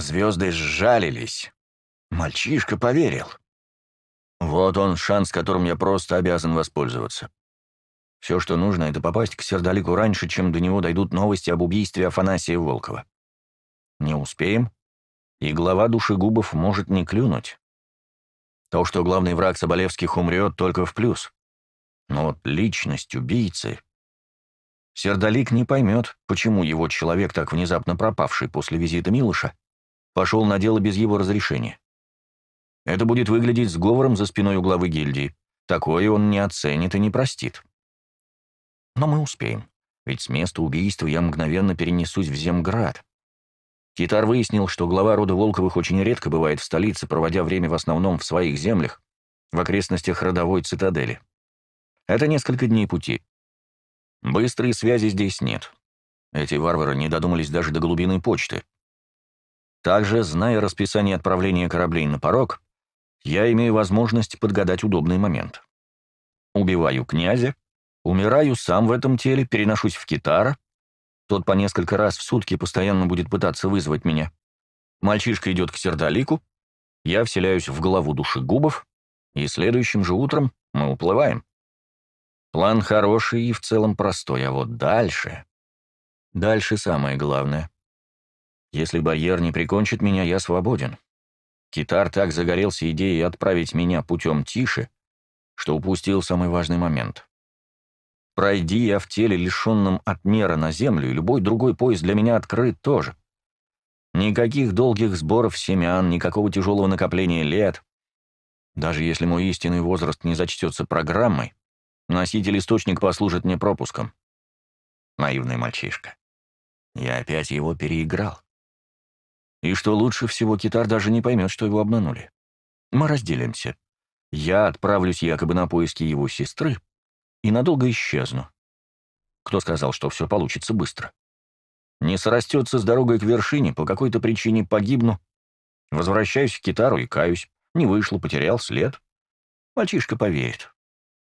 Звезды сжалились. Мальчишка поверил. Вот он шанс, которым я просто обязан воспользоваться. Все, что нужно, это попасть к Сердолику раньше, чем до него дойдут новости об убийстве Афанасия Волкова. Не успеем, и глава душегубов может не клюнуть. То, что главный враг Соболевских умрет, только в плюс. Но вот личность убийцы... Сердолик не поймет, почему его человек, так внезапно пропавший после визита Милыша, пошел на дело без его разрешения. Это будет выглядеть сговором за спиной у главы гильдии. Такое он не оценит и не простит. Но мы успеем. Ведь с места убийства я мгновенно перенесусь в Земград. Китар выяснил, что глава рода Волковых очень редко бывает в столице, проводя время в основном в своих землях, в окрестностях родовой цитадели. Это несколько дней пути. Быстрые связи здесь нет. Эти варвары не додумались даже до глубины почты, также, зная расписание отправления кораблей на порог, я имею возможность подгадать удобный момент. Убиваю князя, умираю сам в этом теле, переношусь в китара. Тот по несколько раз в сутки постоянно будет пытаться вызвать меня. Мальчишка идет к сердолику, я вселяюсь в голову Губов, и следующим же утром мы уплываем. План хороший и в целом простой, а вот дальше... Дальше самое главное. Если Байер не прикончит меня, я свободен. Китар так загорелся идеей отправить меня путем тише, что упустил самый важный момент. Пройди я в теле, лишенном отмера на землю, и любой другой поезд для меня открыт тоже. Никаких долгих сборов семян, никакого тяжелого накопления лет. Даже если мой истинный возраст не зачтется программой, носитель источник послужит мне пропуском. Наивный мальчишка. Я опять его переиграл. И что лучше всего, Китар даже не поймет, что его обманули. Мы разделимся. Я отправлюсь якобы на поиски его сестры и надолго исчезну. Кто сказал, что все получится быстро? Не срастется с дорогой к вершине, по какой-то причине погибну. Возвращаюсь к Китару и каюсь. Не вышло, потерял след. Мальчишка поверит.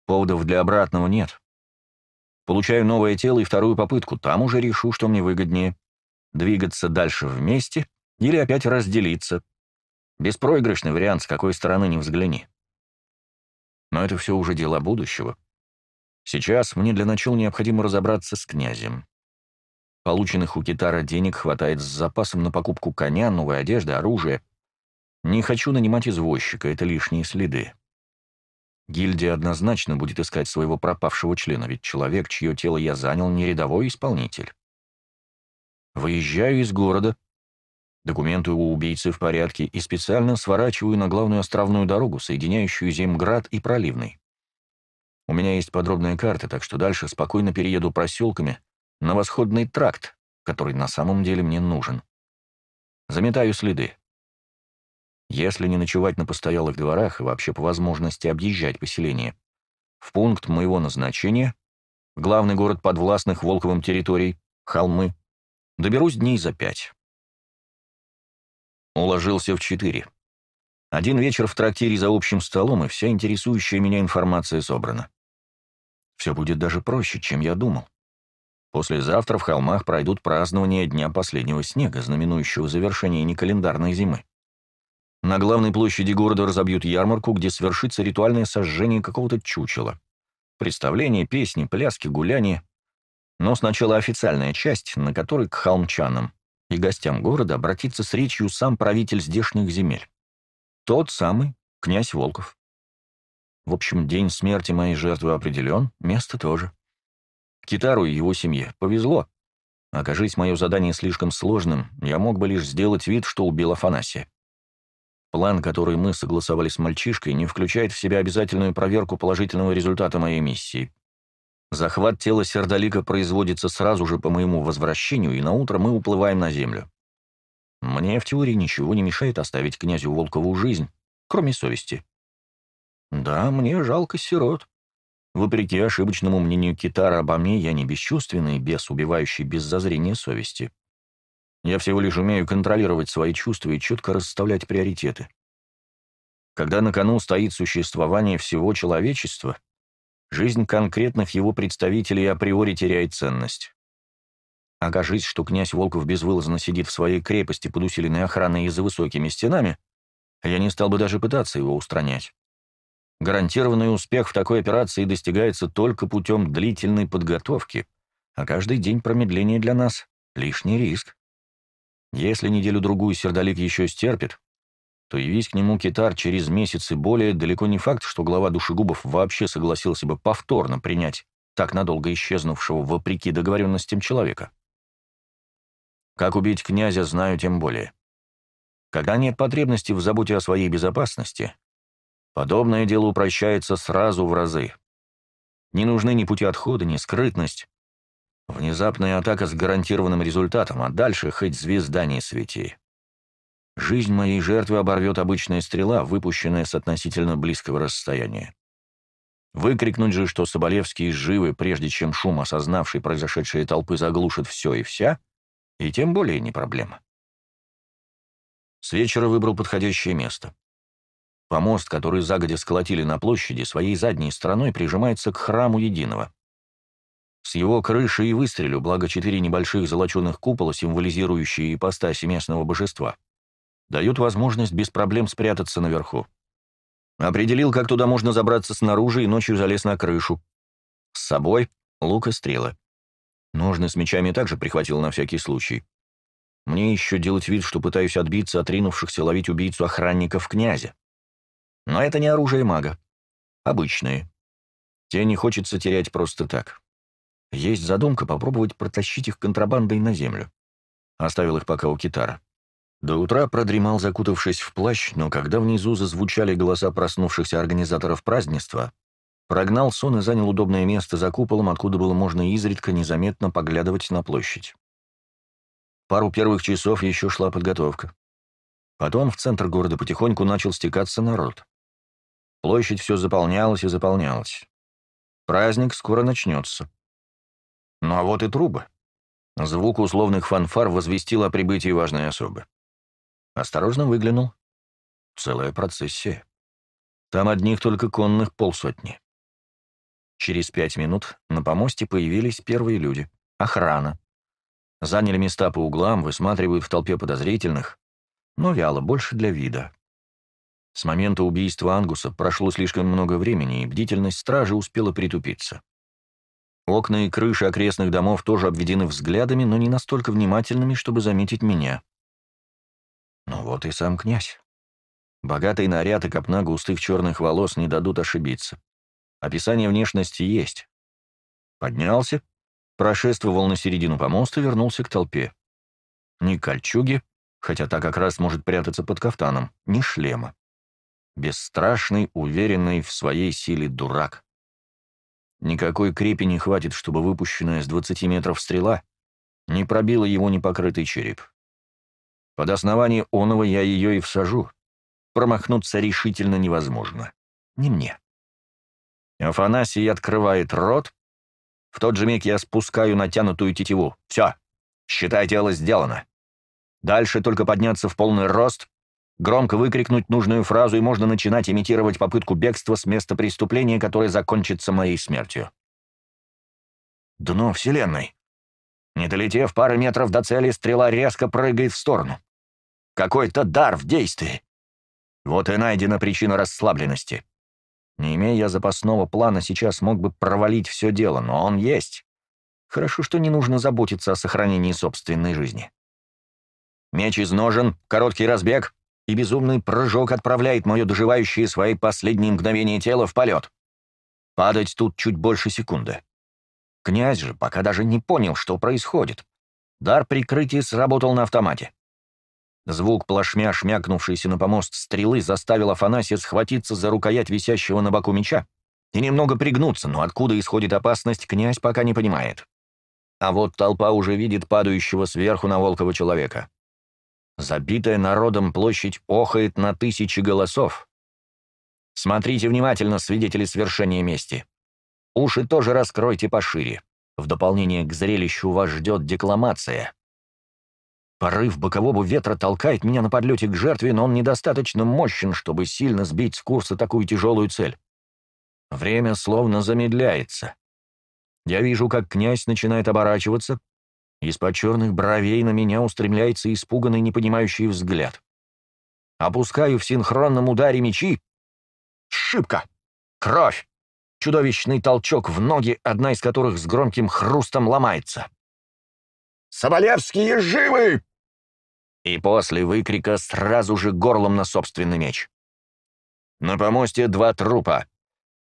Поводов для обратного нет. Получаю новое тело и вторую попытку. Там уже решу, что мне выгоднее. Двигаться дальше вместе или опять разделиться. Беспроигрышный вариант, с какой стороны не взгляни. Но это все уже дела будущего. Сейчас мне для начала необходимо разобраться с князем. Полученных у Китара денег хватает с запасом на покупку коня, новой одежды, оружия. Не хочу нанимать извозчика, это лишние следы. Гильдия однозначно будет искать своего пропавшего члена, ведь человек, чье тело я занял, не рядовой исполнитель. Выезжаю из города, Документы у убийцы в порядке и специально сворачиваю на главную островную дорогу, соединяющую Земград и Проливный. У меня есть подробная карта, так что дальше спокойно перееду проселками на восходный тракт, который на самом деле мне нужен. Заметаю следы. Если не ночевать на постоялых дворах и вообще по возможности объезжать поселение, в пункт моего назначения, главный город подвластных Волковым территорий, холмы, доберусь дней за пять. Уложился в четыре. Один вечер в трактире за общим столом, и вся интересующая меня информация собрана. Все будет даже проще, чем я думал. Послезавтра в холмах пройдут празднования Дня последнего снега, знаменующего завершение некалендарной зимы. На главной площади города разобьют ярмарку, где свершится ритуальное сожжение какого-то чучела. Представления, песни, пляски, гуляния. Но сначала официальная часть, на которой к холмчанам и гостям города обратиться с речью сам правитель здешних земель. Тот самый князь Волков. В общем, день смерти моей жертвы определен, место тоже. Китару и его семье повезло. Окажись мое задание слишком сложным, я мог бы лишь сделать вид, что убил Афанасия. План, который мы согласовали с мальчишкой, не включает в себя обязательную проверку положительного результата моей миссии — Захват тела Сердолика производится сразу же по моему возвращению, и на утро мы уплываем на землю. Мне в теории ничего не мешает оставить князю Волкову жизнь, кроме совести. Да, мне жалко сирот. Вопреки ошибочному мнению Китара обо мне, я не бесчувственный бес, убивающий без зазрения совести. Я всего лишь умею контролировать свои чувства и четко расставлять приоритеты. Когда на кону стоит существование всего человечества — жизнь конкретных его представителей априори теряет ценность. Окажись, что князь Волков безвылазно сидит в своей крепости под усиленной охраной и за высокими стенами, я не стал бы даже пытаться его устранять. Гарантированный успех в такой операции достигается только путем длительной подготовки, а каждый день промедления для нас — лишний риск. Если неделю-другую сердолик еще стерпит, то явись к нему китар через месяц и более, далеко не факт, что глава душегубов вообще согласился бы повторно принять так надолго исчезнувшего вопреки договоренностям человека. Как убить князя, знаю тем более. Когда нет потребности в заботе о своей безопасности, подобное дело упрощается сразу в разы. Не нужны ни пути отхода, ни скрытность. Внезапная атака с гарантированным результатом, а дальше хоть звезда не свети. Жизнь моей жертвы оборвет обычная стрела, выпущенная с относительно близкого расстояния. Выкрикнуть же, что Соболевские живы, прежде чем шум, осознавший произошедшие толпы, заглушит все и вся, и тем более не проблема. С вечера выбрал подходящее место. Помост, который загодя сколотили на площади, своей задней стороной прижимается к храму Единого. С его крыши и выстрелю, благо четыре небольших золоченых купола, символизирующие ипостаси местного божества — дают возможность без проблем спрятаться наверху. Определил, как туда можно забраться снаружи, и ночью залез на крышу. С собой лук и стрелы. Ножны с мечами также прихватил на всякий случай. Мне еще делать вид, что пытаюсь отбиться от ринувшихся ловить убийцу охранников князя. Но это не оружие мага. Обычные. Те не хочется терять просто так. Есть задумка попробовать протащить их контрабандой на землю. Оставил их пока у китара. До утра продремал, закутавшись в плащ, но когда внизу зазвучали голоса проснувшихся организаторов празднества, прогнал сон и занял удобное место за куполом, откуда было можно изредка незаметно поглядывать на площадь. Пару первых часов еще шла подготовка. Потом в центр города потихоньку начал стекаться народ. Площадь все заполнялась и заполнялась. Праздник скоро начнется. Ну а вот и трубы. Звук условных фанфар возвестил о прибытии важной особы. Осторожно выглянул. Целая процессия. Там одних только конных полсотни. Через пять минут на помосте появились первые люди. Охрана. Заняли места по углам, высматривают в толпе подозрительных, но вяло, больше для вида. С момента убийства Ангуса прошло слишком много времени, и бдительность стражи успела притупиться. Окна и крыши окрестных домов тоже обведены взглядами, но не настолько внимательными, чтобы заметить меня. Ну вот и сам князь. Богатый наряд и копна густых черных волос не дадут ошибиться. Описание внешности есть. Поднялся, прошествовал на середину помоста, вернулся к толпе. Ни кольчуги, хотя та как раз может прятаться под кафтаном, ни шлема. Бесстрашный, уверенный в своей силе дурак. Никакой крепи не хватит, чтобы выпущенная с 20 метров стрела не пробила его непокрытый череп. Под основание оного я ее и всажу. Промахнуться решительно невозможно. Не мне. Афанасий открывает рот. В тот же миг я спускаю натянутую тетиву. Все. Считай, дело сделано. Дальше только подняться в полный рост, громко выкрикнуть нужную фразу, и можно начинать имитировать попытку бегства с места преступления, которое закончится моей смертью. Дно Вселенной. Не долетев пары метров до цели, стрела резко прыгает в сторону. Какой-то дар в действии. Вот и найдена причина расслабленности. Не имея я запасного плана, сейчас мог бы провалить все дело, но он есть. Хорошо, что не нужно заботиться о сохранении собственной жизни. Меч из короткий разбег, и безумный прыжок отправляет мое доживающее свои последние мгновения тела в полет. Падать тут чуть больше секунды. Князь же пока даже не понял, что происходит. Дар прикрытия сработал на автомате. Звук плашмя, шмякнувшийся на помост стрелы, заставил Афанасия схватиться за рукоять висящего на боку меча и немного пригнуться, но откуда исходит опасность, князь пока не понимает. А вот толпа уже видит падающего сверху на волкового человека. Забитая народом площадь охает на тысячи голосов. Смотрите внимательно, свидетели свершения мести. Уши тоже раскройте пошире. В дополнение к зрелищу вас ждет декламация. Порыв бокового ветра толкает меня на подлете к жертве, но он недостаточно мощен, чтобы сильно сбить с курса такую тяжелую цель. Время словно замедляется. Я вижу, как князь начинает оборачиваться. Из-под черных бровей на меня устремляется испуганный, непонимающий взгляд. Опускаю в синхронном ударе мечи. Шибка. Кровь! Чудовищный толчок в ноги, одна из которых с громким хрустом ломается. Соболевские живы!» И после выкрика сразу же горлом на собственный меч. На помосте два трупа,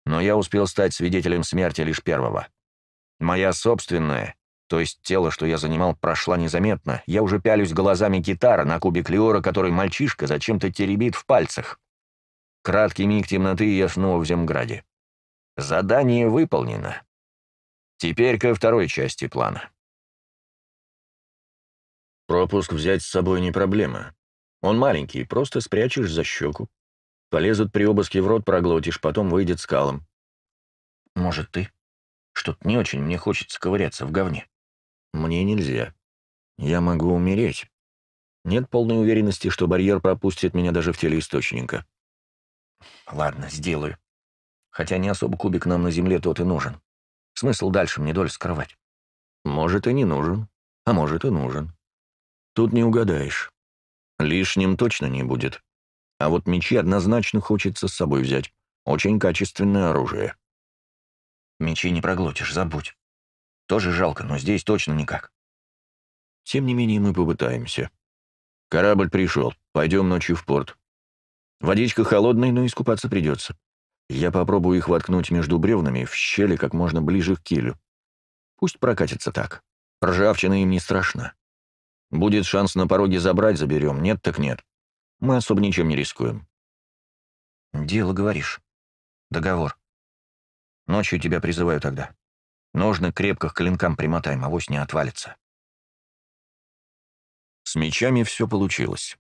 но я успел стать свидетелем смерти лишь первого. Моя собственная, то есть тело, что я занимал, прошла незаметно. Я уже пялюсь глазами гитара на кубик Леора, который мальчишка зачем-то теребит в пальцах. Краткий миг темноты, и я снова в Земграде. Задание выполнено. Теперь ко второй части плана. Пропуск взять с собой не проблема. Он маленький, просто спрячешь за щеку. Полезут при обыске в рот, проглотишь, потом выйдет скалом. Может, ты? Что-то не очень мне хочется ковыряться в говне. Мне нельзя. Я могу умереть. Нет полной уверенности, что барьер пропустит меня даже в теле источника. Ладно, сделаю. Хотя не особо кубик нам на земле тот и нужен. Смысл дальше мне доль скрывать? Может, и не нужен, а может, и нужен. Тут не угадаешь. Лишним точно не будет. А вот мечи однозначно хочется с собой взять. Очень качественное оружие. Мечи не проглотишь, забудь. Тоже жалко, но здесь точно никак. Тем не менее, мы попытаемся. Корабль пришел. Пойдем ночью в порт. Водичка холодная, но искупаться придется. Я попробую их воткнуть между бревнами в щели как можно ближе к килю. Пусть прокатится так. Ржавчина им не страшна. Будет шанс на пороге забрать, заберем. Нет, так нет. Мы особо ничем не рискуем. Дело, говоришь. Договор. Ночью тебя призываю тогда. Ножны крепко к клинкам примотаем, авось не отвалится. С мечами все получилось.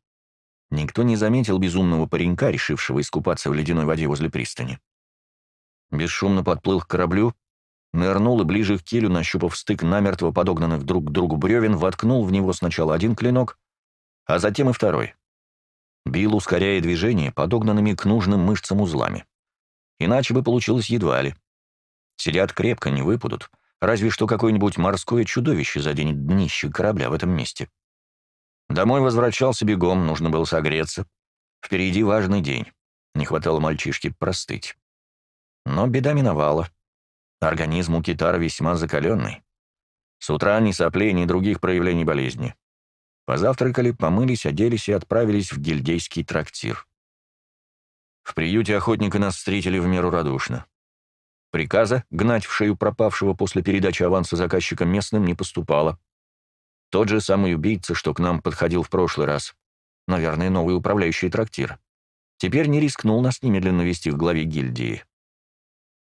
Никто не заметил безумного паренька, решившего искупаться в ледяной воде возле пристани. Бесшумно подплыл к кораблю, нырнул и ближе к килю, нащупав стык намертво подогнанных друг к другу бревен, воткнул в него сначала один клинок, а затем и второй. Бил, ускоряя движение, подогнанными к нужным мышцам узлами. Иначе бы получилось едва ли. Сидят крепко, не выпадут, разве что какое-нибудь морское чудовище заденет днище корабля в этом месте. Домой возвращался бегом, нужно было согреться. Впереди важный день. Не хватало мальчишки простыть. Но беда миновала. Организм у китара весьма закаленный. С утра ни соплей, ни других проявлений болезни. Позавтракали, помылись, оделись и отправились в гильдейский трактир. В приюте охотника нас встретили в меру радушно. Приказа гнать в шею пропавшего после передачи аванса заказчика местным не поступало. Тот же самый убийца, что к нам подходил в прошлый раз. Наверное, новый управляющий трактир. Теперь не рискнул нас немедленно вести в главе гильдии.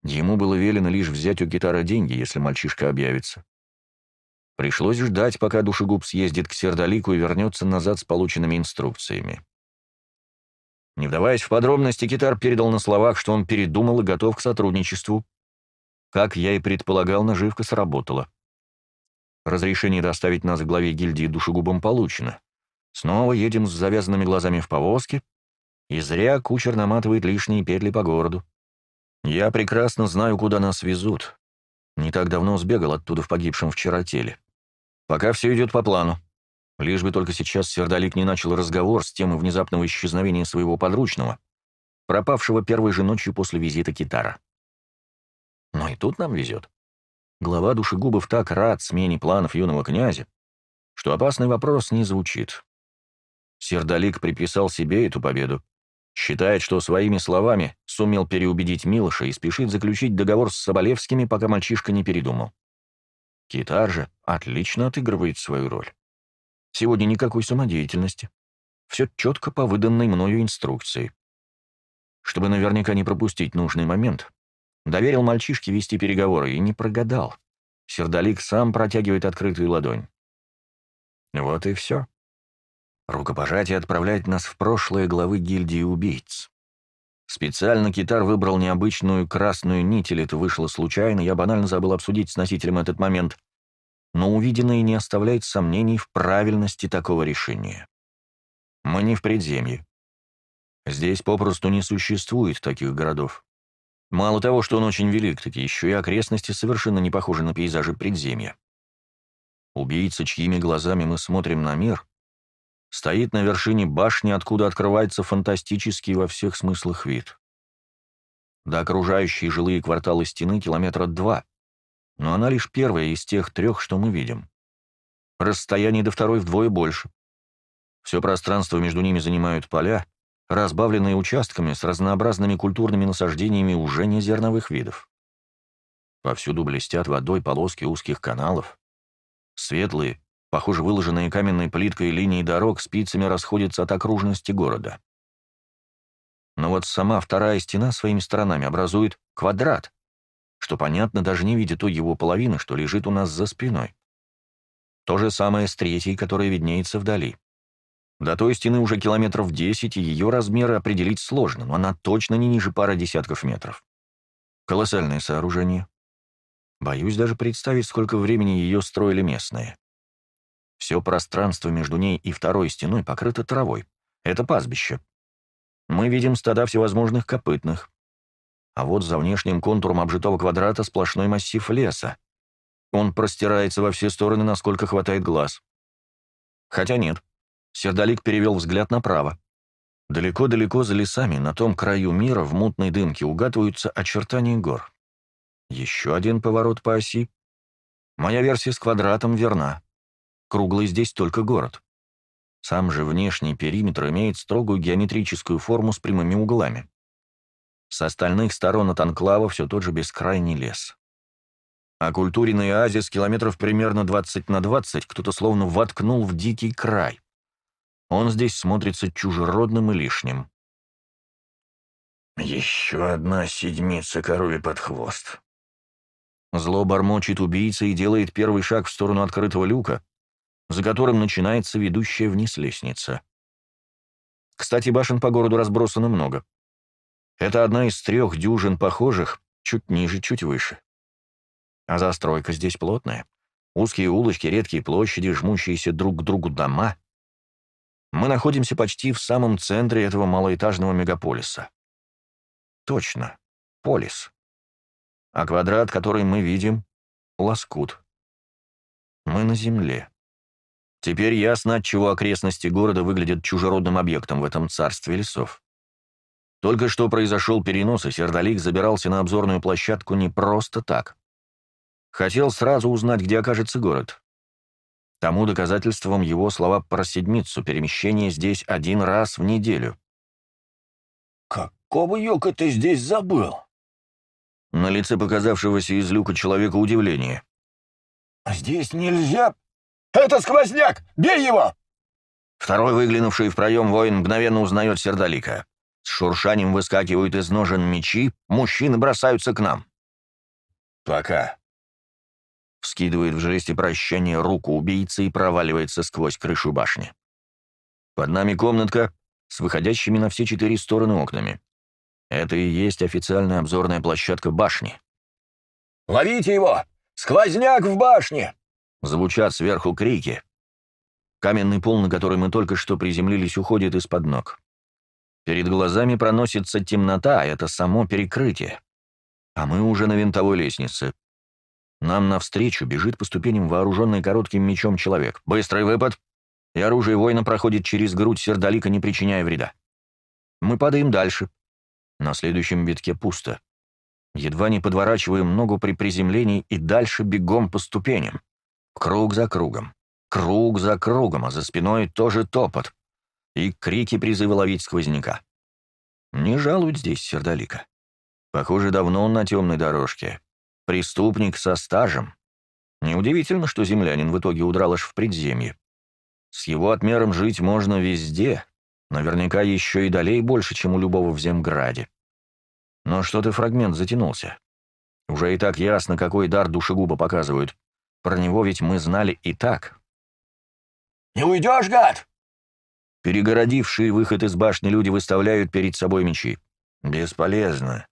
Ему было велено лишь взять у гитара деньги, если мальчишка объявится. Пришлось ждать, пока душегуб съездит к сердолику и вернется назад с полученными инструкциями. Не вдаваясь в подробности, Китар передал на словах, что он передумал и готов к сотрудничеству. Как я и предполагал, наживка сработала. Разрешение доставить нас к главе гильдии душегубом получено. Снова едем с завязанными глазами в повозке, и зря кучер наматывает лишние петли по городу. Я прекрасно знаю, куда нас везут. Не так давно сбегал оттуда в погибшем вчера теле. Пока все идет по плану. Лишь бы только сейчас Сердолик не начал разговор с темой внезапного исчезновения своего подручного, пропавшего первой же ночью после визита Китара. Но и тут нам везет. Глава душегубов так рад смене планов юного князя, что опасный вопрос не звучит. Сердолик приписал себе эту победу, Считает, что своими словами сумел переубедить Милоша и спешит заключить договор с Соболевскими, пока мальчишка не передумал. Китар же отлично отыгрывает свою роль. Сегодня никакой самодеятельности. Все четко по выданной мною инструкции. Чтобы наверняка не пропустить нужный момент, доверил мальчишке вести переговоры и не прогадал. Сердолик сам протягивает открытую ладонь. Вот и все. Рукопожатие отправляет нас в прошлое главы гильдии убийц. Специально Китар выбрал необычную красную нить, или это вышло случайно, я банально забыл обсудить с носителем этот момент. Но увиденное не оставляет сомнений в правильности такого решения. Мы не в предземье. Здесь попросту не существует таких городов. Мало того, что он очень велик, так еще и окрестности совершенно не похожи на пейзажи предземья. Убийцы, чьими глазами мы смотрим на мир, стоит на вершине башни, откуда открывается фантастический во всех смыслах вид. До окружающей жилые кварталы стены километра два, но она лишь первая из тех трех, что мы видим. Расстояние до второй вдвое больше. Все пространство между ними занимают поля, разбавленные участками с разнообразными культурными насаждениями уже не зерновых видов. Повсюду блестят водой полоски узких каналов, светлые Похоже, выложенные каменной плиткой линии дорог спицами расходятся от окружности города. Но вот сама вторая стена своими сторонами образует квадрат, что понятно, даже не видя той его половины, что лежит у нас за спиной. То же самое с третьей, которая виднеется вдали. До той стены уже километров 10, и ее размеры определить сложно, но она точно не ниже пары десятков метров. Колоссальное сооружение. Боюсь даже представить, сколько времени ее строили местные. Все пространство между ней и второй стеной покрыто травой. Это пастбище. Мы видим стада всевозможных копытных. А вот за внешним контуром обжитого квадрата сплошной массив леса. Он простирается во все стороны, насколько хватает глаз. Хотя нет. Сердолик перевел взгляд направо. Далеко-далеко за лесами, на том краю мира, в мутной дымке угадываются очертания гор. Еще один поворот по оси. Моя версия с квадратом верна. Круглый здесь только город. Сам же внешний периметр имеет строгую геометрическую форму с прямыми углами. С остальных сторон от анклава все тот же бескрайний лес. А культуренный оазис километров примерно 20 на 20 кто-то словно воткнул в дикий край. Он здесь смотрится чужеродным и лишним. «Еще одна седьмица корове под хвост». Зло бормочет убийца и делает первый шаг в сторону открытого люка, за которым начинается ведущая вниз лестница. Кстати, башен по городу разбросано много. Это одна из трех дюжин похожих, чуть ниже, чуть выше. А застройка здесь плотная. Узкие улочки, редкие площади, жмущиеся друг к другу дома. Мы находимся почти в самом центре этого малоэтажного мегаполиса. Точно, полис. А квадрат, который мы видим — лоскут. Мы на земле. Теперь ясно, отчего окрестности города выглядят чужеродным объектом в этом царстве лесов. Только что произошел перенос, и Сердолик забирался на обзорную площадку не просто так. Хотел сразу узнать, где окажется город. Тому доказательством его слова про седмицу, перемещение здесь один раз в неделю. «Какого ёка ты здесь забыл?» На лице показавшегося из люка человека удивление. «Здесь нельзя это сквозняк! Бей его!» Второй, выглянувший в проем воин, мгновенно узнает сердолика. С шуршанием выскакивают из ножен мечи, мужчины бросаются к нам. «Пока!» Вскидывает в жесте прощения руку убийцы и проваливается сквозь крышу башни. Под нами комнатка с выходящими на все четыре стороны окнами. Это и есть официальная обзорная площадка башни. «Ловите его! Сквозняк в башне!» Звучат сверху крики. Каменный пол, на который мы только что приземлились, уходит из-под ног. Перед глазами проносится темнота, а это само перекрытие. А мы уже на винтовой лестнице. Нам навстречу бежит по ступеням вооруженный коротким мечом человек. Быстрый выпад, и оружие воина проходит через грудь сердолика, не причиняя вреда. Мы падаем дальше. На следующем витке пусто. Едва не подворачиваем ногу при приземлении и дальше бегом по ступеням. Круг за кругом, круг за кругом, а за спиной тоже топот и крики призыва ловить сквозняка. Не жалуют здесь сердолика. Похоже, давно он на темной дорожке. Преступник со стажем. Неудивительно, что землянин в итоге удрал аж в предземье. С его отмером жить можно везде, наверняка еще и долей больше, чем у любого в Земграде. Но что-то фрагмент затянулся. Уже и так ясно, какой дар душегуба показывают. Про него ведь мы знали и так. «Не уйдешь, гад!» Перегородившие выход из башни люди выставляют перед собой мечи. «Бесполезно».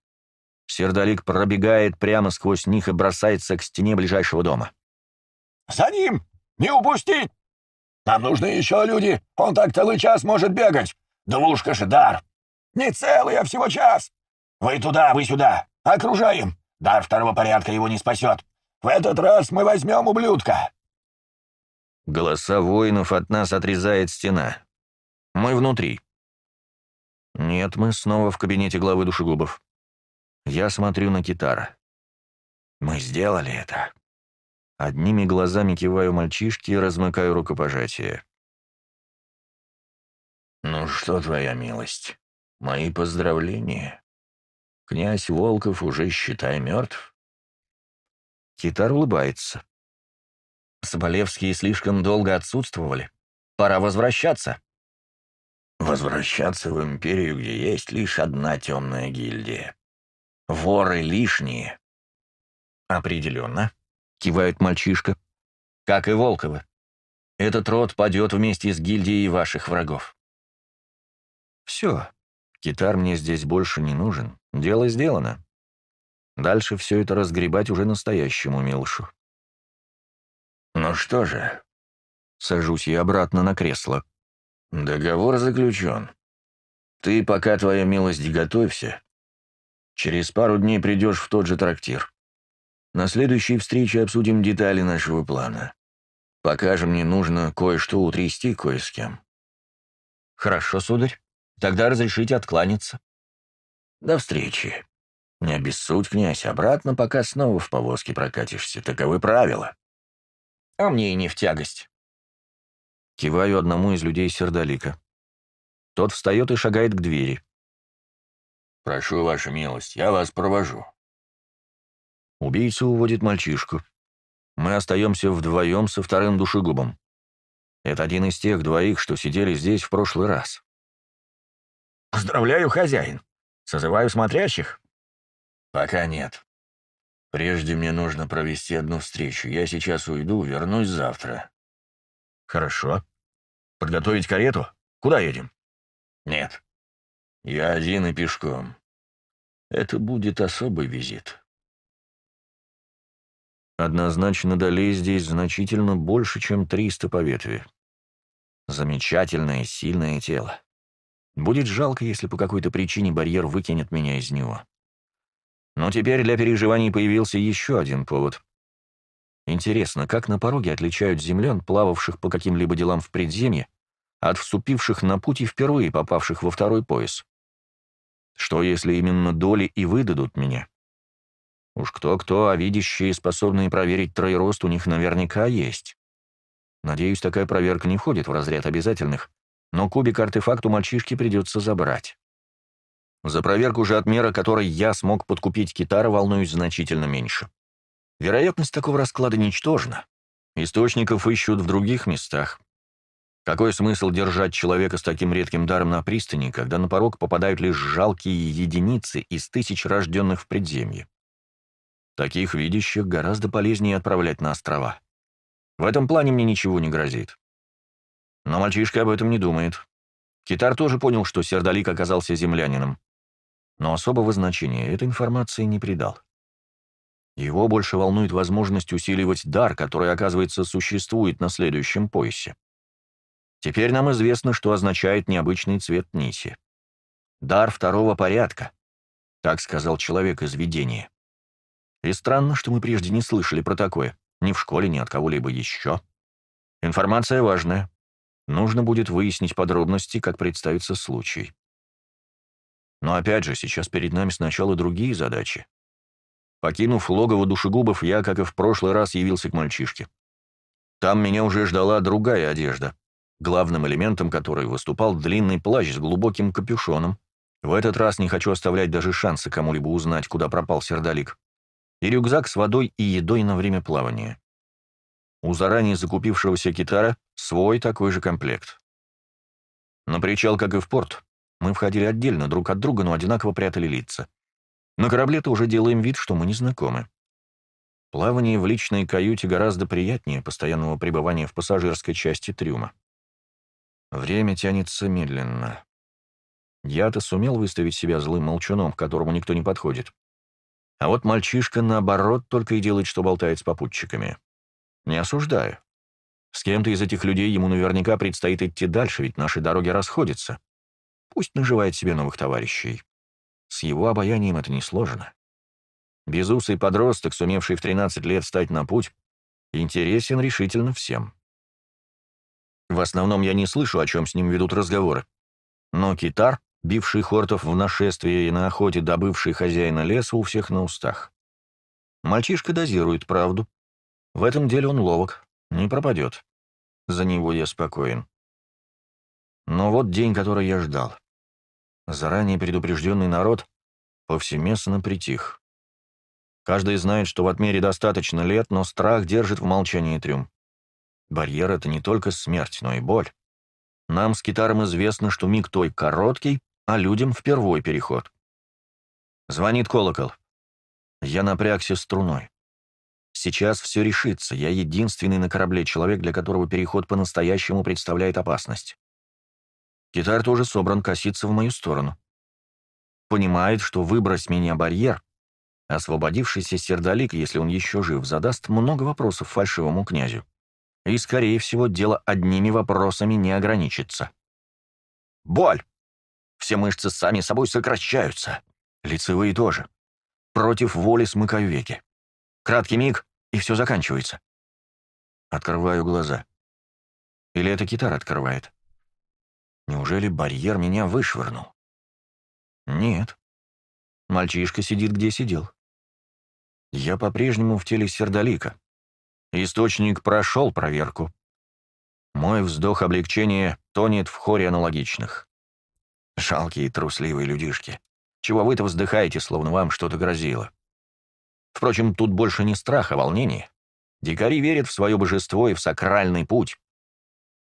Сердолик пробегает прямо сквозь них и бросается к стене ближайшего дома. «За ним! Не упустить! Нам нужны еще люди! Он так целый час может бегать! Двушка же дар! Не целый, а всего час! Вы туда, вы сюда! Окружаем! Дар второго порядка его не спасет! В этот раз мы возьмем ублюдка!» Голоса воинов от нас отрезает стена. Мы внутри. Нет, мы снова в кабинете главы душегубов. Я смотрю на китара. Мы сделали это. Одними глазами киваю мальчишке и размыкаю рукопожатие. «Ну что, твоя милость, мои поздравления. Князь Волков уже, считай, мертв». Китар улыбается. Соболевские слишком долго отсутствовали. Пора возвращаться. Возвращаться в империю, где есть лишь одна темная гильдия. Воры лишние. Определенно, кивает мальчишка. Как и волковы. Этот род падет вместе с гильдией ваших врагов. Все. Китар мне здесь больше не нужен. Дело сделано. Дальше все это разгребать уже настоящему Милшу. «Ну что же...» Сажусь я обратно на кресло. «Договор заключен. Ты, пока твоя милость, готовься. Через пару дней придешь в тот же трактир. На следующей встрече обсудим детали нашего плана. Покажем не нужно кое-что утрясти кое с кем». «Хорошо, сударь. Тогда разрешите откланяться». «До встречи». «Не обессудь, князь, обратно пока снова в повозке прокатишься. Таковы правила». «А мне и не в тягость». Киваю одному из людей сердолика. Тот встает и шагает к двери. «Прошу, ваша милость, я вас провожу». Убийца уводит мальчишку. Мы остаемся вдвоем со вторым душегубом. Это один из тех двоих, что сидели здесь в прошлый раз. «Поздравляю, хозяин! Созываю смотрящих!» «Пока нет. Прежде мне нужно провести одну встречу. Я сейчас уйду, вернусь завтра». «Хорошо. Подготовить карету? Куда едем?» «Нет. Я один и пешком. Это будет особый визит». Однозначно долей здесь значительно больше, чем 300 по ветви. Замечательное, сильное тело. Будет жалко, если по какой-то причине барьер выкинет меня из него. Но теперь для переживаний появился еще один повод. Интересно, как на пороге отличают землян, плававших по каким-либо делам в предземье, от вступивших на путь и впервые попавших во второй пояс? Что, если именно доли и выдадут меня? Уж кто-кто, а видящие, способные проверить троерост, у них наверняка есть. Надеюсь, такая проверка не входит в разряд обязательных, но кубик артефакт у мальчишки придется забрать. За проверку же отмера, мера, которой я смог подкупить Китара, волнуюсь значительно меньше. Вероятность такого расклада ничтожна. Источников ищут в других местах. Какой смысл держать человека с таким редким даром на пристани, когда на порог попадают лишь жалкие единицы из тысяч рожденных в предземье? Таких видящих гораздо полезнее отправлять на острова. В этом плане мне ничего не грозит. Но мальчишка об этом не думает. Китар тоже понял, что Сердалик оказался землянином но особого значения этой информации не придал. Его больше волнует возможность усиливать дар, который, оказывается, существует на следующем поясе. Теперь нам известно, что означает необычный цвет ниси. Дар второго порядка, так сказал человек из видения. И странно, что мы прежде не слышали про такое, ни в школе, ни от кого-либо еще. Информация важная. Нужно будет выяснить подробности, как представится случай. Но опять же, сейчас перед нами сначала другие задачи. Покинув логово душегубов, я, как и в прошлый раз, явился к мальчишке. Там меня уже ждала другая одежда, главным элементом которой выступал длинный плащ с глубоким капюшоном. В этот раз не хочу оставлять даже шанса кому-либо узнать, куда пропал сердолик. И рюкзак с водой и едой на время плавания. У заранее закупившегося китара свой такой же комплект. На причал, как и в порт, мы входили отдельно друг от друга, но одинаково прятали лица. На корабле-то уже делаем вид, что мы не знакомы. Плавание в личной каюте гораздо приятнее постоянного пребывания в пассажирской части трюма. Время тянется медленно. Я-то сумел выставить себя злым молчуном, к которому никто не подходит. А вот мальчишка, наоборот, только и делает, что болтает с попутчиками. Не осуждаю. С кем-то из этих людей ему наверняка предстоит идти дальше, ведь наши дороги расходятся. Пусть наживает себе новых товарищей. С его обаянием это несложно. Безусый подросток, сумевший в 13 лет стать на путь, интересен решительно всем. В основном я не слышу, о чем с ним ведут разговоры. Но китар, бивший хортов в нашествии и на охоте, добывший хозяина леса, у всех на устах. Мальчишка дозирует правду. В этом деле он ловок, не пропадет. За него я спокоен. Но вот день, который я ждал. Заранее предупрежденный народ повсеместно притих. Каждый знает, что в отмере достаточно лет, но страх держит в молчании трюм. Барьер — это не только смерть, но и боль. Нам с китаром известно, что миг той короткий, а людям впервой переход. Звонит колокол. Я напрягся струной. Сейчас все решится, я единственный на корабле человек, для которого переход по-настоящему представляет опасность. Китар тоже собран коситься в мою сторону. Понимает, что выбрось меня барьер. Освободившийся сердолик, если он еще жив, задаст много вопросов фальшивому князю. И, скорее всего, дело одними вопросами не ограничится. Боль! Все мышцы сами собой сокращаются. Лицевые тоже. Против воли смыкаю веки. Краткий миг, и все заканчивается. Открываю глаза. Или это китар открывает? Неужели барьер меня вышвырнул? Нет. Мальчишка сидит, где сидел. Я по-прежнему в теле сердолика. Источник прошел проверку. Мой вздох облегчения тонет в хоре аналогичных. Жалкие трусливые людишки. Чего вы-то вздыхаете, словно вам что-то грозило? Впрочем, тут больше не страх, а волнение. Дикари верят в свое божество и в сакральный путь.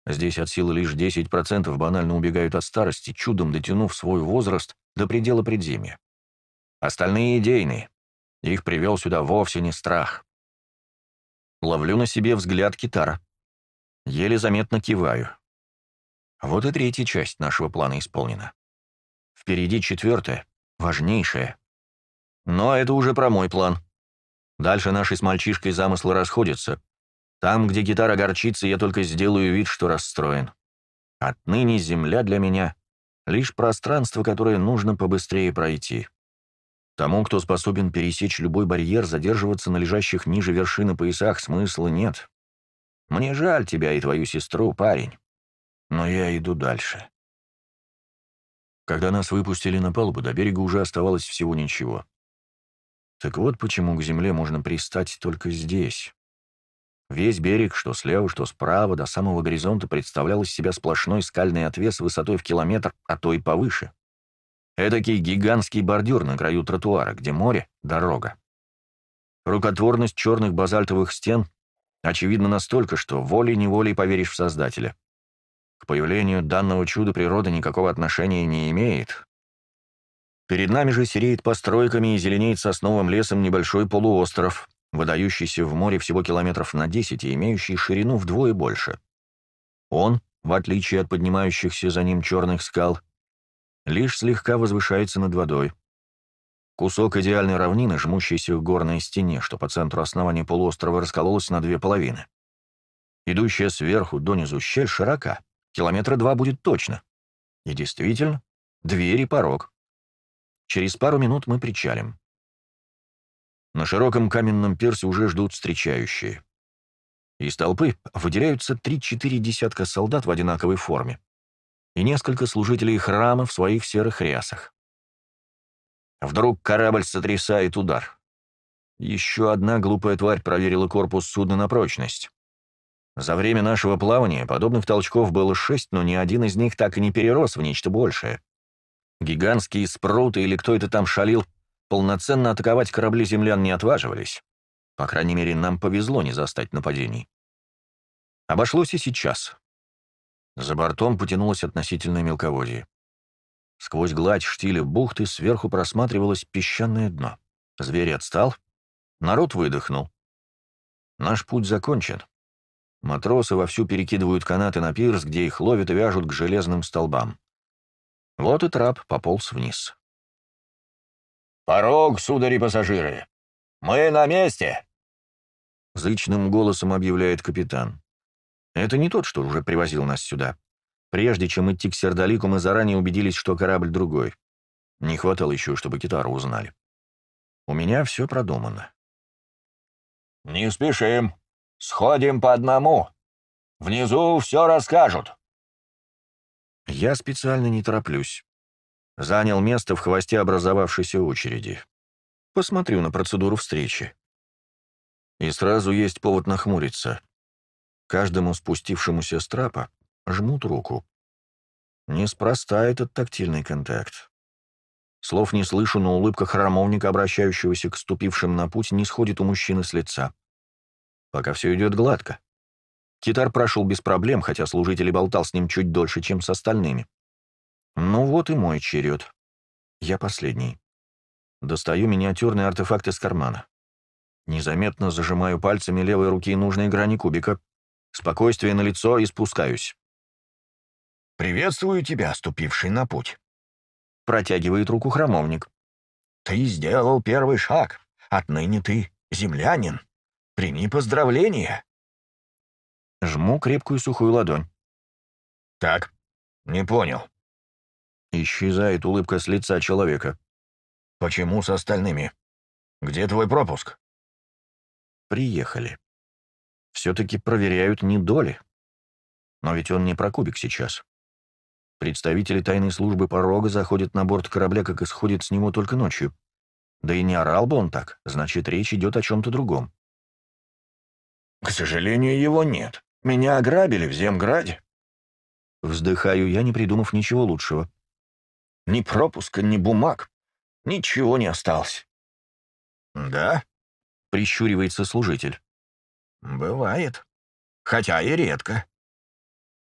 Здесь от силы лишь 10% банально убегают от старости, чудом дотянув свой возраст до предела предземья. Остальные идейные. Их привел сюда вовсе не страх. Ловлю на себе взгляд китара. Еле заметно киваю. Вот и третья часть нашего плана исполнена. Впереди четвертая, важнейшая. Но это уже про мой план. Дальше наши с мальчишкой замыслы расходятся, там, где гитара горчится, я только сделаю вид, что расстроен. Отныне земля для меня — лишь пространство, которое нужно побыстрее пройти. Тому, кто способен пересечь любой барьер, задерживаться на лежащих ниже вершины поясах смысла нет. Мне жаль тебя и твою сестру, парень. Но я иду дальше. Когда нас выпустили на палубу, до берега уже оставалось всего ничего. Так вот почему к земле можно пристать только здесь. Весь берег, что слева, что справа, до самого горизонта представлял из себя сплошной скальный отвес высотой в километр, а то и повыше. Этакий гигантский бордюр на краю тротуара, где море — дорога. Рукотворность черных базальтовых стен очевидна настолько, что волей-неволей поверишь в Создателя. К появлению данного чуда природа никакого отношения не имеет. Перед нами же сереет постройками и зеленеет сосновым лесом небольшой полуостров, выдающийся в море всего километров на 10 и имеющий ширину вдвое больше. Он, в отличие от поднимающихся за ним черных скал, лишь слегка возвышается над водой. Кусок идеальной равнины, жмущейся к горной стене, что по центру основания полуострова раскололось на две половины. Идущая сверху донизу щель широка, километра два будет точно. И действительно, дверь и порог. Через пару минут мы причалим. На широком каменном персе уже ждут встречающие. Из толпы выделяются три-четыре десятка солдат в одинаковой форме и несколько служителей храма в своих серых рясах. Вдруг корабль сотрясает удар. Еще одна глупая тварь проверила корпус судна на прочность. За время нашего плавания подобных толчков было шесть, но ни один из них так и не перерос в нечто большее. Гигантские спруты или кто это там шалил, Полноценно атаковать корабли землян не отваживались. По крайней мере, нам повезло не застать нападений. Обошлось и сейчас. За бортом потянулось относительное мелководье. Сквозь гладь штиля бухты сверху просматривалось песчаное дно. Зверь отстал, народ выдохнул. Наш путь закончен. Матросы вовсю перекидывают канаты на пирс, где их ловят и вяжут к железным столбам. Вот и трап пополз вниз. «Порог, судари пассажиры! Мы на месте!» Зычным голосом объявляет капитан. «Это не тот, что уже привозил нас сюда. Прежде чем идти к Сердолику, мы заранее убедились, что корабль другой. Не хватало еще, чтобы китару узнали. У меня все продумано». «Не спешим. Сходим по одному. Внизу все расскажут». Я специально не тороплюсь. Занял место в хвосте образовавшейся очереди. Посмотрю на процедуру встречи. И сразу есть повод нахмуриться. Каждому спустившемуся с трапа жмут руку. Неспроста этот тактильный контакт. Слов не слышу, но улыбка храмовника, обращающегося к ступившим на путь, не сходит у мужчины с лица. Пока все идет гладко. Китар прошел без проблем, хотя служитель болтал с ним чуть дольше, чем с остальными. Ну вот и мой черед. Я последний. Достаю миниатюрный артефакт из кармана. Незаметно зажимаю пальцами левой руки нужные грани кубика. Спокойствие на лицо и спускаюсь. «Приветствую тебя, ступивший на путь», — протягивает руку храмовник. «Ты сделал первый шаг. Отныне ты землянин. Прими поздравления». Жму крепкую сухую ладонь. «Так, не понял. Исчезает улыбка с лица человека. «Почему с остальными? Где твой пропуск?» «Приехали. Все-таки проверяют не доли. Но ведь он не про кубик сейчас. Представители тайной службы порога заходят на борт корабля, как исходит с него только ночью. Да и не орал бы он так, значит, речь идет о чем-то другом». «К сожалению, его нет. Меня ограбили в Земграде». Вздыхаю я, не придумав ничего лучшего. Ни пропуска, ни бумаг. Ничего не осталось. «Да?» — прищуривается служитель. «Бывает. Хотя и редко.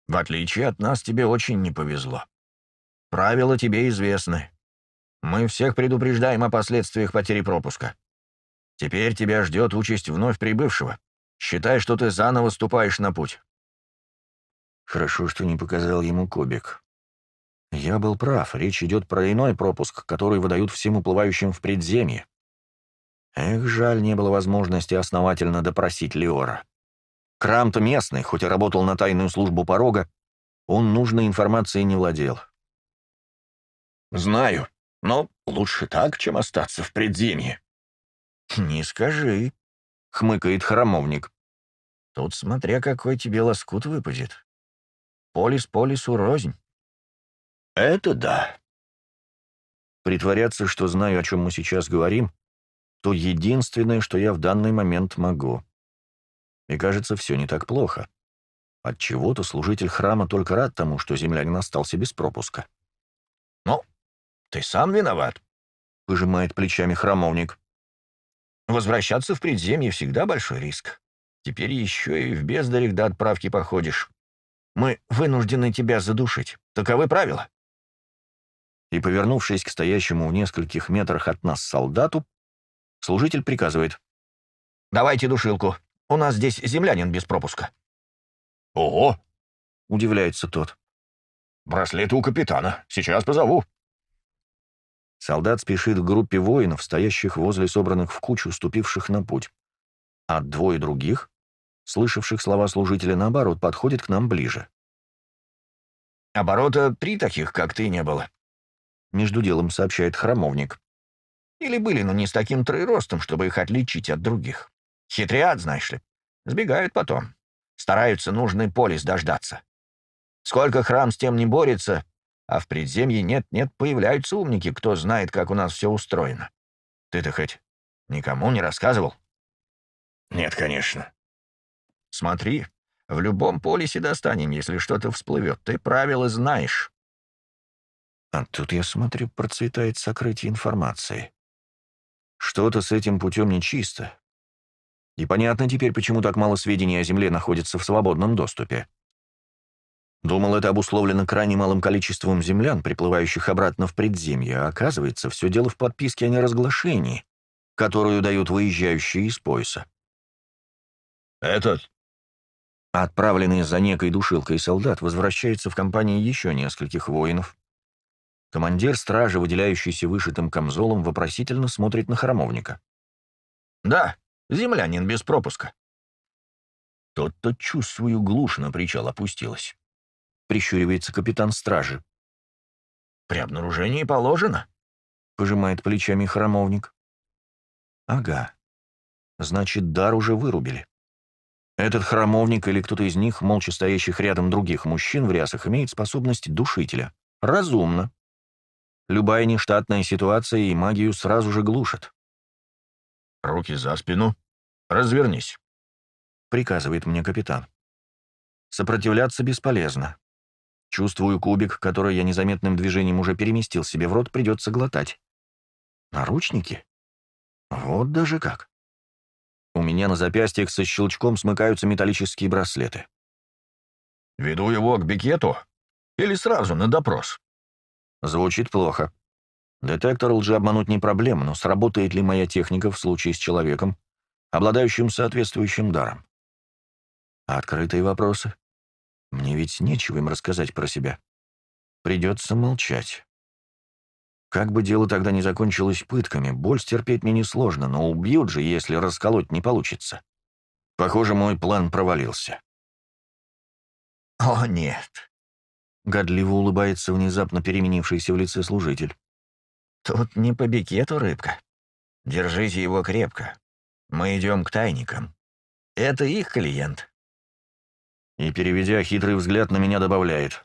В отличие от нас, тебе очень не повезло. Правила тебе известны. Мы всех предупреждаем о последствиях потери пропуска. Теперь тебя ждет участь вновь прибывшего. Считай, что ты заново ступаешь на путь». Хорошо, что не показал ему кубик. Я был прав, речь идет про иной пропуск, который выдают всем уплывающим в предземье. Эх, жаль, не было возможности основательно допросить Леора. Крамт местный, хоть и работал на тайную службу порога, он нужной информацией не владел. «Знаю, но лучше так, чем остаться в предземье». «Не скажи», — хмыкает храмовник. «Тут смотря какой тебе лоскут выпадет. Полис полису рознь». Это да. Притворяться, что знаю, о чем мы сейчас говорим, то единственное, что я в данный момент могу. И кажется, все не так плохо. Отчего-то служитель храма только рад тому, что землянин остался без пропуска. «Ну, ты сам виноват», — пожимает плечами храмовник. «Возвращаться в предземье всегда большой риск. Теперь еще и в бездарях до отправки походишь. Мы вынуждены тебя задушить. Таковы правила» и, повернувшись к стоящему в нескольких метрах от нас солдату, служитель приказывает. «Давайте душилку. У нас здесь землянин без пропуска». «Ого!» — удивляется тот. «Браслеты у капитана. Сейчас позову». Солдат спешит к группе воинов, стоящих возле собранных в кучу, ступивших на путь. А двое других, слышавших слова служителя наоборот, подходят к нам ближе. «Оборота три таких, как ты, не было», — между делом сообщает храмовник. «Или были, но не с таким троеростом, чтобы их отличить от других. Хитрят, знаешь ли. Сбегают потом. Стараются нужный полис дождаться. Сколько храм с тем не борется, а в предземье нет-нет появляются умники, кто знает, как у нас все устроено. Ты-то хоть никому не рассказывал?» «Нет, конечно». «Смотри, в любом полисе достанем, если что-то всплывет. Ты правила знаешь. А тут, я смотрю, процветает сокрытие информации. Что-то с этим путем нечисто. И понятно теперь, почему так мало сведений о Земле находится в свободном доступе. Думал, это обусловлено крайне малым количеством землян, приплывающих обратно в предземье, а оказывается, все дело в подписке о а неразглашении, которую дают выезжающие из пояса. «Этот?» Отправленный за некой душилкой солдат возвращается в компании еще нескольких воинов, Командир стражи, выделяющийся вышитым камзолом, вопросительно смотрит на храмовника. «Да, землянин без пропуска». «Тот-то, чувствую, глушь на причал опустилась», — прищуривается капитан стражи. «При обнаружении положено», — пожимает плечами храмовник. «Ага. Значит, дар уже вырубили. Этот храмовник или кто-то из них, молча стоящих рядом других мужчин в рясах, имеет способность душителя. Разумно. Любая нештатная ситуация и магию сразу же глушат. «Руки за спину. Развернись», — приказывает мне капитан. «Сопротивляться бесполезно. Чувствую кубик, который я незаметным движением уже переместил себе в рот, придется глотать. Наручники? Вот даже как. У меня на запястьях со щелчком смыкаются металлические браслеты. «Веду его к бикету или сразу на допрос?» Звучит плохо. Детектор лжи обмануть не проблема, но сработает ли моя техника в случае с человеком, обладающим соответствующим даром? Открытые вопросы. Мне ведь нечего им рассказать про себя. Придется молчать. Как бы дело тогда не закончилось пытками, боль терпеть мне несложно, но убьют же, если расколоть не получится. Похоже, мой план провалился. «О, нет!» Гадливо улыбается внезапно переменившийся в лице служитель. «Тут не по бикету рыбка. Держите его крепко. Мы идем к тайникам. Это их клиент». И, переведя хитрый взгляд на меня, добавляет.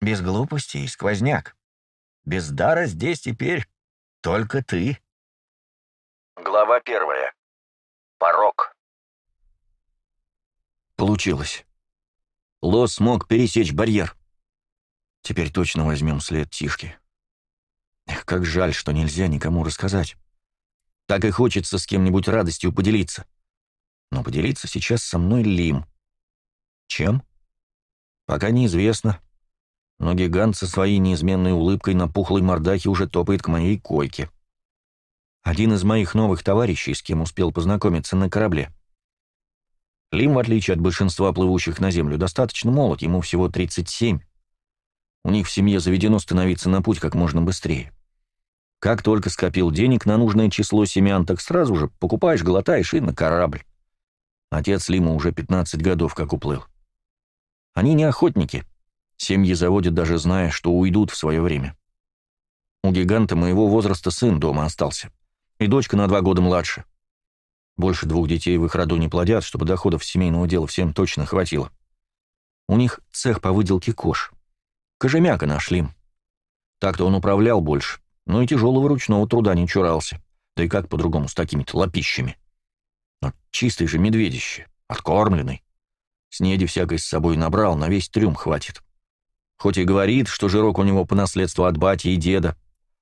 «Без глупостей, сквозняк. Без дара здесь теперь только ты». Глава первая. Порог. Получилось. Ло смог пересечь барьер. Теперь точно возьмем след Тишки. Эх, как жаль, что нельзя никому рассказать. Так и хочется с кем-нибудь радостью поделиться. Но поделиться сейчас со мной Лим. Чем? Пока неизвестно. Но гигант со своей неизменной улыбкой на пухлой мордахе уже топает к моей койке. Один из моих новых товарищей, с кем успел познакомиться на корабле, Лим, в отличие от большинства плывущих на Землю, достаточно молод, ему всего 37. У них в семье заведено становиться на путь как можно быстрее. Как только скопил денег на нужное число семян, так сразу же покупаешь, глотаешь и на корабль. Отец Лима уже 15 годов как уплыл. Они не охотники. Семьи заводят, даже зная, что уйдут в свое время. У гиганта моего возраста сын дома остался. И дочка на два года младше. Больше двух детей в их роду не плодят, чтобы доходов семейного дела всем точно хватило. У них цех по выделке кож. Кожемяка нашли. Так-то он управлял больше, но и тяжелого ручного труда не чурался. Да и как по-другому с такими-то лопищами? Но чистый же медведище, откормленный. Снеди всякой с собой набрал, на весь трюм хватит. Хоть и говорит, что жирок у него по наследству от бати и деда.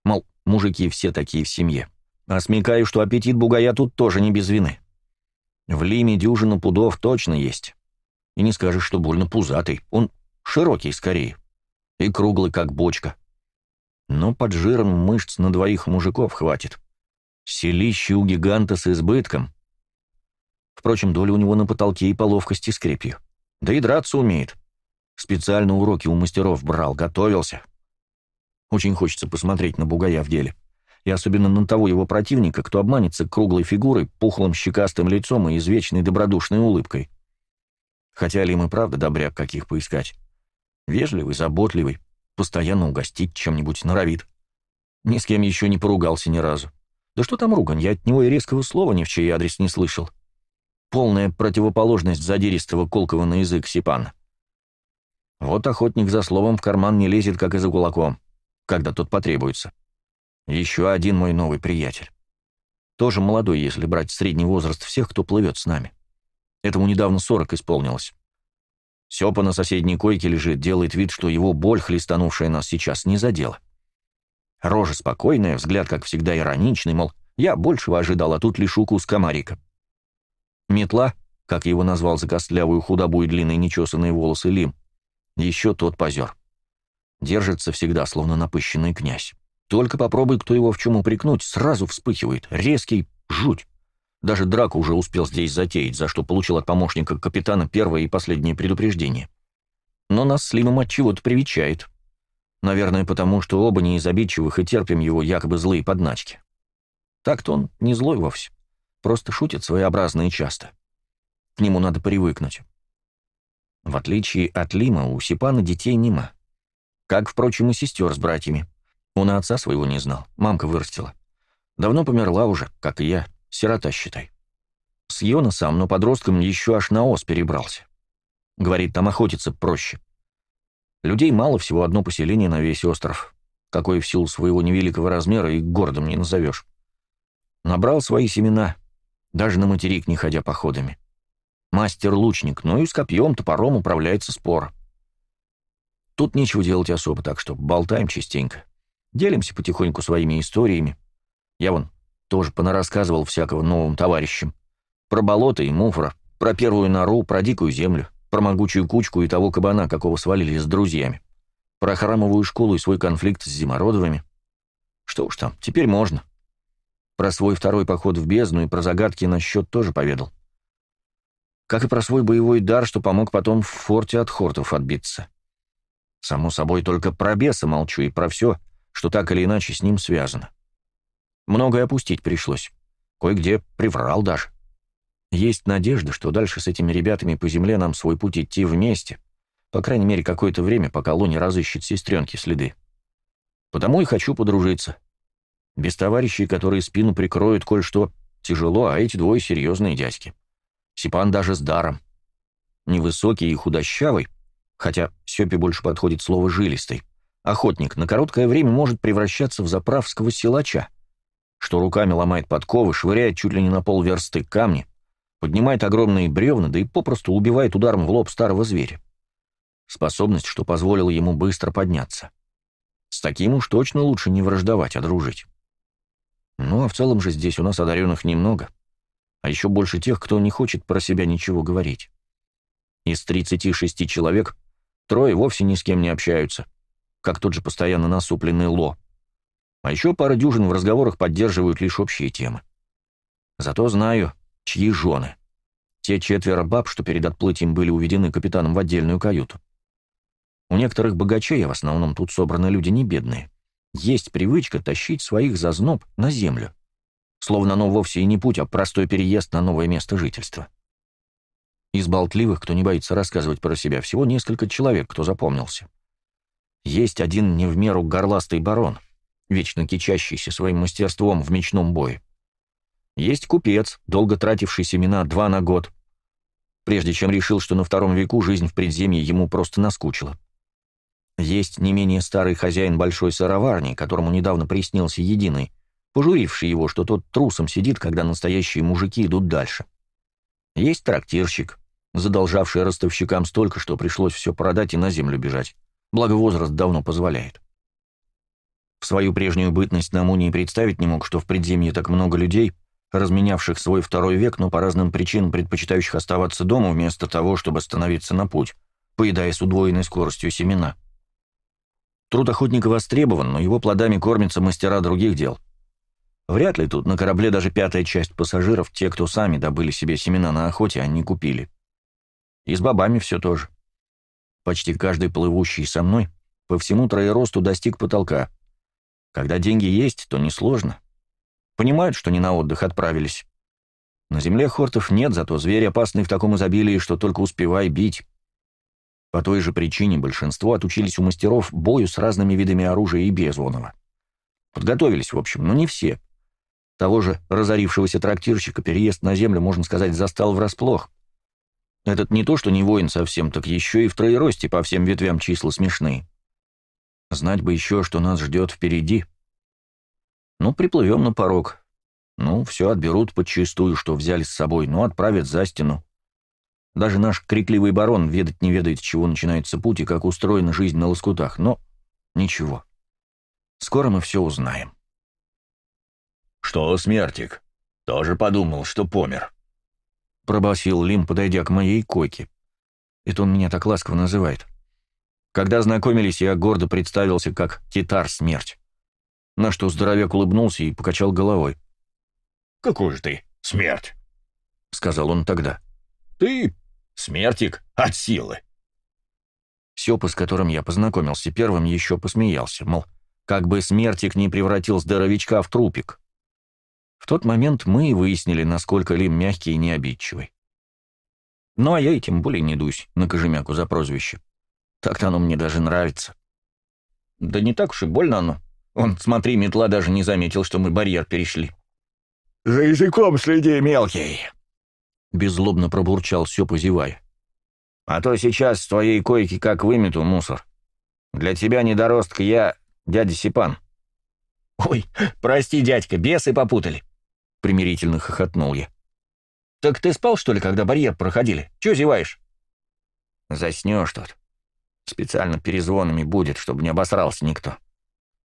Мол, мужики все такие в семье. А смекаю, что аппетит бугая тут тоже не без вины. В Лиме дюжина пудов точно есть. И не скажешь, что больно пузатый. Он широкий скорее. И круглый, как бочка. Но под жиром мышц на двоих мужиков хватит. Селище у гиганта с избытком. Впрочем, доля у него на потолке и по ловкости скрепью. Да и драться умеет. Специально уроки у мастеров брал, готовился. Очень хочется посмотреть на бугая в деле. — и особенно на того его противника, кто обманется круглой фигурой, пухлым щекастым лицом и извечной добродушной улыбкой. Хотя ли мы правда добряк каких поискать. Вежливый, заботливый, постоянно угостить чем-нибудь норовит. Ни с кем еще не поругался ни разу. Да что там ругань, я от него и резкого слова ни в чей адрес не слышал. Полная противоположность задиристого колкого на язык Сипана. Вот охотник за словом в карман не лезет, как и за кулаком, когда тот потребуется. Еще один мой новый приятель. Тоже молодой, если брать средний возраст всех, кто плывет с нами. Этому недавно 40 исполнилось. Сёпа на соседней койке лежит, делает вид, что его боль, хлестанувшая нас сейчас, не задела. Рожа спокойная, взгляд, как всегда, ироничный, мол, я большего ожидал, а тут лишь укус комарика. Метла, как его назвал за костлявую худобу и длинные нечесанные волосы Лим, еще тот позер. Держится всегда, словно напыщенный князь. Только попробуй, кто его в чем упрекнуть, сразу вспыхивает, резкий, жуть. Даже драку уже успел здесь затеять, за что получил от помощника капитана первое и последнее предупреждение. Но нас с Лимом от то привечает. Наверное, потому что оба не из обидчивых и терпим его якобы злые подначки. Так-то он не злой вовсе, просто шутит своеобразно и часто. К нему надо привыкнуть. В отличие от Лима, у Сипана детей нема. Как, впрочем, и сестер с братьями. Он и отца своего не знал, мамка вырастила. Давно померла уже, как и я, сирота, считай. С Йонасом, но подростком еще аж на ос перебрался. Говорит, там охотиться проще. Людей мало, всего одно поселение на весь остров, какое в силу своего невеликого размера и городом не назовешь. Набрал свои семена, даже на материк не ходя походами. Мастер-лучник, но ну и с копьем, топором управляется спор. Тут нечего делать особо, так что болтаем частенько. Делимся потихоньку своими историями. Я вон тоже понарассказывал всякого новым товарищам. Про болото и муфра, про первую нору, про дикую землю, про могучую кучку и того кабана, какого свалили с друзьями. Про храмовую школу и свой конфликт с Зимородовыми. Что уж там, теперь можно. Про свой второй поход в бездну и про загадки на счет тоже поведал. Как и про свой боевой дар, что помог потом в форте от хортов отбиться. Само собой, только про беса молчу и про все — что так или иначе с ним связано. Многое опустить пришлось. Кое-где приврал даже. Есть надежда, что дальше с этими ребятами по земле нам свой путь идти вместе. По крайней мере, какое-то время, пока Лони разыщет сестренки следы. Потому и хочу подружиться. Без товарищей, которые спину прикроют кое-что, тяжело, а эти двое серьезные дядьки. Сипан даже с даром. Невысокий и худощавый, хотя Сёпе больше подходит слово «жилистый». Охотник на короткое время может превращаться в заправского силача, что руками ломает подковы, швыряет чуть ли не на полверсты камни, поднимает огромные бревна, да и попросту убивает ударом в лоб старого зверя. Способность, что позволила ему быстро подняться. С таким уж точно лучше не враждовать, а дружить. Ну а в целом же здесь у нас одаренных немного, а еще больше тех, кто не хочет про себя ничего говорить. Из 36 человек трое вовсе ни с кем не общаются, как тот же постоянно насупленный Ло. А еще пара дюжин в разговорах поддерживают лишь общие темы. Зато знаю, чьи жены. Те четверо баб, что перед отплытием были уведены капитаном в отдельную каюту. У некоторых богачей, а в основном тут собраны люди не бедные, есть привычка тащить своих за зноб на землю. Словно оно вовсе и не путь, а простой переезд на новое место жительства. Из болтливых, кто не боится рассказывать про себя, всего несколько человек, кто запомнился. Есть один не в меру горластый барон, вечно кичащийся своим мастерством в мечном бое. Есть купец, долго тративший семена два на год, прежде чем решил, что на втором веку жизнь в предземье ему просто наскучила. Есть не менее старый хозяин большой сыроварни, которому недавно приснился единый, пожуривший его, что тот трусом сидит, когда настоящие мужики идут дальше. Есть трактирщик, задолжавший ростовщикам столько, что пришлось все продать и на землю бежать благо возраст давно позволяет. В свою прежнюю бытность Намуни не представить не мог, что в предзимье так много людей, разменявших свой второй век, но по разным причинам предпочитающих оставаться дома вместо того, чтобы становиться на путь, поедая с удвоенной скоростью семена. Труд охотника востребован, но его плодами кормятся мастера других дел. Вряд ли тут на корабле даже пятая часть пассажиров те, кто сами добыли себе семена на охоте, они купили. И с бобами все тоже. Почти каждый плывущий со мной по всему троеросту достиг потолка. Когда деньги есть, то несложно. Понимают, что не на отдых отправились. На земле хортов нет, зато зверь опасный в таком изобилии, что только успевай бить. По той же причине большинство отучились у мастеров бою с разными видами оружия и без оного. Подготовились, в общем, но не все. Того же разорившегося трактирщика переезд на землю, можно сказать, застал врасплох — этот не то что не воин совсем, так еще и в троеросте по всем ветвям числа смешные. Знать бы еще, что нас ждет впереди. Ну, приплывем на порог. Ну, все отберут подчистую, что взяли с собой, но ну, отправят за стену. Даже наш крикливый барон ведать не ведает, с чего начинается путь и как устроена жизнь на лоскутах, но ничего. Скоро мы все узнаем. «Что, смертик, тоже подумал, что помер?» — пробасил Лим, подойдя к моей койке. «Это он меня так ласково называет. Когда знакомились, я гордо представился как «Китар-смерть». На что здоровяк улыбнулся и покачал головой. «Какой же ты смерть?» — сказал он тогда. «Ты смертик от силы». Сёпа, с которым я познакомился первым, еще посмеялся, мол, как бы смертик не превратил здоровячка в трупик. В тот момент мы и выяснили, насколько Лим мягкий и необидчивый. Ну а я и тем более не дусь на Кожемяку за прозвище. Так-то оно мне даже нравится. Да не так уж и больно оно. Он, смотри, метла даже не заметил, что мы барьер перешли. «За языком следи, мелкий!» Беззлобно пробурчал все зевая. «А то сейчас с твоей койки как вымету мусор. Для тебя, недоростка, я дядя Сипан». «Ой, прости, дядька, бесы попутали!» примирительно хохотнул я. «Так ты спал, что ли, когда барьер проходили? Чё зеваешь?» Заснёшь тут. Специально перезвонами будет, чтобы не обосрался никто.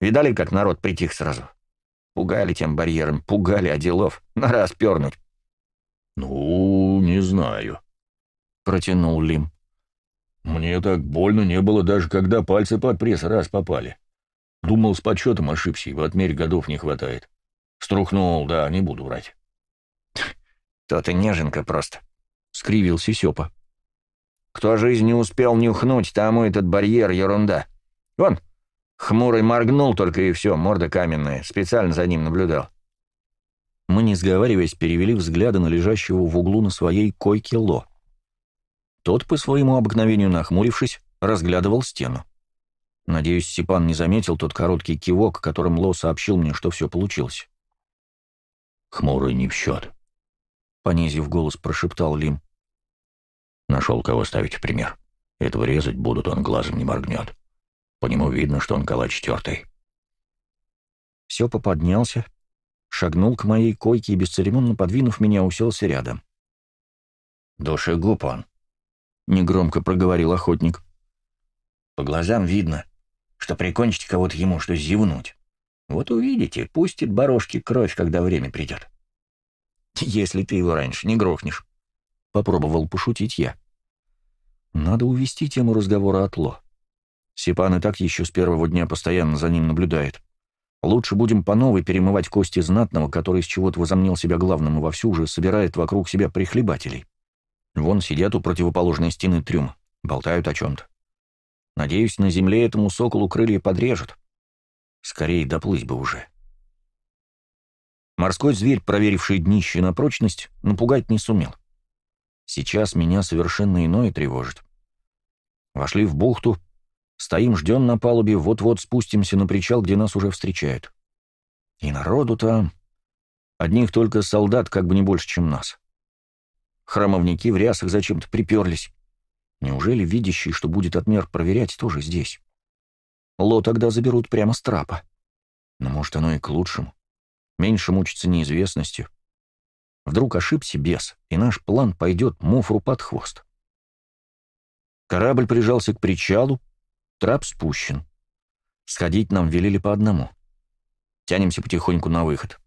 Видали, как народ притих сразу? Пугали тем барьером, пугали, оделов, а на раз пернуть». «Ну, не знаю», — протянул Лим. «Мне так больно не было, даже когда пальцы под пресс раз попали. Думал, с подсчетом ошибся, его отмерь годов не хватает. Струхнул, да, не буду врать. «То ты неженка просто», — скривился Сёпа. «Кто жизнь не успел нюхнуть, тому этот барьер — ерунда. Вон, хмурый моргнул только и все, морда каменная, специально за ним наблюдал». Мы, не сговариваясь, перевели взгляды на лежащего в углу на своей койке Ло. Тот, по своему обыкновению нахмурившись, разглядывал стену. Надеюсь, Степан не заметил тот короткий кивок, которым Ло сообщил мне, что все получилось. Хмурый не в счет. Понизив голос, прошептал Лим. Нашел кого ставить в пример. Это резать будут, он глазом не моргнет. По нему видно, что он калач четвертый. Сёпа поднялся, шагнул к моей койке и, бесцеремонно подвинув меня, уселся рядом. «Душегуб он», — негромко проговорил охотник. «По глазам видно, что прикончить кого-то ему, что зевнуть. Вот увидите, пустит барошки кровь, когда время придет. Если ты его раньше не грохнешь, — попробовал пошутить я. Надо увести тему разговора от Ло. Сипан и так еще с первого дня постоянно за ним наблюдает. Лучше будем по новой перемывать кости знатного, который из чего-то возомнил себя главным и вовсю уже собирает вокруг себя прихлебателей. Вон сидят у противоположной стены трюм, болтают о чем-то. Надеюсь, на земле этому соколу крылья подрежут. Скорее доплыть бы уже. Морской зверь, проверивший днище на прочность, напугать не сумел. Сейчас меня совершенно иное тревожит. Вошли в бухту, стоим, ждем на палубе, вот-вот спустимся на причал, где нас уже встречают. И народу там... Одних только солдат как бы не больше, чем нас. Храмовники в рясах зачем-то приперлись. Неужели видящий, что будет отмер проверять, тоже здесь? Ло тогда заберут прямо с трапа. Но, может, оно и к лучшему. Меньше мучиться неизвестностью. Вдруг ошибся бес, и наш план пойдет муфру под хвост. Корабль прижался к причалу, трап спущен. Сходить нам велели по одному. Тянемся потихоньку на выход.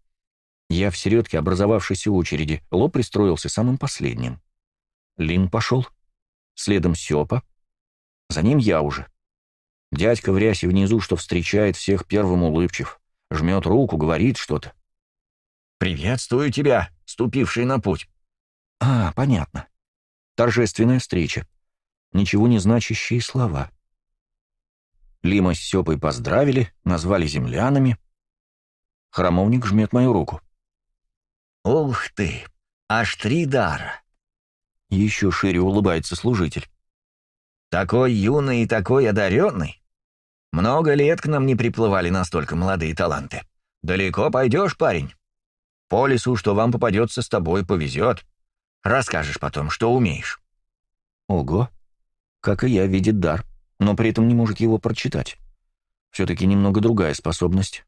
Я в середке образовавшейся очереди, Ло пристроился самым последним. Лин пошел, следом Сёпа, за ним я уже — Дядька в рясе внизу, что встречает всех первым улыбчив. Жмет руку, говорит что-то. «Приветствую тебя, ступивший на путь». «А, понятно. Торжественная встреча. Ничего не значащие слова». Лима с Сёпой поздравили, назвали землянами. Хромовник жмет мою руку. «Ух ты! Аж три дара!» Еще шире улыбается служитель. «Такой юный и такой одаренный! Много лет к нам не приплывали настолько молодые таланты. Далеко пойдешь, парень. По лесу, что вам попадется, с тобой повезет. Расскажешь потом, что умеешь». «Ого! Как и я, видит дар, но при этом не может его прочитать. Все-таки немного другая способность.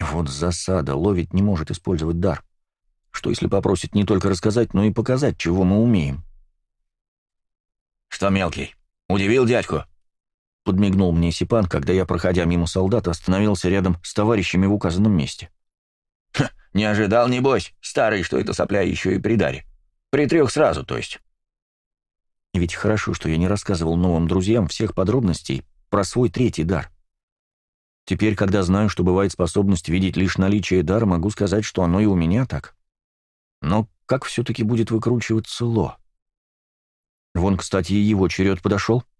Вот засада, ловить не может использовать дар. Что если попросит не только рассказать, но и показать, чего мы умеем?» «Что, мелкий, удивил дядьку?» подмигнул мне Сипан, когда я, проходя мимо солдата, остановился рядом с товарищами в указанном месте. «Ха, не ожидал, небось, старый, что это сопля еще и при даре. При трех сразу, то есть». Ведь хорошо, что я не рассказывал новым друзьям всех подробностей про свой третий дар. Теперь, когда знаю, что бывает способность видеть лишь наличие дара, могу сказать, что оно и у меня так. Но как все-таки будет выкручиваться Ло? Вон, кстати, и его черед подошел. —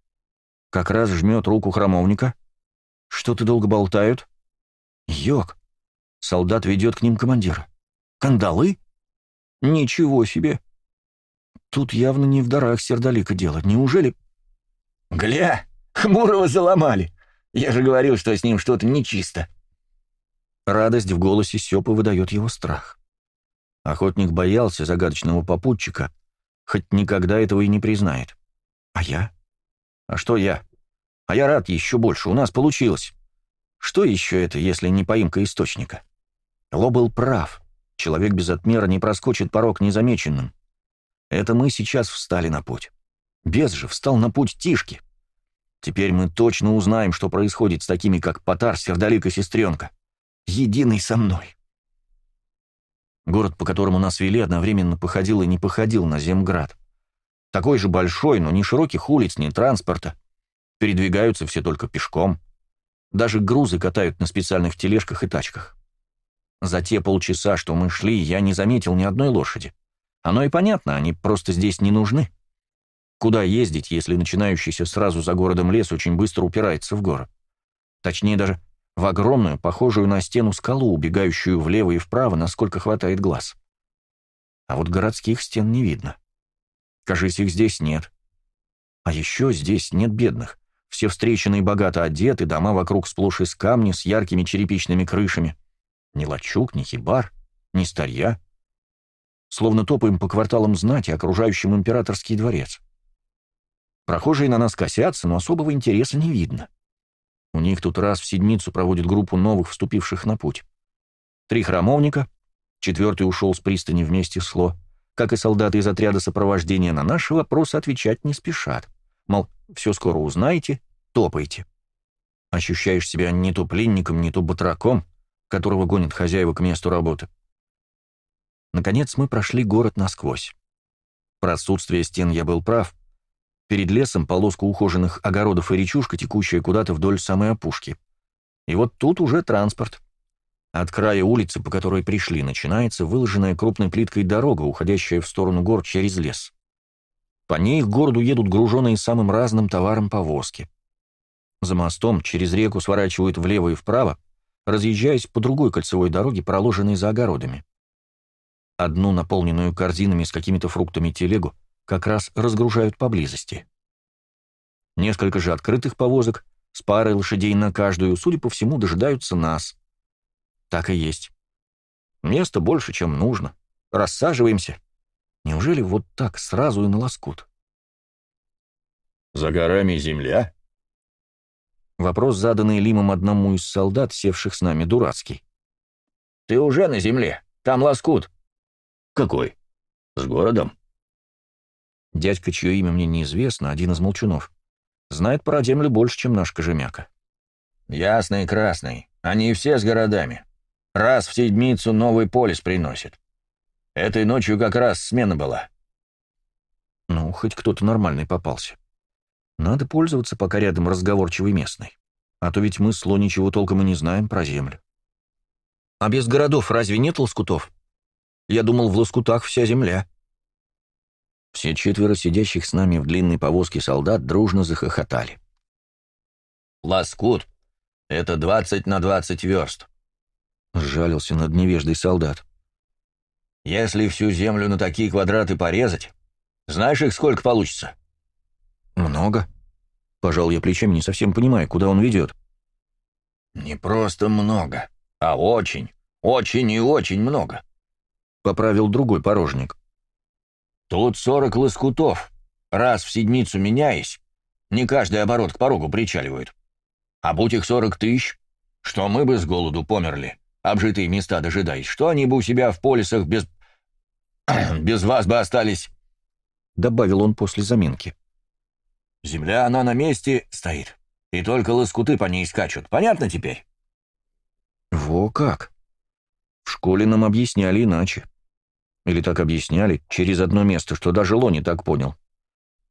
как раз жмет руку храмовника. Что-то долго болтают. Йок. Солдат ведет к ним командира. Кандалы? Ничего себе. Тут явно не в дарах сердолика дело. Неужели... Гля! Хмурого заломали! Я же говорил, что с ним что-то нечисто. Радость в голосе Сёпы выдает его страх. Охотник боялся загадочного попутчика, хоть никогда этого и не признает. А я? А что я? А я рад еще больше, у нас получилось. Что еще это, если не поимка источника? Ло был прав. Человек без отмера не проскочит порог незамеченным. Это мы сейчас встали на путь. Без же встал на путь Тишки. Теперь мы точно узнаем, что происходит с такими, как Потар, Сердолик и Сестренка. Единый со мной. Город, по которому нас вели, одновременно походил и не походил на Земград. Такой же большой, но ни широких улиц, ни транспорта. Передвигаются все только пешком. Даже грузы катают на специальных тележках и тачках. За те полчаса, что мы шли, я не заметил ни одной лошади. Оно и понятно, они просто здесь не нужны. Куда ездить, если начинающийся сразу за городом лес очень быстро упирается в город? Точнее даже в огромную, похожую на стену скалу, убегающую влево и вправо, насколько хватает глаз. А вот городских стен не видно. Кажись, их здесь нет. А еще здесь нет бедных. Все встреченные богато одеты, дома вокруг сплошь из камня с яркими черепичными крышами. Ни лачуг, ни хибар, ни старья. Словно топаем по кварталам знати, окружающим императорский дворец. Прохожие на нас косятся, но особого интереса не видно. У них тут раз в седмицу проводит группу новых, вступивших на путь. Три храмовника, четвертый ушел с пристани вместе с Ло — как и солдаты из отряда сопровождения, на наши вопросы отвечать не спешат. Мол, все скоро узнаете, топайте. Ощущаешь себя не то пленником, не то батраком, которого гонят хозяева к месту работы. Наконец мы прошли город насквозь. Про отсутствие стен я был прав. Перед лесом полоску ухоженных огородов и речушка, текущая куда-то вдоль самой опушки. И вот тут уже транспорт. От края улицы, по которой пришли, начинается выложенная крупной плиткой дорога, уходящая в сторону гор через лес. По ней к городу едут груженные самым разным товаром повозки. За мостом через реку сворачивают влево и вправо, разъезжаясь по другой кольцевой дороге, проложенной за огородами. Одну, наполненную корзинами с какими-то фруктами телегу, как раз разгружают поблизости. Несколько же открытых повозок с парой лошадей на каждую, судя по всему, дожидаются нас, так и есть. Места больше, чем нужно. Рассаживаемся. Неужели вот так, сразу и на лоскут? За горами земля? Вопрос, заданный Лимом одному из солдат, севших с нами, дурацкий. Ты уже на земле. Там лоскут. Какой? С городом? Дядька, чье имя мне неизвестно, один из молчунов, знает про землю больше, чем наш Кожемяка. Ясный и красный. Они все с городами. Раз в седмицу новый полис приносит. Этой ночью как раз смена была. Ну, хоть кто-то нормальный попался. Надо пользоваться, пока рядом разговорчивый местный. А то ведь мы, сло, ничего толком и не знаем про землю. А без городов разве нет лоскутов? Я думал, в лоскутах вся земля. Все четверо сидящих с нами в длинной повозке солдат дружно захохотали. «Лоскут — это 20 на 20 верст», — жалился над невеждой солдат. «Если всю землю на такие квадраты порезать, знаешь их сколько получится?» «Много», — пожал я плечами, не совсем понимая, куда он ведет. «Не просто много, а очень, очень и очень много», — поправил другой порожник. «Тут сорок лоскутов, раз в седмицу меняясь, не каждый оборот к порогу причаливают. А будь их сорок тысяч, что мы бы с голоду померли» обжитые места дожидаясь, что они бы у себя в полисах без... без вас бы остались», — добавил он после заминки. «Земля, она на месте стоит, и только лоскуты по ней скачут. Понятно теперь?» «Во как! В школе нам объясняли иначе. Или так объясняли, через одно место, что даже Лони так понял.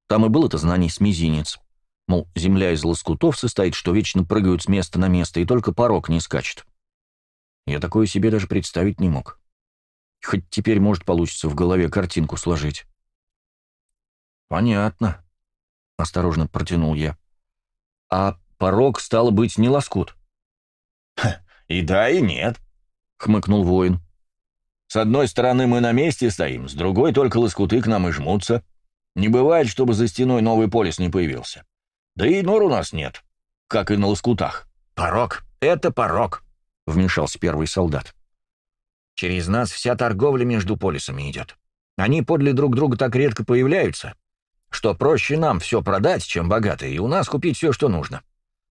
Там и был это знание с мизинец. Мол, земля из лоскутов состоит, что вечно прыгают с места на место, и только порог не скачет. Я такое себе даже представить не мог. Хоть теперь, может, получится в голове картинку сложить. «Понятно», — осторожно протянул я. «А порог, стало быть, не лоскут?» «И да, и нет», — хмыкнул воин. «С одной стороны мы на месте стоим, с другой только лоскуты к нам и жмутся. Не бывает, чтобы за стеной новый полис не появился. Да и нор у нас нет, как и на лоскутах. Порог — это порог» вмешался первый солдат. «Через нас вся торговля между полисами идет. Они подле друг друга так редко появляются, что проще нам все продать, чем богатые, и у нас купить все, что нужно.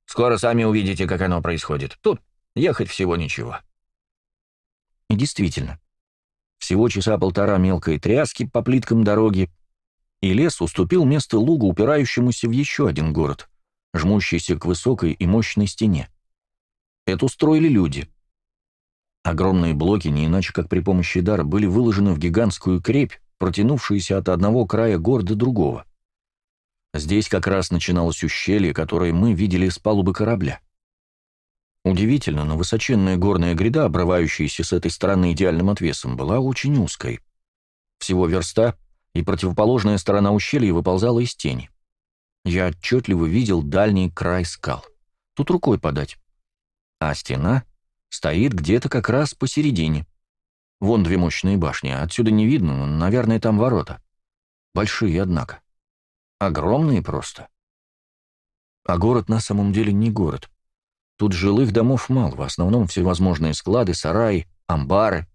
Скоро сами увидите, как оно происходит. Тут ехать всего ничего». И действительно, всего часа полтора мелкой тряски по плиткам дороги, и лес уступил место лугу, упирающемуся в еще один город, жмущийся к высокой и мощной стене. Это устроили люди. Огромные блоки, не иначе как при помощи дара, были выложены в гигантскую крепь, протянувшуюся от одного края гор до другого. Здесь как раз начиналось ущелье, которое мы видели с палубы корабля. Удивительно, но высоченная горная гряда, обрывающаяся с этой стороны идеальным отвесом, была очень узкой. Всего верста, и противоположная сторона ущелья выползала из тени. Я отчетливо видел дальний край скал. Тут рукой подать а стена стоит где-то как раз посередине. Вон две мощные башни, отсюда не видно, но, наверное, там ворота. Большие, однако. Огромные просто. А город на самом деле не город. Тут жилых домов мало, в основном всевозможные склады, сараи, амбары.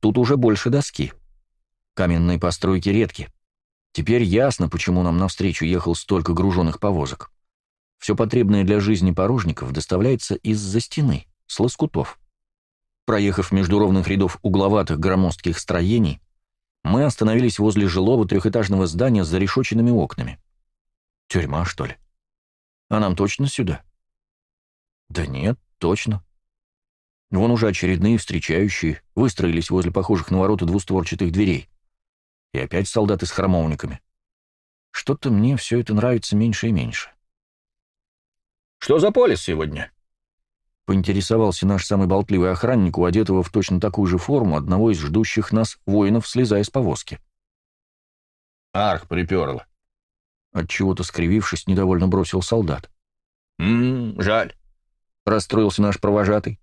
Тут уже больше доски. Каменные постройки редки. Теперь ясно, почему нам навстречу ехал столько груженных повозок. Все потребное для жизни порожников доставляется из-за стены, с лоскутов. Проехав между ровных рядов угловатых громоздких строений, мы остановились возле жилого трехэтажного здания с зарешоченными окнами. Тюрьма, что ли? А нам точно сюда? Да нет, точно. Вон уже очередные встречающие выстроились возле похожих на ворота двустворчатых дверей. И опять солдаты с хромовниками. Что-то мне все это нравится меньше и меньше. Что за полис сегодня?» Поинтересовался наш самый болтливый охранник, у одетого в точно такую же форму одного из ждущих нас воинов, слезая с повозки. «Арх приперло». Отчего-то скривившись, недовольно бросил солдат. «М-м, жаль», — расстроился наш провожатый.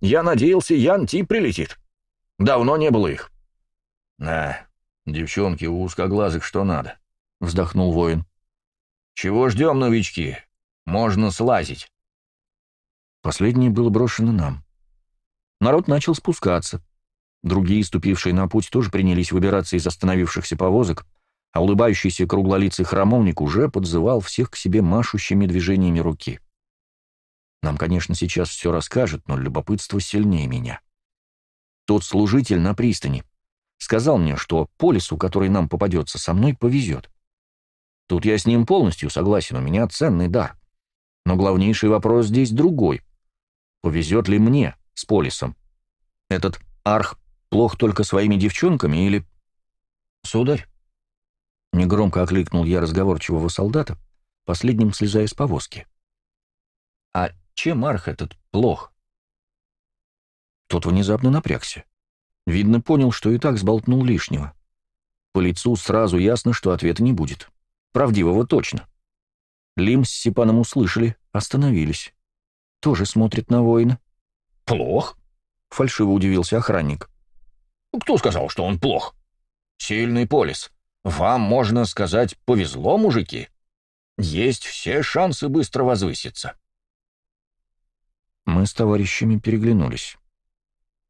«Я надеялся, Янти прилетит. Давно не было их». «На, девчонки, узкоглазых что надо», — вздохнул воин. «Чего ждем, новички? Можно слазить. Последнее было брошено нам. Народ начал спускаться. Другие, ступившие на путь, тоже принялись выбираться из остановившихся повозок, а улыбающийся круглолицый храмовник уже подзывал всех к себе машущими движениями руки. Нам, конечно, сейчас все расскажет, но любопытство сильнее меня. Тот служитель на пристани сказал мне, что по лесу, который нам попадется, со мной повезет. Тут я с ним полностью согласен, у меня ценный дар. Но главнейший вопрос здесь другой. Повезет ли мне с Полисом? Этот арх плох только своими девчонками или... Сударь? Негромко окликнул я разговорчивого солдата, последним слезая с повозки. А чем арх этот плох? Тот внезапно напрягся. Видно, понял, что и так сболтнул лишнего. По лицу сразу ясно, что ответа не будет. Правдивого точно. Лим с Сипаном услышали, остановились. Тоже смотрит на воина. «Плох?» — фальшиво удивился охранник. «Кто сказал, что он плох? Сильный полис. Вам, можно сказать, повезло, мужики. Есть все шансы быстро возвыситься». Мы с товарищами переглянулись.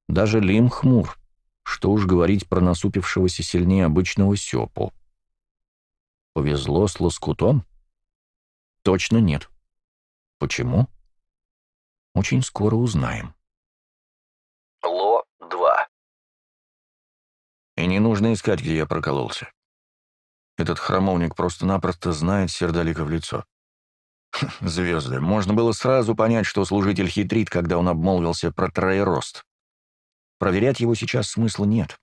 Даже Лим хмур, что уж говорить про насупившегося сильнее обычного Сёпу. «Повезло с лоскутом?» Точно нет. Почему? Очень скоро узнаем. Ло-2. И не нужно искать, где я прокололся. Этот храмовник просто-напросто знает сердолика в лицо. Звезды. Можно было сразу понять, что служитель хитрит, когда он обмолвился про троерост. Проверять его сейчас смысла нет.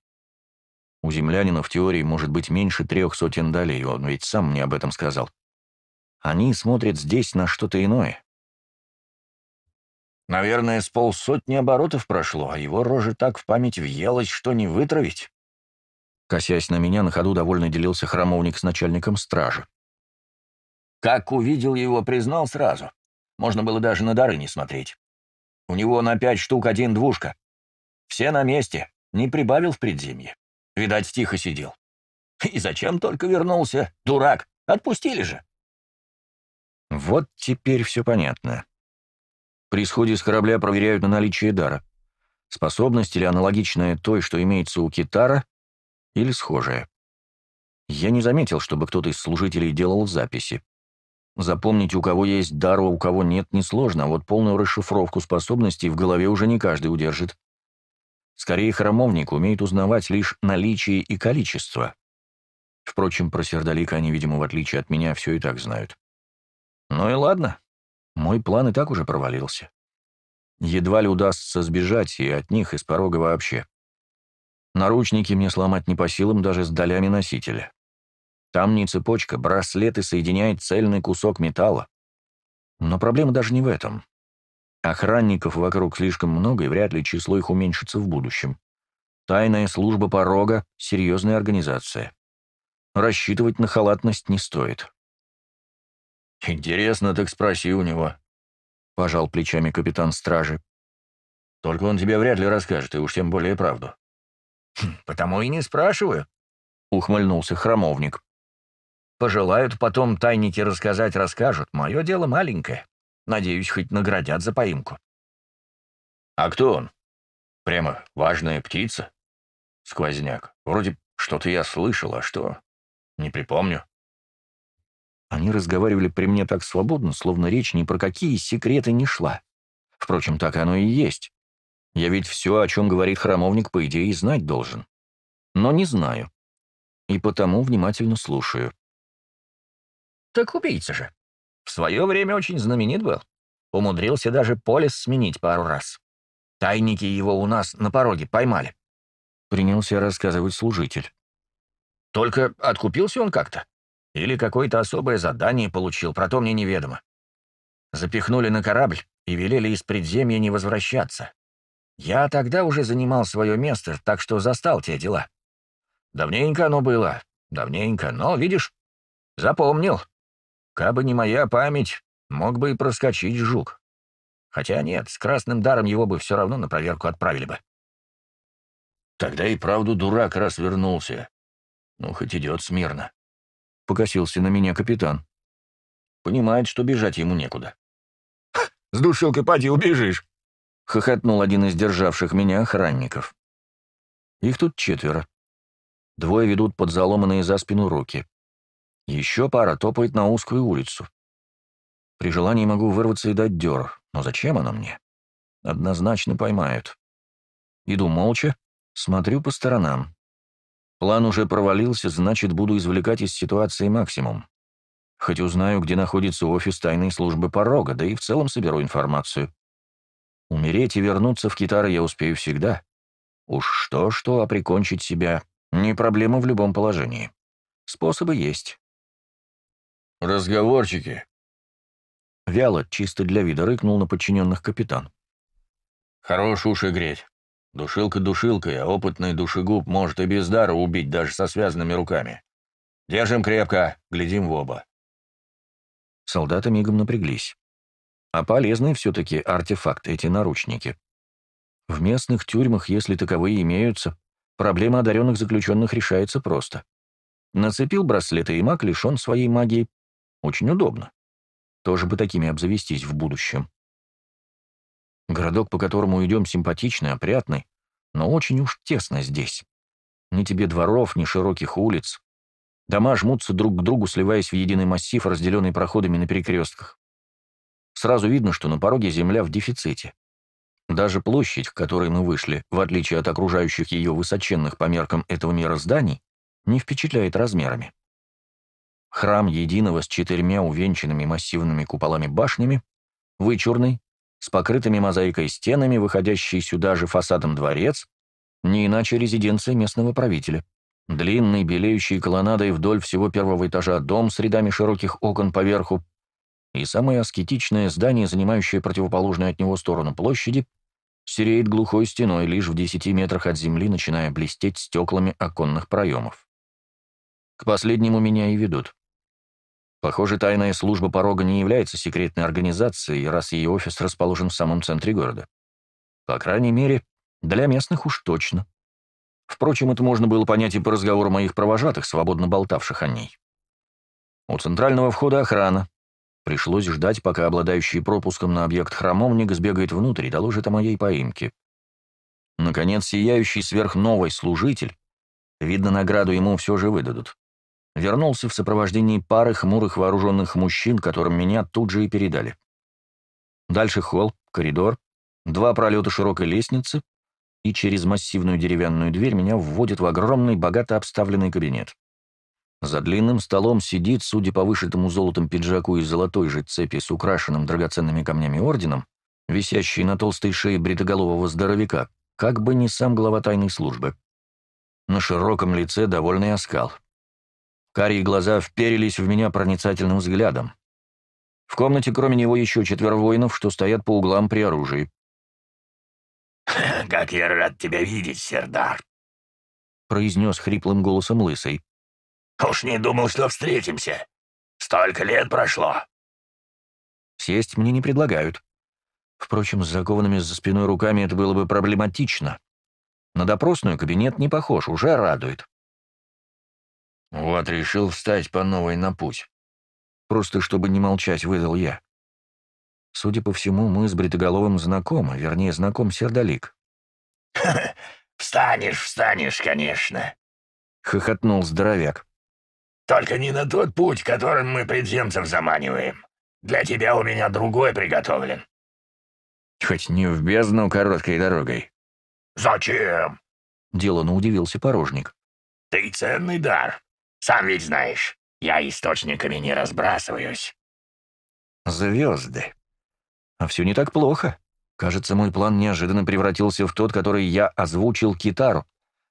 У землянина в теории может быть меньше трех сотен долей, он ведь сам мне об этом сказал. Они смотрят здесь на что-то иное. Наверное, с полсотни оборотов прошло, а его рожа так в память въелась, что не вытравить. Косясь на меня, на ходу довольно делился храмовник с начальником стражи. Как увидел его, признал сразу. Можно было даже на дары не смотреть. У него на пять штук один двушка. Все на месте, не прибавил в предзимье. Видать, тихо сидел. И зачем только вернулся? Дурак, отпустили же. Вот теперь все понятно. При исходе с корабля проверяют на наличие дара. Способность или аналогичная той, что имеется у Китара, или схожая. Я не заметил, чтобы кто-то из служителей делал записи. Запомнить, у кого есть дар, а у кого нет, несложно, а вот полную расшифровку способностей в голове уже не каждый удержит. Скорее, храмовник умеет узнавать лишь наличие и количество. Впрочем, про сердолика они, видимо, в отличие от меня, все и так знают. Ну и ладно, мой план и так уже провалился. Едва ли удастся сбежать и от них, из порога вообще. Наручники мне сломать не по силам даже с долями носителя. Там не цепочка, браслеты соединяет цельный кусок металла. Но проблема даже не в этом. Охранников вокруг слишком много, и вряд ли число их уменьшится в будущем. Тайная служба порога — серьезная организация. Рассчитывать на халатность не стоит. «Интересно, так спроси у него», — пожал плечами капитан стражи. «Только он тебе вряд ли расскажет, и уж тем более правду». «Хм, «Потому и не спрашиваю», — ухмыльнулся храмовник. «Пожелают потом тайники рассказать, расскажут. Мое дело маленькое. Надеюсь, хоть наградят за поимку». «А кто он? Прямо важная птица?» «Сквозняк. Вроде что-то я слышал, а что? Не припомню». Они разговаривали при мне так свободно, словно речь ни про какие секреты не шла. Впрочем, так оно и есть. Я ведь все, о чем говорит храмовник, по идее, знать должен. Но не знаю. И потому внимательно слушаю. Так убийца же. В свое время очень знаменит был. Умудрился даже полис сменить пару раз. Тайники его у нас на пороге поймали. Принялся рассказывать служитель. Только откупился он как-то. Или какое-то особое задание получил, про то мне неведомо. Запихнули на корабль и велели из предземья не возвращаться. Я тогда уже занимал свое место, так что застал те дела. Давненько оно было, давненько, но, видишь, запомнил. Кабы не моя память, мог бы и проскочить жук. Хотя нет, с красным даром его бы все равно на проверку отправили бы. Тогда и правду дурак развернулся. Ну, хоть идет смирно покосился на меня капитан. Понимает, что бежать ему некуда. «С душилкой пади, убежишь!» — хохотнул один из державших меня охранников. Их тут четверо. Двое ведут под заломанные за спину руки. Еще пара топает на узкую улицу. При желании могу вырваться и дать дёр, но зачем оно мне? Однозначно поймают. Иду молча, смотрю по сторонам. План уже провалился, значит, буду извлекать из ситуации максимум. Хоть узнаю, где находится офис тайной службы порога, да и в целом соберу информацию. Умереть и вернуться в Китары я успею всегда. Уж что-что, а прикончить себя — не проблема в любом положении. Способы есть. «Разговорчики!» Вяло, чисто для вида, рыкнул на подчиненных капитан. «Хорош уши греть. Душилка душилкой, а опытный душегуб может и без дара убить даже со связанными руками. Держим крепко, глядим в оба. Солдаты мигом напряглись. А полезный все-таки артефакт эти наручники. В местных тюрьмах, если таковые имеются, проблема одаренных заключенных решается просто. Нацепил браслеты и маг лишен своей магии. Очень удобно. Тоже бы такими обзавестись в будущем. Городок, по которому идем, симпатичный, опрятный, но очень уж тесно здесь. Ни тебе дворов, ни широких улиц. Дома жмутся друг к другу, сливаясь в единый массив, разделенный проходами на перекрестках. Сразу видно, что на пороге земля в дефиците. Даже площадь, к которой мы вышли, в отличие от окружающих ее высоченных по меркам этого мира зданий, не впечатляет размерами. Храм единого с четырьмя увенчанными массивными куполами башнями, вычурный, с покрытыми мозаикой стенами, выходящий сюда же фасадом дворец, не иначе резиденция местного правителя. Длинный, белеющий колоннадой вдоль всего первого этажа дом с рядами широких окон поверху и самое аскетичное здание, занимающее противоположную от него сторону площади, сереет глухой стеной лишь в 10 метрах от земли, начиная блестеть стеклами оконных проемов. К последнему меня и ведут. Похоже, тайная служба порога не является секретной организацией, раз ее офис расположен в самом центре города. По крайней мере, для местных уж точно. Впрочем, это можно было понять и по разговору моих провожатых, свободно болтавших о ней. У центрального входа охрана. Пришлось ждать, пока обладающий пропуском на объект храмовник сбегает внутрь и доложит о моей поимке. Наконец, сияющий сверхновый служитель, видно, награду ему все же выдадут вернулся в сопровождении пары хмурых вооруженных мужчин, которым меня тут же и передали. Дальше холл, коридор, два пролета широкой лестницы, и через массивную деревянную дверь меня вводят в огромный, богато обставленный кабинет. За длинным столом сидит, судя по вышитому золотом пиджаку и золотой же цепи с украшенным драгоценными камнями орденом, висящий на толстой шее бритоголового здоровяка, как бы не сам глава тайной службы. На широком лице довольный оскал — Карие глаза вперились в меня проницательным взглядом. В комнате кроме него еще четверо воинов, что стоят по углам при оружии. «Как я рад тебя видеть, Сердар!» — произнес хриплым голосом Лысый. «Уж не думал, что встретимся. Столько лет прошло!» Сесть мне не предлагают. Впрочем, с закованными за спиной руками это было бы проблематично. На допросную кабинет не похож, уже радует. Вот решил встать по новой на путь. Просто чтобы не молчать, выдал я. Судя по всему, мы с Бритоголовым знакомы, вернее, знаком Сердолик. «Встанешь, встанешь, конечно», — хохотнул здоровяк. «Только не на тот путь, которым мы предземцев заманиваем. Для тебя у меня другой приготовлен». «Хоть не в бездну короткой дорогой». «Зачем?» — делано удивился порожник. «Ты ценный дар. Сам ведь знаешь, я источниками не разбрасываюсь». «Звезды. А все не так плохо. Кажется, мой план неожиданно превратился в тот, который я озвучил Китару.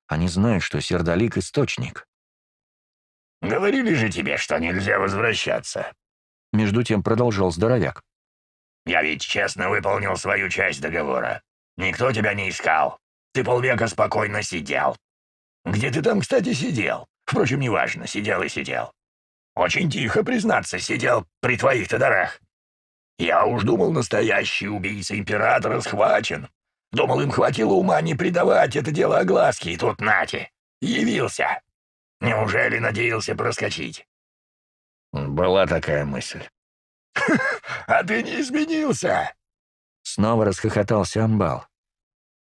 Они знают, что Сердолик — источник». «Говорили же тебе, что нельзя возвращаться», — между тем продолжал здоровяк. «Я ведь честно выполнил свою часть договора. Никто тебя не искал. Ты полвека спокойно сидел. Где ты там, кстати, сидел?» Впрочем, неважно, сидел и сидел. Очень тихо, признаться, сидел при твоих-то дарах. Я уж думал, настоящий убийца императора схвачен. Думал, им хватило ума не предавать это дело огласке, и тут нате, явился. Неужели надеялся проскочить? Была такая мысль. «А ты не изменился!» Снова расхохотался Амбал.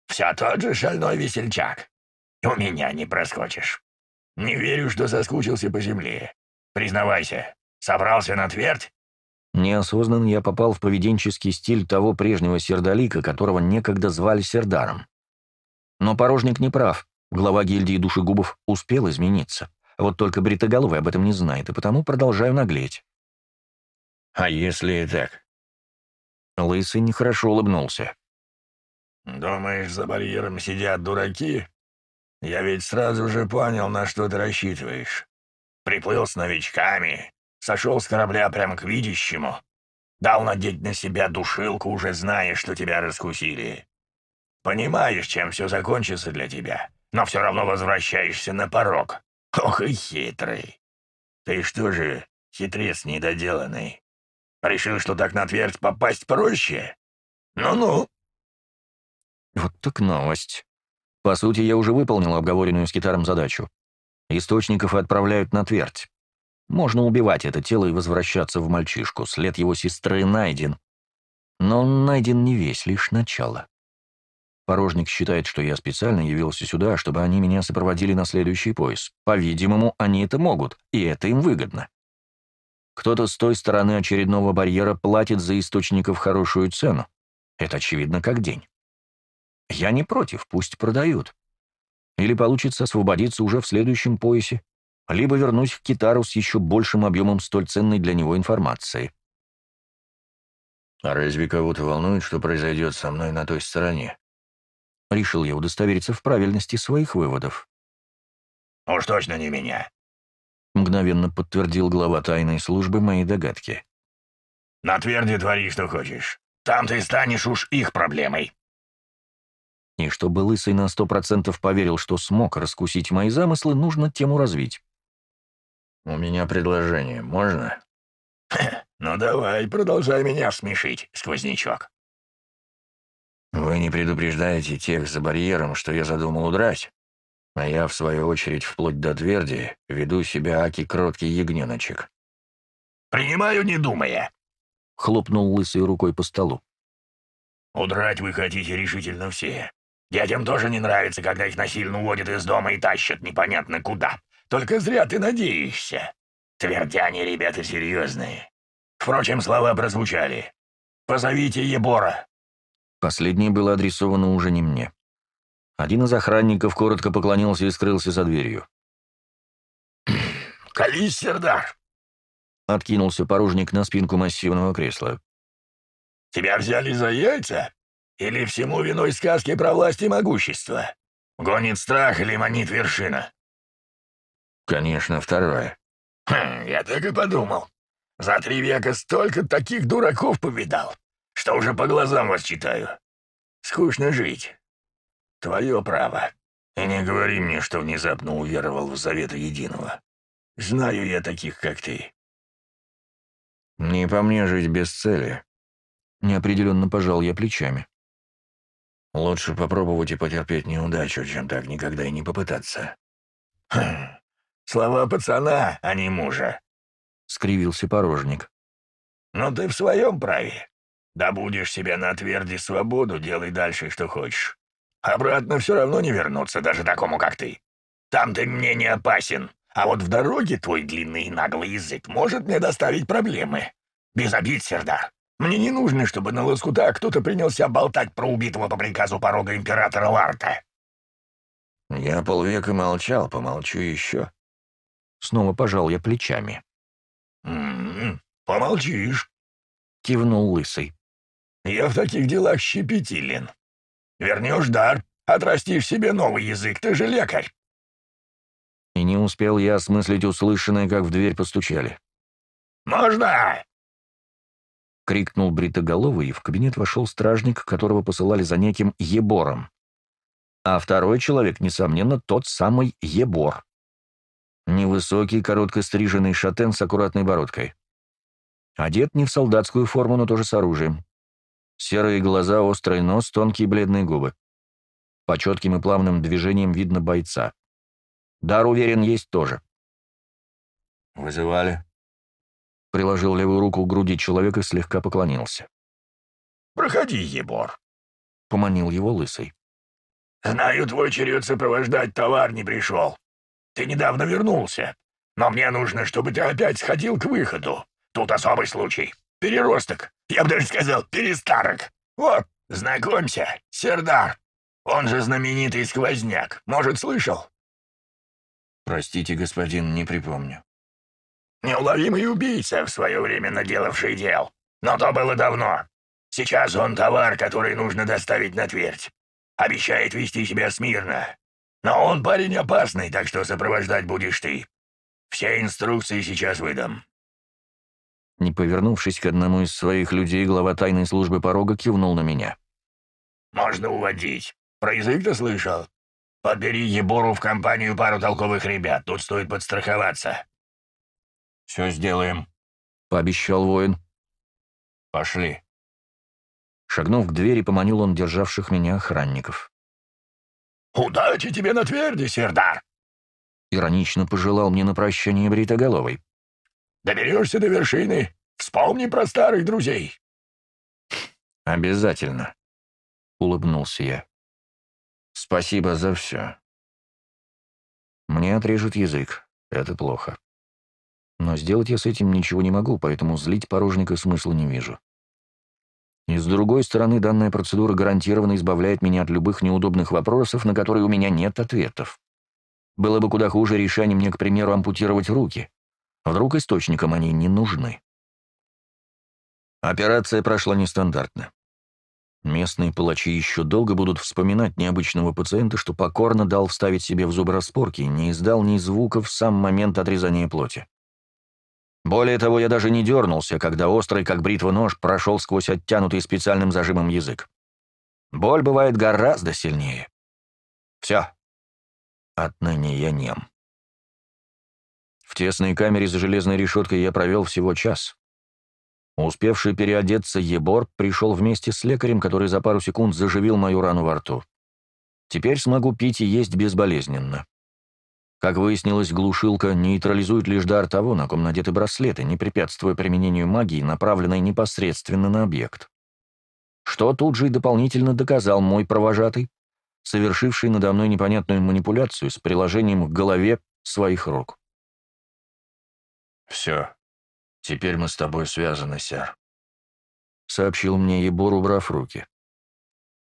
«Все тот же шальной весельчак. У меня не проскочишь. Не верю, что соскучился по земле. Признавайся, собрался на твердь?» Неосознанно я попал в поведенческий стиль того прежнего сердолика, которого некогда звали Сердаром. Но порожник не прав. Глава гильдии душегубов успел измениться. Вот только Бритоголовый об этом не знает, и потому продолжаю наглеть. «А если и так?» Лысый нехорошо улыбнулся. «Думаешь, за барьером сидят дураки? Я ведь сразу же понял, на что ты рассчитываешь. Приплыл с новичками, сошел с корабля прямо к видящему, дал надеть на себя душилку, уже зная, что тебя раскусили. Понимаешь, чем все закончится для тебя, но все равно возвращаешься на порог. Ох и хитрый. Ты что же, хитрец недоделанный? Решил, что так на твердь попасть проще? Ну-ну. Вот так новость. По сути, я уже выполнил обговоренную с китаром задачу. Источников отправляют на твердь. Можно убивать это тело и возвращаться в мальчишку. След его сестры найден. Но он найден не весь, лишь начало. Порожник считает, что я специально явился сюда, чтобы они меня сопроводили на следующий пояс. По-видимому, они это могут, и это им выгодно. Кто-то с той стороны очередного барьера платит за источников хорошую цену. Это очевидно как день. Я не против, пусть продают. Или получится освободиться уже в следующем поясе, либо вернусь к Китару с еще большим объемом столь ценной для него информации. «А разве кого-то волнует, что произойдет со мной на той стороне?» Решил я удостовериться в правильности своих выводов. «Уж точно не меня», — мгновенно подтвердил глава тайной службы мои догадки. «На тверде твори, что хочешь. Там ты станешь уж их проблемой». И чтобы Лысый на сто процентов поверил, что смог раскусить мои замыслы, нужно тему развить. «У меня предложение, можно?» «Ну давай, продолжай меня смешить, сквознячок». «Вы не предупреждаете тех за барьером, что я задумал удрать, а я, в свою очередь, вплоть до тверди, веду себя аки кроткий ягненочек». «Принимаю, не думая», — хлопнул лысый рукой по столу. «Удрать вы хотите решительно все. Детям тоже не нравится, когда их насильно уводят из дома и тащат непонятно куда. Только зря ты надеешься. Твердяне ребята серьезные. Впрочем, слова прозвучали. «Позовите Ебора». Последнее было адресовано уже не мне. Один из охранников коротко поклонился и скрылся за дверью. «Колись, Сердар!» — откинулся порожник на спинку массивного кресла. «Тебя взяли за яйца?» Или всему виной сказки про власть и могущество? Гонит страх или манит вершина?» «Конечно, второе». Хм, «Я так и подумал. За три века столько таких дураков повидал, что уже по глазам вас читаю. Скучно жить. Твое право. И не говори мне, что внезапно уверовал в завет единого. Знаю я таких, как ты». «Не по мне жить без цели», — неопределенно пожал я плечами. Лучше попробовать и потерпеть неудачу, чем так никогда и не попытаться. Хм, слова пацана, а не мужа, — скривился порожник. Но ну ты в своем праве. Да будешь себе на тверди свободу, делай дальше, что хочешь. Обратно все равно не вернуться, даже такому, как ты. Там ты мне не опасен, а вот в дороге твой длинный и наглый язык может мне доставить проблемы. Без обид, Сердар. Мне не нужно, чтобы на лоскута кто-то принялся болтать про убитого по приказу порога императора Ларта». Я полвека молчал, помолчу еще. Снова пожал я плечами. «М м-м, — кивнул лысый. «Я в таких делах щепетилен. Вернешь дар, отрастишь себе новый язык, ты же лекарь». И не успел я осмыслить услышанное, как в дверь постучали. «Можно!» крикнул бритоголовый, и в кабинет вошел стражник, которого посылали за неким Ебором. А второй человек, несомненно, тот самый Ебор. Невысокий, коротко стриженный шатен с аккуратной бородкой. Одет не в солдатскую форму, но тоже с оружием. Серые глаза, острый нос, тонкие бледные губы. По четким и плавным движениям видно бойца. Дар, уверен, есть тоже. «Вызывали?» приложил левую руку к груди человека и слегка поклонился. «Проходи, Ебор», — поманил его лысый. «Знаю, твой черед сопровождать товар не пришел. Ты недавно вернулся, но мне нужно, чтобы ты опять сходил к выходу. Тут особый случай. Переросток, я бы даже сказал, перестарок. Вот, знакомься, Сердар. Он же знаменитый сквозняк. Может, слышал?» «Простите, господин, не припомню». Неуловимый убийца, в свое время наделавший дел. Но то было давно. Сейчас он товар, который нужно доставить на твердь. Обещает вести себя смирно. Но он парень опасный, так что сопровождать будешь ты. Все инструкции сейчас выдам». Не повернувшись к одному из своих людей, глава тайной службы порога кивнул на меня. «Можно уводить. Про язык-то слышал? Подбери Ебору в компанию пару толковых ребят, тут стоит подстраховаться. «Все сделаем», — пообещал воин. «Пошли». Шагнув к двери, поманил он державших меня охранников. «Удачи тебе на тверди, Сердар!» Иронично пожелал мне на прощание Бритоголовый. «Доберешься до вершины, вспомни про старых друзей». «Обязательно», — улыбнулся я. «Спасибо за все. Мне отрежут язык. Это плохо». Но сделать я с этим ничего не могу, поэтому злить порожника смысла не вижу. И с другой стороны, данная процедура гарантированно избавляет меня от любых неудобных вопросов, на которые у меня нет ответов. Было бы куда хуже решение мне, к примеру, ампутировать руки. Вдруг источникам они не нужны. Операция прошла нестандартно. Местные палачи еще долго будут вспоминать необычного пациента, что покорно дал вставить себе в зуб распорки и не издал ни звука в сам момент отрезания плоти. Более того, я даже не дернулся, когда острый, как бритва нож, прошел сквозь оттянутый специальным зажимом язык. Боль бывает гораздо сильнее. Все. Отныне я нем. В тесной камере за железной решеткой я провел всего час. Успевший переодеться Ебор пришел вместе с лекарем, который за пару секунд заживил мою рану во рту. Теперь смогу пить и есть безболезненно. Как выяснилось, глушилка нейтрализует лишь дар того, на ком надеты браслеты, не препятствуя применению магии, направленной непосредственно на объект. Что тут же и дополнительно доказал мой провожатый, совершивший надо мной непонятную манипуляцию с приложением к голове своих рук. «Все. Теперь мы с тобой связаны, сэр», — сообщил мне Ебор, убрав руки.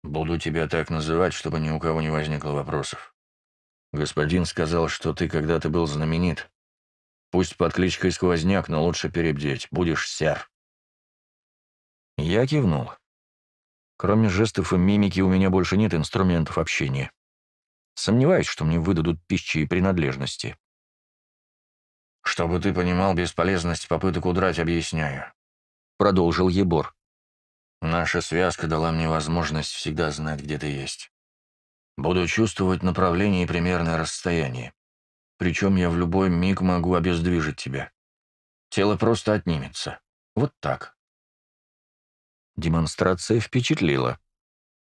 «Буду тебя так называть, чтобы ни у кого не возникло вопросов. Господин сказал, что ты когда-то был знаменит. Пусть под кличкой Сквозняк, но лучше перебдеть. Будешь сер. Я кивнул. Кроме жестов и мимики у меня больше нет инструментов общения. Сомневаюсь, что мне выдадут пищи и принадлежности. «Чтобы ты понимал бесполезность попыток удрать, объясняю», — продолжил Ебор. «Наша связка дала мне возможность всегда знать, где ты есть. Буду чувствовать направление и примерное расстояние. Причем я в любой миг могу обездвижить тебя. Тело просто отнимется. Вот так. Демонстрация впечатлила.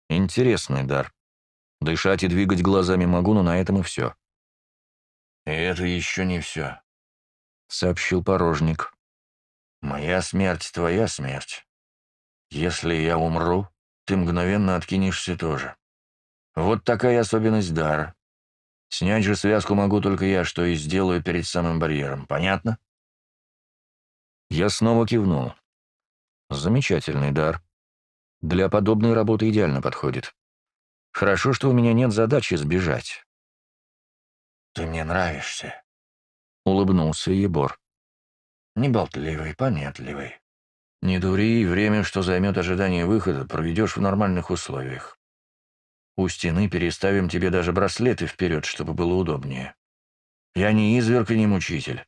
Интересный дар. Дышать и двигать глазами могу, но на этом и все. «И это еще не все», — сообщил порожник. «Моя смерть — твоя смерть. Если я умру, ты мгновенно откинешься тоже. Вот такая особенность дара. Снять же связку могу только я, что и сделаю перед самым барьером. Понятно? Я снова кивнул. Замечательный дар. Для подобной работы идеально подходит. Хорошо, что у меня нет задачи сбежать. «Ты мне нравишься», — улыбнулся Ебор. «Неболтливый, понятливый. Не дури, время, что займет ожидание выхода, проведешь в нормальных условиях. У стены переставим тебе даже браслеты вперед, чтобы было удобнее. Я не изверг и не мучитель.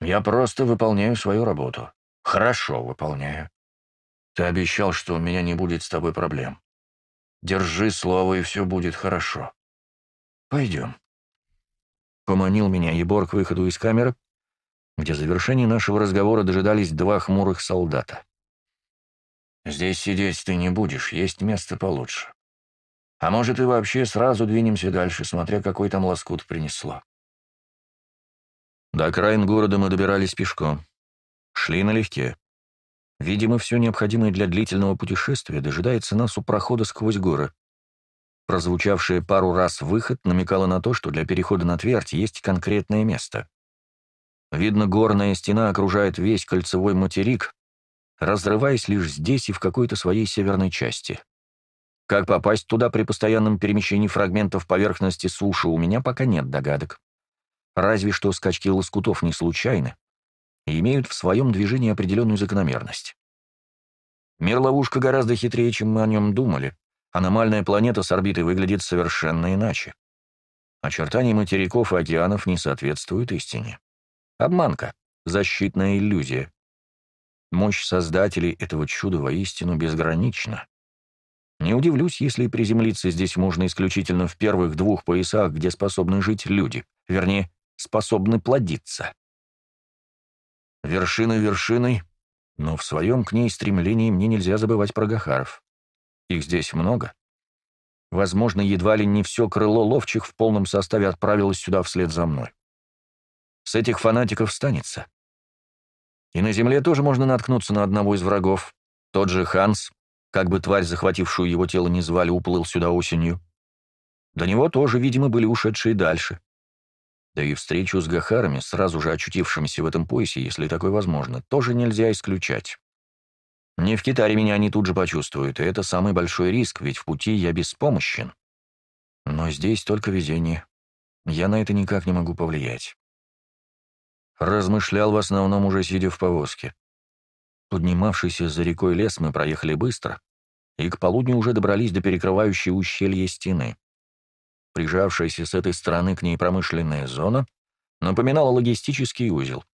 Я просто выполняю свою работу. Хорошо выполняю. Ты обещал, что у меня не будет с тобой проблем. Держи слово, и все будет хорошо. Пойдем. Поманил меня Ебор к выходу из камеры, где завершения нашего разговора дожидались два хмурых солдата. «Здесь сидеть ты не будешь, есть место получше. А может, и вообще сразу двинемся дальше, смотря какой там лоскут принесло. До окраин города мы добирались пешком. Шли налегке. Видимо, все необходимое для длительного путешествия дожидается нас у прохода сквозь горы. Прозвучавшее пару раз выход намекало на то, что для перехода на твердь есть конкретное место. Видно, горная стена окружает весь кольцевой материк, разрываясь лишь здесь и в какой-то своей северной части. Как попасть туда при постоянном перемещении фрагментов поверхности суши, у меня пока нет догадок. Разве что скачки лоскутов не случайны и имеют в своем движении определенную закономерность. Мир-ловушка гораздо хитрее, чем мы о нем думали. Аномальная планета с орбитой выглядит совершенно иначе. Очертания материков и океанов не соответствуют истине. Обманка, защитная иллюзия. Мощь создателей этого чуда воистину безгранична. Не удивлюсь, если приземлиться здесь можно исключительно в первых двух поясах, где способны жить люди, вернее, способны плодиться. Вершины вершиной, но в своем к ней стремлении мне нельзя забывать про Гахаров. Их здесь много. Возможно, едва ли не все крыло ловчих в полном составе отправилось сюда вслед за мной. С этих фанатиков станется. И на земле тоже можно наткнуться на одного из врагов. Тот же Ханс, как бы тварь, захватившую его тело, не звали, уплыл сюда осенью. До него тоже, видимо, были ушедшие дальше. Да и встречу с Гахарами, сразу же очутившимися в этом поясе, если такое возможно, тоже нельзя исключать. Не в Китаре меня они тут же почувствуют, и это самый большой риск, ведь в пути я беспомощен. Но здесь только везение. Я на это никак не могу повлиять. Размышлял в основном уже сидя в повозке. Поднимавшийся за рекой лес мы проехали быстро, и к полудню уже добрались до перекрывающей ущелье стены. Прижавшаяся с этой стороны к ней промышленная зона напоминала логистический узел,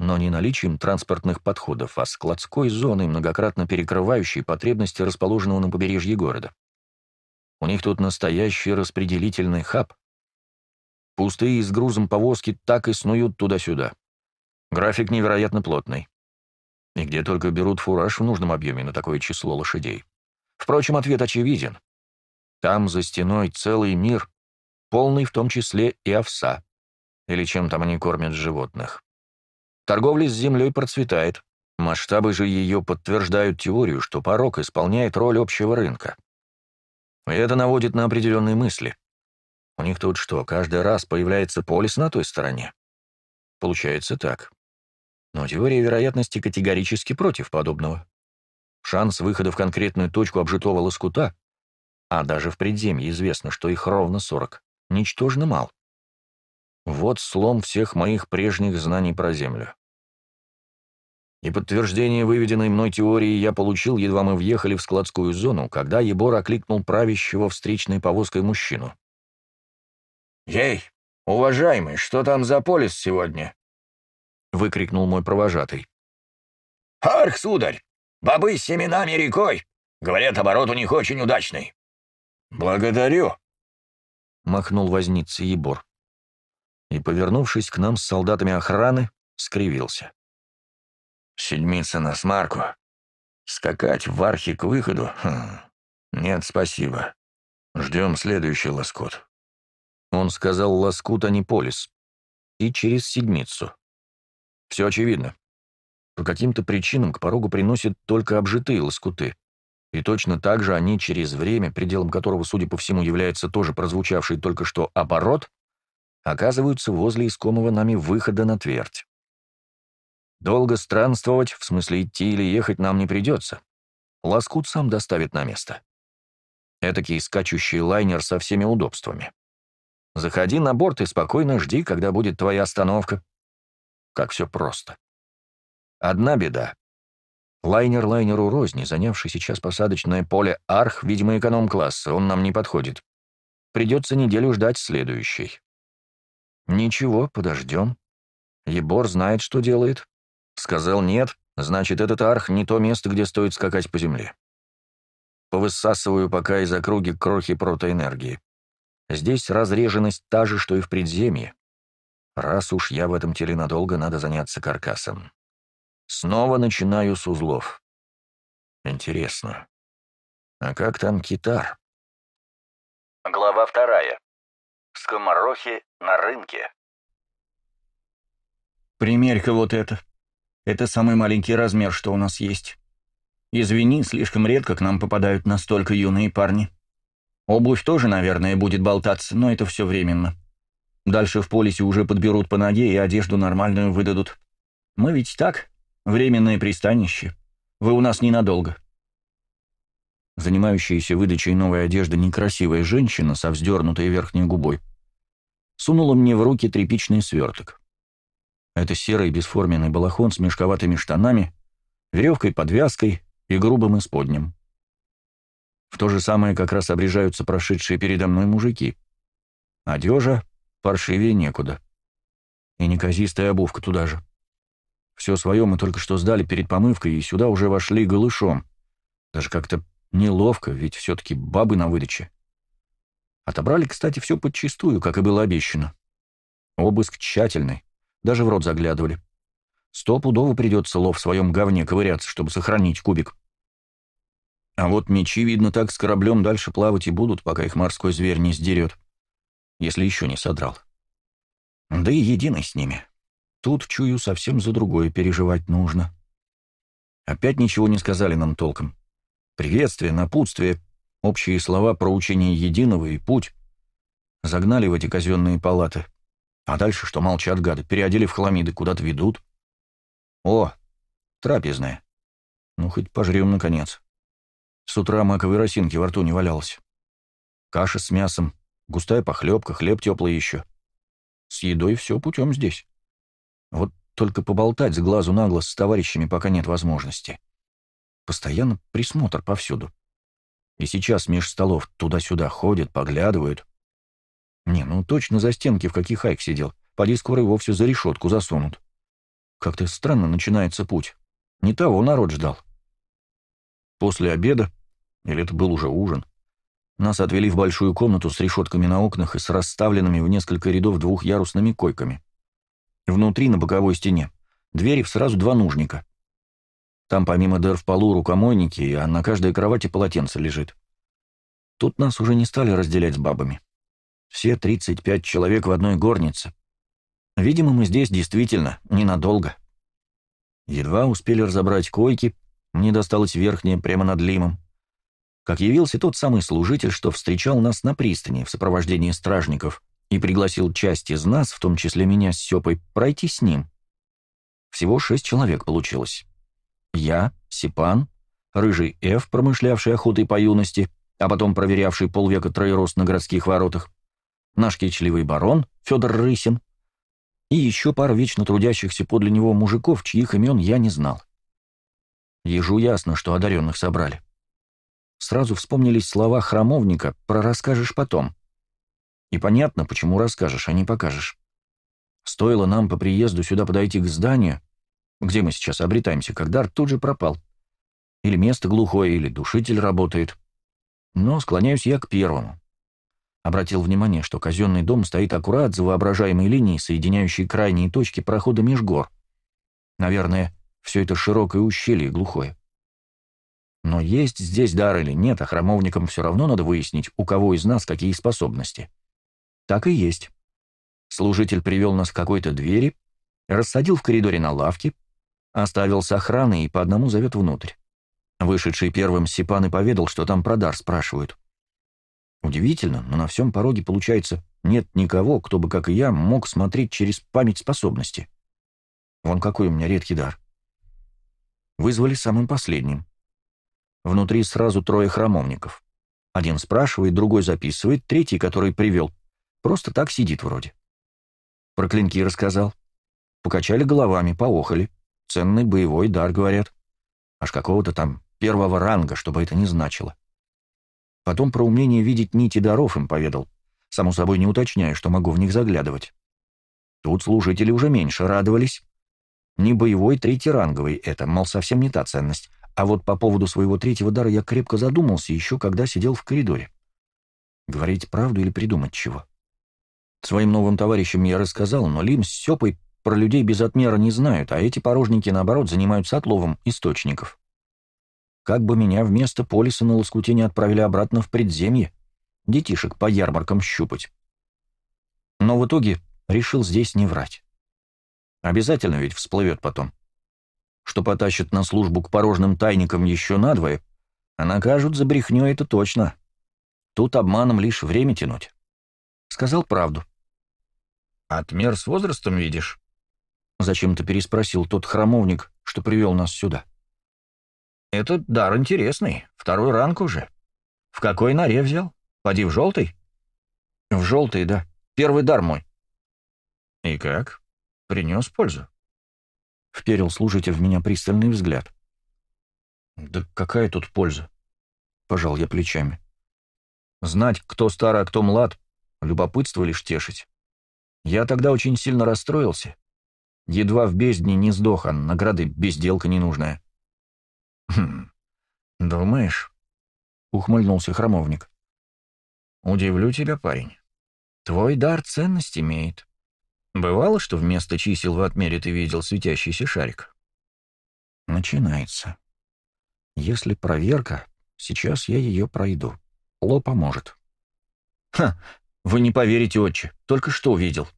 но не наличием транспортных подходов, а складской зоной, многократно перекрывающей потребности расположенного на побережье города. У них тут настоящий распределительный хаб. Пустые с грузом повозки так и снуют туда-сюда. График невероятно плотный. И где только берут фураж в нужном объеме на такое число лошадей. Впрочем, ответ очевиден. Там за стеной целый мир, полный в том числе и овса, или чем там они кормят животных. Торговля с землей процветает, масштабы же ее подтверждают теорию, что порог исполняет роль общего рынка. И это наводит на определенные мысли. У них тут что, каждый раз появляется полис на той стороне? Получается так. Но теория вероятности категорически против подобного. Шанс выхода в конкретную точку обжитого лоскута, а даже в предземье известно, что их ровно 40, ничтожно мал. Вот слом всех моих прежних знаний про Землю. И подтверждение выведенной мной теории я получил, едва мы въехали в складскую зону, когда Ебор окликнул правящего встречной повозкой мужчину. «Ей, уважаемый, что там за полис сегодня?» — выкрикнул мой провожатый. «Арх, сударь! Бобы с семенами рекой! Говорят, оборот у них очень удачный!» «Благодарю!» — махнул возница Ебор. И, повернувшись к нам с солдатами охраны, скривился. «Седмица на смарку. Скакать в архи к выходу? Хм. Нет, спасибо. Ждем следующий лоскут». Он сказал лоскут, а не полис. И через седмицу. Все очевидно. По каким-то причинам к порогу приносят только обжитые лоскуты. И точно так же они через время, пределом которого, судя по всему, является тоже прозвучавший только что оборот, оказываются возле искомого нами выхода на твердь. Долго странствовать, в смысле идти или ехать, нам не придется. Лоскут сам доставит на место. Этакий скачущий лайнер со всеми удобствами. Заходи на борт и спокойно жди, когда будет твоя остановка. Как все просто. Одна беда. Лайнер лайнеру розни, занявший сейчас посадочное поле Арх, видимо, эконом-класса, он нам не подходит. Придется неделю ждать следующий. Ничего, подождем. Ебор знает, что делает. Сказал нет, значит, этот Арх не то место, где стоит скакать по земле. Повысасываю пока из округи крохи протоэнергии. Здесь разреженность та же, что и в предземье. Раз уж я в этом теле надолго, надо заняться каркасом. Снова начинаю с узлов. Интересно. А как там китар? Глава вторая. Скоморохи на рынке. Примерь-ка вот это. Это самый маленький размер, что у нас есть. Извини, слишком редко к нам попадают настолько юные парни. Обувь тоже, наверное, будет болтаться, но это все временно. Дальше в полисе уже подберут по ноге и одежду нормальную выдадут. Мы ведь так, временное пристанище. Вы у нас ненадолго». Занимающаяся выдачей новой одежды некрасивая женщина со вздернутой верхней губой сунула мне в руки тряпичный сверток. Это серый бесформенный балахон с мешковатыми штанами, веревкой-подвязкой и грубым исподним. В то же самое как раз обрежаются прошедшие передо мной мужики. Одежа, Паршивее некуда. И неказистая обувка туда же. Все свое мы только что сдали перед помывкой, и сюда уже вошли голышом. Даже как-то неловко, ведь все-таки бабы на выдаче. Отобрали, кстати, все подчистую, как и было обещано. Обыск тщательный, даже в рот заглядывали. Стопудово придется лов в своем говне ковыряться, чтобы сохранить кубик. А вот мечи, видно, так с кораблем дальше плавать и будут, пока их морской зверь не сдерет если еще не содрал. Да и единый с ними. Тут, чую, совсем за другое переживать нужно. Опять ничего не сказали нам толком. Приветствие, напутствие, общие слова про учение единого и путь. Загнали в эти казенные палаты. А дальше, что молчат гады, переодели в хламиды, куда-то ведут. О, трапезная. Ну, хоть пожрем, наконец. С утра маковой росинки во рту не валялось. Каша с мясом, Густая похлебка, хлеб теплый еще. С едой все путем здесь. Вот только поболтать с глазу на глаз с товарищами пока нет возможности. Постоянно присмотр повсюду. И сейчас меж столов туда-сюда ходят, поглядывают. Не, ну точно за стенки, в каких Айк сидел. Поди скоро его все за решетку засунут. Как-то странно начинается путь. Не того народ ждал. После обеда, или это был уже ужин, нас отвели в большую комнату с решетками на окнах и с расставленными в несколько рядов двухъярусными койками. Внутри, на боковой стене, двери в сразу два нужника. Там помимо дыр в полу рукомойники, а на каждой кровати полотенце лежит. Тут нас уже не стали разделять с бабами. Все 35 человек в одной горнице. Видимо, мы здесь действительно ненадолго. Едва успели разобрать койки, мне досталось верхнее прямо над Лимом как явился тот самый служитель, что встречал нас на пристани в сопровождении стражников и пригласил часть из нас, в том числе меня с Сёпой, пройти с ним. Всего шесть человек получилось. Я, Сипан, рыжий Эф, промышлявший охотой по юности, а потом проверявший полвека троерост на городских воротах, наш кичливый барон Федор Рысин и еще пара вечно трудящихся подле него мужиков, чьих имен я не знал. Ежу ясно, что одаренных собрали сразу вспомнились слова храмовника про «расскажешь потом». И понятно, почему расскажешь, а не покажешь. Стоило нам по приезду сюда подойти к зданию, где мы сейчас обретаемся, как дар тут же пропал. Или место глухое, или душитель работает. Но склоняюсь я к первому. Обратил внимание, что казенный дом стоит аккурат за воображаемой линией, соединяющей крайние точки прохода меж гор. Наверное, все это широкое ущелье глухое. Но есть здесь дар или нет, а храмовникам все равно надо выяснить, у кого из нас какие способности. Так и есть. Служитель привел нас к какой-то двери, рассадил в коридоре на лавке, оставил с охраной и по одному зовет внутрь. Вышедший первым Сипан и поведал, что там про дар спрашивают. Удивительно, но на всем пороге, получается, нет никого, кто бы, как и я, мог смотреть через память способности. Вон какой у меня редкий дар. Вызвали самым последним. Внутри сразу трое храмовников. Один спрашивает, другой записывает, третий, который привел. Просто так сидит вроде. Про клинки рассказал. Покачали головами, поохали. Ценный боевой дар, говорят. Аж какого-то там первого ранга, чтобы это не значило. Потом про умение видеть нити даров им поведал, само собой не уточняя, что могу в них заглядывать. Тут служители уже меньше радовались. Не боевой третий ранговый это, мол, совсем не та ценность, а вот по поводу своего третьего дара я крепко задумался еще, когда сидел в коридоре. Говорить правду или придумать чего? Своим новым товарищам я рассказал, но Лим с Сёпой про людей без отмера не знают, а эти порожники, наоборот, занимаются отловом источников. Как бы меня вместо полиса на лоскуте не отправили обратно в предземье, детишек по ярмаркам щупать. Но в итоге решил здесь не врать. Обязательно ведь всплывет потом что потащат на службу к порожным тайникам еще надвое, а накажут за брехню это точно. Тут обманом лишь время тянуть. Сказал правду. А «Отмер с возрастом видишь?» Зачем-то переспросил тот храмовник, что привел нас сюда. «Это дар интересный, второй ранг уже. В какой норе взял? Поди в желтый?» «В желтый, да. Первый дар мой». «И как? Принес пользу?» — вперил служитель в меня пристальный взгляд. «Да какая тут польза?» — пожал я плечами. «Знать, кто старый, а кто млад, любопытство лишь тешить. Я тогда очень сильно расстроился. Едва в бездне не сдох, а награды безделка ненужная». «Хм, думаешь?» — ухмыльнулся хромовник. «Удивлю тебя, парень. Твой дар ценность имеет. Бывало, что вместо чисел в отмере ты видел светящийся шарик? Начинается. Если проверка, сейчас я ее пройду. Ло поможет. Ха, вы не поверите, отче, только что увидел.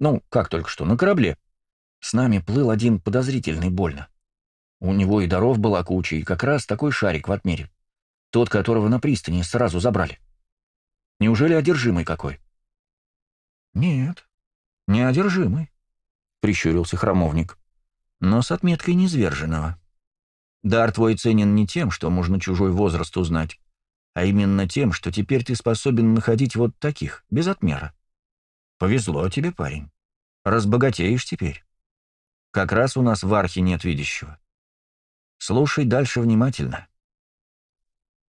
Ну, как только что, на корабле. С нами плыл один подозрительный больно. У него и даров была куча, и как раз такой шарик в отмере. Тот, которого на пристани сразу забрали. Неужели одержимый какой? Нет, «Неодержимый», — прищурился храмовник, — «но с отметкой незверженного. Дар твой ценен не тем, что можно чужой возраст узнать, а именно тем, что теперь ты способен находить вот таких, без отмера. Повезло тебе, парень. Разбогатеешь теперь. Как раз у нас в архе нет видящего. Слушай дальше внимательно».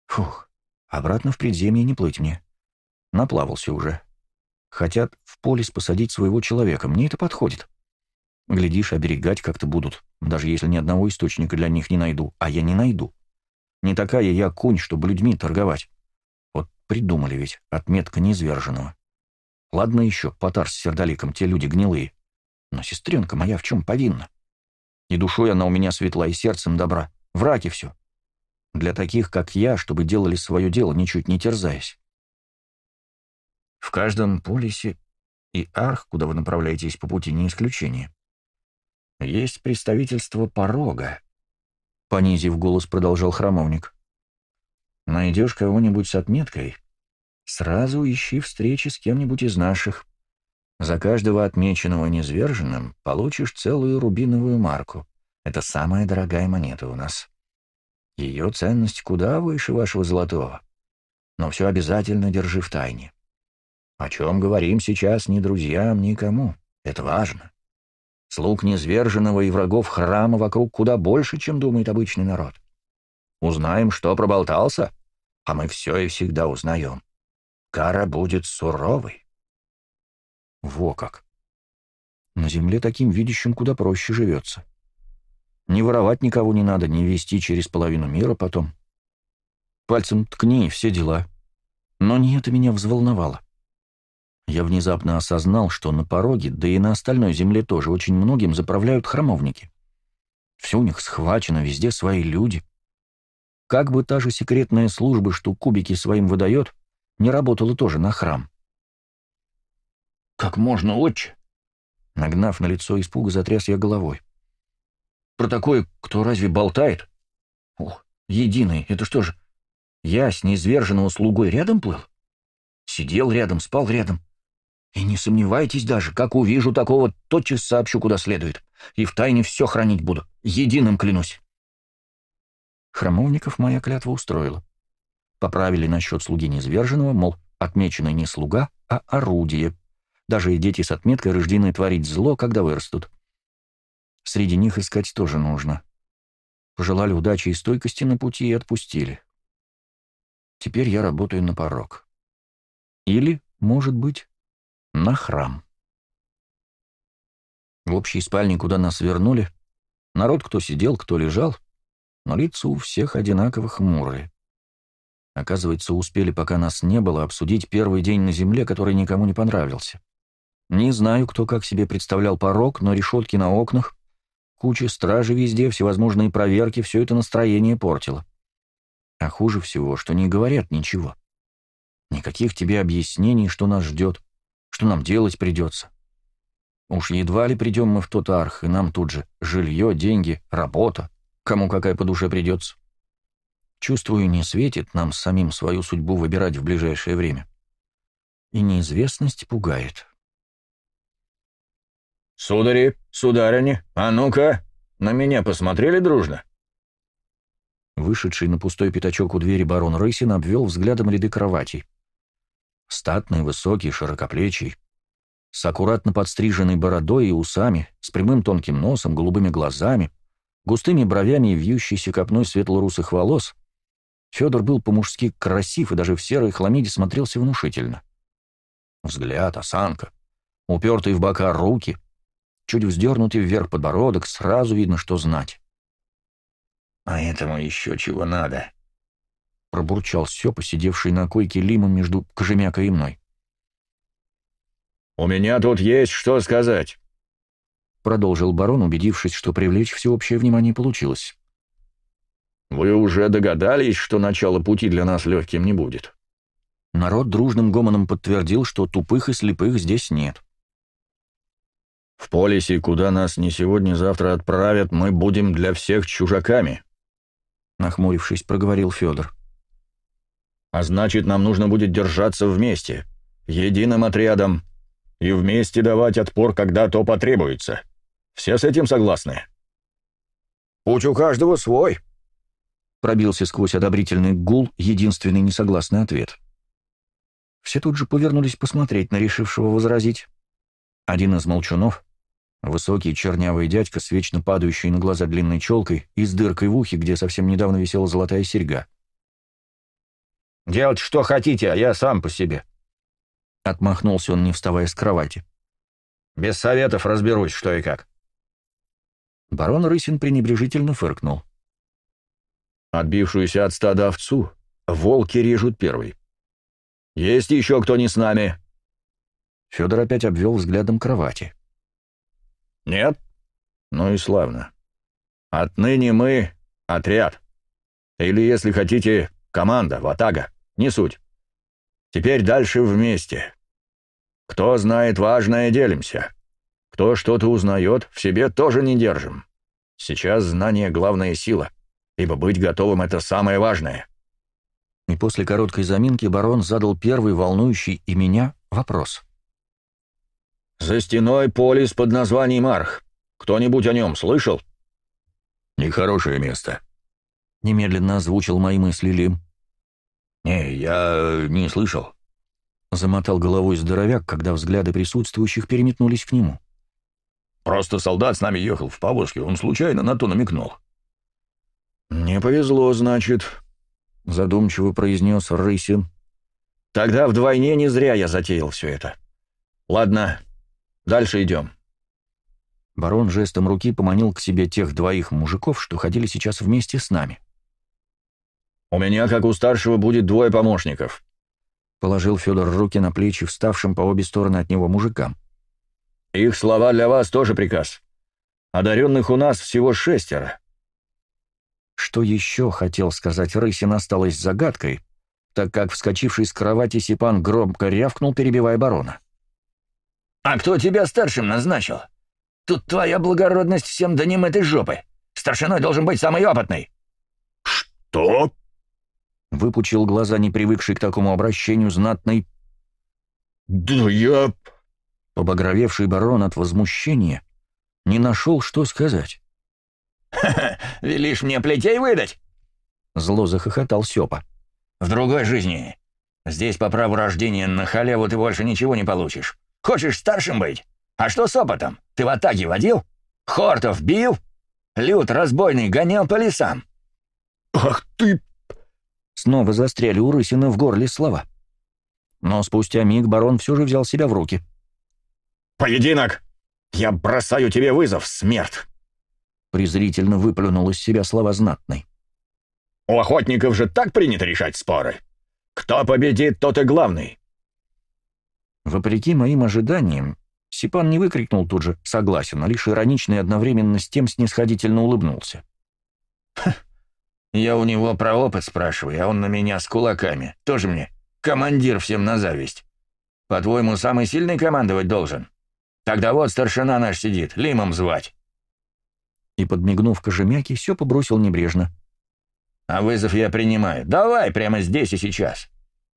«Фух, обратно в предземье не плыть мне. Наплавался уже». Хотят в полис посадить своего человека. Мне это подходит. Глядишь, оберегать как-то будут, даже если ни одного источника для них не найду. А я не найду. Не такая я конь, чтобы людьми торговать. Вот придумали ведь, отметка неизверженного. Ладно еще, Потар с сердаликом, те люди гнилые. Но сестренка моя в чем повинна? И душой она у меня светла, и сердцем добра. Враки все. Для таких, как я, чтобы делали свое дело, ничуть не терзаясь. В каждом полисе и арх, куда вы направляетесь по пути, не исключение. Есть представительство порога. Понизив голос, продолжал храмовник. Найдешь кого-нибудь с отметкой, сразу ищи встречи с кем-нибудь из наших. За каждого отмеченного незверженным получишь целую рубиновую марку. Это самая дорогая монета у нас. Ее ценность куда выше вашего золотого. Но все обязательно держи в тайне. О чем говорим сейчас ни друзьям, никому. Это важно. Слуг незверженного и врагов храма вокруг куда больше, чем думает обычный народ. Узнаем, что проболтался, а мы все и всегда узнаем. Кара будет суровой. Во как! На земле таким видящим куда проще живется. Не воровать никого не надо, не вести через половину мира потом. Пальцем ткни, все дела. Но не это меня взволновало. Я внезапно осознал, что на пороге, да и на остальной земле тоже, очень многим заправляют храмовники. Все у них схвачено, везде свои люди. Как бы та же секретная служба, что кубики своим выдает, не работала тоже на храм. «Как можно, отче?» Нагнав на лицо испуга, затряс я головой. «Про такое кто разве болтает? Ух, единый, это что же, я с неизверженного слугой рядом плыл? Сидел рядом, спал рядом. И не сомневайтесь даже, как увижу такого, тотчас сообщу куда следует. И в тайне все хранить буду. Единым клянусь. Храмовников моя клятва устроила. Поправили насчет слуги незверженного, мол, отмечены не слуга, а орудие. Даже и дети с отметкой рождены творить зло, когда вырастут. Среди них искать тоже нужно. Пожелали удачи и стойкости на пути и отпустили. Теперь я работаю на порог. Или, может быть, на храм. В общей спальне, куда нас вернули, народ кто сидел, кто лежал, но лица у всех одинаково хмурые. Оказывается, успели, пока нас не было, обсудить первый день на земле, который никому не понравился. Не знаю, кто как себе представлял порог, но решетки на окнах, куча стражи везде, всевозможные проверки — все это настроение портило. А хуже всего, что не говорят ничего. Никаких тебе объяснений, что нас ждет что нам делать придется. Уж едва ли придем мы в тот арх, и нам тут же жилье, деньги, работа, кому какая по душе придется. Чувствую, не светит нам самим свою судьбу выбирать в ближайшее время. И неизвестность пугает. «Судари, сударыни, а ну-ка, на меня посмотрели дружно?» Вышедший на пустой пятачок у двери барон Рысин обвел взглядом ряды кроватей. Статный, высокий, широкоплечий, с аккуратно подстриженной бородой и усами, с прямым тонким носом, голубыми глазами, густыми бровями и вьющейся копной светлорусых волос, Федор был по-мужски красив и даже в серой хламиде смотрелся внушительно. Взгляд, осанка, упертые в бока руки, чуть вздернутый вверх подбородок, сразу видно, что знать. «А этому еще чего надо?» — пробурчал Сёпа, сидевший на койке Лима между кожемяка и мной. «У меня тут есть что сказать», — продолжил барон, убедившись, что привлечь всеобщее внимание получилось. «Вы уже догадались, что начало пути для нас легким не будет?» Народ дружным гомоном подтвердил, что тупых и слепых здесь нет. «В полисе, куда нас не сегодня-завтра отправят, мы будем для всех чужаками», — нахмурившись, проговорил Федор. А значит, нам нужно будет держаться вместе, единым отрядом, и вместе давать отпор, когда то потребуется. Все с этим согласны?» «Путь у каждого свой», — пробился сквозь одобрительный гул единственный несогласный ответ. Все тут же повернулись посмотреть на решившего возразить. Один из молчунов, высокий чернявый дядька с вечно падающей на глаза длинной челкой и с дыркой в ухе, где совсем недавно висела золотая серьга, Делать что хотите, а я сам по себе». Отмахнулся он, не вставая с кровати. «Без советов разберусь, что и как». Барон Рысин пренебрежительно фыркнул. «Отбившуюся от стада овцу волки режут первый. Есть еще кто не с нами?» Федор опять обвел взглядом кровати. «Нет? Ну и славно. Отныне мы — отряд. Или, если хотите, команда, ватага. Не суть. Теперь дальше вместе. Кто знает важное, делимся. Кто что-то узнает, в себе тоже не держим. Сейчас знание — главная сила, ибо быть готовым — это самое важное». И после короткой заминки барон задал первый волнующий и меня вопрос. «За стеной полис под названием Арх. Кто-нибудь о нем слышал?» «Нехорошее место», — немедленно озвучил мои мысли Лим. «Не, я не слышал», — замотал головой здоровяк, когда взгляды присутствующих переметнулись к нему. «Просто солдат с нами ехал в повозке, он случайно на то намекнул». «Не повезло, значит», — задумчиво произнес Рысин. «Тогда вдвойне не зря я затеял все это. Ладно, дальше идем». Барон жестом руки поманил к себе тех двоих мужиков, что ходили сейчас вместе с нами. У меня, как у старшего, будет двое помощников», — положил Федор руки на плечи вставшим по обе стороны от него мужикам. «Их слова для вас тоже приказ. Одаренных у нас всего шестеро». Что еще хотел сказать Рысин осталось загадкой, так как вскочивший с кровати Сипан громко рявкнул, перебивая барона. «А кто тебя старшим назначил? Тут твоя благородность всем да ним этой жопы. Старшиной должен быть самый опытный». «Что?» Выпучил глаза, не привыкший к такому обращению, знатный. «Да я...» Побагровевший барон от возмущения не нашел, что сказать. «Ха-ха! Велишь мне плетей выдать?» Зло захохотал Сёпа. «В другой жизни. Здесь по праву рождения на халяву ты больше ничего не получишь. Хочешь старшим быть? А что с опытом? Ты в атаке водил? Хортов бил? Люд разбойный гонял по лесам?» «Ах ты!» Снова застряли у Рысина в горле слова. Но спустя миг барон все же взял себя в руки. «Поединок! Я бросаю тебе вызов, смерть!» Презрительно выплюнул из себя слова знатный. «У охотников же так принято решать споры. Кто победит, тот и главный». Вопреки моим ожиданиям, Сипан не выкрикнул тут же «согласен», а лишь иронично и одновременно с тем снисходительно улыбнулся. Я у него про опыт спрашиваю, а он на меня с кулаками. Тоже мне командир всем на зависть. По-твоему, самый сильный командовать должен? Тогда вот старшина наш сидит, Лимом звать». И, подмигнув Кожемяке, все побросил небрежно. «А вызов я принимаю. Давай прямо здесь и сейчас.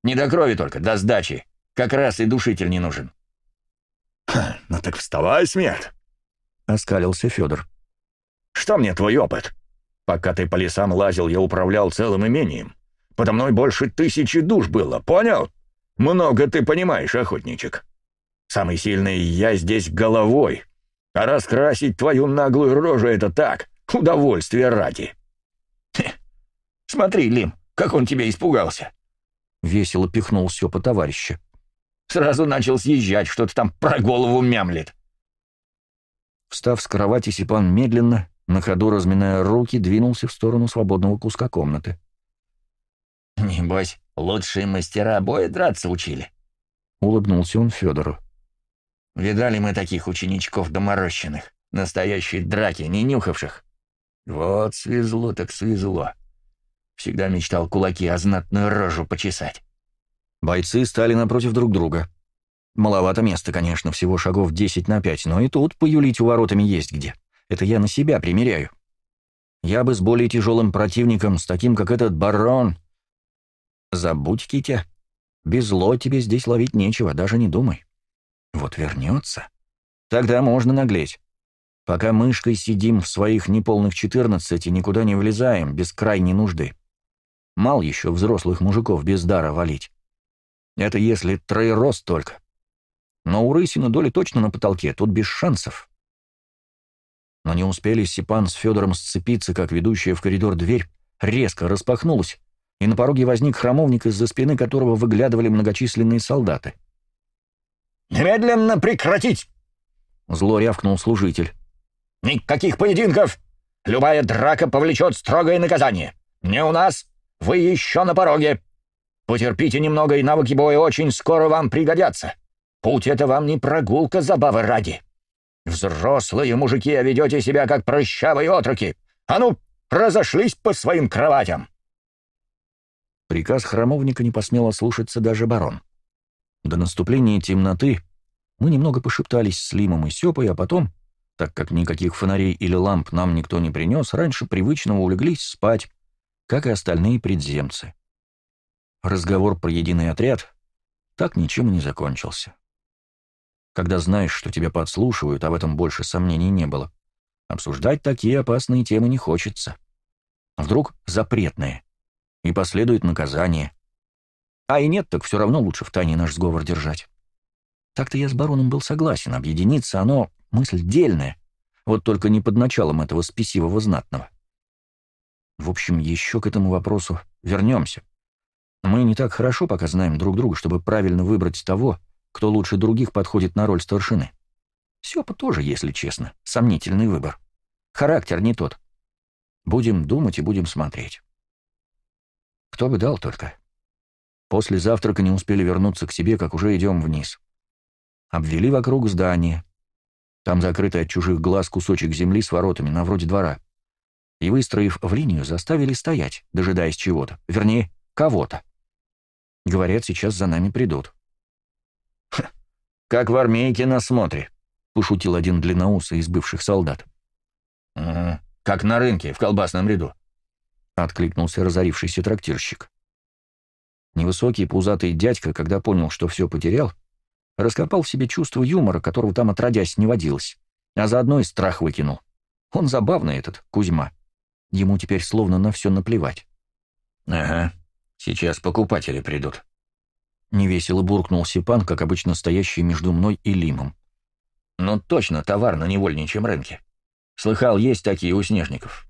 Не до крови только, до сдачи. Как раз и душитель не нужен». «Ха, ну так вставай, смерть!» — оскалился Федор. «Что мне твой опыт?» Пока ты по лесам лазил, я управлял целым имением. Подо мной больше тысячи душ было, понял? Много ты понимаешь, охотничек. Самый сильный я здесь головой. А раскрасить твою наглую рожу — это так, удовольствие ради. Хе. Смотри, Лим, как он тебя испугался. Весело пихнул по товарища. Сразу начал съезжать, что-то там про голову мямлет. Встав с кровати, Сипан медленно, на ходу, разминая руки, двинулся в сторону свободного куска комнаты. «Небось, лучшие мастера боя драться учили», — улыбнулся он Федору. «Видали мы таких ученичков доморощенных, настоящие драки, не нюхавших? Вот свезло так свезло. Всегда мечтал кулаки о знатную рожу почесать». Бойцы стали напротив друг друга. Маловато места, конечно, всего шагов 10 на 5, но и тут поюлить у воротами есть где. Это я на себя примеряю. Я бы с более тяжелым противником, с таким, как этот барон... Забудь, Китя. без Безло тебе здесь ловить нечего, даже не думай. Вот вернется. Тогда можно наглеть. Пока мышкой сидим в своих неполных 14 и никуда не влезаем, без крайней нужды. Мал еще взрослых мужиков без дара валить. Это если троерост только. Но у Рысина доли точно на потолке, тут без шансов. Но не успели Сипан с Федором сцепиться, как ведущая в коридор дверь резко распахнулась, и на пороге возник храмовник, из-за спины которого выглядывали многочисленные солдаты. «Немедленно прекратить!» — зло рявкнул служитель. «Никаких поединков! Любая драка повлечет строгое наказание. Не у нас, вы еще на пороге. Потерпите немного, и навыки боя очень скоро вам пригодятся. Путь — это вам не прогулка забавы ради». Взрослые мужики, а ведете себя как прыщавые отроки! А ну, разошлись по своим кроватям!» Приказ храмовника не посмело слушаться даже барон. До наступления темноты мы немного пошептались с Лимом и Сёпой, а потом, так как никаких фонарей или ламп нам никто не принес, раньше привычного улеглись спать, как и остальные предземцы. Разговор про единый отряд так ничем и не закончился когда знаешь, что тебя подслушивают, а в этом больше сомнений не было. Обсуждать такие опасные темы не хочется. Вдруг запретные. И последует наказание. А и нет, так все равно лучше в тайне наш сговор держать. Так-то я с бароном был согласен. Объединиться оно — мысль дельная. Вот только не под началом этого спесивого знатного. В общем, еще к этому вопросу вернемся. Мы не так хорошо пока знаем друг друга, чтобы правильно выбрать того, кто лучше других подходит на роль старшины. Сёпа тоже, если честно, сомнительный выбор. Характер не тот. Будем думать и будем смотреть. Кто бы дал только. После завтрака не успели вернуться к себе, как уже идем вниз. Обвели вокруг здание. Там закрытый от чужих глаз кусочек земли с воротами, на вроде двора. И, выстроив в линию, заставили стоять, дожидаясь чего-то. Вернее, кого-то. Говорят, сейчас за нами придут как в армейке на смотре», — пошутил один длинноусый из бывших солдат. Как на рынке, в колбасном ряду», — откликнулся разорившийся трактирщик. Невысокий пузатый дядька, когда понял, что все потерял, раскопал в себе чувство юмора, которого там отродясь не водилось, а заодно и страх выкинул. Он забавный этот, Кузьма. Ему теперь словно на все наплевать. «Ага, сейчас покупатели придут», Невесело буркнул Сипан, как обычно стоящий между мной и Лимом. «Ну точно, товар на невольничьем рынке. Слыхал, есть такие у снежников».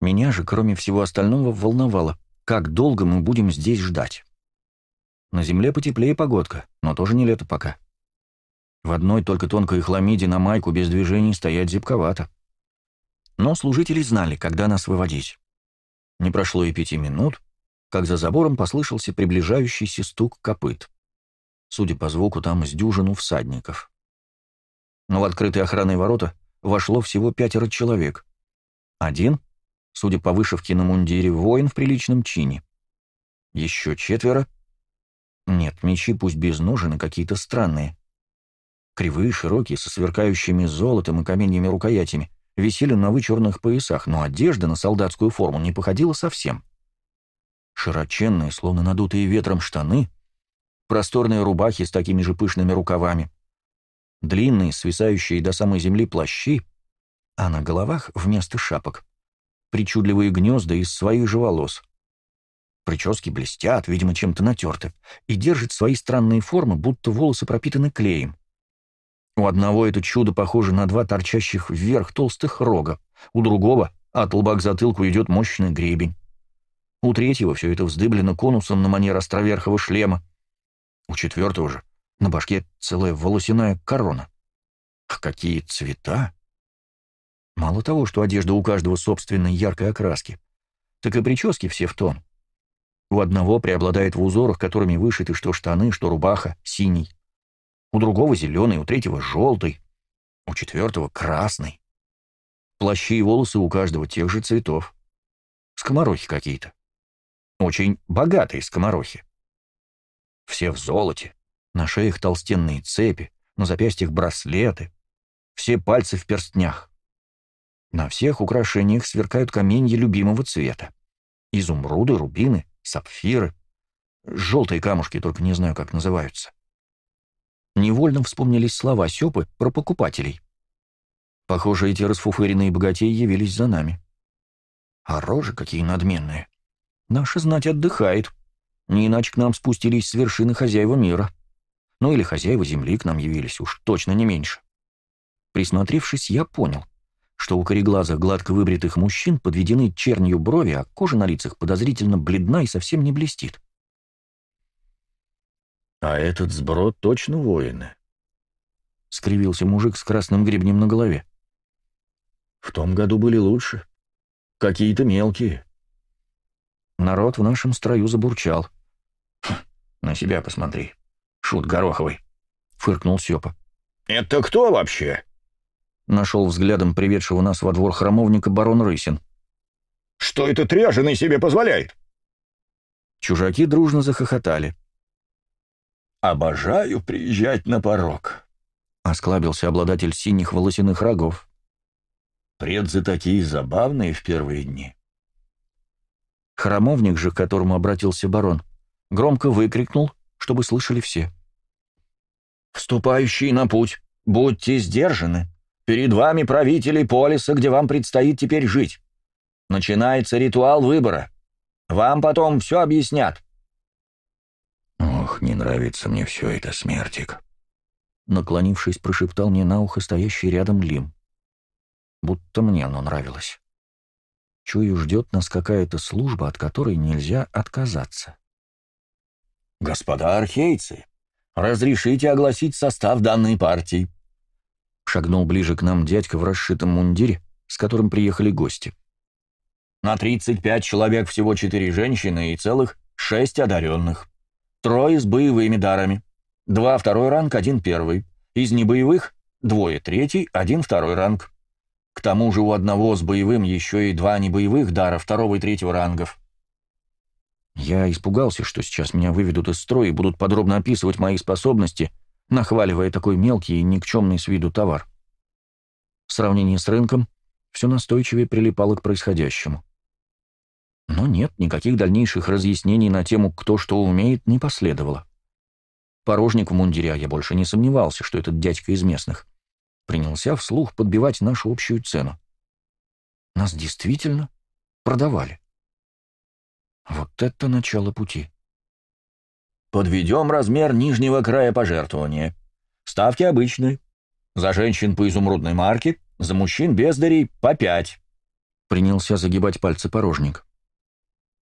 Меня же, кроме всего остального, волновало, как долго мы будем здесь ждать. На земле потеплее погодка, но тоже не лето пока. В одной только тонкой хламиде на майку без движений стоять зипковато. Но служители знали, когда нас выводить. Не прошло и пяти минут, как за забором послышался приближающийся стук копыт. Судя по звуку, там с дюжину всадников. Но в открытые охраной ворота вошло всего пятеро человек. Один, судя по вышивке на мундире, воин в приличном чине. Еще четверо. Нет, мечи пусть без ножен и какие-то странные. Кривые, широкие, со сверкающими золотом и каменьями рукоятями, висели на вычурных поясах, но одежда на солдатскую форму не походила совсем широченные, словно надутые ветром штаны, просторные рубахи с такими же пышными рукавами, длинные, свисающие до самой земли плащи, а на головах вместо шапок причудливые гнезда из своих же волос. Прически блестят, видимо, чем-то натерты, и держат свои странные формы, будто волосы пропитаны клеем. У одного это чудо похоже на два торчащих вверх толстых рога, у другого от лба к затылку идет мощный гребень. У третьего все это вздыблено конусом на манер островерхого шлема. У четвертого же на башке целая волосяная корона. А какие цвета! Мало того, что одежда у каждого собственной яркой окраски, так и прически все в тон. У одного преобладает в узорах, которыми вышиты что штаны, что рубаха, синий. У другого зеленый, у третьего желтый, у четвертого красный. Плащи и волосы у каждого тех же цветов. Скоморохи какие-то. Очень богатые скоморохи. Все в золоте, на шеях толстенные цепи, на запястьях браслеты, все пальцы в перстнях. На всех украшениях сверкают каменья любимого цвета. Изумруды, рубины, сапфиры. Желтые камушки, только не знаю, как называются. Невольно вспомнились слова Сёпы про покупателей. Похоже, эти расфуфыренные богатеи явились за нами. А рожи какие надменные. Наша знать отдыхает. Не иначе к нам спустились с вершины хозяева мира. Ну или хозяева земли к нам явились, уж точно не меньше. Присмотревшись, я понял, что у кореглазых гладко выбритых мужчин подведены чернью брови, а кожа на лицах подозрительно бледна и совсем не блестит. «А этот сброд точно воины», — скривился мужик с красным гребнем на голове. «В том году были лучше. Какие-то мелкие. Народ в нашем строю забурчал. «Хм, «На себя посмотри, шут Гороховый», — фыркнул Сёпа. «Это кто вообще?» — нашел взглядом приведшего нас во двор храмовника барон Рысин. «Что это тряженый себе позволяет?» Чужаки дружно захохотали. «Обожаю приезжать на порог», — осклабился обладатель синих волосяных рогов. «Предзы такие забавные в первые дни. Храмовник же, к которому обратился барон, громко выкрикнул, чтобы слышали все. «Вступающие на путь, будьте сдержаны. Перед вами правители полиса, где вам предстоит теперь жить. Начинается ритуал выбора. Вам потом все объяснят». «Ох, не нравится мне все это, смертик», — наклонившись, прошептал мне на ухо стоящий рядом Лим. Будто мне оно нравилось. Чую, ждет нас какая-то служба, от которой нельзя отказаться. «Господа архейцы, разрешите огласить состав данной партии!» Шагнул ближе к нам дядька в расшитом мундире, с которым приехали гости. «На 35 человек всего четыре женщины и целых шесть одаренных. Трое с боевыми дарами. Два второй ранг, один первый. Из небоевых — двое третий, один второй ранг. К тому же у одного с боевым еще и два небоевых дара второго и третьего рангов. Я испугался, что сейчас меня выведут из строя и будут подробно описывать мои способности, нахваливая такой мелкий и никчемный с виду товар. В сравнении с рынком все настойчивее прилипало к происходящему. Но нет, никаких дальнейших разъяснений на тему «кто что умеет» не последовало. Порожник в мундире, а я больше не сомневался, что этот дядька из местных принялся вслух подбивать нашу общую цену. Нас действительно продавали. Вот это начало пути. Подведем размер нижнего края пожертвования. Ставки обычные. За женщин по изумрудной марке, за мужчин без дарей по пять. Принялся загибать пальцы порожник.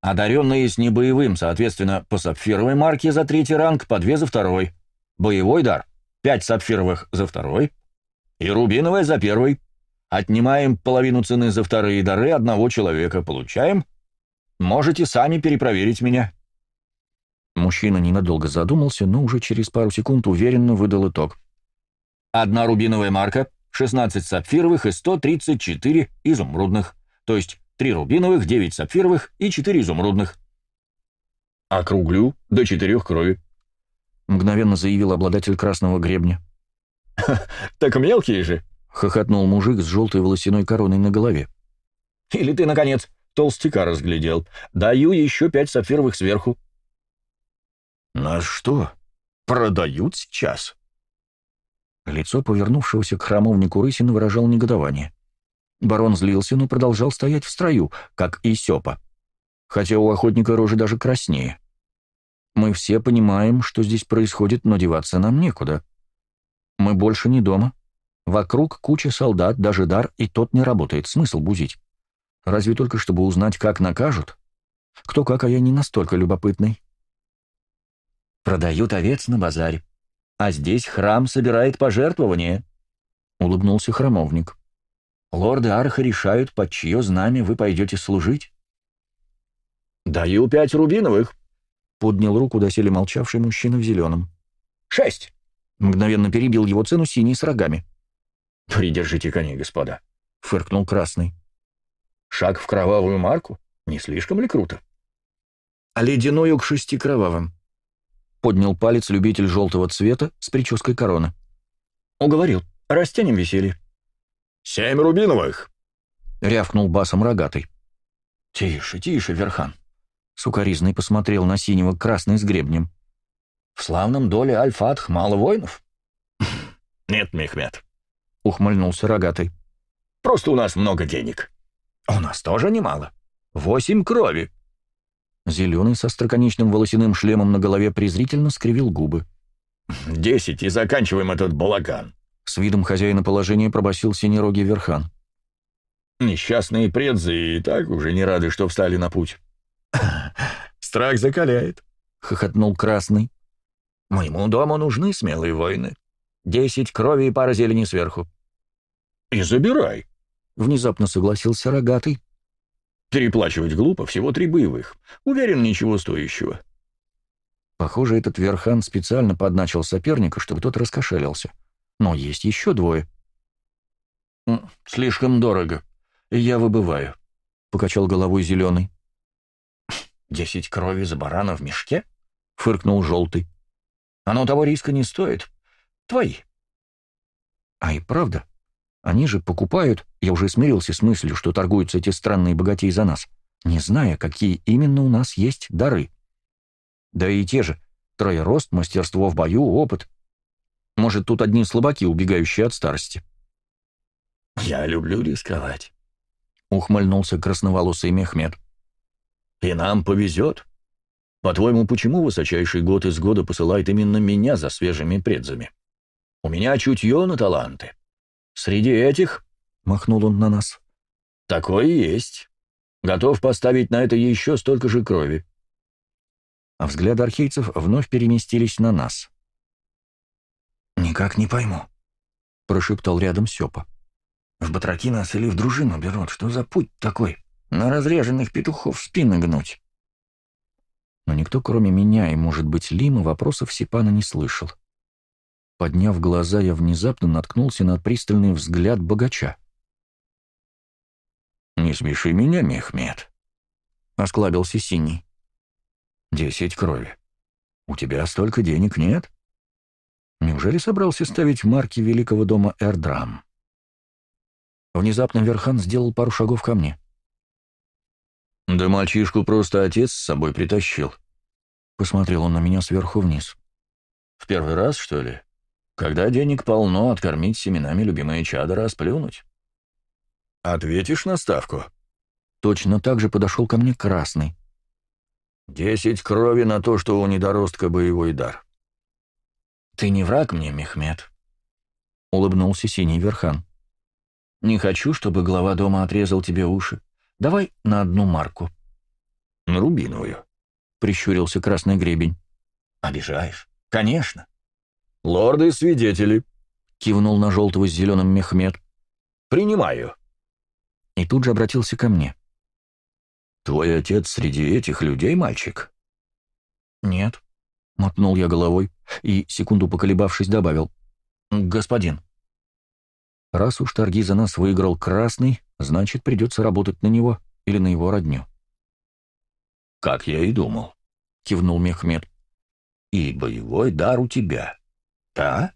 Одаренные с небоевым, соответственно, по сапфировой марке за третий ранг, по две за второй. Боевой дар — пять сапфировых за второй, и рубиновая за первый. Отнимаем половину цены за вторые дары одного человека. Получаем. Можете сами перепроверить меня». Мужчина ненадолго задумался, но уже через пару секунд уверенно выдал итог. «Одна рубиновая марка, 16 сапфировых и 134 изумрудных. То есть 3 рубиновых, 9 сапфировых и 4 изумрудных». «Округлю до четырех крови», — мгновенно заявил обладатель красного гребня. Так мелкие же!» — хохотнул мужик с желтой волосяной короной на голове. «Или ты, наконец, толстяка разглядел. Даю еще пять сапфировых сверху». «На что? Продают сейчас?» Лицо повернувшегося к храмовнику Рысина выражало негодование. Барон злился, но продолжал стоять в строю, как и Сёпа. Хотя у охотника рожи даже краснее. Мы все понимаем, что здесь происходит, но деваться нам некуда. Мы больше не дома. Вокруг куча солдат, даже дар, и тот не работает. Смысл бузить? Разве только чтобы узнать, как накажут? Кто как, а я не настолько любопытный. Продают овец на базаре. А здесь храм собирает пожертвования, — улыбнулся храмовник. Лорды Арха решают, под чье знамя вы пойдете служить. «Даю пять рубиновых», — поднял руку доселе молчавший мужчина в зеленом. «Шесть!» Мгновенно перебил его цену синий с рогами. «Придержите коней, господа», — фыркнул красный. «Шаг в кровавую марку? Не слишком ли круто?» «А ледяную к шести кровавым», — поднял палец любитель желтого цвета с прической короны. «Уговорил. Растянем веселье». «Семь рубиновых!» — рявкнул басом рогатый. «Тише, тише, Верхан!» — Сукаризный посмотрел на синего красный с гребнем. В славном доле Альфатх мало воинов. Нет, Мехмед, ухмыльнулся рогатый. Просто у нас много денег. А у нас тоже немало. Восемь крови. Зеленый со строконечным волосяным шлемом на голове презрительно скривил губы. «Десять, и заканчиваем этот балаган!» С видом хозяина положения пробасил синерогий Верхан. «Несчастные предзы и так уже не рады, что встали на путь». «Страх закаляет», — хохотнул Красный. Моему дому нужны смелые воины. Десять крови и пара зелени сверху». «И забирай», — внезапно согласился рогатый. «Переплачивать глупо, всего три боевых. Уверен, ничего стоящего». Похоже, этот Верхан специально подначил соперника, чтобы тот раскошелился. Но есть еще двое. «Слишком дорого. Я выбываю», — покачал головой зеленый. «Десять крови за барана в мешке?» — фыркнул желтый. Оно того риска не стоит. Твои. А и правда, они же покупают, я уже смирился с мыслью, что торгуются эти странные богатеи за нас, не зная, какие именно у нас есть дары. Да и те же, троерост, мастерство в бою, опыт. Может, тут одни слабаки, убегающие от старости. «Я люблю рисковать», — ухмыльнулся красноволосый Мехмед. «И нам повезет. По-твоему, почему высочайший год из года посылает именно меня за свежими предзами? У меня чутье на таланты. Среди этих, — махнул он на нас, — такое есть. Готов поставить на это еще столько же крови. А взгляды архейцев вновь переместились на нас. «Никак не пойму», — прошептал рядом Сёпа. «В батраки нас или в дружину берут? Что за путь такой? На разреженных петухов спины гнуть» но никто, кроме меня и, может быть, Лимы, вопросов Сипана не слышал. Подняв глаза, я внезапно наткнулся на пристальный взгляд богача. «Не смеши меня, Мехмед», — осклабился Синий. «Десять крови. У тебя столько денег нет? Неужели собрался ставить марки великого дома Эрдрам?» Внезапно Верхан сделал пару шагов ко мне. Да мальчишку просто отец с собой притащил. Посмотрел он на меня сверху вниз. В первый раз, что ли? Когда денег полно, откормить семенами любимое чадо, расплюнуть. Ответишь на ставку? Точно так же подошел ко мне красный. Десять крови на то, что у недоростка боевой дар. Ты не враг мне, Мехмед. Улыбнулся синий верхан. Не хочу, чтобы глава дома отрезал тебе уши. Давай на одну марку». «На рубиновую», — прищурился красный гребень. «Обижаешь? Конечно». «Лорды свидетели», — кивнул на желтого с зеленым Мехмед. «Принимаю». И тут же обратился ко мне. «Твой отец среди этих людей, мальчик?» «Нет», — мотнул я головой и, секунду поколебавшись, добавил. «Господин». Раз уж торги за нас выиграл красный, значит, придется работать на него или на его родню. «Как я и думал», — кивнул Мехмед. «И боевой дар у тебя, да?»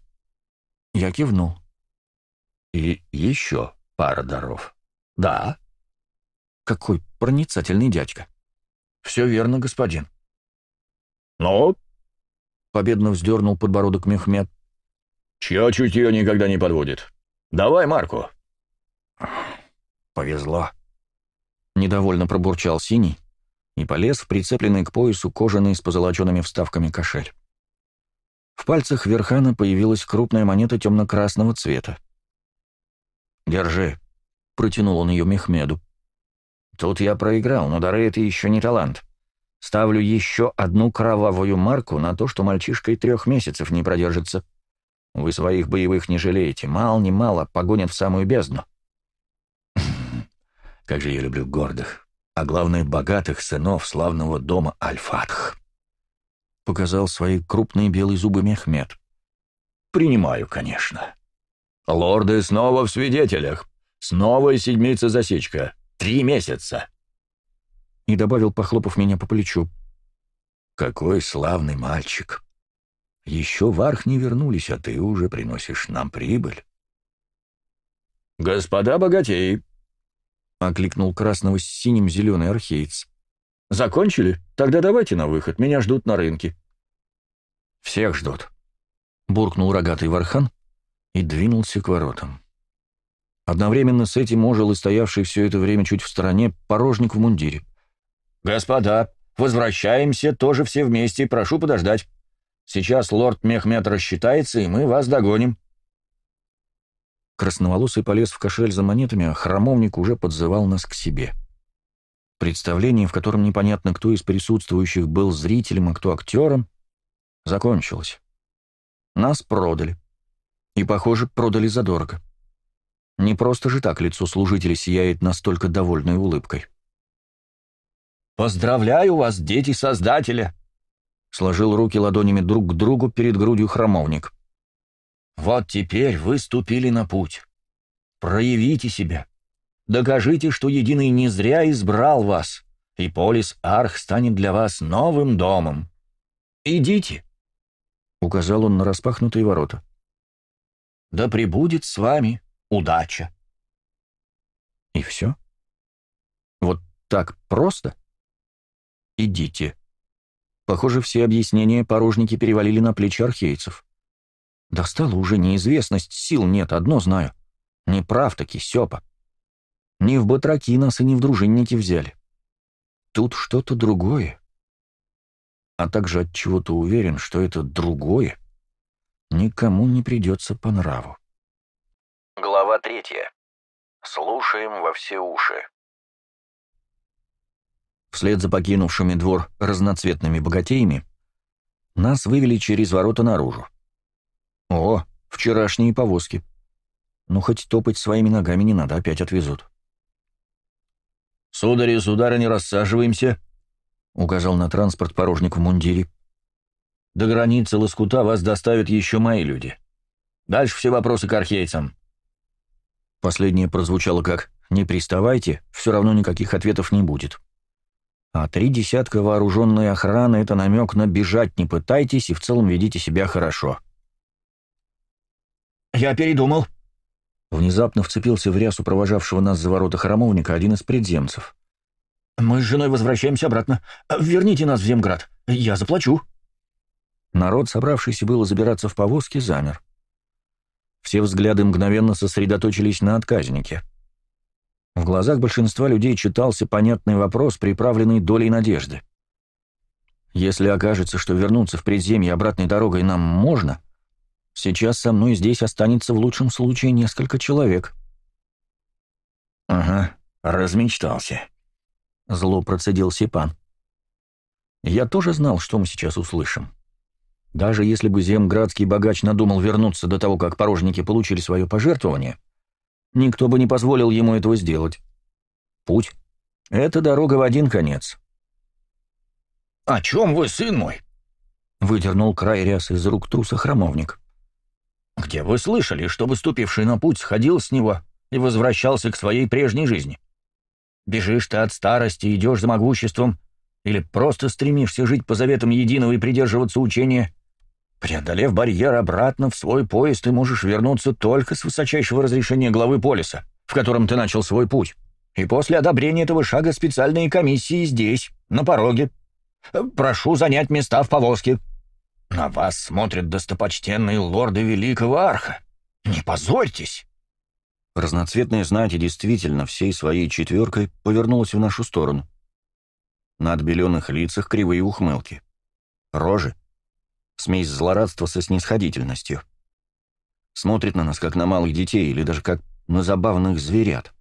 Я кивнул. «И еще пара даров. Да?» «Какой проницательный дядька!» «Все верно, господин». «Ну?» — победно вздернул подбородок Мехмед. «Чье чутье никогда не подводит?» Давай марку. Повезло. Недовольно пробурчал синий и полез в прицепленный к поясу кожаный с позолоченными вставками кошель. В пальцах Верхана появилась крупная монета темно-красного цвета. «Держи», — протянул он ее Мехмеду. «Тут я проиграл, но дары — это еще не талант. Ставлю еще одну кровавую марку на то, что мальчишка и трех месяцев не продержится». Вы своих боевых не жалеете. мал не мало погонят в самую бездну. Хм. Как же я люблю гордых, а главное, богатых сынов славного дома Альфатх. Показал свои крупные белые зубы Мехмед. Принимаю, конечно. Лорды снова в свидетелях. Снова и седмица засечка. Три месяца. И добавил, похлопав меня по плечу. Какой славный мальчик. Еще варх не вернулись, а ты уже приносишь нам прибыль. «Господа богатей!» — окликнул красного с синим зеленый археец. «Закончили? Тогда давайте на выход, меня ждут на рынке». «Всех ждут», — буркнул рогатый Вархан и двинулся к воротам. Одновременно с этим ожил и стоявший все это время чуть в стороне порожник в мундире. «Господа, возвращаемся тоже все вместе, прошу подождать». Сейчас лорд Мехмед рассчитается, и мы вас догоним». Красноволосый полез в кошель за монетами, а храмовник уже подзывал нас к себе. Представление, в котором непонятно, кто из присутствующих был зрителем, а кто актером, закончилось. Нас продали. И, похоже, продали задорого. Не просто же так лицо служителя сияет настолько довольной улыбкой. «Поздравляю вас, дети Создателя!» сложил руки ладонями друг к другу перед грудью храмовник. «Вот теперь вы ступили на путь. Проявите себя. Докажите, что Единый не зря избрал вас, и полис Арх станет для вас новым домом. Идите!» — указал он на распахнутые ворота. «Да пребудет с вами удача!» И все? Вот так просто? Идите. Похоже, все объяснения порожники перевалили на плечи архейцев. Достала уже неизвестность, сил нет, одно знаю. Не прав таки, Сёпа. Ни в батраки нас и ни в дружинники взяли. Тут что-то другое. А также от чего то уверен, что это другое никому не придется по нраву. Глава третья. Слушаем во все уши вслед за покинувшими двор разноцветными богатеями, нас вывели через ворота наружу. О, вчерашние повозки. Ну, хоть топать своими ногами не надо, опять отвезут. «Судари, не рассаживаемся», — указал на транспорт порожник в мундире. «До границы Лоскута вас доставят еще мои люди. Дальше все вопросы к архейцам». Последнее прозвучало как «Не приставайте, все равно никаких ответов не будет». А три десятка вооруженной охраны — это намек на «бежать не пытайтесь» и в целом ведите себя хорошо. «Я передумал», Внезапно вцепился в рясу провожавшего нас за ворота храмовника один из предземцев. «Мы с женой возвращаемся обратно. Верните нас в Земград. Я заплачу». Народ, собравшийся было забираться в повозки, замер. Все взгляды мгновенно сосредоточились на отказнике. В глазах большинства людей читался понятный вопрос, приправленный долей надежды. Если окажется, что вернуться в предземье обратной дорогой нам можно, сейчас со мной здесь останется в лучшем случае несколько человек. «Ага, размечтался», — зло процедил Сипан. «Я тоже знал, что мы сейчас услышим. Даже если бы земградский богач надумал вернуться до того, как порожники получили свое пожертвование, Никто бы не позволил ему этого сделать. Путь — это дорога в один конец. «О чем вы, сын мой?» — выдернул край ряс из рук труса храмовник. «Где вы слышали, что выступивший на путь сходил с него и возвращался к своей прежней жизни? Бежишь ты от старости, идешь за могуществом, или просто стремишься жить по заветам единого и придерживаться учения Преодолев барьер обратно в свой поезд, ты можешь вернуться только с высочайшего разрешения главы полиса, в котором ты начал свой путь. И после одобрения этого шага специальные комиссии здесь, на пороге. Э, прошу занять места в повозке. На вас смотрят достопочтенные лорды Великого Арха. Не позорьтесь!» Разноцветная знать действительно всей своей четверкой повернулась в нашу сторону. На отбеленных лицах кривые ухмылки. Рожи Смесь злорадства со снисходительностью. Смотрит на нас, как на малых детей, или даже как на забавных зверят.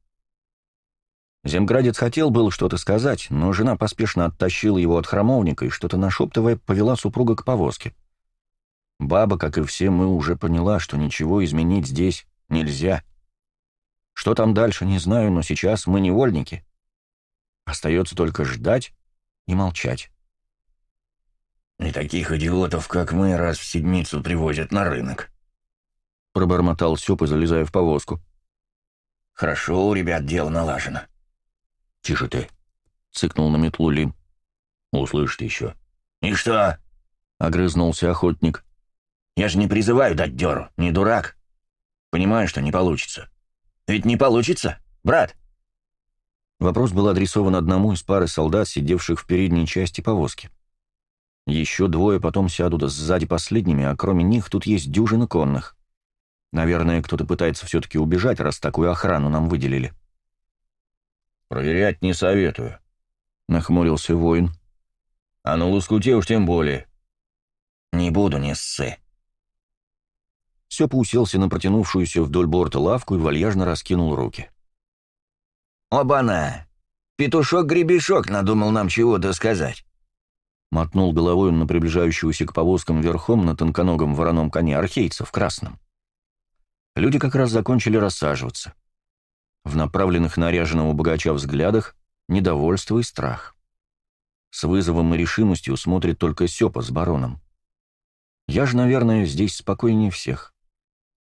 Земградец хотел было что-то сказать, но жена поспешно оттащила его от храмовника и, что-то нашептывая, повела супруга к повозке. Баба, как и все мы, уже поняла, что ничего изменить здесь нельзя. Что там дальше, не знаю, но сейчас мы невольники. Остается только ждать и молчать. И таких идиотов, как мы, раз в седмицу привозят на рынок. Пробормотал Сёпа, залезая в повозку. Хорошо у ребят дело налажено. Тише ты, цыкнул на метлу Лим. ты еще. И что? Огрызнулся охотник. Я же не призываю дать дёру, не дурак. Понимаю, что не получится. Ведь не получится, брат. Вопрос был адресован одному из пары солдат, сидевших в передней части повозки. Еще двое потом сядут сзади последними, а кроме них тут есть дюжина конных. Наверное, кто-то пытается все-таки убежать, раз такую охрану нам выделили. «Проверять не советую», — нахмурился воин. «А на лоскуте уж тем более». «Не буду, не ссы». Сёпа уселся на протянувшуюся вдоль борта лавку и вальяжно раскинул руки. «Обана! Петушок-гребешок надумал нам чего-то сказать. Мотнул головой он на приближающегося к повозкам верхом на тонконогом вороном коне архейца в красном. Люди как раз закончили рассаживаться. В направленных на ряженого богача взглядах недовольство и страх. С вызовом и решимостью смотрит только Сёпа с бароном. Я же, наверное, здесь спокойнее всех.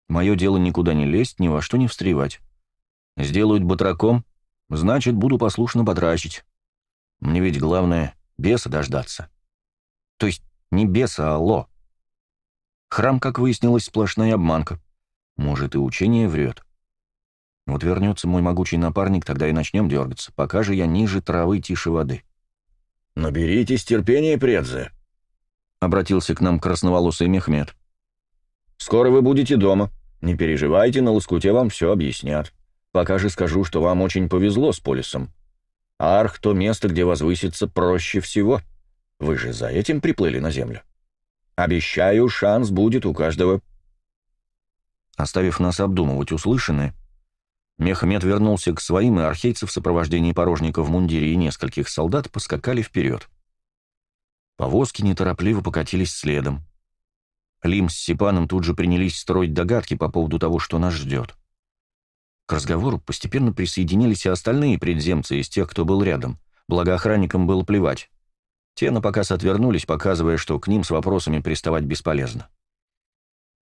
Мое дело никуда не лезть, ни во что не встревать. Сделают батраком, значит, буду послушно батрачить. Мне ведь главное Беса дождаться. То есть не беса, а ло. Храм, как выяснилось, сплошная обманка. Может, и учение врет. Вот вернется мой могучий напарник, тогда и начнем дергаться. Пока же я ниже травы, тише воды. «Наберитесь терпения, предзе», — обратился к нам красноволосый Мехмед. «Скоро вы будете дома. Не переживайте, на лоскуте вам все объяснят. Пока же скажу, что вам очень повезло с полисом. Арх — то место, где возвыситься проще всего. Вы же за этим приплыли на землю. Обещаю, шанс будет у каждого». Оставив нас обдумывать услышанное, Мехмед вернулся к своим, и архейцы в сопровождении порожника в мундире и нескольких солдат поскакали вперед. Повозки неторопливо покатились следом. Лим с Сипаном тут же принялись строить догадки по поводу того, что нас ждет. К разговору постепенно присоединились и остальные предземцы из тех, кто был рядом. Благо охранникам было плевать. Те напоказ отвернулись, показывая, что к ним с вопросами приставать бесполезно.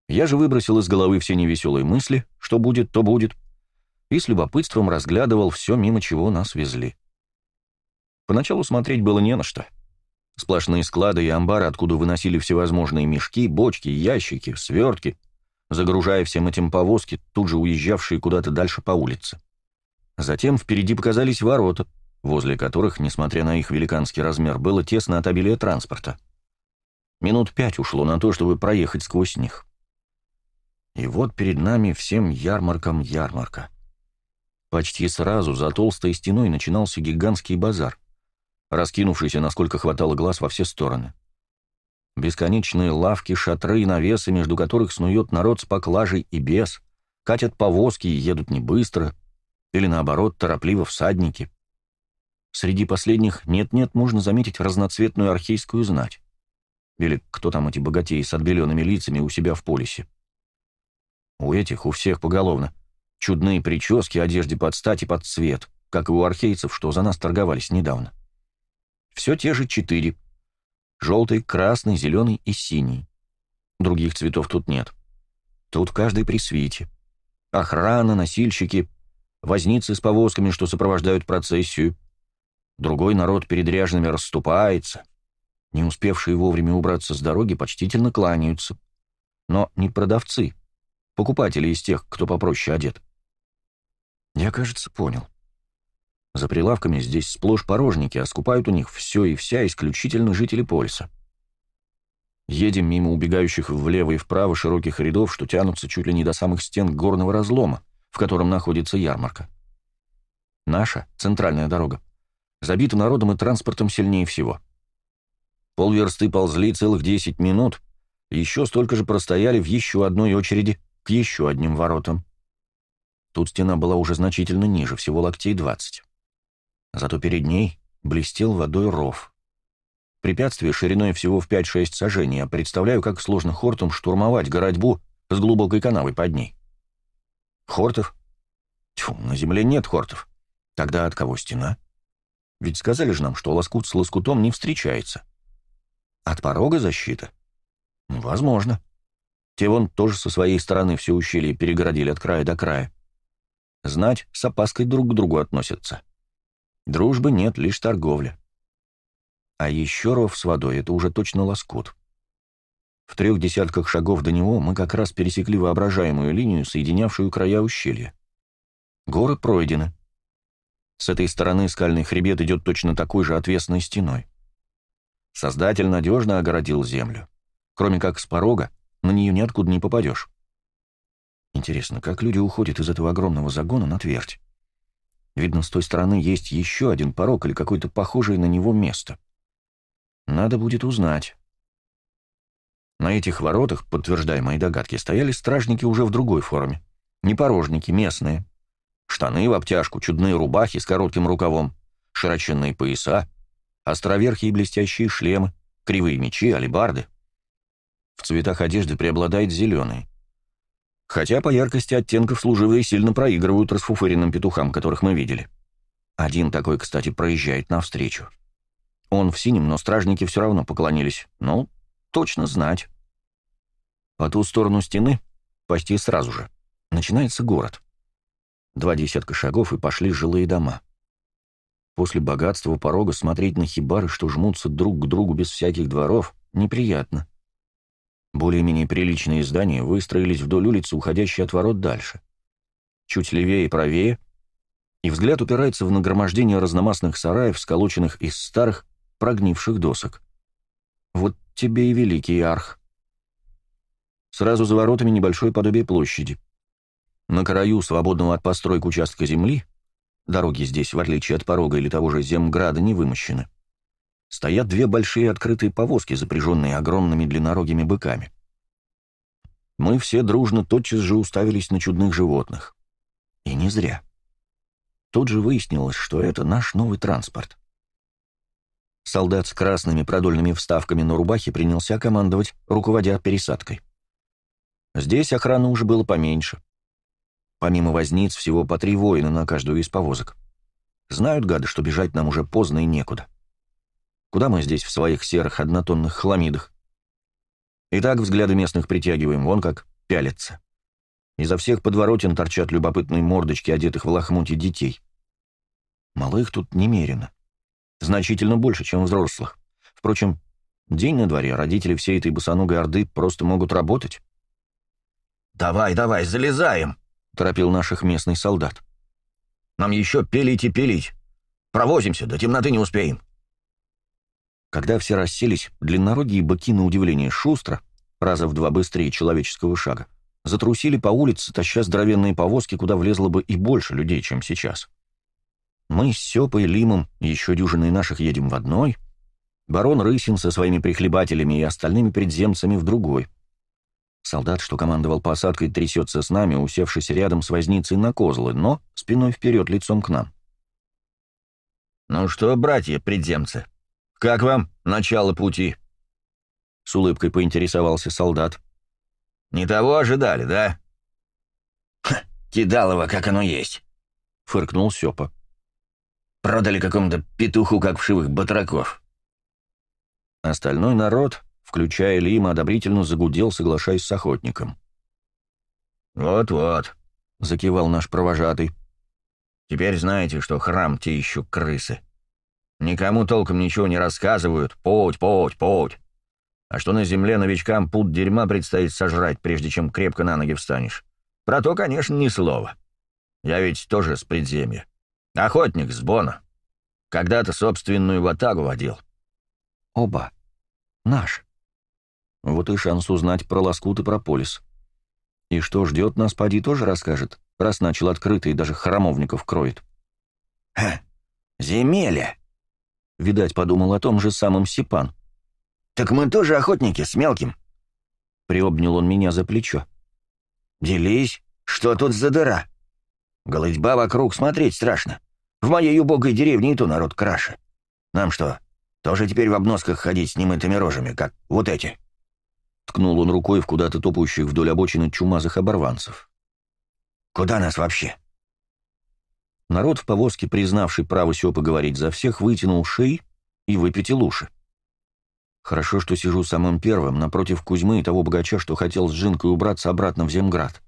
Я же выбросил из головы все невеселые мысли, что будет, то будет, и с любопытством разглядывал все, мимо чего нас везли. Поначалу смотреть было не на что. Сплошные склады и амбары, откуда выносили всевозможные мешки, бочки, ящики, свертки — загружая всем этим повозки, тут же уезжавшие куда-то дальше по улице. Затем впереди показались ворота, возле которых, несмотря на их великанский размер, было тесно от обилия транспорта. Минут пять ушло на то, чтобы проехать сквозь них. И вот перед нами всем ярмарком ярмарка. Почти сразу за толстой стеной начинался гигантский базар, раскинувшийся, насколько хватало глаз, во все стороны. Бесконечные лавки, шатры и навесы, между которых снует народ с поклажей и без, катят повозки и едут не быстро, или наоборот, торопливо всадники. Среди последних нет-нет можно заметить разноцветную архейскую знать. Или кто там эти богатеи с отбеленными лицами у себя в полисе. У этих, у всех поголовно. Чудные прически, одежде под стать и под цвет, как и у архейцев, что за нас торговались недавно. Все те же четыре — Желтый, красный, зеленый и синий. Других цветов тут нет. Тут каждый при свете. Охрана, носильщики, возницы с повозками, что сопровождают процессию. Другой народ перед ряжными расступается. Не успевшие вовремя убраться с дороги почтительно кланяются. Но не продавцы, покупатели из тех, кто попроще одет. Я, кажется, понял. За прилавками здесь сплошь порожники, а скупают у них все и вся исключительно жители Польса. Едем мимо убегающих влево и вправо широких рядов, что тянутся чуть ли не до самых стен горного разлома, в котором находится ярмарка. Наша, центральная дорога, забита народом и транспортом сильнее всего. Полверсты ползли целых 10 минут, еще столько же простояли в еще одной очереди к еще одним воротам. Тут стена была уже значительно ниже, всего локтей 20. Зато перед ней блестел водой ров. Препятствие шириной всего в 5-6 сажений, а представляю, как сложно Хортом штурмовать городьбу с глубокой канавой под ней. Хортов? Тьфу, на земле нет Хортов. Тогда от кого стена? Ведь сказали же нам, что лоскут с лоскутом не встречается. От порога защита? Возможно. Те вон тоже со своей стороны все ущелье перегородили от края до края. Знать, с опаской друг к другу относятся. — Дружбы нет, лишь торговля. А еще ров с водой — это уже точно лоскут. В трех десятках шагов до него мы как раз пересекли воображаемую линию, соединявшую края ущелья. Горы пройдены. С этой стороны скальный хребет идет точно такой же отвесной стеной. Создатель надежно огородил землю. Кроме как с порога, на нее ниоткуда не попадешь. Интересно, как люди уходят из этого огромного загона на твердь? Видно, с той стороны есть еще один порог или какое-то похожее на него место. Надо будет узнать. На этих воротах, подтверждая мои догадки, стояли стражники уже в другой форме. Не порожники, местные. Штаны в обтяжку, чудные рубахи с коротким рукавом, широченные пояса, островерхи блестящие шлемы, кривые мечи, алебарды. В цветах одежды преобладает зеленый. Хотя по яркости оттенков служивые сильно проигрывают расфуфыренным петухам, которых мы видели. Один такой, кстати, проезжает навстречу. Он в синем, но стражники все равно поклонились. Ну, точно знать. По ту сторону стены, почти сразу же, начинается город. Два десятка шагов, и пошли жилые дома. После богатства порога смотреть на хибары, что жмутся друг к другу без всяких дворов, неприятно. Более-менее приличные здания выстроились вдоль улицы, уходящей от ворот дальше. Чуть левее и правее, и взгляд упирается в нагромождение разномастных сараев, сколоченных из старых, прогнивших досок. Вот тебе и великий арх. Сразу за воротами небольшое подобие площади. На краю свободного от построек участка земли, дороги здесь, в отличие от порога или того же земграда, не вымощены, стоят две большие открытые повозки, запряженные огромными длиннорогими быками. Мы все дружно тотчас же уставились на чудных животных. И не зря. Тут же выяснилось, что это наш новый транспорт. Солдат с красными продольными вставками на рубахе принялся командовать, руководя пересадкой. Здесь охраны уже было поменьше. Помимо возниц, всего по три воина на каждую из повозок. Знают гады, что бежать нам уже поздно и некуда. — Куда мы здесь в своих серых однотонных хламидах? Итак, взгляды местных притягиваем, вон как пялятся. Изо всех подворотен торчат любопытные мордочки, одетых в лохмуте детей. Малых тут немерено. Значительно больше, чем взрослых. Впрочем, день на дворе, родители всей этой босоногой орды просто могут работать. «Давай, давай, залезаем!» — торопил наших местный солдат. «Нам еще пилить и пилить. Провозимся, до темноты не успеем». Когда все расселись, длиннорогие быки, на удивление шустро, раза в два быстрее человеческого шага, затрусили по улице, таща здоровенные повозки, куда влезло бы и больше людей, чем сейчас. Мы с Сёпой, Лимом и еще дюжиной наших едем в одной, барон Рысин со своими прихлебателями и остальными предземцами в другой. Солдат, что командовал посадкой, трясется с нами, усевшись рядом с возницей на козлы, но спиной вперед, лицом к нам. «Ну что, братья-предземцы?» «Как вам начало пути?» — с улыбкой поинтересовался солдат. «Не того ожидали, да?» «Ха, кидалово, как оно есть», — фыркнул Сёпа. «Продали какому-то петуху, как вшивых батраков». Остальной народ, включая Лима, одобрительно загудел, соглашаясь с охотником. «Вот-вот», — закивал наш провожатый. «Теперь знаете, что храм те еще крысы». Никому толком ничего не рассказывают. Путь, путь, путь. А что на земле новичкам пуд дерьма предстоит сожрать, прежде чем крепко на ноги встанешь? Про то, конечно, ни слова. Я ведь тоже с предземья. Охотник с Бона. Когда-то собственную ватагу водил. Оба. Наш. Вот и шанс узнать про лоскут и про полис. И что ждет нас, поди тоже расскажет, раз начал открыто и даже храмовников кроет. Ха, земелья! Видать, подумал о том же самом Сипан. «Так мы тоже охотники с мелким!» Приобнял он меня за плечо. «Делись, что тут за дыра? Голытьба вокруг смотреть страшно. В моей убогой деревне и то народ краше. Нам что, тоже теперь в обносках ходить с немытыми рожами, как вот эти?» Ткнул он рукой в куда-то топающих вдоль обочины чумазых оборванцев. «Куда нас вообще?» Народ в повозке, признавший право все поговорить за всех, вытянул шеи и выпятил уши. Хорошо, что сижу самым первым, напротив Кузьмы и того богача, что хотел с Жинкой убраться обратно в Земград.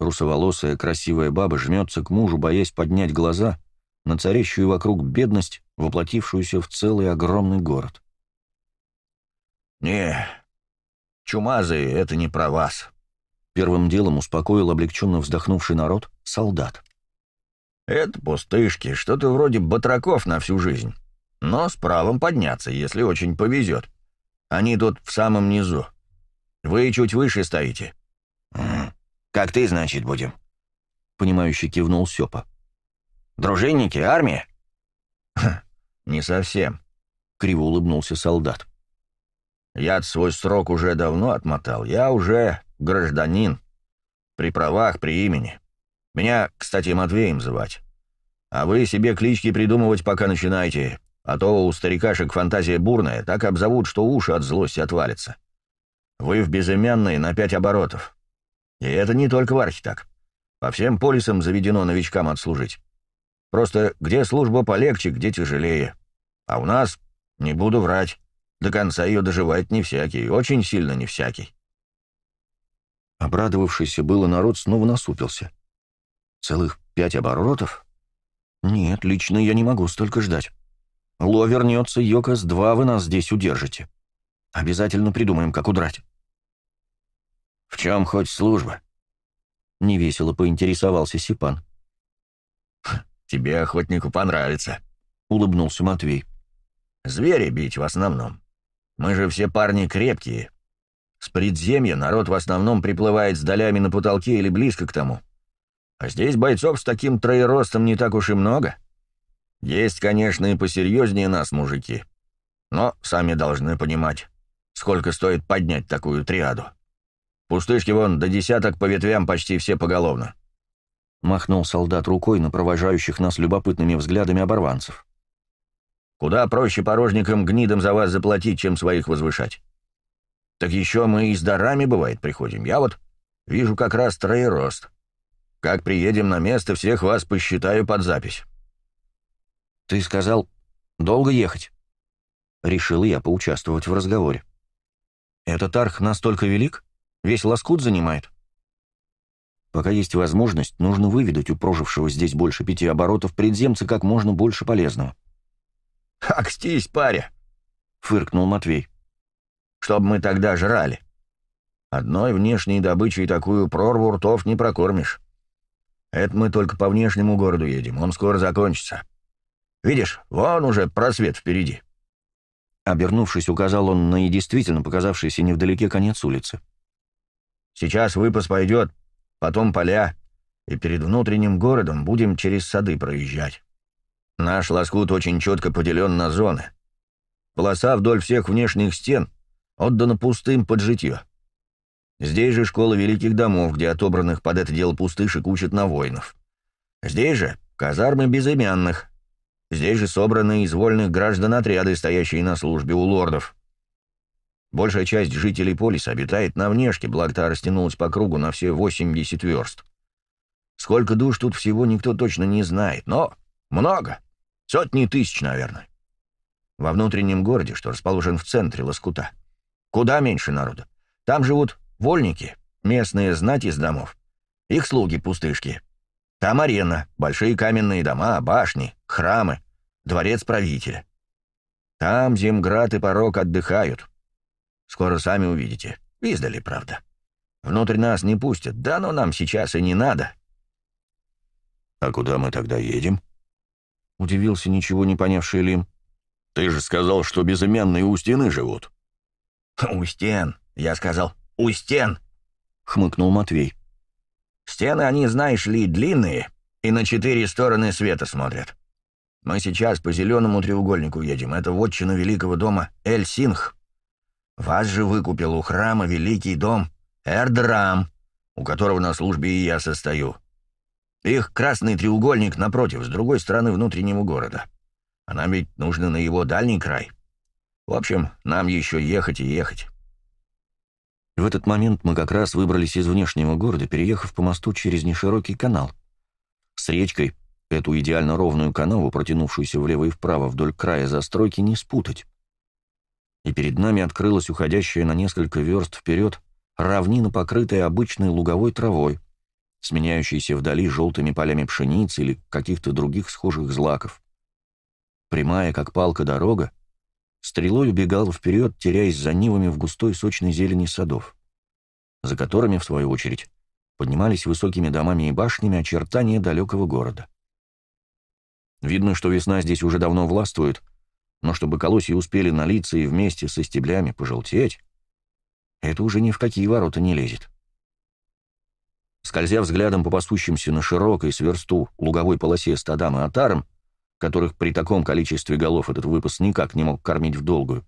Русоволосая красивая баба жмется к мужу, боясь поднять глаза на царящую вокруг бедность, воплотившуюся в целый огромный город. «Не, чумазы это не про вас», — первым делом успокоил облегченно вздохнувший народ солдат. Это пустышки, что-то вроде батраков на всю жизнь. Но с правом подняться, если очень повезет. Они тут в самом низу. Вы чуть выше стоите. «Как ты, значит, будем?» Понимающе кивнул Сёпа. «Дружинники, армия?» «Не совсем», — криво улыбнулся солдат. я свой срок уже давно отмотал. Я уже гражданин. При правах, при имени. Меня, кстати, Матвеем звать. А вы себе клички придумывать пока начинайте, а то у старикашек фантазия бурная, так обзовут, что уши от злости отвалятся. Вы в безымянные на пять оборотов. И это не только в архе так. По всем полисам заведено новичкам отслужить. Просто где служба полегче, где тяжелее. А у нас, не буду врать, до конца ее доживает не всякий, очень сильно не всякий. Обрадовавшийся было народ снова насупился. Целых пять оборотов? Нет, лично я не могу столько ждать. Ло вернется, Йокас, два вы нас здесь удержите. Обязательно придумаем, как удрать. В чем хоть служба? Невесело поинтересовался Сипан. Хм, тебе, охотнику, понравится, улыбнулся Матвей. Звери бить в основном. Мы же все парни крепкие. С предземья народ в основном приплывает с долями на потолке или близко к тому. — а здесь бойцов с таким троеростом не так уж и много. Есть, конечно, и посерьезнее нас, мужики. Но сами должны понимать, сколько стоит поднять такую триаду. Пустышки вон до десяток по ветвям почти все поголовно. Махнул солдат рукой на провожающих нас любопытными взглядами оборванцев. Куда проще порожникам гнидам за вас заплатить, чем своих возвышать. Так еще мы и с дарами, бывает, приходим. Я вот вижу как раз троерост. Как приедем на место, всех вас посчитаю под запись». «Ты сказал, долго ехать?» Решил я поучаствовать в разговоре. «Этот арх настолько велик? Весь лоскут занимает?» Пока есть возможность, нужно выведать у прожившего здесь больше пяти оборотов предземца как можно больше полезного. «Акстись, паря!» — фыркнул Матвей. «Чтоб мы тогда жрали. Одной внешней добычей такую прорву ртов не прокормишь». Это мы только по внешнему городу едем, он скоро закончится. Видишь, вон уже просвет впереди». Обернувшись, указал он на и действительно показавшийся невдалеке конец улицы. «Сейчас выпас пойдет, потом поля, и перед внутренним городом будем через сады проезжать. Наш лоскут очень четко поделен на зоны. Полоса вдоль всех внешних стен отдана пустым под житье. Здесь же школа великих домов, где отобранных под это дело пустышек учат на воинов. Здесь же казармы безымянных. Здесь же собраны из вольных граждан отряды, стоящие на службе у лордов. Большая часть жителей полиса обитает на внешке, благо та растянулась по кругу на все 80 верст. Сколько душ тут всего, никто точно не знает, но много. Сотни тысяч, наверное. Во внутреннем городе, что расположен в центре Лоскута, куда меньше народа. Там живут Вольники, местные знать из домов. Их слуги-пустышки. Там арена, большие каменные дома, башни, храмы, дворец правителя. Там Земград и Порог отдыхают. Скоро сами увидите. Издали, правда. Внутрь нас не пустят, да но нам сейчас и не надо. «А куда мы тогда едем?» — удивился ничего не понявший Лим. «Ты же сказал, что безымянные у стены живут». «У стен, я сказал», у стен», — хмыкнул Матвей. «Стены, они, знаешь ли, длинные и на четыре стороны света смотрят. Мы сейчас по зеленому треугольнику едем. Это вотчина великого дома Эль-Синх. Вас же выкупил у храма великий дом Эрдрам, у которого на службе и я состою. Их красный треугольник напротив, с другой стороны внутреннего города. А нам ведь нужно на его дальний край. В общем, нам еще ехать и ехать». В этот момент мы как раз выбрались из внешнего города, переехав по мосту через неширокий канал. С речкой эту идеально ровную канаву, протянувшуюся влево и вправо вдоль края застройки, не спутать. И перед нами открылась уходящая на несколько верст вперед равнина, покрытая обычной луговой травой, сменяющейся вдали желтыми полями пшеницы или каких-то других схожих злаков. Прямая, как палка, дорога, стрелой убегал вперед, теряясь за нивами в густой сочной зелени садов, за которыми, в свою очередь, поднимались высокими домами и башнями очертания далекого города. Видно, что весна здесь уже давно властвует, но чтобы колосья успели налиться и вместе со стеблями пожелтеть, это уже ни в какие ворота не лезет. Скользя взглядом по пасущимся на широкой сверсту луговой полосе стадам и отарам, которых при таком количестве голов этот выпас никак не мог кормить в долгую,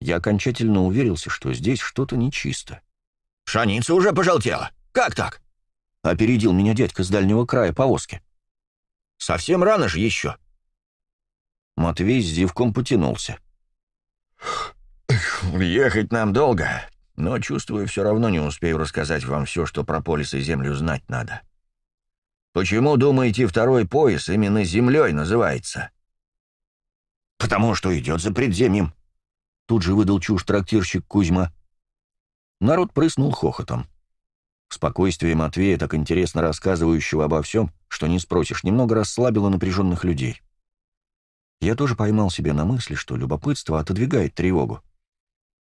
я окончательно уверился, что здесь что-то нечисто. «Шаница уже пожелтела! Как так?» — опередил меня дядька с дальнего края повозки. «Совсем рано же еще!» Матвей с зевком потянулся. «Ехать нам долго, но, чувствую, все равно не успею рассказать вам все, что про полис и землю знать надо. Почему, думаете, второй пояс именно землей называется?» «Потому что идет за предземьем», — тут же выдал чушь трактирщик Кузьма. Народ прыснул хохотом. Спокойствие Матвея, так интересно рассказывающего обо всем, что не спросишь, немного расслабило напряженных людей. Я тоже поймал себе на мысли, что любопытство отодвигает тревогу.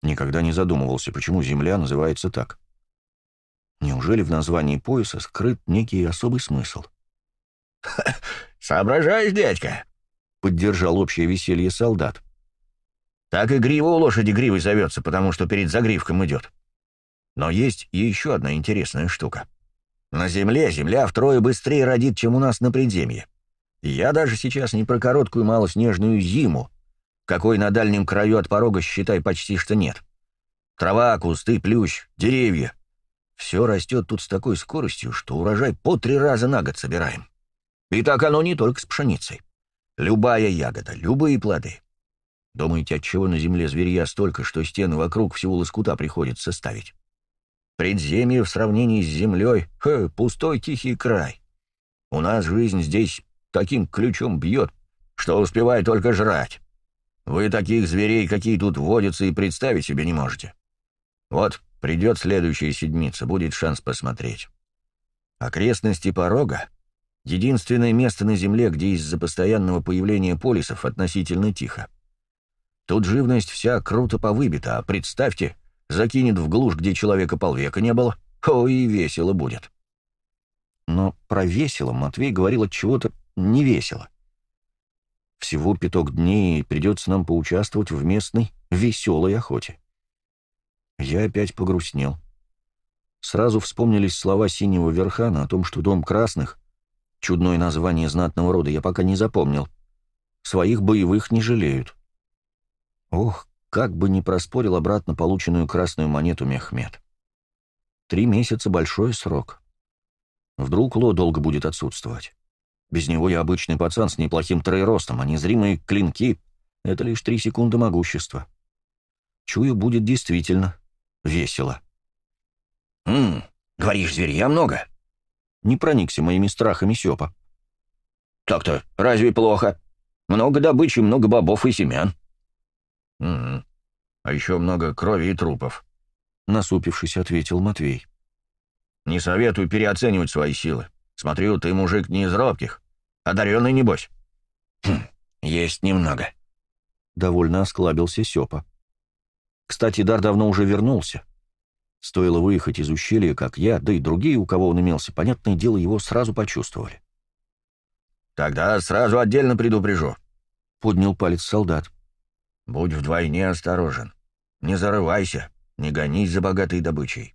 Никогда не задумывался, почему Земля называется так. Неужели в названии пояса скрыт некий особый смысл? «Соображаешь, дядька!» — поддержал общее веселье солдат. «Так и грива у лошади гривой зовется, потому что перед загривком идет. Но есть еще одна интересная штука. На земле земля втрое быстрее родит, чем у нас на предземье. Я даже сейчас не про короткую малоснежную зиму, какой на дальнем краю от порога, считай, почти что нет. Трава, кусты, плющ, деревья — все растет тут с такой скоростью, что урожай по три раза на год собираем. И так оно не только с пшеницей. Любая ягода, любые плоды. Думаете, от чего на земле зверья столько, что стены вокруг всего лоскута приходится ставить? Предземье в сравнении с землей хэ, — пустой тихий край. У нас жизнь здесь таким ключом бьет, что успевает только жрать. Вы таких зверей, какие тут водятся, и представить себе не можете. Вот Придет следующая седмица, будет шанс посмотреть. Окрестности порога — единственное место на Земле, где из-за постоянного появления полисов относительно тихо. Тут живность вся круто повыбита, а представьте, закинет в глушь, где человека полвека не было, о, и весело будет. Но про весело Матвей говорил от чего-то не весело. Всего пяток дней придется нам поучаствовать в местной веселой охоте. Я опять погрустнел. Сразу вспомнились слова синего верхана о том, что дом красных, чудное название знатного рода, я пока не запомнил, своих боевых не жалеют. Ох, как бы не проспорил обратно полученную красную монету Мехмед. Три месяца — большой срок. Вдруг Ло долго будет отсутствовать. Без него я обычный пацан с неплохим троеростом, а незримые клинки — это лишь три секунды могущества. Чую, будет действительно весело. «М-м, говоришь, зверья много?» Не проникся моими страхами Сёпа. «Так-то разве плохо? Много добычи, много бобов и семян». «М-м, а еще много крови и трупов», — насупившись, ответил Матвей. «Не советую переоценивать свои силы. Смотрю, ты мужик не из робких. Одаренный, небось». «Хм, есть немного», — довольно осклабился Сёпа. Кстати, дар давно уже вернулся. Стоило выехать из ущелья, как я, да и другие, у кого он имелся, понятное дело, его сразу почувствовали. «Тогда сразу отдельно предупрежу», — поднял палец солдат. «Будь вдвойне осторожен. Не зарывайся, не гонись за богатой добычей.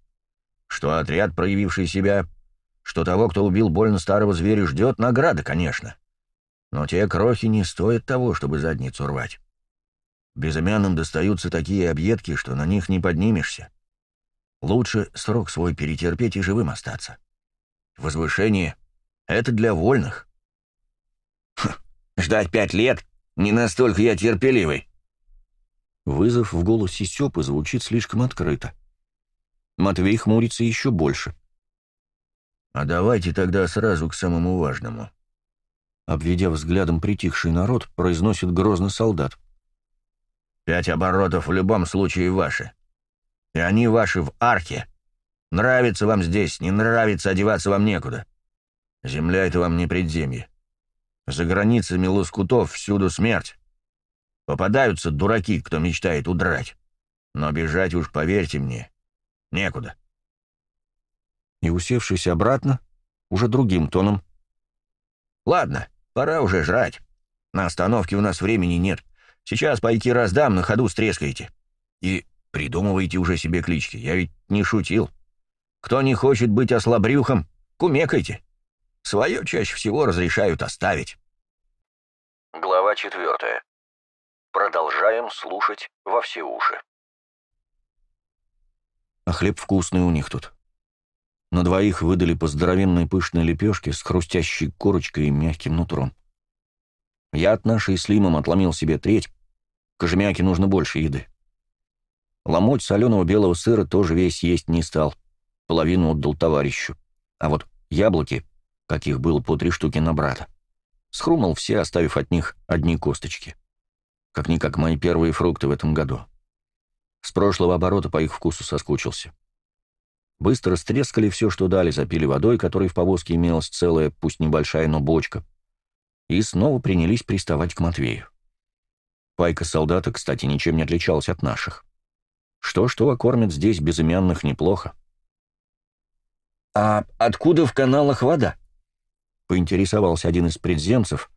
Что отряд, проявивший себя, что того, кто убил больно старого зверя, ждет награда, конечно. Но те крохи не стоят того, чтобы задницу рвать. Безымянным достаются такие объедки, что на них не поднимешься. Лучше срок свой перетерпеть и живым остаться. Возвышение — это для вольных. Хм, ждать пять лет? Не настолько я терпеливый. Вызов в голосе Сёпы звучит слишком открыто. Матвей хмурится еще больше. «А давайте тогда сразу к самому важному», — обведя взглядом притихший народ, произносит грозно солдат. Пять оборотов в любом случае ваши. И они ваши в арке. Нравится вам здесь, не нравится, одеваться вам некуда. Земля — это вам не предземье. За границами лоскутов всюду смерть. Попадаются дураки, кто мечтает удрать. Но бежать уж, поверьте мне, некуда. И, усевшись обратно, уже другим тоном. «Ладно, пора уже жрать. На остановке у нас времени нет. Сейчас пайки раздам, на ходу стрескаете. И придумывайте уже себе клички, я ведь не шутил. Кто не хочет быть ослабрюхом, кумекайте. Свое чаще всего разрешают оставить. Глава четвертая. Продолжаем слушать во все уши. А хлеб вкусный у них тут. На двоих выдали по здоровенной пышной лепешке с хрустящей корочкой и мягким нутром. Я от нашей с Лимом отломил себе треть, Кожемяке нужно больше еды. Ломоть соленого белого сыра тоже весь есть не стал. Половину отдал товарищу. А вот яблоки, каких было по три штуки на брата, схрумал все, оставив от них одни косточки. Как-никак мои первые фрукты в этом году. С прошлого оборота по их вкусу соскучился. Быстро стрескали все, что дали, запили водой, которой в повозке имелась целая, пусть небольшая, но бочка. И снова принялись приставать к Матвею. Пайка солдата, кстати, ничем не отличалась от наших. Что-что, а кормят здесь безымянных неплохо. «А откуда в каналах вода?» — поинтересовался один из предземцев,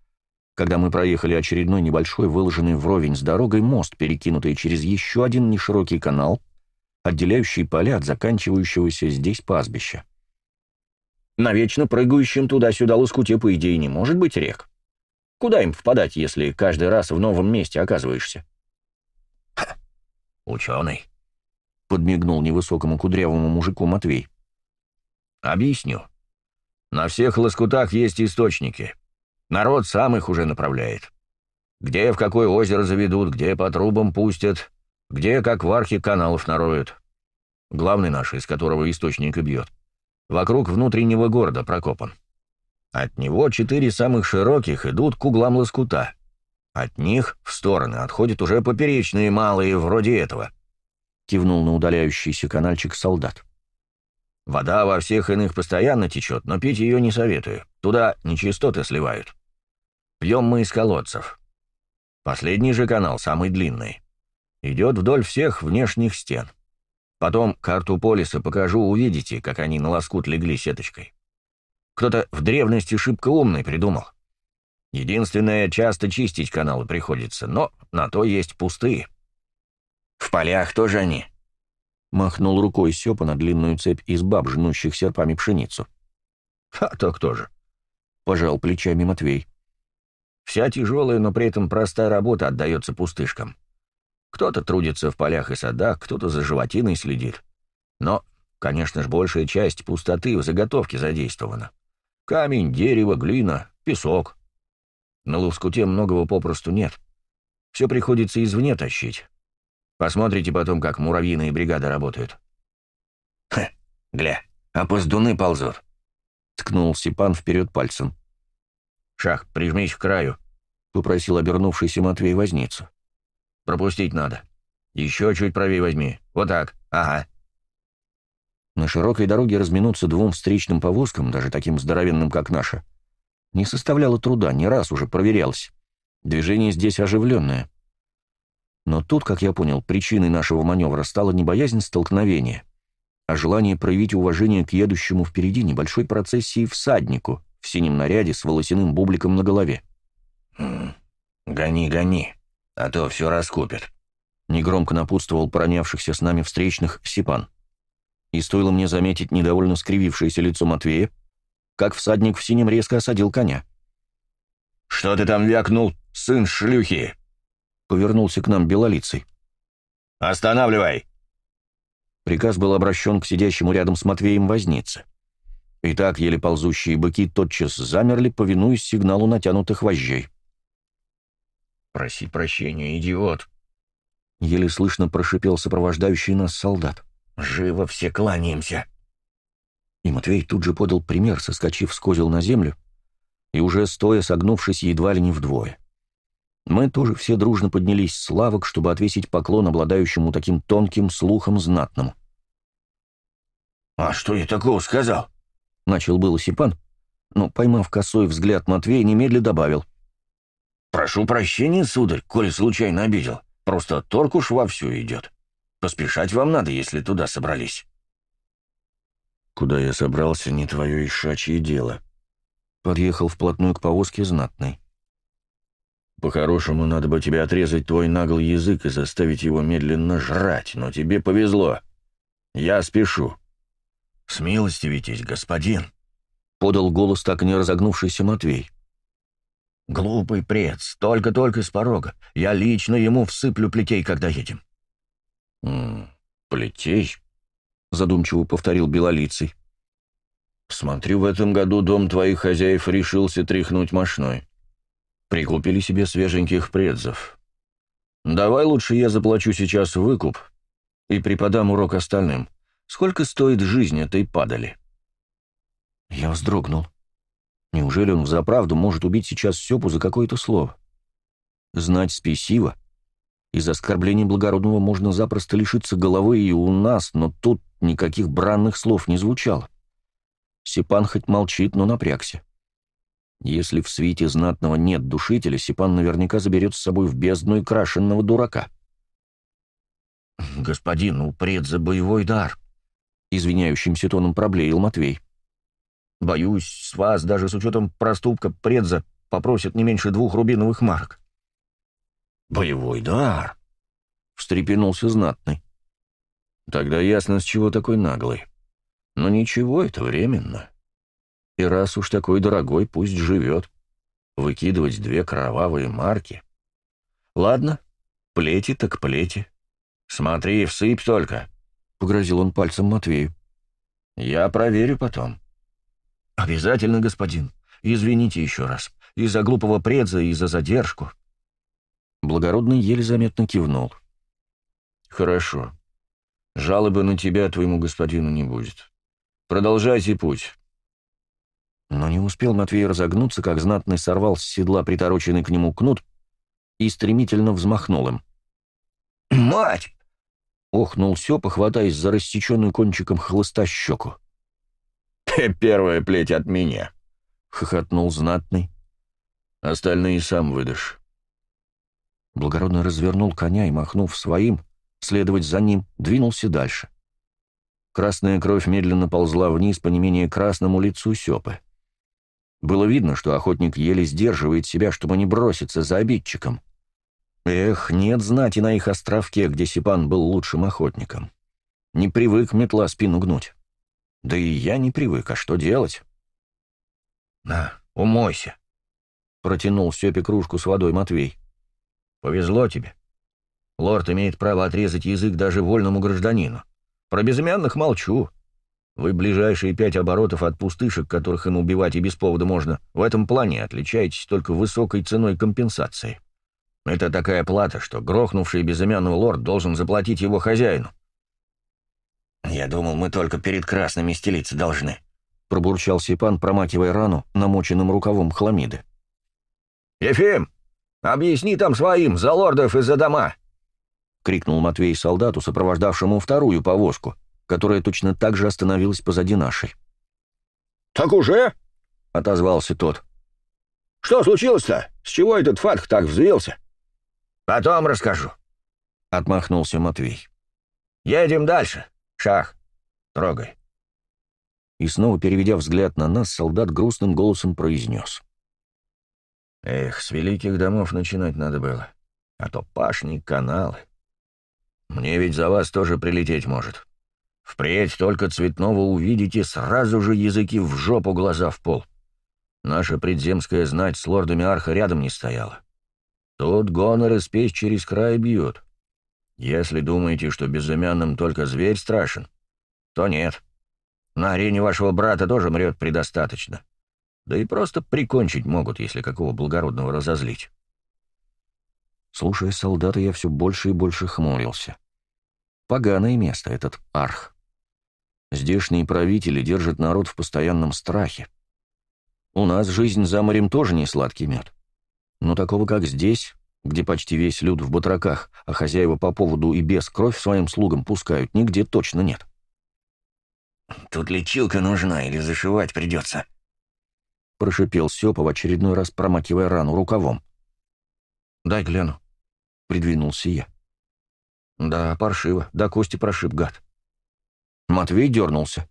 когда мы проехали очередной небольшой, выложенный вровень с дорогой мост, перекинутый через еще один неширокий канал, отделяющий поля от заканчивающегося здесь пастбища. «На вечно прыгающем туда-сюда лоскуте, по идее, не может быть рек», Куда им впадать, если каждый раз в новом месте оказываешься? Ха, ученый, подмигнул невысокому кудрявому мужику Матвей. Объясню. На всех лоскутах есть источники. Народ сам их уже направляет. Где в какое озеро заведут, где по трубам пустят, где как в архе каналов нароют. Главный наш, из которого источник и бьет, вокруг внутреннего города прокопан. От него четыре самых широких идут к углам лоскута. От них в стороны отходят уже поперечные малые, вроде этого. Кивнул на удаляющийся канальчик солдат. Вода во всех иных постоянно течет, но пить ее не советую. Туда нечистоты сливают. Пьем мы из колодцев. Последний же канал, самый длинный. Идет вдоль всех внешних стен. Потом карту полиса покажу, увидите, как они на лоскут легли сеточкой. Кто-то в древности шибко умный придумал. Единственное, часто чистить каналы приходится, но на то есть пустые. В полях тоже они. Махнул рукой Сёпа на длинную цепь из баб, жнущих серпами пшеницу. А то кто же? Пожал плечами Матвей. Вся тяжелая, но при этом простая работа отдается пустышкам. Кто-то трудится в полях и садах, кто-то за животиной следит. Но, конечно же, большая часть пустоты в заготовке задействована. Камень, дерево, глина, песок. На лоскуте многого попросту нет. Все приходится извне тащить. Посмотрите потом, как муравьиные бригады работают. Хе, гля, а поздуны ползут. Ткнул Сипан вперед пальцем. Шах, прижмись к краю, попросил обернувшийся Матвей возницу. Пропустить надо. Еще чуть правее возьми. Вот так. Ага. На широкой дороге разминуться двум встречным повозкам, даже таким здоровенным, как наша, не составляло труда, не раз уже проверялось. Движение здесь оживленное. Но тут, как я понял, причиной нашего маневра стала не боязнь столкновения, а желание проявить уважение к едущему впереди небольшой процессии всаднику в синем наряде с волосяным бубликом на голове. «Хм, «Гони, гони, а то все раскупят», — негромко напутствовал поронявшихся с нами встречных Сипан. И стоило мне заметить недовольно скривившееся лицо Матвея, как всадник в синем резко осадил коня. «Что ты там вякнул, сын шлюхи?» Повернулся к нам белолицый. «Останавливай!» Приказ был обращен к сидящему рядом с Матвеем вознице. И так еле ползущие быки тотчас замерли, повинуясь сигналу натянутых вожжей. «Проси прощения, идиот!» — еле слышно прошипел сопровождающий нас солдат. Живо все кланяемся!» И Матвей тут же подал пример, соскочив с козел на землю и уже стоя согнувшись едва ли не вдвое. Мы тоже все дружно поднялись с лавок, чтобы отвесить поклон обладающему таким тонким слухом знатному. «А что я такого сказал?» — начал был Сипан, но, поймав косой взгляд Матвея, немедля добавил. «Прошу прощения, сударь, коли случайно обидел. Просто торг уж вовсю идет». Поспешать вам надо, если туда собрались». «Куда я собрался, не твое ишачье дело». Подъехал вплотную к повозке знатный. «По-хорошему, надо бы тебе отрезать твой наглый язык и заставить его медленно жрать, но тебе повезло. Я спешу». «Смилостивитесь, господин», — подал голос так не разогнувшийся Матвей. «Глупый прец, только-только с порога. Я лично ему всыплю плетей, когда едем» детей», — задумчиво повторил Белолицый. «Смотрю, в этом году дом твоих хозяев решился тряхнуть мошной. Прикупили себе свеженьких предзов. Давай лучше я заплачу сейчас выкуп и преподам урок остальным. Сколько стоит жизнь этой падали?» Я вздрогнул. Неужели он взаправду может убить сейчас Сёпу за какое-то слово? Знать спесиво из оскорбления благородного можно запросто лишиться головы и у нас, но тут никаких бранных слов не звучало. Сипан хоть молчит, но напрягся. Если в свите знатного нет душителя, Сипан наверняка заберет с собой в бездну и крашенного дурака. «Господин, упред ну, за боевой дар», — извиняющимся тоном проблеял Матвей. «Боюсь, с вас даже с учетом проступка предза попросят не меньше двух рубиновых марок». Боевой дар? Встрепенулся знатный. Тогда ясно, с чего такой наглый. Но ничего, это временно. И раз уж такой дорогой, пусть живет. Выкидывать две кровавые марки. Ладно, плети так плети. Смотри, всыпь только, — погрозил он пальцем Матвею. Я проверю потом. Обязательно, господин. Извините еще раз. из за глупого предза, и за задержку. Благородный еле заметно кивнул. «Хорошо. Жалобы на тебя твоему господину не будет. Продолжайте путь». Но не успел Матвей разогнуться, как знатный сорвал с седла притороченный к нему кнут и стремительно взмахнул им. «Мать!» — охнул Сёпа, хватаясь за рассеченную кончиком хлыста щеку. первая плеть от меня!» — хохотнул знатный. «Остальные сам выдашь». Благородно развернул коня и, махнув своим, следовать за ним, двинулся дальше. Красная кровь медленно ползла вниз по не менее красному лицу Сёпы. Было видно, что охотник еле сдерживает себя, чтобы не броситься за обидчиком. Эх, нет знати на их островке, где Сипан был лучшим охотником. Не привык метла спину гнуть. Да и я не привык, а что делать? «На, умойся», — протянул Сёпе кружку с водой Матвей. Повезло тебе. Лорд имеет право отрезать язык даже вольному гражданину. Про безымянных молчу. Вы ближайшие пять оборотов от пустышек, которых им убивать и без повода можно, в этом плане отличаетесь только высокой ценой компенсации. Это такая плата, что грохнувший безымянного лорд должен заплатить его хозяину. «Я думал, мы только перед красными стелиться должны», — пробурчал Сипан, промакивая рану намоченным рукавом хламиды. «Ефим!» Объясни там своим, за лордов и за дома!» — крикнул Матвей солдату, сопровождавшему вторую повозку, которая точно так же остановилась позади нашей. «Так уже?» — отозвался тот. «Что случилось-то? С чего этот фатх так взвился?» «Потом расскажу», — отмахнулся Матвей. «Едем дальше. Шах, трогай». И снова, переведя взгляд на нас, солдат грустным голосом произнес. Эх, с великих домов начинать надо было, а то пашни, каналы. Мне ведь за вас тоже прилететь может. Впредь только цветного увидите, сразу же языки в жопу, глаза в пол. Наша предземская знать с лордами Арха рядом не стояла. Тут гонор и спесь через край бьют. Если думаете, что безымянным только зверь страшен, то нет. На арене вашего брата тоже мрет предостаточно. Да и просто прикончить могут, если какого благородного разозлить. Слушая солдата, я все больше и больше хмурился. Поганое место этот арх. Здешние правители держат народ в постоянном страхе. У нас жизнь за морем тоже не сладкий мед. Но такого, как здесь, где почти весь люд в батраках, а хозяева по поводу и без кровь своим слугам пускают, нигде точно нет. «Тут лечилка нужна или зашивать придется», прошипел Сёпа, в очередной раз промакивая рану рукавом. «Дай гляну», — придвинулся я. «Да, паршиво, да кости прошиб, гад». Матвей дернулся.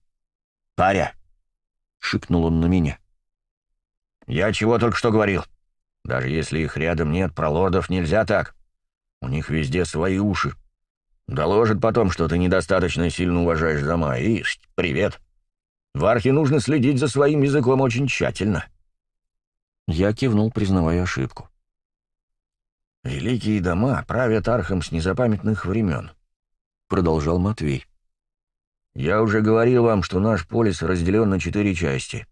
«Паря!» — шикнул он на меня. «Я чего только что говорил. Даже если их рядом нет, про лордов нельзя так. У них везде свои уши. Доложит потом, что ты недостаточно сильно уважаешь дома, Ишь, привет!» В архе нужно следить за своим языком очень тщательно». Я кивнул, признавая ошибку. «Великие дома правят архам с незапамятных времен», — продолжал Матвей. «Я уже говорил вам, что наш полис разделен на четыре части.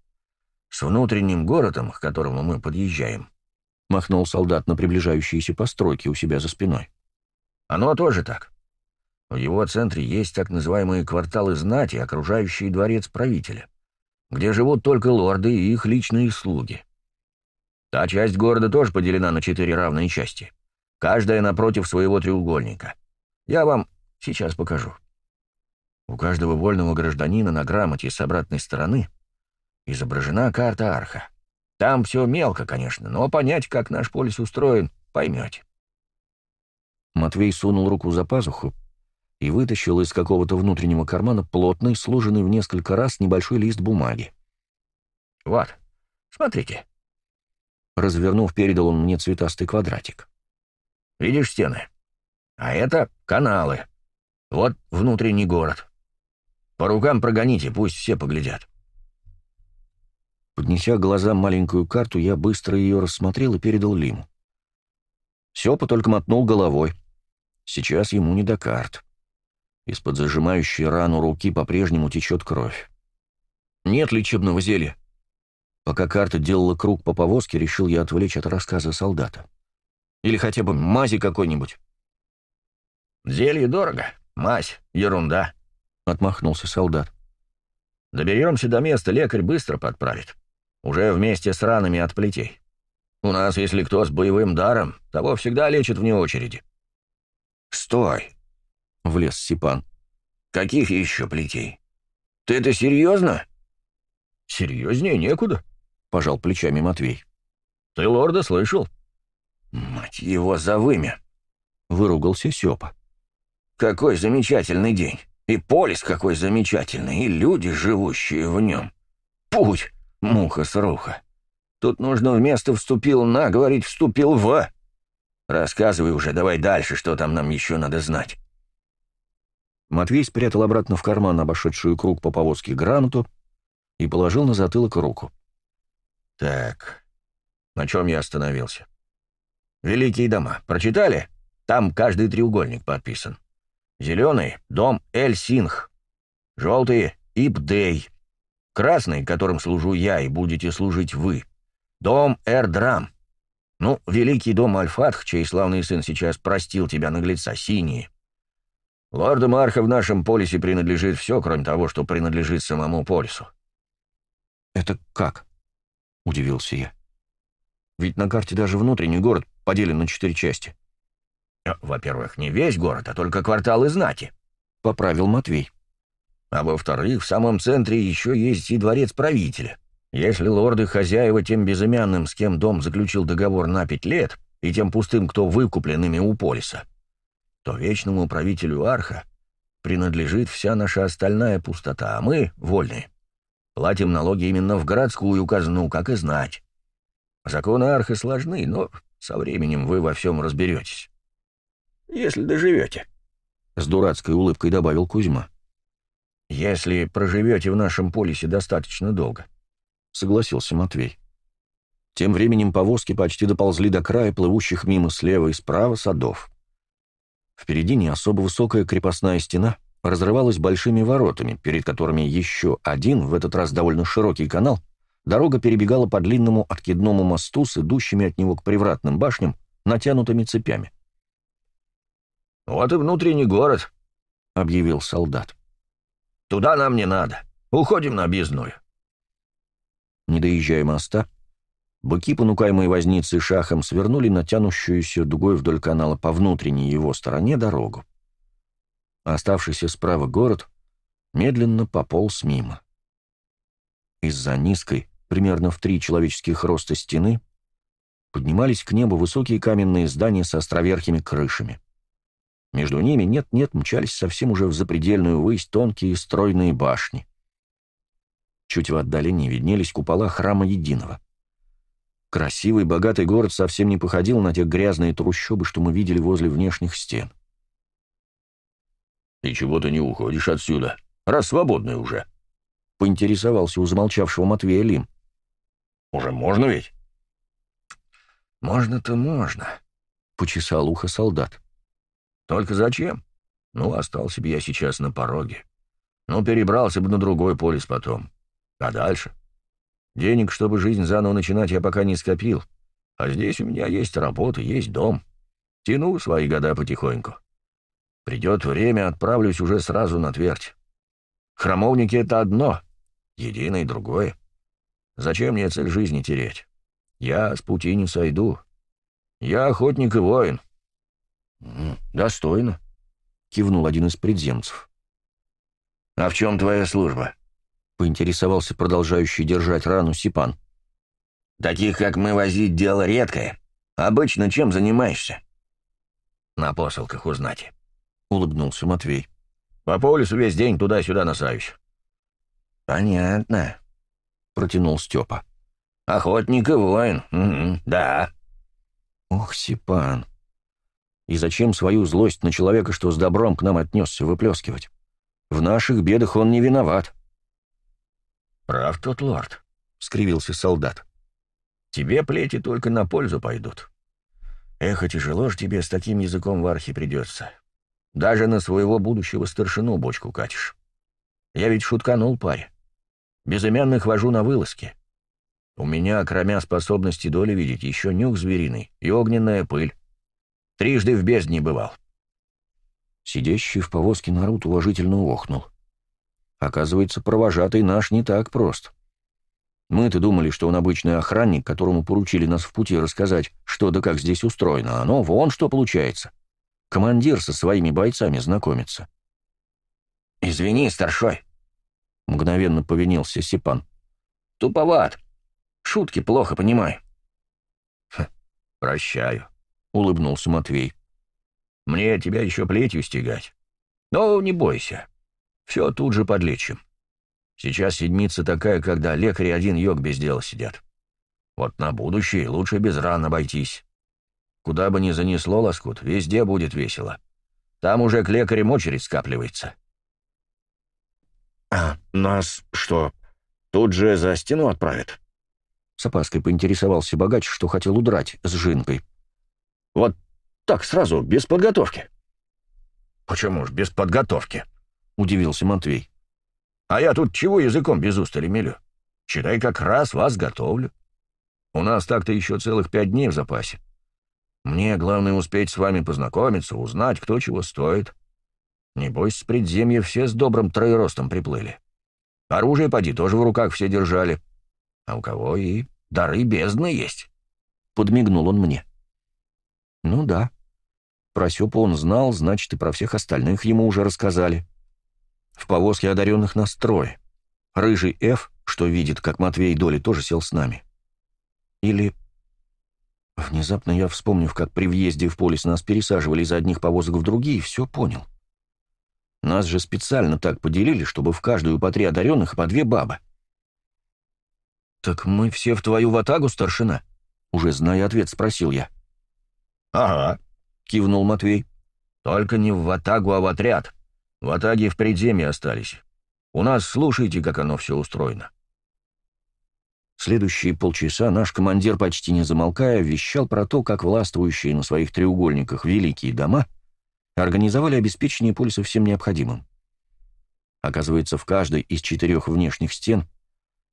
С внутренним городом, к которому мы подъезжаем», — махнул солдат на приближающиеся постройки у себя за спиной. «Оно тоже так. В его центре есть так называемые кварталы знати, окружающие дворец правителя, где живут только лорды и их личные слуги. Та часть города тоже поделена на четыре равные части, каждая напротив своего треугольника. Я вам сейчас покажу. У каждого вольного гражданина на грамоте с обратной стороны изображена карта арха. Там все мелко, конечно, но понять, как наш полис устроен, поймете. Матвей сунул руку за пазуху, и вытащил из какого-то внутреннего кармана плотный, сложенный в несколько раз небольшой лист бумаги. «Вот, смотрите». Развернув, передал он мне цветастый квадратик. «Видишь стены? А это каналы. Вот внутренний город. По рукам прогоните, пусть все поглядят». Поднеся глазам маленькую карту, я быстро ее рассмотрел и передал Лиму. Сёпа только мотнул головой. Сейчас ему не до карт. Из-под зажимающей рану руки по-прежнему течет кровь. «Нет лечебного зелья!» Пока карта делала круг по повозке, решил я отвлечь от рассказа солдата. «Или хотя бы мази какой-нибудь!» «Зелье дорого, мазь — ерунда!» — отмахнулся солдат. «Доберемся до места, лекарь быстро подправит. Уже вместе с ранами от плетей. У нас, если кто с боевым даром, того всегда лечат вне очереди». «Стой!» — влез Сипан. «Каких еще плетей? Ты это серьезно?» «Серьезнее некуда», — пожал плечами Матвей. «Ты лорда слышал?» «Мать его за вымя!» — выругался Сёпа. «Какой замечательный день! И полис какой замечательный, и люди, живущие в нем! Путь, муха с Тут нужно вместо «вступил на» говорить «вступил в». Рассказывай уже, давай дальше, что там нам еще надо знать». Матвей спрятал обратно в карман обошедшую круг по повозке грамоту и положил на затылок руку. «Так, на чем я остановился?» «Великие дома. Прочитали? Там каждый треугольник подписан. Зеленый — дом Эль-Синх. Желтый — Ипдей. Красный, которым служу я и будете служить вы. Дом Эрдрам. Ну, великий дом Альфатх, чей славный сын сейчас простил тебя, наглеца, синий. Лорду Марха в нашем полисе принадлежит все, кроме того, что принадлежит самому полису. «Это как?» — удивился я. «Ведь на карте даже внутренний город поделен на четыре части». А, «Во-первых, не весь город, а только кварталы знати», — поправил Матвей. «А во-вторых, в самом центре еще есть и дворец правителя. Если лорды хозяева тем безымянным, с кем дом заключил договор на пять лет, и тем пустым, кто выкуплен ими у полиса, то вечному правителю Арха принадлежит вся наша остальная пустота, а мы, вольные, платим налоги именно в городскую казну, как и знать. Законы Арха сложны, но со временем вы во всем разберетесь. Если доживете, — с дурацкой улыбкой добавил Кузьма. Если проживете в нашем полисе достаточно долго, — согласился Матвей. Тем временем повозки почти доползли до края плывущих мимо слева и справа садов. — Впереди не особо высокая крепостная стена разрывалась большими воротами, перед которыми еще один, в этот раз довольно широкий канал, дорога перебегала по длинному откидному мосту с идущими от него к привратным башням натянутыми цепями. «Вот и внутренний город», — объявил солдат. «Туда нам не надо. Уходим на объездную». Не доезжая моста, Быки, понукаемые возницей шахом, свернули на натянущуюся дугой вдоль канала по внутренней его стороне дорогу. А оставшийся справа город медленно пополз мимо. Из-за низкой, примерно в три человеческих роста стены, поднимались к небу высокие каменные здания с островерхими крышами. Между ними нет-нет мчались совсем уже в запредельную высь тонкие стройные башни. Чуть в отдалении виднелись купола храма Единого — Красивый, богатый город совсем не походил на те грязные трущобы, что мы видели возле внешних стен. «И чего ты не уходишь отсюда? Раз свободный уже!» — поинтересовался у замолчавшего Матвея Лим. «Уже можно ведь?» «Можно-то можно», — почесал ухо солдат. «Только зачем? Ну, остался бы я сейчас на пороге. Ну, перебрался бы на другой полис потом. А дальше? Денег, чтобы жизнь заново начинать, я пока не скопил. А здесь у меня есть работа, есть дом. Тяну свои года потихоньку. Придет время, отправлюсь уже сразу на твердь. Храмовники — это одно, единое — другое. Зачем мне цель жизни тереть? Я с пути не сойду. Я охотник и воин. — Достойно, — кивнул один из предземцев. — А в чем твоя служба? —— поинтересовался продолжающий держать рану Сипан. «Таких, как мы, возить дело редкое. Обычно чем занимаешься?» «На посылках узнать», — улыбнулся Матвей. «По полюсу весь день туда-сюда носаюсь». «Понятно», — протянул Степа. «Охотник и воин, угу, да». «Ох, Сипан, и зачем свою злость на человека, что с добром к нам отнесся, выплескивать? В наших бедах он не виноват». «Прав тот лорд», — скривился солдат. «Тебе плети только на пользу пойдут. Эх, и тяжело ж тебе с таким языком в архе придется. Даже на своего будущего старшину бочку катишь. Я ведь шутканул паре. Безымянных вожу на вылазки. У меня, кроме способности доли видеть, еще нюх звериный и огненная пыль. Трижды в бездне бывал». Сидящий в повозке народ уважительно охнул. — Оказывается, провожатый наш не так прост. Мы-то думали, что он обычный охранник, которому поручили нас в пути рассказать, что да как здесь устроено, а ну вон что получается. Командир со своими бойцами знакомится. «Извини, старшой», — мгновенно повинился Сипан. «Туповат. Шутки плохо понимаю». Ха, «Хм, «Прощаю», — улыбнулся Матвей. «Мне тебя еще плетью стегать. Но ну, не бойся. Все тут же подлечим. Сейчас седмица такая, когда лекари один йог без дела сидят. Вот на будущее лучше без ран обойтись. Куда бы ни занесло лоскут, везде будет весело. Там уже к лекарям очередь скапливается. «А нас что, тут же за стену отправят?» С опаской поинтересовался богач, что хотел удрать с жинкой. «Вот так сразу, без подготовки». «Почему ж без подготовки?» — удивился Матвей. «А я тут чего языком без устали мелю? Считай, как раз вас готовлю. У нас так-то еще целых пять дней в запасе. Мне главное успеть с вами познакомиться, узнать, кто чего стоит. Небось, с предземья все с добрым троеростом приплыли. Оружие, поди, тоже в руках все держали. А у кого и дары бездны есть. Подмигнул он мне. Ну да. Про Сёпа он знал, значит, и про всех остальных ему уже рассказали. В повозке одаренных настрой. Рыжий Ф, что видит, как Матвей Доли тоже сел с нами. Или... Внезапно я, вспомнив, как при въезде в полис нас пересаживали из одних повозок в другие, все понял. Нас же специально так поделили, чтобы в каждую по три одаренных по две бабы. «Так мы все в твою ватагу, старшина?» Уже зная ответ, спросил я. «Ага», — кивнул Матвей. «Только не в ватагу, а в отряд. В Атаге в предземье остались. У нас слушайте, как оно все устроено». Следующие полчаса наш командир, почти не замолкая, вещал про то, как властвующие на своих треугольниках великие дома организовали обеспечение пульса всем необходимым. Оказывается, в каждой из четырех внешних стен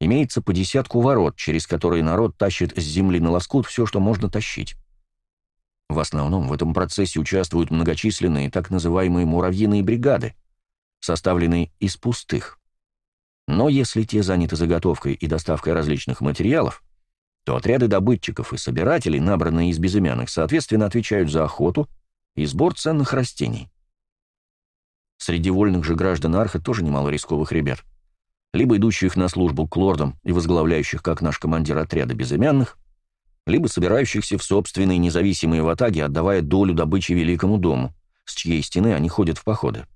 имеется по десятку ворот, через которые народ тащит с земли на лоскут все, что можно тащить. В основном в этом процессе участвуют многочисленные так называемые муравьиные бригады, составленные из пустых. Но если те заняты заготовкой и доставкой различных материалов, то отряды добытчиков и собирателей, набранные из безымянных, соответственно, отвечают за охоту и сбор ценных растений. Среди вольных же граждан Арха тоже немало рисковых ребят, либо идущих на службу к лордам и возглавляющих, как наш командир отряда безымянных, либо собирающихся в собственные независимые ватаги, отдавая долю добычи великому дому, с чьей стены они ходят в походы.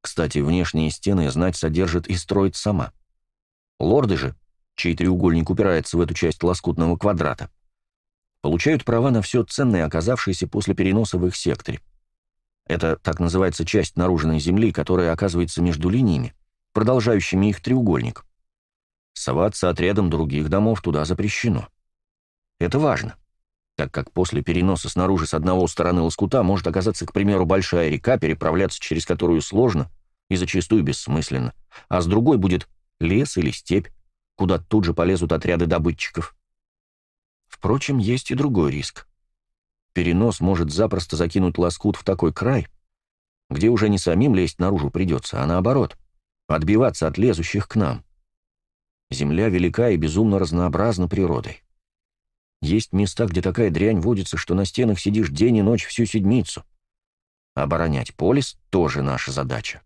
Кстати, внешние стены знать содержит и строит сама. Лорды же, чей треугольник упирается в эту часть лоскутного квадрата, получают права на все ценное, оказавшееся после переноса в их секторе. Это так называется часть наружной земли, которая оказывается между линиями, продолжающими их треугольник. Соваться отрядом других домов туда запрещено. Это важно, так как после переноса снаружи с одного стороны лоскута может оказаться, к примеру, большая река, переправляться через которую сложно и зачастую бессмысленно, а с другой будет лес или степь, куда тут же полезут отряды добытчиков. Впрочем, есть и другой риск. Перенос может запросто закинуть лоскут в такой край, где уже не самим лезть наружу придется, а наоборот, отбиваться от лезущих к нам. Земля велика и безумно разнообразна природой. Есть места, где такая дрянь водится, что на стенах сидишь день и ночь всю седмицу. Оборонять полис — тоже наша задача.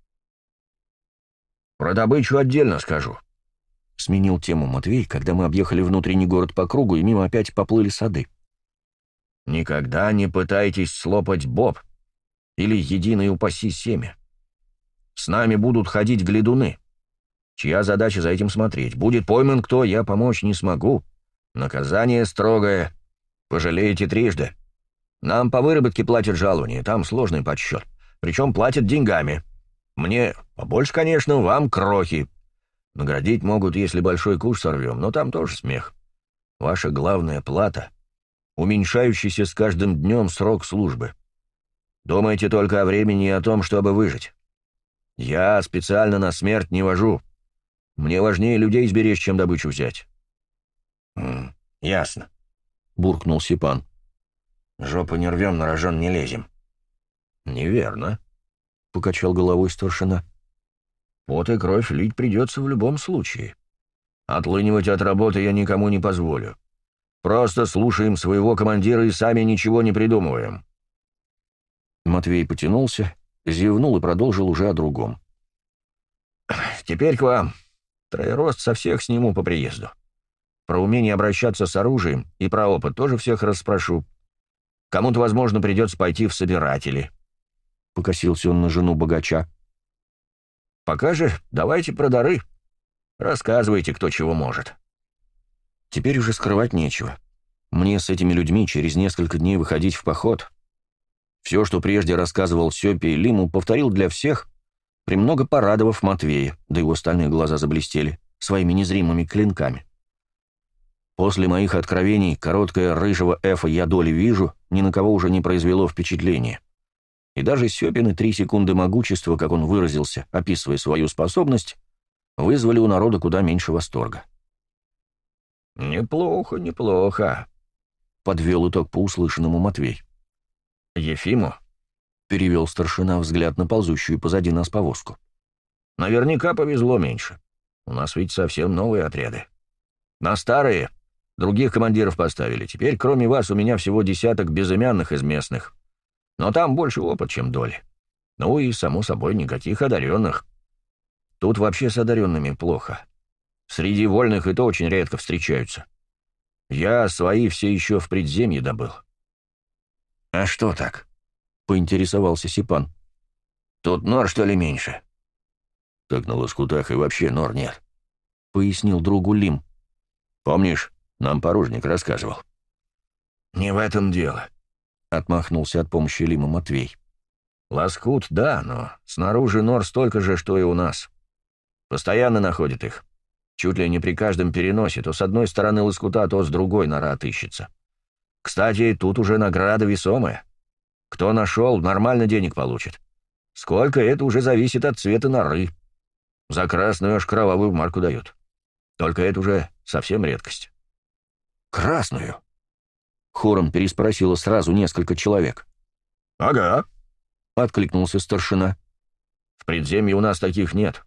«Про добычу отдельно скажу», — сменил тему Матвей, когда мы объехали внутренний город по кругу и мимо опять поплыли сады. «Никогда не пытайтесь слопать боб или единое упаси семя. С нами будут ходить глядуны, чья задача за этим смотреть. Будет пойман кто, я помочь не смогу, Наказание строгое. Пожалеете трижды. Нам по выработке платят жалование, там сложный подсчет. Причем платят деньгами. Мне побольше, конечно, вам крохи. Наградить могут, если большой куш сорвем, но там тоже смех. Ваша главная плата — уменьшающийся с каждым днем срок службы. Думайте только о времени и о том, чтобы выжить. Я специально на смерть не вожу. Мне важнее людей сберечь, чем добычу взять. «Ясно», — буркнул Сипан. «Жопу не рвем, на рожон не лезем». «Неверно», — покачал головой старшина. Вот и кровь лить придется в любом случае. Отлынивать от работы я никому не позволю. Просто слушаем своего командира и сами ничего не придумываем». Матвей потянулся, зевнул и продолжил уже о другом. «Теперь к вам. Троерост со всех сниму по приезду. Про умение обращаться с оружием и про опыт тоже всех расспрошу. Кому-то, возможно, придется пойти в собиратели. Покосился он на жену богача. Пока же давайте про дары. Рассказывайте, кто чего может. Теперь уже скрывать нечего. Мне с этими людьми через несколько дней выходить в поход. Все, что прежде рассказывал Сёпе и Лиму, повторил для всех, премного порадовав Матвея, да его остальные глаза заблестели, своими незримыми клинками. После моих откровений короткое рыжего эфа «я доли вижу» ни на кого уже не произвело впечатления. И даже Сёпины три секунды могущества, как он выразился, описывая свою способность, вызвали у народа куда меньше восторга. «Неплохо, неплохо», — подвел итог по услышанному Матвей. «Ефиму?» — перевел старшина взгляд на ползущую позади нас повозку. «Наверняка повезло меньше. У нас ведь совсем новые отряды. На старые Других командиров поставили. Теперь, кроме вас, у меня всего десяток безымянных из местных. Но там больше опыт, чем доли. Ну и, само собой, никаких одаренных. Тут вообще с одаренными плохо. Среди вольных это очень редко встречаются. Я свои все еще в предземье добыл. «А что так?» — поинтересовался Сипан. «Тут нор, что ли, меньше?» «Так на лоскутах и вообще нор нет», — пояснил другу Лим. «Помнишь, нам порожник рассказывал». «Не в этом дело», — отмахнулся от помощи Лима Матвей. «Лоскут, да, но снаружи нор столько же, что и у нас. Постоянно находит их. Чуть ли не при каждом переносе, то с одной стороны лоскута, то с другой нора отыщется. Кстати, тут уже награда весомая. Кто нашел, нормально денег получит. Сколько, это уже зависит от цвета норы. За красную аж кровавую марку дают. Только это уже совсем редкость. «Красную?» — хором переспросило сразу несколько человек. «Ага», — откликнулся старшина. «В предземье у нас таких нет.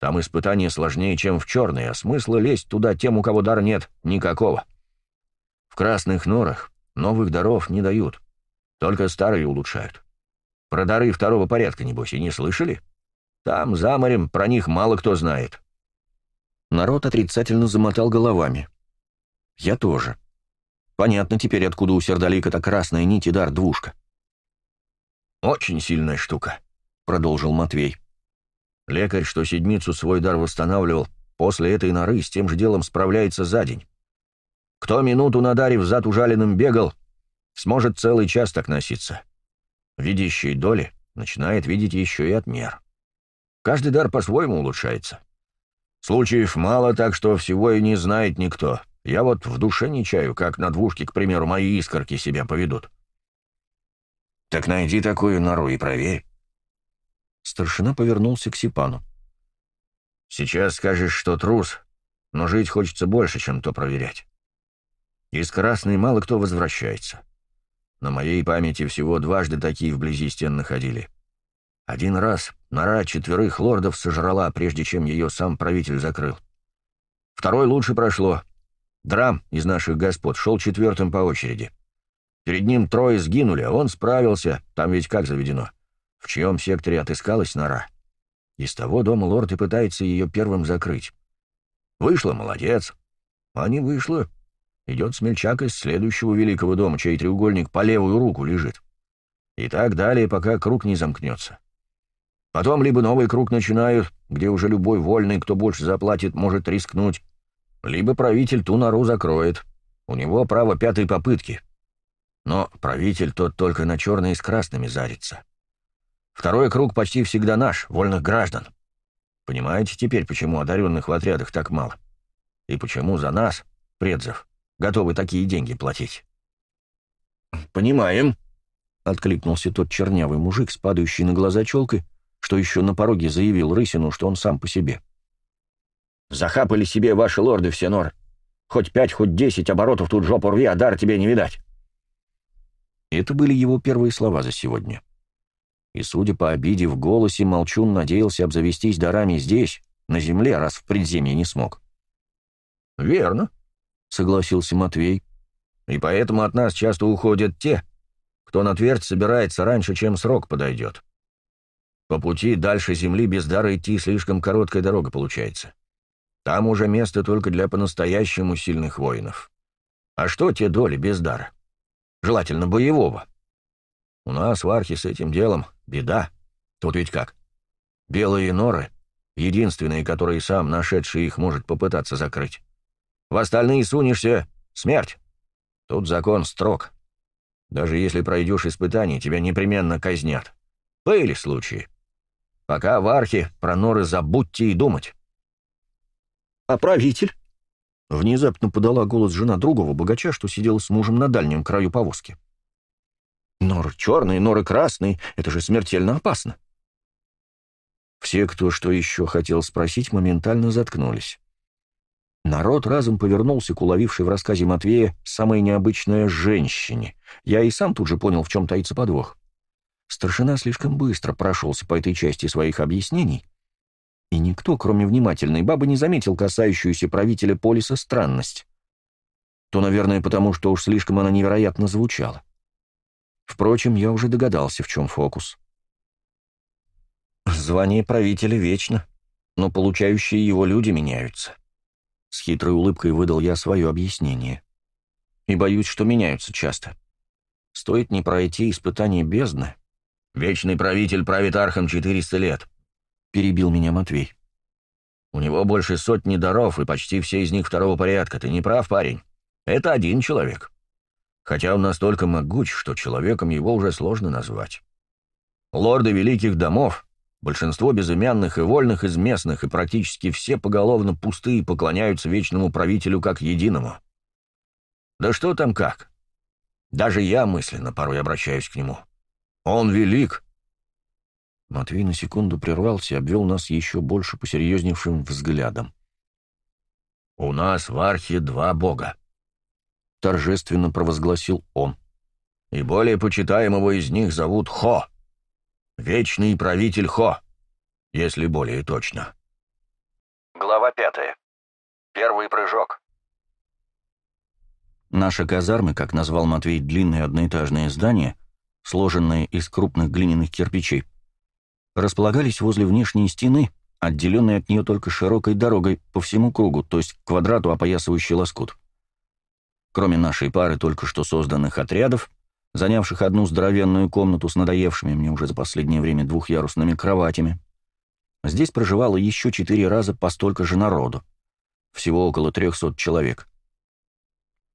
Там испытания сложнее, чем в черной, а смысла лезть туда тем, у кого дар нет, никакого. В красных норах новых даров не дают, только старые улучшают. Про дары второго порядка, небось, и не слышали? Там, за морем, про них мало кто знает». Народ отрицательно замотал головами. Я тоже. Понятно теперь, откуда у сердолика эта красная нить и дар двушка. «Очень сильная штука», — продолжил Матвей. «Лекарь, что седмицу свой дар восстанавливал, после этой норы с тем же делом справляется за день. Кто минуту на даре взад ужаленным бегал, сможет целый час так носиться. Видящий доли начинает видеть еще и отмер. Каждый дар по-своему улучшается. Случаев мало, так что всего и не знает никто. Я вот в душе не чаю, как на двушке, к примеру, мои искорки себя поведут. Так найди такую нору и проверь. Старшина повернулся к Сипану. Сейчас скажешь, что трус, но жить хочется больше, чем то проверять. Из красной мало кто возвращается. На моей памяти всего дважды такие вблизи стен находили. Один раз нора четверых лордов сожрала, прежде чем ее сам правитель закрыл. Второй лучше прошло, Драм из наших господ шел четвертым по очереди. Перед ним трое сгинули, а он справился, там ведь как заведено. В чьем секторе отыскалась нора? Из того дома лорд и пытается ее первым закрыть. Вышло, молодец. А не вышло. Идет смельчак из следующего великого дома, чей треугольник по левую руку лежит. И так далее, пока круг не замкнется. Потом либо новый круг начинают, где уже любой вольный, кто больше заплатит, может рискнуть, либо правитель ту нору закроет. У него право пятой попытки. Но правитель тот только на черные с красными зарится. Второй круг почти всегда наш, вольных граждан. Понимаете теперь, почему одаренных в отрядах так мало? И почему за нас, предзов, готовы такие деньги платить? «Понимаем», — откликнулся тот чернявый мужик, спадающий на глаза челкой, что еще на пороге заявил Рысину, что он сам по себе. — Захапали себе ваши лорды все нор. Хоть пять, хоть десять оборотов тут жопу рви, а дар тебе не видать. Это были его первые слова за сегодня. И, судя по обиде в голосе, Молчун надеялся обзавестись дарами здесь, на земле, раз в предземье не смог. «Верно», — согласился Матвей. «И поэтому от нас часто уходят те, кто на твердь собирается раньше, чем срок подойдет. По пути дальше земли без дара идти слишком короткая дорога получается. Там уже место только для по-настоящему сильных воинов. А что те доли без дара? Желательно боевого. У нас в Архе с этим делом беда. Тут ведь как? Белые норы — единственные, которые сам нашедший их может попытаться закрыть. В остальные сунешься — смерть. Тут закон строг. Даже если пройдешь испытание, тебя непременно казнят. Были случаи. Пока в Архе про норы забудьте и думать. А правитель? Внезапно подала голос жена другого богача, что сидела с мужем на дальнем краю повозки. Норы черные, норы красные — это же смертельно опасно. Все, кто что еще хотел спросить, моментально заткнулись. Народ разом повернулся к уловившей в рассказе Матвея самой необычной женщине. Я и сам тут же понял, в чем таится подвох. Старшина слишком быстро прошелся по этой части своих объяснений, и никто, кроме внимательной бабы, не заметил касающуюся правителя полиса странность. То, наверное, потому, что уж слишком она невероятно звучала. Впрочем, я уже догадался, в чем фокус. Звание правителя вечно, но получающие его люди меняются. С хитрой улыбкой выдал я свое объяснение. И боюсь, что меняются часто. Стоит не пройти испытание бездны. Вечный правитель правит архом 400 лет, — перебил меня Матвей. «У него больше сотни даров, и почти все из них второго порядка. Ты не прав, парень. Это один человек. Хотя он настолько могуч, что человеком его уже сложно назвать. Лорды великих домов, большинство безымянных и вольных из местных, и практически все поголовно пустые поклоняются вечному правителю как единому. Да что там как? Даже я мысленно порой обращаюсь к нему. Он велик, Матвей на секунду прервался и обвел нас еще больше посерьезневшим взглядом. «У нас в архе два бога», — торжественно провозгласил он. «И более почитаемого из них зовут Хо, вечный правитель Хо, если более точно». Глава пятая. Первый прыжок. Наши казармы, как назвал Матвей длинное одноэтажное здание, сложенное из крупных глиняных кирпичей, располагались возле внешней стены, отделенной от нее только широкой дорогой по всему кругу, то есть к квадрату, опоясывающей лоскут. Кроме нашей пары только что созданных отрядов, занявших одну здоровенную комнату с надоевшими мне уже за последнее время двухъярусными кроватями, здесь проживало еще четыре раза по столько же народу, всего около 300 человек.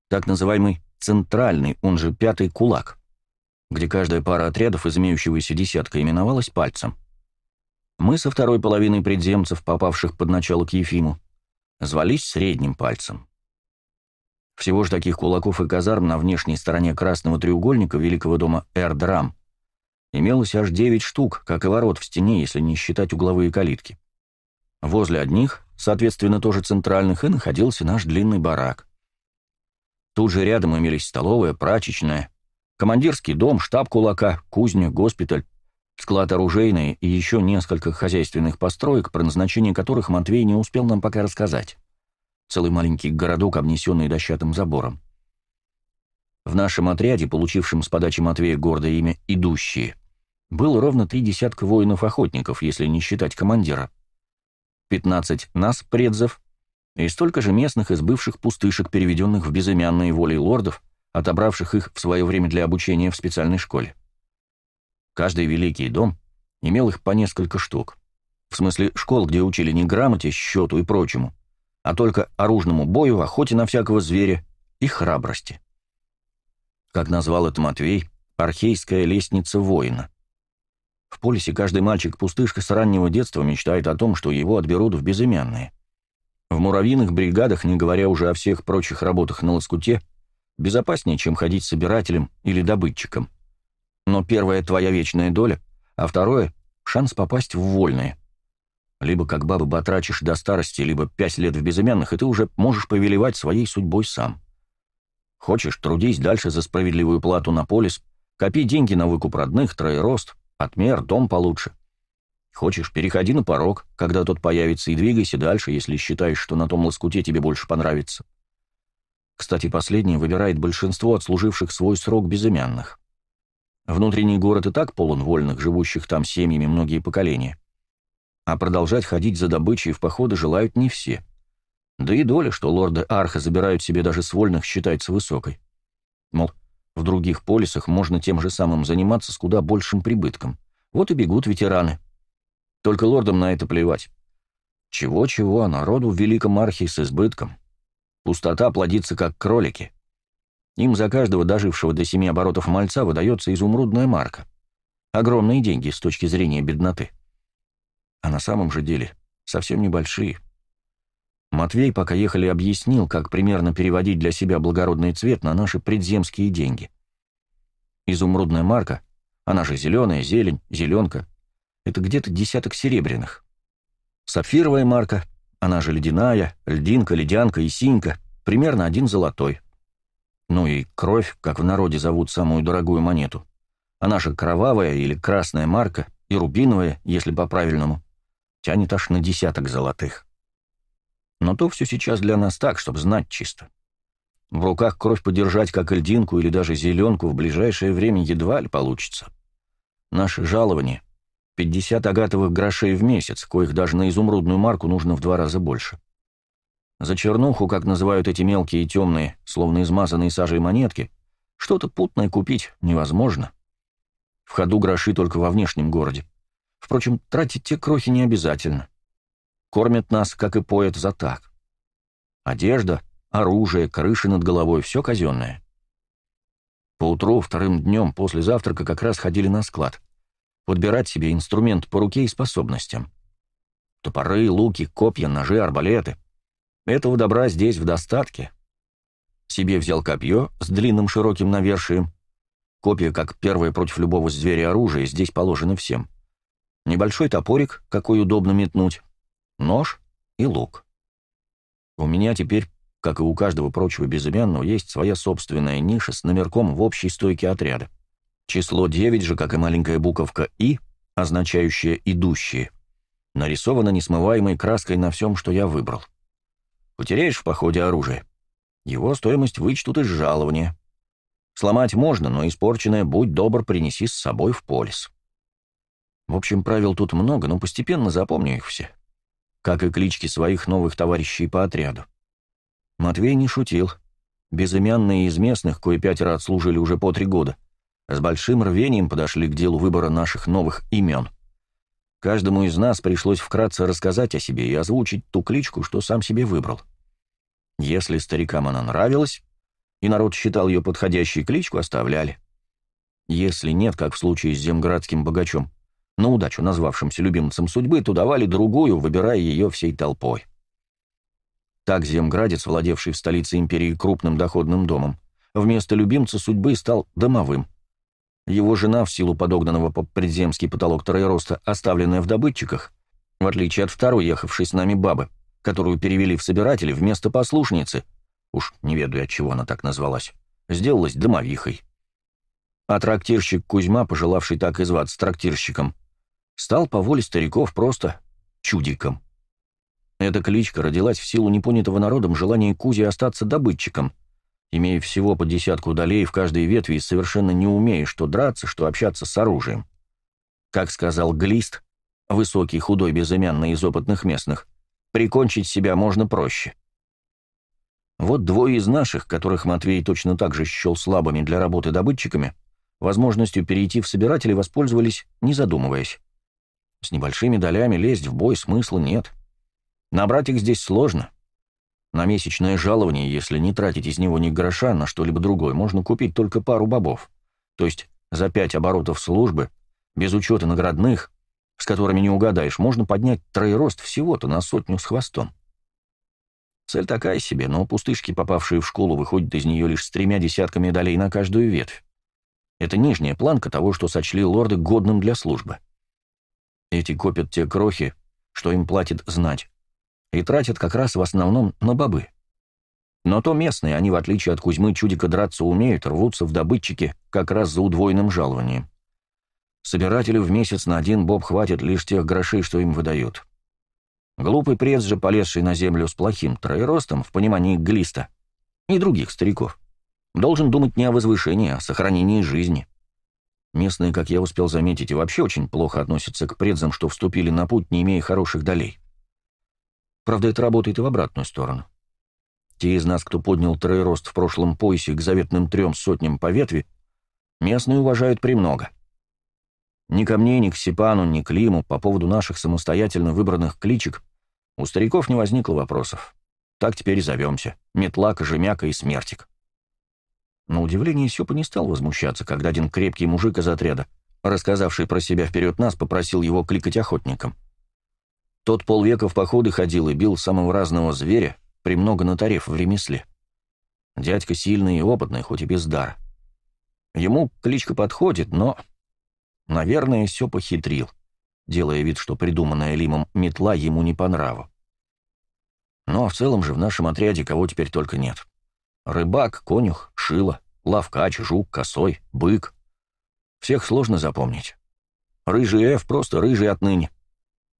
Так называемый «центральный», он же «пятый кулак», где каждая пара отрядов из имеющегося десятка именовалась пальцем. Мы со второй половиной предземцев, попавших под начало к Ефиму, звались средним пальцем. Всего же таких кулаков и казарм на внешней стороне красного треугольника Великого дома Эрдрам имелось аж девять штук, как и ворот в стене, если не считать угловые калитки. Возле одних, соответственно, тоже центральных, и находился наш длинный барак. Тут же рядом имелись столовая, прачечная, командирский дом, штаб кулака, кузня, госпиталь, Склад оружейный и еще несколько хозяйственных построек, про назначение которых Матвей не успел нам пока рассказать. Целый маленький городок, обнесенный дощатым забором. В нашем отряде, получившем с подачи Матвея гордое имя «Идущие», было ровно три десятка воинов-охотников, если не считать командира. 15 нас, предзов, и столько же местных из бывших пустышек, переведенных в безымянные воли лордов, отобравших их в свое время для обучения в специальной школе. Каждый великий дом имел их по несколько штук. В смысле школ, где учили не грамоте, счету и прочему, а только оружному бою, охоте на всякого зверя и храбрости. Как назвал это Матвей, архейская лестница воина. В полисе каждый мальчик-пустышка с раннего детства мечтает о том, что его отберут в безымянные. В муравьиных бригадах, не говоря уже о всех прочих работах на лоскуте, безопаснее, чем ходить собирателем или добытчиком – но первое — твоя вечная доля, а второе — шанс попасть в вольные. Либо как баба батрачишь до старости, либо пять лет в безымянных, и ты уже можешь повелевать своей судьбой сам. Хочешь, трудись дальше за справедливую плату на полис, копи деньги на выкуп родных, троерост, отмер, дом получше. Хочешь, переходи на порог, когда тот появится, и двигайся дальше, если считаешь, что на том лоскуте тебе больше понравится. Кстати, последний выбирает большинство отслуживших свой срок безымянных. Внутренний город и так полон вольных, живущих там семьями многие поколения. А продолжать ходить за добычей в походы желают не все. Да и доля, что лорды Арха забирают себе даже с вольных, считается высокой. Мол, в других полисах можно тем же самым заниматься с куда большим прибытком. Вот и бегут ветераны. Только лордам на это плевать. Чего-чего, а народу в Великом Архе с избытком. Пустота плодится, как кролики. Им за каждого дожившего до семи оборотов мальца выдается изумрудная марка. Огромные деньги с точки зрения бедноты. А на самом же деле совсем небольшие. Матвей, пока ехали, объяснил, как примерно переводить для себя благородный цвет на наши предземские деньги. Изумрудная марка, она же зеленая, зелень, зеленка, это где-то десяток серебряных. Сапфировая марка, она же ледяная, льдинка, ледянка и синька, примерно один золотой — ну и кровь, как в народе зовут самую дорогую монету. А наша кровавая или красная марка, и рубиновая, если по-правильному, тянет аж на десяток золотых. Но то все сейчас для нас так, чтобы знать чисто. В руках кровь подержать, как льдинку или даже зеленку, в ближайшее время едва ли получится. Наше жалование — 50 агатовых грошей в месяц, коих даже на изумрудную марку нужно в два раза больше. — за чернуху, как называют эти мелкие и темные, словно измазанные сажей монетки, что-то путное купить невозможно. В ходу гроши только во внешнем городе. Впрочем, тратить те крохи не обязательно. Кормят нас, как и поэт, за так. Одежда, оружие, крыши над головой — все казенное. Поутру, вторым днем после завтрака как раз ходили на склад. Подбирать себе инструмент по руке и способностям. Топоры, луки, копья, ножи, арбалеты. Этого добра здесь в достатке. Себе взял копье с длинным широким навершием. Копья, как первое против любого зверя оружия, здесь положено всем. Небольшой топорик, какой удобно метнуть, нож и лук. У меня теперь, как и у каждого прочего безымянного, есть своя собственная ниша с номерком в общей стойке отряда. Число 9 же, как и маленькая буковка «и», означающая «идущие», нарисовано несмываемой краской на всем, что я выбрал. Потеряешь в походе оружие, его стоимость вычтут из жалования. Сломать можно, но испорченное, будь добр, принеси с собой в полис. В общем, правил тут много, но постепенно запомню их все. Как и клички своих новых товарищей по отряду. Матвей не шутил. Безымянные из местных, кое пятеро отслужили уже по три года, с большим рвением подошли к делу выбора наших новых имен. Каждому из нас пришлось вкратце рассказать о себе и озвучить ту кличку, что сам себе выбрал. — если старикам она нравилась, и народ считал ее подходящей кличку, оставляли. Если нет, как в случае с земградским богачом, на удачу назвавшимся любимцем судьбы, то давали другую, выбирая ее всей толпой. Так земградец, владевший в столице империи крупным доходным домом, вместо любимца судьбы стал домовым. Его жена, в силу подогнанного по предземский потолок троероста, оставленная в добытчиках, в отличие от второй, ехавшей с нами бабы, которую перевели в собиратели вместо послушницы, уж не ведаю, чего она так назвалась, сделалась домовихой. А трактирщик Кузьма, пожелавший так и зваться трактирщиком, стал по воле стариков просто чудиком. Эта кличка родилась в силу непонятого народом желания Кузи остаться добытчиком, имея всего по десятку долей в каждой ветви и совершенно не умея что драться, что общаться с оружием. Как сказал Глист, высокий, худой, безымянный из опытных местных, Прикончить себя можно проще. Вот двое из наших, которых Матвей точно так же счел слабыми для работы добытчиками, возможностью перейти в собирателей воспользовались, не задумываясь. С небольшими долями лезть в бой смысла нет. Набрать их здесь сложно. На месячное жалование, если не тратить из него ни гроша на что-либо другое, можно купить только пару бобов. То есть за пять оборотов службы, без учета наградных, с которыми не угадаешь, можно поднять троерост всего-то на сотню с хвостом. Цель такая себе, но пустышки, попавшие в школу, выходят из нее лишь с тремя десятками долей на каждую ветвь. Это нижняя планка того, что сочли лорды годным для службы. Эти копят те крохи, что им платит знать, и тратят как раз в основном на бобы. Но то местные, они, в отличие от Кузьмы, чудика драться умеют, рвутся в добытчики как раз за удвоенным жалованием. Собирателю в месяц на один боб хватит лишь тех грошей, что им выдают. Глупый пресс же, полезший на землю с плохим троеростом, в понимании глиста, и других стариков, должен думать не о возвышении, а о сохранении жизни. Местные, как я успел заметить, и вообще очень плохо относятся к предзам, что вступили на путь, не имея хороших долей. Правда, это работает и в обратную сторону. Те из нас, кто поднял троерост в прошлом поясе к заветным трем сотням по ветви, местные уважают премного — ни ко мне, ни к Сипану, ни к Лиму по поводу наших самостоятельно выбранных кличек у стариков не возникло вопросов. Так теперь и зовемся. Метла, Кожемяка и Смертик. На удивление Сёпа не стал возмущаться, когда один крепкий мужик из отряда, рассказавший про себя вперед нас, попросил его кликать охотником. Тот полвека в походы ходил и бил самого разного зверя, премного натарев в ремесле. Дядька сильный и опытный, хоть и без дара. Ему кличка подходит, но Наверное, все похитрил, делая вид, что придуманная Лимом метла ему не по нраву. Ну а в целом же в нашем отряде кого теперь только нет. Рыбак, конюх, шило, лавкач, жук, косой, бык. Всех сложно запомнить. Рыжий Эф просто рыжий отныне.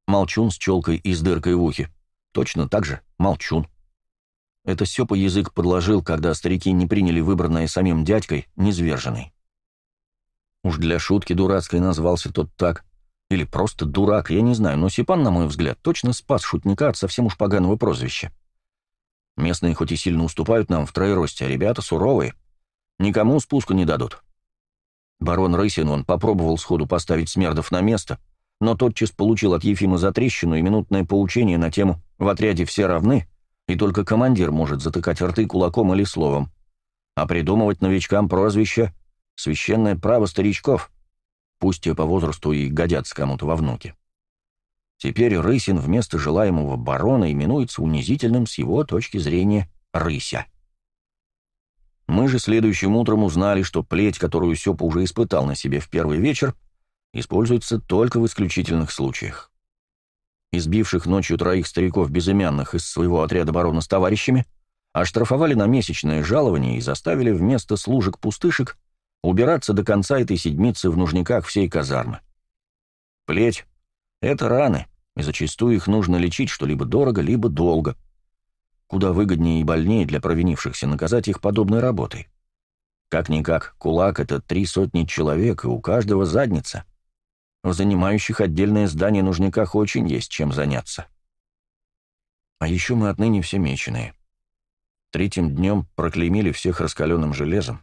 Молчун с челкой и с дыркой в ухе. Точно так же молчун. Это Сёпа язык подложил, когда старики не приняли выбранное самим дядькой, низверженный. Уж для шутки дурацкой назвался тот так. Или просто дурак, я не знаю, но Сипан, на мой взгляд, точно спас шутника от совсем уж поганого прозвища. Местные хоть и сильно уступают нам в троеросте, а ребята суровые. Никому спуску не дадут. Барон Рысин, он попробовал сходу поставить Смердов на место, но тотчас получил от Ефима затрещину и минутное поучение на тему «В отряде все равны, и только командир может затыкать рты кулаком или словом». А придумывать новичкам прозвище Священное право старичков. Пусть и по возрасту и годятся кому-то во внуки. Теперь Рысин вместо желаемого барона именуется унизительным с его точки зрения Рыся. Мы же следующим утром узнали, что плеть, которую Сёпа уже испытал на себе в первый вечер, используется только в исключительных случаях. Избивших ночью троих стариков безымянных из своего отряда барона с товарищами, оштрафовали на месячное жалование и заставили вместо служек-пустышек убираться до конца этой седмицы в нужниках всей казармы. Плеть — это раны, и зачастую их нужно лечить что-либо дорого, либо долго. Куда выгоднее и больнее для провинившихся наказать их подобной работой. Как-никак, кулак — это три сотни человек, и у каждого задница. В занимающих отдельное здание нужниках очень есть чем заняться. А еще мы отныне все меченые. Третьим днем проклеймили всех раскаленным железом.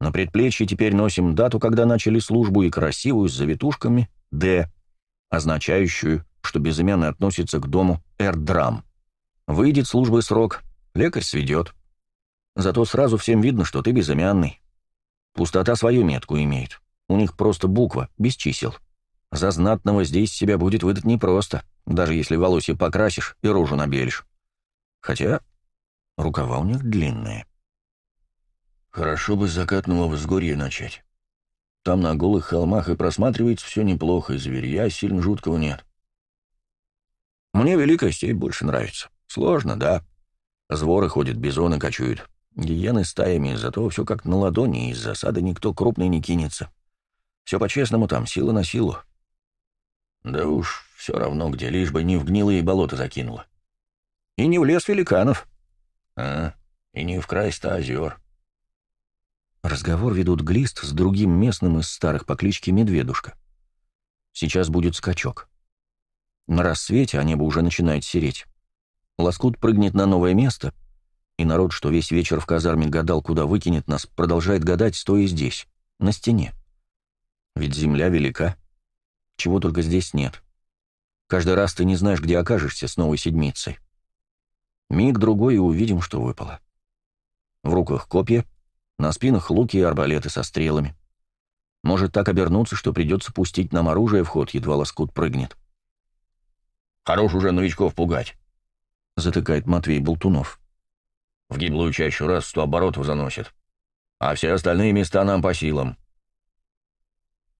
На предплечье теперь носим дату, когда начали службу, и красивую с завитушками «Д», означающую, что безымянный относится к дому «Эрдрам». Выйдет службы срок, лекарь сведет. Зато сразу всем видно, что ты безымянный. Пустота свою метку имеет. У них просто буква, без чисел. За знатного здесь себя будет выдать непросто, даже если волосы покрасишь и рожу набелишь. Хотя рукава у них длинные. Хорошо бы с закатного взгорья начать. Там на голых холмах и просматривается все неплохо, и зверья сильно жуткого нет. Мне великая степь больше нравится. Сложно, да. Зворы ходят, бизоны кочуют. Гиены стаями, зато все как на ладони, из засады никто крупный не кинется. Все по-честному там, сила на силу. Да уж, все равно где, лишь бы не в гнилые болота закинуло. И не в лес великанов. А, и не в край ста озер. Разговор ведут Глист с другим местным из старых по кличке Медведушка. Сейчас будет скачок. На рассвете, а небо уже начинает сереть, Лоскут прыгнет на новое место, и народ, что весь вечер в казарме гадал, куда выкинет нас, продолжает гадать, стоя здесь, на стене. Ведь земля велика. Чего только здесь нет. Каждый раз ты не знаешь, где окажешься с новой седмицей. Миг-другой и увидим, что выпало. В руках копья — на спинах луки и арбалеты со стрелами. Может так обернуться, что придется пустить нам оружие в ход, едва лоскут прыгнет. «Хорош уже новичков пугать», — затыкает Матвей Болтунов. «В гиблую чащу раз сто оборотов заносит. А все остальные места нам по силам».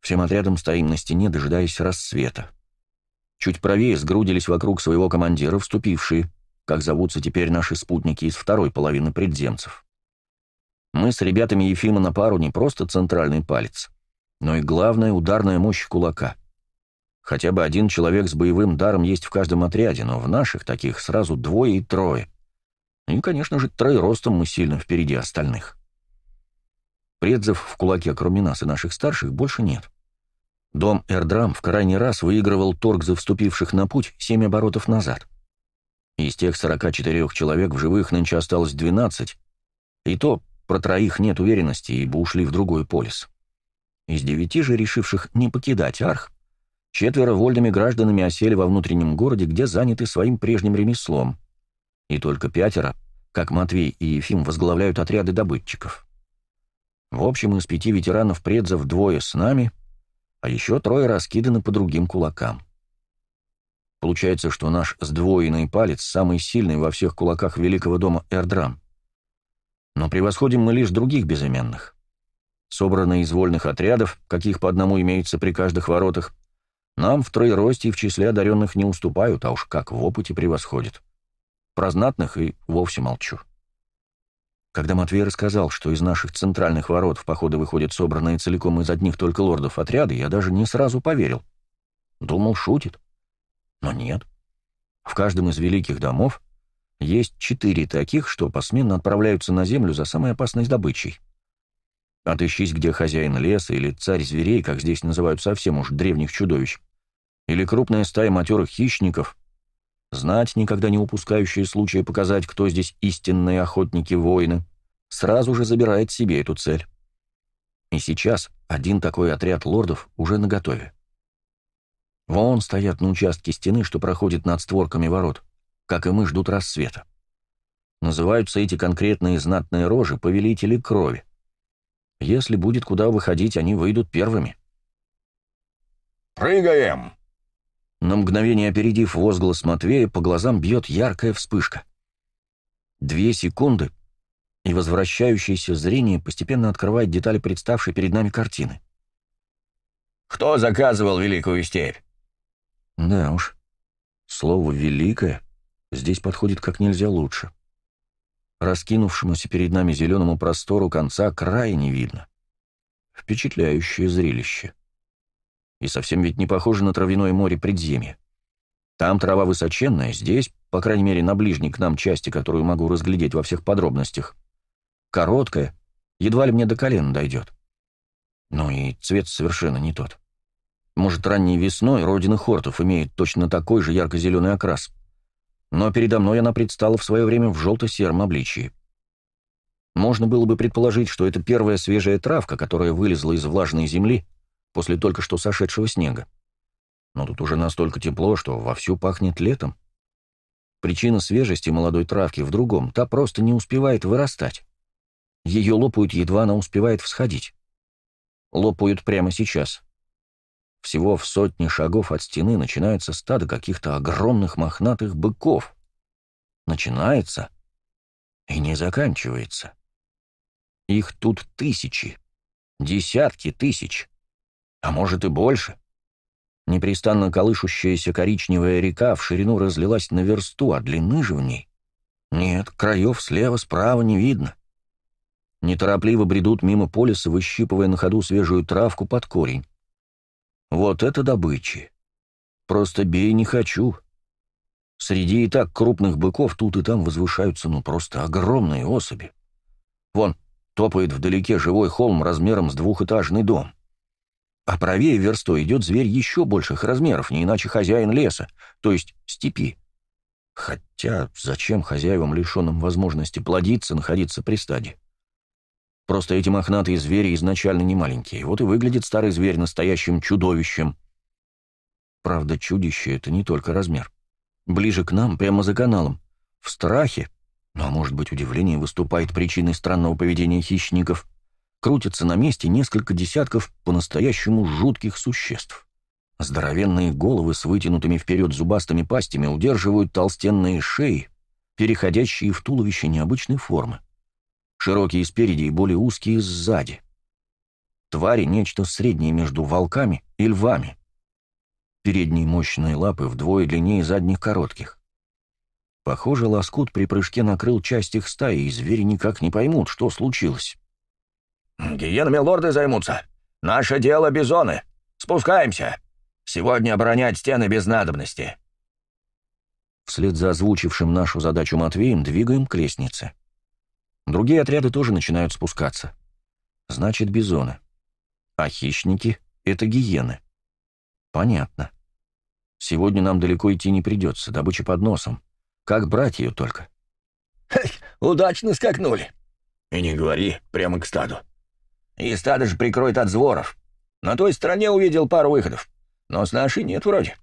Всем отрядом стоим на стене, дожидаясь рассвета. Чуть правее сгрудились вокруг своего командира вступившие, как зовутся теперь наши спутники из второй половины предземцев. Мы с ребятами Ефима на пару не просто центральный палец, но и главная ударная мощь кулака. Хотя бы один человек с боевым даром есть в каждом отряде, но в наших таких сразу двое и трое. И, конечно же, ростом мы сильно впереди остальных. Предзов в кулаке, кроме нас и наших старших, больше нет. Дом Эрдрам в крайний раз выигрывал торг за вступивших на путь семь оборотов назад. Из тех 44 человек в живых нынче осталось 12, и то про троих нет уверенности, ибо ушли в другой полис. Из девяти же, решивших не покидать Арх, четверо вольными гражданами осели во внутреннем городе, где заняты своим прежним ремеслом. И только пятеро, как Матвей и Ефим, возглавляют отряды добытчиков. В общем, из пяти ветеранов предзов двое с нами, а еще трое раскиданы по другим кулакам. Получается, что наш сдвоенный палец самый сильный во всех кулаках великого дома Эрдрам — но превосходим мы лишь других безыменных. Собранные из вольных отрядов, каких по одному имеются при каждых воротах, нам в троеросте и в числе одаренных не уступают, а уж как в опыте превосходят. Про знатных и вовсе молчу. Когда Матвей рассказал, что из наших центральных ворот в походы выходят собранные целиком из одних только лордов отряды, я даже не сразу поверил. Думал, шутит. Но нет. В каждом из великих домов есть четыре таких, что посменно отправляются на землю за самой опасной добычей. Отыщись, где хозяин леса или царь зверей, как здесь называют совсем уж древних чудовищ, или крупная стая матерых хищников, знать, никогда не упускающие случая показать, кто здесь истинные охотники-воины, сразу же забирает себе эту цель. И сейчас один такой отряд лордов уже наготове. Вон стоят на участке стены, что проходит над створками ворот как и мы, ждут рассвета. Называются эти конкретные знатные рожи повелители крови. Если будет куда выходить, они выйдут первыми. «Прыгаем!» На мгновение опередив возглас Матвея, по глазам бьет яркая вспышка. Две секунды, и возвращающееся зрение постепенно открывает детали представшей перед нами картины. «Кто заказывал Великую Степь?» «Да уж, слово «великое» здесь подходит как нельзя лучше. Раскинувшемуся перед нами зеленому простору конца края не видно. Впечатляющее зрелище. И совсем ведь не похоже на травяное море предземья. Там трава высоченная, здесь, по крайней мере, на ближней к нам части, которую могу разглядеть во всех подробностях, короткая, едва ли мне до колена дойдет. Ну и цвет совершенно не тот. Может, ранней весной родина Хортов имеет точно такой же ярко-зеленый окрас но передо мной она предстала в свое время в желто-сером обличии. Можно было бы предположить, что это первая свежая травка, которая вылезла из влажной земли после только что сошедшего снега. Но тут уже настолько тепло, что вовсю пахнет летом. Причина свежести молодой травки в другом, та просто не успевает вырастать. Ее лопают, едва она успевает всходить. Лопают прямо сейчас. Всего в сотне шагов от стены начинается стадо каких-то огромных мохнатых быков. Начинается и не заканчивается. Их тут тысячи, десятки тысяч, а может и больше. Непрестанно колышущаяся коричневая река в ширину разлилась на версту, а длины же в ней нет, краев слева, справа не видно. Неторопливо бредут мимо полиса, выщипывая на ходу свежую травку под корень. Вот это добычи. Просто бей не хочу. Среди и так крупных быков тут и там возвышаются ну просто огромные особи. Вон, топает вдалеке живой холм размером с двухэтажный дом. А правее верстой идет зверь еще больших размеров, не иначе хозяин леса, то есть степи. Хотя зачем хозяевам, лишенным возможности плодиться, находиться при стаде? Просто эти мохнатые звери изначально не маленькие. Вот и выглядит старый зверь настоящим чудовищем. Правда, чудище — это не только размер. Ближе к нам, прямо за каналом. В страхе, ну а может быть удивление выступает причиной странного поведения хищников, крутятся на месте несколько десятков по-настоящему жутких существ. Здоровенные головы с вытянутыми вперед зубастыми пастями удерживают толстенные шеи, переходящие в туловище необычной формы широкие спереди и более узкие сзади. Твари — нечто среднее между волками и львами. Передние мощные лапы вдвое длиннее задних коротких. Похоже, лоскут при прыжке накрыл часть их стаи, и звери никак не поймут, что случилось. «Гиенами лорды займутся. Наше дело — бизоны. Спускаемся. Сегодня оборонять стены без надобности». Вслед за озвучившим нашу задачу Матвеем двигаем к лестнице. Другие отряды тоже начинают спускаться. Значит, бизоны. А хищники — это гиены. Понятно. Сегодня нам далеко идти не придется, добыча под носом. Как брать ее только? удачно скакнули. И не говори, прямо к стаду. И стадо же прикроет от зворов. На той стороне увидел пару выходов, но с нашей нет вроде.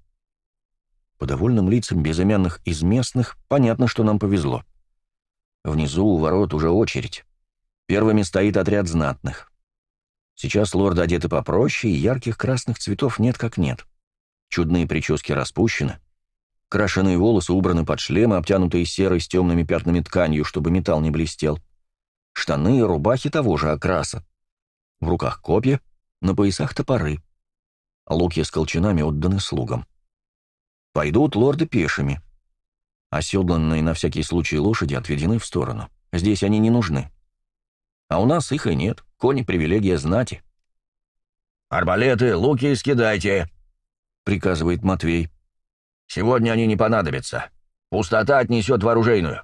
По довольным лицам безымянных из местных понятно, что нам повезло. Внизу у ворот уже очередь. Первыми стоит отряд знатных. Сейчас лорды одеты попроще, и ярких красных цветов нет как нет. Чудные прически распущены. Крашеные волосы убраны под шлемы, обтянутые серой с темными пятнами тканью, чтобы металл не блестел. Штаны и рубахи того же окраса. В руках копья, на поясах топоры. Луки с колчанами отданы слугам. Пойдут лорды пешими. Оседланные на всякий случай лошади отведены в сторону. Здесь они не нужны. А у нас их и нет. Кони — привилегия знати. «Арбалеты, луки скидайте!» — приказывает Матвей. «Сегодня они не понадобятся. Пустота отнесет в оружейную».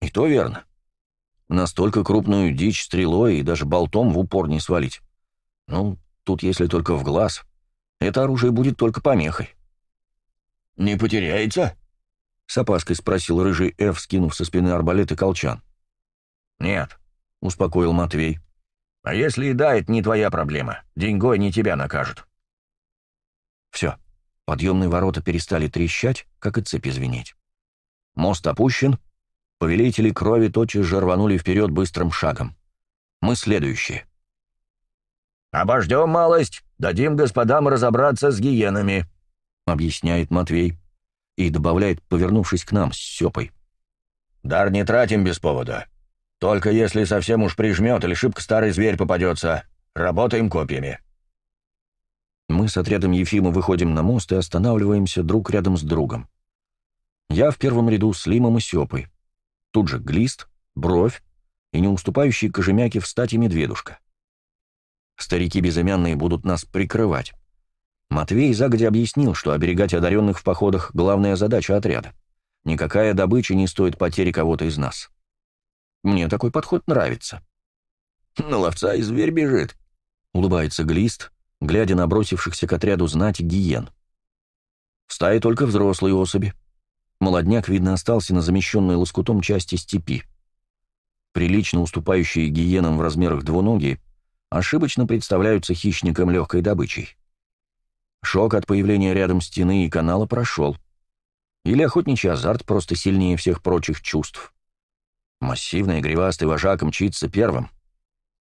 «И то верно. Настолько крупную дичь стрелой и даже болтом в упор не свалить. Ну, тут если только в глаз. Это оружие будет только помехой». «Не потеряется?» С опаской спросил рыжий Эв, скинув со спины арбалет и колчан. «Нет», — успокоил Матвей. «А если и да, это не твоя проблема. Деньгой не тебя накажут». Все. Подъемные ворота перестали трещать, как и цепи звенеть. Мост опущен. Повелители крови тотчас же рванули вперед быстрым шагом. Мы следующие. «Обождем малость, дадим господам разобраться с гиенами», — объясняет Матвей. И добавляет, повернувшись к нам с Сёпой. «Дар не тратим без повода. Только если совсем уж прижмет или шибко старый зверь попадется. Работаем копьями». Мы с отрядом Ефима выходим на мост и останавливаемся друг рядом с другом. Я в первом ряду с Лимом и Сёпой. Тут же глист, бровь и не уступающий кожемяке в стати медведушка. Старики безымянные будут нас прикрывать. Матвей загодя объяснил, что оберегать одаренных в походах – главная задача отряда. Никакая добыча не стоит потери кого-то из нас. Мне такой подход нравится. «На ловца и зверь бежит», — улыбается глист, глядя на бросившихся к отряду знать гиен. В стае только взрослые особи. Молодняк, видно, остался на замещенной лоскутом части степи. Прилично уступающие гиенам в размерах двуногие, ошибочно представляются хищником легкой добычей. Шок от появления рядом стены и канала прошел. Или охотничий азарт просто сильнее всех прочих чувств. Массивный гривастый вожак мчится первым.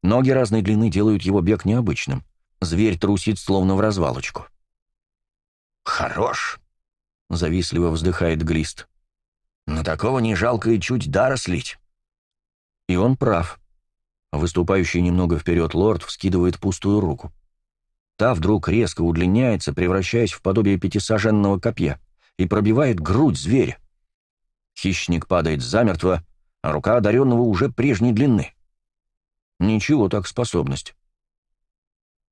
Ноги разной длины делают его бег необычным. Зверь трусит, словно в развалочку. «Хорош!» — завистливо вздыхает Грист. «На такого не жалко и чуть дара слить». И он прав. Выступающий немного вперед лорд вскидывает пустую руку. Та вдруг резко удлиняется, превращаясь в подобие пятисаженного копья, и пробивает грудь зверя. Хищник падает замертво, а рука одаренного уже прежней длины. Ничего так способность.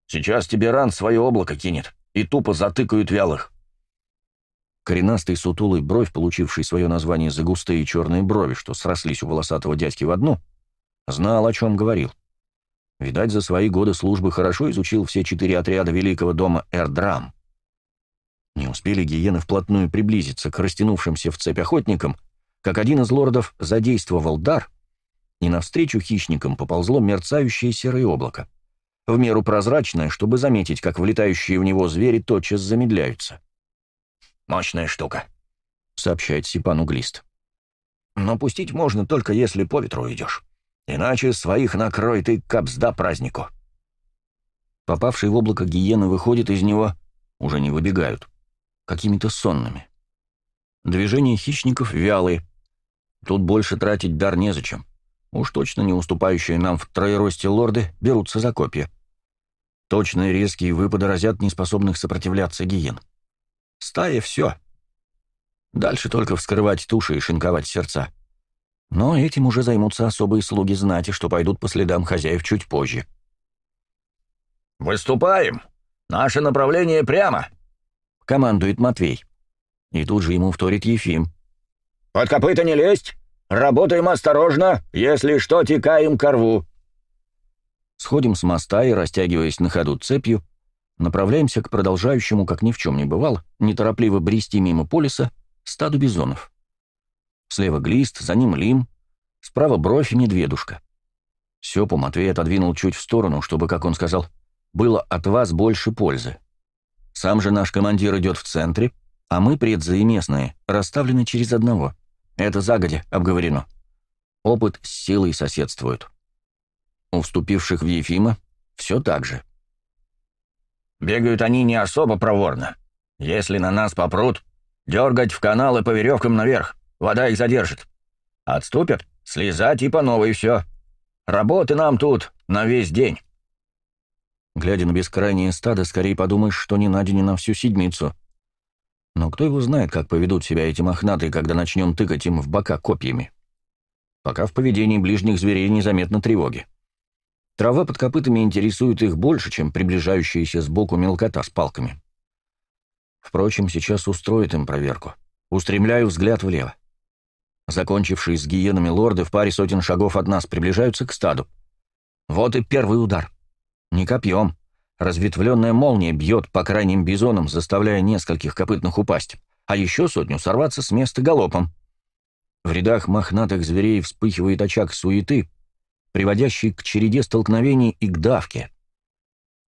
«Сейчас тебе ран свое облако кинет, и тупо затыкают вялых». Коренастый сутулый бровь, получивший свое название за густые черные брови, что срослись у волосатого дядьки в одну, знал, о чем говорил. Видать, за свои годы службы хорошо изучил все четыре отряда Великого дома Эрдрам. Не успели гиены вплотную приблизиться к растянувшимся в цепь охотникам, как один из лордов задействовал дар, и навстречу хищникам поползло мерцающее серое облако, в меру прозрачное, чтобы заметить, как влетающие в него звери тотчас замедляются. «Мощная штука», — сообщает Сипан Углист. «Но пустить можно только, если по ветру идешь». Иначе своих накрой ты капсда празднику. Попавшие в облако гиены выходят из него, уже не выбегают, какими-то сонными. Движения хищников вялые. Тут больше тратить дар незачем. Уж точно не уступающие нам в троеросте лорды берутся за копья. Точные резкие выпады разят неспособных сопротивляться гиен. Стая — все. Дальше только вскрывать туши и шинковать сердца. Но этим уже займутся особые слуги знати, что пойдут по следам хозяев чуть позже. «Выступаем! Наше направление прямо!» — командует Матвей. И тут же ему вторит Ефим. «Под копыта не лезть! Работаем осторожно! Если что, текаем ко рву!» Сходим с моста и, растягиваясь на ходу цепью, направляемся к продолжающему, как ни в чем не бывало, неторопливо брести мимо полиса стаду бизонов. Слева глист, за ним лим, справа бровь и медведушка. Сёпу Матвей отодвинул чуть в сторону, чтобы, как он сказал, было от вас больше пользы. Сам же наш командир идет в центре, а мы, предзы и местные, расставлены через одного. Это загодя обговорено. Опыт с силой соседствует. У вступивших в Ефима все так же. Бегают они не особо проворно. Если на нас попрут, дергать в канал и по веревкам наверх. Вода их задержит. Отступят, слезать и по новой все. Работы нам тут на весь день. Глядя на бескрайние стадо, скорее подумаешь, что не на день, а на всю седмицу. Но кто его знает, как поведут себя эти мохнатые, когда начнем тыкать им в бока копьями. Пока в поведении ближних зверей незаметно тревоги. Трава под копытами интересует их больше, чем приближающаяся сбоку мелкота с палками. Впрочем, сейчас устроит им проверку. Устремляю взгляд влево. Закончившие с гиенами лорды в паре сотен шагов от нас приближаются к стаду. Вот и первый удар. Не копьем. Разветвленная молния бьет по крайним бизонам, заставляя нескольких копытных упасть, а еще сотню сорваться с места галопом. В рядах мохнатых зверей вспыхивает очаг суеты, приводящий к череде столкновений и к давке.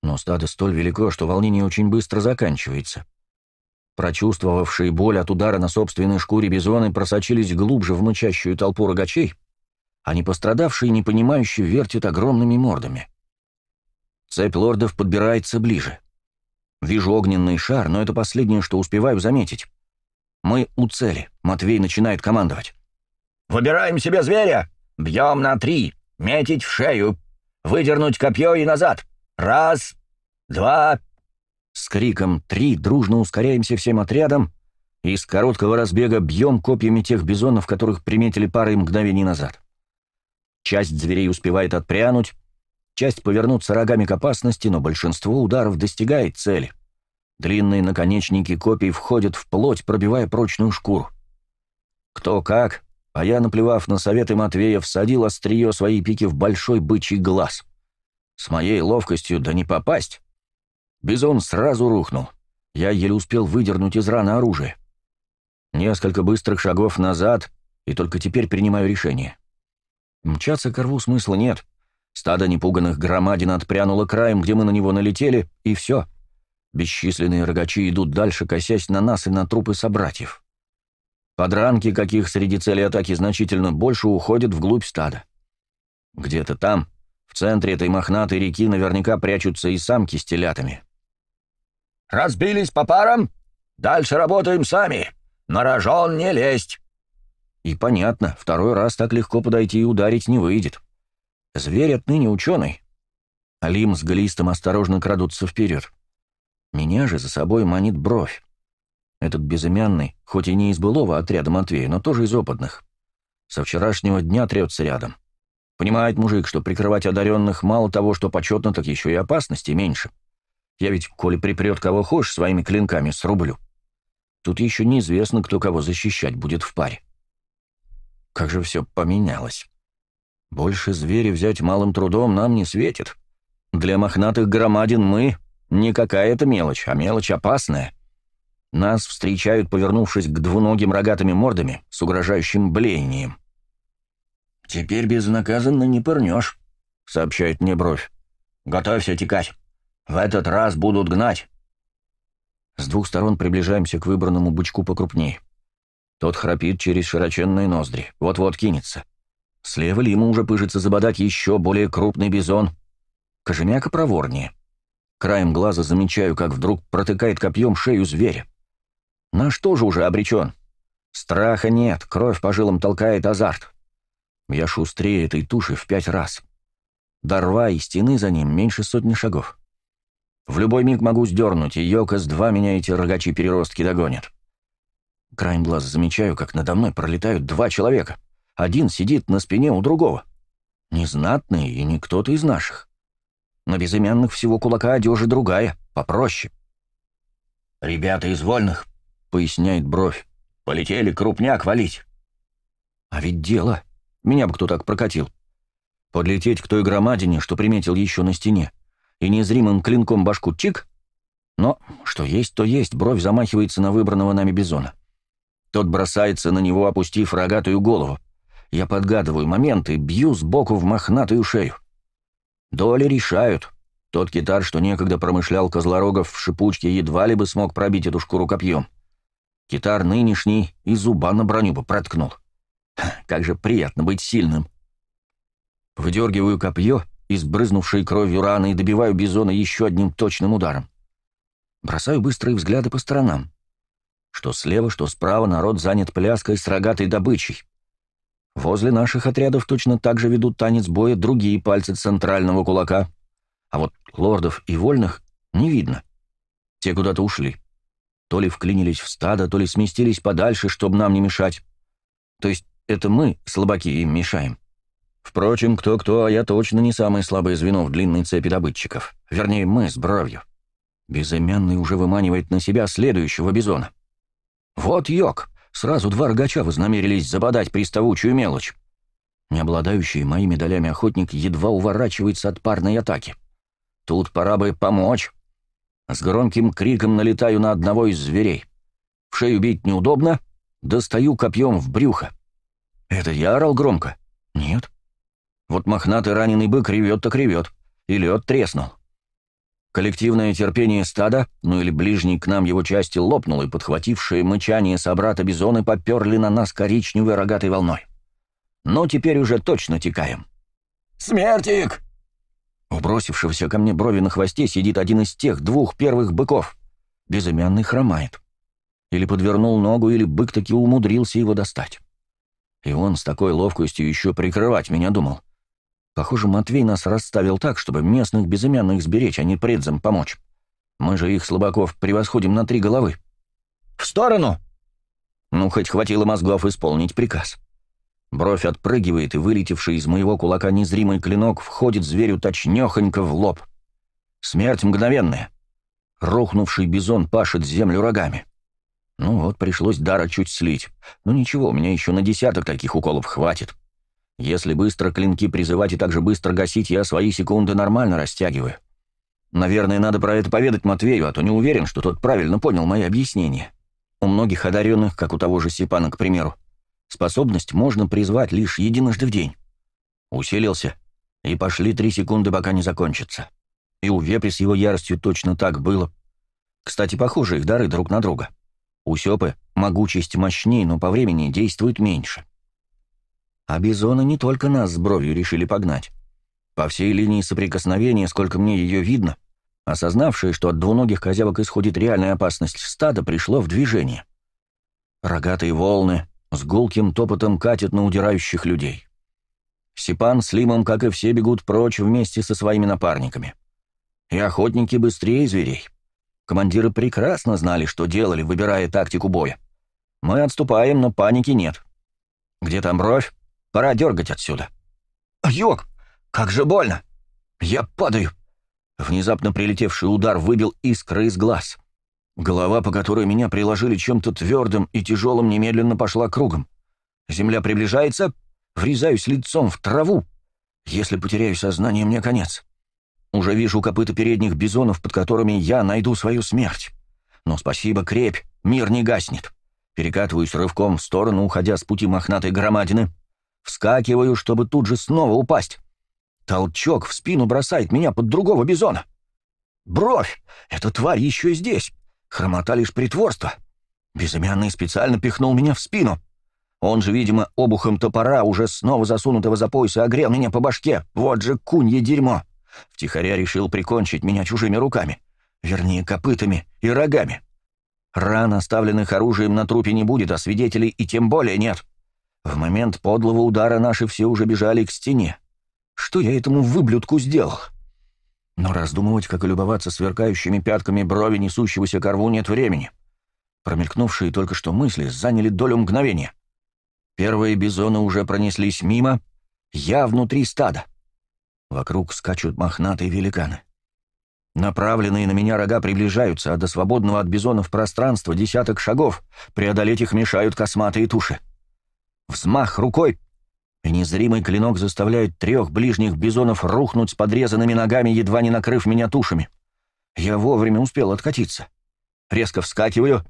Но стадо столь велико, что волнение очень быстро заканчивается. Прочувствовавшие боль от удара на собственной шкуре бизоны просочились глубже в мычащую толпу рогачей, а непострадавшие, непонимающие, вертят огромными мордами. Цепь лордов подбирается ближе. Вижу огненный шар, но это последнее, что успеваю заметить. Мы у цели. Матвей начинает командовать. «Выбираем себе зверя! Бьем на три! Метить в шею! Выдернуть копье и назад! Раз, два, с криком «Три!» дружно ускоряемся всем отрядом и с короткого разбега бьем копьями тех бизонов, которых приметили пары мгновений назад. Часть зверей успевает отпрянуть, часть повернуться рогами к опасности, но большинство ударов достигает цели. Длинные наконечники копий входят в плоть, пробивая прочную шкуру. Кто как, а я, наплевав на советы Матвея, всадил острие своей пики в большой бычий глаз. С моей ловкостью да не попасть. Бизон сразу рухнул. Я еле успел выдернуть из раны оружие. Несколько быстрых шагов назад, и только теперь принимаю решение. Мчаться к рву смысла нет. Стадо непуганных громадин отпрянуло краем, где мы на него налетели, и все. Бесчисленные рогачи идут дальше, косясь на нас и на трупы собратьев. Подранки, каких среди целей атаки значительно больше, уходят вглубь стада. Где-то там, в центре этой мохнатой реки, наверняка прячутся и самки с телятами. — Разбились по парам? Дальше работаем сами. На рожон не лезть». И понятно, второй раз так легко подойти и ударить не выйдет. Зверь отныне ученый. Алим с Галистом осторожно крадутся вперед. Меня же за собой манит бровь. Этот безымянный, хоть и не из былого отряда Матвея, но тоже из опытных. Со вчерашнего дня трется рядом. Понимает мужик, что прикрывать одаренных мало того, что почетно, так еще и опасности меньше. — я ведь, коли припрет кого хочешь, своими клинками срублю. Тут еще неизвестно, кто кого защищать будет в паре. Как же все поменялось. Больше звери взять малым трудом нам не светит. Для мохнатых громадин мы не какая-то мелочь, а мелочь опасная. Нас встречают, повернувшись к двуногим рогатыми мордами с угрожающим блеянием. «Теперь безнаказанно не пырнешь», — сообщает мне бровь. «Готовься текать». В этот раз будут гнать. С двух сторон приближаемся к выбранному бычку покрупнее. Тот храпит через широченные ноздри. Вот-вот кинется. Слева ли ему уже пыжится забодать еще более крупный бизон. Кожемяка проворнее. Краем глаза замечаю, как вдруг протыкает копьем шею зверя. Наш тоже уже обречен. Страха нет, кровь по жилам толкает азарт. Я шустрее этой туши в пять раз. Дорва и стены за ним меньше сотни шагов. В любой миг могу сдернуть, и Йокос-2 меня эти рогачи-переростки догонят. Краем глаз замечаю, как надо мной пролетают два человека. Один сидит на спине у другого. Незнатный и не кто-то из наших. На безымянных всего кулака одежи другая, попроще. «Ребята из вольных», — поясняет бровь, — «полетели крупняк валить». «А ведь дело. Меня бы кто так прокатил. Подлететь к той громадине, что приметил еще на стене и незримым клинком башку чик, но что есть, то есть, бровь замахивается на выбранного нами бизона. Тот бросается на него, опустив рогатую голову. Я подгадываю момент и бью сбоку в мохнатую шею. Доли решают. Тот китар, что некогда промышлял Козлорогов в шипучке, едва ли бы смог пробить эту шкуру копьем. Китар нынешний и зуба на броню бы проткнул. Ха, как же приятно быть сильным. Выдергиваю копье — избрызнувшие кровью раны и добиваю бизона еще одним точным ударом. Бросаю быстрые взгляды по сторонам. Что слева, что справа народ занят пляской с рогатой добычей. Возле наших отрядов точно так же ведут танец боя другие пальцы центрального кулака. А вот лордов и вольных не видно. Те куда-то ушли. То ли вклинились в стадо, то ли сместились подальше, чтобы нам не мешать. То есть это мы, слабаки, им мешаем. Впрочем, кто-кто, а я точно не самое слабое звено в длинной цепи добытчиков. Вернее, мы с бровью. Безымянный уже выманивает на себя следующего бизона. Вот йог! Сразу два рогача вознамерились забодать приставучую мелочь. Не обладающий моими долями охотник едва уворачивается от парной атаки. Тут пора бы помочь. С громким криком налетаю на одного из зверей. В шею бить неудобно, достаю копьем в брюхо. Это я орал громко? Нет. Вот мохнатый раненый бык ревет так ревет, и лед треснул. Коллективное терпение стада, ну или ближней к нам его части, лопнуло, и подхватившие мычание собрата бизоны поперли на нас коричневой рогатой волной. Но теперь уже точно текаем. «Смертик!» У ко мне брови на хвосте сидит один из тех двух первых быков. Безымянный хромает. Или подвернул ногу, или бык таки умудрился его достать. И он с такой ловкостью еще прикрывать меня думал. Похоже, Матвей нас расставил так, чтобы местных безымянных сберечь, а не предзам помочь. Мы же их, слабаков, превосходим на три головы. «В сторону!» Ну, хоть хватило мозгов исполнить приказ. Бровь отпрыгивает, и вылетевший из моего кулака незримый клинок входит зверю точнёхонько в лоб. Смерть мгновенная. Рухнувший бизон пашет землю рогами. Ну вот, пришлось дара чуть слить. Но ну ничего, у меня еще на десяток таких уколов хватит. Если быстро клинки призывать и так же быстро гасить, я свои секунды нормально растягиваю. Наверное, надо про это поведать Матвею, а то не уверен, что тот правильно понял мои объяснения. У многих одаренных, как у того же Сипана, к примеру, способность можно призвать лишь единожды в день. Усилился, и пошли три секунды, пока не закончится. И у Вепри с его яростью точно так было. Кстати, похожи их дары друг на друга. У Сёпы могучесть мощней, но по времени действует меньше. А бизоны не только нас с бровью решили погнать. По всей линии соприкосновения, сколько мне ее видно, осознавшие, что от двуногих козявок исходит реальная опасность стада, пришло в движение. Рогатые волны с гулким топотом катят на удирающих людей. Сипан с Лимом, как и все, бегут прочь вместе со своими напарниками. И охотники быстрее зверей. Командиры прекрасно знали, что делали, выбирая тактику боя. Мы отступаем, но паники нет. Где там бровь? Пора дергать отсюда. Йог, как же больно! Я падаю!» Внезапно прилетевший удар выбил искры из глаз. Голова, по которой меня приложили чем-то твердым и тяжелым, немедленно пошла кругом. Земля приближается, врезаюсь лицом в траву. Если потеряю сознание, мне конец. Уже вижу копыта передних бизонов, под которыми я найду свою смерть. Но спасибо, крепь, мир не гаснет. Перекатываюсь рывком в сторону, уходя с пути мохнатой громадины. Вскакиваю, чтобы тут же снова упасть. Толчок в спину бросает меня под другого бизона. «Бровь! Эта тварь еще здесь! Хромота лишь притворство!» Безымянный специально пихнул меня в спину. Он же, видимо, обухом топора, уже снова засунутого за пояс, огрел меня по башке. Вот же кунье дерьмо! Втихаря решил прикончить меня чужими руками. Вернее, копытами и рогами. Ран, оставленных оружием на трупе, не будет, а свидетелей и тем более нет. В момент подлого удара наши все уже бежали к стене. Что я этому выблюдку сделал? Но раздумывать, как и любоваться сверкающими пятками брови несущегося корву, нет времени. Промелькнувшие только что мысли заняли долю мгновения. Первые бизоны уже пронеслись мимо, я внутри стада. Вокруг скачут мохнатые великаны. Направленные на меня рога приближаются, а до свободного от бизонов пространства десяток шагов. Преодолеть их мешают косматые туши. Взмах рукой, и незримый клинок заставляет трех ближних бизонов рухнуть с подрезанными ногами, едва не накрыв меня тушами. Я вовремя успел откатиться. Резко вскакиваю.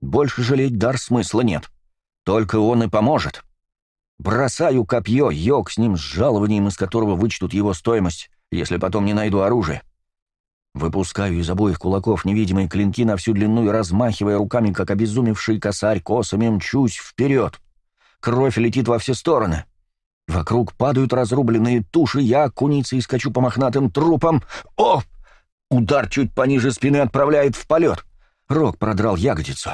Больше жалеть дар смысла нет. Только он и поможет. Бросаю копье, йог с ним с жалованием, из которого вычтут его стоимость, если потом не найду оружие. Выпускаю из обоих кулаков невидимые клинки на всю длину и, размахивая руками, как обезумевший косарь, косами мчусь вперед. Кровь летит во все стороны. Вокруг падают разрубленные туши, я и скачу по мохнатым трупам. О! Удар чуть пониже спины отправляет в полет. Рог продрал ягодицу.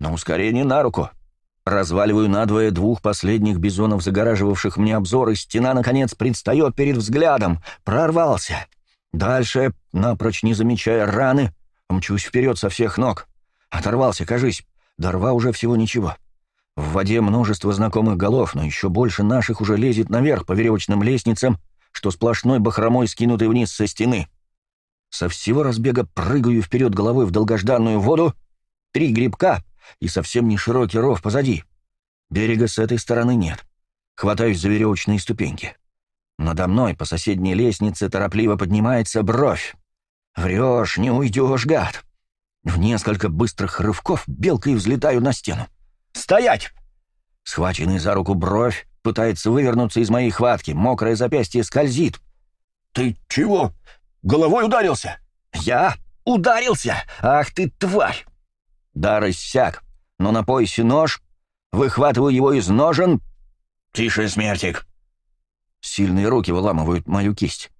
На ускорение на руку. Разваливаю надвое двух последних бизонов, загораживавших мне обзор, и стена, наконец, предстает перед взглядом. Прорвался. Дальше, напрочь не замечая раны, мчусь вперед со всех ног. Оторвался, кажись. Дорва уже всего ничего. В воде множество знакомых голов, но еще больше наших уже лезет наверх по веревочным лестницам, что сплошной бахромой скинуты вниз со стены. Со всего разбега прыгаю вперед головой в долгожданную воду. Три грибка и совсем не широкий ров позади. Берега с этой стороны нет. Хватаюсь за веревочные ступеньки. Надо мной по соседней лестнице торопливо поднимается бровь. «Врешь, не уйдешь, гад!» В несколько быстрых рывков белкой взлетаю на стену. «Стоять!» Схваченный за руку бровь пытается вывернуться из моей хватки, мокрое запястье скользит. «Ты чего? Головой ударился?» «Я ударился? Ах ты, тварь!» Дар иссяк, но на поясе нож, выхватываю его из ножен. «Тише, смертик!» Сильные руки выламывают мою кисть.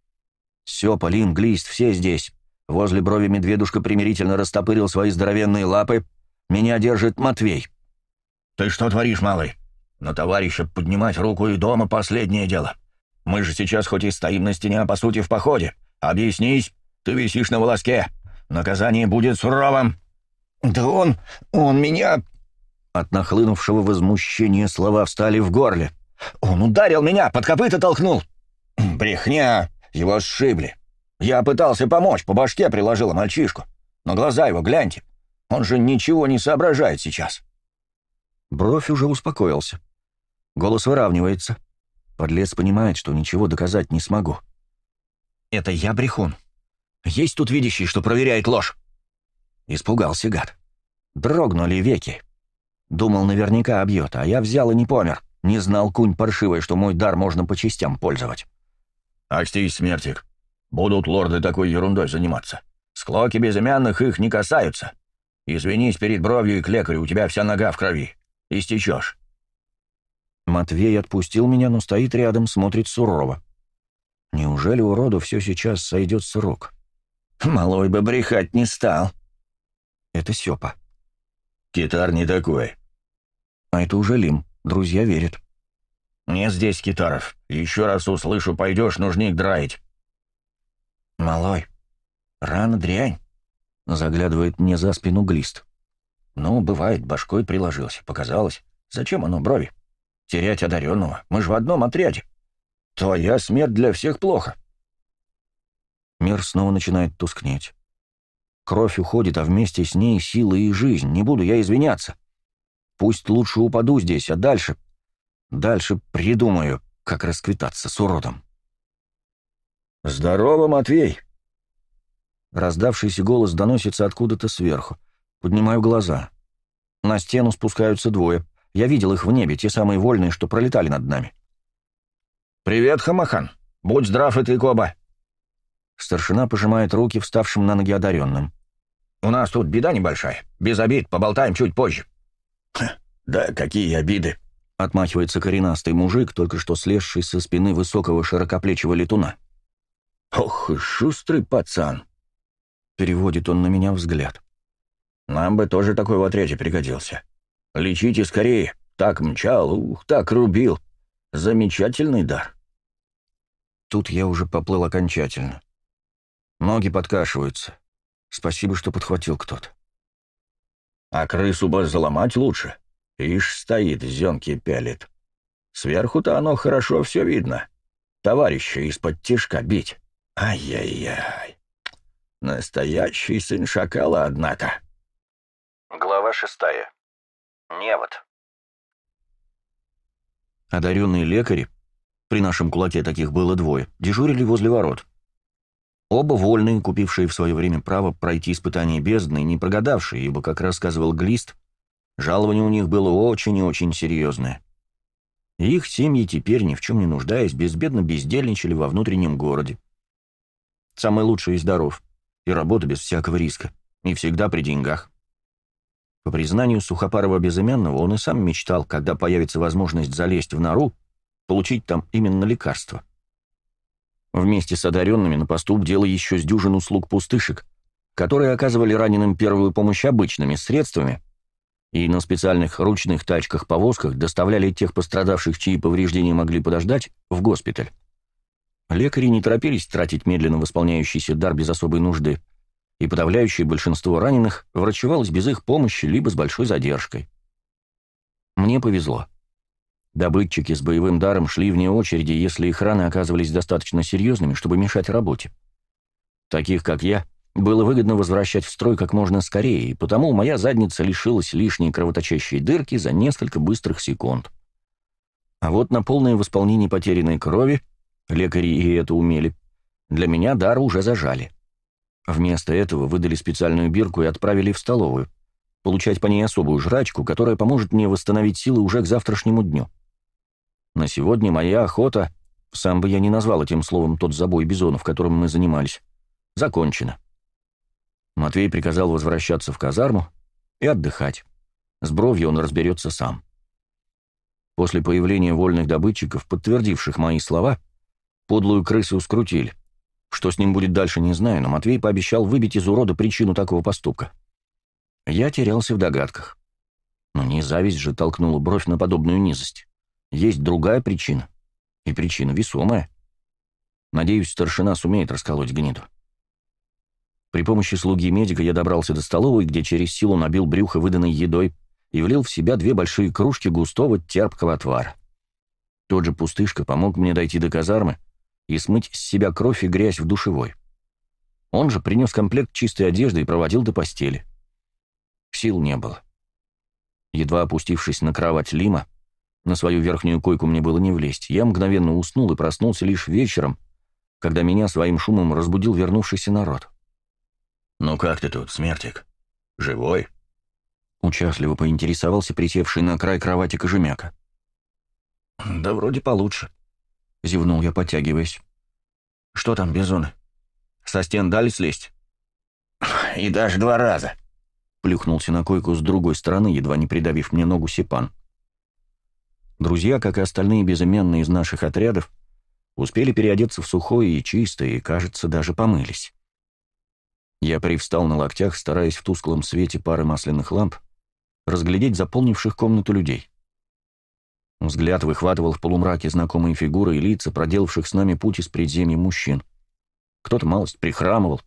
Все, Полин, Глист, все здесь. Возле брови медведушка примирительно растопырил свои здоровенные лапы. Меня держит Матвей. «Ты что творишь, малый? На товарища поднимать руку и дома последнее дело. Мы же сейчас хоть и стоим на стене, а по сути в походе. Объяснись, ты висишь на волоске. Наказание будет суровым». «Да он... он меня...» От нахлынувшего возмущения слова встали в горле. «Он ударил меня, под копыта толкнул!» «Брехня! Его сшибли! Я пытался помочь, по башке приложила мальчишку. Но глаза его гляньте, он же ничего не соображает сейчас!» Бровь уже успокоился. Голос выравнивается. Подлец понимает, что ничего доказать не смогу. «Это я брехун. Есть тут видящий, что проверяет ложь?» Испугался гад. Дрогнули веки. Думал, наверняка обьет, а я взял и не помер. Не знал кунь паршивый, что мой дар можно по частям пользовать. «Акстись, смертик. Будут лорды такой ерундой заниматься. Склоки безымянных их не касаются. Извинись перед бровью и к у тебя вся нога в крови истечешь». Матвей отпустил меня, но стоит рядом, смотрит сурово. Неужели уроду все сейчас сойдет с рук? Малой бы брехать не стал. Это Сёпа. Китар не такой. А это уже Лим. Друзья верят. Нет здесь китаров. Еще раз услышу, пойдешь нужник драить. Малой, рано дрянь. Заглядывает мне за спину глист. «Ну, бывает, башкой приложился, показалось. Зачем оно брови? Терять одаренного, мы же в одном отряде. Твоя смерть для всех плохо». Мир снова начинает тускнеть. Кровь уходит, а вместе с ней силы и жизнь. Не буду я извиняться. Пусть лучше упаду здесь, а дальше... Дальше придумаю, как расквитаться с уродом. «Здорово, Матвей!» Раздавшийся голос доносится откуда-то сверху. Поднимаю глаза. На стену спускаются двое. Я видел их в небе, те самые вольные, что пролетали над нами. «Привет, Хамахан! Будь здрав и ты, Коба!» Старшина пожимает руки вставшим на ноги одаренным. «У нас тут беда небольшая. Без обид, поболтаем чуть позже». «Да какие обиды!» — отмахивается коренастый мужик, только что слезший со спины высокого широкоплечего летуна. «Ох, шустрый пацан!» — переводит он на меня взгляд. Нам бы тоже такой в отряде пригодился. Лечите скорее. Так мчал, ух, так рубил. Замечательный дар. Тут я уже поплыл окончательно. Ноги подкашиваются. Спасибо, что подхватил кто-то. А крысу бы заломать лучше. Ишь стоит, зенки пялит. Сверху-то оно хорошо все видно. Товарища из-под тишка бить. Ай-яй-яй. Настоящий сын шакала, однако шестая. Невод. Одаренные лекари, при нашем кулаке таких было двое, дежурили возле ворот. Оба вольные, купившие в свое время право пройти испытание бездны, не прогадавшие, ибо, как рассказывал Глист, жалование у них было очень и очень серьезное. их семьи теперь, ни в чем не нуждаясь, безбедно бездельничали во внутреннем городе. Самый лучший из даров, и работа без всякого риска, и всегда при деньгах. По признанию Сухопарова-Безымянного, он и сам мечтал, когда появится возможность залезть в нору, получить там именно лекарство. Вместе с одаренными на посту дело еще с дюжин услуг пустышек, которые оказывали раненым первую помощь обычными средствами и на специальных ручных тачках-повозках доставляли тех пострадавших, чьи повреждения могли подождать, в госпиталь. Лекари не торопились тратить медленно восполняющийся дар без особой нужды – и подавляющее большинство раненых врачевалось без их помощи либо с большой задержкой. Мне повезло. Добытчики с боевым даром шли вне очереди, если их раны оказывались достаточно серьезными, чтобы мешать работе. Таких, как я, было выгодно возвращать в строй как можно скорее, и потому моя задница лишилась лишней кровоточащей дырки за несколько быстрых секунд. А вот на полное восполнение потерянной крови, лекари и это умели, для меня дар уже зажали. А вместо этого выдали специальную бирку и отправили в столовую, получать по ней особую жрачку, которая поможет мне восстановить силы уже к завтрашнему дню. На сегодня моя охота, сам бы я не назвал этим словом тот забой бизонов, которым мы занимались, закончена. Матвей приказал возвращаться в казарму и отдыхать. С бровью он разберется сам. После появления вольных добытчиков, подтвердивших мои слова, подлую крысу скрутили. Что с ним будет дальше, не знаю, но Матвей пообещал выбить из урода причину такого поступка. Я терялся в догадках. Но не зависть же толкнула бровь на подобную низость. Есть другая причина. И причина весомая. Надеюсь, старшина сумеет расколоть гниду. При помощи слуги медика я добрался до столовой, где через силу набил брюхо выданной едой и влил в себя две большие кружки густого терпкого отвара. Тот же пустышка помог мне дойти до казармы, и смыть с себя кровь и грязь в душевой. Он же принес комплект чистой одежды и проводил до постели. Сил не было. Едва опустившись на кровать Лима, на свою верхнюю койку мне было не влезть, я мгновенно уснул и проснулся лишь вечером, когда меня своим шумом разбудил вернувшийся народ. «Ну как ты тут, смертик? Живой?» Участливо поинтересовался присевший на край кровати кожемяка. «Да вроде получше», — зевнул я, потягиваясь. «Что там, Бизон? Со стен дали слезть?» «И даже два раза!» — плюхнулся на койку с другой стороны, едва не придавив мне ногу Сипан. Друзья, как и остальные безымянные из наших отрядов, успели переодеться в сухое и чистое, и, кажется, даже помылись. Я привстал на локтях, стараясь в тусклом свете пары масляных ламп разглядеть заполнивших комнату людей. Взгляд выхватывал в полумраке знакомые фигуры и лица, проделавших с нами путь из предземья мужчин. Кто-то малость прихрамывал,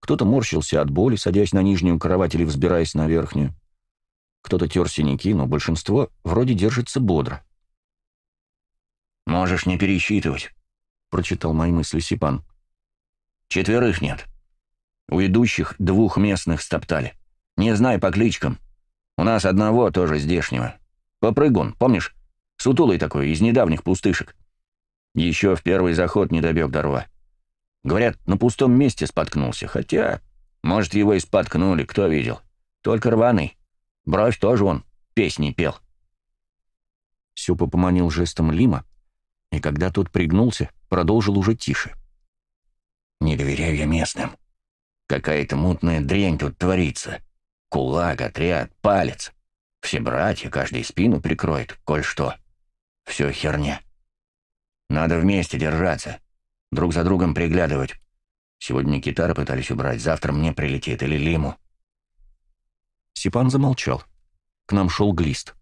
кто-то морщился от боли, садясь на нижнюю кровать или взбираясь на верхнюю. Кто-то тер синяки, но большинство вроде держится бодро. «Можешь не пересчитывать», — прочитал мои мысли Сипан. «Четверых нет. У идущих двух местных стоптали. Не знаю по кличкам. У нас одного тоже здешнего. Попрыгун, помнишь? Сутулый такой, из недавних пустышек. Еще в первый заход не добег до рва. Говорят, на пустом месте споткнулся, хотя... Может, его и споткнули, кто видел. Только рваный. Бровь тоже он песни пел. Сюпа поманил жестом Лима, и когда тот пригнулся, продолжил уже тише. «Не доверяю я местным. Какая-то мутная дрянь тут творится. Кулак, отряд, палец. Все братья, каждый спину прикроет, коль что. Все херня. Надо вместе держаться. Друг за другом приглядывать. Сегодня Никитара пытались убрать, завтра мне прилетит или Лиму. Сипан замолчал. К нам шел глист.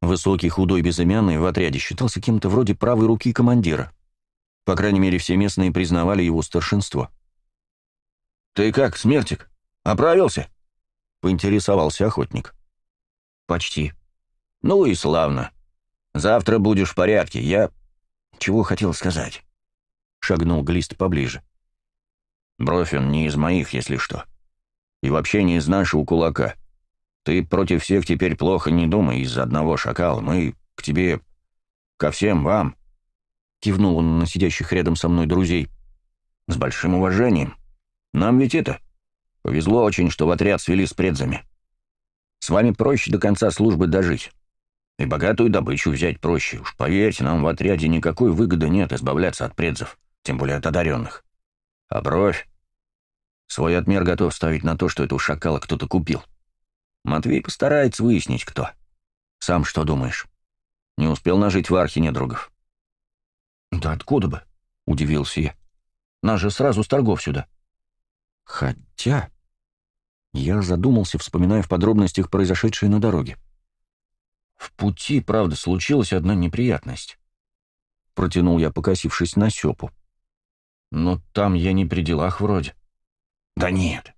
Высокий, худой, безымянный, в отряде считался кем-то вроде правой руки командира. По крайней мере, все местные признавали его старшинство. «Ты как, Смертик? Оправился?» — поинтересовался охотник. «Почти». «Ну и славно», Завтра будешь в порядке. Я... Чего хотел сказать?» Шагнул Глист поближе. «Бровь не из моих, если что. И вообще не из нашего кулака. Ты против всех теперь плохо не думай из-за одного шакала. Мы к тебе... ко всем вам...» Кивнул он на сидящих рядом со мной друзей. «С большим уважением. Нам ведь это... Повезло очень, что в отряд свели с предзами. С вами проще до конца службы дожить». И богатую добычу взять проще. Уж поверьте, нам в отряде никакой выгоды нет избавляться от предзов, тем более от одаренных. А бровь? Свой отмер готов ставить на то, что эту шакала кто-то купил. Матвей постарается выяснить, кто. Сам что думаешь? Не успел нажить в архе недругов. «Да откуда бы?» — удивился я. «Нас же сразу с торгов сюда». «Хотя...» Я задумался, вспоминая в подробностях произошедшее на дороге. В пути, правда, случилась одна неприятность. Протянул я, покосившись на Сёпу. Но там я не при делах вроде. Да нет,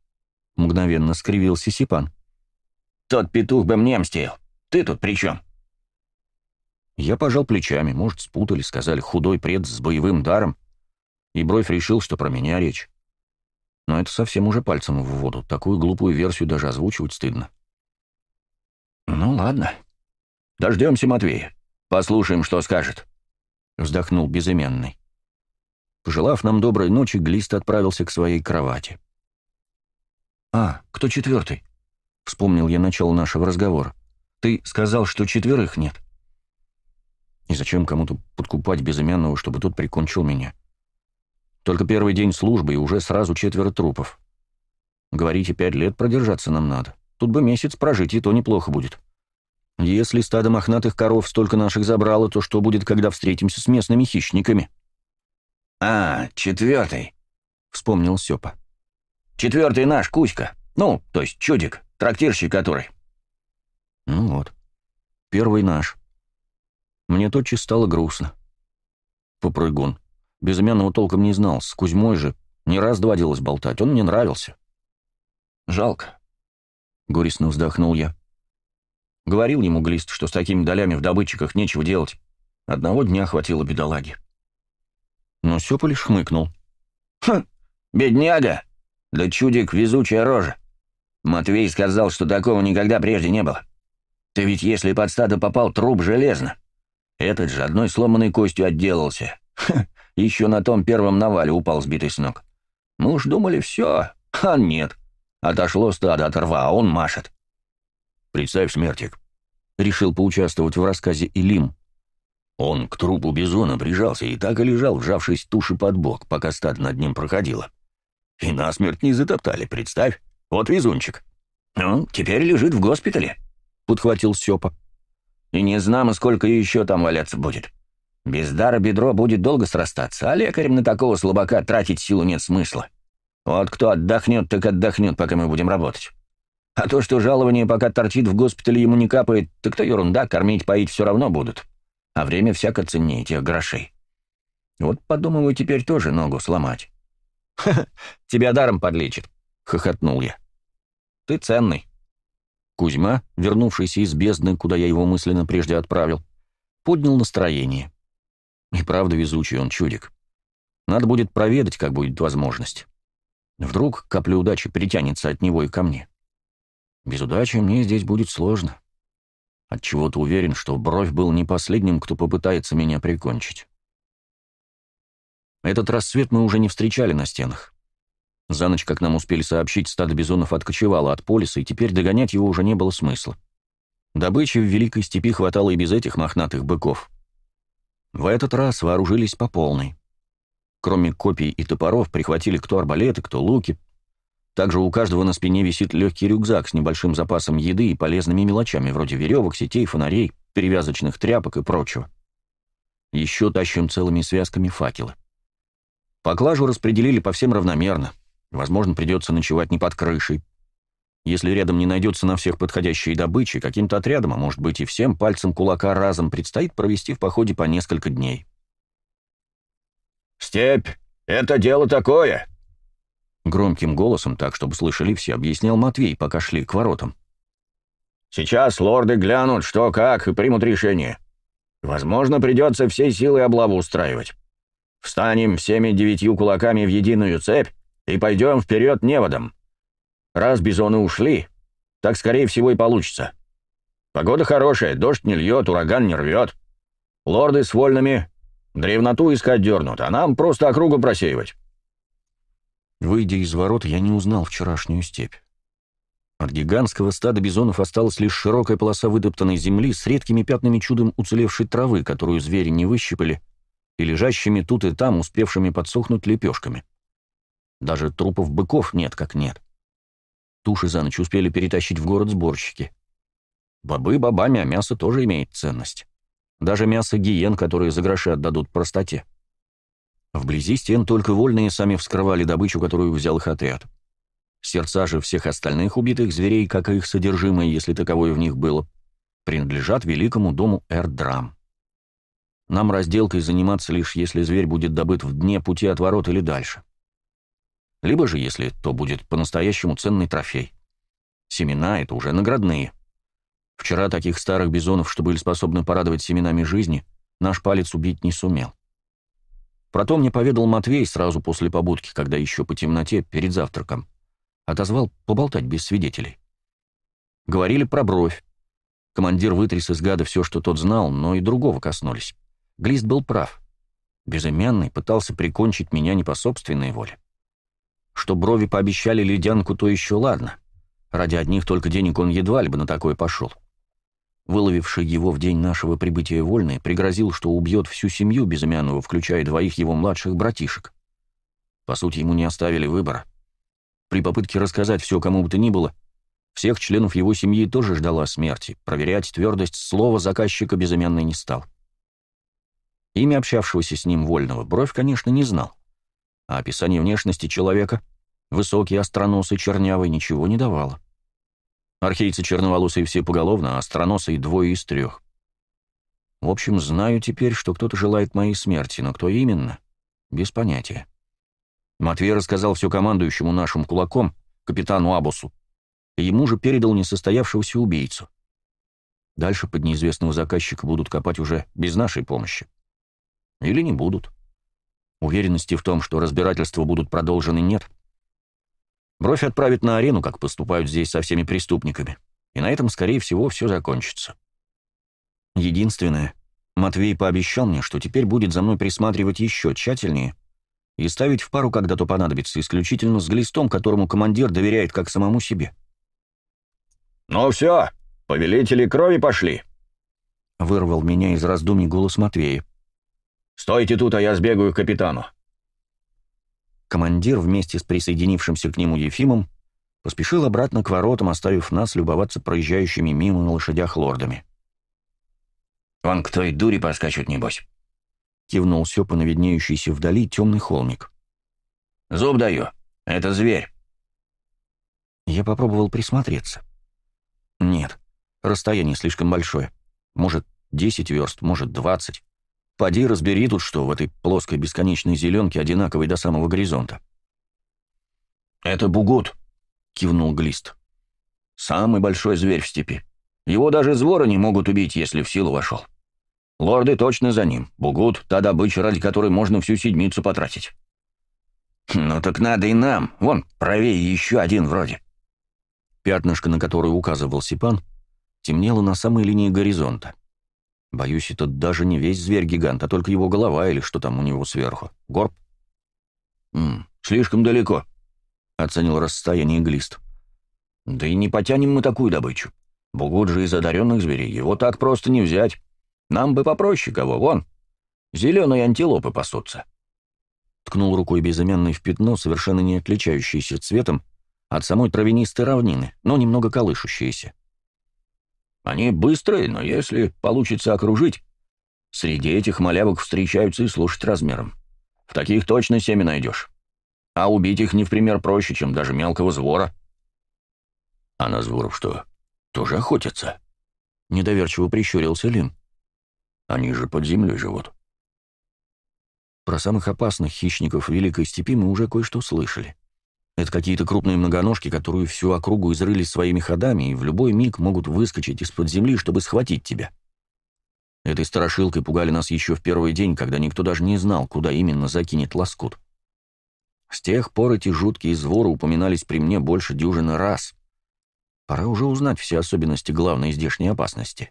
мгновенно скривился Сипан. Тот петух бы мне мстил. Ты тут при чем? Я пожал плечами, может, спутали, сказали, худой пред с боевым даром. И Бровь решил, что про меня речь. Но это совсем уже пальцем в воду. Такую глупую версию даже озвучивать стыдно. «Ну ладно», Дождемся Матвея. Послушаем, что скажет». Вздохнул безыменный. Пожелав нам доброй ночи, Глист отправился к своей кровати. «А, кто четвертый?» — вспомнил я начало нашего разговора. «Ты сказал, что четверых нет». И зачем кому-то подкупать безымянного, чтобы тот прикончил меня? Только первый день службы, и уже сразу четверо трупов. Говорите, пять лет продержаться нам надо. Тут бы месяц прожить, и то неплохо будет. Если стадо мохнатых коров столько наших забрало, то что будет, когда встретимся с местными хищниками? А, четвертый, вспомнил Сёпа. Четвертый наш, Кузька. Ну, то есть чудик, трактирщик который. Ну вот, первый наш. Мне тотчас стало грустно. Попрыгун. Безымянного толком не знал, с Кузьмой же не раз доводилось болтать, он мне нравился. Жалко. Горестно вздохнул я. Говорил ему Глист, что с такими долями в добытчиках нечего делать. Одного дня хватило бедолаги. Но Сёпа лишь хмыкнул. «Хм, бедняга! Да чудик везучая рожа! Матвей сказал, что такого никогда прежде не было. Ты ведь если под стадо попал, труп железно. Этот же одной сломанной костью отделался. Ха, еще на том первом навале упал сбитый с ног. Мы уж думали, все, а нет. Отошло стадо от рва, а он машет. «Представь, смертик!» — решил поучаствовать в рассказе Илим. Он к трупу бизона прижался и так и лежал, вжавшись туши под бок, пока стадо над ним проходило. И насмерть не затоптали, представь. Вот везунчик. «Ну, теперь лежит в госпитале», — подхватил Сёпа. «И не знамо, сколько еще там валяться будет. Без дара бедро будет долго срастаться, а лекарем на такого слабака тратить силу нет смысла. Вот кто отдохнет, так отдохнет, пока мы будем работать». А то, что жалование пока торчит в госпитале, ему не капает, так то ерунда, кормить, поить все равно будут. А время всяко ценнее тех грошей. Вот подумываю теперь тоже ногу сломать. «Ха -ха, тебя даром подлечит», — хохотнул я. «Ты ценный». Кузьма, вернувшийся из бездны, куда я его мысленно прежде отправил, поднял настроение. И правда везучий он чудик. Надо будет проведать, как будет возможность. Вдруг капля удачи притянется от него и ко мне. Без удачи мне здесь будет сложно. Отчего-то уверен, что Бровь был не последним, кто попытается меня прикончить. Этот рассвет мы уже не встречали на стенах. За ночь, как нам успели сообщить, стадо бизонов откочевало от полиса, и теперь догонять его уже не было смысла. Добычи в Великой Степи хватало и без этих мохнатых быков. В этот раз вооружились по полной. Кроме копий и топоров, прихватили кто арбалеты, кто луки — также у каждого на спине висит легкий рюкзак с небольшим запасом еды и полезными мелочами, вроде веревок, сетей, фонарей, перевязочных тряпок и прочего. Еще тащим целыми связками факелы. Поклажу распределили по всем равномерно. Возможно, придется ночевать не под крышей. Если рядом не найдется на всех подходящей добычи, каким-то отрядом, а может быть и всем пальцем кулака разом предстоит провести в походе по несколько дней. «Степь — это дело такое!» Громким голосом, так, чтобы слышали все, объяснил Матвей, пока шли к воротам. «Сейчас лорды глянут, что как, и примут решение. Возможно, придется всей силы облаву устраивать. Встанем всеми девятью кулаками в единую цепь и пойдем вперед неводом. Раз бизоны ушли, так, скорее всего, и получится. Погода хорошая, дождь не льет, ураган не рвет. Лорды с вольными древноту искать дернут, а нам просто округу просеивать». Выйдя из ворот, я не узнал вчерашнюю степь. От гигантского стада бизонов осталась лишь широкая полоса вытоптанной земли с редкими пятнами чудом уцелевшей травы, которую звери не выщипали, и лежащими тут и там, успевшими подсохнуть лепешками. Даже трупов быков нет как нет. Туши за ночь успели перетащить в город сборщики. Бобы бобами, а мясо тоже имеет ценность. Даже мясо гиен, которые за гроши отдадут простоте. Вблизи стен только вольные сами вскрывали добычу, которую взял их отряд. Сердца же всех остальных убитых зверей, как и их содержимое, если таковое в них было, принадлежат великому дому Эрдрам. Нам разделкой заниматься лишь если зверь будет добыт в дне пути от ворот или дальше. Либо же, если то будет по-настоящему ценный трофей. Семена — это уже наградные. Вчера таких старых бизонов, что были способны порадовать семенами жизни, наш палец убить не сумел. Про то мне поведал Матвей сразу после побудки, когда еще по темноте, перед завтраком. Отозвал поболтать без свидетелей. Говорили про бровь. Командир вытряс из гада все, что тот знал, но и другого коснулись. Глист был прав. Безымянный пытался прикончить меня не по собственной воле. Что брови пообещали ледянку, то еще ладно. Ради одних только денег он едва ли бы на такое пошел выловивший его в день нашего прибытия вольный, пригрозил, что убьет всю семью Безымянного, включая двоих его младших братишек. По сути, ему не оставили выбора. При попытке рассказать все кому бы то ни было, всех членов его семьи тоже ждала смерти, проверять твердость слова заказчика Безымянный не стал. Имя общавшегося с ним вольного Бровь, конечно, не знал. А описание внешности человека, высокий, остроносый, чернявый, ничего не давало. Архейцы черноволосые все поголовно, а остроносые двое из трех. В общем, знаю теперь, что кто-то желает моей смерти, но кто именно, без понятия. Матвей рассказал все командующему нашим кулаком, капитану Абусу, и ему же передал несостоявшегося убийцу. Дальше под неизвестного заказчика будут копать уже без нашей помощи. Или не будут. Уверенности в том, что разбирательства будут продолжены, нет. Бровь отправят на арену, как поступают здесь со всеми преступниками. И на этом, скорее всего, все закончится. Единственное, Матвей пообещал мне, что теперь будет за мной присматривать еще тщательнее и ставить в пару, когда то понадобится, исключительно с глистом, которому командир доверяет как самому себе. «Ну все, повелители крови пошли!» Вырвал меня из раздумий голос Матвея. «Стойте тут, а я сбегаю к капитану командир вместе с присоединившимся к нему Ефимом поспешил обратно к воротам, оставив нас любоваться проезжающими мимо на лошадях лордами. Вон к той дури поскачет, небось», — кивнул Сёпа на виднеющийся вдали темный холмик. «Зуб даю, это зверь». Я попробовал присмотреться. Нет, расстояние слишком большое. Может, 10 верст, может, 20. Поди разбери тут что в этой плоской бесконечной зеленке, одинаковой до самого горизонта. «Это бугут», — кивнул Глист. «Самый большой зверь в степи. Его даже зворы не могут убить, если в силу вошел. Лорды точно за ним. Бугут — та добыча, ради которой можно всю седмицу потратить». «Ну так надо и нам. Вон, правее еще один вроде». Пятнышко, на которое указывал Сипан, темнело на самой линии горизонта. Боюсь, это даже не весь зверь-гигант, а только его голова или что там у него сверху. Горб? «М -м, «Слишком далеко», — оценил расстояние глист. «Да и не потянем мы такую добычу. Бугут же из одаренных зверей, его так просто не взять. Нам бы попроще кого, вон. Зеленые антилопы пасутся». Ткнул рукой безымянный в пятно, совершенно не отличающееся цветом от самой травянистой равнины, но немного колышущееся. Они быстрые, но если получится окружить, среди этих малявок встречаются и слушать размером. В таких точно семя найдешь. А убить их не в пример проще, чем даже мелкого звора. А на зворов что, тоже охотятся? Недоверчиво прищурился Лин. Они же под землей живут. Про самых опасных хищников Великой Степи мы уже кое-что слышали. Это какие-то крупные многоножки, которые всю округу изрыли своими ходами и в любой миг могут выскочить из-под земли, чтобы схватить тебя. Этой страшилкой пугали нас еще в первый день, когда никто даже не знал, куда именно закинет лоскут. С тех пор эти жуткие зворы упоминались при мне больше дюжины раз. Пора уже узнать все особенности главной здешней опасности.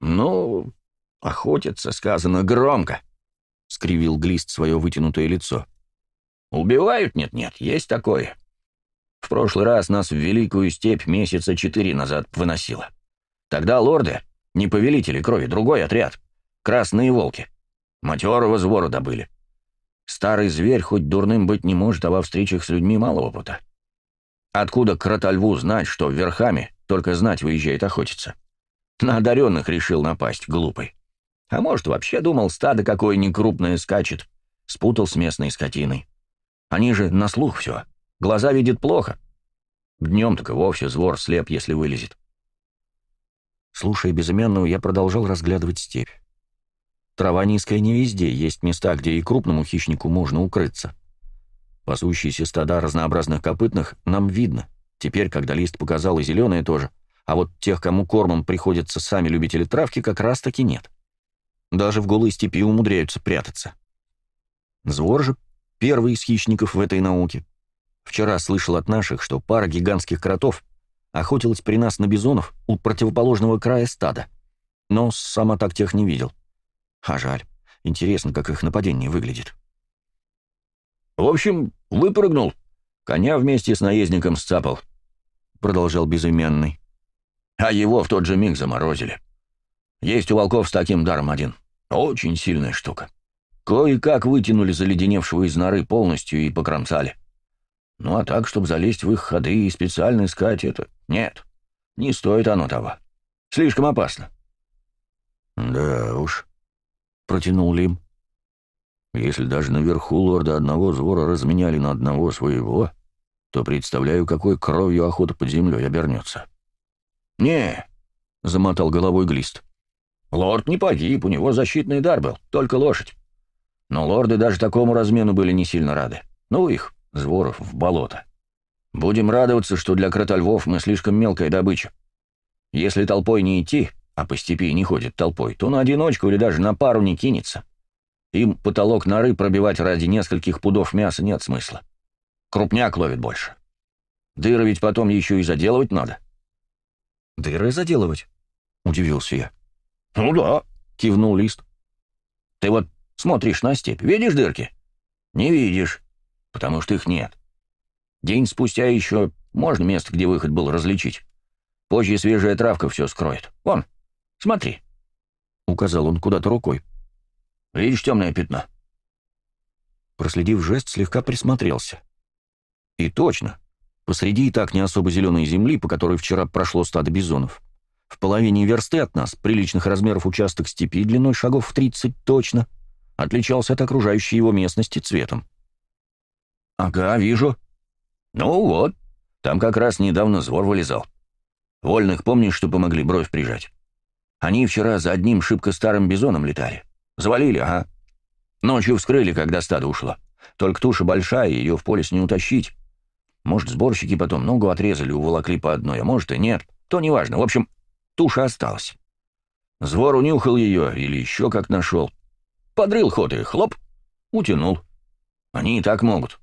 «Ну, охотиться сказано громко», — скривил Глист свое вытянутое лицо. — Убивают? Нет-нет, есть такое. В прошлый раз нас в Великую Степь месяца четыре назад выносило. Тогда лорды, не повелители крови, другой отряд, красные волки, матерого звора добыли. Старый зверь хоть дурным быть не может, а во встречах с людьми мало опыта. Откуда кротольву знать, что верхами только знать выезжает охотиться? На одаренных решил напасть, глупый. А может, вообще думал, стадо какое некрупное скачет. Спутал с местной скотиной. Они же на слух все. Глаза видят плохо. Днем так и вовсе звор слеп, если вылезет. Слушая безымянную, я продолжал разглядывать степь. Трава низкая не везде, есть места, где и крупному хищнику можно укрыться. Пасущиеся стада разнообразных копытных нам видно. Теперь, когда лист показал, и зеленое тоже. А вот тех, кому кормом приходится сами любители травки, как раз-таки нет. Даже в голой степи умудряются прятаться. Звор же первый из хищников в этой науке. Вчера слышал от наших, что пара гигантских кротов охотилась при нас на бизонов у противоположного края стада. Но сама так тех не видел. А жаль. Интересно, как их нападение выглядит. «В общем, выпрыгнул. Коня вместе с наездником сцапал», — продолжал безымянный. «А его в тот же миг заморозили. Есть у волков с таким даром один. Очень сильная штука». Кое-как вытянули заледеневшего из норы полностью и покромсали. Ну а так, чтобы залезть в их ходы и специально искать это... Нет, не стоит оно того. Слишком опасно. «Да уж», — протянул Лим. «Если даже наверху лорда одного звора разменяли на одного своего, то представляю, какой кровью охота под землей обернется». «Не», — замотал головой Глист. «Лорд не погиб, у него защитный дар был, только лошадь. Но лорды даже такому размену были не сильно рады. Ну их, зворов, в болото. Будем радоваться, что для кротольвов мы слишком мелкая добыча. Если толпой не идти, а по степи не ходит толпой, то на одиночку или даже на пару не кинется. Им потолок норы пробивать ради нескольких пудов мяса нет смысла. Крупняк ловит больше. Дыры ведь потом еще и заделывать надо. «Дыры заделывать?» — удивился я. «Ну да», — кивнул Лист. «Ты вот Смотришь на степь, видишь дырки? Не видишь, потому что их нет. День спустя еще можно место, где выход был, различить. Позже свежая травка все скроет. Вон, смотри. Указал он куда-то рукой. Видишь темное пятно? Проследив жест, слегка присмотрелся. И точно. Посреди и так не особо зеленой земли, по которой вчера прошло стадо бизонов. В половине версты от нас, приличных размеров участок степи длиной шагов в 30 точно — отличался от окружающей его местности цветом. «Ага, вижу. Ну вот, там как раз недавно звор вылезал. Вольных помнишь, что помогли бровь прижать? Они вчера за одним шибко старым бизоном летали. Завалили, ага. Ночью вскрыли, когда стадо ушло. Только туша большая, ее в полис не утащить. Может, сборщики потом ногу отрезали, уволокли по одной, а может и нет. То неважно. В общем, туша осталась. Звор унюхал ее или еще как нашел. Подрыл ход и хлоп, утянул. Они и так могут.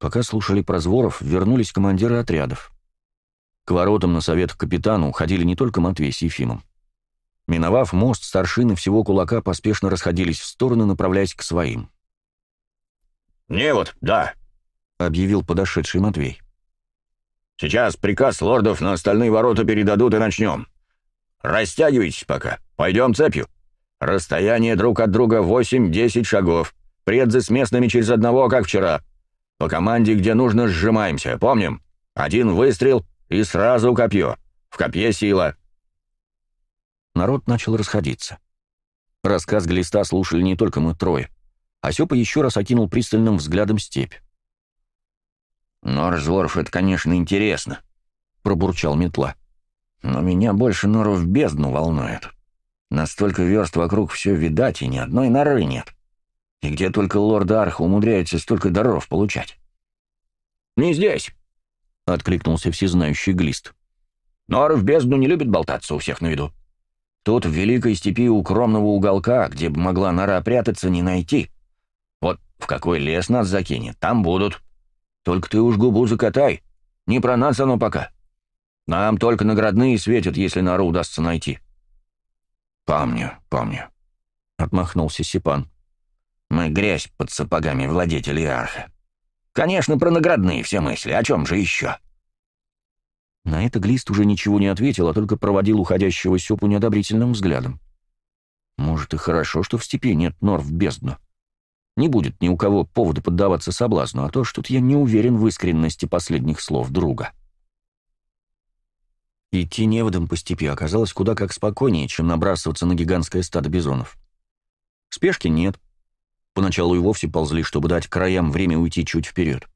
Пока слушали про Зворов, вернулись командиры отрядов. К воротам на совет к капитану ходили не только Матвей с Ефимом. Миновав мост, старшины всего кулака поспешно расходились в стороны, направляясь к своим. «Не вот, да», — объявил подошедший Матвей. «Сейчас приказ лордов на остальные ворота передадут и начнем. Растягивайтесь пока, пойдем цепью». Расстояние друг от друга 8-10 шагов. Предзы с местными через одного, как вчера. По команде, где нужно, сжимаемся. Помним? Один выстрел и сразу копье. В копье сила. Народ начал расходиться. Рассказ Глиста слушали не только мы трое. Осёпа еще раз окинул пристальным взглядом степь. «Норзворф — это, конечно, интересно», — пробурчал метла. «Но меня больше норов бездну волнует». Настолько верст вокруг все видать, и ни одной норы нет. И где только лорд Арх умудряется столько даров получать? «Не здесь», — откликнулся всезнающий глист. «Норы в бездну не любят болтаться у всех на виду. Тут в великой степи укромного уголка, где бы могла нора прятаться, не найти. Вот в какой лес нас закинет, там будут. Только ты уж губу закатай, не про нас оно пока. Нам только наградные светят, если нору удастся найти». «Помню, помню», — отмахнулся Сипан. «Мы грязь под сапогами владетелей арха. Конечно, про наградные все мысли, о чем же еще?» На это Глист уже ничего не ответил, а только проводил уходящего Сёпу неодобрительным взглядом. «Может, и хорошо, что в степи нет нор в бездну», не будет ни у кого повода поддаваться соблазну, а то что-то я не уверен в искренности последних слов друга. Идти неводом по степи оказалось куда как спокойнее, чем набрасываться на гигантское стадо бизонов. Спешки нет. Поначалу и вовсе ползли, чтобы дать краям время уйти чуть вперед.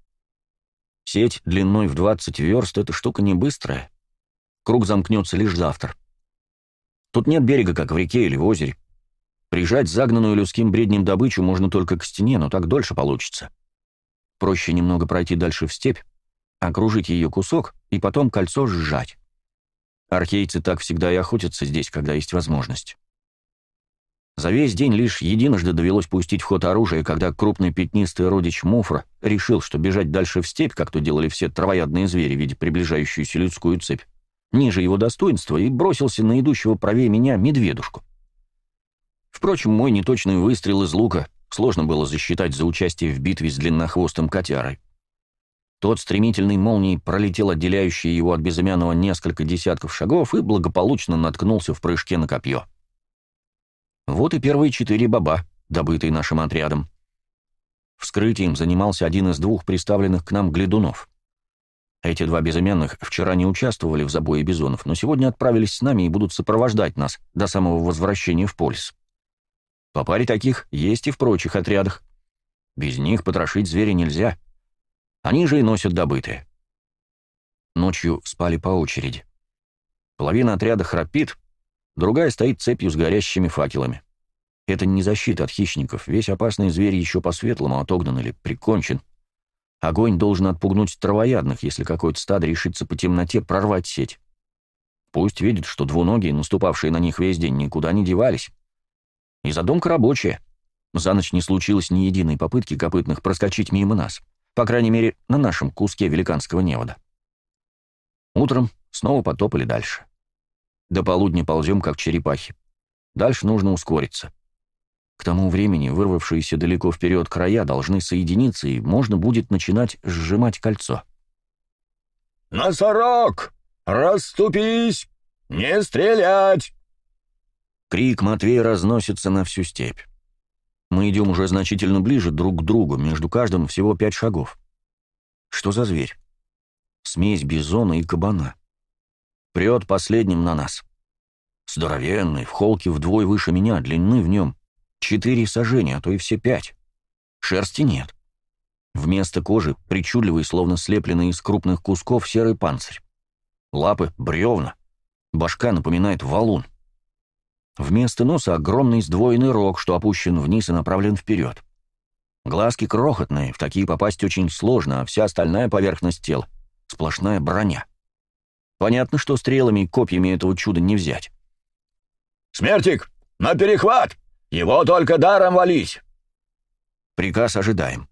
Сеть длиной в 20 верст — эта штука не быстрая. Круг замкнется лишь завтра. Тут нет берега, как в реке или в озере. Прижать загнанную людским бреднем добычу можно только к стене, но так дольше получится. Проще немного пройти дальше в степь, окружить ее кусок и потом кольцо сжать. Архейцы так всегда и охотятся здесь, когда есть возможность. За весь день лишь единожды довелось пустить в ход оружие, когда крупный пятнистый родич Муфра решил, что бежать дальше в степь, как то делали все травоядные звери, видя приближающуюся людскую цепь, ниже его достоинства, и бросился на идущего правее меня медведушку. Впрочем, мой неточный выстрел из лука сложно было засчитать за участие в битве с длиннохвостым котярой, тот стремительной молнией пролетел отделяющие его от безымянного несколько десятков шагов и благополучно наткнулся в прыжке на копье. Вот и первые четыре баба, добытые нашим отрядом. Вскрытием занимался один из двух представленных к нам глядунов. Эти два безымянных вчера не участвовали в забое бизонов, но сегодня отправились с нами и будут сопровождать нас до самого возвращения в полис. По паре таких есть и в прочих отрядах. Без них потрошить зверя нельзя. Они же и носят добытые. Ночью спали по очереди. Половина отряда храпит, другая стоит цепью с горящими факелами. Это не защита от хищников, весь опасный зверь еще по-светлому отогнан или прикончен. Огонь должен отпугнуть травоядных, если какое то стадо решится по темноте прорвать сеть. Пусть видит, что двуногие, наступавшие на них весь день, никуда не девались. И задумка рабочая. За ночь не случилось ни единой попытки копытных проскочить мимо нас. — по крайней мере, на нашем куске великанского невода. Утром снова потопали дальше. До полудня ползем, как черепахи. Дальше нужно ускориться. К тому времени вырвавшиеся далеко вперед края должны соединиться, и можно будет начинать сжимать кольцо. «Носорог! расступись, Не стрелять!» Крик Матвея разносится на всю степь. Мы идем уже значительно ближе друг к другу, между каждым всего пять шагов. Что за зверь? Смесь бизона и кабана. Прет последним на нас. Здоровенный, в холке вдвое выше меня, длины в нем четыре сажения, а то и все пять. Шерсти нет. Вместо кожи причудливый, словно слепленный из крупных кусков, серый панцирь. Лапы — бревна. Башка напоминает валун. Вместо носа огромный сдвоенный рог, что опущен вниз и направлен вперед. Глазки крохотные, в такие попасть очень сложно, а вся остальная поверхность тела — сплошная броня. Понятно, что стрелами и копьями этого чуда не взять. «Смертик, на перехват! Его только даром вались!» Приказ ожидаем.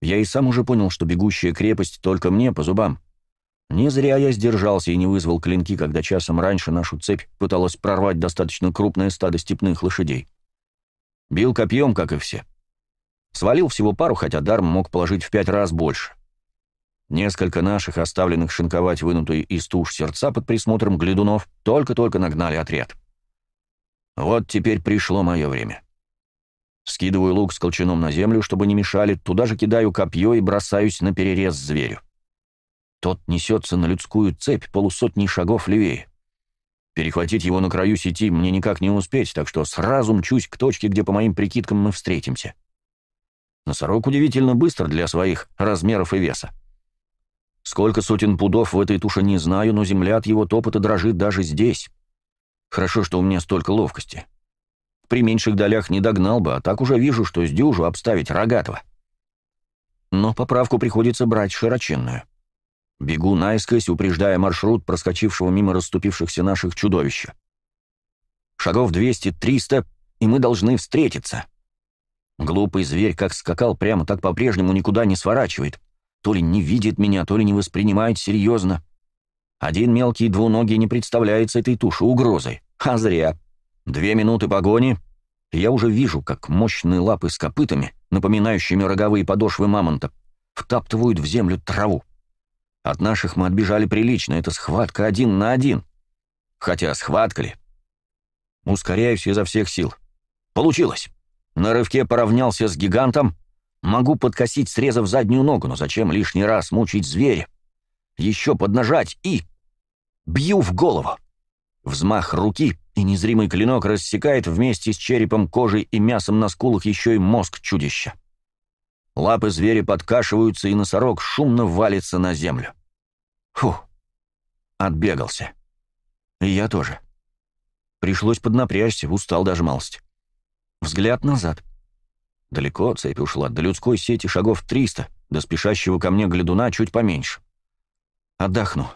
Я и сам уже понял, что бегущая крепость только мне по зубам — не зря я сдержался и не вызвал клинки, когда часом раньше нашу цепь пыталась прорвать достаточно крупное стадо степных лошадей. Бил копьем, как и все. Свалил всего пару, хотя дарм мог положить в пять раз больше. Несколько наших, оставленных шинковать вынутые из туш сердца под присмотром глядунов, только-только нагнали отряд. Вот теперь пришло мое время. Скидываю лук с колчаном на землю, чтобы не мешали, туда же кидаю копье и бросаюсь на перерез зверю. Тот несется на людскую цепь полусотни шагов левее. Перехватить его на краю сети мне никак не успеть, так что сразу мчусь к точке, где, по моим прикидкам, мы встретимся. Носорог удивительно быстр для своих размеров и веса. Сколько сотен пудов в этой туше не знаю, но земля от его топота дрожит даже здесь. Хорошо, что у меня столько ловкости. При меньших долях не догнал бы, а так уже вижу, что с дюжу обставить рогатого. Но поправку приходится брать широченную. Бегу наискось, упреждая маршрут проскочившего мимо расступившихся наших чудовища. Шагов 200-300, и мы должны встретиться. Глупый зверь как скакал прямо, так по-прежнему никуда не сворачивает. То ли не видит меня, то ли не воспринимает серьезно. Один мелкий двуногий не представляется этой туши угрозой. А зря. Две минуты погони, я уже вижу, как мощные лапы с копытами, напоминающими роговые подошвы мамонта, втаптывают в землю траву. От наших мы отбежали прилично, это схватка один на один. Хотя схватка ли? Ускоряюсь изо всех сил. Получилось. На рывке поравнялся с гигантом. Могу подкосить, срезав заднюю ногу, но зачем лишний раз мучить зверя? Еще поднажать и... Бью в голову. Взмах руки, и незримый клинок рассекает вместе с черепом, кожей и мясом на скулах еще и мозг чудища. Лапы зверя подкашиваются, и носорог шумно валится на землю. Фух, отбегался. И я тоже. Пришлось поднапрячься, устал даже малость. Взгляд назад. Далеко цепь ушла, до людской сети шагов 300, до спешащего ко мне глядуна чуть поменьше. Отдохну.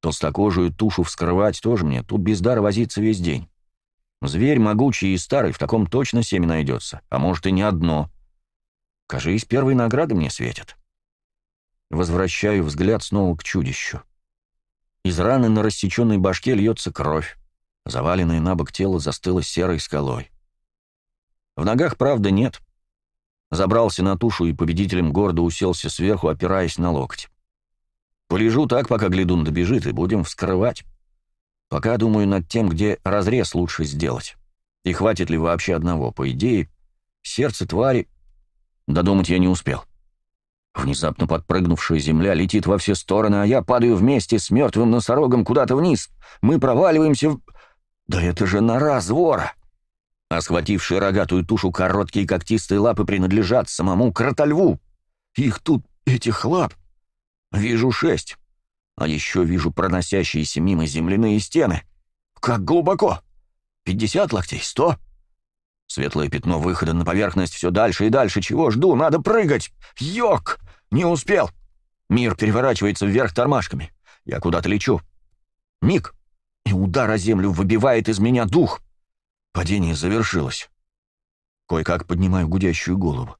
Толстокожую тушу вскрывать тоже мне, тут без дара возиться весь день. Зверь могучий и старый, в таком точно семя найдется, а может и не одно — Кажись, первой награды мне светят. Возвращаю взгляд снова к чудищу. Из раны на рассеченной башке льется кровь. Заваленное на бок тело застыло серой скалой. В ногах, правда, нет. Забрался на тушу и победителем гордо уселся сверху, опираясь на локоть. Полежу так, пока Гледун добежит, и будем вскрывать. Пока думаю над тем, где разрез лучше сделать. И хватит ли вообще одного, по идее. Сердце твари Додумать я не успел. Внезапно подпрыгнувшая земля летит во все стороны, а я падаю вместе с мертвым носорогом куда-то вниз. Мы проваливаемся в... Да это же нора звора! А схватившие рогатую тушу короткие когтистые лапы принадлежат самому кротольву. Их тут, этих лап, вижу шесть. А еще вижу проносящиеся мимо земляные стены. Как глубоко! Пятьдесят локтей, сто... 100... Светлое пятно выхода на поверхность все дальше и дальше. Чего жду? Надо прыгать! Йок! Не успел! Мир переворачивается вверх тормашками. Я куда-то лечу. Миг! И удар о землю выбивает из меня дух. Падение завершилось. Кое-как поднимаю гудящую голову.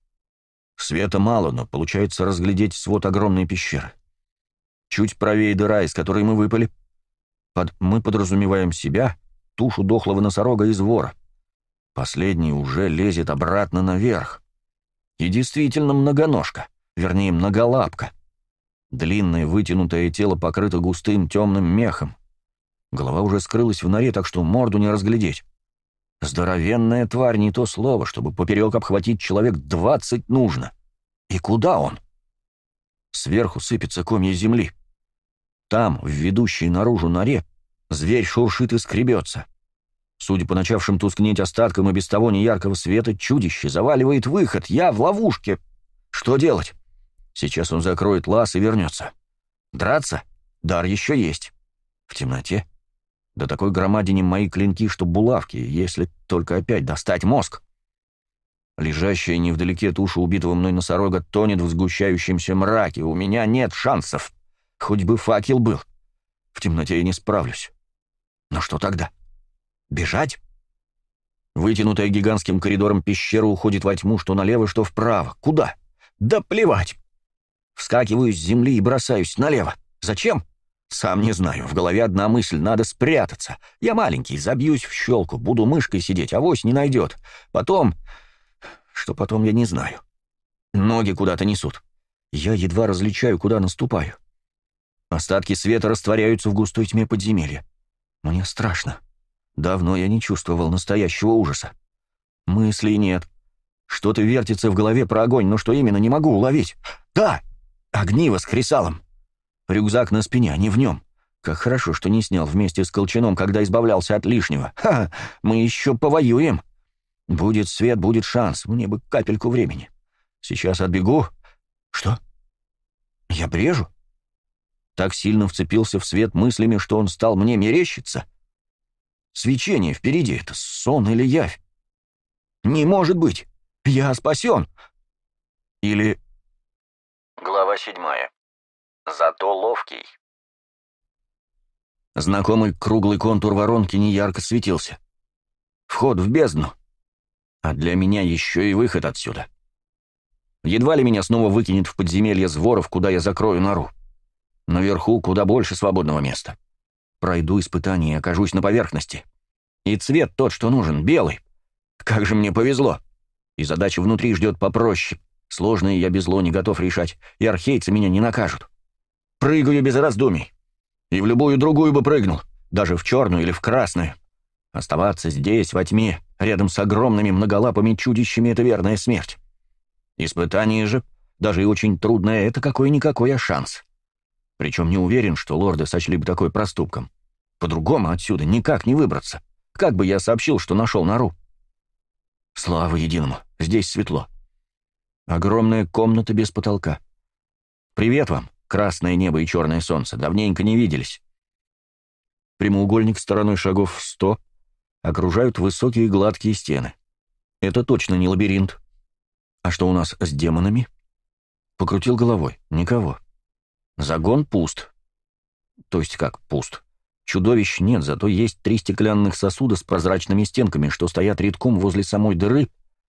Света мало, но получается разглядеть свод огромной пещеры. Чуть правее дыра, из которой мы выпали, под «мы» подразумеваем себя, тушу дохлого носорога из вора. Последний уже лезет обратно наверх. И действительно многоножка, вернее многолапка. Длинное вытянутое тело покрыто густым темным мехом. Голова уже скрылась в норе, так что морду не разглядеть. Здоровенная тварь, не то слово, чтобы поперек обхватить человек двадцать нужно. И куда он? Сверху сыпется комья земли. Там, в ведущей наружу норе, зверь шуршит и скребется. Судя по начавшим тускнеть остаткам и без того неяркого света, чудище заваливает выход. Я в ловушке. Что делать? Сейчас он закроет лаз и вернется. Драться? Дар еще есть. В темноте? Да такой громадине мои клинки, что булавки, если только опять достать мозг. Лежащая невдалеке туша убитого мной носорога тонет в сгущающемся мраке. У меня нет шансов. Хоть бы факел был. В темноте я не справлюсь. Но что тогда? — Бежать? Вытянутая гигантским коридором пещера уходит во тьму, что налево, что вправо. Куда? Да плевать! Вскакиваю с земли и бросаюсь налево. Зачем? Сам не знаю. В голове одна мысль — надо спрятаться. Я маленький, забьюсь в щелку, буду мышкой сидеть, авось не найдет. Потом... Что потом, я не знаю. Ноги куда-то несут. Я едва различаю, куда наступаю. Остатки света растворяются в густой тьме подземелья. Мне страшно. Давно я не чувствовал настоящего ужаса. Мыслей нет. Что-то вертится в голове про огонь, но что именно, не могу уловить. Да! Огниво с хрисалом. Рюкзак на спине, а не в нем. Как хорошо, что не снял вместе с колчаном, когда избавлялся от лишнего. Ха! Мы еще повоюем. Будет свет, будет шанс. Мне бы капельку времени. Сейчас отбегу. Что? Я брежу? Так сильно вцепился в свет мыслями, что он стал мне мерещиться. — Свечение впереди — это сон или явь? Не может быть! Я спасен! Или... Глава седьмая. Зато ловкий. Знакомый круглый контур воронки неярко светился. Вход в бездну. А для меня еще и выход отсюда. Едва ли меня снова выкинет в подземелье зворов, куда я закрою нору. Наверху куда больше свободного места. — Пройду испытание и окажусь на поверхности. И цвет тот, что нужен, белый. Как же мне повезло. И задача внутри ждет попроще. Сложные я без зло не готов решать, и архейцы меня не накажут. Прыгаю без раздумий. И в любую другую бы прыгнул, даже в черную или в красную. Оставаться здесь, во тьме, рядом с огромными многолапыми чудищами — это верная смерть. Испытание же, даже и очень трудное, это какой-никакой, а шанс. Причем не уверен, что лорды сочли бы такой проступком. По-другому отсюда никак не выбраться. Как бы я сообщил, что нашел нору? Слава единому, здесь светло. Огромная комната без потолка. Привет вам, красное небо и черное солнце, давненько не виделись. Прямоугольник стороной шагов в сто окружают высокие гладкие стены. Это точно не лабиринт. А что у нас с демонами? Покрутил головой. Никого. Загон пуст. То есть как пуст? Чудовищ нет, зато есть три стеклянных сосуда с прозрачными стенками, что стоят редком возле самой дыры,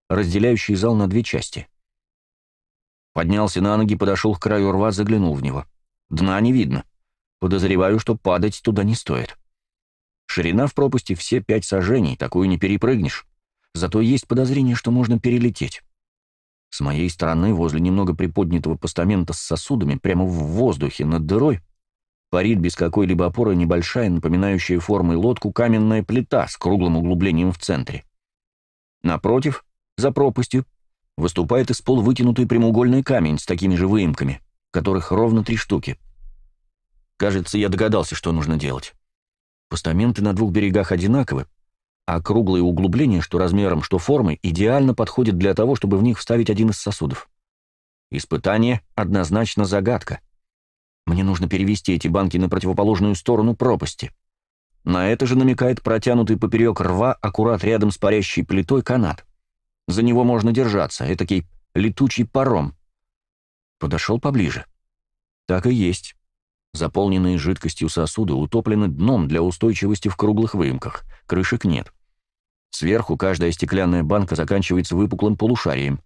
разделяющей зал на две части. Поднялся на ноги, подошел к краю рва, заглянул в него. Дна не видно. Подозреваю, что падать туда не стоит. Ширина в пропасти все пять сажений, такую не перепрыгнешь. Зато есть подозрение, что можно перелететь. С моей стороны, возле немного приподнятого постамента с сосудами, прямо в воздухе, над дырой, парит без какой-либо опоры небольшая, напоминающая формой лодку, каменная плита с круглым углублением в центре. Напротив, за пропастью, выступает из пол вытянутый прямоугольный камень с такими же выемками, которых ровно три штуки. Кажется, я догадался, что нужно делать. Постаменты на двух берегах одинаковы, Округлые а углубления, что размером, что формой, идеально подходят для того, чтобы в них вставить один из сосудов. Испытание однозначно загадка. Мне нужно перевести эти банки на противоположную сторону пропасти. На это же намекает протянутый поперек рва аккурат рядом с парящей плитой канат. За него можно держаться, этакий летучий паром. Подошел поближе. Так и есть. Заполненные жидкостью сосуды утоплены дном для устойчивости в круглых выемках. Крышек нет. Сверху каждая стеклянная банка заканчивается выпуклым полушарием.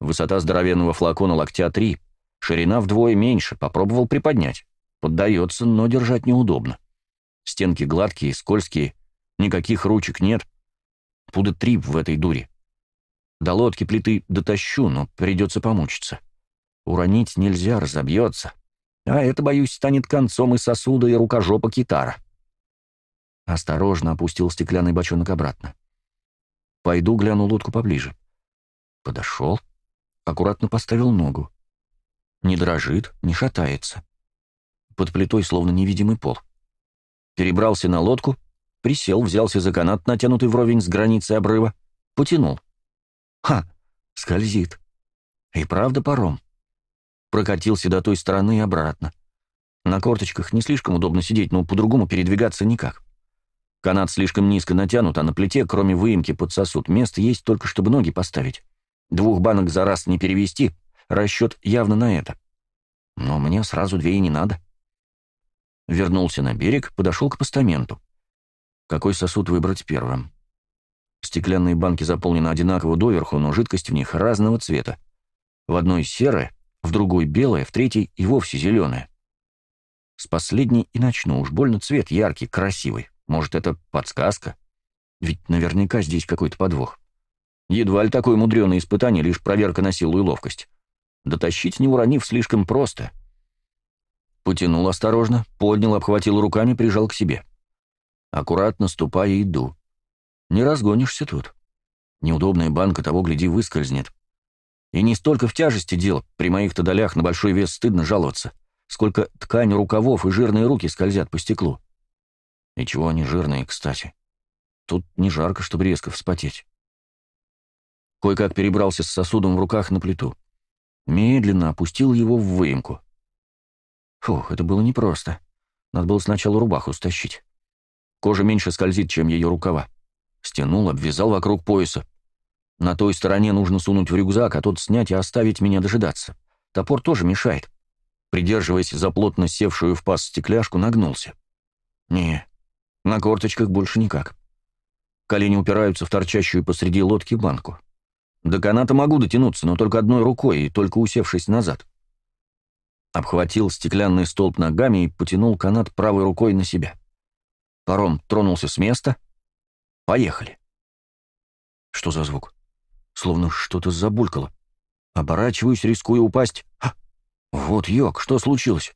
Высота здоровенного флакона локтя 3, ширина вдвое меньше, попробовал приподнять. Поддается, но держать неудобно. Стенки гладкие, скользкие, никаких ручек нет. Пуда три в этой дуре. До лодки плиты дотащу, но придется помучиться. Уронить нельзя, разобьется. А это, боюсь, станет концом и сосуда, и рукожопа китара. Осторожно опустил стеклянный бочонок обратно. Пойду гляну лодку поближе. Подошел, аккуратно поставил ногу. Не дрожит, не шатается. Под плитой словно невидимый пол. Перебрался на лодку, присел, взялся за канат, натянутый вровень с границы обрыва, потянул. Ха, скользит. И правда паром. Прокатился до той стороны и обратно. На корточках не слишком удобно сидеть, но по-другому передвигаться никак. Канат слишком низко натянут, а на плите, кроме выемки под сосуд, место есть только, чтобы ноги поставить. Двух банок за раз не перевести, расчет явно на это. Но мне сразу две и не надо. Вернулся на берег, подошел к постаменту. Какой сосуд выбрать первым? Стеклянные банки заполнены одинаково доверху, но жидкость в них разного цвета. В одной серая, в другой белая, в третьей и вовсе зеленая. С последней и начну, уж больно цвет яркий, красивый. Может, это подсказка? Ведь наверняка здесь какой-то подвох. Едва ли такое мудреное испытание, лишь проверка на силу и ловкость. Дотащить, не уронив, слишком просто. Потянул осторожно, поднял, обхватил руками, прижал к себе. Аккуратно, ступая, иду. Не разгонишься тут. Неудобная банка того, гляди, выскользнет. И не столько в тяжести дел, при моих-то долях на большой вес стыдно жаловаться, сколько ткань рукавов и жирные руки скользят по стеклу. И чего они жирные, кстати. Тут не жарко, чтобы резко вспотеть. Кое-как перебрался с сосудом в руках на плиту. Медленно опустил его в выемку. Фух, это было непросто. Надо было сначала рубаху стащить. Кожа меньше скользит, чем ее рукава. Стянул, обвязал вокруг пояса. На той стороне нужно сунуть в рюкзак, а тот снять и оставить меня дожидаться. Топор тоже мешает. Придерживаясь за плотно севшую в паз стекляшку, нагнулся. Не, на корточках больше никак. Колени упираются в торчащую посреди лодки банку. До каната могу дотянуться, но только одной рукой и только усевшись назад. Обхватил стеклянный столб ногами и потянул канат правой рукой на себя. Паром тронулся с места. Поехали. Что за звук? Словно что-то забулькало. Оборачиваюсь, рискуя упасть. Ха! Вот йог, что случилось?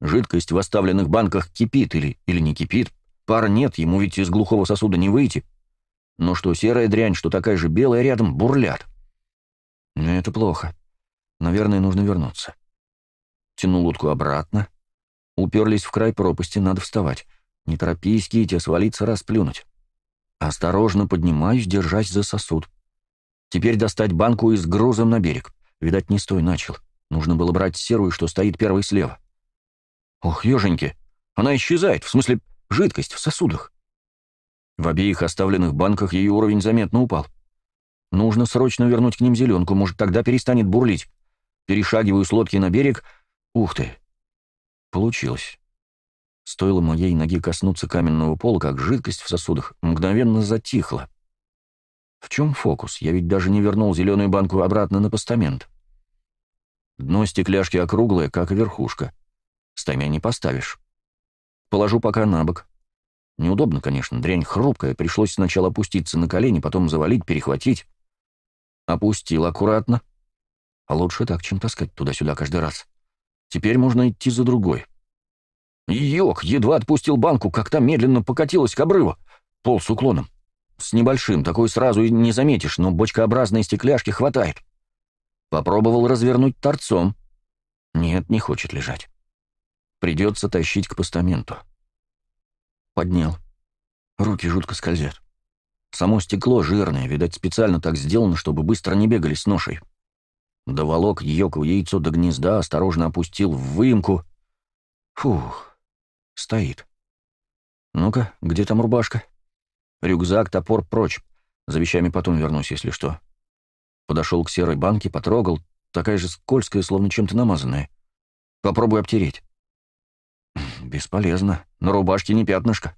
Жидкость в оставленных банках кипит или, или не кипит, Пар нет, ему ведь из глухого сосуда не выйти. Но что серая дрянь, что такая же белая рядом, бурлят. Но ну, это плохо. Наверное, нужно вернуться. Тяну лодку обратно. Уперлись в край пропасти, надо вставать. Не торопись, Китти, свалиться, расплюнуть. Осторожно поднимаюсь, держась за сосуд. Теперь достать банку и с грузом на берег. Видать, не стой начал. Нужно было брать серую, что стоит первой слева. Ох, еженьки, она исчезает, в смысле, жидкость в сосудах. В обеих оставленных банках ее уровень заметно упал. Нужно срочно вернуть к ним зеленку, может, тогда перестанет бурлить. Перешагиваю с лодки на берег. Ух ты! Получилось. Стоило моей ноги коснуться каменного пола, как жидкость в сосудах мгновенно затихла. В чем фокус? Я ведь даже не вернул зеленую банку обратно на постамент. Дно стекляшки округлое, как и верхушка. Стамя не поставишь. Положу пока на бок. Неудобно, конечно, дрянь хрупкая, пришлось сначала опуститься на колени, потом завалить, перехватить. Опустил аккуратно. А лучше так, чем таскать туда-сюда каждый раз. Теперь можно идти за другой. Йок, едва отпустил банку, как та медленно покатилась к обрыву. Пол с уклоном. С небольшим, такой сразу и не заметишь, но бочкообразной стекляшки хватает. Попробовал развернуть торцом. Нет, не хочет лежать. Придется тащить к постаменту. Поднял. Руки жутко скользят. Само стекло жирное, видать, специально так сделано, чтобы быстро не бегали с ношей. Доволок ее к яйцу до гнезда, осторожно опустил в выемку. Фух, стоит. Ну-ка, где там рубашка? Рюкзак, топор прочь. За вещами потом вернусь, если что. Подошел к серой банке, потрогал. Такая же скользкая, словно чем-то намазанная. Попробую обтереть. Бесполезно. На рубашке не пятнышко.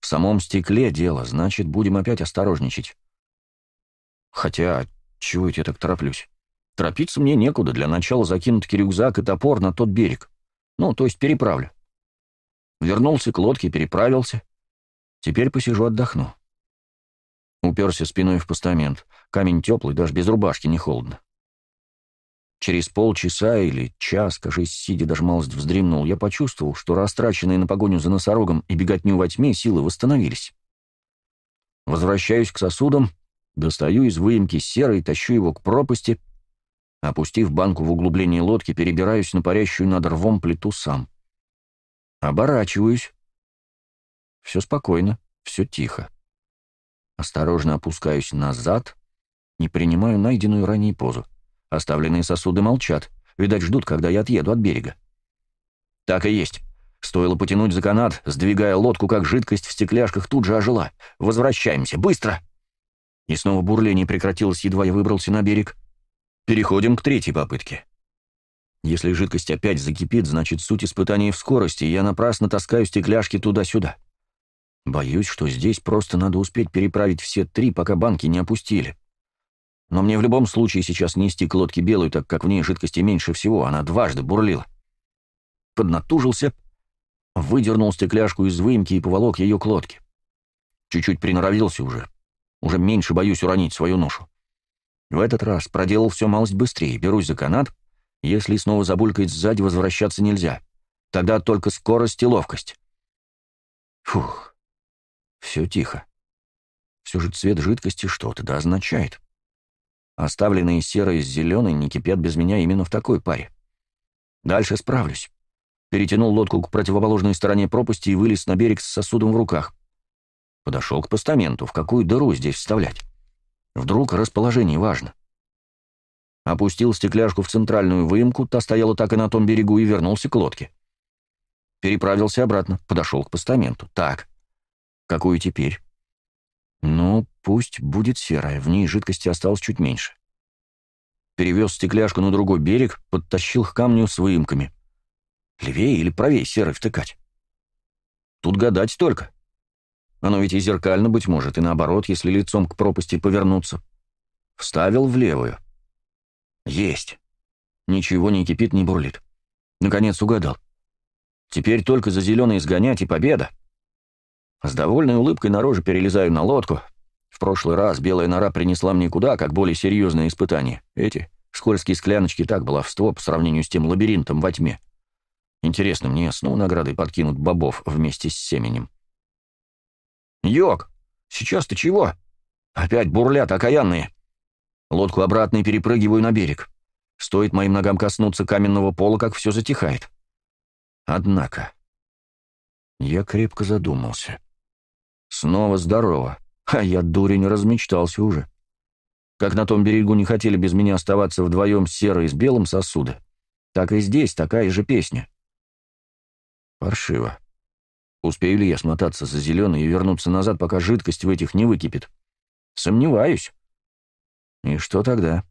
В самом стекле дело, значит, будем опять осторожничать. Хотя, чего я так тороплюсь? Торопиться мне некуда. Для начала закинуть рюкзак и топор на тот берег. Ну, то есть переправлю. Вернулся к лодке, переправился. Теперь посижу, отдохну. Уперся спиной в постамент. Камень теплый, даже без рубашки не холодно. Через полчаса или час, кажись, сидя даже малость вздремнул, я почувствовал, что растраченные на погоню за носорогом и беготню во тьме силы восстановились. Возвращаюсь к сосудам, достаю из выемки серый, тащу его к пропасти, опустив банку в углубление лодки, перебираюсь на парящую над рвом плиту сам. Оборачиваюсь. Все спокойно, все тихо. Осторожно опускаюсь назад не принимаю найденную ранее позу. Оставленные сосуды молчат. Видать, ждут, когда я отъеду от берега. Так и есть. Стоило потянуть за канат, сдвигая лодку, как жидкость в стекляшках тут же ожила. «Возвращаемся! Быстро!» И снова бурление прекратилось, едва я выбрался на берег. Переходим к третьей попытке. Если жидкость опять закипит, значит, суть испытания в скорости, и я напрасно таскаю стекляшки туда-сюда. Боюсь, что здесь просто надо успеть переправить все три, пока банки не опустили. Но мне в любом случае сейчас нести к лодке белую, так как в ней жидкости меньше всего, она дважды бурлила. Поднатужился, выдернул стекляшку из выемки и поволок ее к лодке. Чуть-чуть приноровился уже. Уже меньше боюсь уронить свою ношу. В этот раз проделал все малость быстрее, берусь за канат. Если снова забулькает сзади, возвращаться нельзя. Тогда только скорость и ловкость. Фух, все тихо. Все же цвет жидкости что-то да означает. Оставленные серой с зеленой не кипят без меня именно в такой паре. Дальше справлюсь. Перетянул лодку к противоположной стороне пропасти и вылез на берег с сосудом в руках. Подошел к постаменту, в какую дыру здесь вставлять. Вдруг расположение важно. Опустил стекляшку в центральную выемку, та стояла так и на том берегу, и вернулся к лодке. Переправился обратно, подошел к постаменту. Так, какую теперь? Ну, пусть будет серая, в ней жидкости осталось чуть меньше. Перевез стекляшку на другой берег, подтащил к камню с выемками. Левее или правее серой втыкать? Тут гадать только. Оно ведь и зеркально, быть может, и наоборот, если лицом к пропасти повернуться. Вставил в левую. Есть. Ничего не кипит, не бурлит. Наконец угадал. Теперь только за зеленый сгонять и победа. С довольной улыбкой наружу перелезаю на лодку. В прошлый раз белая нора принесла мне куда как более серьезные испытания. Эти скользкие скляночки так баловство по сравнению с тем лабиринтом во тьме. Интересно, мне снова наградой подкинут бобов вместе с семенем. «Йок, сейчас ты чего? Опять бурлят окаянные!» Лодку обратно и перепрыгиваю на берег. Стоит моим ногам коснуться каменного пола, как все затихает. Однако... Я крепко задумался. Снова здорово. А я, дурень, размечтался уже. Как на том берегу не хотели без меня оставаться вдвоем серой с белым сосуды, так и здесь такая же песня. Паршиво. Успею ли я смотаться за зеленый и вернуться назад, пока жидкость в этих не выкипит? Сомневаюсь. И что тогда?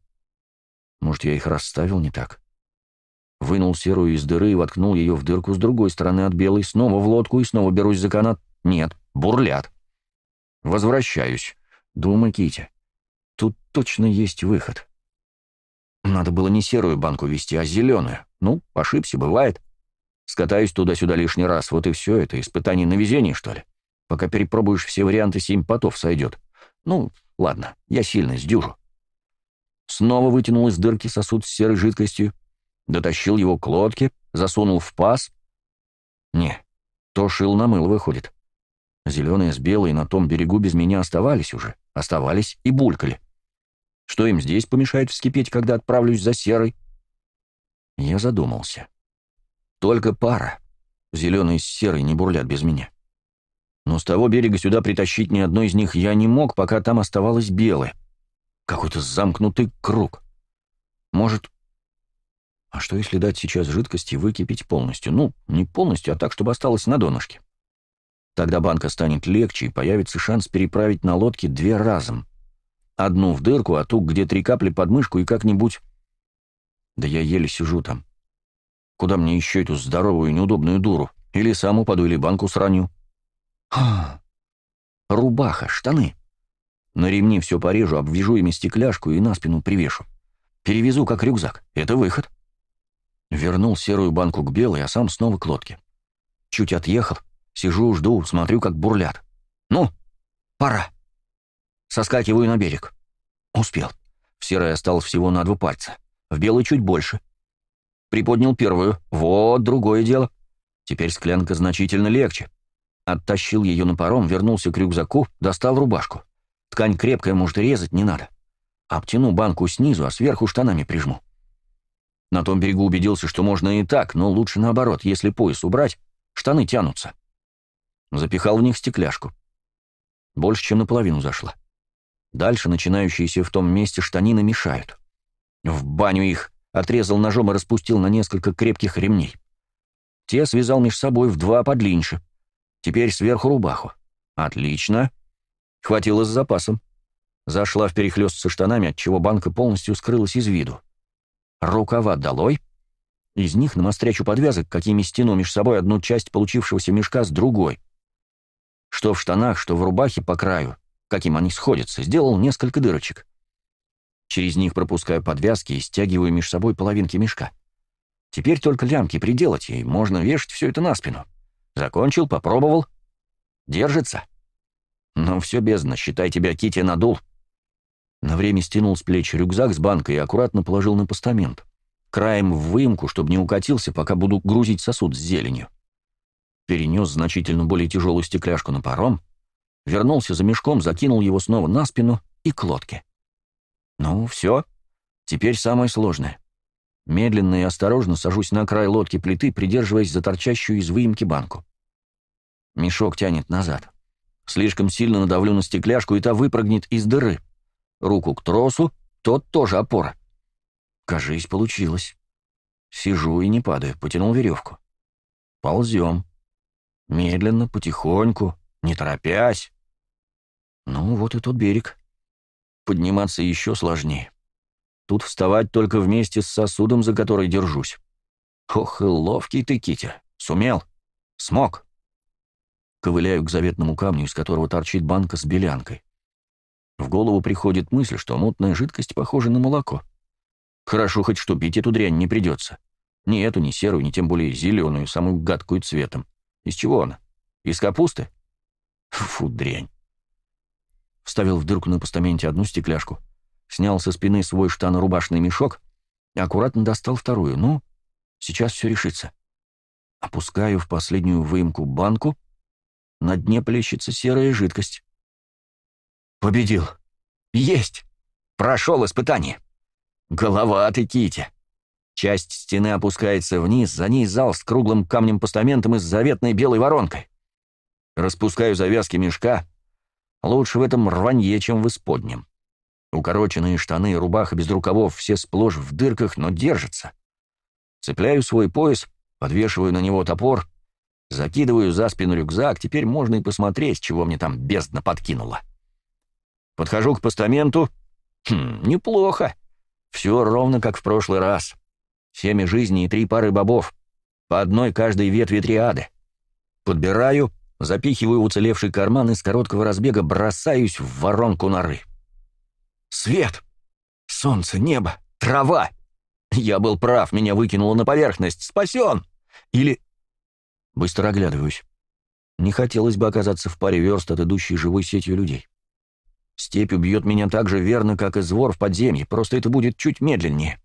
Может, я их расставил не так? Вынул серую из дыры и воткнул ее в дырку с другой стороны от белой, снова в лодку и снова берусь за канат. Нет, бурлят. Возвращаюсь. Думай, Кити. Тут точно есть выход. Надо было не серую банку вести, а зеленую. Ну, ошибся, бывает. Скатаюсь туда-сюда лишний раз. Вот и все это. Испытание на везение, что ли? Пока перепробуешь все варианты, семь потов сойдет. Ну, ладно, я сильно сдюжу. Снова вытянул из дырки сосуд с серой жидкостью, дотащил его к лодке, засунул в паз. Не, то шил на мыло выходит. Зеленые с белой на том берегу без меня оставались уже, оставались и булькали. Что им здесь помешает вскипеть, когда отправлюсь за серой? Я задумался. Только пара. Зеленые с серой не бурлят без меня. Но с того берега сюда притащить ни одной из них я не мог, пока там оставалось белое. Какой-то замкнутый круг. Может... А что, если дать сейчас жидкости выкипеть полностью? Ну, не полностью, а так, чтобы осталось на донышке. Тогда банка станет легче, и появится шанс переправить на лодке две разом. Одну в дырку, а ту, где три капли под мышку, и как-нибудь... Да я еле сижу там. Куда мне еще эту здоровую и неудобную дуру? Или сам упаду, или банку сраню. Рубаха, штаны. На ремни все порежу, обвяжу ими стекляшку и на спину привешу. Перевезу, как рюкзак. Это выход. Вернул серую банку к белой, а сам снова к лодке. Чуть отъехал, Сижу, жду, смотрю, как бурлят. Ну, пора. Соскакиваю на берег. Успел. В серой осталось всего на два пальца. В белой чуть больше. Приподнял первую. Вот другое дело. Теперь склянка значительно легче. Оттащил ее на паром, вернулся к рюкзаку, достал рубашку. Ткань крепкая, может, резать не надо. Обтяну банку снизу, а сверху штанами прижму. На том берегу убедился, что можно и так, но лучше наоборот, если пояс убрать, штаны тянутся. Запихал в них стекляшку. Больше, чем наполовину зашла. Дальше начинающиеся в том месте штанины мешают. В баню их отрезал ножом и распустил на несколько крепких ремней. Те связал меж собой в два подлиннее. Теперь сверху рубаху. Отлично. Хватило с запасом. Зашла в перехлёст со штанами, отчего банка полностью скрылась из виду. Рукава долой. Из них на мострячу подвязок, какими стяну меж собой одну часть получившегося мешка с другой что в штанах, что в рубахе по краю, каким они сходятся, сделал несколько дырочек. Через них пропускаю подвязки и стягиваю меж собой половинки мешка. Теперь только лямки приделать, и можно вешать все это на спину. Закончил, попробовал. Держится. Но ну, все бездна, считай, тебя Кити надул. На время стянул с плеч рюкзак с банкой и аккуратно положил на постамент. Краем в выемку, чтобы не укатился, пока буду грузить сосуд с зеленью перенес значительно более тяжелую стекляшку на паром, вернулся за мешком, закинул его снова на спину и к лодке. Ну, все. Теперь самое сложное. Медленно и осторожно сажусь на край лодки плиты, придерживаясь за торчащую из выемки банку. Мешок тянет назад. Слишком сильно надавлю на стекляшку, и та выпрыгнет из дыры. Руку к тросу, тот тоже опора. Кажись, получилось. Сижу и не падаю, потянул веревку. Ползем. Медленно, потихоньку, не торопясь. Ну, вот и тот берег. Подниматься еще сложнее. Тут вставать только вместе с сосудом, за который держусь. Ох, и ловкий ты, Китя. Сумел. Смог. Ковыляю к заветному камню, из которого торчит банка с белянкой. В голову приходит мысль, что мутная жидкость похожа на молоко. Хорошо хоть что бить эту дрянь не придется. Ни эту, ни серую, ни тем более зеленую, самую гадкую цветом. Из чего она? Из капусты? Фу, дрянь. Вставил в дырку на постаменте одну стекляшку, снял со спины свой штан-рубашный мешок и аккуратно достал вторую. Ну, сейчас все решится. Опускаю в последнюю выемку банку. На дне плещется серая жидкость. Победил. Есть! Прошел испытание. Голова ты, Кити. Часть стены опускается вниз, за ней зал с круглым камнем-постаментом и с заветной белой воронкой. Распускаю завязки мешка. Лучше в этом рванье, чем в исподнем. Укороченные штаны и рубаха без рукавов все сплошь в дырках, но держатся. Цепляю свой пояс, подвешиваю на него топор, закидываю за спину рюкзак, теперь можно и посмотреть, чего мне там бездна подкинула. Подхожу к постаменту. Хм, неплохо. Все ровно, как в прошлый раз. — семя жизни и три пары бобов, по одной каждой ветви триады. Подбираю, запихиваю уцелевший карман и с короткого разбега бросаюсь в воронку норы. Свет! Солнце, небо, трава! Я был прав, меня выкинуло на поверхность. Спасен! Или... Быстро оглядываюсь. Не хотелось бы оказаться в паре верст от идущей живой сетью людей. Степь убьет меня так же верно, как и звор в подземье, просто это будет чуть медленнее.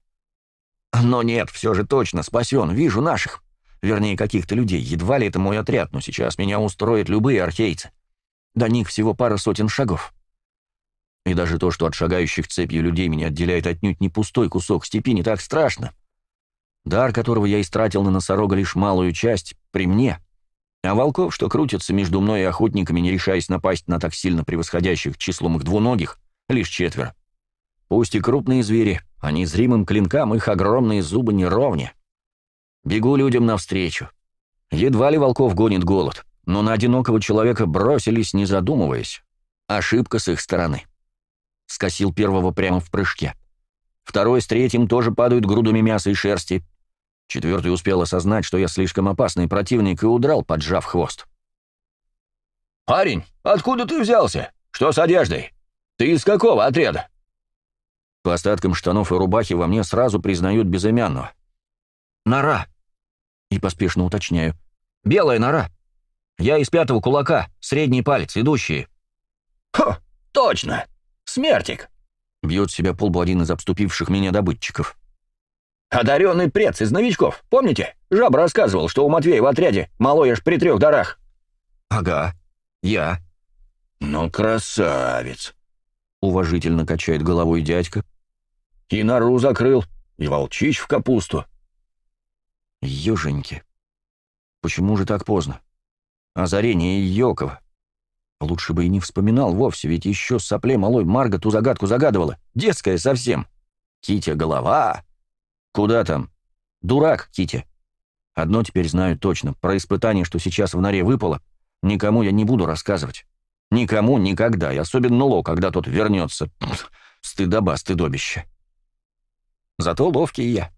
Но нет, все же точно, спасен, вижу наших. Вернее, каких-то людей, едва ли это мой отряд, но сейчас меня устроят любые архейцы. До них всего пара сотен шагов. И даже то, что от шагающих цепью людей меня отделяет отнюдь не пустой кусок степи, не так страшно. Дар, которого я истратил на носорога лишь малую часть, при мне. А волков, что крутятся между мной и охотниками, не решаясь напасть на так сильно превосходящих числом их двуногих, лишь четверо. Пусть и крупные звери, а незримым клинкам их огромные зубы не ровня. Бегу людям навстречу. Едва ли волков гонит голод, но на одинокого человека бросились, не задумываясь. Ошибка с их стороны. Скосил первого прямо в прыжке. Второй с третьим тоже падают грудами мяса и шерсти. Четвертый успел осознать, что я слишком опасный противник, и удрал, поджав хвост. «Парень, откуда ты взялся? Что с одеждой? Ты из какого отряда?» По остаткам штанов и рубахи во мне сразу признают безымянного. «Нора!» И поспешно уточняю. «Белая нора! Я из пятого кулака, средний палец, идущие!» «Хо! Точно! Смертик!» Бьет себя полбу один из обступивших меня добытчиков. «Одаренный прец из новичков, помните? Жабра рассказывал, что у Матвея в отряде малой аж при трех дарах». «Ага, я». «Ну, красавец!» — уважительно качает головой дядька, и нору закрыл, и волчич в капусту. Ёженьки, почему же так поздно? Озарение Йокова. Лучше бы и не вспоминал вовсе, ведь еще с соплей малой Марга ту загадку загадывала. Детская совсем. Китя голова. Куда там? Дурак, Китя. Одно теперь знаю точно. Про испытание, что сейчас в норе выпало, никому я не буду рассказывать. Никому никогда, и особенно Ло, когда тот вернется. Стыдоба, стыдобище. Зато ловкий я.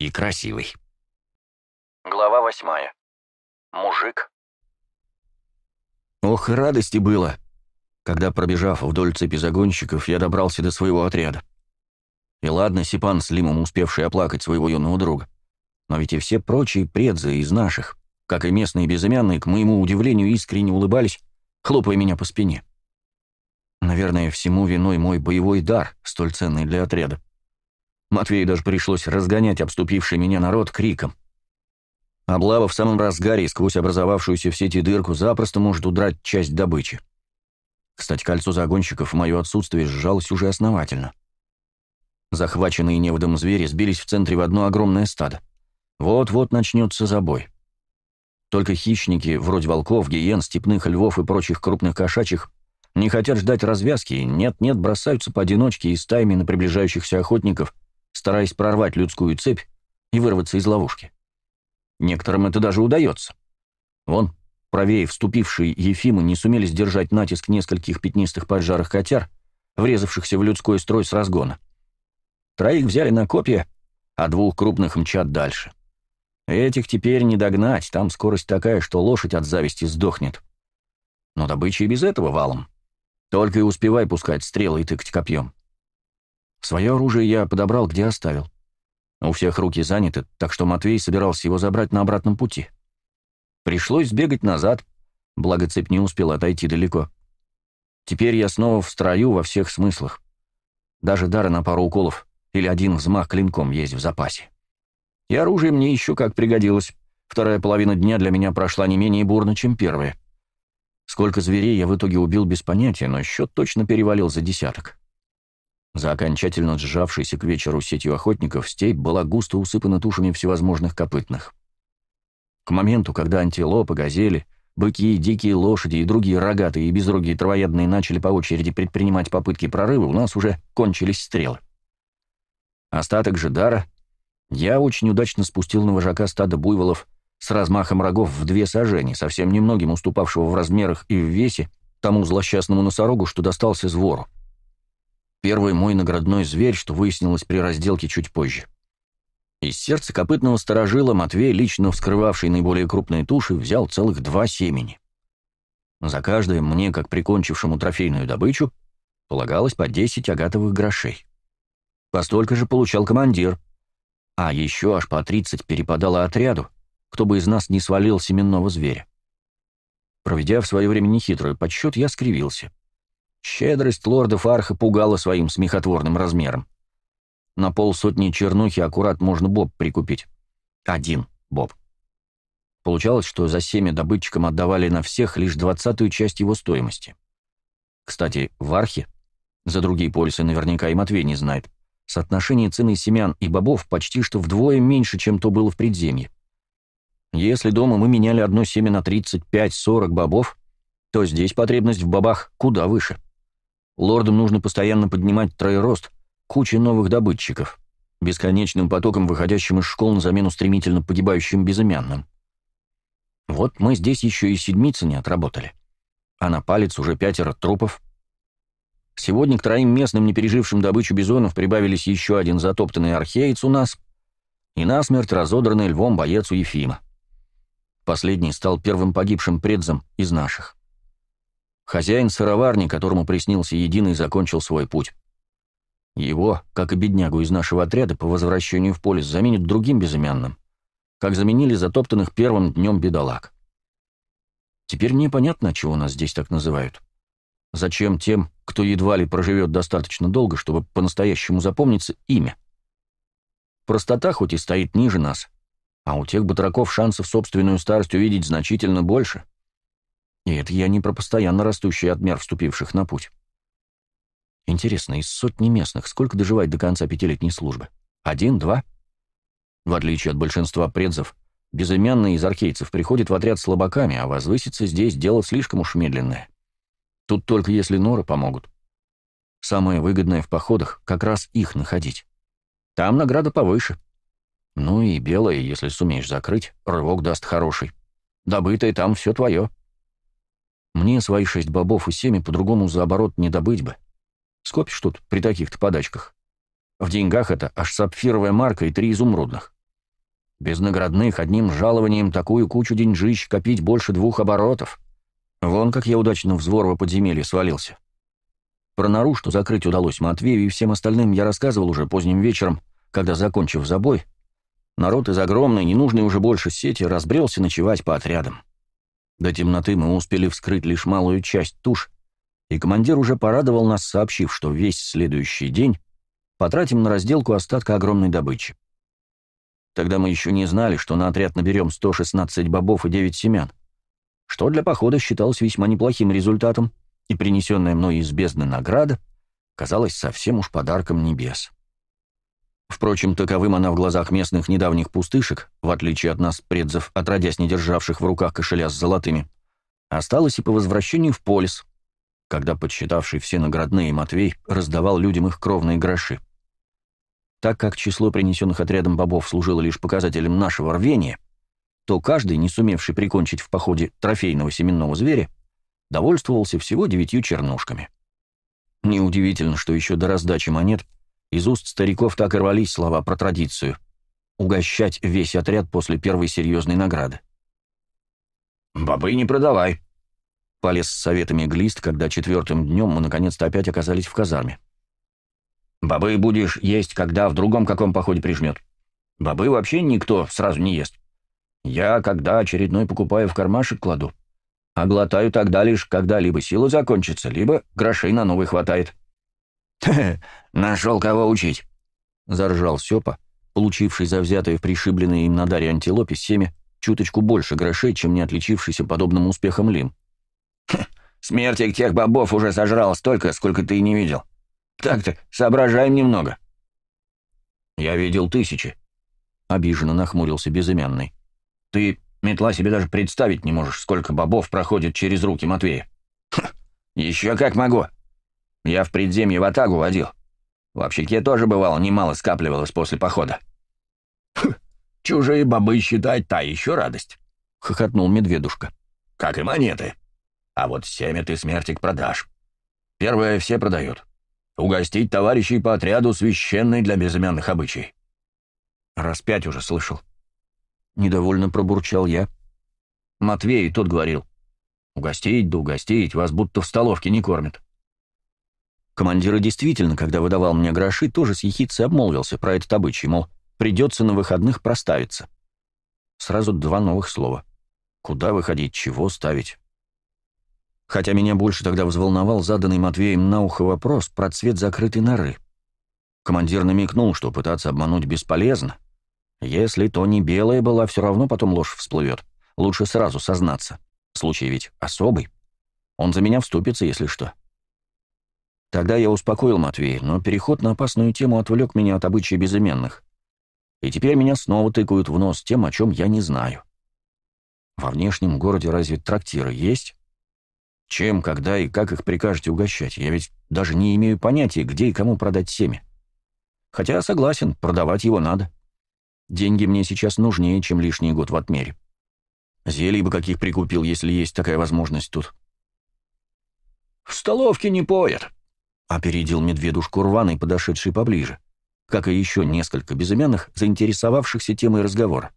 И красивый. Глава восьмая. Мужик. Ох, радости было, когда, пробежав вдоль цепи загонщиков, я добрался до своего отряда. И ладно, Сипан с Лимом, успевший оплакать своего юного друга, но ведь и все прочие предзы из наших, как и местные безымянные, к моему удивлению искренне улыбались, хлопая меня по спине. Наверное, всему виной мой боевой дар, столь ценный для отряда. Матвею даже пришлось разгонять обступивший меня народ криком. Облава в самом разгаре и сквозь образовавшуюся в сети дырку запросто может удрать часть добычи. Кстати, кольцо загонщиков в мое отсутствие сжалось уже основательно. Захваченные неводом звери сбились в центре в одно огромное стадо. Вот-вот начнется забой. Только хищники, вроде волков, гиен, степных львов и прочих крупных кошачьих, не хотят ждать развязки и нет-нет бросаются поодиночке и стаями на приближающихся охотников – стараясь прорвать людскую цепь и вырваться из ловушки. Некоторым это даже удается. Вон, правее вступившие Ефимы не сумели сдержать натиск нескольких пятнистых поджарых котяр, врезавшихся в людской строй с разгона. Троих взяли на копья, а двух крупных мчат дальше. Этих теперь не догнать, там скорость такая, что лошадь от зависти сдохнет. Но добыча и без этого валом. Только и успевай пускать стрелы и тыкать копьем. Свое оружие я подобрал, где оставил. У всех руки заняты, так что Матвей собирался его забрать на обратном пути. Пришлось сбегать назад, благо цепь не успел отойти далеко. Теперь я снова в строю во всех смыслах. Даже дары на пару уколов или один взмах клинком есть в запасе. И оружие мне еще как пригодилось. Вторая половина дня для меня прошла не менее бурно, чем первая. Сколько зверей я в итоге убил без понятия, но счет точно перевалил за десяток. За окончательно сжавшейся к вечеру сетью охотников степь была густо усыпана тушами всевозможных копытных. К моменту, когда антилопы, газели, быки, дикие лошади и другие рогатые и безрогие травоядные начали по очереди предпринимать попытки прорыва, у нас уже кончились стрелы. Остаток же дара я очень удачно спустил на вожака стадо буйволов с размахом рогов в две сажени, совсем немногим уступавшего в размерах и в весе тому злосчастному носорогу, что достался звору. Первый мой наградной зверь, что выяснилось при разделке чуть позже. Из сердца копытного сторожила Матвей, лично вскрывавший наиболее крупные туши, взял целых два семени. За каждое мне, как прикончившему трофейную добычу, полагалось по 10 агатовых грошей. Постолько же получал командир. А еще аж по 30 перепадало отряду, кто бы из нас не свалил семенного зверя. Проведя в свое время нехитрый подсчет, я скривился — Щедрость лорда Фарха пугала своим смехотворным размером. На полсотни чернухи аккурат можно боб прикупить. Один боб. Получалось, что за семя добытчикам отдавали на всех лишь двадцатую часть его стоимости. Кстати, в Архе, за другие полисы наверняка и Матвей не знает, соотношение цены семян и бобов почти что вдвое меньше, чем то было в предземье. Если дома мы меняли одно семя на 35-40 бобов, то здесь потребность в бобах куда выше. Лордам нужно постоянно поднимать троерост, кучи новых добытчиков, бесконечным потоком, выходящим из школ на замену стремительно погибающим безымянным. Вот мы здесь еще и седмицы не отработали. А на палец уже пятеро трупов. Сегодня к троим местным, не пережившим добычу бизонов, прибавились еще один затоптанный археец у нас и насмерть разодранный львом боец у Ефима. Последний стал первым погибшим предзом из наших. Хозяин сыроварни, которому приснился единый, закончил свой путь. Его, как и беднягу из нашего отряда, по возвращению в полис заменят другим безымянным, как заменили затоптанных первым днем бедолаг. Теперь непонятно, чего нас здесь так называют. Зачем тем, кто едва ли проживет достаточно долго, чтобы по-настоящему запомниться имя? Простота хоть и стоит ниже нас, а у тех батраков шансов собственную старость увидеть значительно больше — и это я не про постоянно растущий отмер вступивших на путь. Интересно, из сотни местных сколько доживает до конца пятилетней службы? Один, два? В отличие от большинства предзов, безымянный из архейцев приходит в отряд слабаками, а возвыситься здесь дело слишком уж медленное. Тут только если норы помогут. Самое выгодное в походах — как раз их находить. Там награда повыше. Ну и белое, если сумеешь закрыть, рывок даст хороший. Добытое там все твое. Мне свои шесть бобов и семя по-другому за оборот не добыть бы. Скопишь тут при таких-то подачках. В деньгах это аж сапфировая марка и три изумрудных. Без наградных одним жалованием такую кучу деньжищ копить больше двух оборотов. Вон как я удачно в взворво подземелье свалился. Про нору, что закрыть удалось Матвею и всем остальным, я рассказывал уже поздним вечером, когда, закончив забой, народ из огромной, ненужной уже больше сети, разбрелся ночевать по отрядам. До темноты мы успели вскрыть лишь малую часть туш, и командир уже порадовал нас, сообщив, что весь следующий день потратим на разделку остатка огромной добычи. Тогда мы еще не знали, что на отряд наберем 116 бобов и 9 семян, что для похода считалось весьма неплохим результатом, и принесенная мной из бездны награда казалась совсем уж подарком небес. Впрочем, таковым она в глазах местных недавних пустышек, в отличие от нас, предзов, отродясь не державших в руках кошеля с золотыми, осталась и по возвращении в полис, когда подсчитавший все наградные Матвей раздавал людям их кровные гроши. Так как число принесенных отрядом бобов служило лишь показателем нашего рвения, то каждый, не сумевший прикончить в походе трофейного семенного зверя, довольствовался всего девятью чернушками. Неудивительно, что еще до раздачи монет – из уст стариков так и рвались слова про традицию. Угощать весь отряд после первой серьезной награды. «Бобы не продавай», — полез с советами глист, когда четвертым днем мы наконец-то опять оказались в казарме. «Бобы будешь есть, когда в другом каком походе прижмет. Бобы вообще никто сразу не ест. Я, когда очередной покупаю, в кармашек кладу. А глотаю тогда лишь, когда либо сила закончится, либо грошей на новый хватает». нашел кого учить!» — заржал Сёпа, получивший за взятые в пришибленные им на даре антилопе семя чуточку больше грошей, чем не отличившийся подобным успехом Лим. «Хм, «Смерти тех бобов уже сожрал столько, сколько ты и не видел. Так-то, соображаем немного». «Я видел тысячи», — обиженно нахмурился безымянный. «Ты, метла, себе даже представить не можешь, сколько бобов проходит через руки Матвея». Хм, «Еще как могу», я в предземье в Атагу водил. В общаке тоже бывало, немало скапливалось после похода. чужие бобы считать, та еще радость», — хохотнул медведушка. «Как и монеты. А вот семя ты, смертик, продашь. Первое все продают. Угостить товарищей по отряду священный для безымянных обычай». «Раз пять уже слышал». Недовольно пробурчал я. Матвей тот говорил. «Угостить да угостить, вас будто в столовке не кормят». Командира действительно, когда выдавал мне гроши, тоже с ехицей обмолвился про этот обычай, мол, придется на выходных проставиться. Сразу два новых слова. Куда выходить, чего ставить? Хотя меня больше тогда взволновал заданный Матвеем на ухо вопрос про цвет закрытой норы. Командир намекнул, что пытаться обмануть бесполезно. Если то не белая была, все равно потом ложь всплывет. Лучше сразу сознаться. Случай ведь особый. Он за меня вступится, если что. — Тогда я успокоил Матвея, но переход на опасную тему отвлек меня от обычаи безыменных. И теперь меня снова тыкают в нос тем, о чем я не знаю. Во внешнем городе разве трактиры есть? Чем, когда и как их прикажете угощать? Я ведь даже не имею понятия, где и кому продать семя. Хотя согласен, продавать его надо. Деньги мне сейчас нужнее, чем лишний год в отмере. Зелий бы каких прикупил, если есть такая возможность тут. «В столовке не поят», Опередил медведушку рваный, подошедший поближе, как и еще несколько безымянных, заинтересовавшихся темой разговора.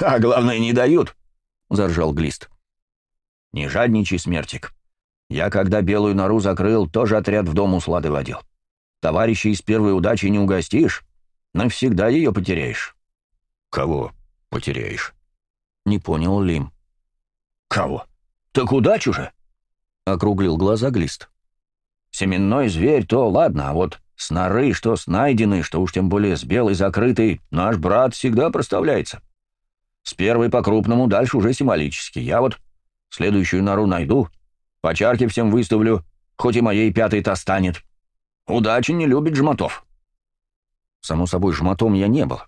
«А главное, не дают!» — заржал Глист. «Не жадничай, смертик. Я, когда белую нору закрыл, тоже отряд в дом у слады водил. Товарища из первой удачи не угостишь, навсегда ее потеряешь». «Кого потеряешь?» — не понял Лим. «Кого? Так удачу же!» — округлил глаза Глист. Семенной зверь, то ладно, а вот с норы, что с найденной, что уж тем более с белой закрытой, наш брат всегда проставляется. С первой по крупному, дальше уже символически. Я вот следующую нору найду, почарки всем выставлю, хоть и моей пятой-то станет. Удачи не любит жмотов. Само собой, жмотом я не был.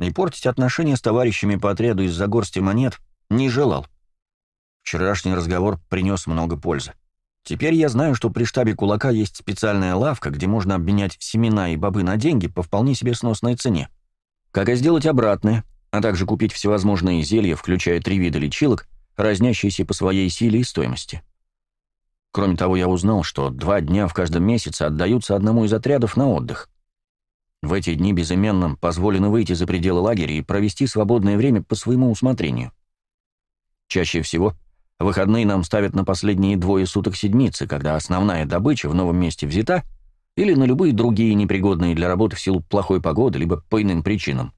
И портить отношения с товарищами по отряду из-за горсти монет не желал. Вчерашний разговор принес много пользы. Теперь я знаю, что при штабе кулака есть специальная лавка, где можно обменять семена и бобы на деньги по вполне себе сносной цене. Как и сделать обратное, а также купить всевозможные зелья, включая три вида лечилок, разнящиеся по своей силе и стоимости. Кроме того, я узнал, что два дня в каждом месяце отдаются одному из отрядов на отдых. В эти дни безыменным позволено выйти за пределы лагеря и провести свободное время по своему усмотрению. Чаще всего — Выходные нам ставят на последние двое суток седмицы, когда основная добыча в новом месте взята, или на любые другие непригодные для работы в силу плохой погоды, либо по иным причинам.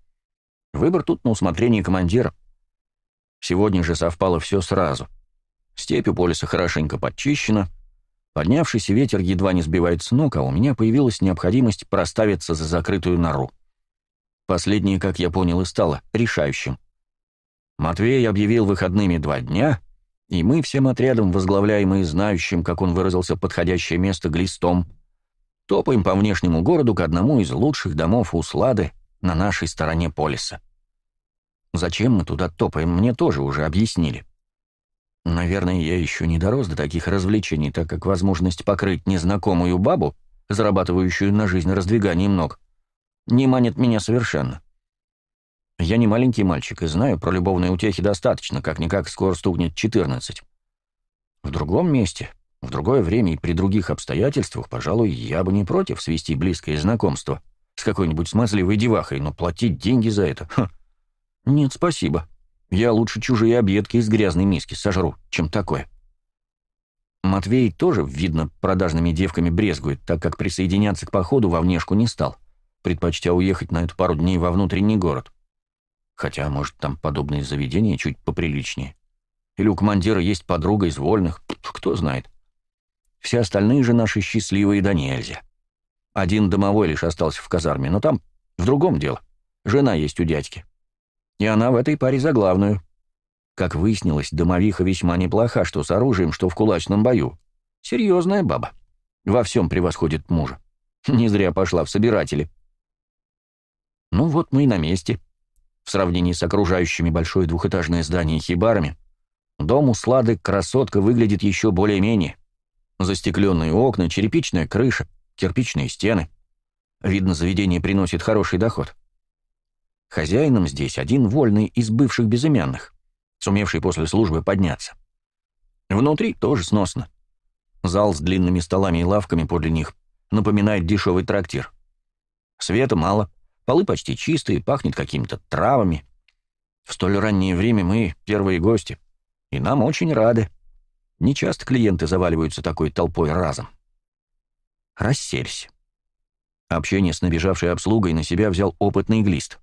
Выбор тут на усмотрение командира. Сегодня же совпало все сразу. Степь у полиса хорошенько подчищена, поднявшийся ветер едва не сбивает с ног, а у меня появилась необходимость проставиться за закрытую нору. Последнее, как я понял, и стало решающим. Матвей объявил выходными два дня — и мы всем отрядом, возглавляемые знающим, как он выразился, подходящее место глистом, топаем по внешнему городу к одному из лучших домов Услады на нашей стороне полиса. Зачем мы туда топаем, мне тоже уже объяснили. Наверное, я еще не дорос до таких развлечений, так как возможность покрыть незнакомую бабу, зарабатывающую на жизнь раздвиганием ног, не манит меня совершенно. Я не маленький мальчик и знаю, про любовные утехи достаточно, как-никак скоро стукнет 14. В другом месте, в другое время и при других обстоятельствах, пожалуй, я бы не против свести близкое знакомство с какой-нибудь смазливой девахой, но платить деньги за это... Ха. Хм. Нет, спасибо. Я лучше чужие обедки из грязной миски сожру, чем такое. Матвей тоже, видно, продажными девками брезгует, так как присоединяться к походу во внешку не стал, предпочтя уехать на эту пару дней во внутренний город. Хотя, может, там подобные заведения чуть поприличнее. Или у командира есть подруга из вольных, кто знает. Все остальные же наши счастливые да нельзя. Один домовой лишь остался в казарме, но там в другом дело. Жена есть у дядьки. И она в этой паре за главную. Как выяснилось, домовиха весьма неплоха, что с оружием, что в кулачном бою. Серьезная баба. Во всем превосходит мужа. Не зря пошла в собиратели. Ну вот мы и на месте. В сравнении с окружающими большое двухэтажное здание хибарами, дом у Слады красотка выглядит еще более-менее. Застекленные окна, черепичная крыша, кирпичные стены. Видно, заведение приносит хороший доход. Хозяином здесь один вольный из бывших безымянных, сумевший после службы подняться. Внутри тоже сносно. Зал с длинными столами и лавками подле них напоминает дешевый трактир. Света мало, Полы почти чистые, пахнет какими-то травами. В столь раннее время мы первые гости, и нам очень рады. Не часто клиенты заваливаются такой толпой разом. Расселись. Общение с набежавшей обслугой на себя взял опытный глист.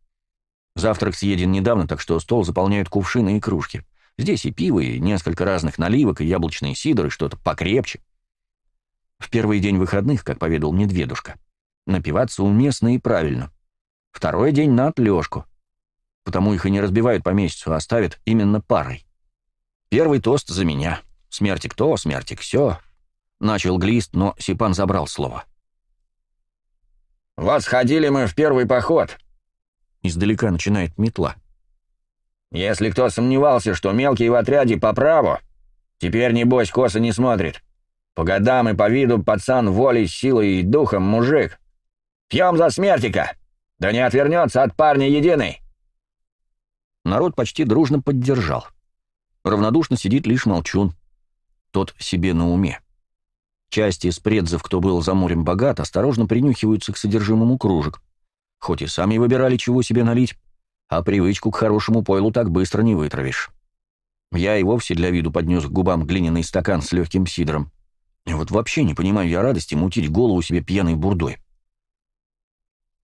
Завтрак съеден недавно, так что стол заполняют кувшины и кружки. Здесь и пиво, и несколько разных наливок, и яблочные сидоры, что-то покрепче. В первый день выходных, как поведал мне дедушка, напиваться уместно и правильно. Второй день на отлежку. Потому их и не разбивают по месяцу, а ставят именно парой. Первый тост за меня. смерти кто, смерти все. Начал глист, но Сипан забрал слово. Вас ходили мы в первый поход», — издалека начинает метла. «Если кто сомневался, что мелкий в отряде по праву, теперь, небось, косо не смотрит. По годам и по виду пацан волей, силой и духом мужик. Пьем за смертика!» «Да не отвернется от парня единый!» Народ почти дружно поддержал. Равнодушно сидит лишь молчун. Тот себе на уме. Части из предзов, кто был за морем богат, осторожно принюхиваются к содержимому кружек. Хоть и сами выбирали, чего себе налить, а привычку к хорошему пойлу так быстро не вытравишь. Я и вовсе для виду поднес к губам глиняный стакан с легким сидром. Вот вообще не понимаю я радости мутить голову себе пьяной бурдой.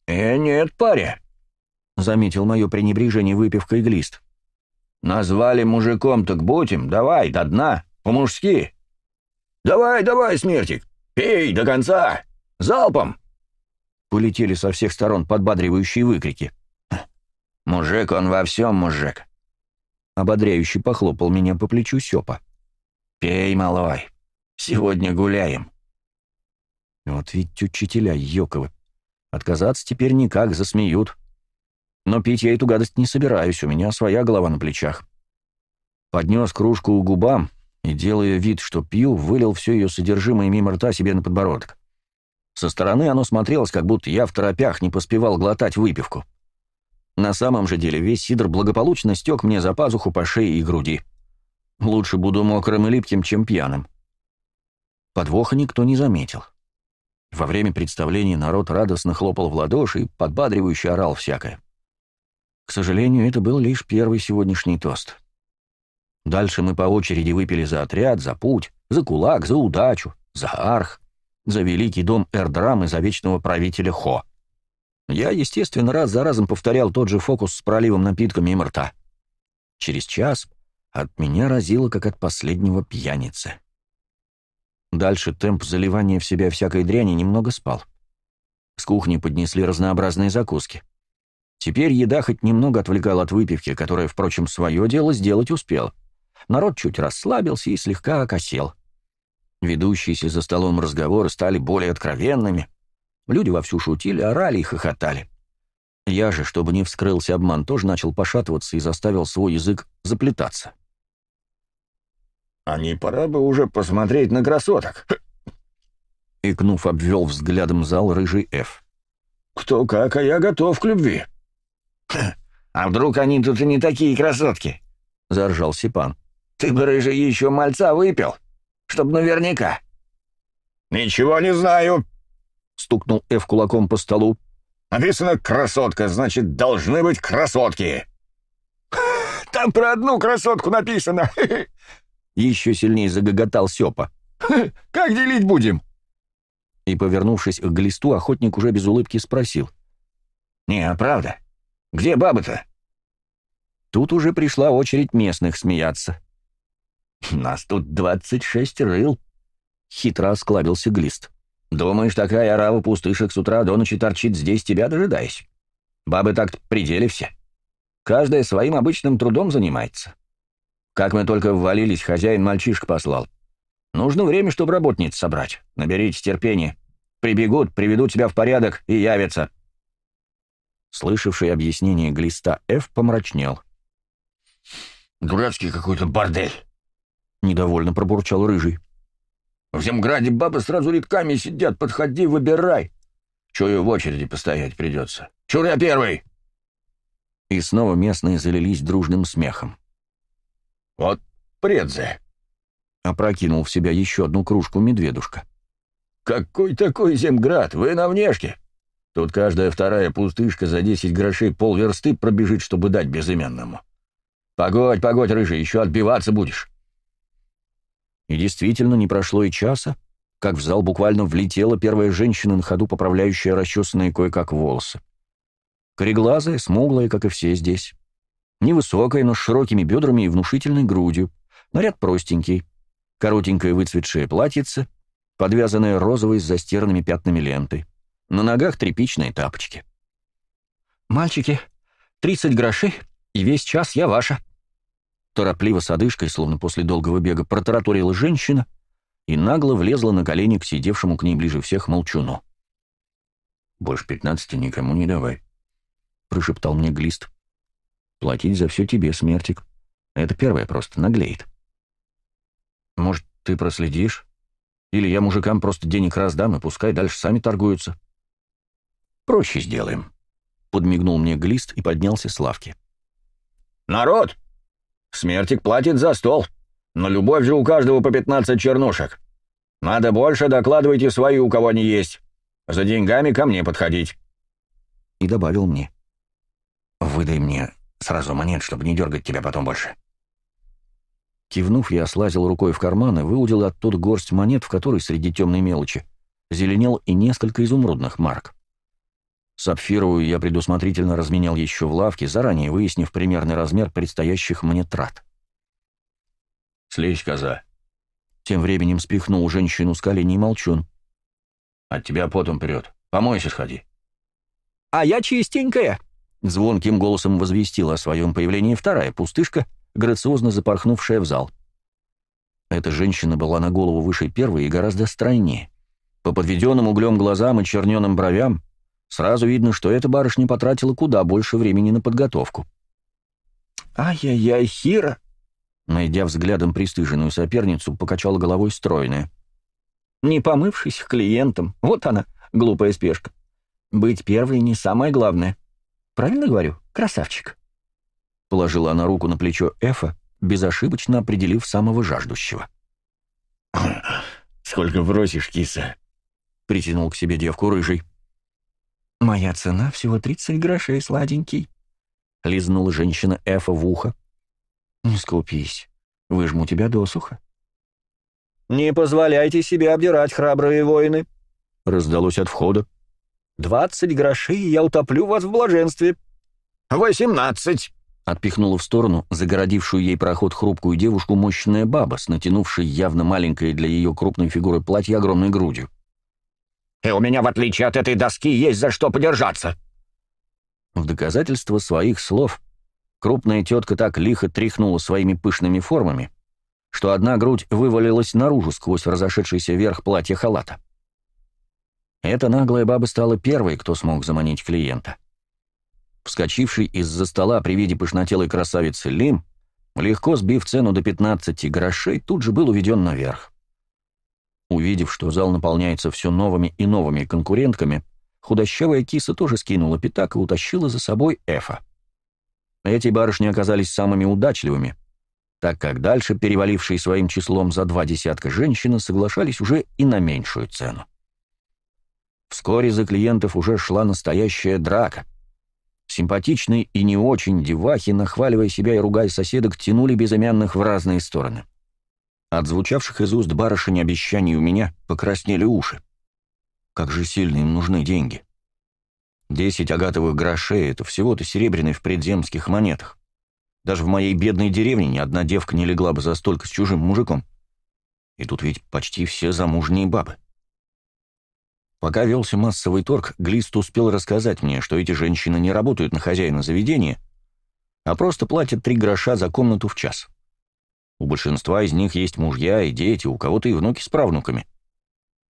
«Э, нет, паря», — заметил мое пренебрежение выпивкой глист. «Назвали мужиком, так будем, давай, до дна, по-мужски». «Давай, давай, смертик, пей до конца, залпом!» Полетели со всех сторон подбадривающие выкрики. «Мужик, он во всем мужик», — ободряюще похлопал меня по плечу Сёпа. «Пей, малой, сегодня гуляем». Вот ведь учителя Йоковы, Отказаться теперь никак, засмеют. Но пить я эту гадость не собираюсь, у меня своя голова на плечах. Поднес кружку у губам и, делая вид, что пью, вылил все ее содержимое мимо рта себе на подбородок. Со стороны оно смотрелось, как будто я в торопях не поспевал глотать выпивку. На самом же деле весь сидр благополучно стек мне за пазуху по шее и груди. Лучше буду мокрым и липким, чем пьяным. Подвоха никто не заметил. Во время представления народ радостно хлопал в ладоши и подбадривающе орал всякое. К сожалению, это был лишь первый сегодняшний тост. Дальше мы по очереди выпили за отряд, за путь, за кулак, за удачу, за арх, за великий дом Эрдрам и за вечного правителя Хо. Я, естественно, раз за разом повторял тот же фокус с проливом напитками и мрта. Через час от меня разило, как от последнего пьяницы. Дальше темп заливания в себя всякой дряни немного спал. С кухни поднесли разнообразные закуски. Теперь еда хоть немного отвлекала от выпивки, которая, впрочем, свое дело сделать успела. Народ чуть расслабился и слегка окосел. Ведущиеся за столом разговоры стали более откровенными. Люди вовсю шутили, орали и хохотали. Я же, чтобы не вскрылся обман, тоже начал пошатываться и заставил свой язык заплетаться. А пора бы уже посмотреть на красоток?» Икнув, обвел взглядом зал рыжий Ф. «Кто как, а я готов к любви». Хм, «А вдруг они тут и не такие красотки?» — заржал Сипан. «Ты бы, рыжий, еще мальца выпил, чтоб наверняка». «Ничего не знаю», — стукнул Ф кулаком по столу. «Написано «красотка», значит, должны быть красотки». «Там про одну красотку написано», Еще сильнее загоготал Сёпа. «Как делить будем?» И, повернувшись к глисту, охотник уже без улыбки спросил. «Не, а правда? Где баба-то?» Тут уже пришла очередь местных смеяться. «Нас тут двадцать шесть рыл», — хитро осклабился глист. «Думаешь, такая орава пустышек с утра до ночи торчит здесь, тебя дожидаясь? Бабы так-то пределе все. Каждая своим обычным трудом занимается. Как мы только ввалились, хозяин мальчишек послал. Нужно время, чтобы работниц собрать. Наберитесь терпения. Прибегут, приведут себя в порядок и явятся». Слышавший объяснение глиста Ф помрачнел. «Дурацкий какой-то бордель!» — недовольно пробурчал Рыжий. «В Земграде бабы сразу редками сидят, подходи, выбирай. Чую, в очереди постоять придется. Чур я первый!» И снова местные залились дружным смехом. «Вот предзе!» — опрокинул в себя еще одну кружку медведушка. «Какой такой земград? Вы на внешке! Тут каждая вторая пустышка за десять грошей полверсты пробежит, чтобы дать безыменному. Погодь, погодь, рыжий, еще отбиваться будешь!» И действительно, не прошло и часа, как в зал буквально влетела первая женщина, на ходу поправляющая расчесанные кое-как волосы. Кореглазая, смуглая, как и все здесь. Невысокая, но с широкими бедрами и внушительной грудью. Наряд простенький. Коротенькое выцветшее платьице, подвязанное розовой с застерными пятнами лентой. На ногах тряпичные тапочки. «Мальчики, тридцать грошей, и весь час я ваша». Торопливо с одышкой, словно после долгого бега, протараторила женщина и нагло влезла на колени к сидевшему к ней ближе всех молчуну. «Больше пятнадцати никому не давай», — прошептал мне Глист. Платить за все тебе, смертик. Это первое просто наглеет. Может, ты проследишь? Или я мужикам просто денег раздам, и пускай дальше сами торгуются. Проще сделаем. Подмигнул мне глист и поднялся с лавки. Народ! Смертик платит за стол. Но любовь же у каждого по 15 чернушек. Надо больше докладывайте свои, у кого они есть. За деньгами ко мне подходить. И добавил мне. Выдай мне Сразу монет, чтобы не дергать тебя потом больше». Кивнув, я слазил рукой в карман и выудил оттуда горсть монет, в которой среди темной мелочи зеленел и несколько изумрудных марок. Сапфировую я предусмотрительно разменял еще в лавке, заранее выяснив примерный размер предстоящих мне трат. «Слезь, коза!» Тем временем спихнул женщину с коленей молчун. «От тебя потом прет. Помойся сходи». «А я чистенькая!» Звонким голосом возвестила о своем появлении вторая пустышка, грациозно запорхнувшая в зал. Эта женщина была на голову выше первой и гораздо стройнее. По подведенным углем глазам и черненым бровям сразу видно, что эта барышня потратила куда больше времени на подготовку. «Ай-яй-яй, Хира!» Найдя взглядом пристыженную соперницу, покачала головой стройная. «Не помывшись клиентам, вот она, глупая спешка. Быть первой не самое главное. Правильно говорю? Красавчик!» Положила она руку на плечо Эфа, безошибочно определив самого жаждущего. «Сколько бросишь, киса?» — притянул к себе девку рыжий. «Моя цена всего 30 грошей, сладенький», — лизнула женщина Эфа в ухо. «Не скупись, выжму тебя досуха». «Не позволяйте себе обдирать, храбрые воины», — раздалось от входа. «Двадцать грошей, и я утоплю вас в блаженстве». «Восемнадцать!» — отпихнула в сторону загородившую ей проход хрупкую девушку мощная баба с натянувшей явно маленькое для ее крупной фигуры платье огромной грудью. «И э, у меня, в отличие от этой доски, есть за что подержаться!» В доказательство своих слов крупная тетка так лихо тряхнула своими пышными формами, что одна грудь вывалилась наружу сквозь разошедшийся верх платья халата. Эта наглая баба стала первой, кто смог заманить клиента. Вскочивший из-за стола при виде пышнотелой красавицы Лим, легко сбив цену до 15 грошей, тут же был уведен наверх. Увидев, что зал наполняется все новыми и новыми конкурентками, худощавая киса тоже скинула пятак и утащила за собой Эфа. Эти барышни оказались самыми удачливыми, так как дальше перевалившие своим числом за два десятка женщины соглашались уже и на меньшую цену. Вскоре за клиентов уже шла настоящая драка. Симпатичные и не очень девахи, нахваливая себя и ругая соседок, тянули безымянных в разные стороны. От звучавших из уст барышень обещаний у меня покраснели уши. Как же сильно им нужны деньги. Десять агатовых грошей — это всего-то серебряный в предземских монетах. Даже в моей бедной деревне ни одна девка не легла бы за столько с чужим мужиком. И тут ведь почти все замужние бабы. Пока велся массовый торг, Глист успел рассказать мне, что эти женщины не работают на хозяина заведения, а просто платят три гроша за комнату в час. У большинства из них есть мужья и дети, у кого-то и внуки с правнуками.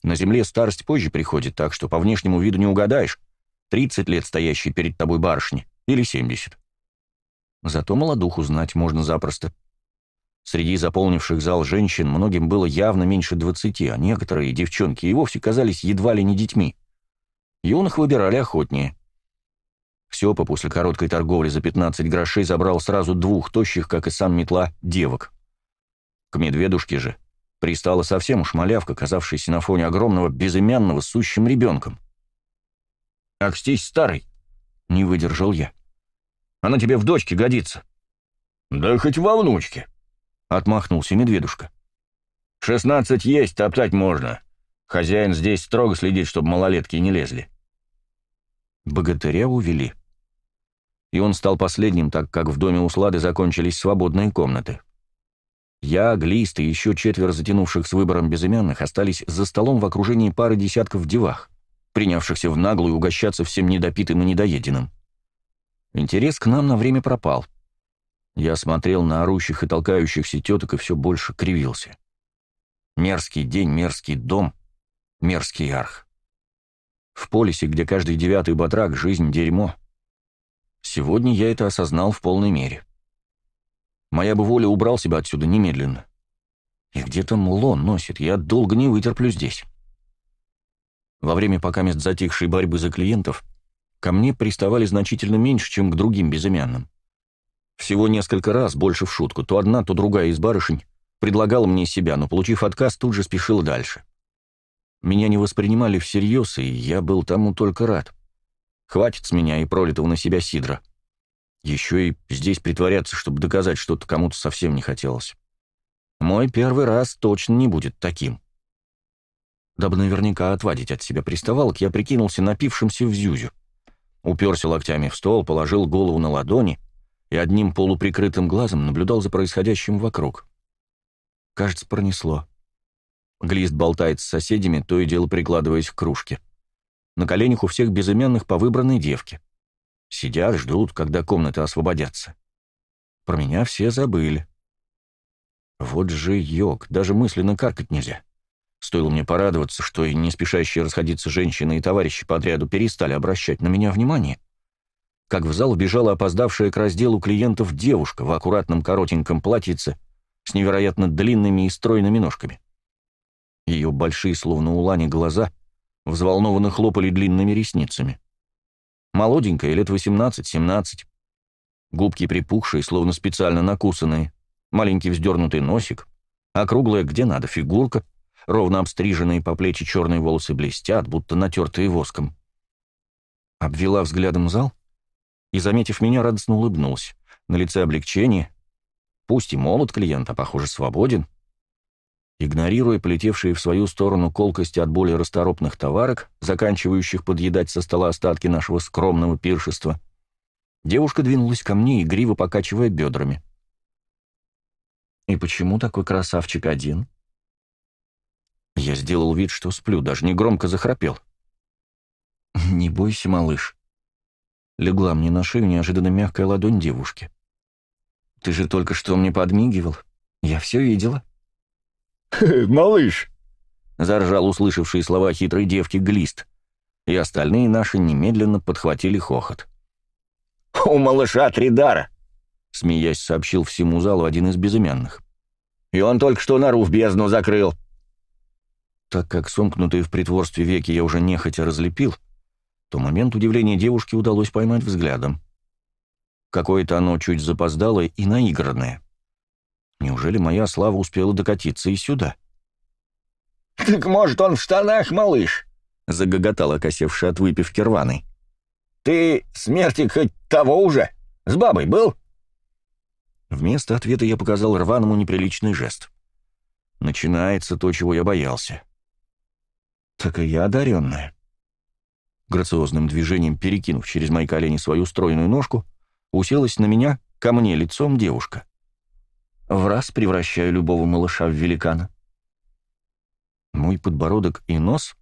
На земле старость позже приходит, так что по внешнему виду не угадаешь, 30 лет стоящей перед тобой барышни или 70. Зато молодуху знать можно запросто. Среди заполнивших зал женщин многим было явно меньше двадцати, а некоторые девчонки и вовсе казались едва ли не детьми. Юных выбирали охотнее. Сёпа после короткой торговли за 15 грошей забрал сразу двух тощих, как и сам метла, девок. К медведушке же пристала совсем уж малявка, казавшаяся на фоне огромного безымянного сущим ребенком. «Акстись, старый!» — не выдержал я. «Она тебе в дочке годится!» «Да хоть во внучке!» отмахнулся медведушка. «Шестнадцать есть, топтать можно. Хозяин здесь строго следит, чтобы малолетки не лезли». Богатыря увели. И он стал последним, так как в доме у слады закончились свободные комнаты. Я, Глист и еще четверо затянувших с выбором безымянных остались за столом в окружении пары десятков девах, принявшихся в наглую угощаться всем недопитым и недоеденным. Интерес к нам на время пропал. Я смотрел на орущих и толкающихся теток и все больше кривился. Мерзкий день, мерзкий дом, мерзкий арх. В полисе, где каждый девятый батрак — жизнь дерьмо. Сегодня я это осознал в полной мере. Моя бы воля убрал себя отсюда немедленно. И где там лон носит, я долго не вытерплю здесь. Во время пока мест затихшей борьбы за клиентов ко мне приставали значительно меньше, чем к другим безымянным. Всего несколько раз, больше в шутку, то одна, то другая из барышень предлагала мне себя, но, получив отказ, тут же спешила дальше. Меня не воспринимали всерьез, и я был тому только рад. Хватит с меня и пролитого на себя сидра. Еще и здесь притворяться, чтобы доказать что-то кому-то совсем не хотелось. Мой первый раз точно не будет таким. Дабы наверняка отвадить от себя приставалок, я прикинулся напившимся в зюзю. Уперся локтями в стол, положил голову на ладони — и одним полуприкрытым глазом наблюдал за происходящим вокруг. Кажется, пронесло. Глист болтает с соседями, то и дело прикладываясь к кружке. На коленях у всех безымянных по выбранной девке. Сидят, ждут, когда комнаты освободятся. Про меня все забыли. Вот же йог, даже мысленно каркать нельзя. Стоило мне порадоваться, что и не спешащие расходиться женщины и товарищи по отряду перестали обращать на меня внимание — как в зал бежала опоздавшая к разделу клиентов девушка в аккуратном коротеньком платьице с невероятно длинными и стройными ножками. Ее большие, словно у Лани, глаза взволнованно хлопали длинными ресницами. Молоденькая, лет 18-17. Губки припухшие, словно специально накусанные. Маленький вздернутый носик. Округлая, где надо, фигурка. Ровно обстриженные по плечи черные волосы блестят, будто натертые воском. Обвела взглядом зал и, заметив меня, радостно улыбнулся. На лице облегчение. Пусть и молод клиент, а, похоже, свободен. Игнорируя полетевшие в свою сторону колкости от более расторопных товарок, заканчивающих подъедать со стола остатки нашего скромного пиршества, девушка двинулась ко мне, игриво покачивая бедрами. «И почему такой красавчик один?» Я сделал вид, что сплю, даже не громко захрапел. «Не бойся, малыш», Легла мне на шею неожиданно мягкая ладонь девушки. «Ты же только что мне подмигивал. Я все видела». «Малыш!» — заржал услышавшие слова хитрой девки Глист. И остальные наши немедленно подхватили хохот. «У малыша три дара!» — смеясь сообщил всему залу один из безымянных. «И он только что нору в бездну закрыл!» Так как сомкнутые в притворстве веки я уже нехотя разлепил, — то момент удивления девушки удалось поймать взглядом. Какое-то оно чуть запоздалое и наигранное. Неужели моя слава успела докатиться и сюда? «Так, может, он в штанах, малыш?» — загоготал окосевший от выпивки рваный. «Ты смерти хоть того уже? С бабой был?» Вместо ответа я показал рваному неприличный жест. Начинается то, чего я боялся. «Так и я одаренная» грациозным движением перекинув через мои колени свою стройную ножку, уселась на меня, ко мне лицом девушка. В раз превращаю любого малыша в великана. Мой подбородок и нос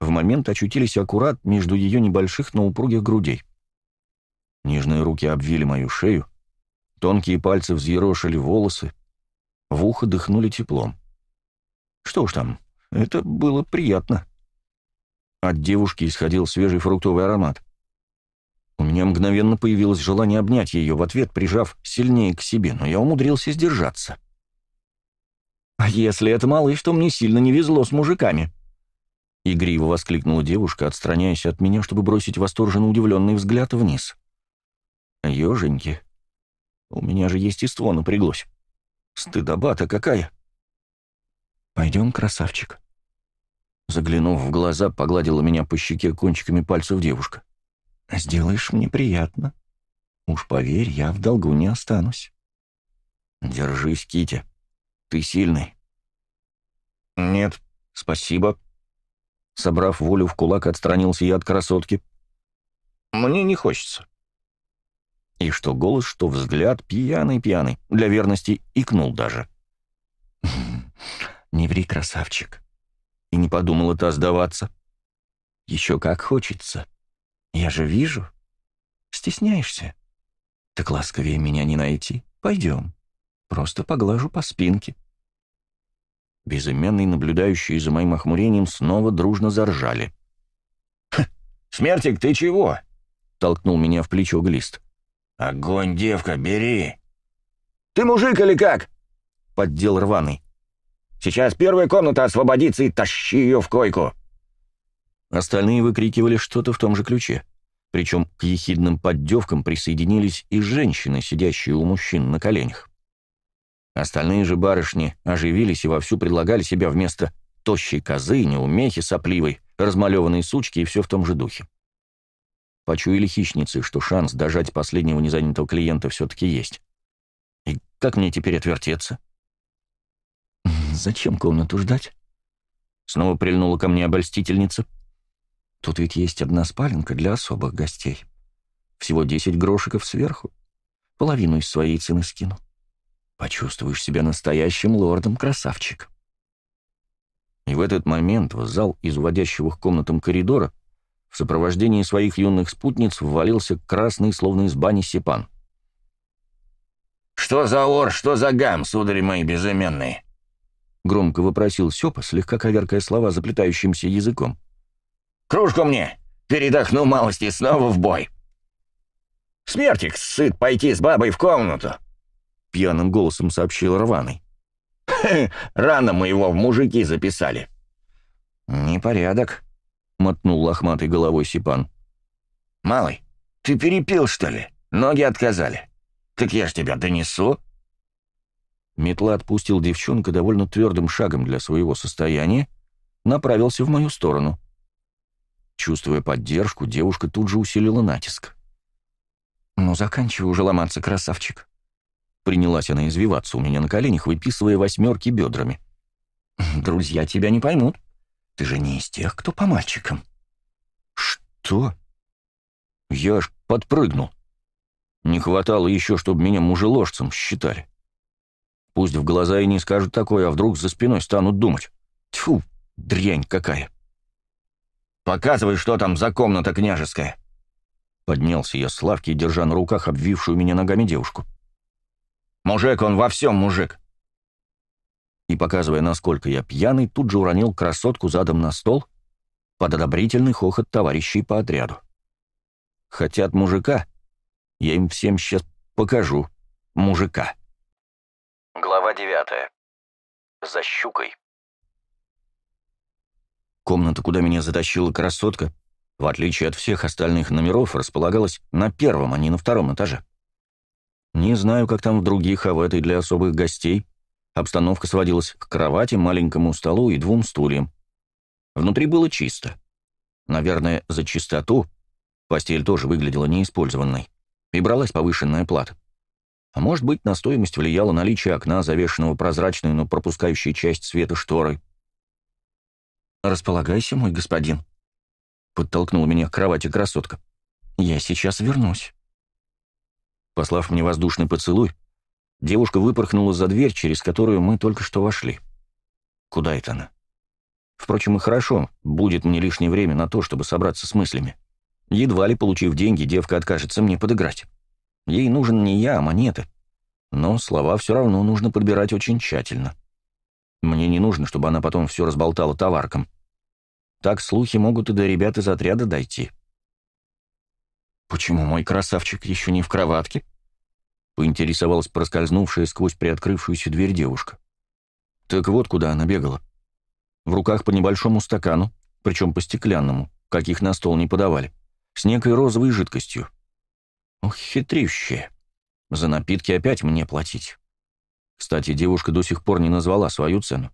в момент очутились аккурат между ее небольших, но упругих грудей. Нежные руки обвили мою шею, тонкие пальцы взъерошили волосы, в ухо дыхнули теплом. Что ж там, это было приятно. От девушки исходил свежий фруктовый аромат. У меня мгновенно появилось желание обнять ее, в ответ прижав сильнее к себе, но я умудрился сдержаться. «А если это малыш, то мне сильно не везло с мужиками!» Игриво воскликнула девушка, отстраняясь от меня, чтобы бросить восторженно удивленный взгляд вниз. «Еженьки, у меня же естество напряглось. Стыдоба-то какая!» «Пойдем, красавчик», Заглянув в глаза, погладила меня по щеке кончиками пальцев девушка. «Сделаешь мне приятно. Уж поверь, я в долгу не останусь». «Держись, Китя. Ты сильный». «Нет, спасибо». Собрав волю в кулак, отстранился я от красотки. «Мне не хочется». И что голос, что взгляд пьяный-пьяный, для верности икнул даже. «Не ври, красавчик», и не подумала та сдаваться. Еще как хочется. Я же вижу. Стесняешься? Так ласковее меня не найти. Пойдем. Просто поглажу по спинке. Безымянный, наблюдающие за моим охмурением, снова дружно заржали. «Смертик, ты чего?» — толкнул меня в плечо глист. «Огонь, девка, бери!» «Ты мужик или как?» — поддел рваный. Сейчас первая комната освободится и тащи ее в койку!» Остальные выкрикивали что-то в том же ключе. Причем к ехидным поддевкам присоединились и женщины, сидящие у мужчин на коленях. Остальные же барышни оживились и вовсю предлагали себя вместо тощей козы, неумехи сопливой, размалеванной сучки и все в том же духе. Почуяли хищницы, что шанс дожать последнего незанятого клиента все-таки есть. И как мне теперь отвертеться? Зачем комнату ждать? Снова прильнула ко мне обольстительница. Тут ведь есть одна спаленка для особых гостей. Всего десять грошиков сверху. Половину из своей цены скину. Почувствуешь себя настоящим лордом-красавчик. И в этот момент в зал из уводящего к комнатам коридора в сопровождении своих юных спутниц ввалился красный, словно из бани, Сепан. «Что за ор, что за гам, сударь мои безыменные? — громко вопросил Сёпа, слегка коверкая слова заплетающимся языком. «Кружку мне! Передохну малости, снова в бой!» «Смертик сыт пойти с бабой в комнату!» — пьяным голосом сообщил рваный. рано мы его в мужики записали!» «Непорядок», — мотнул лохматой головой Сипан. «Малый, ты перепил, что ли? Ноги отказали? Так я ж тебя донесу!» Метла отпустил девчонка довольно твердым шагом для своего состояния, направился в мою сторону. Чувствуя поддержку, девушка тут же усилила натиск. «Ну, заканчивай уже ломаться, красавчик!» Принялась она извиваться у меня на коленях, выписывая восьмерки бедрами. «Друзья тебя не поймут. Ты же не из тех, кто по мальчикам». «Что?» Я аж подпрыгнул. Не хватало еще, чтобы меня мужеложцем считали. Пусть в глаза и не скажут такое, а вдруг за спиной станут думать. Тьфу, дрянь какая. «Показывай, что там за комната княжеская!» Поднялся я с лавки, держа на руках обвившую меня ногами девушку. «Мужик, он во всем мужик!» И, показывая, насколько я пьяный, тут же уронил красотку задом на стол под одобрительный хохот товарищей по отряду. «Хотят мужика? Я им всем сейчас покажу мужика». Глава 9. За щукой. Комната, куда меня затащила красотка, в отличие от всех остальных номеров, располагалась на первом, а не на втором этаже. Не знаю, как там в других, а в этой для особых гостей обстановка сводилась к кровати, маленькому столу и двум стульям. Внутри было чисто. Наверное, за чистоту постель тоже выглядела неиспользованной, и бралась повышенная плата. А может быть, на стоимость влияло наличие окна, завешенного прозрачной, но пропускающей часть света шторы. «Располагайся, мой господин», — подтолкнула меня к кровати красотка. «Я сейчас вернусь». Послав мне воздушный поцелуй, девушка выпорхнула за дверь, через которую мы только что вошли. Куда это она? Впрочем, и хорошо, будет мне лишнее время на то, чтобы собраться с мыслями. Едва ли, получив деньги, девка откажется мне подыграть. Ей нужен не я, а монеты. Но слова все равно нужно подбирать очень тщательно. Мне не нужно, чтобы она потом все разболтала товаркам. Так слухи могут и до ребят из отряда дойти. «Почему мой красавчик еще не в кроватке?» — поинтересовалась проскользнувшая сквозь приоткрывшуюся дверь девушка. Так вот куда она бегала. В руках по небольшому стакану, причем по стеклянному, каких на стол не подавали, с некой розовой жидкостью. Ох, хитрющие. За напитки опять мне платить. Кстати, девушка до сих пор не назвала свою цену.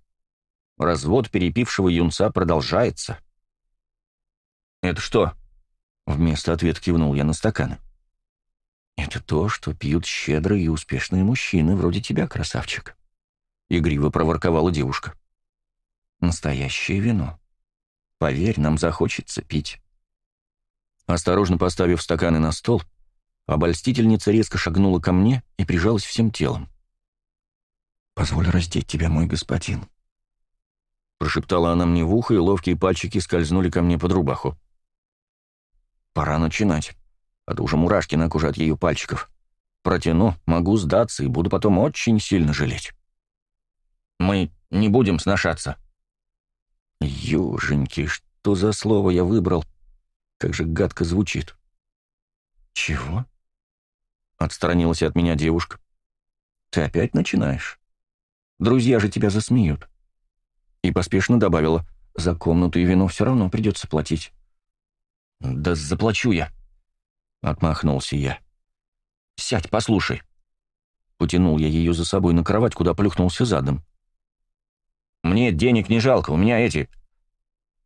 Развод перепившего юнца продолжается. «Это что?» — вместо ответа кивнул я на стаканы. «Это то, что пьют щедрые и успешные мужчины, вроде тебя, красавчик», — игриво проворковала девушка. «Настоящее вино. Поверь, нам захочется пить». Осторожно поставив стаканы на стол, Обольстительница резко шагнула ко мне и прижалась всем телом. «Позволь раздеть тебя, мой господин», — прошептала она мне в ухо, и ловкие пальчики скользнули ко мне под рубаху. «Пора начинать, а то уже мурашки на коже от ее пальчиков. Протяну, могу сдаться и буду потом очень сильно жалеть». «Мы не будем сношаться». «Юженьки, что за слово я выбрал? Как же гадко звучит». «Чего?» — отстранилась от меня девушка. «Ты опять начинаешь? Друзья же тебя засмеют». И поспешно добавила, «За комнату и вино все равно придется платить». «Да заплачу я», — отмахнулся я. «Сядь, послушай». Потянул я ее за собой на кровать, куда плюхнулся задом. «Мне денег не жалко, у меня эти...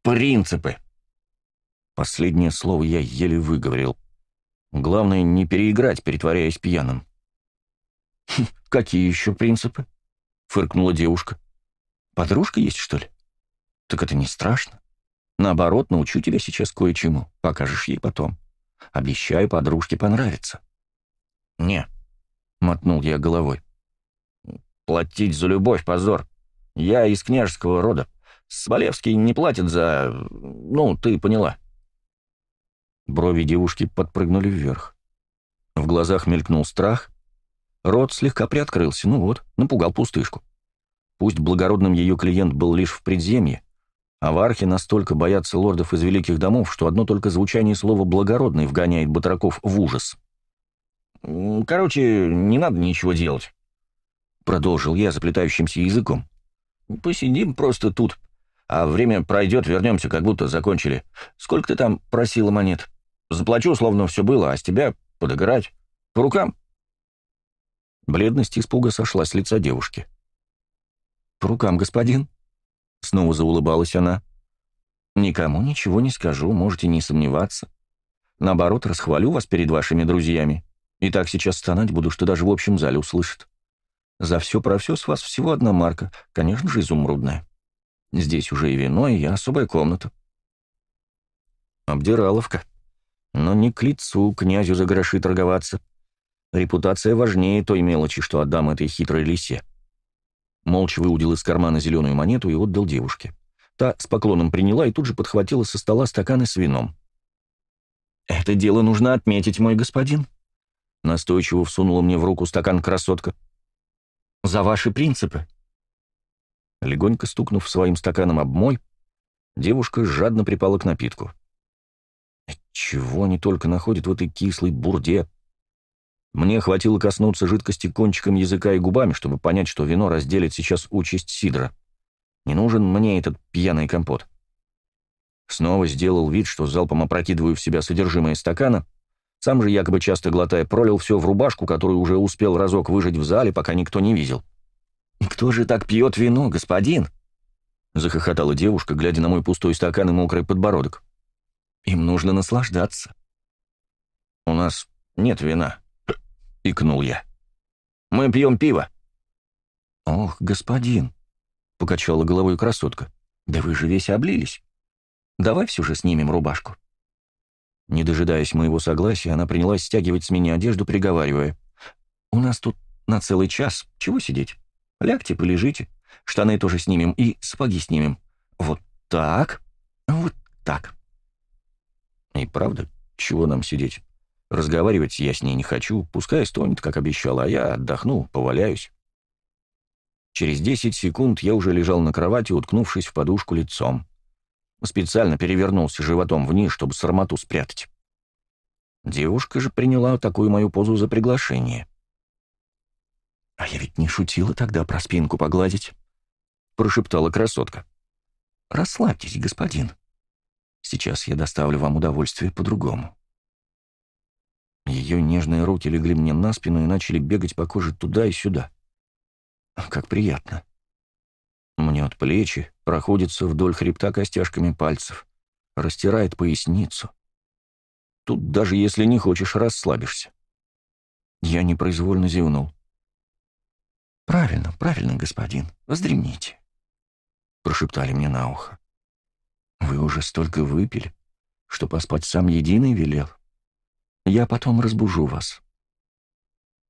принципы». Последнее слово я еле выговорил. Главное, не переиграть, притворяясь пьяным. «Хм, «Какие еще принципы?» — фыркнула девушка. «Подружка есть, что ли?» «Так это не страшно. Наоборот, научу тебя сейчас кое-чему. Покажешь ей потом. Обещаю, подружке понравится». «Не», — мотнул я головой. «Платить за любовь — позор. Я из княжеского рода. Смолевский не платит за... Ну, ты поняла». Брови девушки подпрыгнули вверх. В глазах мелькнул страх. Рот слегка приоткрылся. Ну вот, напугал пустышку. Пусть благородным ее клиент был лишь в предземье, а вархи настолько боятся лордов из великих домов, что одно только звучание слова «благородный» вгоняет батраков в ужас. «Короче, не надо ничего делать», — продолжил я заплетающимся языком. «Посидим просто тут, а время пройдет, вернемся, как будто закончили. Сколько ты там просила монет?» Заплачу, словно все было, а с тебя подыграть. По рукам?» Бледность испуга сошла с лица девушки. «По рукам, господин», — снова заулыбалась она. «Никому ничего не скажу, можете не сомневаться. Наоборот, расхвалю вас перед вашими друзьями. И так сейчас стонать буду, что даже в общем зале услышат. За все про все с вас всего одна марка, конечно же, изумрудная. Здесь уже и вино, и особая комната». «Обдираловка», но не к лицу князю за гроши торговаться. Репутация важнее той мелочи, что отдам этой хитрой лисе. Молча выудил из кармана зеленую монету и отдал девушке. Та с поклоном приняла и тут же подхватила со стола стаканы с вином. «Это дело нужно отметить, мой господин», — настойчиво всунула мне в руку стакан красотка. «За ваши принципы». Легонько стукнув своим стаканом об мой, девушка жадно припала к напитку. Чего они только находят в этой кислой бурде? Мне хватило коснуться жидкости кончиком языка и губами, чтобы понять, что вино разделит сейчас участь Сидра. Не нужен мне этот пьяный компот. Снова сделал вид, что залпом опрокидываю в себя содержимое стакана, сам же, якобы часто глотая, пролил все в рубашку, которую уже успел разок выжать в зале, пока никто не видел. «Кто же так пьет вино, господин?» — захохотала девушка, глядя на мой пустой стакан и мокрый подбородок. Им нужно наслаждаться. «У нас нет вина», — икнул я. «Мы пьем пиво». «Ох, господин», — покачала головой красотка, — «да вы же весь облились. Давай все же снимем рубашку». Не дожидаясь моего согласия, она принялась стягивать с меня одежду, приговаривая. «У нас тут на целый час. Чего сидеть? Лягте, полежите. Штаны тоже снимем и сапоги снимем. Вот так, вот так. И правда? Чего нам сидеть? Разговаривать я с ней не хочу, пускай стонет, как обещала, а я отдохну, поваляюсь. Через 10 секунд я уже лежал на кровати, уткнувшись в подушку лицом. Специально перевернулся животом вниз, чтобы сармату спрятать. Девушка же приняла такую мою позу за приглашение. «А я ведь не шутила тогда про спинку погладить», — прошептала красотка. «Расслабьтесь, господин. Сейчас я доставлю вам удовольствие по-другому». Ее нежные руки легли мне на спину и начали бегать по коже туда и сюда. Как приятно. Мне Мнет плечи, проходится вдоль хребта костяшками пальцев, растирает поясницу. Тут даже если не хочешь, расслабишься. Я непроизвольно зевнул. «Правильно, правильно, господин, вздремните», — прошептали мне на ухо. Вы уже столько выпили, что поспать сам единый велел. Я потом разбужу вас.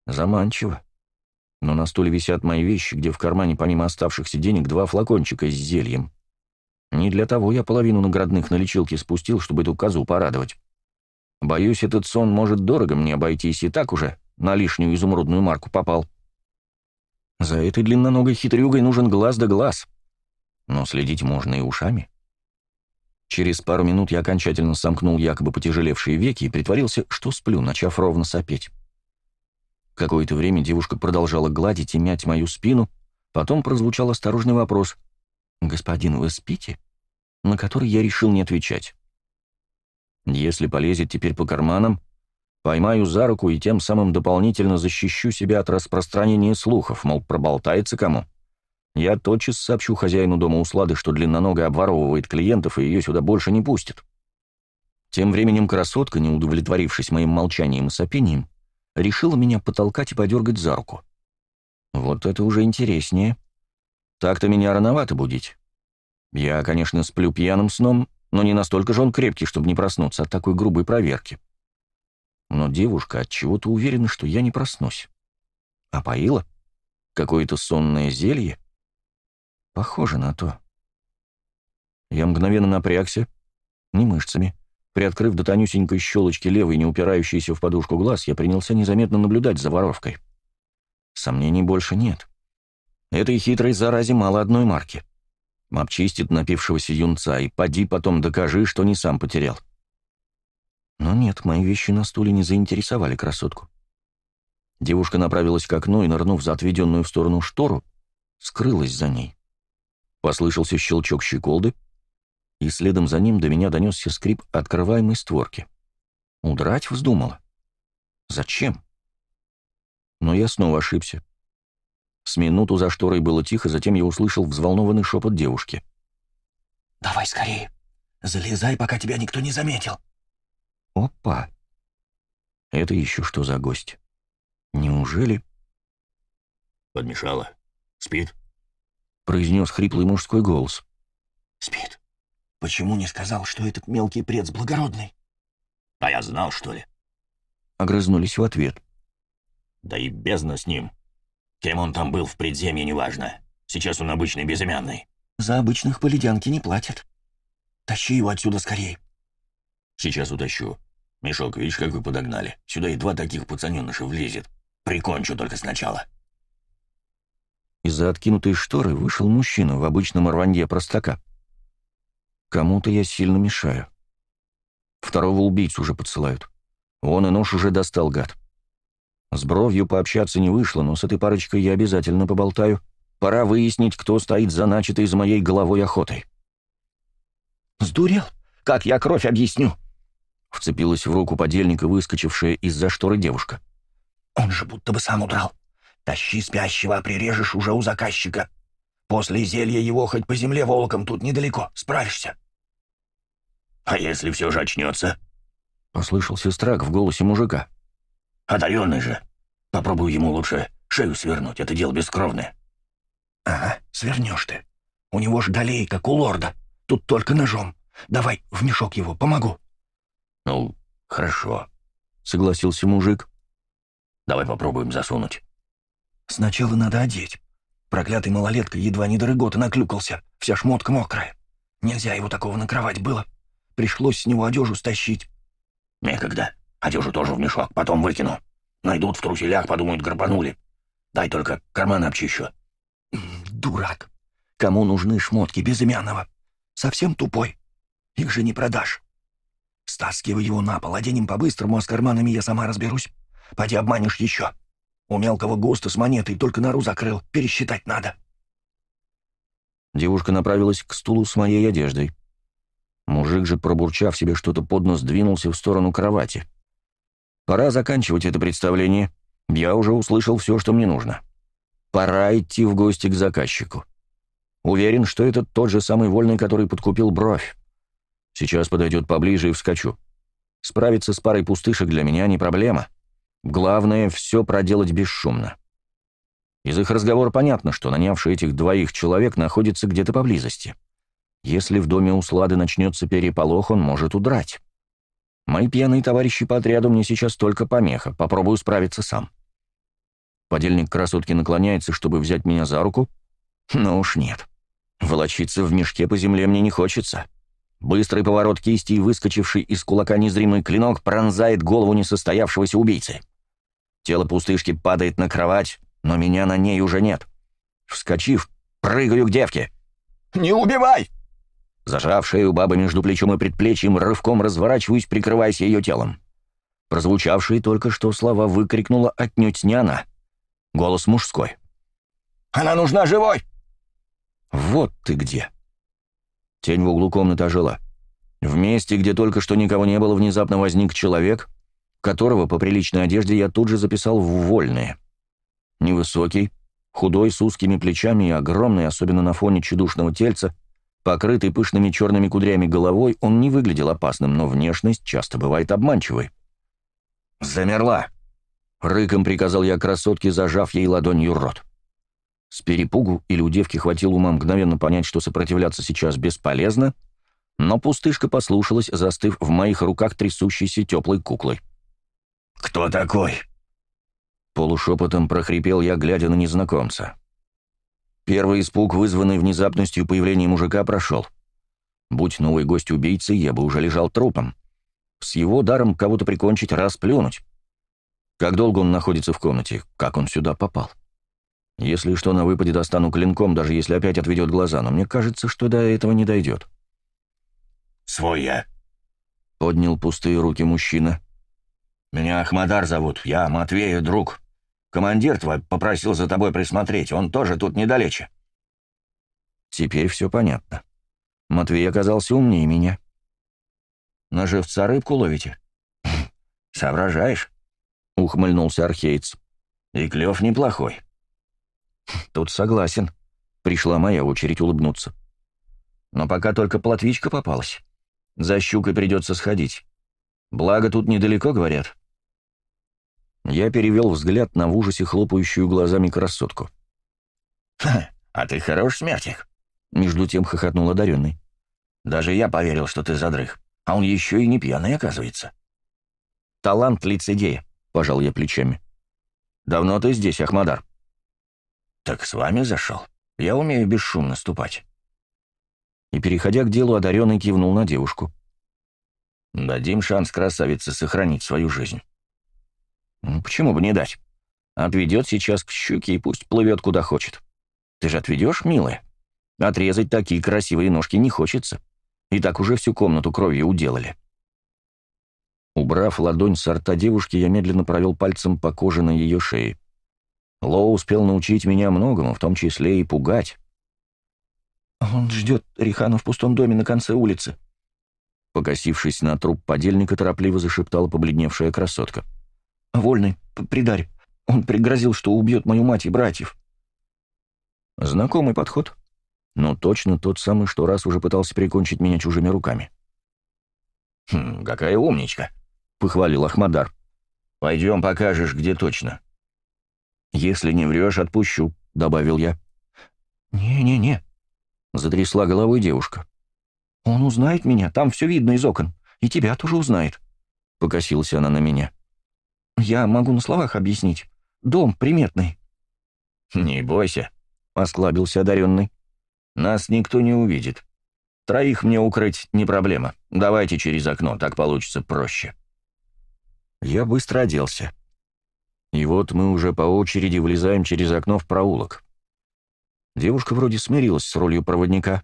Заманчиво. Но на стуле висят мои вещи, где в кармане помимо оставшихся денег два флакончика с зельем. Не для того я половину наградных на лечилке спустил, чтобы эту козу порадовать. Боюсь, этот сон может дорого мне обойтись, и так уже на лишнюю изумрудную марку попал. За этой длинноногой хитрюгой нужен глаз да глаз. Но следить можно и ушами. Через пару минут я окончательно сомкнул якобы потяжелевшие веки и притворился, что сплю, начав ровно сопеть. Какое-то время девушка продолжала гладить и мять мою спину, потом прозвучал осторожный вопрос «Господин, вы спите?», на который я решил не отвечать. Если полезет теперь по карманам, поймаю за руку и тем самым дополнительно защищу себя от распространения слухов, мол, проболтается кому. Я тотчас сообщу хозяину дома Услады, что длинноногая обворовывает клиентов и ее сюда больше не пустят. Тем временем красотка, не удовлетворившись моим молчанием и сопением, решила меня потолкать и подергать за руку. Вот это уже интереснее. Так-то меня рановато будить. Я, конечно, сплю пьяным сном, но не настолько же он крепкий, чтобы не проснуться от такой грубой проверки. Но девушка от чего то уверена, что я не проснусь. А поила? Какое-то сонное зелье? Похоже на то. Я мгновенно напрягся, не мышцами. Приоткрыв до тонюсенькой щелочки левой, не упирающейся в подушку глаз, я принялся незаметно наблюдать за воровкой. Сомнений больше нет. Этой хитрой заразе мало одной марки. Обчистит напившегося юнца, и поди потом докажи, что не сам потерял. Но нет, мои вещи на стуле не заинтересовали красотку. Девушка направилась к окну и, нырнув за отведенную в сторону штору, скрылась за ней. Послышался щелчок щеколды, и следом за ним до меня донесся скрип открываемой створки. Удрать вздумала. Зачем? Но я снова ошибся. С минуту за шторой было тихо, затем я услышал взволнованный шепот девушки. «Давай скорее. Залезай, пока тебя никто не заметил». «Опа! Это еще что за гость? Неужели...» «Подмешала. Спит?» произнес хриплый мужской голос. «Спит. Почему не сказал, что этот мелкий прец благородный?» «А я знал, что ли?» Огрызнулись в ответ. «Да и бездна с ним. Кем он там был в предземье, неважно. Сейчас он обычный безымянный». «За обычных поледянки не платят. Тащи его отсюда скорее». «Сейчас утащу. Мешок, видишь, как вы подогнали. Сюда и два таких пацаненыши влезет. Прикончу только сначала». Из-за откинутой шторы вышел мужчина в обычном рванье простака. Кому-то я сильно мешаю. Второго убийцу уже подсылают. Он и нож уже достал, гад. С бровью пообщаться не вышло, но с этой парочкой я обязательно поболтаю. Пора выяснить, кто стоит за начатой за моей головой охотой. «Сдурел? Как я кровь объясню?» Вцепилась в руку подельника выскочившая из-за шторы девушка. «Он же будто бы сам удрал. Тащи спящего, а прирежешь уже у заказчика. После зелья его хоть по земле волком, тут недалеко, справишься. «А если все же очнется?» — послышался страх в голосе мужика. «Одаренный же. Попробую ему лучше шею свернуть, это дело бескровное». «Ага, свернешь ты. У него ж долей, как у лорда. Тут только ножом. Давай в мешок его, помогу». «Ну, хорошо», — согласился мужик. «Давай попробуем засунуть». «Сначала надо одеть. Проклятый малолетка едва не до рыготы наклюкался, вся шмотка мокрая. Нельзя его такого на кровать было. Пришлось с него одежу стащить». «Некогда. Одежу тоже в мешок, потом выкину. Найдут в труселях, подумают, горбанули. Дай только карман обчищу». «Дурак. Кому нужны шмотки безымянного? Совсем тупой. Их же не продашь. Стаскивай его на пол, оденем по-быстрому, а с карманами я сама разберусь. Поди обманешь еще». У мелкого ГОСТа с монетой только нору закрыл, пересчитать надо». Девушка направилась к стулу с моей одеждой. Мужик же, пробурчав себе что-то под нос, двинулся в сторону кровати. «Пора заканчивать это представление. Я уже услышал все, что мне нужно. Пора идти в гости к заказчику. Уверен, что это тот же самый вольный, который подкупил бровь. Сейчас подойдет поближе и вскочу. Справиться с парой пустышек для меня не проблема. Главное — все проделать бесшумно. Из их разговора понятно, что нанявший этих двоих человек находится где-то поблизости. Если в доме у Слады начнется переполох, он может удрать. Мои пьяные товарищи по отряду мне сейчас только помеха, попробую справиться сам. Подельник красотки наклоняется, чтобы взять меня за руку, но уж нет. Волочиться в мешке по земле мне не хочется. Быстрый поворот кисти и выскочивший из кулака незримый клинок пронзает голову несостоявшегося убийцы. Тело пустышки падает на кровать, но меня на ней уже нет. Вскочив, прыгаю к девке. «Не убивай!» Зажав шею бабы между плечом и предплечьем, рывком разворачиваюсь, прикрываясь ее телом. Прозвучавшие только что слова выкрикнула отнюдь не она. Голос мужской. «Она нужна живой!» «Вот ты где!» Тень в углу комнаты ожила. В месте, где только что никого не было, внезапно возник человек, которого по приличной одежде я тут же записал в вольные. Невысокий, худой, с узкими плечами и огромный, особенно на фоне чудушного тельца, покрытый пышными черными кудрями головой, он не выглядел опасным, но внешность часто бывает обманчивой. «Замерла!» — рыком приказал я красотке, зажав ей ладонью рот. С перепугу или у девки хватило ума мгновенно понять, что сопротивляться сейчас бесполезно, но пустышка послушалась, застыв в моих руках трясущейся теплой куклой. «Кто такой?» Полушепотом прохрипел я, глядя на незнакомца. Первый испуг, вызванный внезапностью появления мужика, прошел. Будь новый гость убийцей, я бы уже лежал трупом. С его даром кого-то прикончить, расплюнуть. Как долго он находится в комнате? Как он сюда попал? Если что, на выпаде достану а клинком, даже если опять отведет глаза, но мне кажется, что до этого не дойдет. Своя. поднял пустые руки мужчина. «Меня Ахмадар зовут, я Матвей, друг. Командир твой попросил за тобой присмотреть, он тоже тут недалече». Теперь все понятно. Матвей оказался умнее меня. Наживца рыбку ловите?» «Соображаешь?» — ухмыльнулся архейц. «И клев неплохой». Тут согласен. Пришла моя очередь улыбнуться. Но пока только платвичка попалась. За щукой придется сходить. Благо тут недалеко, говорят. Я перевел взгляд на в ужасе хлопающую глазами красотку. «Ха, а ты хорош, смертик!» Между тем хохотнул одаренный. «Даже я поверил, что ты задрых, а он еще и не пьяный, оказывается». «Талант лицедея», — пожал я плечами. «Давно ты здесь, Ахмадар?» «Так с вами зашел. Я умею бесшумно ступать». И, переходя к делу, одаренный кивнул на девушку. «Дадим шанс красавице сохранить свою жизнь». «Ну, «Почему бы не дать? Отведет сейчас к щуке и пусть плывет куда хочет. Ты же отведешь, милая? Отрезать такие красивые ножки не хочется. И так уже всю комнату кровью уделали». Убрав ладонь с рта девушки, я медленно провел пальцем по коже на ее шее. Лоу успел научить меня многому, в том числе и пугать. «Он ждет Рихана в пустом доме на конце улицы», — покосившись на труп подельника, торопливо зашептала побледневшая красотка. «Вольный, придарь, он пригрозил, что убьет мою мать и братьев». Знакомый подход, но точно тот самый, что раз уже пытался прикончить меня чужими руками. «Хм, какая умничка», — похвалил Ахмадар. «Пойдем покажешь, где точно». «Если не врешь, отпущу», — добавил я. «Не-не-не», — затрясла головой девушка. «Он узнает меня, там все видно из окон, и тебя тоже узнает», — покосилась она на меня. «Я могу на словах объяснить. Дом приметный». «Не бойся», — осклабился одаренный. «Нас никто не увидит. Троих мне укрыть не проблема. Давайте через окно, так получится проще». Я быстро оделся. И вот мы уже по очереди влезаем через окно в проулок. Девушка вроде смирилась с ролью проводника.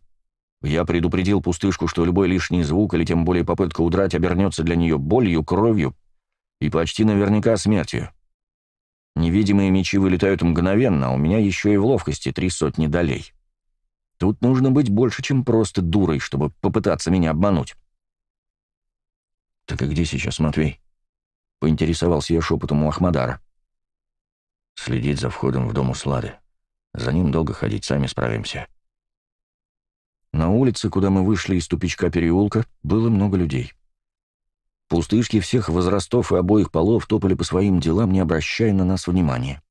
Я предупредил пустышку, что любой лишний звук или тем более попытка удрать обернется для нее болью, кровью и почти наверняка смертью. Невидимые мечи вылетают мгновенно, а у меня еще и в ловкости три сотни долей. Тут нужно быть больше, чем просто дурой, чтобы попытаться меня обмануть. «Так и где сейчас Матвей?» — поинтересовался я шепотом у Ахмадара. Следить за входом в дом Услады. За ним долго ходить, сами справимся. На улице, куда мы вышли из тупичка переулка, было много людей. Пустышки всех возрастов и обоих полов топали по своим делам, не обращая на нас внимания.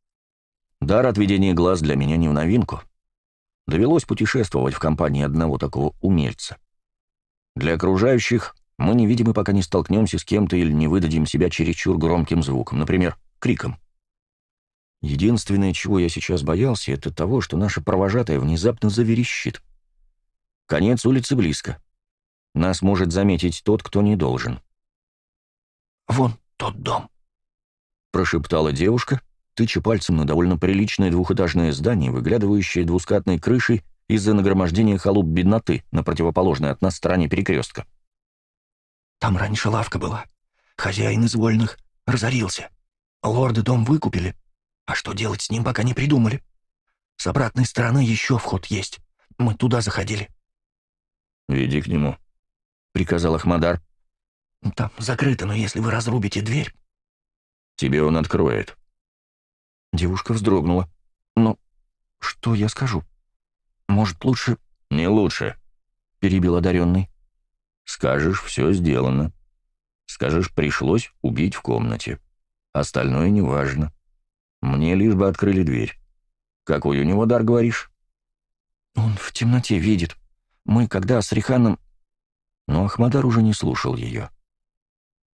Дар отведения глаз для меня не в новинку. Довелось путешествовать в компании одного такого умельца. Для окружающих мы невидимы, пока не столкнемся с кем-то или не выдадим себя чересчур громким звуком, например, криком. Единственное, чего я сейчас боялся, это того, что наша провожатая внезапно заверещит. Конец улицы близко. Нас может заметить тот, кто не должен. «Вон тот дом», — прошептала девушка, тыча пальцем на довольно приличное двухэтажное здание, выглядывающее двускатной крышей из-за нагромождения халуп бедноты на противоположной от нас стороне перекрестка. «Там раньше лавка была. Хозяин из вольных разорился. Лорды дом выкупили, а что делать с ним, пока не придумали? С обратной стороны еще вход есть. Мы туда заходили. «Веди к нему», — приказал Ахмадар. «Там закрыто, но если вы разрубите дверь...» «Тебе он откроет». Девушка вздрогнула. «Но что я скажу? Может, лучше...» «Не лучше», — перебил одаренный. «Скажешь, все сделано. Скажешь, пришлось убить в комнате. Остальное неважно. Мне лишь бы открыли дверь. Какой у него дар, говоришь? Он в темноте видит. Мы, когда с Риханом... Но Ахмадар уже не слушал ее.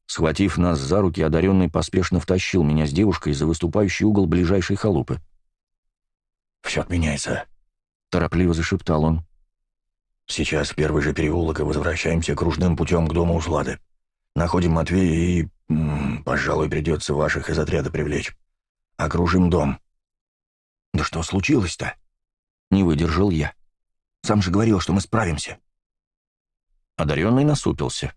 Схватив нас за руки, одаренный поспешно втащил меня с девушкой за выступающий угол ближайшей халупы. «Все отменяется», — торопливо зашептал он. «Сейчас в первый же переулок и возвращаемся кружным путем к дому Услады. Находим Матвея и... пожалуй, придется ваших из отряда привлечь» окружим дом». «Да что случилось-то?» — не выдержал я. «Сам же говорил, что мы справимся». Одаренный насупился.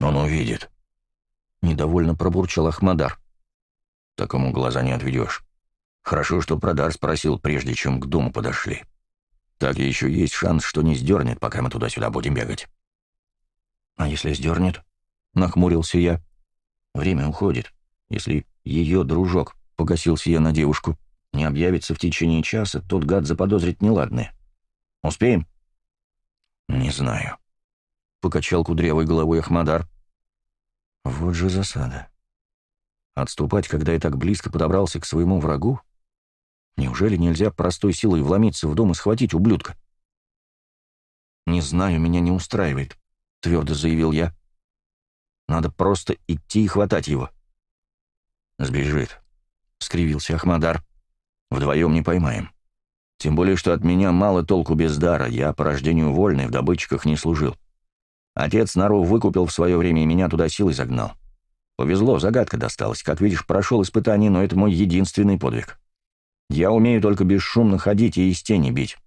«Он увидит», — недовольно пробурчал Ахмадар. «Такому глаза не отведешь. Хорошо, что Продар спросил, прежде чем к дому подошли. Так еще есть шанс, что не сдернет, пока мы туда-сюда будем бегать». «А если сдернет?» — нахмурился я. «Время уходит. Если ее дружок погасился я на девушку, не объявится в течение часа, тот гад заподозрит неладное. Успеем? Не знаю. Покачал кудрявой головой Ахмадар. Вот же засада. Отступать, когда я так близко подобрался к своему врагу? Неужели нельзя простой силой вломиться в дом и схватить ублюдка? «Не знаю, меня не устраивает», — твердо заявил я. «Надо просто идти и хватать его». «Сбежит», — скривился Ахмадар. «Вдвоем не поймаем. Тем более, что от меня мало толку без дара, я по рождению вольный в добытчиках не служил. Отец Нару выкупил в свое время и меня туда силой загнал. Повезло, загадка досталась. Как видишь, прошел испытание, но это мой единственный подвиг. Я умею только бесшумно ходить и из тени бить».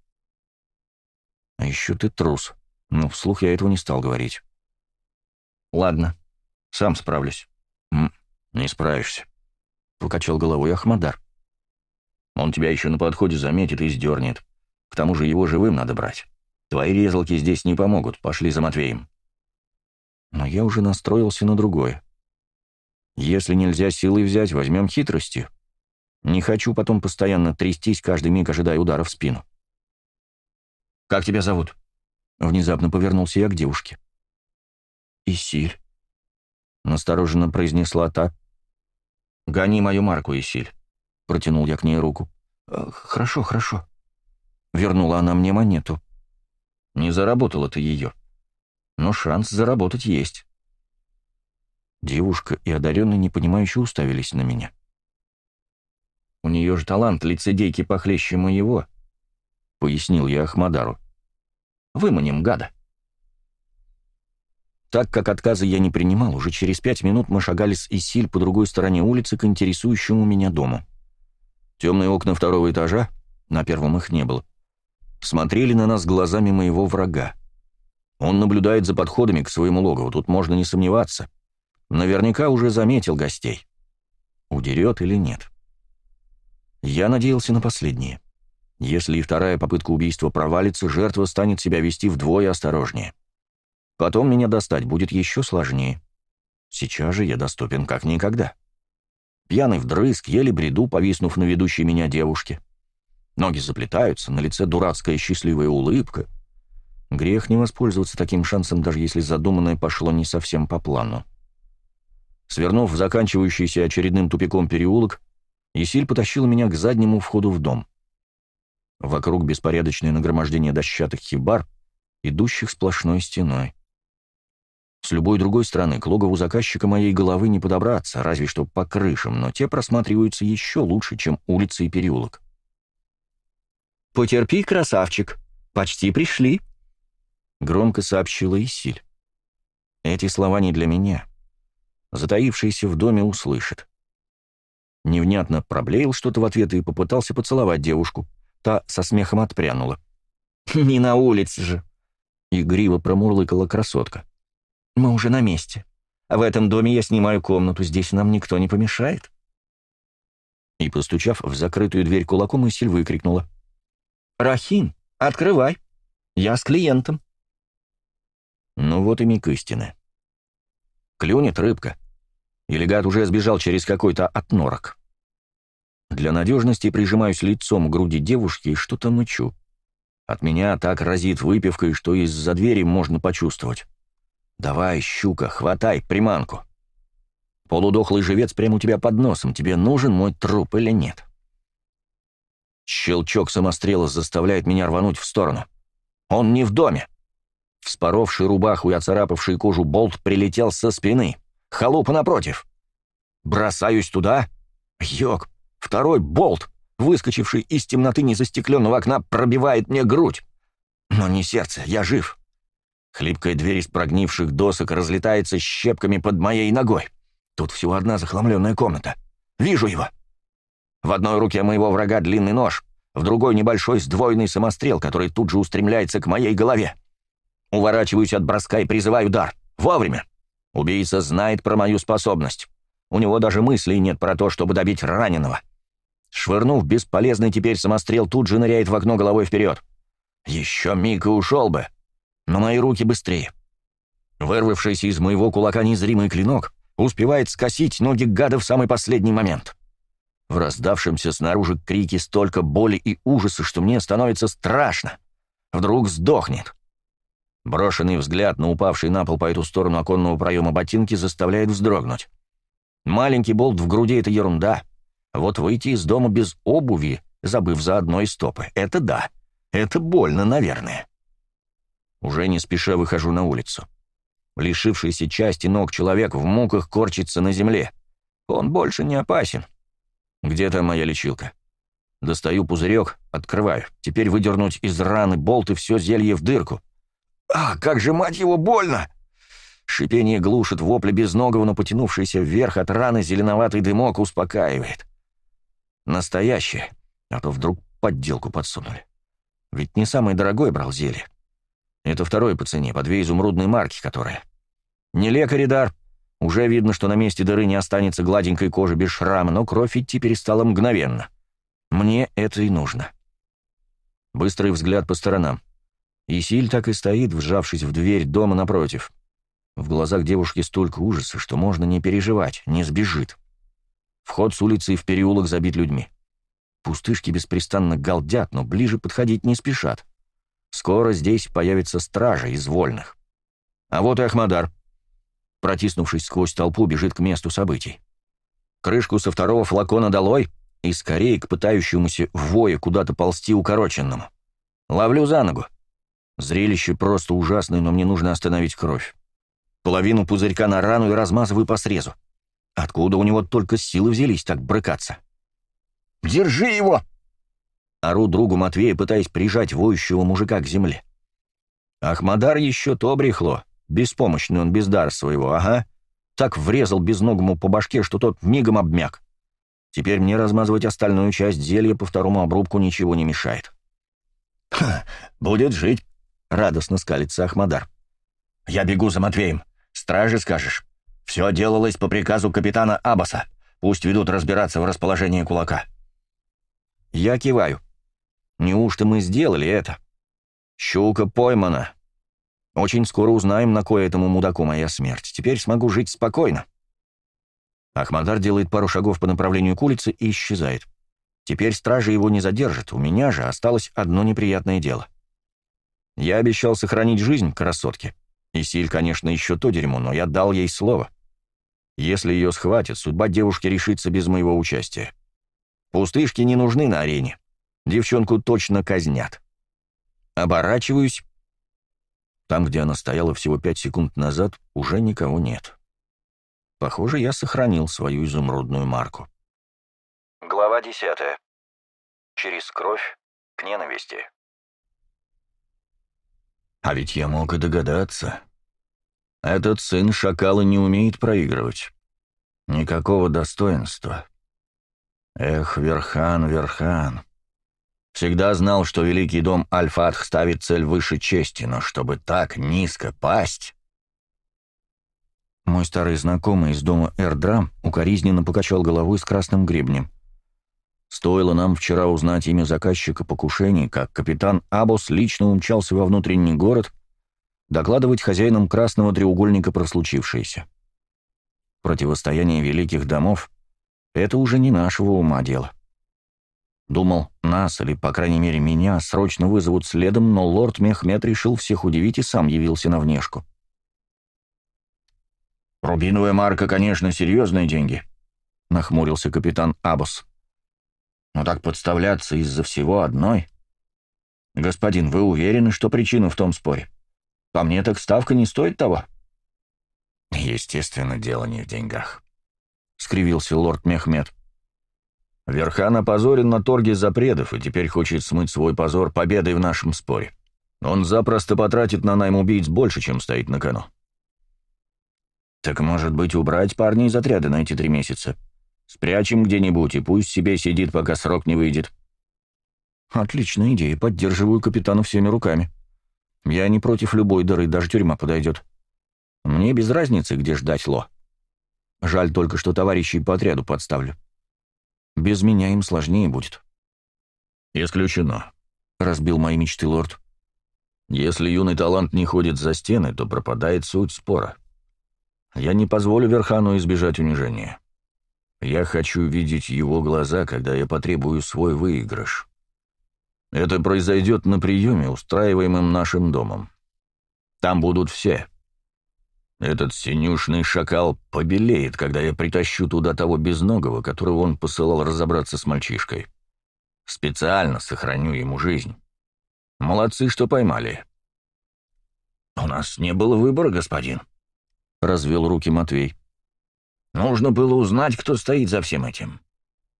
«А еще ты трус», но ну, вслух я этого не стал говорить. «Ладно, сам справлюсь». «Не справишься покачал головой Ахмадар. «Он тебя еще на подходе заметит и сдернет. К тому же его живым надо брать. Твои резалки здесь не помогут, пошли за Матвеем». Но я уже настроился на другое. «Если нельзя силой взять, возьмем хитрости. Не хочу потом постоянно трястись, каждый миг ожидая удара в спину». «Как тебя зовут?» Внезапно повернулся я к девушке. «Исиль», — настороженно произнесла та, «Гони мою марку, Исиль», — протянул я к ней руку. «Э, «Хорошо, хорошо». Вернула она мне монету. Не заработала ты ее. Но шанс заработать есть. Девушка и одаренный непонимающе уставились на меня. «У нее же талант лицедейки похлеще моего», — пояснил я Ахмадару. «Выманим гада». Так как отказа я не принимал, уже через пять минут мы шагали с Исиль по другой стороне улицы к интересующему меня дому. Темные окна второго этажа, на первом их не было, смотрели на нас глазами моего врага. Он наблюдает за подходами к своему логову, тут можно не сомневаться. Наверняка уже заметил гостей. Удерет или нет? Я надеялся на последнее. Если и вторая попытка убийства провалится, жертва станет себя вести вдвое осторожнее. — Потом меня достать будет еще сложнее. Сейчас же я доступен как никогда. Пьяный вдрызг, еле бреду, повиснув на ведущей меня девушке. Ноги заплетаются, на лице дурацкая счастливая улыбка. Грех не воспользоваться таким шансом, даже если задуманное пошло не совсем по плану. Свернув в заканчивающийся очередным тупиком переулок, Исиль потащил меня к заднему входу в дом. Вокруг беспорядочное нагромождение дощатых хибар, идущих сплошной стеной. С любой другой стороны к логову заказчика моей головы не подобраться, разве что по крышам, но те просматриваются еще лучше, чем улицы и переулок. «Потерпи, красавчик, почти пришли», — громко сообщила Исиль. Эти слова не для меня. Затаившийся в доме услышит. Невнятно проблеял что-то в ответ и попытался поцеловать девушку. Та со смехом отпрянула. «Не на улице же!» — игриво промурлыкала красотка. Мы уже на месте. А в этом доме я снимаю комнату, здесь нам никто не помешает. И, постучав в закрытую дверь кулаком, Исиль выкрикнула. «Рахим, открывай! Я с клиентом!» Ну вот и миг истины. Клюнет рыбка. Элегат уже сбежал через какой-то отнорок. Для надежности прижимаюсь лицом к груди девушки и что-то мычу. От меня так разит выпивкой, что из-за двери можно почувствовать. «Давай, щука, хватай приманку!» «Полудохлый живец прямо у тебя под носом. Тебе нужен мой труп или нет?» Щелчок самострела заставляет меня рвануть в сторону. «Он не в доме!» Вспоровший рубаху и оцарапавший кожу болт прилетел со спины. Халупа напротив. Бросаюсь туда. Йог. Второй болт, выскочивший из темноты незастекленного окна, пробивает мне грудь. Но не сердце, я жив. Хлипкая дверь из прогнивших досок разлетается щепками под моей ногой. Тут всего одна захламленная комната. Вижу его. В одной руке моего врага длинный нож, в другой небольшой сдвоенный самострел, который тут же устремляется к моей голове. Уворачиваюсь от броска и призываю удар. Вовремя. Убийца знает про мою способность. У него даже мыслей нет про то, чтобы добить раненого. Швырнув бесполезный теперь самострел, тут же ныряет в окно головой вперед. Еще миг и ушел бы, но мои руки быстрее. Вырвавшийся из моего кулака незримый клинок успевает скосить ноги гада в самый последний момент. В раздавшемся снаружи крике столько боли и ужаса, что мне становится страшно. Вдруг сдохнет. Брошенный взгляд на упавший на пол по эту сторону оконного проема ботинки заставляет вздрогнуть. Маленький болт в груди — это ерунда. Вот выйти из дома без обуви, забыв за одной стопы — это да. Это больно, наверное. Уже не спеша выхожу на улицу. Лишившийся части ног человек в муках корчится на земле. Он больше не опасен. Где там моя лечилка? Достаю пузырек, открываю. Теперь выдернуть из раны болт и все зелье в дырку. А, как же, мать его, больно! Шипение глушит вопли безногого, но потянувшийся вверх от раны зеленоватый дымок успокаивает. Настоящее, а то вдруг подделку подсунули. Ведь не самый дорогой брал зелье. Это второй по цене, по две изумрудные марки которые. Не лекарь дар. Уже видно, что на месте дыры не останется гладенькой кожи без шрама, но кровь идти перестала мгновенно. Мне это и нужно. Быстрый взгляд по сторонам. Исиль так и стоит, вжавшись в дверь дома напротив. В глазах девушки столько ужаса, что можно не переживать, не сбежит. Вход с улицы и в переулок забит людьми. Пустышки беспрестанно галдят, но ближе подходить не спешат. Скоро здесь появится стража из вольных. А вот и Ахмадар. Протиснувшись сквозь толпу, бежит к месту событий. Крышку со второго флакона долой и скорее к пытающемуся вое куда-то ползти укороченному. Ловлю за ногу. Зрелище просто ужасное, но мне нужно остановить кровь. Половину пузырька на рану и размазываю по срезу. Откуда у него только силы взялись так брыкаться? «Держи его!» Ору другу Матвея, пытаясь прижать воющего мужика к земле. Ахмадар еще то брехло. Беспомощный он, без дара своего, ага. Так врезал безногому по башке, что тот мигом обмяк. Теперь мне размазывать остальную часть зелья по второму обрубку ничего не мешает. «Ха, будет жить», — радостно скалится Ахмадар. «Я бегу за Матвеем. Стражи скажешь. Все делалось по приказу капитана Абаса. Пусть ведут разбираться в расположении кулака». Я киваю. Неужто мы сделали это? Щука поймана. Очень скоро узнаем, на кое этому мудаку моя смерть. Теперь смогу жить спокойно. Ахмадар делает пару шагов по направлению к улице и исчезает. Теперь стражи его не задержат, у меня же осталось одно неприятное дело. Я обещал сохранить жизнь красотке. Исиль, конечно, еще то дерьмо, но я дал ей слово. Если ее схватят, судьба девушки решится без моего участия. Пустышки не нужны на арене. Девчонку точно казнят. Оборачиваюсь. Там, где она стояла всего пять секунд назад, уже никого нет. Похоже, я сохранил свою изумрудную марку. Глава 10. Через кровь к ненависти. А ведь я мог и догадаться. Этот сын шакала не умеет проигрывать. Никакого достоинства. Эх, Верхан, Верхан. Всегда знал, что великий дом Альфатх ставит цель выше чести, но чтобы так низко пасть... Мой старый знакомый из дома Эрдрам укоризненно покачал головой с красным гребнем. Стоило нам вчера узнать имя заказчика покушений, как капитан Абос лично умчался во внутренний город докладывать хозяинам красного треугольника про случившееся. Противостояние великих домов — это уже не нашего ума дело. Думал, нас, или, по крайней мере, меня, срочно вызовут следом, но лорд Мехмед решил всех удивить и сам явился на внешку. «Рубиновая марка, конечно, серьезные деньги», — нахмурился капитан Абос. «Но так подставляться из-за всего одной...» «Господин, вы уверены, что причина в том споре? По мне так ставка не стоит того?» «Естественно, дело не в деньгах», — скривился лорд Мехмед. Верхан опозорен на торге за предов и теперь хочет смыть свой позор победой в нашем споре. Он запросто потратит на найм убийц больше, чем стоит на кону. Так, может быть, убрать парня из отряда на эти три месяца? Спрячем где-нибудь и пусть себе сидит, пока срок не выйдет. Отличная идея, поддерживаю капитана всеми руками. Я не против любой дыры, даже тюрьма подойдет. Мне без разницы, где ждать Ло. Жаль только, что товарищей по отряду подставлю. Без меня им сложнее будет». «Исключено», — разбил мои мечты лорд. «Если юный талант не ходит за стены, то пропадает суть спора. Я не позволю Верхану избежать унижения. Я хочу видеть его глаза, когда я потребую свой выигрыш. Это произойдет на приеме, устраиваемом нашим домом. Там будут все, этот синюшный шакал побелеет, когда я притащу туда того безногого, которого он посылал разобраться с мальчишкой. Специально сохраню ему жизнь. Молодцы, что поймали. «У нас не было выбора, господин», — развел руки Матвей. «Нужно было узнать, кто стоит за всем этим.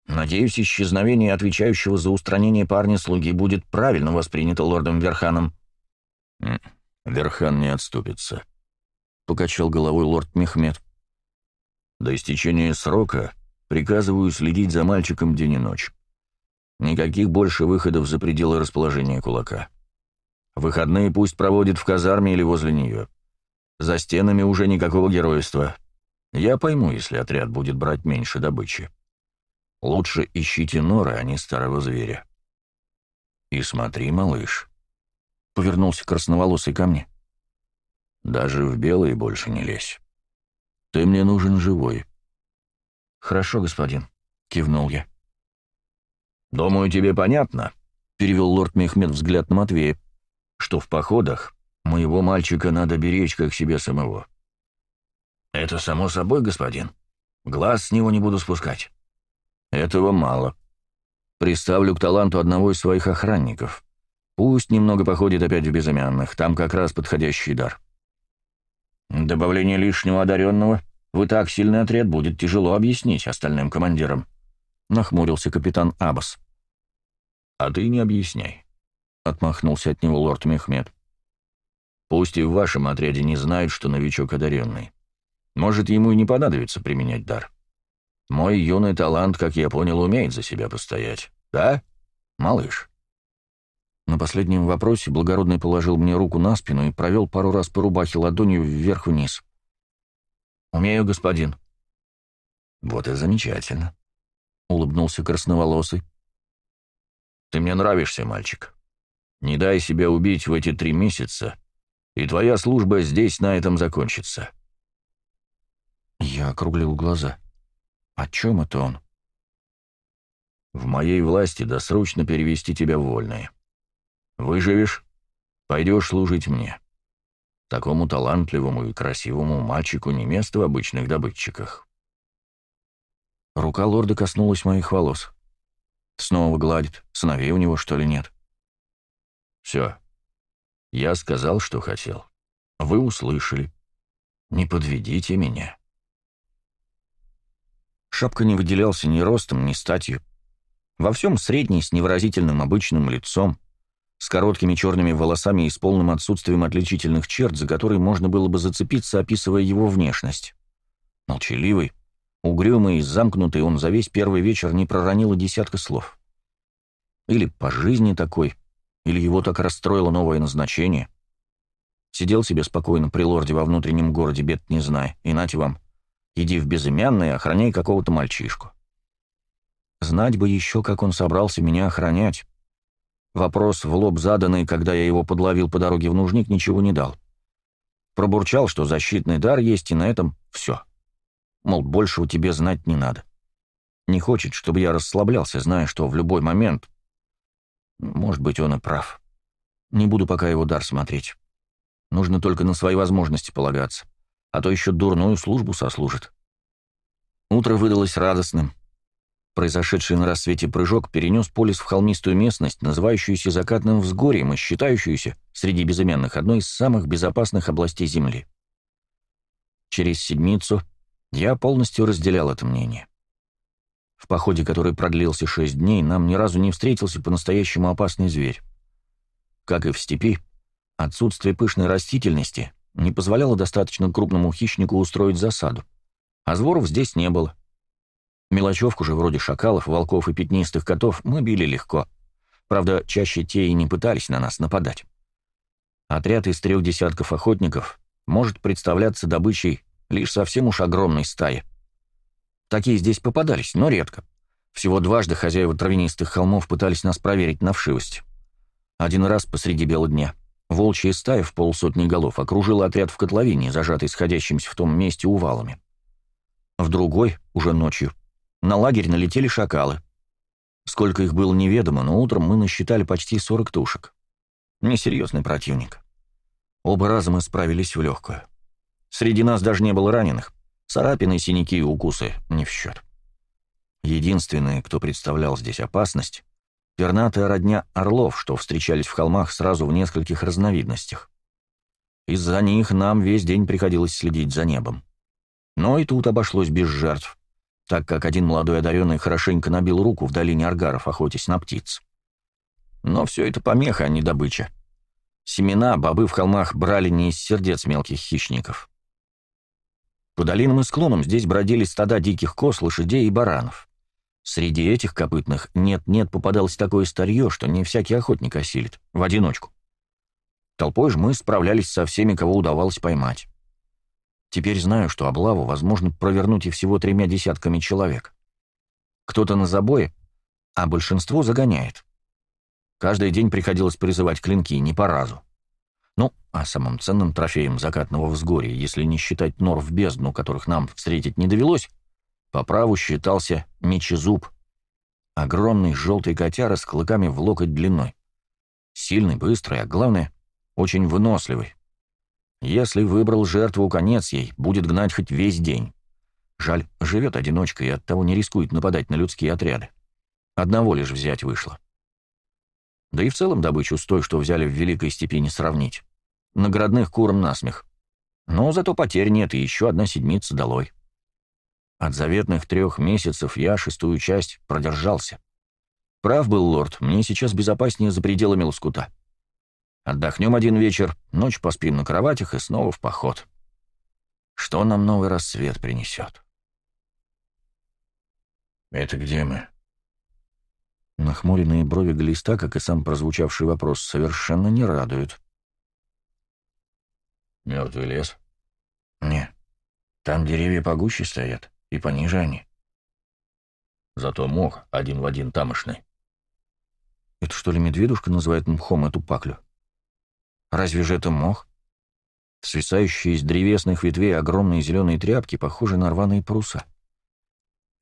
Надеюсь, исчезновение отвечающего за устранение парня-слуги будет правильно воспринято лордом Верханом». «Верхан не отступится», — покачал головой лорд Мехмед. «До истечения срока приказываю следить за мальчиком день и ночь. Никаких больше выходов за пределы расположения кулака. Выходные пусть проводит в казарме или возле нее. За стенами уже никакого геройства. Я пойму, если отряд будет брать меньше добычи. Лучше ищите норы, а не старого зверя. И смотри, малыш». Повернулся красноволосый ко мне. Даже в белый больше не лезь. Ты мне нужен живой». «Хорошо, господин», — кивнул я. «Думаю, тебе понятно», — перевел лорд Мехмед взгляд на Матвея, «что в походах моего мальчика надо беречь как себе самого». «Это само собой, господин. Глаз с него не буду спускать». «Этого мало. Приставлю к таланту одного из своих охранников. Пусть немного походит опять в безымянных, там как раз подходящий дар». Добавление лишнего одаренного в и так сильный отряд будет тяжело объяснить остальным командирам», — нахмурился капитан Абас. «А ты не объясняй», — отмахнулся от него лорд Мехмед. «Пусть и в вашем отряде не знают, что новичок одаренный. Может, ему и не понадобится применять дар. Мой юный талант, как я понял, умеет за себя постоять. Да, малыш?» На последнем вопросе благородный положил мне руку на спину и провел пару раз по рубахе ладонью вверх-вниз. «Умею, господин». «Вот и замечательно», — улыбнулся красноволосый. «Ты мне нравишься, мальчик. Не дай себя убить в эти три месяца, и твоя служба здесь на этом закончится». Я округлил глаза. «О чем это он?» «В моей власти досрочно перевести тебя в вольные», Выживешь — пойдешь служить мне. Такому талантливому и красивому мальчику не место в обычных добытчиках. Рука лорда коснулась моих волос. Снова гладит, сыновей у него, что ли, нет. Все. Я сказал, что хотел. Вы услышали. Не подведите меня. Шапка не выделялся ни ростом, ни статью. Во всем средний, с невыразительным обычным лицом с короткими черными волосами и с полным отсутствием отличительных черт, за которые можно было бы зацепиться, описывая его внешность. Молчаливый, угрюмый и замкнутый, он за весь первый вечер не проронил и десятка слов. Или по жизни такой, или его так расстроило новое назначение. Сидел себе спокойно при лорде во внутреннем городе, бед не зная, Иначе вам, иди в безымянное, охраняй какого-то мальчишку. Знать бы еще, как он собрался меня охранять. Вопрос в лоб заданный, когда я его подловил по дороге в нужник, ничего не дал. Пробурчал, что защитный дар есть, и на этом все. Мол, больше у тебя знать не надо. Не хочет, чтобы я расслаблялся, зная, что в любой момент... Может быть, он и прав. Не буду пока его дар смотреть. Нужно только на свои возможности полагаться. А то еще дурную службу сослужит. Утро выдалось радостным. Произошедший на рассвете прыжок перенес полис в холмистую местность, называющуюся закатным взгорьем и считающуюся, среди безымянных, одной из самых безопасных областей Земли. Через седмицу я полностью разделял это мнение. В походе, который продлился шесть дней, нам ни разу не встретился по-настоящему опасный зверь. Как и в степи, отсутствие пышной растительности не позволяло достаточно крупному хищнику устроить засаду, а зворов здесь не было — Мелочевку же вроде шакалов, волков и пятнистых котов мы били легко. Правда, чаще те и не пытались на нас нападать. Отряд из трех десятков охотников может представляться добычей лишь совсем уж огромной стаи. Такие здесь попадались, но редко. Всего дважды хозяева травянистых холмов пытались нас проверить на вшивость. Один раз посреди бела дня волчья стая в полсотни голов окружила отряд в котловине, зажатый сходящимся в том месте увалами. В другой, уже ночью, на лагерь налетели шакалы. Сколько их было неведомо, но утром мы насчитали почти 40 тушек. Несерьезный противник. Оба раза мы справились в легкую. Среди нас даже не было раненых. Сарапины, синяки и укусы не в счет. Единственные, кто представлял здесь опасность, пернатая родня орлов, что встречались в холмах сразу в нескольких разновидностях. Из-за них нам весь день приходилось следить за небом. Но и тут обошлось без жертв так как один молодой одаренный хорошенько набил руку в долине аргаров, охотясь на птиц. Но все это помеха, а не добыча. Семена бобы в холмах брали не из сердец мелких хищников. По долинам и склонам здесь бродили стада диких коз, лошадей и баранов. Среди этих копытных нет-нет попадалось такое старье, что не всякий охотник осилит, в одиночку. Толпой же мы справлялись со всеми, кого удавалось поймать. Теперь знаю, что облаву возможно провернуть и всего тремя десятками человек. Кто-то на забое, а большинство загоняет. Каждый день приходилось призывать клинки не по разу. Ну, а самым ценным трофеем закатного взгорья, если не считать нор в бездну, которых нам встретить не довелось, по праву считался мечезуб. Огромный желтый котяра с клыками в локоть длиной. Сильный, быстрый, а главное, очень выносливый. Если выбрал жертву, конец ей, будет гнать хоть весь день. Жаль, живет одиночка и оттого не рискует нападать на людские отряды. Одного лишь взять вышло. Да и в целом добычу с той, что взяли в Великой степени не сравнить. Наградных куром насмех. Но зато потерь нет, и еще одна седмица долой. От заветных трех месяцев я шестую часть продержался. Прав был лорд, мне сейчас безопаснее за пределами лоскута. Отдохнем один вечер, ночь поспим на кроватях и снова в поход. Что нам новый рассвет принесет? «Это где мы?» Нахмуренные брови глиста, как и сам прозвучавший вопрос, совершенно не радуют. «Мертвый лес?» «Не. Там деревья погуще стоят, и пониже они». «Зато мох один в один тамошный». «Это что ли медведушка называет мхом эту паклю?» Разве же это мох? Свисающие из древесных ветвей огромные зеленые тряпки похожи на рваные паруса.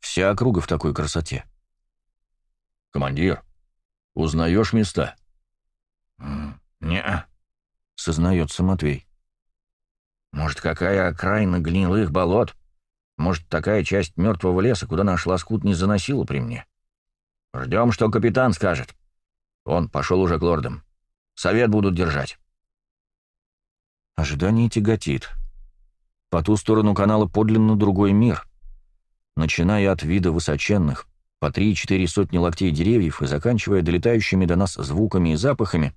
Вся округа в такой красоте. «Командир, узнаешь места?» «Не-а», сознается Матвей. «Может, какая окраина гнилых болот? Может, такая часть мертвого леса, куда наш лоскут не заносила при мне? Ждем, что капитан скажет. Он пошел уже к лордам. Совет будут держать». Ожидание тяготит. По ту сторону канала подлинно другой мир. Начиная от вида высоченных, по три-четыре сотни локтей деревьев и заканчивая долетающими до нас звуками и запахами,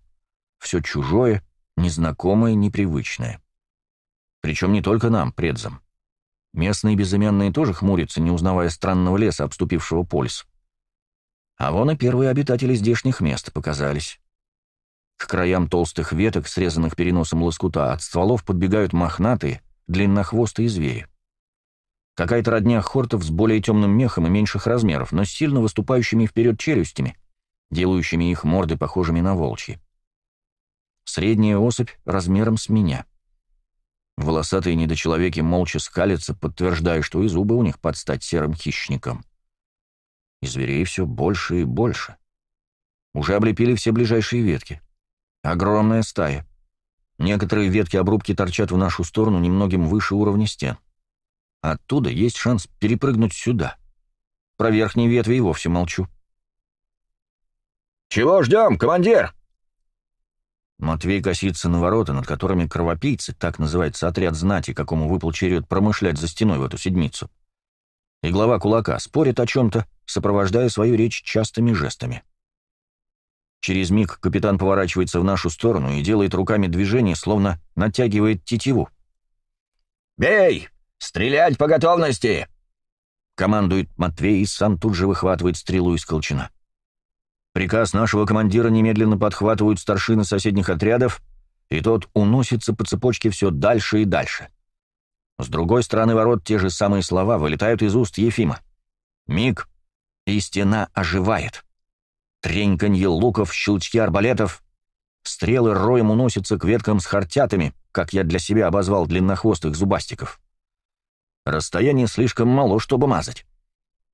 все чужое, незнакомое, непривычное. Причем не только нам, предзам. Местные безымянные тоже хмурятся, не узнавая странного леса, обступившего полис. А вон и первые обитатели здешних мест показались. К краям толстых веток, срезанных переносом лоскута, от стволов подбегают мохнатые, длиннохвостые звери. Какая-то родня хортов с более темным мехом и меньших размеров, но с сильно выступающими вперед челюстями, делающими их морды похожими на волчьи. Средняя особь размером с меня. Волосатые недочеловеки молча скалятся, подтверждая, что и зубы у них под стать серым хищником. И зверей все больше и больше. Уже облепили все ближайшие ветки. Огромная стая. Некоторые ветки обрубки торчат в нашу сторону немногим выше уровня стен. Оттуда есть шанс перепрыгнуть сюда. Про верхние ветви и вовсе молчу. «Чего ждем, командир?» Матвей косится на ворота, над которыми кровопийцы, так называется отряд знати, какому выпал черед промышлять за стеной в эту седмицу. И глава кулака спорит о чем-то, сопровождая свою речь частыми жестами. Через миг капитан поворачивается в нашу сторону и делает руками движение, словно натягивает тетиву. «Бей! Стрелять по готовности!» Командует Матвей, и сам тут же выхватывает стрелу из колчана. Приказ нашего командира немедленно подхватывают старшины соседних отрядов, и тот уносится по цепочке все дальше и дальше. С другой стороны ворот те же самые слова вылетают из уст Ефима. Миг, и стена оживает треньканье луков, щелчки арбалетов. Стрелы роем уносятся к веткам с хартятами, как я для себя обозвал длиннохвостых зубастиков. Расстояние слишком мало, чтобы мазать.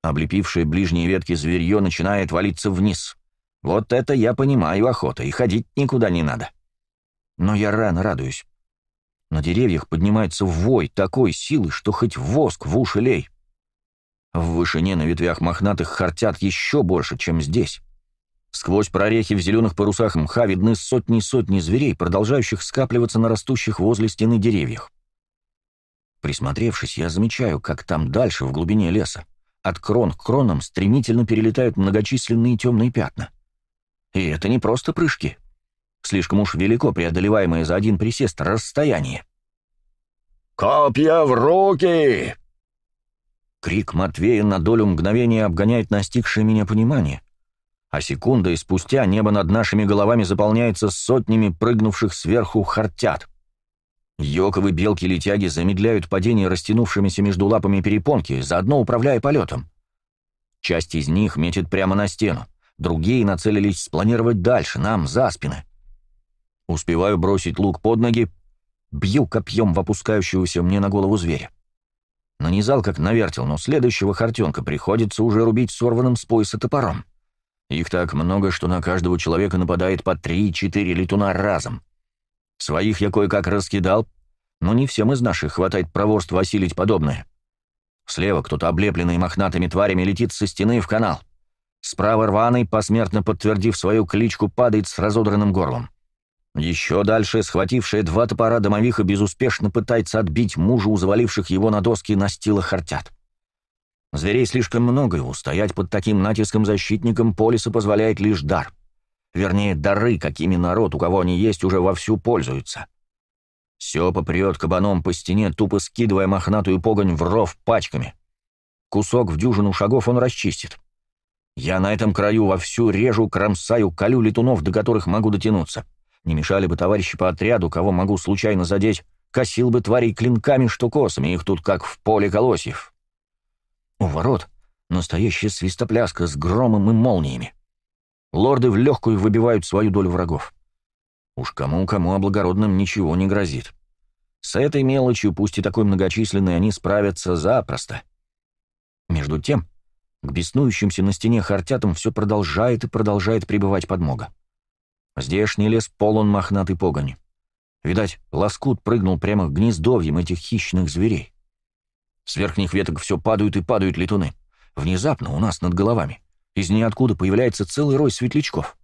Облепившие ближние ветки зверье начинает валиться вниз. Вот это я понимаю охота, и ходить никуда не надо. Но я рано радуюсь. На деревьях поднимается вой такой силы, что хоть воск в уши лей. В вышине на ветвях мохнатых хартят еще больше, чем здесь. Сквозь прорехи в зеленых парусах мха видны сотни и сотни зверей, продолжающих скапливаться на растущих возле стены деревьях. Присмотревшись, я замечаю, как там дальше, в глубине леса, от крон к кронам стремительно перелетают многочисленные темные пятна. И это не просто прыжки. Слишком уж велико преодолеваемое за один присест расстояние. «Копья в руки!» Крик Матвея на долю мгновения обгоняет настигшее меня понимание — а секунда и спустя небо над нашими головами заполняется сотнями прыгнувших сверху хартят. Йоковы, белки или тяги замедляют падение растянувшимися между лапами перепонки, заодно управляя полетом. Часть из них метит прямо на стену, другие нацелились спланировать дальше, нам, за спины. Успеваю бросить лук под ноги, бью копьем в опускающегося мне на голову зверя. Нанизал как навертел, но следующего хартенка приходится уже рубить сорванным с пояса топором. Их так много, что на каждого человека нападает по 3-4 летуна разом. Своих я кое-как раскидал, но не всем из наших хватает проворства осилить подобное. Слева кто-то, облепленный мохнатыми тварями, летит со стены в канал. Справа рваный, посмертно подтвердив свою кличку, падает с разодранным горлом. Еще дальше, схватившая два топора домовиха, безуспешно пытается отбить мужа у заваливших его на доски настила хартят. Зверей слишком много, и устоять под таким натиском защитникам полиса позволяет лишь дар. Вернее, дары, какими народ, у кого они есть, уже вовсю пользуются. Все прет кабаном по стене, тупо скидывая мохнатую погонь в ров пачками. Кусок в дюжину шагов он расчистит. Я на этом краю вовсю режу, кромсаю, колю летунов, до которых могу дотянуться. Не мешали бы товарищи по отряду, кого могу случайно задеть, косил бы тварей клинками, что их тут как в поле колосьев. У ворот настоящая свистопляска с громом и молниями. Лорды в легкую выбивают свою долю врагов. Уж кому-кому, а благородным ничего не грозит. С этой мелочью, пусть и такой многочисленной, они справятся запросто. Между тем, к беснующимся на стене хартятам все продолжает и продолжает пребывать подмога. Здешний лес полон мохнатой погони. Видать, лоскут прыгнул прямо к гнездовьям этих хищных зверей. С верхних веток все падают и падают летуны. Внезапно у нас над головами из ниоткуда появляется целый рой светлячков.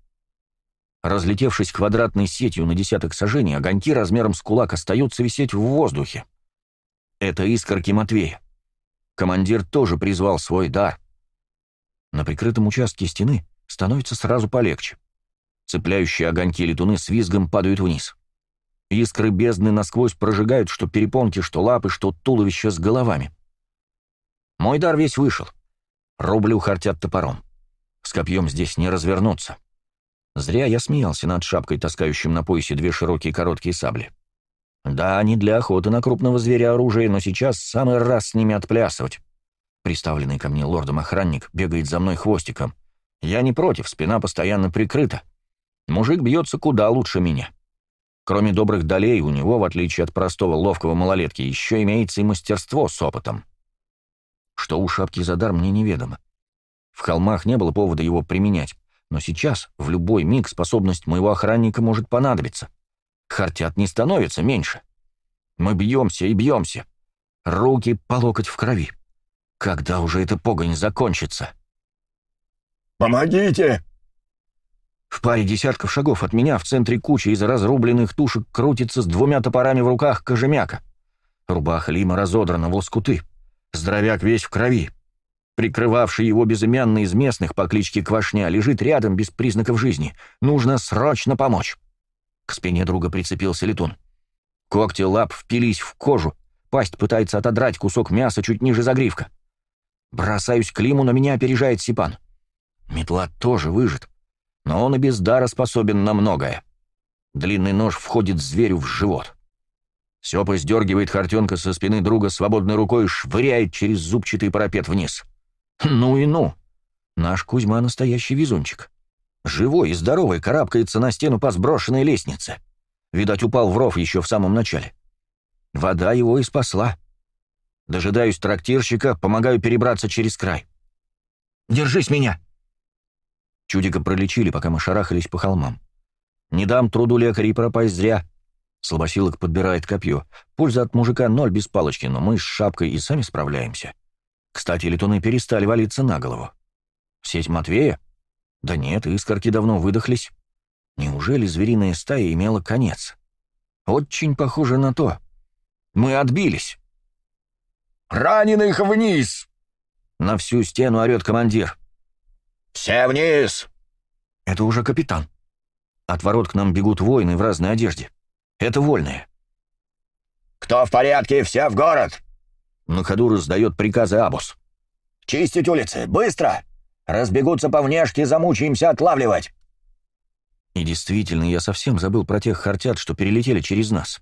Разлетевшись квадратной сетью на десяток сажений, огоньки размером с кулак остаются висеть в воздухе. Это искорки Матвея. Командир тоже призвал свой дар. На прикрытом участке стены становится сразу полегче. Цепляющие огоньки летуны с визгом падают вниз. Искры бездны насквозь прожигают что перепонки, что лапы, что туловище с головами. Мой дар весь вышел. Рублю хартят топором. С копьем здесь не развернуться. Зря я смеялся над шапкой, таскающим на поясе две широкие короткие сабли. Да, не для охоты на крупного зверя оружие, но сейчас самый раз с ними отплясывать. Приставленный ко мне лордом-охранник бегает за мной хвостиком. Я не против, спина постоянно прикрыта. Мужик бьется куда лучше меня. Кроме добрых долей, у него, в отличие от простого ловкого малолетки, еще имеется и мастерство с опытом. Что у шапки Задар мне неведомо. В холмах не было повода его применять, но сейчас, в любой миг, способность моего охранника может понадобиться. Хартят не становится меньше. Мы бьемся и бьемся. Руки по локоть в крови. Когда уже эта погонь закончится? «Помогите!» В паре десятков шагов от меня в центре кучи из разрубленных тушек крутится с двумя топорами в руках кожемяка. Рубаха Лима разодрана в лоскуты. Здоровяк весь в крови. Прикрывавший его безымянный из местных по кличке Квашня лежит рядом без признаков жизни. Нужно срочно помочь. К спине друга прицепился летун. Когти лап впились в кожу. Пасть пытается отодрать кусок мяса чуть ниже загривка. Бросаюсь к Лиму, но меня опережает Сипан. Метла тоже выжит но он и без дара способен на многое. Длинный нож входит зверю в живот. Сёпа сдергивает Хартенка со спины друга свободной рукой и швыряет через зубчатый парапет вниз. «Ну и ну! Наш Кузьма настоящий везунчик. Живой и здоровый карабкается на стену по сброшенной лестнице. Видать, упал в ров еще в самом начале. Вода его и спасла. Дожидаюсь трактирщика, помогаю перебраться через край. «Держись меня!» Чудика пролечили, пока мы шарахались по холмам. «Не дам труду лекарей пропасть зря!» Слабосилок подбирает копье. Польза от мужика ноль без палочки, но мы с шапкой и сами справляемся. Кстати, летуны перестали валиться на голову. Сеть Матвея? Да нет, искорки давно выдохлись. Неужели звериная стая имела конец? Очень похоже на то. Мы отбились. «Раненых вниз!» На всю стену орет командир. «Все вниз!» Это уже капитан. От ворот к нам бегут воины в разной одежде. Это вольные. «Кто в порядке, все в город!» На ходу раздает приказы Абус. «Чистить улицы! Быстро! Разбегутся по внешке, замучаемся отлавливать!» И действительно, я совсем забыл про тех хартят, что перелетели через нас.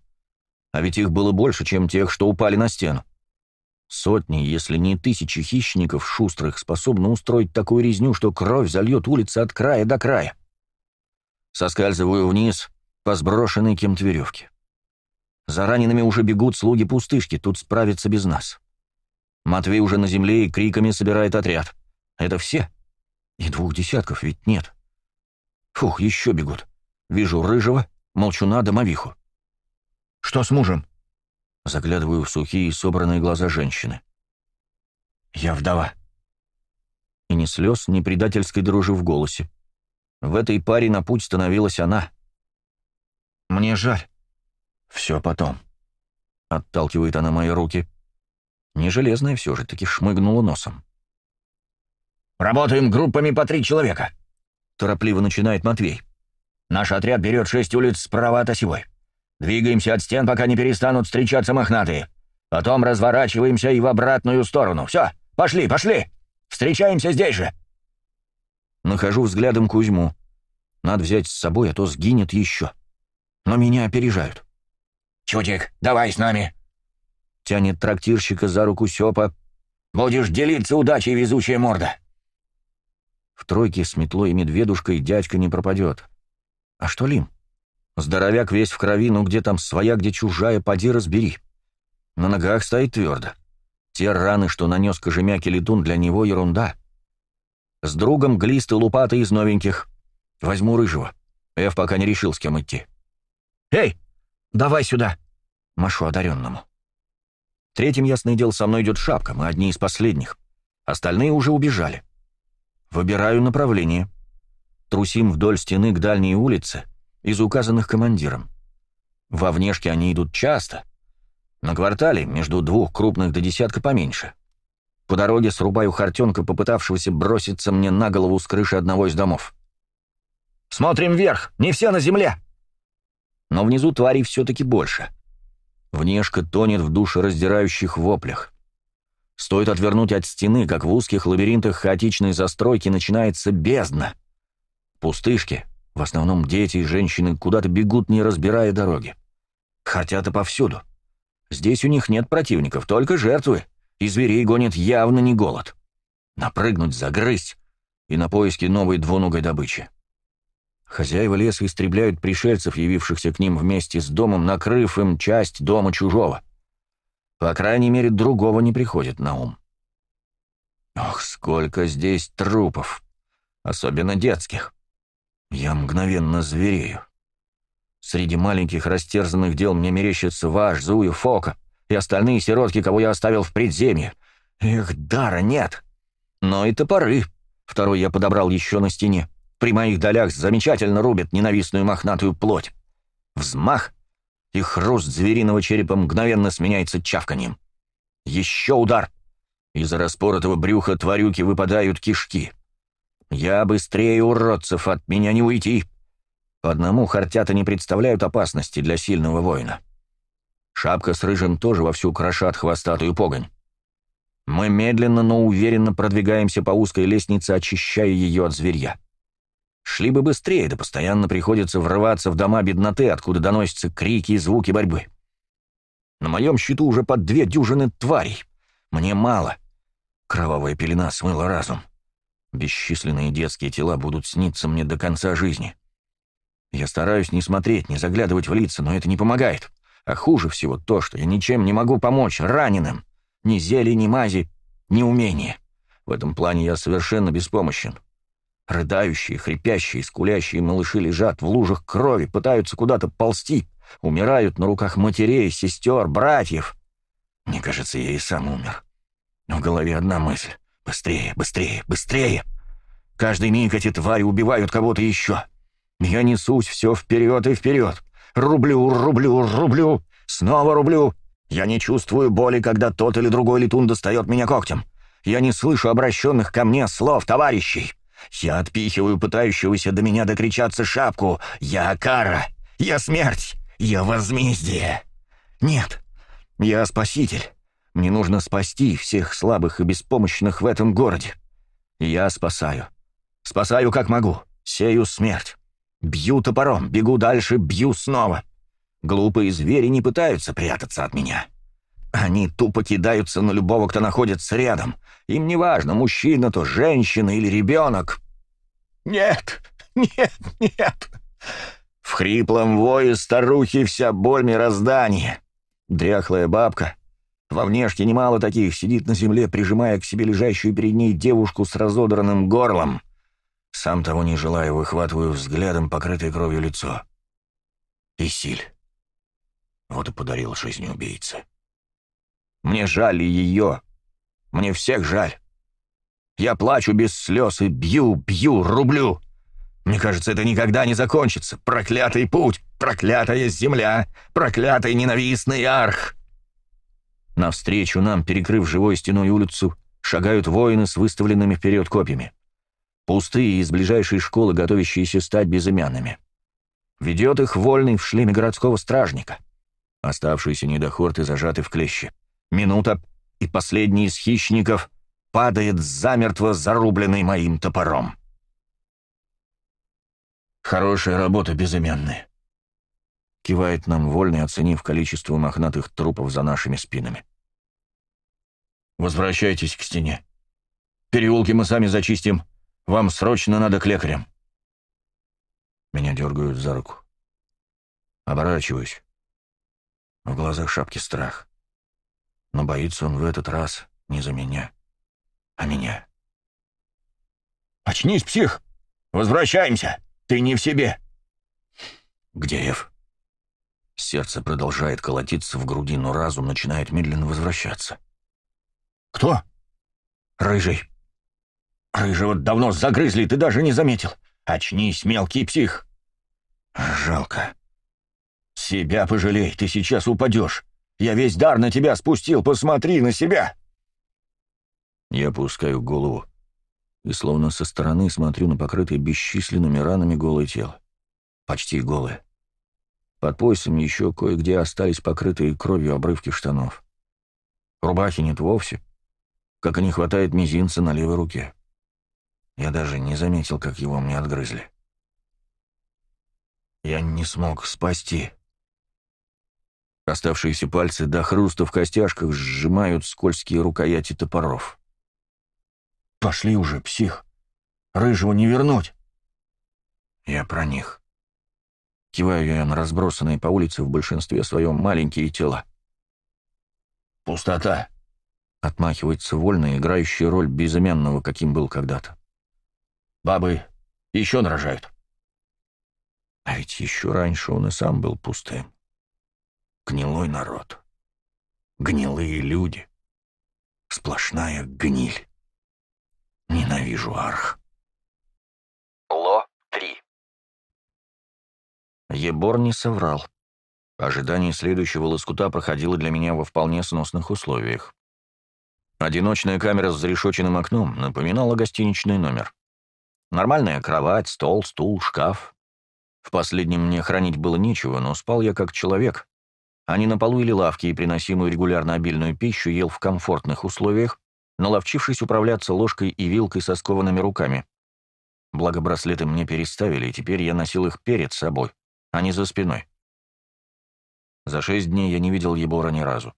А ведь их было больше, чем тех, что упали на стену. Сотни, если не тысячи хищников шустрых способны устроить такую резню, что кровь зальет улицы от края до края. Соскальзываю вниз по сброшенной кем-то веревке. За ранеными уже бегут слуги пустышки, тут справятся без нас. Матвей уже на земле и криками собирает отряд. Это все? И двух десятков ведь нет. Фух, еще бегут. Вижу Рыжего, Молчуна да Мавиху. «Что с мужем?» Заглядываю в сухие и собранные глаза женщины. «Я вдова». И ни слез, ни предательской дрожи в голосе. В этой паре на путь становилась она. «Мне жаль». «Все потом», — отталкивает она мои руки. Не железная все же, таки шмыгнула носом. «Работаем группами по три человека», — торопливо начинает Матвей. «Наш отряд берет шесть улиц справа от осевой. Двигаемся от стен, пока не перестанут встречаться мохнатые. Потом разворачиваемся и в обратную сторону. Все, пошли, пошли! Встречаемся здесь же!» Нахожу взглядом Кузьму. Надо взять с собой, а то сгинет еще. Но меня опережают. «Чудик, давай с нами!» Тянет трактирщика за руку Сёпа. «Будешь делиться удачей, везучая морда!» В тройке с метлой и медведушкой дядька не пропадет. А что Лим? Здоровяк весь в крови, ну где там своя, где чужая, поди разбери. На ногах стоит твердо. Те раны, что нанес кожемяки летун, для него ерунда. С другом глисты лупаты из новеньких. Возьму рыжего. Эв пока не решил, с кем идти. «Эй, давай сюда!» Машу одаренному. Третьим, ясное дело, со мной идет шапка, мы одни из последних. Остальные уже убежали. Выбираю направление. Трусим вдоль стены к дальней улице — из указанных командиром. Во внешке они идут часто. На квартале между двух крупных до десятка поменьше. По дороге срубаю хартенка, попытавшегося броситься мне на голову с крыши одного из домов. «Смотрим вверх! Не все на земле!» Но внизу тварей все-таки больше. Внешка тонет в душераздирающих воплях. Стоит отвернуть от стены, как в узких лабиринтах хаотичной застройки начинается бездна. Пустышки, в основном дети и женщины куда-то бегут, не разбирая дороги. Хотят и повсюду. Здесь у них нет противников, только жертвы, и зверей гонит явно не голод. Напрыгнуть, загрызть и на поиски новой двуногой добычи. Хозяева леса истребляют пришельцев, явившихся к ним вместе с домом, накрыв им часть дома чужого. По крайней мере, другого не приходит на ум. Ох, сколько здесь трупов, особенно детских. Я мгновенно зверею. Среди маленьких растерзанных дел мне мерещится Ваш, Зуя Фока и остальные сиротки, кого я оставил в предземье. Их дара нет. Но и топоры. Второй я подобрал еще на стене. При моих долях замечательно рубят ненавистную мохнатую плоть. Взмах, и хруст звериного черепа мгновенно сменяется чавканием. Еще удар! Из-за распоротого брюха тварюки выпадают кишки. «Я быстрее уродцев, от меня не уйти!» По одному хартята не представляют опасности для сильного воина. Шапка с рыжим тоже вовсю крошат хвостатую погонь. Мы медленно, но уверенно продвигаемся по узкой лестнице, очищая ее от зверья. Шли бы быстрее, да постоянно приходится врываться в дома бедноты, откуда доносятся крики и звуки борьбы. На моем счету уже под две дюжины тварей. Мне мало. Кровавая пелена смыла разум. — Бесчисленные детские тела будут сниться мне до конца жизни. Я стараюсь не смотреть, не заглядывать в лица, но это не помогает. А хуже всего то, что я ничем не могу помочь раненым. Ни зелий, ни мази, ни умения. В этом плане я совершенно беспомощен. Рыдающие, хрипящие, скулящие малыши лежат в лужах крови, пытаются куда-то ползти, умирают на руках матерей, сестер, братьев. Мне кажется, я и сам умер. В голове одна мысль. Быстрее, быстрее, быстрее! Каждый миг эти твари убивают кого-то еще. Я несусь все вперед и вперед. Рублю, рублю, рублю, снова рублю. Я не чувствую боли, когда тот или другой летун достает меня когтем. Я не слышу обращенных ко мне слов товарищей. Я отпихиваю пытающегося до меня докричаться шапку. Я кара. Я смерть. Я возмездие. Нет. Я спаситель. Мне нужно спасти всех слабых и беспомощных в этом городе. я спасаю. Спасаю, как могу. Сею смерть. Бью топором, бегу дальше, бью снова. Глупые звери не пытаются прятаться от меня. Они тупо кидаются на любого, кто находится рядом. Им не важно, мужчина то, женщина или ребенок. «Нет, нет, нет!» В хриплом вое старухи вся боль мироздания. Дряхлая бабка, во внешке немало таких, сидит на земле, прижимая к себе лежащую перед ней девушку с разодранным горлом. Сам того не желая, выхватываю взглядом покрытое кровью лицо. Исиль. Вот и подарил жизнь убийце. Мне жаль ее. Мне всех жаль. Я плачу без слез и бью, бью, рублю. Мне кажется, это никогда не закончится. Проклятый путь, проклятая земля, проклятый ненавистный арх. Навстречу нам, перекрыв живой стеной улицу, шагают воины с выставленными вперед копьями. Пустые из ближайшей школы, готовящиеся стать безымянными. Ведет их вольный в шлеме городского стражника. Оставшиеся недохорты зажаты в клещи. Минута, и последний из хищников падает замертво зарубленный моим топором. «Хорошая работа, безымянная», кивает нам вольный, оценив количество мохнатых трупов за нашими спинами. «Возвращайтесь к стене. Переулки мы сами зачистим. Вам срочно надо к лекарям». Меня дергают за руку. Оборачиваюсь. В глазах шапки страх. Но боится он в этот раз не за меня, а меня. «Очнись, псих! Возвращаемся! Ты не в себе!» «Где Ев?» Сердце продолжает колотиться в груди, но разум начинает медленно возвращаться. «Кто?» «Рыжий». «Рыжего давно загрызли, ты даже не заметил. Очнись, мелкий псих». «Жалко». «Себя пожалей, ты сейчас упадешь. Я весь дар на тебя спустил, посмотри на себя». Я опускаю голову и словно со стороны смотрю на покрытое бесчисленными ранами голое тело. Почти голое. Под поясом еще кое-где остались покрытые кровью обрывки штанов. Рубахи нет вовсе, как и не хватает мизинца на левой руке. Я даже не заметил, как его мне отгрызли. Я не смог спасти. Оставшиеся пальцы до хруста в костяшках сжимают скользкие рукояти топоров. «Пошли уже, псих! Рыжего не вернуть!» Я про них. Киваю я на разбросанные по улице в большинстве своем маленькие тела. «Пустота!» — отмахивается вольно, играющий роль безымянного, каким был когда-то. «Бабы еще нарожают». А ведь еще раньше он и сам был пустым. Гнилой народ. Гнилые люди. Сплошная гниль. Ненавижу арх. Ебор не соврал. Ожидание следующего лоскута проходило для меня во вполне сносных условиях. Одиночная камера с зарешоченным окном напоминала гостиничный номер. Нормальная кровать, стол, стул, шкаф. В последнем мне хранить было нечего, но спал я как человек, а не на полу или лавке, и приносимую регулярно обильную пищу ел в комфортных условиях, наловчившись управляться ложкой и вилкой со скованными руками. Благо браслеты мне переставили, и теперь я носил их перед собой а не за спиной. За шесть дней я не видел Ебора ни разу.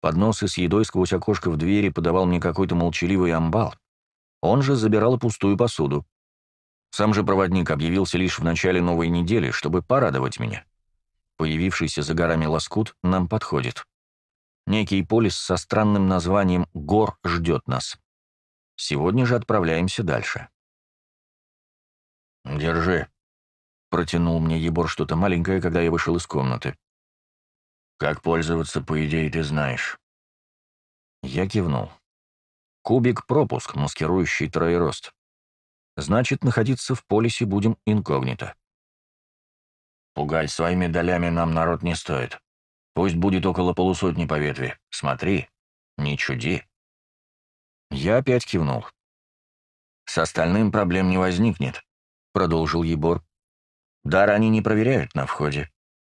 Подносы с едой сквозь окошко в двери подавал мне какой-то молчаливый амбал. Он же забирал пустую посуду. Сам же проводник объявился лишь в начале новой недели, чтобы порадовать меня. Появившийся за горами лоскут нам подходит. Некий полис со странным названием «Гор» ждет нас. Сегодня же отправляемся дальше. «Держи», Протянул мне Ебор что-то маленькое, когда я вышел из комнаты. «Как пользоваться, по идее, ты знаешь». Я кивнул. «Кубик-пропуск, маскирующий троерост. Значит, находиться в полисе будем инкогнито». «Пугать своими долями нам народ не стоит. Пусть будет около полусотни по ветви. Смотри, не чуди». Я опять кивнул. «С остальным проблем не возникнет», — продолжил Ебор, Дар они не проверяют на входе.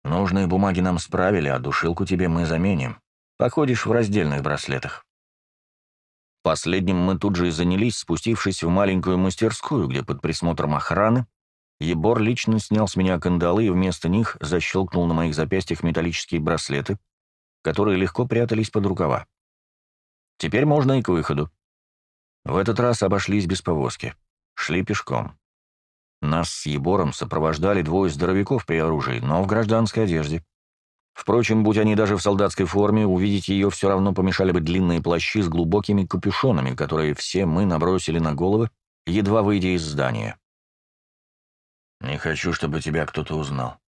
Нужные бумаги нам справили, а душилку тебе мы заменим. Походишь в раздельных браслетах. Последним мы тут же и занялись, спустившись в маленькую мастерскую, где под присмотром охраны Ебор лично снял с меня кандалы и вместо них защелкнул на моих запястьях металлические браслеты, которые легко прятались под рукава. Теперь можно и к выходу. В этот раз обошлись без повозки. Шли пешком. Нас с Ебором сопровождали двое здоровяков при оружии, но в гражданской одежде. Впрочем, будь они даже в солдатской форме, увидеть ее все равно помешали бы длинные плащи с глубокими капюшонами, которые все мы набросили на головы, едва выйдя из здания. «Не хочу, чтобы тебя кто-то узнал»,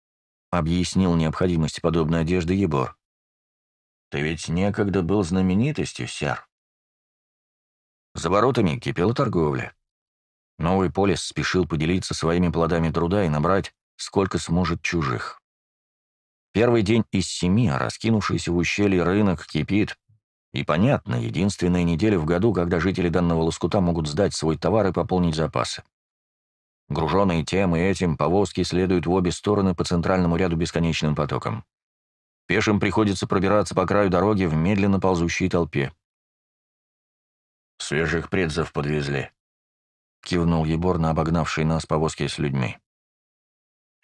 — объяснил необходимость подобной одежды Ебор. «Ты ведь некогда был знаменитостью, сэр». За воротами кипела торговля. Новый полис спешил поделиться своими плодами труда и набрать, сколько сможет чужих. Первый день из семи, а раскинувшийся в ущелье рынок кипит. И понятно, единственная неделя в году, когда жители данного лоскута могут сдать свой товар и пополнить запасы. Груженные тем и этим, повозки следуют в обе стороны по центральному ряду бесконечным потоком. Пешим приходится пробираться по краю дороги в медленно ползущей толпе. «Свежих предзов подвезли», — кивнул Ебор на обогнавшие нас повозки с людьми.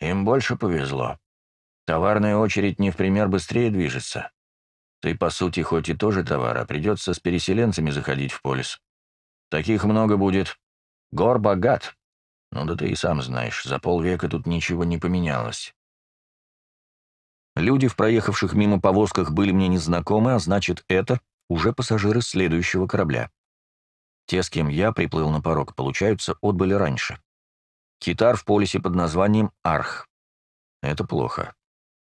«Им больше повезло. Товарная очередь не в пример быстрее движется. Ты, по сути, хоть и тоже товар, а придется с переселенцами заходить в полис. Таких много будет. Гор богат. Ну да ты и сам знаешь, за полвека тут ничего не поменялось». Люди в проехавших мимо повозках были мне незнакомы, а значит, это уже пассажиры следующего корабля. Те, с кем я приплыл на порог, получаются, отбыли раньше. Китар в полисе под названием Арх. Это плохо.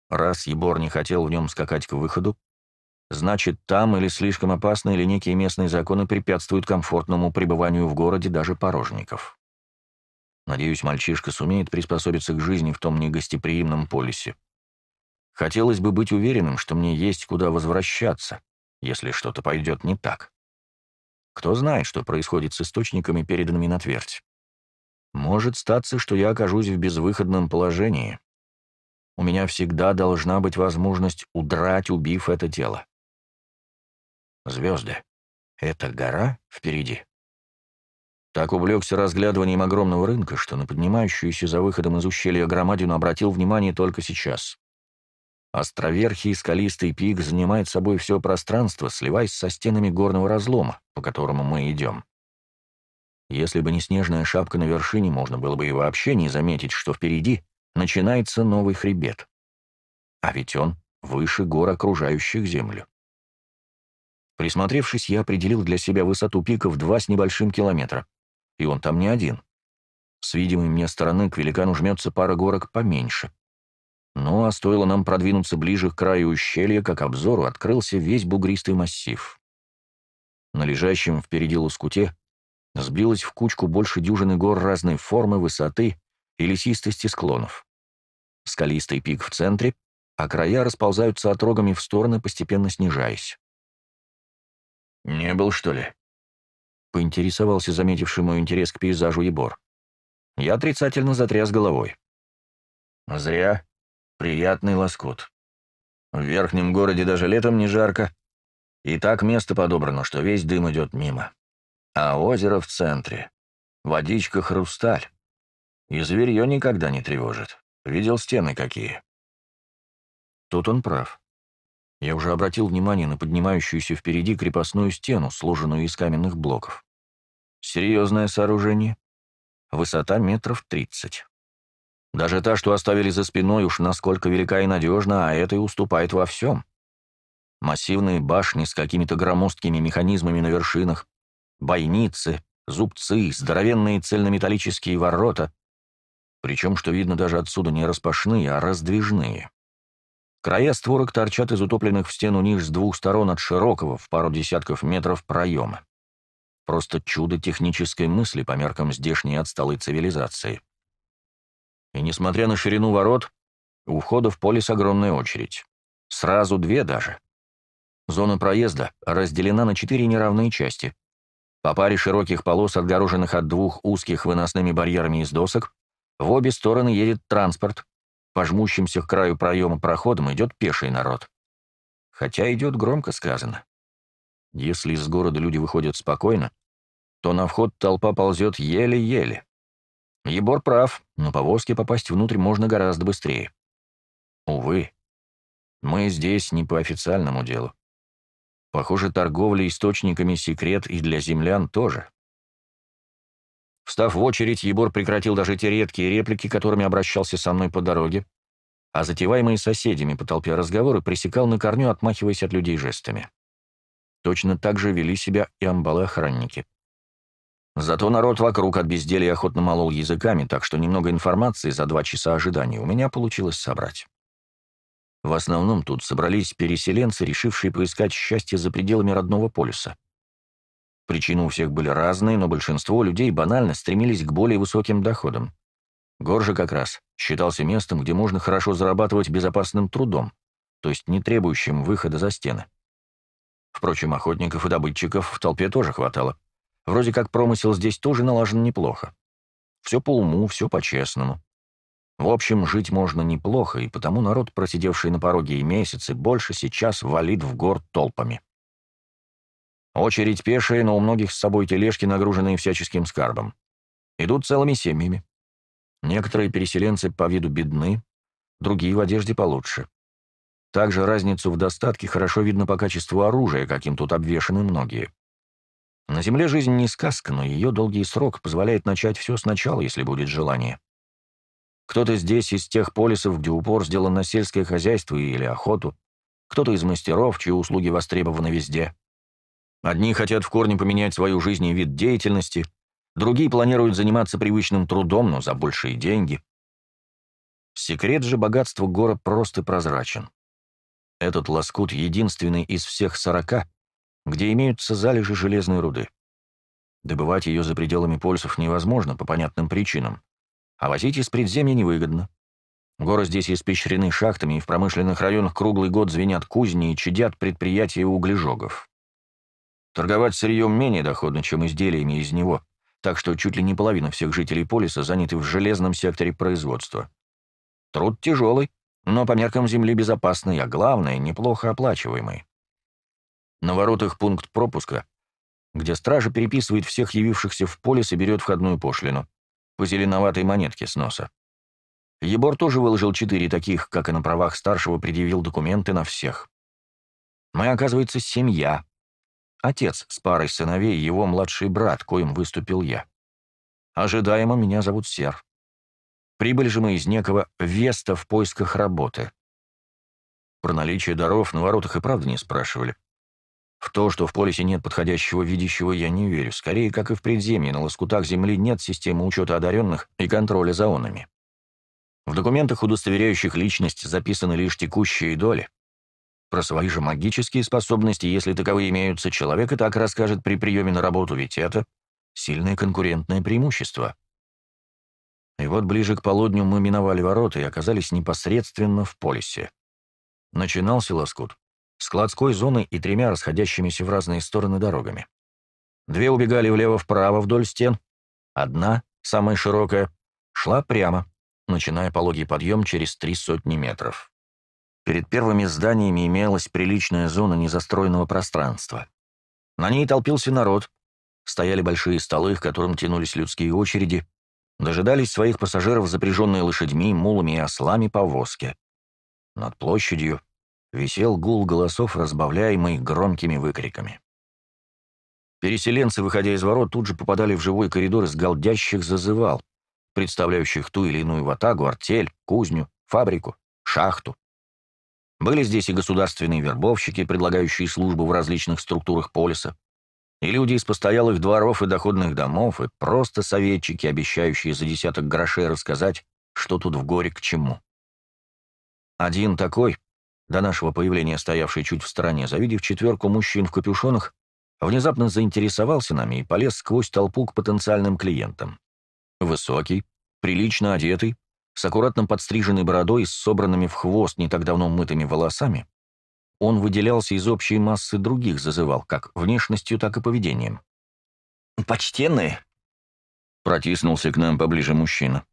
Раз Ебор не хотел в нем скакать к выходу, значит, там или слишком опасно, или некие местные законы препятствуют комфортному пребыванию в городе даже порожников. Надеюсь, мальчишка сумеет приспособиться к жизни в том негостеприимном полисе. Хотелось бы быть уверенным, что мне есть куда возвращаться, если что-то пойдет не так. Кто знает, что происходит с источниками, переданными на твердь. Может статься, что я окажусь в безвыходном положении. У меня всегда должна быть возможность удрать, убив это тело. Звезды. Это гора впереди. Так увлекся разглядыванием огромного рынка, что на поднимающуюся за выходом из ущелья громадину обратил внимание только сейчас. Островерхий скалистый пик занимает собой все пространство, сливаясь со стенами горного разлома, по которому мы идем. Если бы не снежная шапка на вершине, можно было бы и вообще не заметить, что впереди начинается новый хребет. А ведь он выше гор, окружающих землю. Присмотревшись, я определил для себя высоту пика в два с небольшим километра. И он там не один. С видимой мне стороны к великану жмется пара горок поменьше. Ну а стоило нам продвинуться ближе к краю ущелья, как обзору открылся весь бугристый массив. На лежащем впереди лоскуте сбилось в кучку больше дюжины гор разной формы, высоты и лесистости склонов. Скалистый пик в центре, а края расползаются отрогами в стороны, постепенно снижаясь. «Не был, что ли?» — поинтересовался заметивший мой интерес к пейзажу Ебор. Я отрицательно затряс головой. «Зря», приятный лоскут. В верхнем городе даже летом не жарко. И так место подобрано, что весь дым идет мимо. А озеро в центре. Водичка хрусталь. И зверье никогда не тревожит. Видел стены какие. Тут он прав. Я уже обратил внимание на поднимающуюся впереди крепостную стену, сложенную из каменных блоков. Серьезное сооружение. Высота метров тридцать. Даже та, что оставили за спиной, уж насколько велика и надежна, а этой уступает во всем. Массивные башни с какими-то громоздкими механизмами на вершинах, бойницы, зубцы, здоровенные цельнометаллические ворота. Причем, что видно даже отсюда, не распашные, а раздвижные. Края створок торчат из утопленных в стену ниш с двух сторон от широкого в пару десятков метров проема. Просто чудо технической мысли по меркам здешней отсталой цивилизации. И несмотря на ширину ворот, у входа в полис огромная очередь. Сразу две даже. Зона проезда разделена на четыре неравные части. По паре широких полос, отгороженных от двух узких выносными барьерами из досок, в обе стороны едет транспорт. По жмущимся к краю проема проходом идет пеший народ. Хотя идет громко сказано. Если из города люди выходят спокойно, то на вход толпа ползет еле-еле. Ебор прав, на повозке попасть внутрь можно гораздо быстрее. Увы, мы здесь не по официальному делу. Похоже, торговля источниками секрет и для землян тоже. Встав в очередь, Ебор прекратил даже те редкие реплики, которыми обращался со мной по дороге, а затеваемые соседями по толпе разговоры пресекал на корню, отмахиваясь от людей жестами. Точно так же вели себя и амбалы-охранники. Зато народ вокруг от безделья охотно молол языками, так что немного информации за два часа ожидания у меня получилось собрать. В основном тут собрались переселенцы, решившие поискать счастье за пределами родного полюса. Причины у всех были разные, но большинство людей банально стремились к более высоким доходам. Горжа как раз считался местом, где можно хорошо зарабатывать безопасным трудом, то есть не требующим выхода за стены. Впрочем, охотников и добытчиков в толпе тоже хватало. Вроде как промысел здесь тоже налажен неплохо. Все по уму, все по-честному. В общем, жить можно неплохо, и потому народ, просидевший на пороге и месяцы, больше сейчас валит в гор толпами. Очередь пешая, но у многих с собой тележки, нагруженные всяческим скарбом. Идут целыми семьями. Некоторые переселенцы по виду бедны, другие в одежде получше. Также разницу в достатке хорошо видно по качеству оружия, каким тут обвешаны многие. На Земле жизнь не сказка, но ее долгий срок позволяет начать все сначала, если будет желание. Кто-то здесь из тех полисов, где упор сделан на сельское хозяйство или охоту, кто-то из мастеров, чьи услуги востребованы везде. Одни хотят в корне поменять свою жизнь и вид деятельности, другие планируют заниматься привычным трудом, но за большие деньги. Секрет же богатства гора просто прозрачен. Этот лоскут единственный из всех сорока — где имеются залежи железной руды. Добывать ее за пределами польсов невозможно по понятным причинам, а возить из предземья невыгодно. Горы здесь испещрены шахтами, и в промышленных районах круглый год звенят кузни и чадят предприятия углежогов. Торговать сырьем менее доходно, чем изделиями из него, так что чуть ли не половина всех жителей полиса заняты в железном секторе производства. Труд тяжелый, но по меркам земли безопасный, а главное, неплохо оплачиваемый. На воротах пункт пропуска, где стража переписывает всех явившихся в поле и берет входную пошлину. По зеленоватой монетке с носа. Ебор тоже выложил четыре таких, как и на правах старшего предъявил документы на всех. Мы, оказывается, семья. Отец с парой сыновей, его младший брат, коим выступил я. Ожидаемо меня зовут Сер. Прибыли же мы из некого Веста в поисках работы. Про наличие даров на воротах и правда не спрашивали. В то, что в полисе нет подходящего видящего, я не верю. Скорее, как и в предземье, на лоскутах земли нет системы учета одаренных и контроля за онами. В документах, удостоверяющих личность, записаны лишь текущие доли. Про свои же магические способности, если таковые имеются, человек и так расскажет при приеме на работу, ведь это сильное конкурентное преимущество. И вот ближе к полудню мы миновали ворота и оказались непосредственно в полисе. Начинался лоскут складской зоны и тремя расходящимися в разные стороны дорогами. Две убегали влево-вправо вдоль стен, одна, самая широкая, шла прямо, начиная пологий подъем через три сотни метров. Перед первыми зданиями имелась приличная зона незастроенного пространства. На ней толпился народ, стояли большие столы, к которым тянулись людские очереди, дожидались своих пассажиров, запряженные лошадьми, мулами и ослами повозки. Над площадью висел гул голосов, разбавляемый громкими выкриками. Переселенцы, выходя из ворот, тут же попадали в живой коридор из голдящих зазывал, представляющих ту или иную ватагу, артель, кузню, фабрику, шахту. Были здесь и государственные вербовщики, предлагающие службу в различных структурах полиса, и люди из постоялых дворов и доходных домов, и просто советчики, обещающие за десяток грошей рассказать, что тут в горе к чему. Один такой, до нашего появления стоявший чуть в стороне, завидев четверку мужчин в капюшонах, внезапно заинтересовался нами и полез сквозь толпу к потенциальным клиентам. Высокий, прилично одетый, с аккуратно подстриженной бородой и с собранными в хвост не так давно мытыми волосами, он выделялся из общей массы других зазывал, как внешностью, так и поведением. «Почтенные!» — протиснулся к нам поближе мужчина.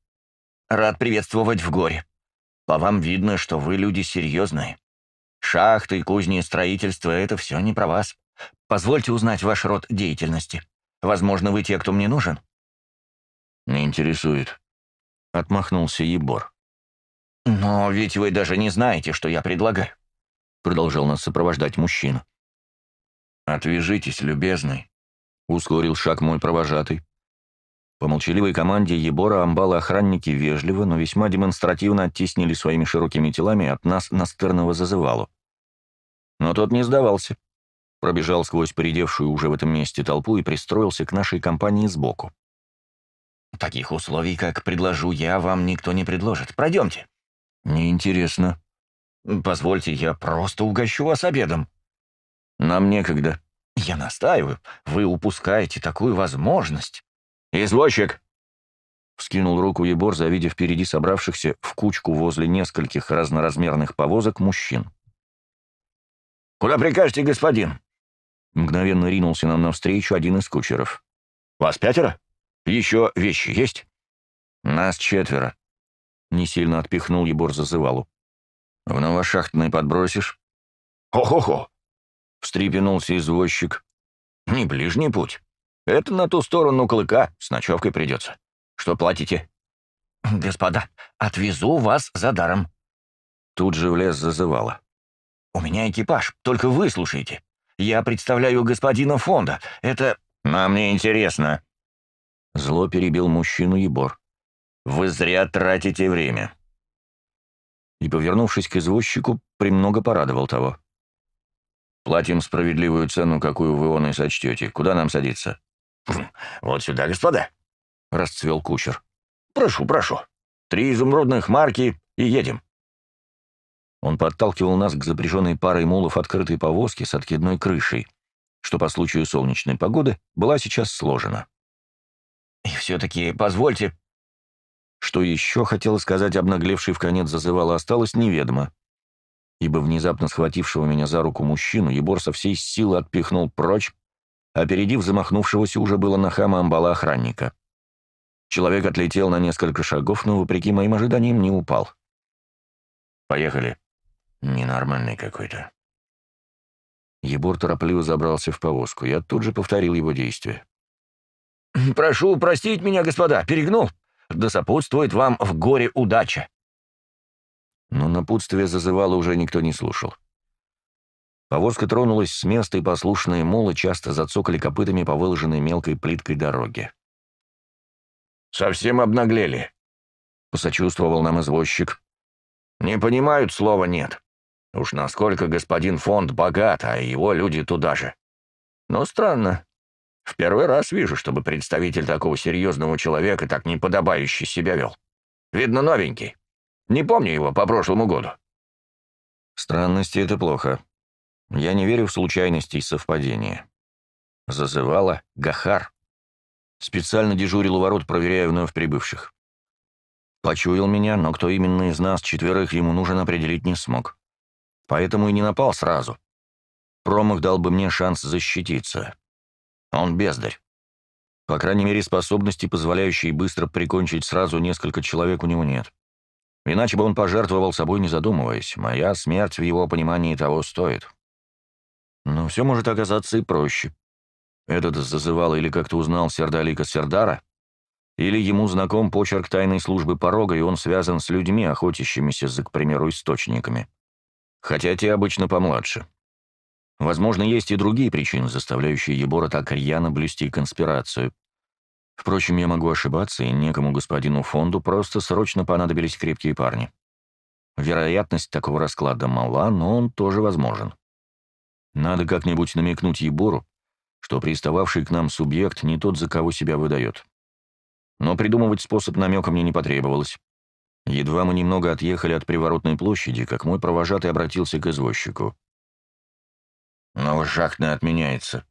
«Рад приветствовать в горе. По вам видно, что вы люди серьезные. Шахты, кузни, и строительство — это все не про вас. Позвольте узнать ваш род деятельности. Возможно, вы те, кто мне нужен». «Не интересует», — отмахнулся Ебор. «Но ведь вы даже не знаете, что я предлагаю», — продолжал нас сопровождать мужчина. «Отвяжитесь, любезный», — ускорил шаг мой провожатый. По молчаливой команде Ебора амбалы охранники вежливо, но весьма демонстративно оттеснили своими широкими телами от нас настырного зазывалу. Но тот не сдавался. Пробежал сквозь передевшую уже в этом месте толпу и пристроился к нашей компании сбоку. «Таких условий, как предложу я, вам никто не предложит. Пройдемте». «Неинтересно». «Позвольте, я просто угощу вас обедом». «Нам некогда». «Я настаиваю. Вы упускаете такую возможность». «Извозчик!» Вскинул руку Ебор, завидев впереди собравшихся в кучку возле нескольких разноразмерных повозок мужчин. «Куда прикажете, господин?» Мгновенно ринулся нам навстречу один из кучеров. «Вас пятеро? Еще вещи есть?» «Нас четверо», — не сильно отпихнул Ебор зазывалу. «В новошахтный подбросишь?» «Хо-хо-хо!» — встрепенулся извозчик. «Не ближний путь. Это на ту сторону клыка, с ночевкой придется. Что платите? Господа, отвезу вас за даром. Тут же в лес зазывала. У меня экипаж, только вы слушайте. Я представляю господина фонда. Это... Нам мне интересно. Зло перебил мужчину Ебор. Вы зря тратите время. И, повернувшись к извозчику, премного порадовал того. «Платим справедливую цену, какую вы он и сочтете. Куда нам садиться?» Хм, «Вот сюда, господа!» — расцвел кучер. «Прошу, прошу. Три изумрудных марки и едем». Он подталкивал нас к запряженной парой мулов открытой повозки с откидной крышей, что по случаю солнечной погоды была сейчас сложена. «И все-таки позвольте...» Что еще хотел сказать обнаглевший в конец зазывало, осталось неведомо, ибо внезапно схватившего меня за руку мужчину Ебор со всей силы отпихнул прочь, опередив замахнувшегося уже было на хама амбала охранника. Человек отлетел на несколько шагов, но, вопреки моим ожиданиям, не упал. «Поехали». «Ненормальный какой-то». Ебор торопливо забрался в повозку. Я тут же повторил его действие. «Прошу простить меня, господа, перегнул. Да сопутствует вам в горе удача». Но напутствие зазывало уже никто не слушал. Повозка тронулась с места, и послушные молы часто зацокали копытами по выложенной мелкой плиткой дороге. «Совсем обнаглели», — посочувствовал нам извозчик. «Не понимают слова «нет». Уж насколько господин Фонд богат, а его люди туда же. Но странно. В первый раз вижу, чтобы представитель такого серьезного человека так неподобающе себя вел. Видно, новенький. Не помню его по прошлому году». «Странности — это плохо», я не верю в случайности и совпадения. Зазывала Гахар. Специально дежурил у ворот, проверяя вновь прибывших. Почуял меня, но кто именно из нас четверых ему нужен, определить не смог. Поэтому и не напал сразу. Промах дал бы мне шанс защититься. Он бездарь. По крайней мере, способности, позволяющие быстро прикончить сразу несколько человек, у него нет. Иначе бы он пожертвовал собой, не задумываясь. Моя смерть в его понимании того стоит. Но все может оказаться и проще. Этот зазывал или как-то узнал Сердалика Сердара, или ему знаком почерк тайной службы порога, и он связан с людьми, охотящимися за, к примеру, источниками. Хотя те обычно помладше. Возможно, есть и другие причины, заставляющие Ебора так рьяно блюсти конспирацию. Впрочем, я могу ошибаться, и некому господину фонду просто срочно понадобились крепкие парни. Вероятность такого расклада мала, но он тоже возможен. Надо как-нибудь намекнуть Ебору, что пристававший к нам субъект не тот, за кого себя выдает. Но придумывать способ намека мне не потребовалось. Едва мы немного отъехали от приворотной площади, как мой провожатый обратился к извозчику. «Новая шахтная отменяется»,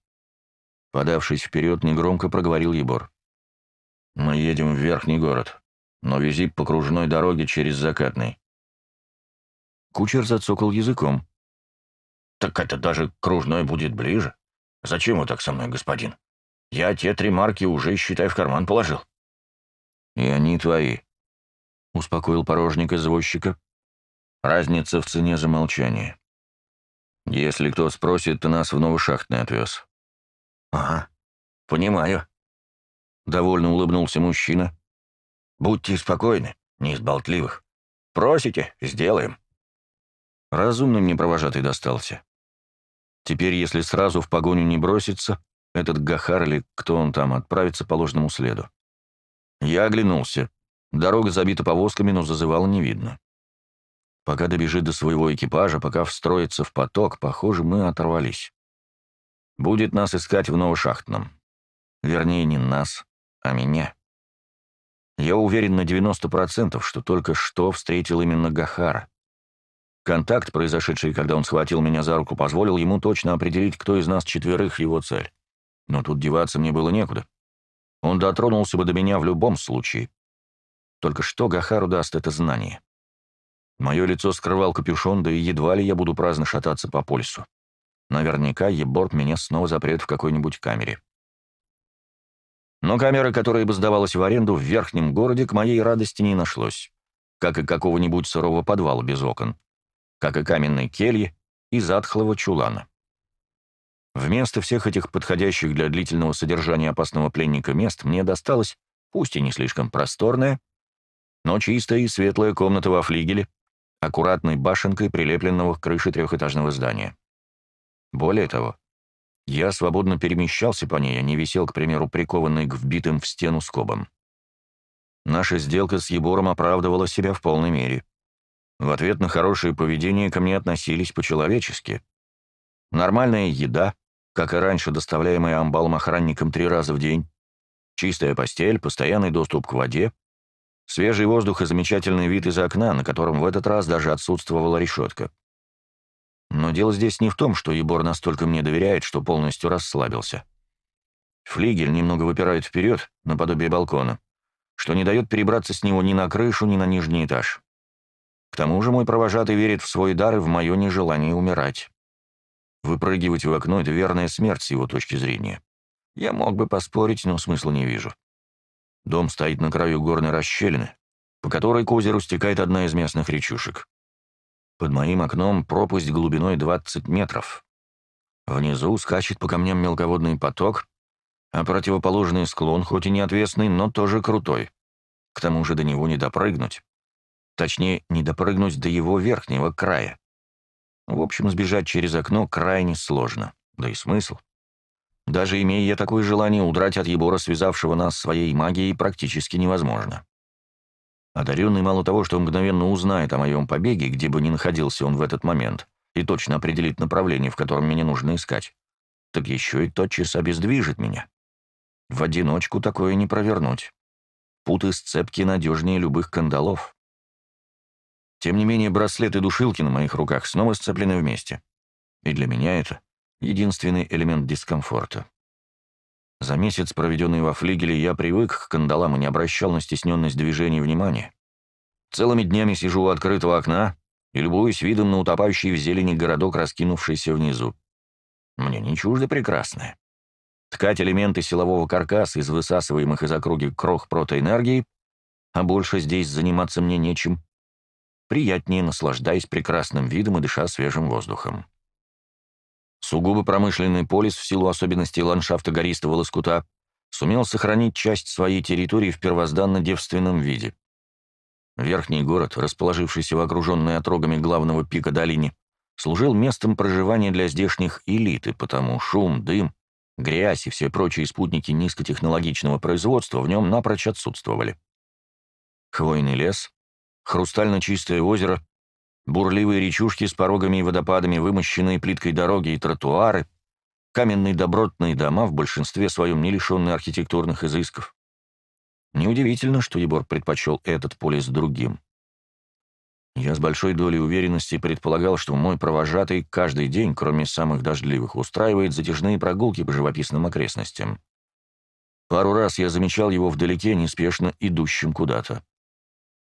— подавшись вперед, негромко проговорил Ебор. «Мы едем в верхний город, но вези по кружной дороге через закатный». Кучер зацокал языком. «Так это даже кружной будет ближе. Зачем вы так со мной, господин? Я те три марки уже, считай, в карман положил». «И они твои», — успокоил порожник извозчика. «Разница в цене за молчание. Если кто спросит, ты нас в Новошахтный отвез». «Ага, понимаю», — довольно улыбнулся мужчина. «Будьте спокойны, не из болтливых. Просите — сделаем». Разумным непровожатый достался. Теперь, если сразу в погоню не бросится, этот Гахар или кто он там, отправится по ложному следу. Я оглянулся. Дорога забита повозками, но зазывала не видно. Пока добежит до своего экипажа, пока встроится в поток, похоже, мы оторвались. Будет нас искать в Новошахтном. Вернее, не нас, а меня. Я уверен на 90%, что только что встретил именно Гахара. Контакт, произошедший, когда он схватил меня за руку, позволил ему точно определить, кто из нас четверых его цель. Но тут деваться мне было некуда. Он дотронулся бы до меня в любом случае. Только что Гахару даст это знание? Мое лицо скрывал капюшон, да и едва ли я буду праздно шататься по пульсу. Наверняка еборт меня снова запрет в какой-нибудь камере. Но камеры, которая бы сдавалась в аренду в верхнем городе, к моей радости не нашлось. Как и какого-нибудь сырого подвала без окон как и каменной кельи и затхлого чулана. Вместо всех этих подходящих для длительного содержания опасного пленника мест мне досталось, пусть и не слишком просторная, но чистая и светлая комната во флигеле, аккуратной башенкой, прилепленного к крыше трехэтажного здания. Более того, я свободно перемещался по ней, а не висел, к примеру, прикованный к вбитым в стену скобам. Наша сделка с Ебором оправдывала себя в полной мере. В ответ на хорошее поведение ко мне относились по-человечески. Нормальная еда, как и раньше доставляемая амбалом охранником три раза в день, чистая постель, постоянный доступ к воде, свежий воздух и замечательный вид из окна, на котором в этот раз даже отсутствовала решетка. Но дело здесь не в том, что Ебор настолько мне доверяет, что полностью расслабился. Флигель немного выпирает вперед, наподобие балкона, что не дает перебраться с него ни на крышу, ни на нижний этаж. К тому же мой провожатый верит в свой дар и в мое нежелание умирать. Выпрыгивать в окно — это верная смерть с его точки зрения. Я мог бы поспорить, но смысла не вижу. Дом стоит на краю горной расщелины, по которой к озеру стекает одна из местных речушек. Под моим окном пропасть глубиной 20 метров. Внизу скачет по камням мелководный поток, а противоположный склон, хоть и не отвесный, но тоже крутой. К тому же до него не допрыгнуть. Точнее, не допрыгнуть до его верхнего края. В общем, сбежать через окно крайне сложно. Да и смысл. Даже имея я такое желание, удрать от Ебора, связавшего нас своей магией, практически невозможно. Одаренный мало того, что мгновенно узнает о моем побеге, где бы ни находился он в этот момент, и точно определит направление, в котором меня нужно искать, так еще и тотчас обездвижит меня. В одиночку такое не провернуть. Путы сцепки надежнее любых кандалов. Тем не менее, браслеты и душилки на моих руках снова сцеплены вместе. И для меня это единственный элемент дискомфорта. За месяц, проведенный во флигеле, я привык к кандалам и не обращал на стесненность движений внимания. Целыми днями сижу у открытого окна и любуюсь видом на утопающий в зелени городок, раскинувшийся внизу. Мне не чуждо прекрасное. Ткать элементы силового каркаса из высасываемых из округи крох протоэнергии, а больше здесь заниматься мне нечем — приятнее наслаждаясь прекрасным видом и дыша свежим воздухом. Сугубо промышленный полис в силу особенностей ландшафта гористого лоскута сумел сохранить часть своей территории в первозданно девственном виде. Верхний город, расположившийся в окруженной отрогами главного пика долине, служил местом проживания для здешних элиты, потому шум, дым, грязь и все прочие спутники низкотехнологичного производства в нем напрочь отсутствовали. Хвойный лес, хрустально чистое озеро, бурливые речушки с порогами и водопадами, вымощенные плиткой дороги и тротуары, каменные добротные дома, в большинстве своем не лишенные архитектурных изысков. Неудивительно, что Егор предпочел этот полис другим. Я с большой долей уверенности предполагал, что мой провожатый каждый день, кроме самых дождливых, устраивает затяжные прогулки по живописным окрестностям. Пару раз я замечал его вдалеке, неспешно идущим куда-то.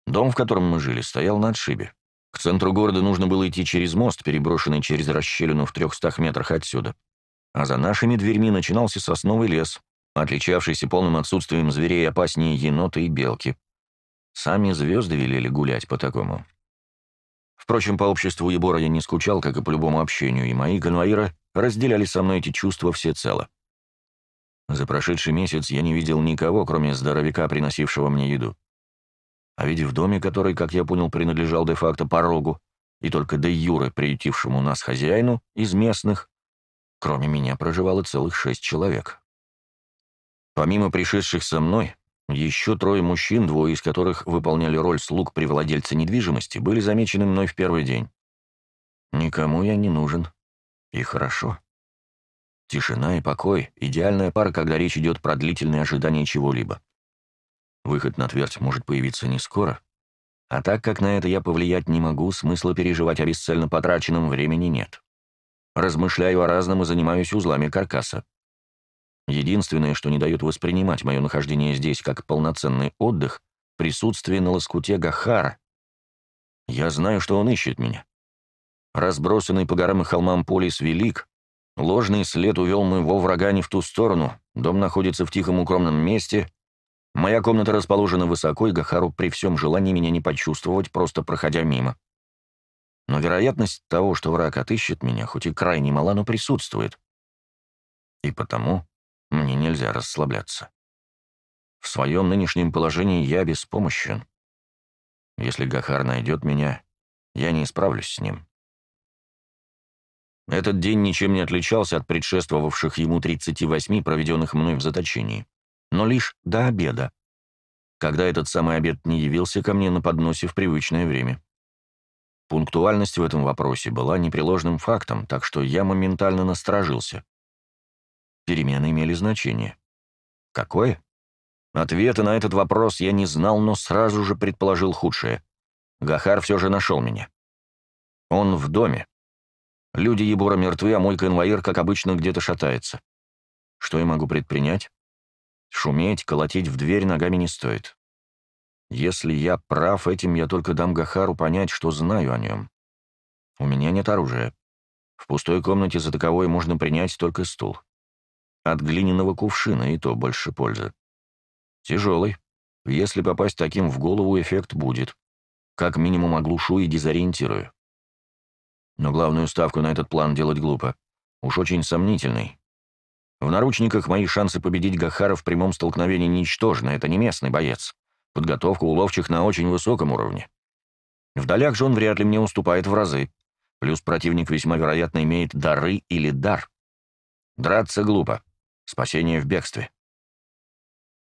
Дом, в котором мы жили, стоял на отшибе. К центру города нужно было идти через мост, переброшенный через расщелину в 300 метрах отсюда. А за нашими дверьми начинался сосновый лес, отличавшийся полным отсутствием зверей опаснее енота и белки. Сами звезды велели гулять по такому. Впрочем, по обществу Ебора я не скучал, как и по любому общению, и мои конвоиры разделяли со мной эти чувства всецело. За прошедший месяц я не видел никого, кроме здоровяка, приносившего мне еду. А ведь в доме, который, как я понял, принадлежал де-факто порогу, и только де Юре, приютившему нас хозяину, из местных, кроме меня проживало целых шесть человек. Помимо пришедших со мной, еще трое мужчин, двое из которых выполняли роль слуг при владельце недвижимости, были замечены мной в первый день. Никому я не нужен. И хорошо. Тишина и покой — идеальная пара, когда речь идет про длительное ожидание чего-либо. Выход на твердь может появиться не скоро. А так как на это я повлиять не могу, смысла переживать о бесцельно потраченном времени нет. Размышляю о разном и занимаюсь узлами каркаса. Единственное, что не дает воспринимать мое нахождение здесь как полноценный отдых, присутствие на лоскуте Гахара. Я знаю, что он ищет меня. Разбросанный по горам и холмам полис велик, ложный след увел моего врага не в ту сторону, дом находится в тихом укромном месте — Моя комната расположена высоко, и Гахару при всем желании меня не почувствовать, просто проходя мимо. Но вероятность того, что враг отыщет меня, хоть и крайне мала, но присутствует. И потому мне нельзя расслабляться. В своем нынешнем положении я беспомощен. Если Гахар найдет меня, я не справлюсь с ним. Этот день ничем не отличался от предшествовавших ему 38, проведенных мной в заточении но лишь до обеда, когда этот самый обед не явился ко мне на подносе в привычное время. Пунктуальность в этом вопросе была непреложным фактом, так что я моментально насторожился. Перемены имели значение. Какое? Ответа на этот вопрос я не знал, но сразу же предположил худшее. Гахар все же нашел меня. Он в доме. Люди Ебора мертвы, а мой конвоир, как обычно, где-то шатается. Что я могу предпринять? Шуметь, колотить в дверь ногами не стоит. Если я прав, этим я только дам Гахару понять, что знаю о нем. У меня нет оружия. В пустой комнате за таковой можно принять только стул. От глиняного кувшина и то больше пользы. Тяжелый. Если попасть таким в голову, эффект будет. Как минимум оглушу и дезориентирую. Но главную ставку на этот план делать глупо. Уж очень сомнительный. В наручниках мои шансы победить Гахара в прямом столкновении ничтожны, это не местный боец. Подготовка у ловчих на очень высоком уровне. В долях же он вряд ли мне уступает в разы. Плюс противник весьма вероятно имеет дары или дар. Драться глупо. Спасение в бегстве.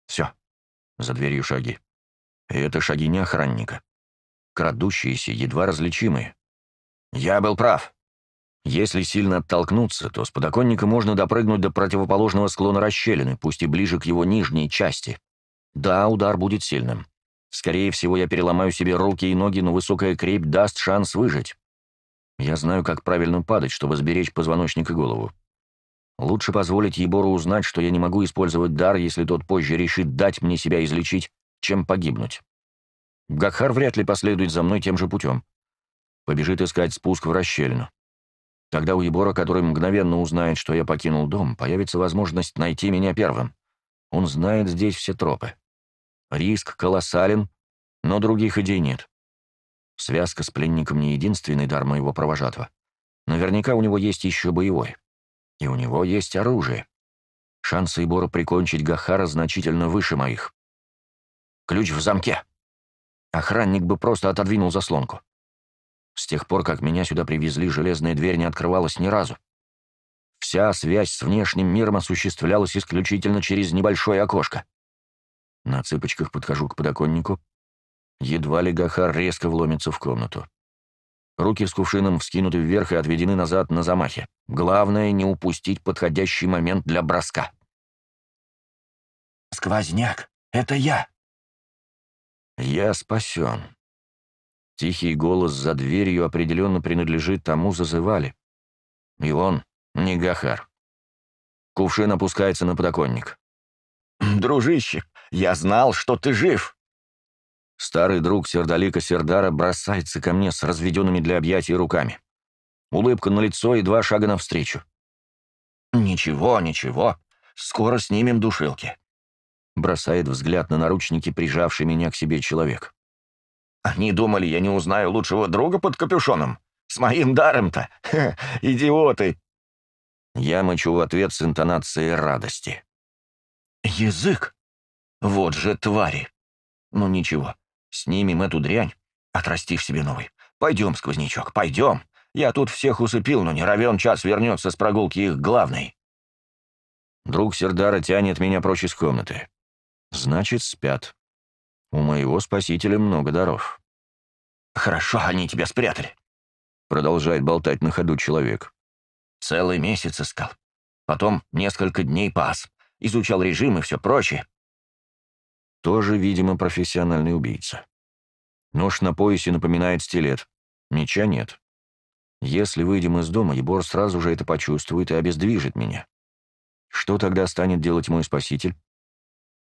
Все. За дверью шаги. И это шаги не охранника. Крадущиеся, едва различимые. Я был прав. Если сильно оттолкнуться, то с подоконника можно допрыгнуть до противоположного склона расщелины, пусть и ближе к его нижней части. Да, удар будет сильным. Скорее всего, я переломаю себе руки и ноги, но высокая крепь даст шанс выжить. Я знаю, как правильно падать, чтобы сберечь позвоночник и голову. Лучше позволить Ебору узнать, что я не могу использовать дар, если тот позже решит дать мне себя излечить, чем погибнуть. Гакхар вряд ли последует за мной тем же путем. Побежит искать спуск в расщелину. Тогда у Ебора, который мгновенно узнает, что я покинул дом, появится возможность найти меня первым. Он знает здесь все тропы. Риск колоссален, но других идей нет. Связка с пленником не единственный дар моего провожатого. Наверняка у него есть еще боевой. И у него есть оружие. Шансы Ибора прикончить Гахара значительно выше моих. Ключ в замке. Охранник бы просто отодвинул заслонку. С тех пор, как меня сюда привезли, железная дверь не открывалась ни разу. Вся связь с внешним миром осуществлялась исключительно через небольшое окошко. На цыпочках подхожу к подоконнику. Едва ли Гахар резко вломится в комнату. Руки с кувшином вскинуты вверх и отведены назад на замахе. Главное — не упустить подходящий момент для броска. «Сквозняк! Это я!» «Я спасен!» Тихий голос за дверью определенно принадлежит тому зазывали. И он не Гахар. Кувшин опускается на подоконник. «Дружище, я знал, что ты жив!» Старый друг Сердолика Сердара бросается ко мне с разведенными для объятий руками. Улыбка на лицо и два шага навстречу. «Ничего, ничего. Скоро снимем душилки», — бросает взгляд на наручники, прижавший меня к себе человек. Они думали, я не узнаю лучшего друга под капюшоном. С моим даром-то! Идиоты!» Я мочу в ответ с интонацией радости. «Язык! Вот же твари! Ну ничего, снимем эту дрянь, отрастив себе новый. Пойдем, сквознячок, пойдем! Я тут всех усыпил, но не равен час вернется с прогулки их главный!» Друг Сердара тянет меня прочь из комнаты. «Значит, спят. У моего спасителя много даров. «Хорошо, они тебя спрятали», — продолжает болтать на ходу человек. «Целый месяц искал. Потом несколько дней пас. Изучал режим и все прочее». Тоже, видимо, профессиональный убийца. Нож на поясе напоминает стилет. Меча нет. Если выйдем из дома, Ебор сразу же это почувствует и обездвижит меня. Что тогда станет делать мой спаситель?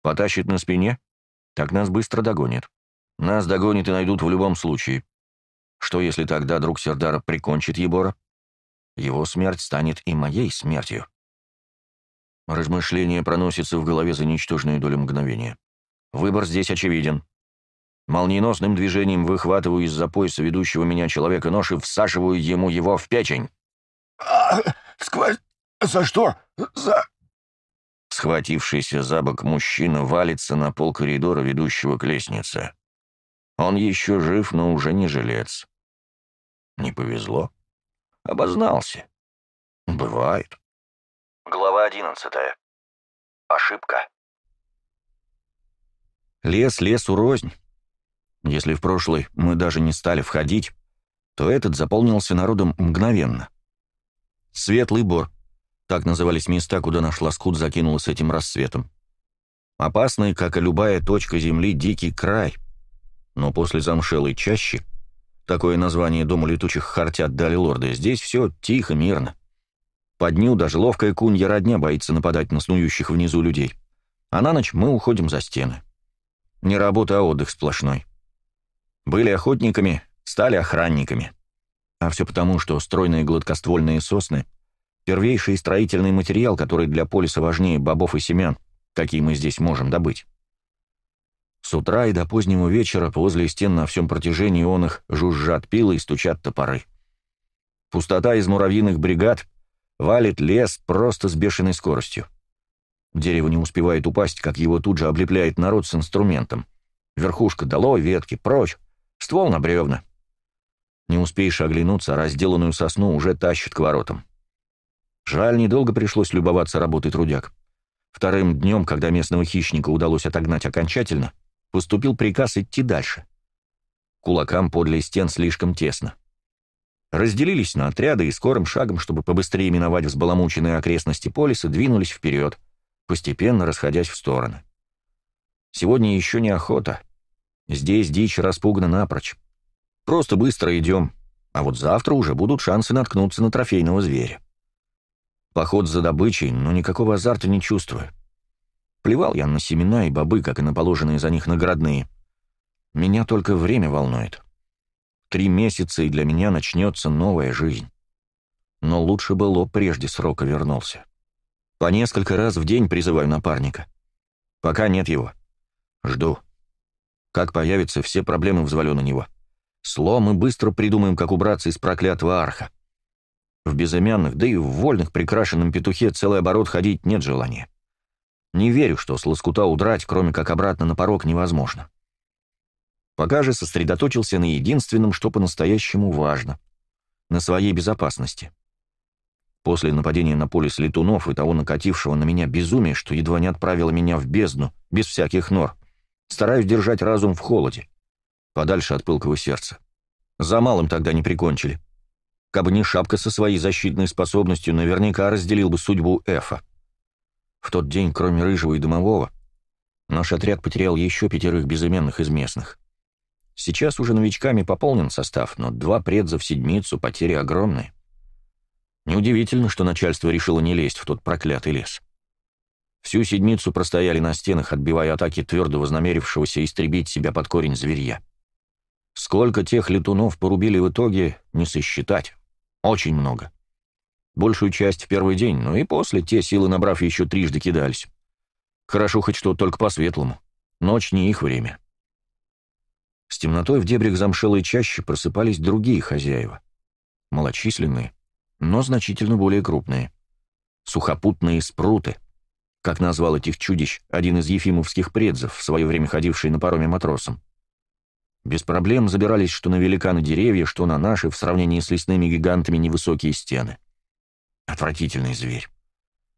Потащит на спине? так нас быстро догонят. Нас догонят и найдут в любом случае. Что если тогда друг Сердара прикончит Ебора? Его смерть станет и моей смертью. Размышление проносится в голове за ничтожную долю мгновения. Выбор здесь очевиден. Молниеносным движением выхватываю из-за пояса ведущего меня человека нож и всаживаю ему его в печень. А, «Сквозь... За что? За... Схватившийся за бок мужчина валится на пол коридора, ведущего к лестнице. Он еще жив, но уже не жилец. Не повезло. Обознался. Бывает. Глава одиннадцатая. Ошибка. Лес лесу рознь. Если в прошлый мы даже не стали входить, то этот заполнился народом мгновенно. Светлый бор, так назывались места, куда наш лоскут закинула с этим рассветом. Опасный, как и любая точка земли, дикий край. Но после замшелой чащи, такое название дому летучих хартят дали лорды, здесь все тихо, мирно. По дню даже ловкая кунья родня боится нападать на снующих внизу людей. А на ночь мы уходим за стены. Не работа, а отдых сплошной. Были охотниками, стали охранниками. А все потому, что стройные гладкоствольные сосны — Первейший строительный материал, который для полиса важнее бобов и семян, какие мы здесь можем добыть. С утра и до позднего вечера возле стен на всем протяжении он их жужжат пилы и стучат топоры. Пустота из муравьиных бригад валит лес просто с бешеной скоростью. Дерево не успевает упасть, как его тут же облепляет народ с инструментом. Верхушка долой, ветки прочь, ствол на бревна. Не успеешь оглянуться, а разделанную сосну уже тащат к воротам. Жаль, недолго пришлось любоваться работой трудяг. Вторым днем, когда местного хищника удалось отогнать окончательно, поступил приказ идти дальше. Кулакам подле стен слишком тесно. Разделились на отряды и скорым шагом, чтобы побыстрее миновать взбаламученные окрестности полиса, двинулись вперед, постепенно расходясь в стороны. Сегодня еще не охота. Здесь дичь распугана напрочь. Просто быстро идем, а вот завтра уже будут шансы наткнуться на трофейного зверя. Поход за добычей, но никакого азарта не чувствую. Плевал я на семена и бобы, как и на положенные за них наградные. Меня только время волнует. Три месяца, и для меня начнется новая жизнь. Но лучше бы Лоб прежде срока вернулся. По несколько раз в день призываю напарника. Пока нет его. Жду. Как появится, все проблемы взвалю на него. Сло мы быстро придумаем, как убраться из проклятого арха. В безымянных, да и в вольных прикрашенном петухе целый оборот ходить нет желания. Не верю, что с лоскута удрать, кроме как обратно на порог, невозможно. Пока же сосредоточился на единственном, что по-настоящему важно — на своей безопасности. После нападения на поле летунов и того накатившего на меня безумия, что едва не отправило меня в бездну, без всяких нор, стараюсь держать разум в холоде, подальше от пылкого сердца. За малым тогда не прикончили. Кабы не шапка со своей защитной способностью, наверняка разделил бы судьбу Эфа. В тот день, кроме Рыжего и Домового, наш отряд потерял еще пятерых безымянных из местных. Сейчас уже новичками пополнен состав, но два предза в седмицу потери огромные. Неудивительно, что начальство решило не лезть в тот проклятый лес. Всю седмицу простояли на стенах, отбивая атаки твердо вознамерившегося истребить себя под корень зверья. Сколько тех летунов порубили в итоге, не сосчитать. Очень много. Большую часть в первый день, но и после те силы, набрав еще трижды, кидались. Хорошо хоть что, только по-светлому. Ночь не их время. С темнотой в дебрях замшелой чаще просыпались другие хозяева. Малочисленные, но значительно более крупные. Сухопутные спруты, как назвал этих чудищ один из ефимовских предзов, в свое время ходивший на пароме матросом. Без проблем забирались что на великаны деревья, что на наши, в сравнении с лесными гигантами, невысокие стены. Отвратительный зверь.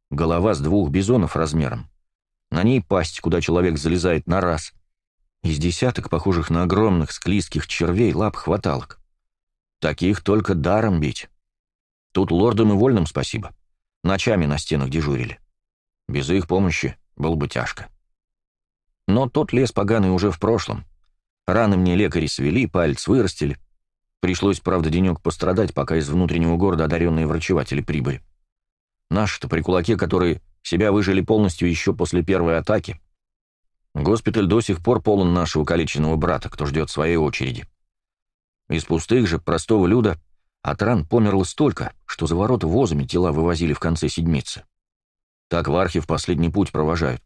Голова с двух бизонов размером. На ней пасть, куда человек залезает на раз. Из десяток, похожих на огромных склизких червей, лап хваталок. Таких только даром бить. Тут лордам и вольным спасибо. Ночами на стенах дежурили. Без их помощи было бы тяжко. Но тот лес поганый уже в прошлом. Раны мне лекари свели, палец вырастили. Пришлось, правда, денек пострадать, пока из внутреннего города одаренные врачеватели прибыли. Наши-то при кулаке, которые себя выжили полностью еще после первой атаки. Госпиталь до сих пор полон нашего калеченного брата, кто ждет своей очереди. Из пустых же, простого люда, от ран померло столько, что за ворота возами тела вывозили в конце седмицы. Так в архив последний путь провожают.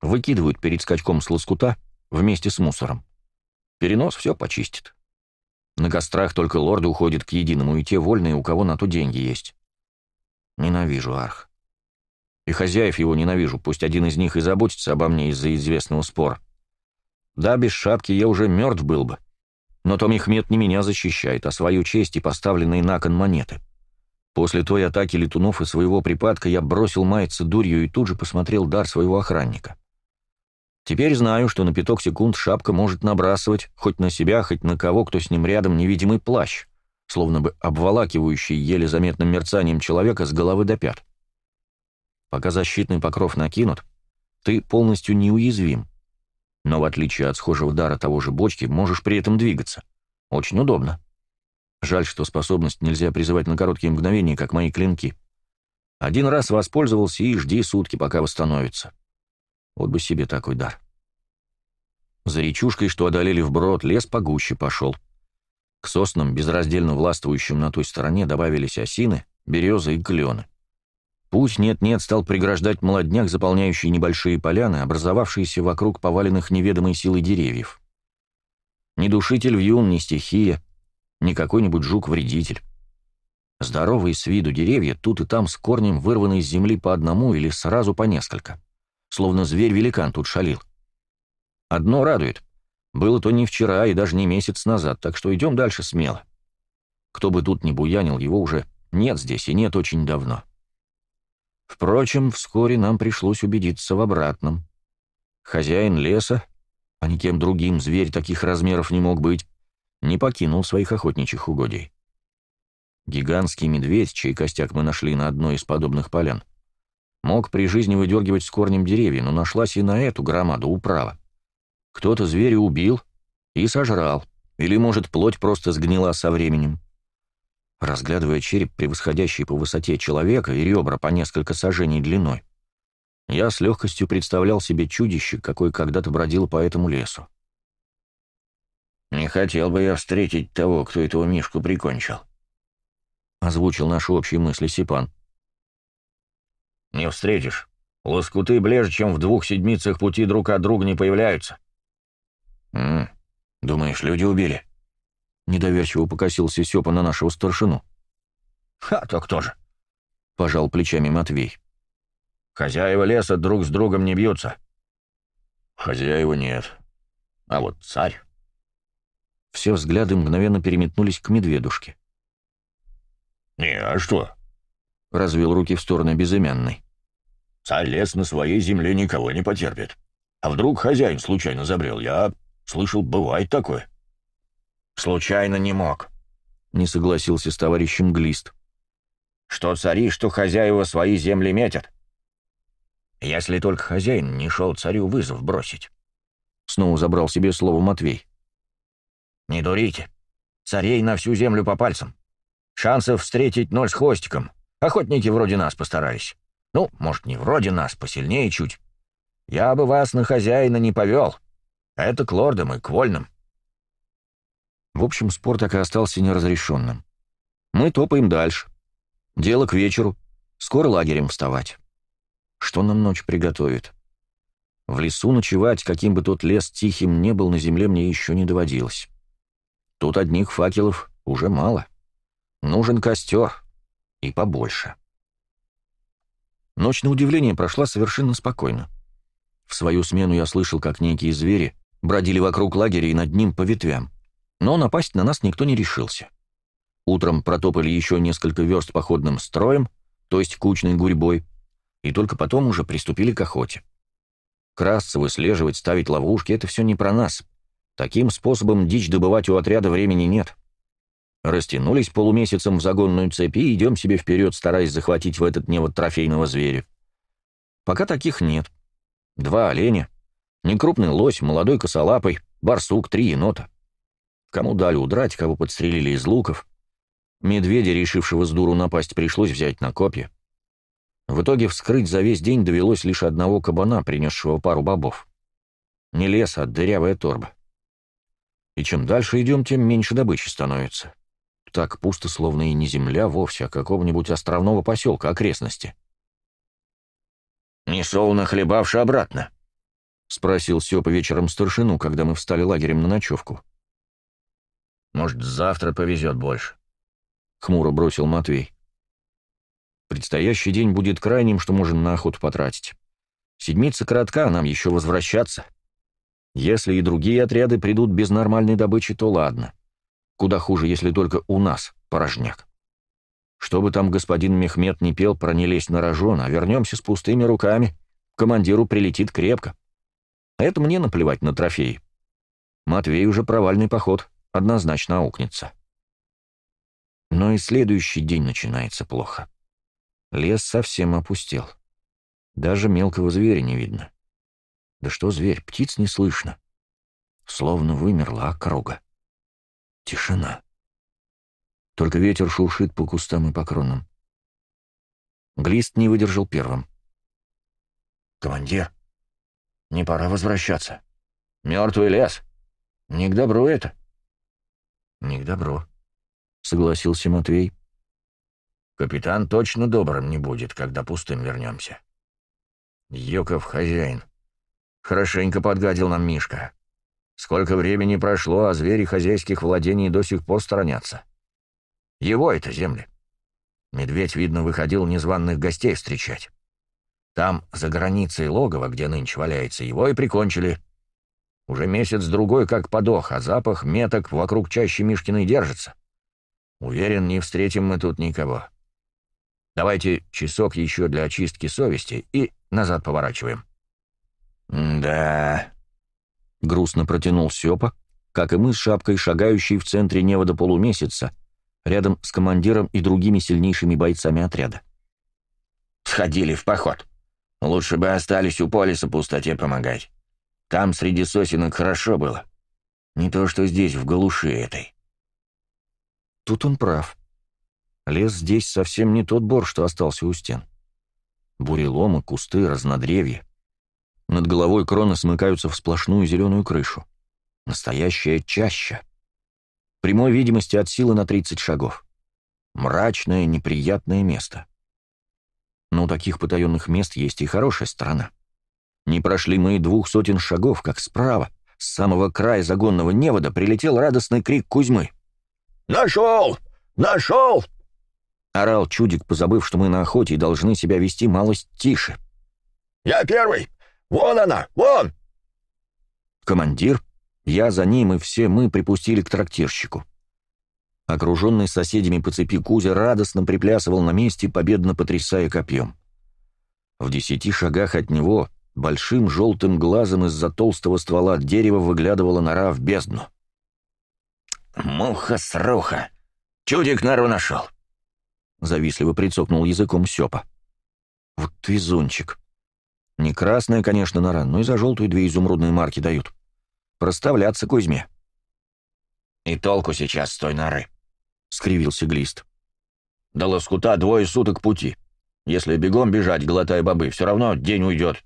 Выкидывают перед скачком с лоскута вместе с мусором. Перенос все почистит. На кострах только лорды уходят к единому, и те вольные, у кого на то деньги есть. Ненавижу Арх. И хозяев его ненавижу, пусть один из них и заботится обо мне из-за известного спора. Да, без шапки я уже мертв был бы. Но Том Ихмед не меня защищает, а свою честь и поставленные на кон монеты. После той атаки летунов и своего припадка я бросил маяться дурью и тут же посмотрел дар своего охранника. Теперь знаю, что на пяток секунд шапка может набрасывать хоть на себя, хоть на кого, кто с ним рядом, невидимый плащ, словно бы обволакивающий еле заметным мерцанием человека с головы до пят. Пока защитный покров накинут, ты полностью неуязвим. Но в отличие от схожего дара того же бочки, можешь при этом двигаться. Очень удобно. Жаль, что способность нельзя призывать на короткие мгновения, как мои клинки. Один раз воспользовался и жди сутки, пока восстановится. Вот бы себе такой дар. За речушкой, что одолели вброд, лес погуще пошел. К соснам, безраздельно властвующим на той стороне, добавились осины, березы и клены. Путь нет-нет стал преграждать молодняк, заполняющий небольшие поляны, образовавшиеся вокруг поваленных неведомой силой деревьев. Ни душитель вьюн, ни стихия, ни какой-нибудь жук-вредитель. Здоровые с виду деревья тут и там с корнем вырваны из земли по одному или сразу по несколько словно зверь-великан тут шалил. Одно радует. Было то не вчера и даже не месяц назад, так что идем дальше смело. Кто бы тут ни буянил, его уже нет здесь и нет очень давно. Впрочем, вскоре нам пришлось убедиться в обратном. Хозяин леса, а никем другим зверь таких размеров не мог быть, не покинул своих охотничьих угодий. Гигантский медведь, чей костяк мы нашли на одной из подобных полян, Мог при жизни выдергивать с корнем деревья, но нашлась и на эту громаду управа. Кто-то зверя убил и сожрал, или, может, плоть просто сгнила со временем. Разглядывая череп, превосходящий по высоте человека, и ребра по несколько сажений длиной, я с легкостью представлял себе чудище, какое когда-то бродило по этому лесу. «Не хотел бы я встретить того, кто этого Мишку прикончил», — озвучил наши общие мысли Сипан. Не встретишь. Лоскуты ближе, чем в двух седмицах пути друг от друга не появляются. М -м, думаешь, люди убили? Недоверчиво покосился Сёпа на нашего старшину. Ха, то кто же? Пожал плечами Матвей. Хозяева леса друг с другом не бьются. Хозяева нет. А вот царь. Все взгляды мгновенно переметнулись к медведушке. «Не, а что?» — развел руки в стороны безымянной. Царь лес на своей земле никого не потерпит. А вдруг хозяин случайно забрел? Я слышал, бывает такое». «Случайно не мог», — не согласился с товарищем Глист. «Что цари, что хозяева свои земли метят. Если только хозяин не шел царю вызов бросить». Снова забрал себе слово Матвей. «Не дурите. Царей на всю землю по пальцам. Шансов встретить ноль с хвостиком. Охотники вроде нас постарались. Ну, может, не вроде нас, посильнее чуть. Я бы вас на хозяина не повел. Это к лордам и к вольным». В общем, спор так и остался неразрешенным. Мы топаем дальше. Дело к вечеру. Скоро лагерем вставать. Что нам ночь приготовит? В лесу ночевать, каким бы тот лес тихим не был, на земле мне еще не доводилось. Тут одних факелов уже мало. Нужен костер. И побольше. Ночь, на удивление, прошла совершенно спокойно. В свою смену я слышал, как некие звери бродили вокруг лагеря и над ним по ветвям. Но напасть на нас никто не решился. Утром протопали еще несколько верст походным строем, то есть кучной гурьбой, и только потом уже приступили к охоте. Красться, выслеживать, ставить ловушки — это все не про нас. Таким способом дичь добывать у отряда времени нет. Растянулись полумесяцем в загонную цепи и идем себе вперед, стараясь захватить в этот невод трофейного зверя. Пока таких нет. Два оленя, некрупный лось, молодой косолапый, барсук, три енота. Кому дали удрать, кого подстрелили из луков. Медведя, решившего с дуру напасть, пришлось взять на копье. В итоге вскрыть за весь день довелось лишь одного кабана, принесшего пару бобов. Не лес, а дырявая торба. И чем дальше идем, тем меньше добычи становится так пусто, словно и не земля вовсе, а какого-нибудь островного поселка окрестности. «Не солоно хлебавши а обратно?» — спросил Сёпа вечером старшину, когда мы встали лагерем на ночевку. «Может, завтра повезет больше», — хмуро бросил Матвей. «Предстоящий день будет крайним, что можем на охоту потратить. Седмица коротка, а нам еще возвращаться. Если и другие отряды придут без нормальной добычи, то ладно. Куда хуже, если только у нас порожняк. Что бы там господин Мехмед не пел про «не лезь на рожон», а вернемся с пустыми руками, командиру прилетит крепко. Это мне наплевать на трофеи. Матвей уже провальный поход, однозначно аукнется. Но и следующий день начинается плохо. Лес совсем опустел. Даже мелкого зверя не видно. Да что зверь, птиц не слышно. Словно вымерла округа. Тишина. Только ветер шуршит по кустам и по кронам. Глист не выдержал первым. «Командир, не пора возвращаться. Мертвый лес. Не к добру это». «Не к добру», — согласился Матвей. «Капитан точно добрым не будет, когда пустым вернемся». «Йоков хозяин. Хорошенько подгадил нам Мишка. Сколько времени прошло, а звери хозяйских владений до сих пор сторонятся. Его это земли. Медведь, видно, выходил незваных гостей встречать. Там, за границей логова, где нынче валяется, его и прикончили. Уже месяц-другой как подох, а запах меток вокруг чаще Мишкиной держится. Уверен, не встретим мы тут никого. Давайте часок еще для очистки совести и назад поворачиваем. «Да...» — грустно протянул Сёпа, как и мы с шапкой, шагающей в центре невода полумесяца, рядом с командиром и другими сильнейшими бойцами отряда. «Сходили в поход. Лучше бы остались у полиса пустоте помогать. Там среди сосенок хорошо было. Не то что здесь, в глуши этой». Тут он прав. Лес здесь совсем не тот бор, что остался у стен. Буреломы, кусты, разнодревья. Над головой кроны смыкаются в сплошную зеленую крышу. Настоящая чаща. Прямой видимости от силы на 30 шагов. Мрачное, неприятное место. Но у таких потаенных мест есть и хорошая сторона. Не прошли мы и двух сотен шагов, как справа, с самого края загонного невода прилетел радостный крик Кузьмы. «Нашел! Нашел!» Орал чудик, позабыв, что мы на охоте и должны себя вести малость тише. «Я первый! «Вон она! Вон!» Командир, я за ним и все мы припустили к трактирщику. Окруженный соседями по цепи Кузя радостно приплясывал на месте, победно потрясая копьем. В десяти шагах от него большим желтым глазом из-за толстого ствола дерева выглядывала нора в бездну. «Муха-сруха! Чудик нору нашел!» Завистливо прицокнул языком Сёпа. «Вот ты зончик. Не красная, конечно, нора, но и за желтую две изумрудные марки дают. Проставляться Кузьме. «И толку сейчас с той норы», — скривился Глист. «До лоскута двое суток пути. Если бегом бежать, глотая бобы, все равно день уйдет.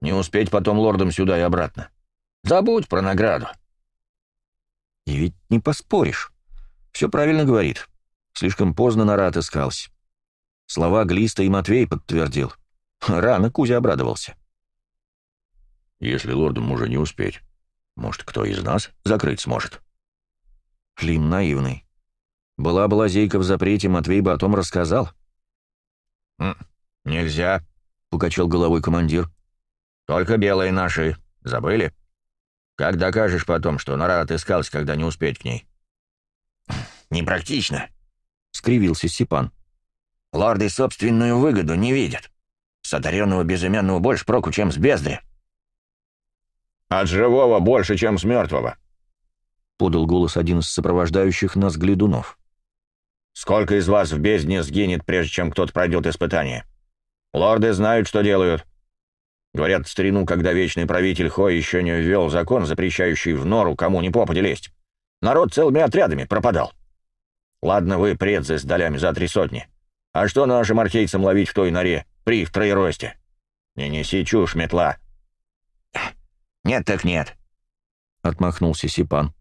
Не успеть потом лордом сюда и обратно. Забудь про награду». «И ведь не поспоришь. Все правильно говорит. Слишком поздно нора отыскался. Слова Глиста и Матвей подтвердил. — Рано Кузя обрадовался. «Если лордом уже не успеть, может, кто из нас закрыть сможет?» Клим наивный. Была бы лазейка в запрете, Матвей бы о том рассказал. «Нельзя», — покачал головой командир. «Только белые наши. Забыли? Как докажешь потом, что нора отыскалась, когда не успеть к ней?» «Хм, «Непрактично», — скривился Степан. «Лорды собственную выгоду не видят. С одаренного безымянного больше проку, чем с бездри. От живого больше, чем с мертвого. Подал голос один из сопровождающих нас глядунов. Сколько из вас в бездне сгинет, прежде чем кто-то пройдет испытание? Лорды знают, что делают. Говорят в старину, когда вечный правитель Хо еще не ввел закон, запрещающий в нору кому ни попади лезть. Народ целыми отрядами пропадал. Ладно вы, предзы, с долями за три сотни. А что нашим архейцам ловить в той норе? при их троеросте. Не неси чушь, метла. Нет так нет, — отмахнулся Сипан.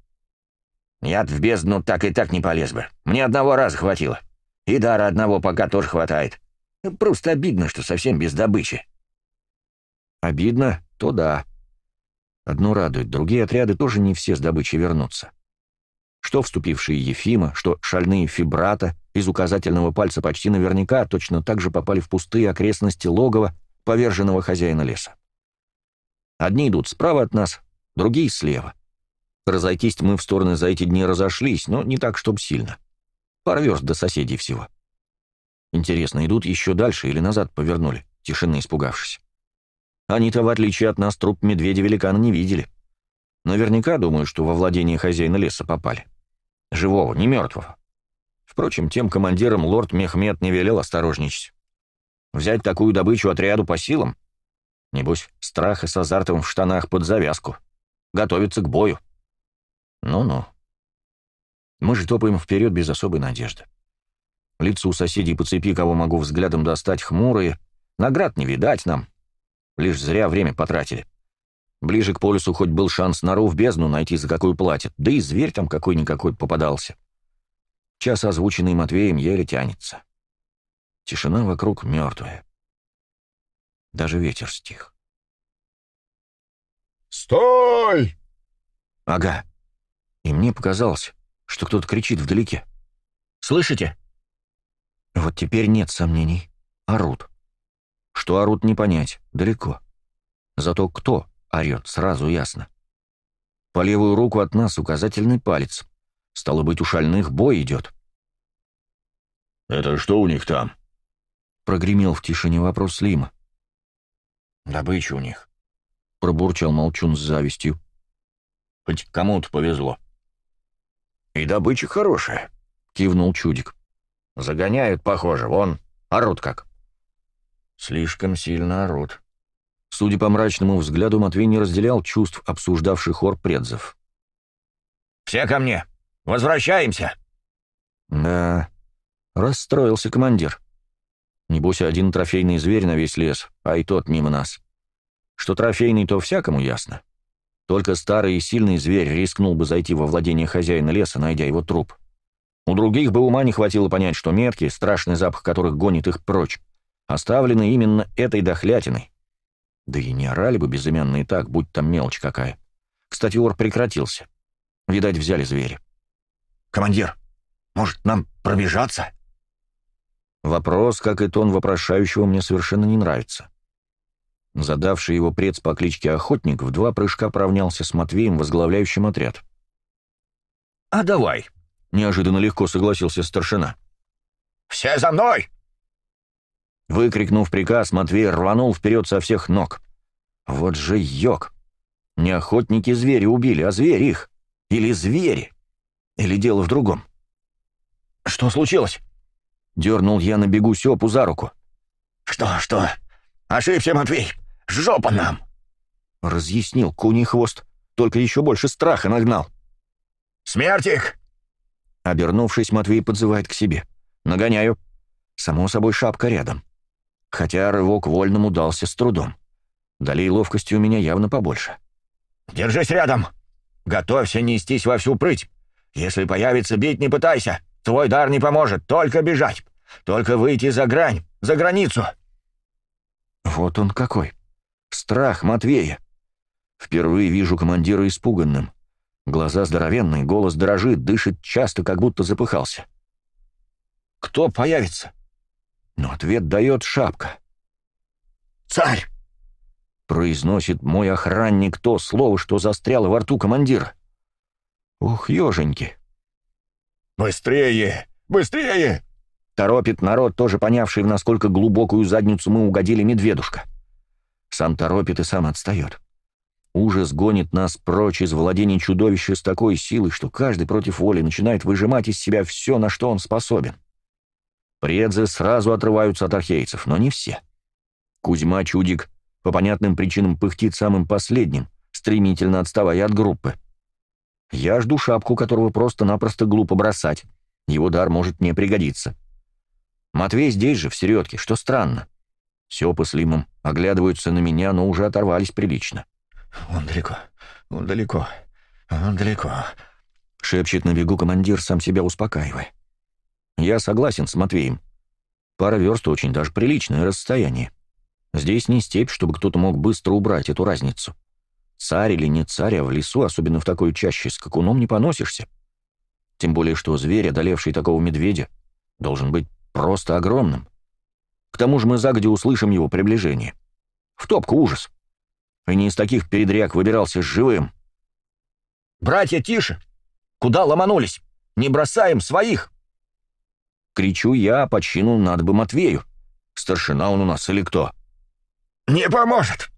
Я в бездну так и так не полез бы. Мне одного раза хватило. И дара одного пока тоже хватает. Просто обидно, что совсем без добычи. Обидно, то да. Одно радует, другие отряды тоже не все с добычей вернутся. Что вступившие Ефима, что шальные фибрата из указательного пальца почти наверняка точно так же попали в пустые окрестности логова поверженного хозяина леса. Одни идут справа от нас, другие — слева. Разойтись мы в стороны за эти дни разошлись, но не так, чтоб сильно. Пара верст до соседей всего. Интересно, идут еще дальше или назад повернули, тишины испугавшись. Они-то, в отличие от нас, труп медведя-великана не видели. Наверняка думаю, что во владение хозяина леса попали. Живого, не мертвого. Впрочем, тем командирам лорд Мехмед не велел осторожничать. Взять такую добычу отряду по силам? Небось, страх и с азартом в штанах под завязку. Готовиться к бою. Ну-ну. Мы же топаем вперед без особой надежды. Лица у соседей по цепи, кого могу взглядом достать, хмурые. Наград не видать нам. Лишь зря время потратили. Ближе к полюсу хоть был шанс нору в бездну найти, за какую платят, да и зверь там какой-никакой попадался. Час, озвученный Матвеем, еле тянется. Тишина вокруг мертвая. Даже ветер стих. «Стой!» «Ага». И мне показалось, что кто-то кричит вдалеке. «Слышите?» Вот теперь нет сомнений. Орут. Что орут, не понять. Далеко. Зато кто? орёт сразу ясно. По левую руку от нас указательный палец. Стало быть, у шальных бой идет. «Это что у них там?» Прогремел в тишине вопрос Лима. «Добыча у них», — пробурчал Молчун с завистью. «Хоть кому-то повезло». «И добыча хорошая», — кивнул Чудик. «Загоняют, похоже, вон, орут как». «Слишком сильно орут», Судя по мрачному взгляду, Матвей не разделял чувств обсуждавших хор предзов. «Все ко мне! Возвращаемся!» «Да...» — расстроился командир. Небось, один трофейный зверь на весь лес, а и тот мимо нас. Что трофейный, то всякому ясно. Только старый и сильный зверь рискнул бы зайти во владение хозяина леса, найдя его труп. У других бы ума не хватило понять, что метки, страшный запах которых гонит их прочь, оставлены именно этой дохлятиной. Да и не орали бы безымянные так, будь там мелочь какая. Кстати, ор прекратился. Видать, взяли звери. «Командир, может, нам пробежаться?» Вопрос, как и тон вопрошающего, мне совершенно не нравится. Задавший его прец по кличке Охотник в два прыжка поравнялся с Матвеем, возглавляющим отряд. «А давай!» — неожиданно легко согласился старшина. «Все за мной!» Выкрикнув приказ, Матвей рванул вперед со всех ног. Вот же йог! Не охотники звери убили, а зверь их! Или звери! Или дело в другом. «Что случилось?» Дернул я на бегу Сёпу за руку. «Что, что? Ошибся, Матвей! Жопа нам!» Разъяснил куний хвост, только еще больше страха нагнал. «Смертик!» Обернувшись, Матвей подзывает к себе. «Нагоняю. Само собой, шапка рядом хотя рывок вольному дался с трудом. Далее ловкости у меня явно побольше. «Держись рядом! Готовься нестись во всю прыть! Если появится, бить не пытайся! Твой дар не поможет, только бежать! Только выйти за грань, за границу!» Вот он какой! Страх Матвея! Впервые вижу командира испуганным. Глаза здоровенные, голос дрожит, дышит часто, как будто запыхался. «Кто появится?» но ответ дает шапка. «Царь!» — произносит мой охранник то слово, что застряло во рту командира. «Ух, еженьки!» «Быстрее! Быстрее!» — торопит народ, тоже понявший, в насколько глубокую задницу мы угодили медведушка. Сам торопит и сам отстает. Ужас гонит нас прочь из владений чудовища с такой силой, что каждый против воли начинает выжимать из себя все, на что он способен. Предзы сразу отрываются от архейцев, но не все. Кузьма Чудик по понятным причинам пыхтит самым последним, стремительно отставая от группы. Я жду шапку, которого просто-напросто глупо бросать. Его дар может мне пригодиться. Матвей здесь же, в середке, что странно. Все с Лимом оглядываются на меня, но уже оторвались прилично. «Он далеко, он далеко, он далеко», — шепчет на бегу командир, сам себя успокаивая. Я согласен с Матвеем. Пара верст очень даже приличное расстояние. Здесь не степь, чтобы кто-то мог быстро убрать эту разницу. Царь или не царь, а в лесу, особенно в такой чаще, с кокуном не поносишься. Тем более, что зверь, одолевший такого медведя, должен быть просто огромным. К тому же мы загоди услышим его приближение. В топку ужас. И не из таких передряг выбирался живым. «Братья, тише! Куда ломанулись? Не бросаем своих!» Кричу я, по чину надо бы Матвею. Старшина он у нас или кто? «Не поможет!»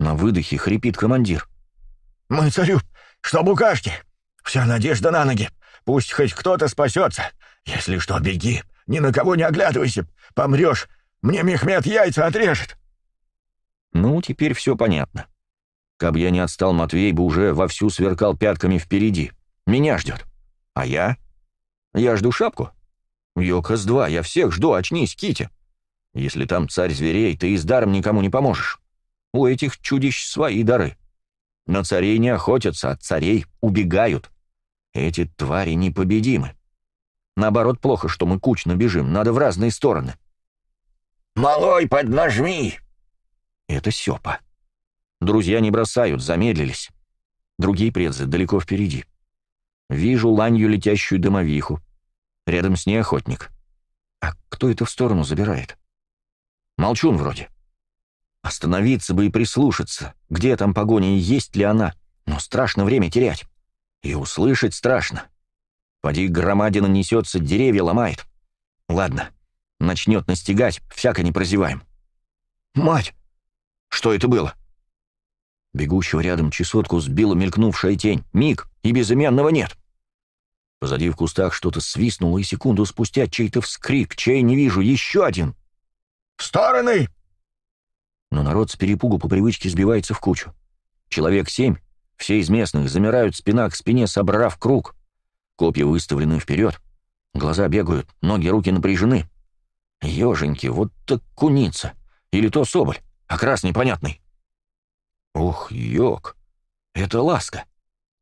На выдохе хрипит командир. «Мы царю, что букашки! Вся надежда на ноги! Пусть хоть кто-то спасется! Если что, беги! Ни на кого не оглядывайся! Помрешь! Мне Мехмед яйца отрежет!» Ну, теперь все понятно. Каб я не отстал, Матвей бы уже вовсю сверкал пятками впереди. Меня ждет. А я? Я жду шапку. «Йокос-2, я всех жду, очнись, Кити. Если там царь зверей, ты и с даром никому не поможешь. У этих чудищ свои дары. На царей не охотятся, а царей убегают. Эти твари непобедимы. Наоборот, плохо, что мы кучно бежим, надо в разные стороны». «Малой, поднажми!» Это Сёпа. Друзья не бросают, замедлились. Другие предзы далеко впереди. Вижу ланью летящую дымовиху. Рядом с ней охотник. А кто это в сторону забирает? Молчун вроде. Остановиться бы и прислушаться, где там погоня и есть ли она. Но страшно время терять. И услышать страшно. Поди громадина несется, деревья ломает. Ладно, начнет настигать, всяко не прозеваем. «Мать! Что это было?» Бегущего рядом чесотку сбила мелькнувшая тень. Миг, и безымянного нет. Позади в кустах что-то свистнуло, и секунду спустя чей-то вскрик, чей не вижу, еще один. «В стороны!» Но народ с перепугу по привычке сбивается в кучу. Человек семь, все из местных, замирают спина к спине, собрав круг. Копья выставлены вперед, глаза бегают, ноги, руки напряжены. Еженьки, вот так куница. Или то соболь, окрас а непонятный. Ох, йог, это ласка,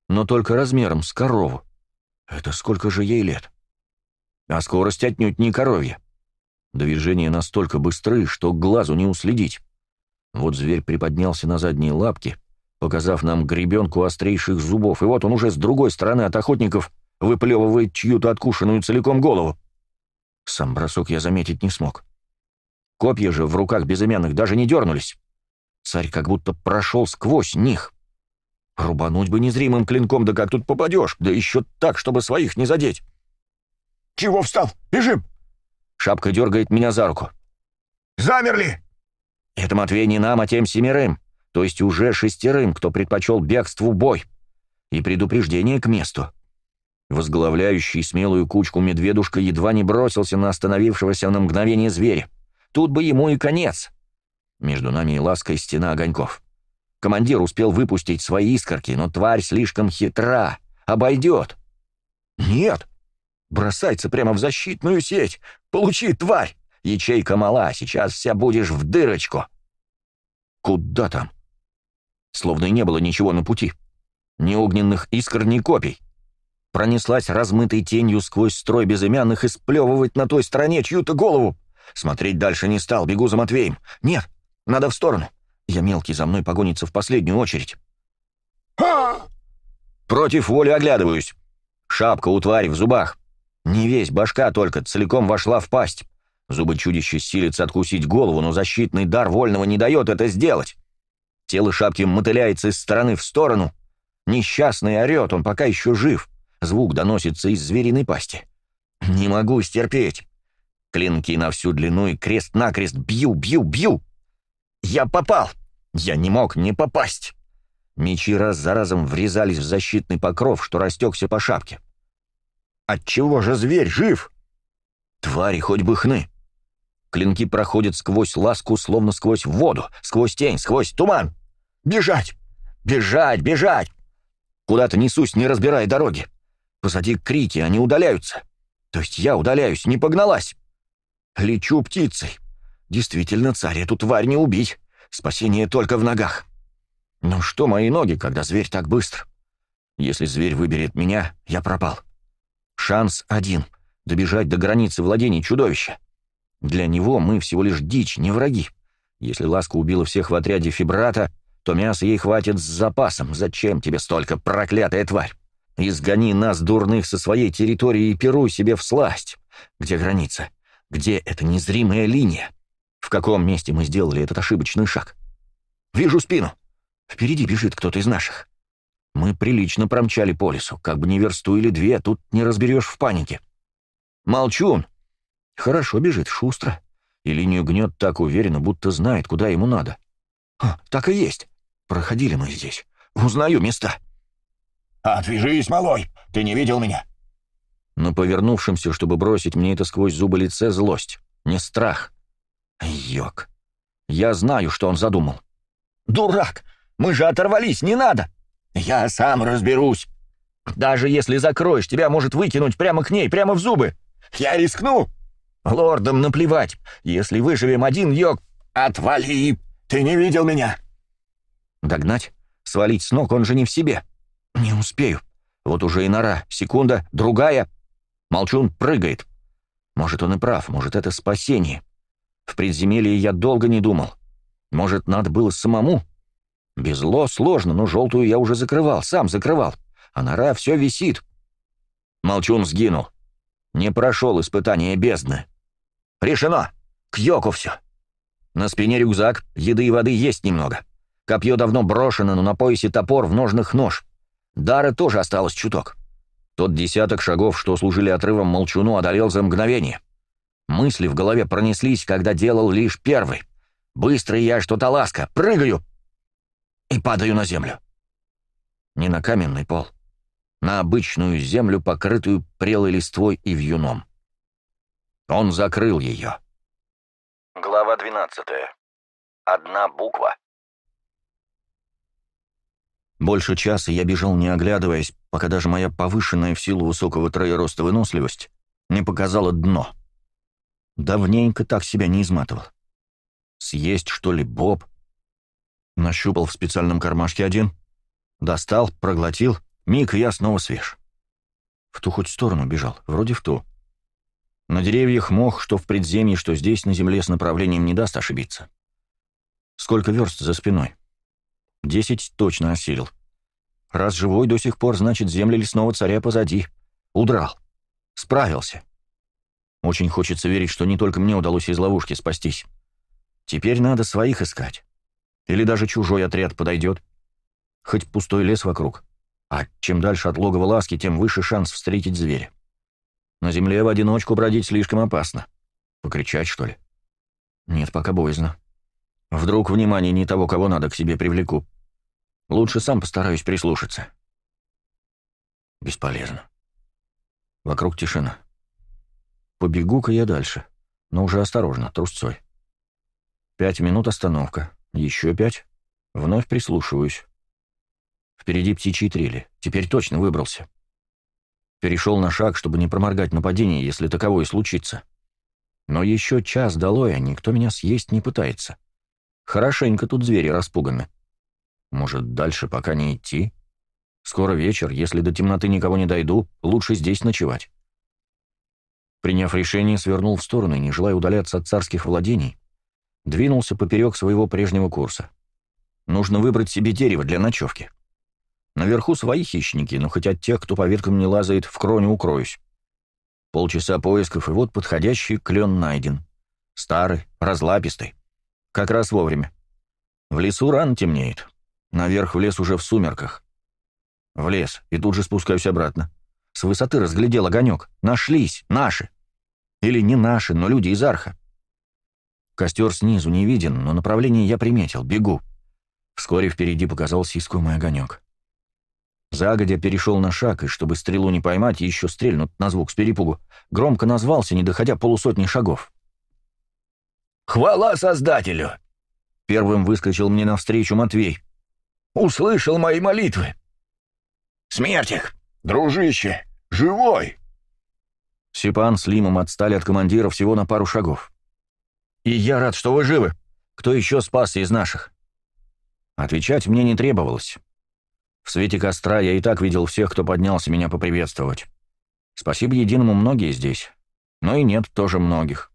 но только размером с корову. Это сколько же ей лет? А скорость отнюдь не коровья. Движения настолько быстры, что глазу не уследить. Вот зверь приподнялся на задние лапки, показав нам гребенку острейших зубов, и вот он уже с другой стороны от охотников выплевывает чью-то откушенную целиком голову. Сам бросок я заметить не смог. Копья же в руках безымянных даже не дернулись. Царь как будто прошел сквозь них. Рубануть бы незримым клинком, да как тут попадешь, да еще так, чтобы своих не задеть. «Чего встал? Бежим!» Шапка дергает меня за руку. «Замерли!» «Это, Матвей, не нам, а тем семерым, то есть уже шестерым, кто предпочел бегству бой. И предупреждение к месту». Возглавляющий смелую кучку медведушка едва не бросился на остановившегося на мгновение зверя. Тут бы ему и конец. Между нами и лаской стена огоньков. Командир успел выпустить свои искорки, но тварь слишком хитра. Обойдет. Нет. Бросается прямо в защитную сеть. Получи, тварь! Ячейка мала, сейчас вся будешь в дырочку. Куда там? Словно и не было ничего на пути. Ни огненных искр, ни копий. Пронеслась размытой тенью сквозь строй безымянных и сплевывать на той стороне чью-то голову. Смотреть дальше не стал, бегу за Матвеем. Нет, надо в сторону. Я мелкий, за мной погонится в последнюю очередь. Против воли оглядываюсь. Шапка у твари в зубах. Не весь, башка только, целиком вошла в пасть. Зубы чудища силятся откусить голову, но защитный дар вольного не дает это сделать. Тело шапки мотыляется из стороны в сторону. Несчастный орет, он пока еще жив. Звук доносится из звериной пасти. «Не могу стерпеть!» Клинки на всю длину и крест-накрест бью, бью, бью. Я попал! Я не мог не попасть!» Мечи раз за разом врезались в защитный покров, что растекся по шапке. «Отчего же зверь жив?» «Твари хоть бы хны!» Клинки проходят сквозь ласку, словно сквозь воду, сквозь тень, сквозь туман. «Бежать! Бежать! Бежать!» Куда-то несусь, не разбирая дороги. Позади крики, они удаляются. То есть я удаляюсь, не погналась. Лечу птицей. Действительно, царь эту тварь не убить. Спасение только в ногах. Но что мои ноги, когда зверь так быстр? Если зверь выберет меня, я пропал. Шанс один — добежать до границы владений чудовища. Для него мы всего лишь дичь, не враги. Если ласка убила всех в отряде фибрата, то мяса ей хватит с запасом. Зачем тебе столько, проклятая тварь? Изгони нас, дурных, со своей территории и перуй себе в сласть. Где граница? Где эта незримая линия? каком месте мы сделали этот ошибочный шаг. Вижу спину. Впереди бежит кто-то из наших. Мы прилично промчали по лесу, как бы не версту или две, тут не разберешь в панике. Молчун. Хорошо бежит, шустро. И линию гнет так уверенно, будто знает, куда ему надо. Ха, так и есть. Проходили мы здесь. Узнаю места. «Отвяжись, малой! Ты не видел меня?» Но повернувшемся, чтобы бросить мне это сквозь зубы лице, злость. Не страх. Йок. Я знаю, что он задумал. «Дурак! Мы же оторвались, не надо!» «Я сам разберусь!» «Даже если закроешь, тебя может выкинуть прямо к ней, прямо в зубы!» «Я рискну!» «Лордам наплевать! Если выживем один, Йок...» «Отвали! Ты не видел меня!» «Догнать? Свалить с ног, он же не в себе!» «Не успею. Вот уже и нора. Секунда, другая...» Молчун прыгает. «Может, он и прав, может, это спасение!» В предземелье я долго не думал. Может, надо было самому? Без ло сложно, но желтую я уже закрывал, сам закрывал. А нора все висит. Молчун сгинул. Не прошел испытание бездны. Решено. К Йоку все. На спине рюкзак, еды и воды есть немного. Копье давно брошено, но на поясе топор, в ножных нож. Дары тоже осталось чуток. Тот десяток шагов, что служили отрывом молчуну, одолел за мгновение. — Мысли в голове пронеслись, когда делал лишь первый. Быстро я что-то ласка, прыгаю и падаю на землю. Не на каменный пол, на обычную землю, покрытую прелой листвой и вьюном. Он закрыл ее. Глава 12. Одна буква. Больше часа я бежал, не оглядываясь, пока даже моя повышенная в силу высокого троероста выносливость не показала дно. Давненько так себя не изматывал. Съесть, что ли, Боб? Нащупал в специальном кармашке один. Достал, проглотил. Миг, я снова свеж. В ту хоть сторону бежал, вроде в ту. На деревьях мох, что в предземье, что здесь, на земле, с направлением не даст ошибиться. Сколько верст за спиной? Десять точно осилил. Раз живой до сих пор, значит, земли лесного царя позади. Удрал. Справился. Очень хочется верить, что не только мне удалось из ловушки спастись. Теперь надо своих искать. Или даже чужой отряд подойдет. Хоть пустой лес вокруг. А чем дальше от логова ласки, тем выше шанс встретить зверя. На земле в одиночку бродить слишком опасно. Покричать, что ли? Нет, пока боязно. Вдруг внимание не того, кого надо, к себе привлеку. Лучше сам постараюсь прислушаться. Бесполезно. Вокруг тишина. Побегу-ка я дальше, но уже осторожно, трусцой. Пять минут остановка, еще пять. Вновь прислушиваюсь. Впереди птичьи трели. Теперь точно выбрался. Перешел на шаг, чтобы не проморгать нападение, если таковое случится. Но еще час долой, а никто меня съесть не пытается. Хорошенько тут звери распуганы. Может, дальше пока не идти? Скоро вечер, если до темноты никого не дойду, лучше здесь ночевать. Приняв решение, свернул в сторону не желая удаляться от царских владений, двинулся поперек своего прежнего курса. Нужно выбрать себе дерево для ночевки. Наверху свои хищники, но хотя тех, кто по веткам не лазает, в кроне укроюсь. Полчаса поисков, и вот подходящий клен найден. Старый, разлапистый. Как раз вовремя. В лесу ран темнеет. Наверх в лес уже в сумерках. В лес, и тут же спускаюсь обратно. С высоты разглядел огонек. Нашлись, наши. Или не наши, но люди из арха. Костер снизу не виден, но направление я приметил. Бегу. Вскоре впереди показался искомый огонек. Загодя перешел на шаг, и чтобы стрелу не поймать, еще стрельнут на звук с перепугу, громко назвался, не доходя полусотни шагов. «Хвала Создателю!» — первым выскочил мне навстречу Матвей. «Услышал мои молитвы!» «Смертик!» «Дружище, живой!» Сипан с Лимом отстали от командира всего на пару шагов. «И я рад, что вы живы. Кто еще спасся из наших?» Отвечать мне не требовалось. В свете костра я и так видел всех, кто поднялся меня поприветствовать. Спасибо единому многие здесь, но и нет тоже многих.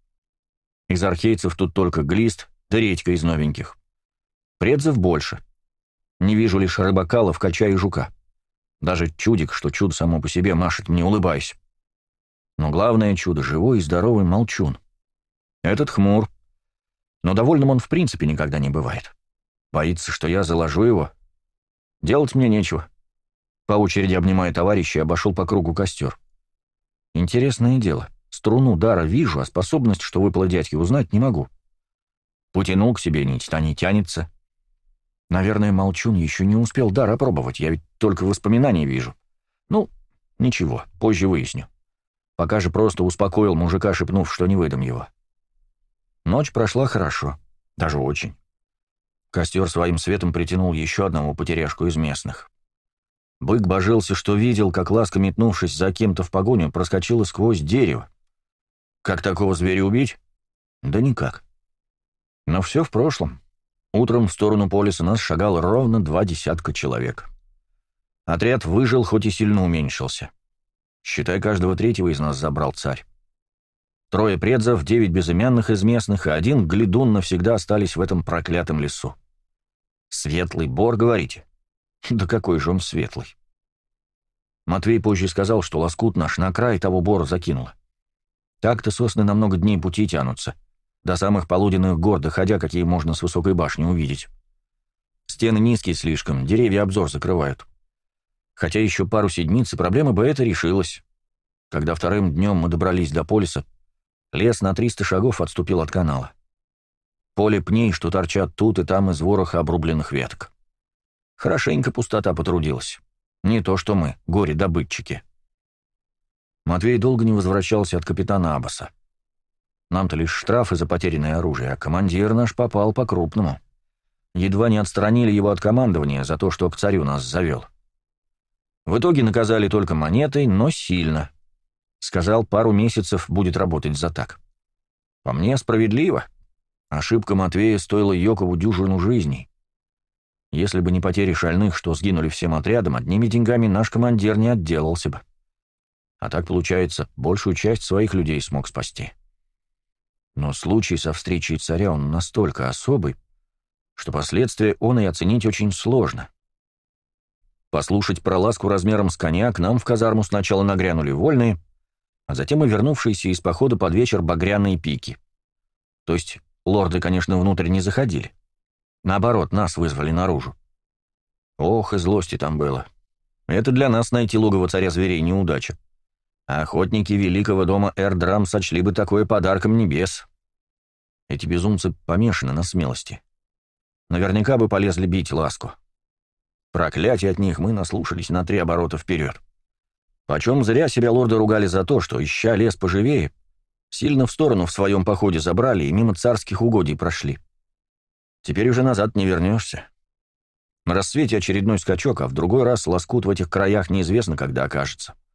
Из архейцев тут только глист, да редька из новеньких. Предзов больше. Не вижу лишь рыбакалов, кача и жука. Даже чудик, что чудо само по себе, машет мне, улыбаясь. Но главное чудо — живой и здоровый молчун. Этот хмур. Но довольным он в принципе никогда не бывает. Боится, что я заложу его. Делать мне нечего. По очереди обнимая товарища, обошел по кругу костер. Интересное дело. Струну дара вижу, а способность, что выпала дядьке, узнать не могу. Потянул к себе нить, та не тянется. Наверное, молчун еще не успел дар опробовать, я ведь только воспоминания вижу. Ну, ничего, позже выясню. Пока же просто успокоил мужика, шепнув, что не выдам его. Ночь прошла хорошо, даже очень. Костер своим светом притянул еще одного потеряшку из местных. Бык божился, что видел, как ласка, метнувшись за кем-то в погоню, проскочила сквозь дерево. Как такого зверя убить? Да никак. Но все в прошлом. Утром в сторону полиса нас шагало ровно два десятка человек. Отряд выжил, хоть и сильно уменьшился. Считай, каждого третьего из нас забрал царь. Трое предзов, девять безымянных из местных и один глядун навсегда остались в этом проклятом лесу. «Светлый бор, говорите?» «Да какой же он светлый?» Матвей позже сказал, что лоскут наш на край того бора закинуло. Так-то сосны на много дней пути тянутся, до самых полуденных гор, доходя, какие можно с высокой башни увидеть. Стены низкие слишком, деревья обзор закрывают. Хотя еще пару седмиц, и проблема бы это решилась. Когда вторым днем мы добрались до полиса, лес на 300 шагов отступил от канала. Поле пней, что торчат тут и там из вороха обрубленных веток. Хорошенько пустота потрудилась. Не то что мы, горе-добытчики. Матвей долго не возвращался от капитана Абаса. Нам-то лишь штрафы за потерянное оружие, а командир наш попал по-крупному. Едва не отстранили его от командования за то, что к царю нас завел. В итоге наказали только монетой, но сильно. Сказал, пару месяцев будет работать за так. По мне, справедливо. Ошибка Матвея стоила Йокову дюжину жизней. Если бы не потери шальных, что сгинули всем отрядом, одними деньгами наш командир не отделался бы. А так, получается, большую часть своих людей смог спасти. Но случай со встречей царя он настолько особый, что последствия он и оценить очень сложно. Послушать про ласку размером с коня к нам в казарму сначала нагрянули вольные, а затем и вернувшиеся из похода под вечер багряные пики. То есть лорды, конечно, внутрь не заходили. Наоборот, нас вызвали наружу. Ох, и злости там было. Это для нас найти логово царя зверей неудача охотники великого дома Эрдрам сочли бы такое подарком небес. Эти безумцы помешаны на смелости. Наверняка бы полезли бить ласку. Проклятие от них мы наслушались на три оборота вперед. Почем зря себя лорды ругали за то, что, ища лес поживее, сильно в сторону в своем походе забрали и мимо царских угодий прошли. Теперь уже назад не вернешься. На рассвете очередной скачок, а в другой раз лоскут в этих краях неизвестно, когда окажется. —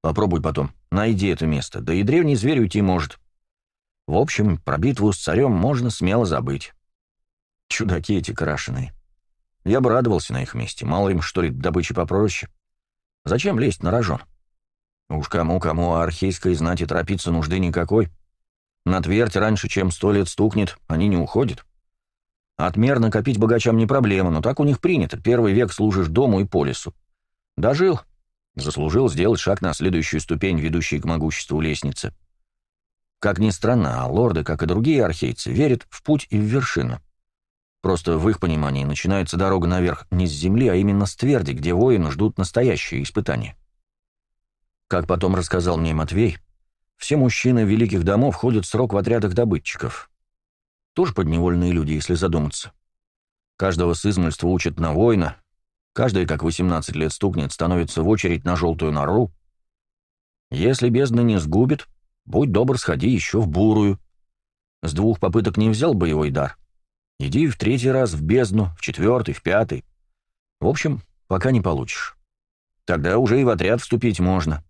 Попробуй потом. Найди это место. Да и древний зверь уйти может. В общем, про битву с царем можно смело забыть. Чудаки эти крашеные. Я бы радовался на их месте. Мало им, что ли, добычи попроще. Зачем лезть на рожон? Уж кому-кому, а архейской знати торопиться нужды никакой. На твердь раньше, чем сто лет стукнет, они не уходят. Отмерно копить богачам не проблема, но так у них принято. Первый век служишь дому и полису. Дожил, заслужил сделать шаг на следующую ступень, ведущей к могуществу лестницы. Как ни странно, а лорды, как и другие архейцы, верят в путь и в вершину. Просто в их понимании начинается дорога наверх не с земли, а именно с тверди, где воины ждут настоящие испытания. Как потом рассказал мне Матвей, все мужчины великих домов ходят срок в отрядах добытчиков. Тоже подневольные люди, если задуматься. Каждого с измольства учат на воина, Каждый, как 18 лет стукнет, становится в очередь на желтую нору. Если бездна не сгубит, будь добр, сходи еще в бурую. С двух попыток не взял боевой дар. Иди в третий раз в бездну, в четвертый, в пятый. В общем, пока не получишь. Тогда уже и в отряд вступить можно.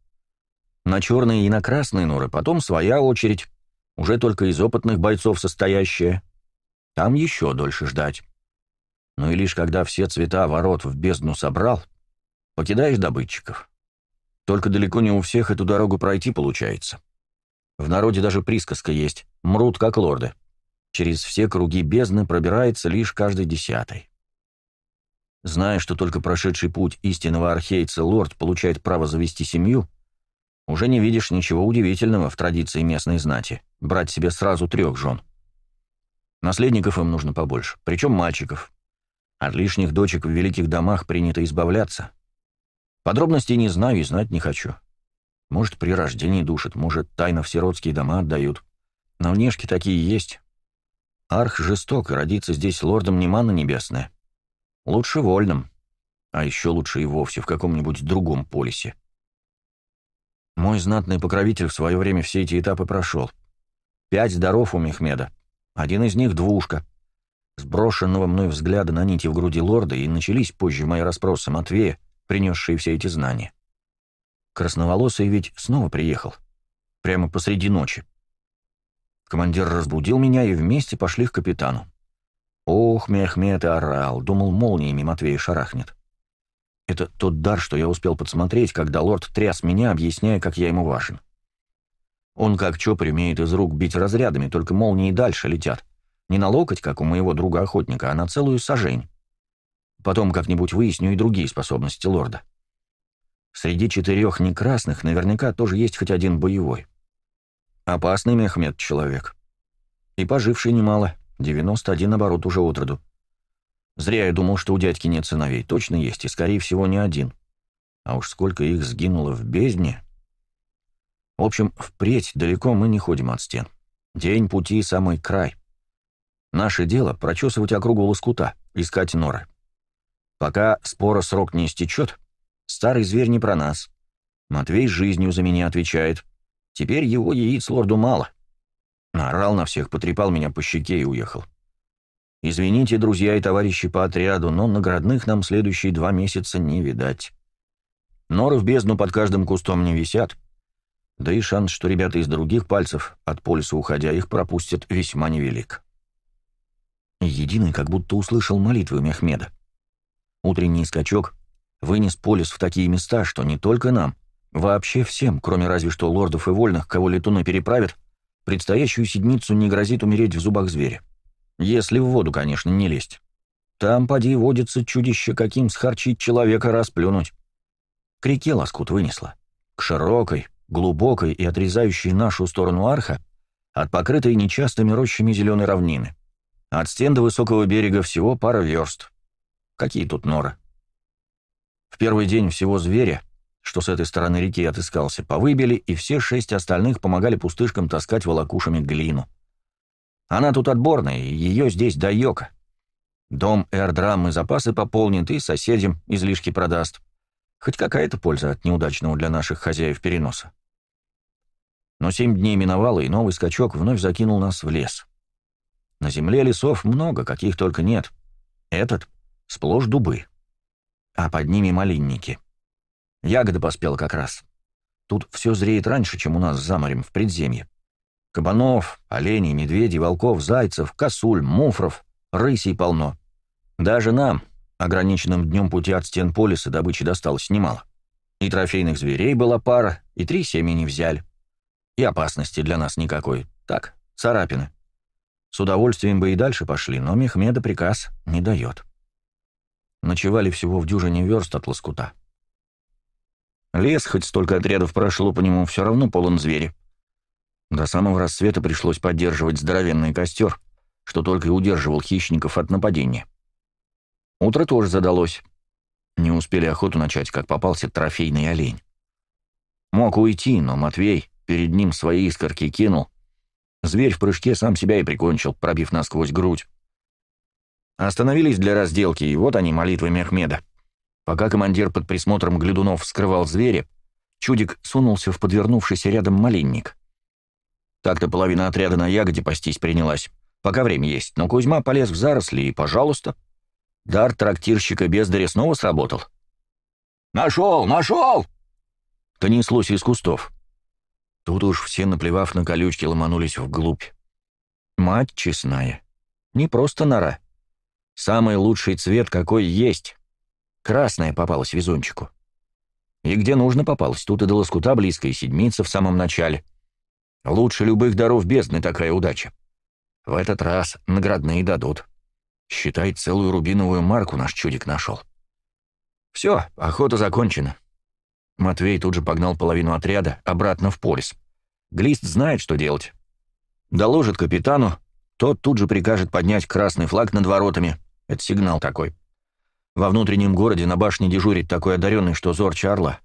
На черные и на красные норы потом своя очередь, уже только из опытных бойцов состоящая. Там еще дольше ждать но и лишь когда все цвета ворот в бездну собрал, покидаешь добытчиков. Только далеко не у всех эту дорогу пройти получается. В народе даже присказка есть «мрут как лорды». Через все круги бездны пробирается лишь каждый десятый. Зная, что только прошедший путь истинного архейца лорд получает право завести семью, уже не видишь ничего удивительного в традиции местной знати — брать себе сразу трех жен. Наследников им нужно побольше, причем мальчиков. От лишних дочек в великих домах принято избавляться. Подробностей не знаю и знать не хочу. Может, при рождении душат, может, тайно в сиротские дома отдают. На внешке такие есть. Арх жесток, и родиться здесь лордом не мана небесная. Лучше вольным, а еще лучше и вовсе в каком-нибудь другом полисе. Мой знатный покровитель в свое время все эти этапы прошел. Пять даров у Мехмеда. Один из них — двушка — Сброшенного мной взгляда на нити в груди лорда и начались позже мои расспросы Матвея, принесшие все эти знания. Красноволосый ведь снова приехал. Прямо посреди ночи. Командир разбудил меня, и вместе пошли к капитану. Ох, Мехмед орал, думал, молниями Матвея шарахнет. Это тот дар, что я успел подсмотреть, когда лорд тряс меня, объясняя, как я ему важен. Он как чопор умеет из рук бить разрядами, только молнии дальше летят. Не на локоть, как у моего друга-охотника, а на целую сажень. Потом как-нибудь выясню и другие способности лорда. Среди четырех некрасных наверняка тоже есть хоть один боевой. Опасный Мехмед человек. И поживший немало, 91 оборот уже отроду. Зря я думал, что у дядьки нет сыновей, точно есть, и, скорее всего, не один. А уж сколько их сгинуло в бездне. В общем, впредь далеко мы не ходим от стен. День пути — самый край. Наше дело — прочесывать округу лоскута, искать норы. Пока спора срок не истечет, старый зверь не про нас. Матвей жизнью за меня отвечает. Теперь его яиц лорду мало. Орал на всех, потрепал меня по щеке и уехал. Извините, друзья и товарищи по отряду, но наградных нам следующие два месяца не видать. Норы в бездну под каждым кустом не висят. Да и шанс, что ребята из других пальцев, от полюса уходя, их пропустят, весьма невелик. Единый как будто услышал молитвы Мехмеда. Утренний скачок вынес полис в такие места, что не только нам, вообще всем, кроме разве что лордов и вольных, кого летуны переправят, предстоящую седницу не грозит умереть в зубах зверя. Если в воду, конечно, не лезть. Там, поди, водится чудище, каким схарчить человека расплюнуть. К реке лоскут вынесла. К широкой, глубокой и отрезающей нашу сторону арха от покрытой нечастыми рощами зеленой равнины. От стен до высокого берега всего пара верст. Какие тут норы? В первый день всего зверя, что с этой стороны реки отыскался, повыбили, и все шесть остальных помогали пустышкам таскать волокушами глину. Она тут отборная, и ее здесь до Дом эрдрам и запасы пополнит, и соседям излишки продаст. Хоть какая-то польза от неудачного для наших хозяев переноса. Но семь дней миновало, и новый скачок вновь закинул нас в лес. На земле лесов много, каких только нет. Этот — сплошь дубы. А под ними малинники. Ягода поспела как раз. Тут все зреет раньше, чем у нас за морем, в предземье. Кабанов, оленей, медведей, волков, зайцев, косуль, муфров, рысей полно. Даже нам, ограниченным днем пути от стен полиса, добычи досталось немало. И трофейных зверей была пара, и три семени взяли. И опасности для нас никакой. Так, царапины. С удовольствием бы и дальше пошли, но Мехмеда приказ не дает. Ночевали всего в дюжине верст от лоскута. Лес, хоть столько отрядов прошло по нему, все равно полон зверя. До самого рассвета пришлось поддерживать здоровенный костер, что только и удерживал хищников от нападения. Утро тоже задалось. Не успели охоту начать, как попался трофейный олень. Мог уйти, но Матвей перед ним свои искорки кинул, Зверь в прыжке сам себя и прикончил, пробив насквозь грудь. Остановились для разделки, и вот они, молитвы Мехмеда. Пока командир под присмотром Глядунов вскрывал зверя, чудик сунулся в подвернувшийся рядом малинник. Так-то половина отряда на ягоде пастись принялась. Пока время есть, но Кузьма полез в заросли, и, пожалуйста, дар трактирщика бездаря снова сработал. «Нашел! Нашел!» — донеслось из кустов. Тут уж все, наплевав на колючки, ломанулись вглубь. Мать честная. Не просто нора. Самый лучший цвет, какой есть. Красная попалась везунчику. И где нужно попалась, тут и до лоскута близко, и седмица в самом начале. Лучше любых даров бездны такая удача. В этот раз наградные дадут. Считай, целую рубиновую марку наш чудик нашел. Все, охота закончена. Матвей тут же погнал половину отряда обратно в полис. Глист знает, что делать. Доложит капитану, тот тут же прикажет поднять красный флаг над воротами. Это сигнал такой. Во внутреннем городе на башне дежурит такой одаренный, что зор Чарла.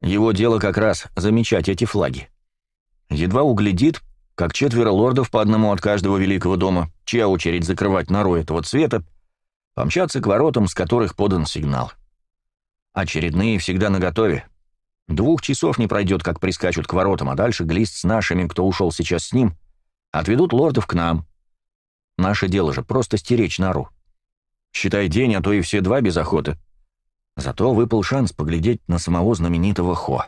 Его дело как раз замечать эти флаги. Едва углядит, как четверо лордов по одному от каждого великого дома, чья очередь закрывать нору этого цвета, помчатся к воротам, с которых подан сигнал. Очередные всегда наготове, Двух часов не пройдет, как прискачут к воротам, а дальше глист с нашими, кто ушел сейчас с ним, отведут лордов к нам. Наше дело же просто стеречь нору. Считай день, а то и все два без охоты. Зато выпал шанс поглядеть на самого знаменитого Хо.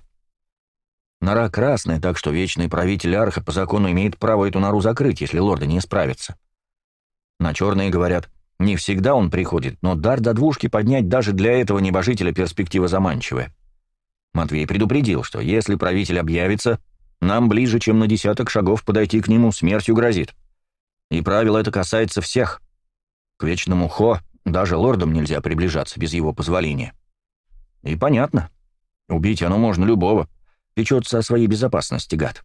Нора красная, так что вечный правитель Арха по закону имеет право эту нору закрыть, если лорды не справятся. На черные говорят, не всегда он приходит, но дар до двушки поднять даже для этого небожителя перспектива заманчивая. Матвей предупредил, что если правитель объявится, нам ближе, чем на десяток шагов подойти к нему, смертью грозит. И правило это касается всех. К вечному Хо даже лордам нельзя приближаться без его позволения. И понятно. Убить оно можно любого. Печется о своей безопасности, гад.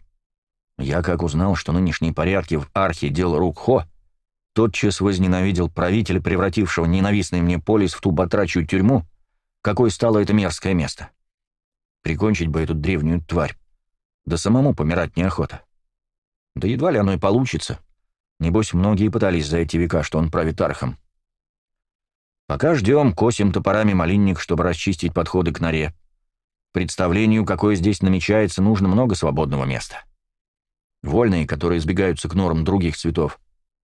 Я как узнал, что нынешние порядки в архе — дел рук Хо, тотчас возненавидел правителя, превратившего ненавистный мне полис в ту батрачью тюрьму, какой стало это мерзкое место. Прикончить бы эту древнюю тварь. Да самому помирать неохота. Да едва ли оно и получится. Небось, многие пытались за эти века, что он правит архом. Пока ждем, косим топорами малинник, чтобы расчистить подходы к норе. Представлению, какое здесь намечается, нужно много свободного места. Вольные, которые избегаются к норам других цветов.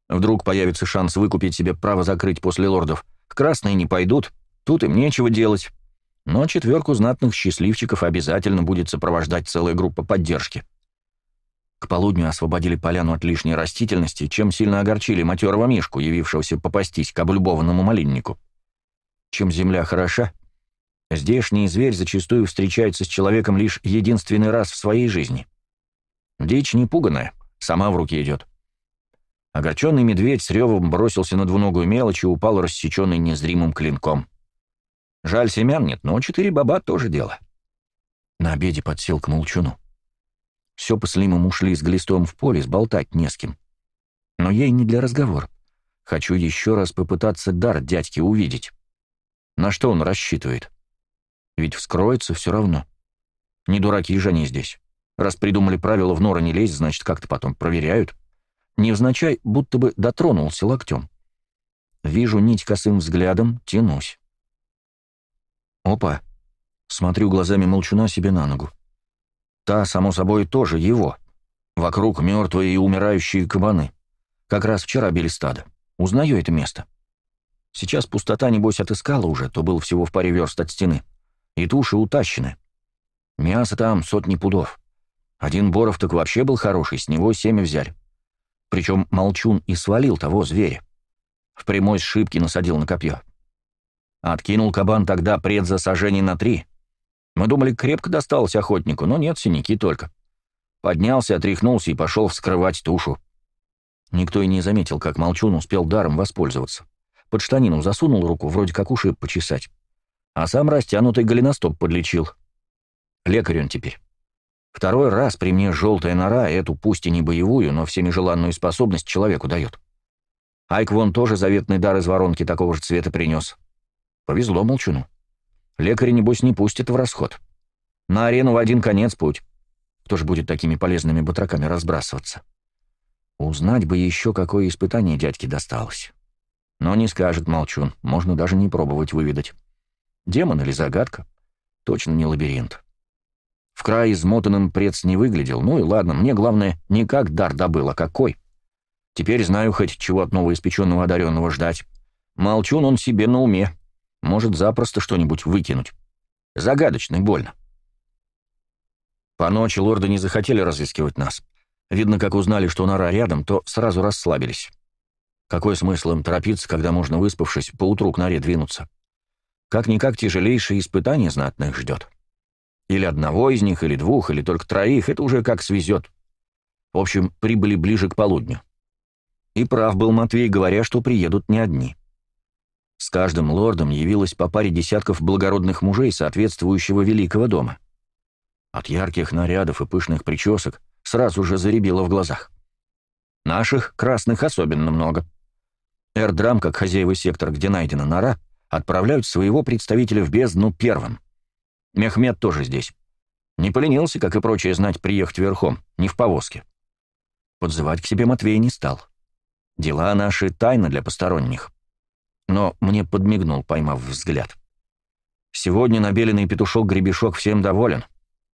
Вдруг появится шанс выкупить себе право закрыть после лордов. Красные не пойдут, тут им нечего делать но четверку знатных счастливчиков обязательно будет сопровождать целая группа поддержки. К полудню освободили поляну от лишней растительности, чем сильно огорчили матерого мишку, явившегося попастись к облюбованному малиннику. Чем земля хороша, здешний зверь зачастую встречается с человеком лишь единственный раз в своей жизни. Дичь не пуганая, сама в руки идет. Огорченный медведь с ревом бросился на двуногую мелочь и упал рассеченный незримым клинком. Жаль, семян нет, но четыре баба тоже дело. На обеде подсел к молчуну. Все с Лимом ушли с глистом в поле, сболтать не с кем. Но ей не для разговора. Хочу еще раз попытаться дар дядьки увидеть. На что он рассчитывает? Ведь вскроется все равно. Не дураки же они здесь. Раз придумали правила в норы не лезть, значит, как-то потом проверяют. Невзначай, будто бы дотронулся локтем. Вижу нить косым взглядом, тянусь. Опа. Смотрю глазами молчуна себе на ногу. Та, само собой, тоже его. Вокруг мертвые и умирающие кабаны. Как раз вчера били стадо. Узнаю это место. Сейчас пустота, небось, отыскала уже, то был всего в паре верст от стены. И туши утащены. Мясо там сотни пудов. Один Боров так вообще был хороший, с него семя взяли. Причем Молчун и свалил того зверя. В прямой сшибке насадил на копье. Откинул кабан тогда пред за сажений на три. Мы думали, крепко досталось охотнику, но нет, синяки только. Поднялся, отряхнулся и пошел вскрывать тушу. Никто и не заметил, как молчун успел даром воспользоваться. Под штанину засунул руку, вроде как уши почесать. А сам растянутый голеностоп подлечил. Лекарь он теперь. Второй раз при мне желтая нора эту, пусть и не боевую, но всеми желанную способность человеку дает. Айк вон тоже заветный дар из воронки такого же цвета принес. — Повезло молчуну. лекари небось, не пустят в расход. На арену в один конец путь. Кто ж будет такими полезными батраками разбрасываться? Узнать бы еще, какое испытание дядьке досталось. Но не скажет молчун, можно даже не пробовать выведать. Демон или загадка? Точно не лабиринт. В край измотанным прец не выглядел, ну и ладно, мне главное не как дар добыл, а какой. Теперь знаю хоть чего от новоиспеченного одаренного ждать. Молчун он себе на уме. Может запросто что-нибудь выкинуть. Загадочно и больно. По ночи лорды не захотели разыскивать нас. Видно, как узнали, что нора рядом, то сразу расслабились. Какой смысл им торопиться, когда можно, выспавшись, поутру к норе двинуться? Как-никак тяжелейшее испытание знатных ждет. Или одного из них, или двух, или только троих, это уже как свезет. В общем, прибыли ближе к полудню. И прав был Матвей, говоря, что приедут не одни. С каждым лордом явилось по паре десятков благородных мужей соответствующего великого дома. От ярких нарядов и пышных причесок сразу же заребило в глазах. Наших, красных, особенно много. Эрдрам, как хозяевый сектора, где найдена нора, отправляют своего представителя в бездну первым. Мехмед тоже здесь. Не поленился, как и прочее, знать приехать верхом, не в повозке. Подзывать к себе Матвей не стал. Дела наши тайна для посторонних но мне подмигнул, поймав взгляд. Сегодня набеленный петушок-гребешок всем доволен.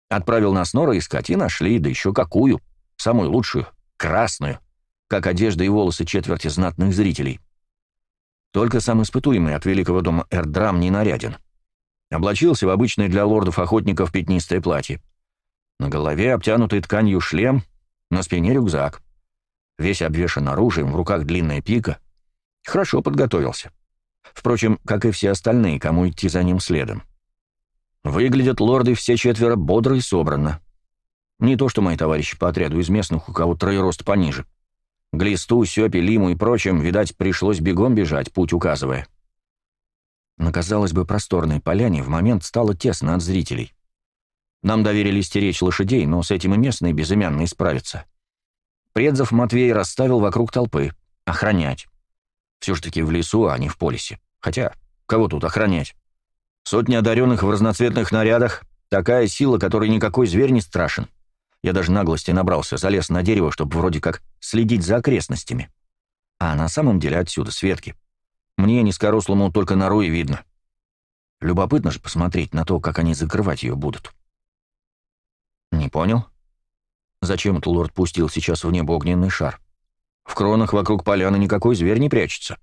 Отправил нас нора искать, и нашли, да еще какую. Самую лучшую, красную, как одежда и волосы четверти знатных зрителей. Только сам испытуемый от великого дома Эрдрам не наряден. Облачился в обычное для лордов-охотников пятнистое платье. На голове обтянутый тканью шлем, на спине рюкзак. Весь обвешан оружием, в руках длинная пика. Хорошо подготовился. — Впрочем, как и все остальные, кому идти за ним следом. Выглядят лорды все четверо бодро и собранно. Не то что мои товарищи по отряду из местных, у кого троерост пониже. Глисту, Сёпе, Лиму и прочим, видать, пришлось бегом бежать, путь указывая. На, казалось бы, просторной поляне в момент стало тесно от зрителей. Нам доверили стеречь лошадей, но с этим и местные безымянные справятся. Предзов Матвей расставил вокруг толпы. Охранять. Все же таки в лесу, а не в полисе. Хотя, кого тут охранять? Сотни одаренных в разноцветных нарядах, такая сила, которой никакой зверь не страшен. Я даже наглости набрался, залез на дерево, чтобы вроде как следить за окрестностями. А на самом деле отсюда, Светки. ветки. Мне, низкорослому, только нору и видно. Любопытно же посмотреть на то, как они закрывать ее будут. Не понял. Зачем это лорд пустил сейчас в небо огненный шар? В кронах вокруг поляны никакой зверь не прячется.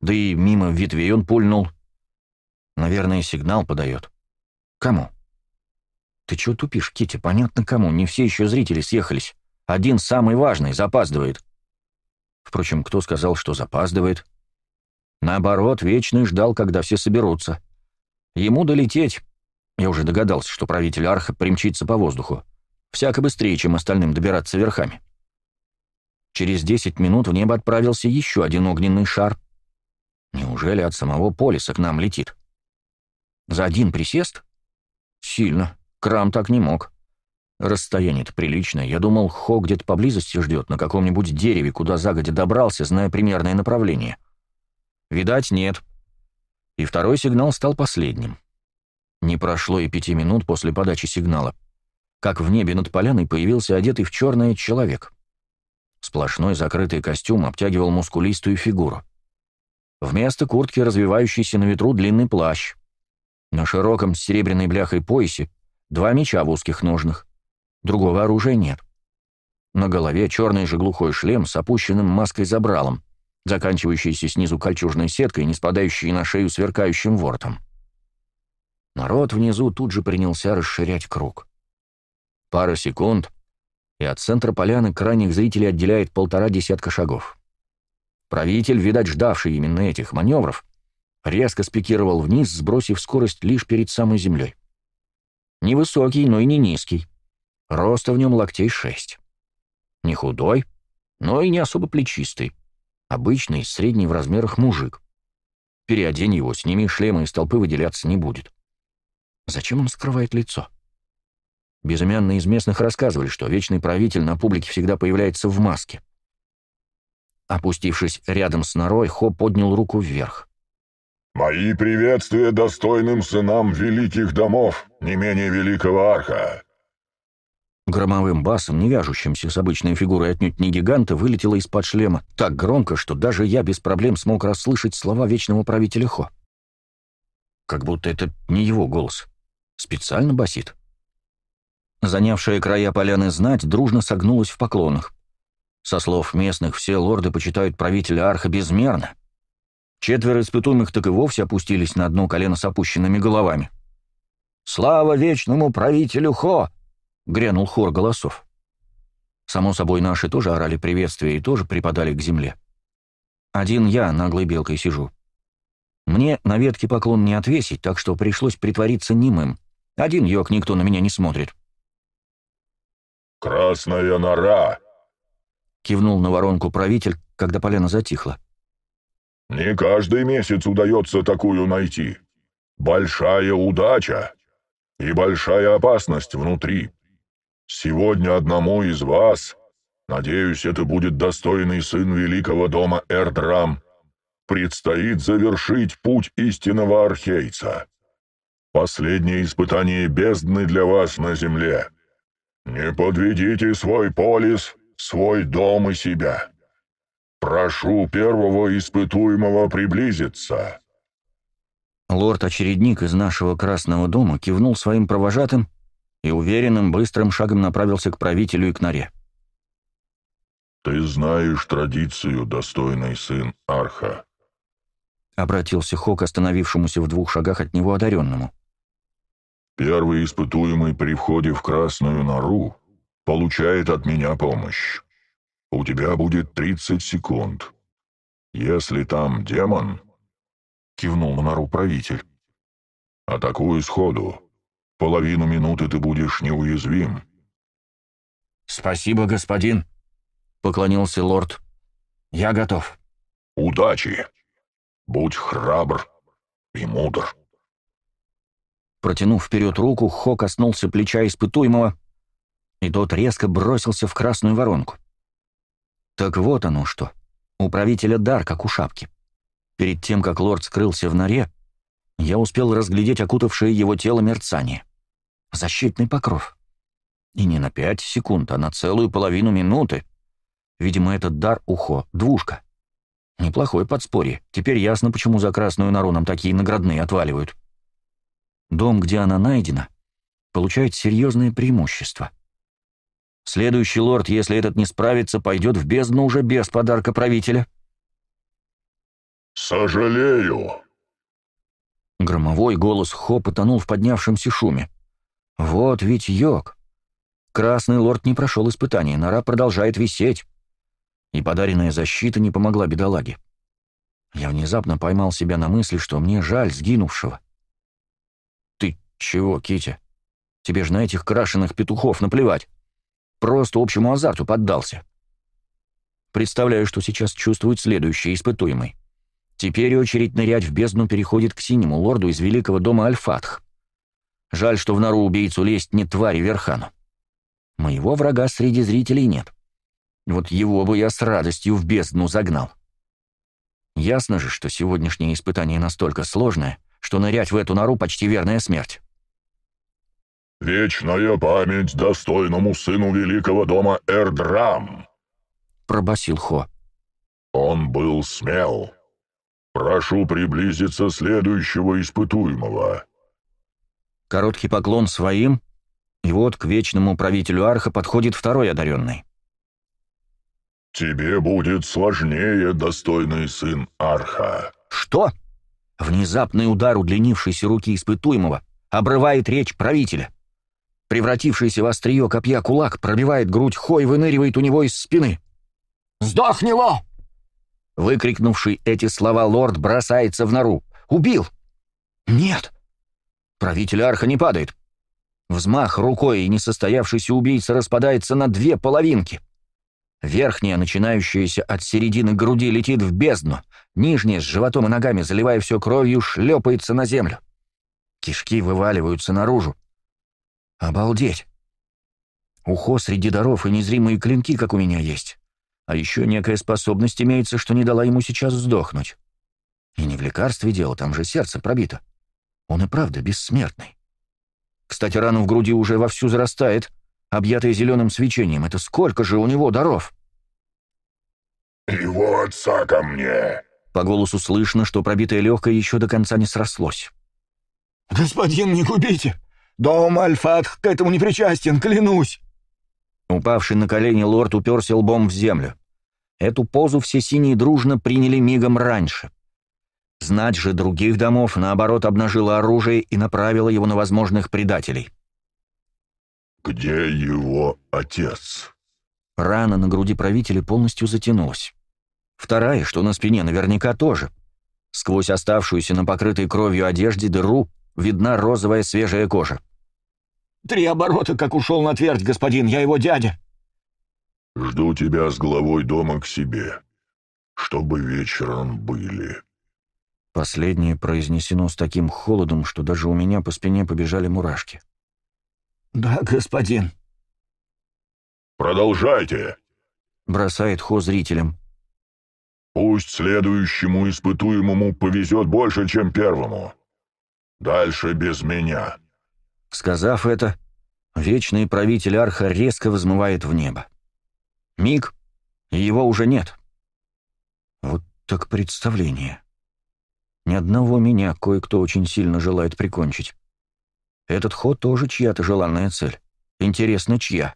Да и мимо ветвей он пульнул. Наверное, сигнал подает. Кому? Ты чего тупишь, Кити? Понятно кому, не все еще зрители съехались. Один самый важный запаздывает. Впрочем, кто сказал, что запаздывает? Наоборот, Вечный ждал, когда все соберутся. Ему долететь. Я уже догадался, что правитель Арха примчится по воздуху. Всяко быстрее, чем остальным добираться верхами. Через 10 минут в небо отправился еще один огненный шар. Неужели от самого полиса к нам летит? За один присест? Сильно. Крам так не мог. Расстояние-то приличное. Я думал, Хо где-то поблизости ждет, на каком-нибудь дереве, куда загодя добрался, зная примерное направление. Видать, нет. И второй сигнал стал последним. Не прошло и пяти минут после подачи сигнала, как в небе над поляной появился одетый в черное человек. Сплошной закрытый костюм обтягивал мускулистую фигуру. Вместо куртки развивающийся на ветру длинный плащ. На широком с серебряной бляхой поясе два меча в узких ножнах. Другого оружия нет. На голове черный же глухой шлем с опущенным маской-забралом, заканчивающийся снизу кольчужной сеткой, не спадающей на шею сверкающим вортом. Народ внизу тут же принялся расширять круг. Пара секунд, и от центра поляны крайних зрителей отделяет полтора десятка шагов. Правитель, видать, ждавший именно этих маневров, резко спикировал вниз, сбросив скорость лишь перед самой землей. Невысокий, но и не низкий. Роста в нем локтей шесть. Не худой, но и не особо плечистый. Обычный, средний в размерах мужик. Переодень его, сними шлемы, и толпы выделяться не будет. Зачем он скрывает лицо? — Безымянные из местных рассказывали, что вечный правитель на публике всегда появляется в маске. Опустившись рядом с норой, Хо поднял руку вверх. «Мои приветствия достойным сынам великих домов, не менее великого арха!» Громовым басом, не вяжущимся с обычной фигурой отнюдь не гиганта, вылетело из-под шлема так громко, что даже я без проблем смог расслышать слова вечного правителя Хо. Как будто это не его голос. Специально басит. — Занявшая края поляны знать, дружно согнулась в поклонах. Со слов местных, все лорды почитают правителя Арха безмерно. Четверо испытуемых так и вовсе опустились на одно колено с опущенными головами. «Слава вечному правителю Хо!» — грянул хор голосов. Само собой, наши тоже орали приветствие и тоже припадали к земле. Один я наглой белкой сижу. Мне на ветке поклон не отвесить, так что пришлось притвориться немым. Один йог никто на меня не смотрит. — «Красная нора!» — кивнул на воронку правитель, когда полено затихло. «Не каждый месяц удается такую найти. Большая удача и большая опасность внутри. Сегодня одному из вас, надеюсь, это будет достойный сын великого дома Эрдрам, предстоит завершить путь истинного архейца. Последнее испытание бездны для вас на земле — «Не подведите свой полис, свой дом и себя. Прошу первого испытуемого приблизиться». Лорд-очередник из нашего Красного дома кивнул своим провожатым и уверенным быстрым шагом направился к правителю и к норе. «Ты знаешь традицию, достойный сын Арха», — обратился Хок, остановившемуся в двух шагах от него одаренному. Первый испытуемый при входе в Красную Нору получает от меня помощь. У тебя будет 30 секунд. Если там демон...» — кивнул на нору правитель. Атакую сходу. Половину минуты ты будешь неуязвим». «Спасибо, господин», — поклонился лорд. «Я готов». «Удачи! Будь храбр и мудр». Протянув вперед руку, Хо коснулся плеча испытуемого, и тот резко бросился в красную воронку. Так вот оно что. У правителя дар, как у шапки. Перед тем, как лорд скрылся в норе, я успел разглядеть окутавшее его тело мерцание. Защитный покров. И не на пять секунд, а на целую половину минуты. Видимо, этот дар ухо, двушка. Неплохой подспорье. Теперь ясно, почему за красную нору нам такие наградные отваливают дом, где она найдена, получает серьезное преимущество. Следующий лорд, если этот не справится, пойдет в бездну уже без подарка правителя. «Сожалею». Громовой голос Хо потонул в поднявшемся шуме. «Вот ведь йог. Красный лорд не прошел испытаний, нора продолжает висеть. И подаренная защита не помогла бедолаге. Я внезапно поймал себя на мысли, что мне жаль сгинувшего. «Чего, Китя? Тебе же на этих крашеных петухов наплевать. Просто общему азарту поддался». Представляю, что сейчас чувствует следующий испытуемый. Теперь очередь нырять в бездну переходит к синему лорду из великого дома Альфатх. Жаль, что в нору убийцу лезть не твари Верхану. Моего врага среди зрителей нет. Вот его бы я с радостью в бездну загнал. Ясно же, что сегодняшнее испытание настолько сложное, что нырять в эту нору почти верная смерть. «Вечная память достойному сыну великого дома Эрдрам!» — пробасил Хо. «Он был смел. Прошу приблизиться следующего испытуемого». Короткий поклон своим, и вот к вечному правителю Арха подходит второй одаренный. «Тебе будет сложнее, достойный сын Арха». «Что?» Внезапный удар удлинившейся руки испытуемого обрывает речь правителя. Превратившийся в острие копья кулак пробивает грудь Хой, выныривает у него из спины. «Сдохнило!» Выкрикнувший эти слова лорд бросается в нору. «Убил!» «Нет!» Правитель арха не падает. Взмах рукой и несостоявшийся убийца распадается на две половинки. Верхняя, начинающаяся от середины груди, летит в бездну. Нижняя, с животом и ногами, заливая все кровью, шлепается на землю. Кишки вываливаются наружу. Обалдеть! Ухо среди даров и незримые клинки, как у меня есть. А еще некая способность имеется, что не дала ему сейчас сдохнуть. И не в лекарстве дело, там же сердце пробито. Он и правда бессмертный. Кстати, рана в груди уже вовсю зарастает, объятая зеленым свечением. Это сколько же у него даров? «Его отца ко мне!» По голосу слышно, что пробитое легкое еще до конца не срослось. «Господин, не губите! Дом Альфатх к этому не причастен, клянусь!» Упавший на колени лорд уперся лбом в землю. Эту позу все синие дружно приняли мигом раньше. Знать же других домов, наоборот, обнажила оружие и направила его на возможных предателей. «Где его отец?» Рана на груди правителя полностью затянулась. Вторая, что на спине, наверняка тоже. Сквозь оставшуюся на покрытой кровью одежде дыру видна розовая свежая кожа. Три оборота, как ушел на твердь, господин, я его дядя. Жду тебя с главой дома к себе, чтобы вечером были. Последнее произнесено с таким холодом, что даже у меня по спине побежали мурашки. Да, господин. Продолжайте, бросает Хо зрителям. Пусть следующему испытуемому повезет больше, чем первому. Дальше без меня. Сказав это, вечный правитель Арха резко взмывает в небо. Миг, и его уже нет. Вот так представление. Ни одного меня кое-кто очень сильно желает прикончить. Этот ход тоже чья-то желанная цель. Интересно, чья?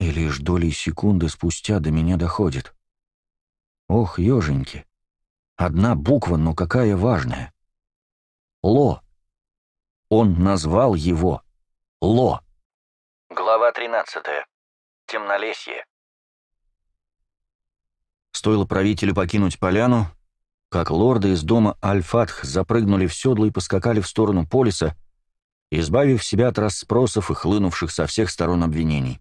И лишь долей секунды спустя до меня доходит. Ох, еженьки. Одна буква, но какая важная. Ло. Он назвал его Ло. Глава 13. Темнолесье. Стоило правителю покинуть поляну, как лорды из дома Альфатх запрыгнули в седло и поскакали в сторону полиса, избавив себя от расспросов и хлынувших со всех сторон обвинений.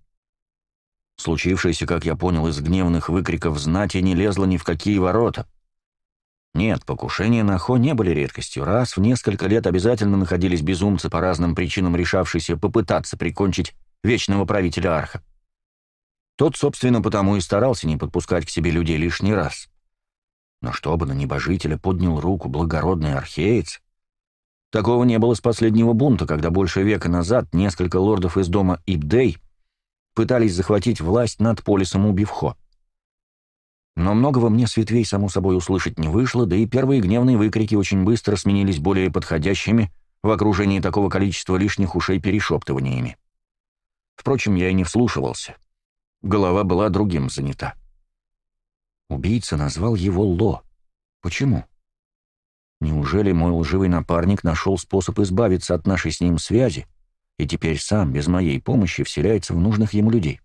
Случившееся, как я понял, из гневных выкриков знати не лезло ни в какие ворота — нет, покушения на Хо не были редкостью. Раз в несколько лет обязательно находились безумцы по разным причинам, решавшиеся попытаться прикончить вечного правителя Арха. Тот, собственно, потому и старался не подпускать к себе людей лишний раз. Но чтобы на небожителя поднял руку благородный археец, такого не было с последнего бунта, когда больше века назад несколько лордов из дома Ибдей пытались захватить власть над полисом убив Хо. Но многого мне с ветвей, само собой, услышать не вышло, да и первые гневные выкрики очень быстро сменились более подходящими в окружении такого количества лишних ушей перешептываниями. Впрочем, я и не вслушивался. Голова была другим занята. Убийца назвал его Ло. Почему? Неужели мой лживый напарник нашел способ избавиться от нашей с ним связи и теперь сам, без моей помощи, вселяется в нужных ему людей?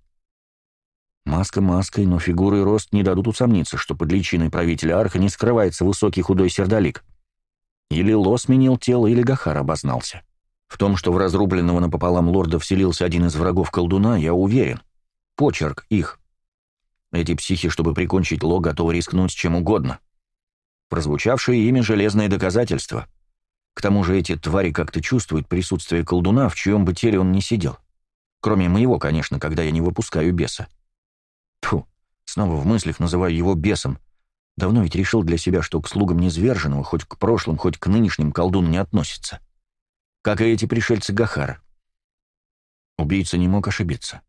Маска маской, но фигуры и рост не дадут усомниться, что под личиной правителя арха не скрывается высокий худой сердолик. Или Ло сменил тело, или Гахар обознался. В том, что в разрубленного напополам лорда вселился один из врагов колдуна, я уверен. Почерк их. Эти психи, чтобы прикончить Ло, готовы рискнуть чем угодно. Прозвучавшие ими железные доказательства. К тому же эти твари как-то чувствуют присутствие колдуна, в чьем бы теле он не сидел. Кроме моего, конечно, когда я не выпускаю беса. Снова в мыслях называю его бесом. Давно ведь решил для себя, что к слугам незверженного, хоть к прошлым, хоть к нынешним колдун не относится. Как и эти пришельцы Гахара. Убийца не мог ошибиться.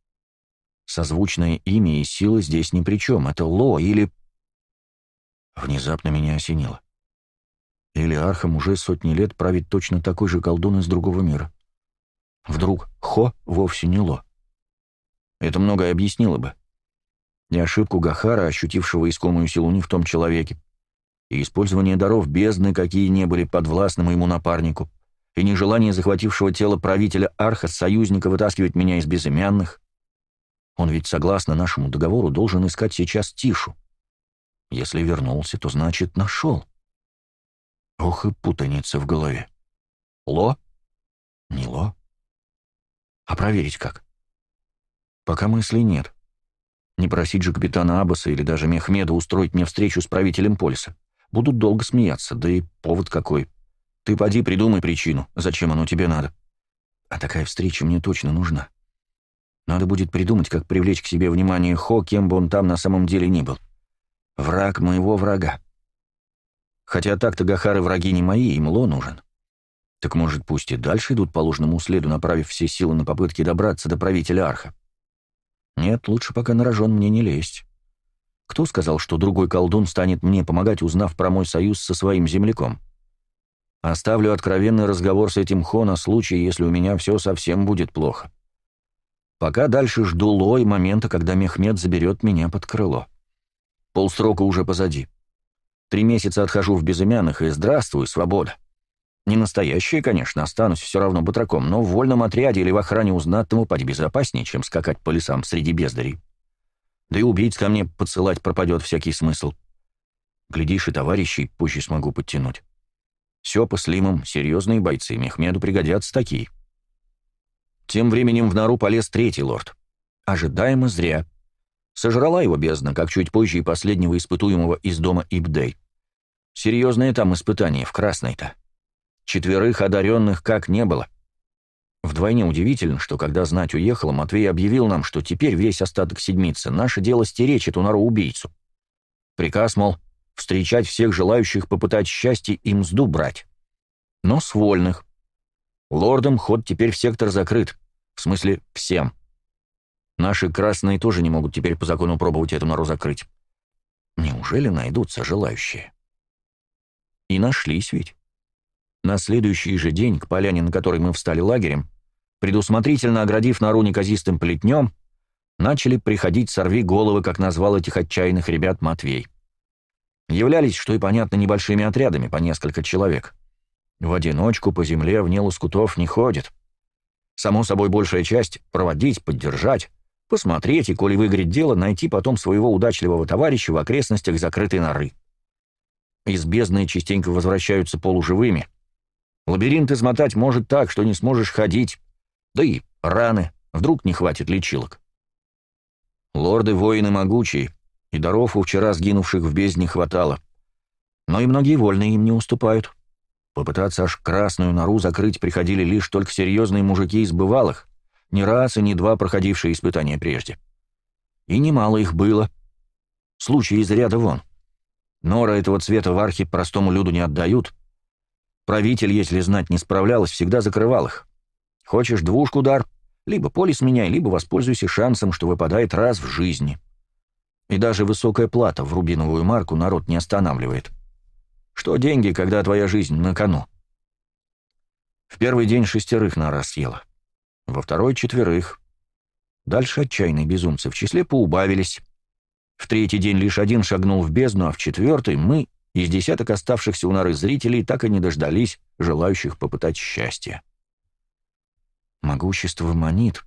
Созвучное имя и сила здесь ни при чем. Это Ло или... Внезапно меня осенило. Или Архам уже сотни лет правит точно такой же колдун из другого мира. Вдруг Хо вовсе не Ло. Это многое объяснило бы и ошибку Гахара, ощутившего искомую силу не в том человеке, и использование даров бездны, какие не были подвластны моему напарнику, и нежелание захватившего тело правителя Арха союзника вытаскивать меня из безымянных. Он ведь, согласно нашему договору, должен искать сейчас Тишу. Если вернулся, то значит, нашел. Ох и путаница в голове. Ло? Не ло. А проверить как? Пока мыслей нет. Не просить же капитана Аббаса или даже Мехмеда устроить мне встречу с правителем Польса. Будут долго смеяться, да и повод какой. Ты поди придумай причину, зачем оно тебе надо. А такая встреча мне точно нужна. Надо будет придумать, как привлечь к себе внимание Хо, кем бы он там на самом деле ни был. Враг моего врага. Хотя так-то Гахары враги не мои, им Ло нужен. Так может, пусть и дальше идут по ложному следу, направив все силы на попытки добраться до правителя Арха. Нет, лучше пока на рожон мне не лезть. Кто сказал, что другой колдун станет мне помогать, узнав про мой союз со своим земляком? Оставлю откровенный разговор с этим Хо на случай, если у меня все совсем будет плохо. Пока дальше жду Лой момента, когда Мехмед заберет меня под крыло. Полстрока уже позади. Три месяца отхожу в безымянных, и здравствуй, свобода. Не настоящие, конечно, останусь все равно батраком, но в вольном отряде или в охране у знатного пать безопаснее, чем скакать по лесам среди бездарей. Да и убийц ко мне подсылать пропадет всякий смысл. Глядишь, и товарищей позже смогу подтянуть. Сёпа с Лимом — серьезные бойцы, Мехмеду пригодятся такие. Тем временем в нору полез третий лорд. Ожидаемо зря. Сожрала его бездна, как чуть позже и последнего испытуемого из дома Ибдей. Серьезное там испытание, в красной-то. Четверых одаренных как не было. Вдвойне удивительно, что когда знать уехала, Матвей объявил нам, что теперь весь остаток седмицы наше дело стеречь эту нору-убийцу. Приказ, мол, встречать всех желающих попытать счастье и мзду брать. Но с вольных. Лордом ход теперь в сектор закрыт. В смысле, всем. Наши красные тоже не могут теперь по закону пробовать эту нору закрыть. Неужели найдутся желающие? И нашлись ведь. На следующий же день к поляне, на которой мы встали лагерем, предусмотрительно оградив нору неказистым плетнем, начали приходить сорви головы, как назвал этих отчаянных ребят Матвей. Являлись, что и понятно, небольшими отрядами, по несколько человек. В одиночку по земле вне лоскутов не ходит. Само собой, большая часть — проводить, поддержать, посмотреть и, коли выгорит дело, найти потом своего удачливого товарища в окрестностях закрытой норы. Из бездны частенько возвращаются полуживыми — Лабиринт измотать может так, что не сможешь ходить. Да и раны. Вдруг не хватит лечилок. Лорды-воины могучие, и даров у вчера сгинувших в бездне хватало. Но и многие вольные им не уступают. Попытаться аж красную нору закрыть приходили лишь только серьезные мужики из бывалых, не раз и не два проходившие испытания прежде. И немало их было. Случай из ряда вон. Нора этого цвета в архе простому люду не отдают — Правитель, если знать не справлялась, всегда закрывал их. Хочешь двушку дар, либо полис меняй, либо воспользуйся шансом, что выпадает раз в жизни. И даже высокая плата в рубиновую марку народ не останавливает. Что деньги, когда твоя жизнь на кону? В первый день шестерых нора съела. Во второй — четверых. Дальше отчаянные безумцы в числе поубавились. В третий день лишь один шагнул в бездну, а в четвертый мы из десяток оставшихся у нары зрителей так и не дождались желающих попытать счастье. Могущество манит,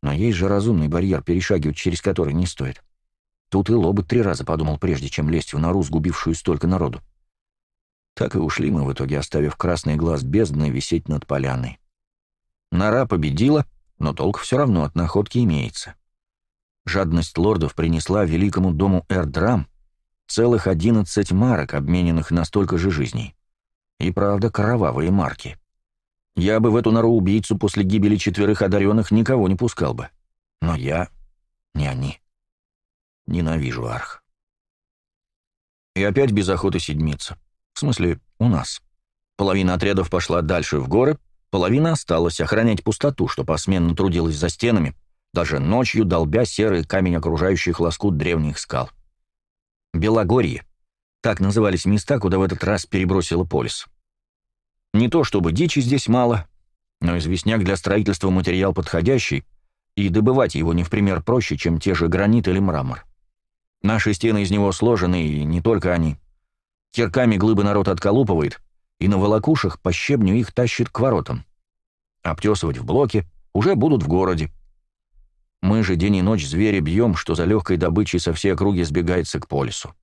но есть же разумный барьер, перешагивать через который не стоит. Тут и лобы три раза подумал, прежде чем лезть в нору, сгубившую столько народу. Так и ушли мы в итоге, оставив красный глаз бездны висеть над поляной. Нора победила, но толк все равно от находки имеется. Жадность лордов принесла великому дому Эрдрам — целых 11 марок, обмененных на столько же жизней. И правда, кровавые марки. Я бы в эту нору убийцу после гибели четверых одаренных никого не пускал бы. Но я... не они. Ненавижу Арх. И опять без охоты седмица. В смысле, у нас. Половина отрядов пошла дальше в горы, половина осталась охранять пустоту, что посменно трудилась за стенами, даже ночью долбя серый камень окружающих лоскут древних скал. Белогорье. Так назывались места, куда в этот раз перебросила полис. Не то чтобы дичи здесь мало, но известняк для строительства материал подходящий, и добывать его не в пример проще, чем те же гранит или мрамор. Наши стены из него сложены, и не только они. Кирками глыбы народ отколупывает, и на волокушах по щебню их тащит к воротам. Обтесывать в блоке уже будут в городе, мы же день и ночь звери бьем, что за легкой добычей со всей округи сбегается к полюсу.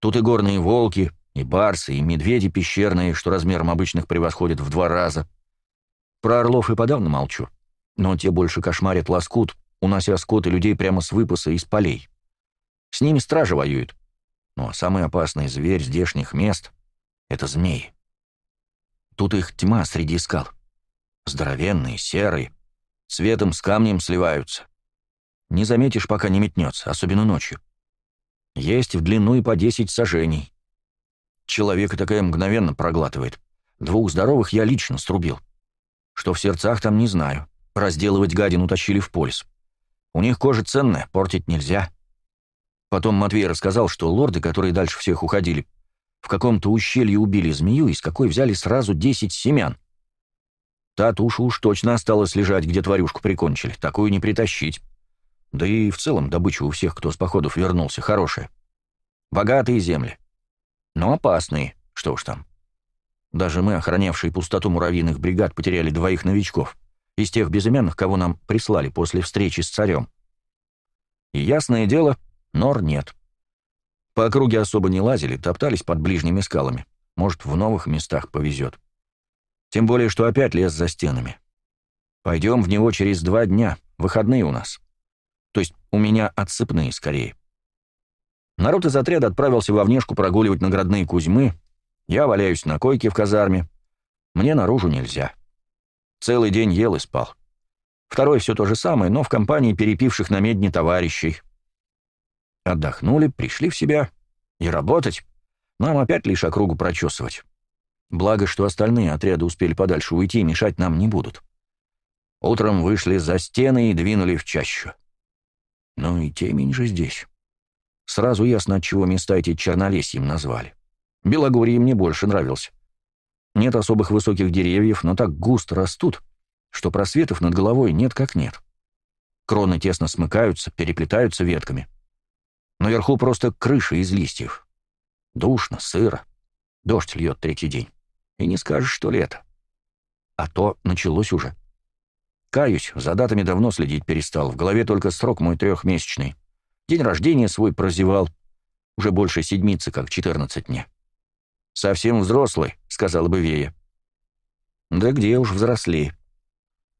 Тут и горные волки, и барсы, и медведи пещерные, что размером обычных превосходит в два раза. Про орлов и подавно молчу, но те больше кошмарят лоскут, унося скот и людей прямо с выпаса из полей. С ними стражи воюют. Но ну, а самый опасный зверь здешних мест — это змеи. Тут их тьма среди скал. Здоровенные, серые, цветом с камнем сливаются. Не заметишь, пока не метнется, особенно ночью. Есть в длину и по 10 сажений. Человека такая мгновенно проглатывает. Двух здоровых я лично струбил. Что в сердцах, там не знаю. Разделывать гадин утащили в полис. У них кожа ценная, портить нельзя. Потом Матвей рассказал, что лорды, которые дальше всех уходили, в каком-то ущелье убили змею, из какой взяли сразу 10 семян. Та туша уж точно осталась лежать, где тварюшку прикончили. Такую не притащить. Да и в целом добыча у всех, кто с походов вернулся, хорошая. Богатые земли. Но опасные, что уж там. Даже мы, охранявшие пустоту муравьиных бригад, потеряли двоих новичков. Из тех безымянных, кого нам прислали после встречи с царем. И ясное дело, нор нет. По округе особо не лазили, топтались под ближними скалами. Может, в новых местах повезет. Тем более, что опять лес за стенами. Пойдем в него через два дня, выходные у нас. То есть у меня отсыпные скорее. Народ из отряда отправился во внешку прогуливать наградные Кузьмы. Я валяюсь на койке в казарме. Мне наружу нельзя. Целый день ел и спал. Второй все то же самое, но в компании перепивших на медне товарищей. Отдохнули, пришли в себя. И работать. Нам опять лишь округу прочесывать. Благо, что остальные отряды успели подальше уйти, мешать нам не будут. Утром вышли за стены и двинули в чащу. Но и темень же здесь. Сразу ясно, от чего места эти чернолесьем назвали. Белогорье мне больше нравилось. Нет особых высоких деревьев, но так густо растут, что просветов над головой нет как нет. Кроны тесно смыкаются, переплетаются ветками. Наверху просто крыша из листьев. Душно, сыро. Дождь льет третий день. И не скажешь, что лето. А то началось уже. Каюсь, за датами давно следить перестал, в голове только срок мой трехмесячный. День рождения свой прозевал. Уже больше седмицы, как четырнадцать мне. «Совсем взрослый», — сказала бы Вея. «Да где уж взрослее.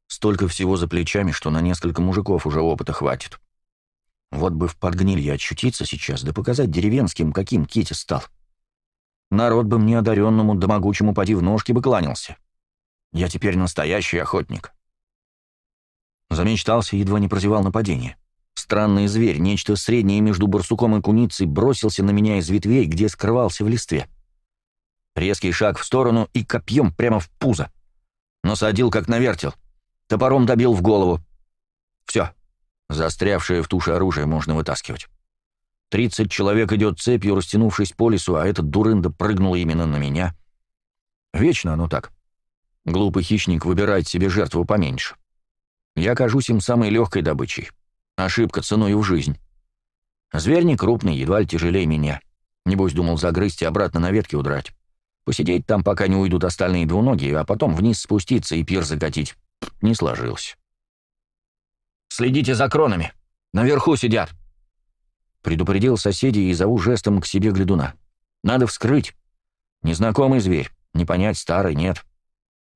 Столько всего за плечами, что на несколько мужиков уже опыта хватит. Вот бы в подгнилье очутиться сейчас, да показать деревенским, каким Кити стал. Народ бы мне одаренному да могучему поди в ножки бы кланялся. Я теперь настоящий охотник». Замечтался, едва не прозевал нападение. Странный зверь, нечто среднее между барсуком и куницей, бросился на меня из ветвей, где скрывался в листве. Резкий шаг в сторону и копьем прямо в пузо. Насадил, как навертел. Топором добил в голову. Все. Застрявшее в туше оружие можно вытаскивать. Тридцать человек идет цепью, растянувшись по лесу, а этот дурында прыгнул именно на меня. Вечно оно так. Глупый хищник выбирает себе жертву поменьше я кажусь им самой легкой добычей. Ошибка ценой в жизнь. Зверь не крупный, едва ли тяжелее меня. Небось, думал загрызть и обратно на ветке удрать. Посидеть там, пока не уйдут остальные двуногие, а потом вниз спуститься и пир закатить. Не сложилось. «Следите за кронами! Наверху сидят!» Предупредил соседей и зову жестом к себе глядуна. «Надо вскрыть! Незнакомый зверь, не понять, старый, нет».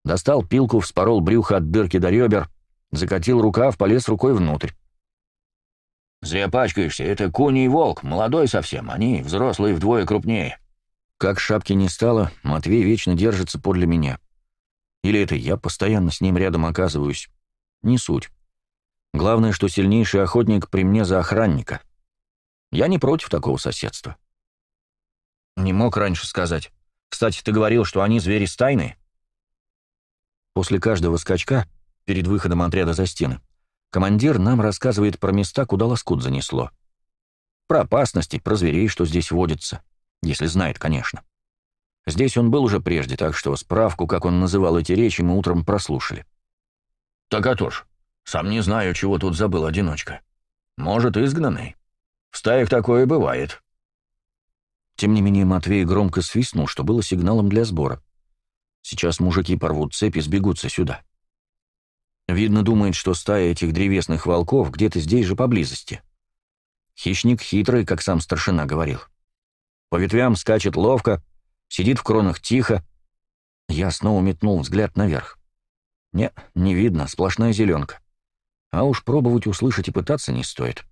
Достал пилку, вспорол брюхо от дырки до ребер, Закатил рукав, полез рукой внутрь. «Зря пачкаешься, это Куни и Волк, молодой совсем, они взрослые вдвое крупнее». Как шапки не стало, Матвей вечно держится подле меня. Или это я постоянно с ним рядом оказываюсь. Не суть. Главное, что сильнейший охотник при мне за охранника. Я не против такого соседства. Не мог раньше сказать. Кстати, ты говорил, что они звери стайные. После каждого скачка перед выходом отряда за стены, командир нам рассказывает про места, куда лоскут занесло. Про опасности, про зверей, что здесь водится. Если знает, конечно. Здесь он был уже прежде, так что справку, как он называл эти речи, мы утром прослушали. «Так а то ж, сам не знаю, чего тут забыл одиночка. Может, изгнанный. В стаях такое бывает». Тем не менее Матвей громко свистнул, что было сигналом для сбора. Сейчас мужики порвут цепи, сбегутся сюда. Видно, думает, что стая этих древесных волков где-то здесь же поблизости. Хищник хитрый, как сам старшина говорил. По ветвям скачет ловко, сидит в кронах тихо. Я снова метнул взгляд наверх. Не, не видно, сплошная зеленка. А уж пробовать услышать и пытаться не стоит.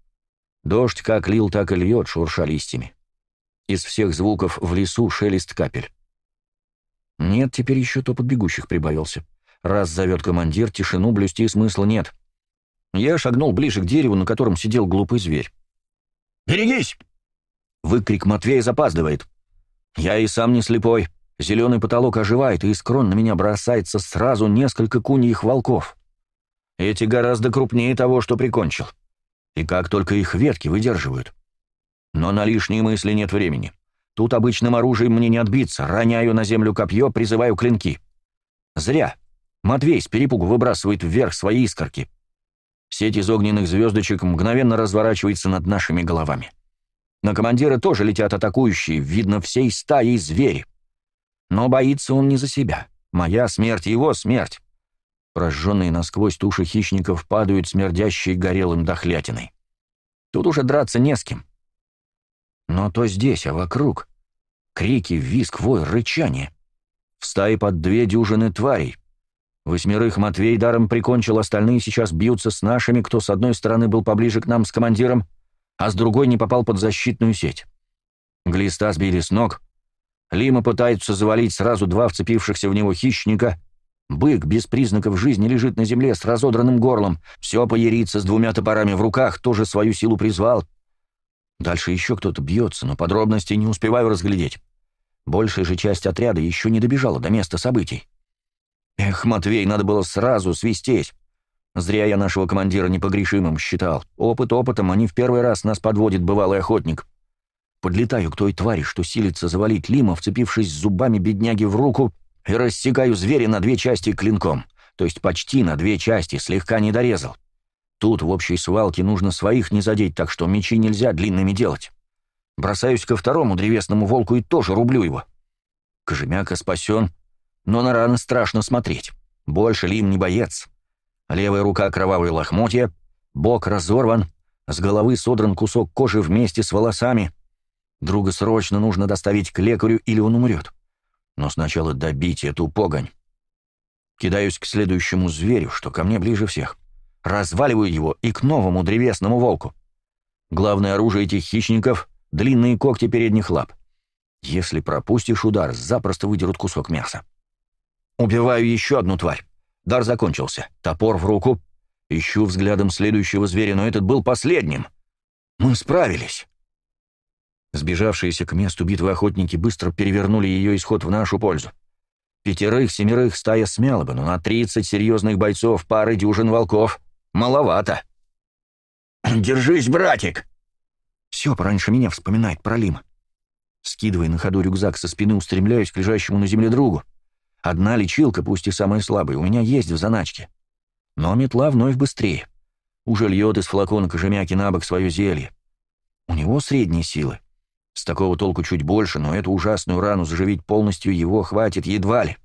Дождь как лил, так и льет, шурша листьями. Из всех звуков в лесу шелест капель. Нет, теперь еще топот бегущих прибавился. Раз зовет командир, тишину блюсти смысла нет. Я шагнул ближе к дереву, на котором сидел глупый зверь. «Берегись!» Выкрик Матвея запаздывает. «Я и сам не слепой. Зеленый потолок оживает, и из крон на меня бросается сразу несколько куньих волков. Эти гораздо крупнее того, что прикончил. И как только их ветки выдерживают. Но на лишние мысли нет времени. Тут обычным оружием мне не отбиться. Роняю на землю копье, призываю клинки. Зря. Матвей с перепугу выбрасывает вверх свои искорки. Сеть из огненных звездочек мгновенно разворачивается над нашими головами. На командира тоже летят атакующие, видно, всей стаей звери. Но боится он не за себя. Моя смерть — его смерть. Прожженные насквозь туши хищников падают, смердящие горелым дохлятиной. Тут уже драться не с кем. Но то здесь, а вокруг. Крики, визг, вой, рычание. В стае под две дюжины тварей. Восьмерых Матвей даром прикончил, остальные сейчас бьются с нашими, кто с одной стороны был поближе к нам с командиром, а с другой не попал под защитную сеть. Глиста сбили с ног. Лима пытается завалить сразу два вцепившихся в него хищника. Бык без признаков жизни лежит на земле с разодранным горлом. Все поярится с двумя топорами в руках, тоже свою силу призвал. Дальше еще кто-то бьется, но подробностей не успеваю разглядеть. Большая же часть отряда еще не добежала до места событий. Эх, Матвей, надо было сразу свистеть. Зря я нашего командира непогрешимым считал. Опыт опытом, они в первый раз нас подводит бывалый охотник. Подлетаю к той твари, что силится завалить Лима, вцепившись зубами бедняги в руку, и рассекаю зверя на две части клинком. То есть почти на две части, слегка не дорезал. Тут в общей свалке нужно своих не задеть, так что мечи нельзя длинными делать. Бросаюсь ко второму древесному волку и тоже рублю его. Кожемяка спасен, но на раны страшно смотреть. Больше Лим не боец. Левая рука кровавые лохмотья, бок разорван, с головы содран кусок кожи вместе с волосами. Друга срочно нужно доставить к лекарю, или он умрет. Но сначала добить эту погонь. Кидаюсь к следующему зверю, что ко мне ближе всех. Разваливаю его и к новому древесному волку. Главное оружие этих хищников — длинные когти передних лап. Если пропустишь удар, запросто выдерут кусок мяса. Убиваю еще одну тварь. Дар закончился. Топор в руку. Ищу взглядом следующего зверя, но этот был последним. Мы справились. Сбежавшиеся к месту битвы охотники быстро перевернули ее исход в нашу пользу. Пятерых-семерых стая смела, бы, но на тридцать серьезных бойцов пары дюжин волков маловато. «Держись, братик!» Все пораньше меня вспоминает про Лим. Скидывая на ходу рюкзак со спины, устремляюсь к лежащему на земле другу. Одна лечилка, пусть и самая слабая, у меня есть в заначке. Но метла вновь быстрее. Уже льет из флакона кожемяки на бок свое зелье. У него средние силы. С такого толку чуть больше, но эту ужасную рану заживить полностью его хватит едва ли.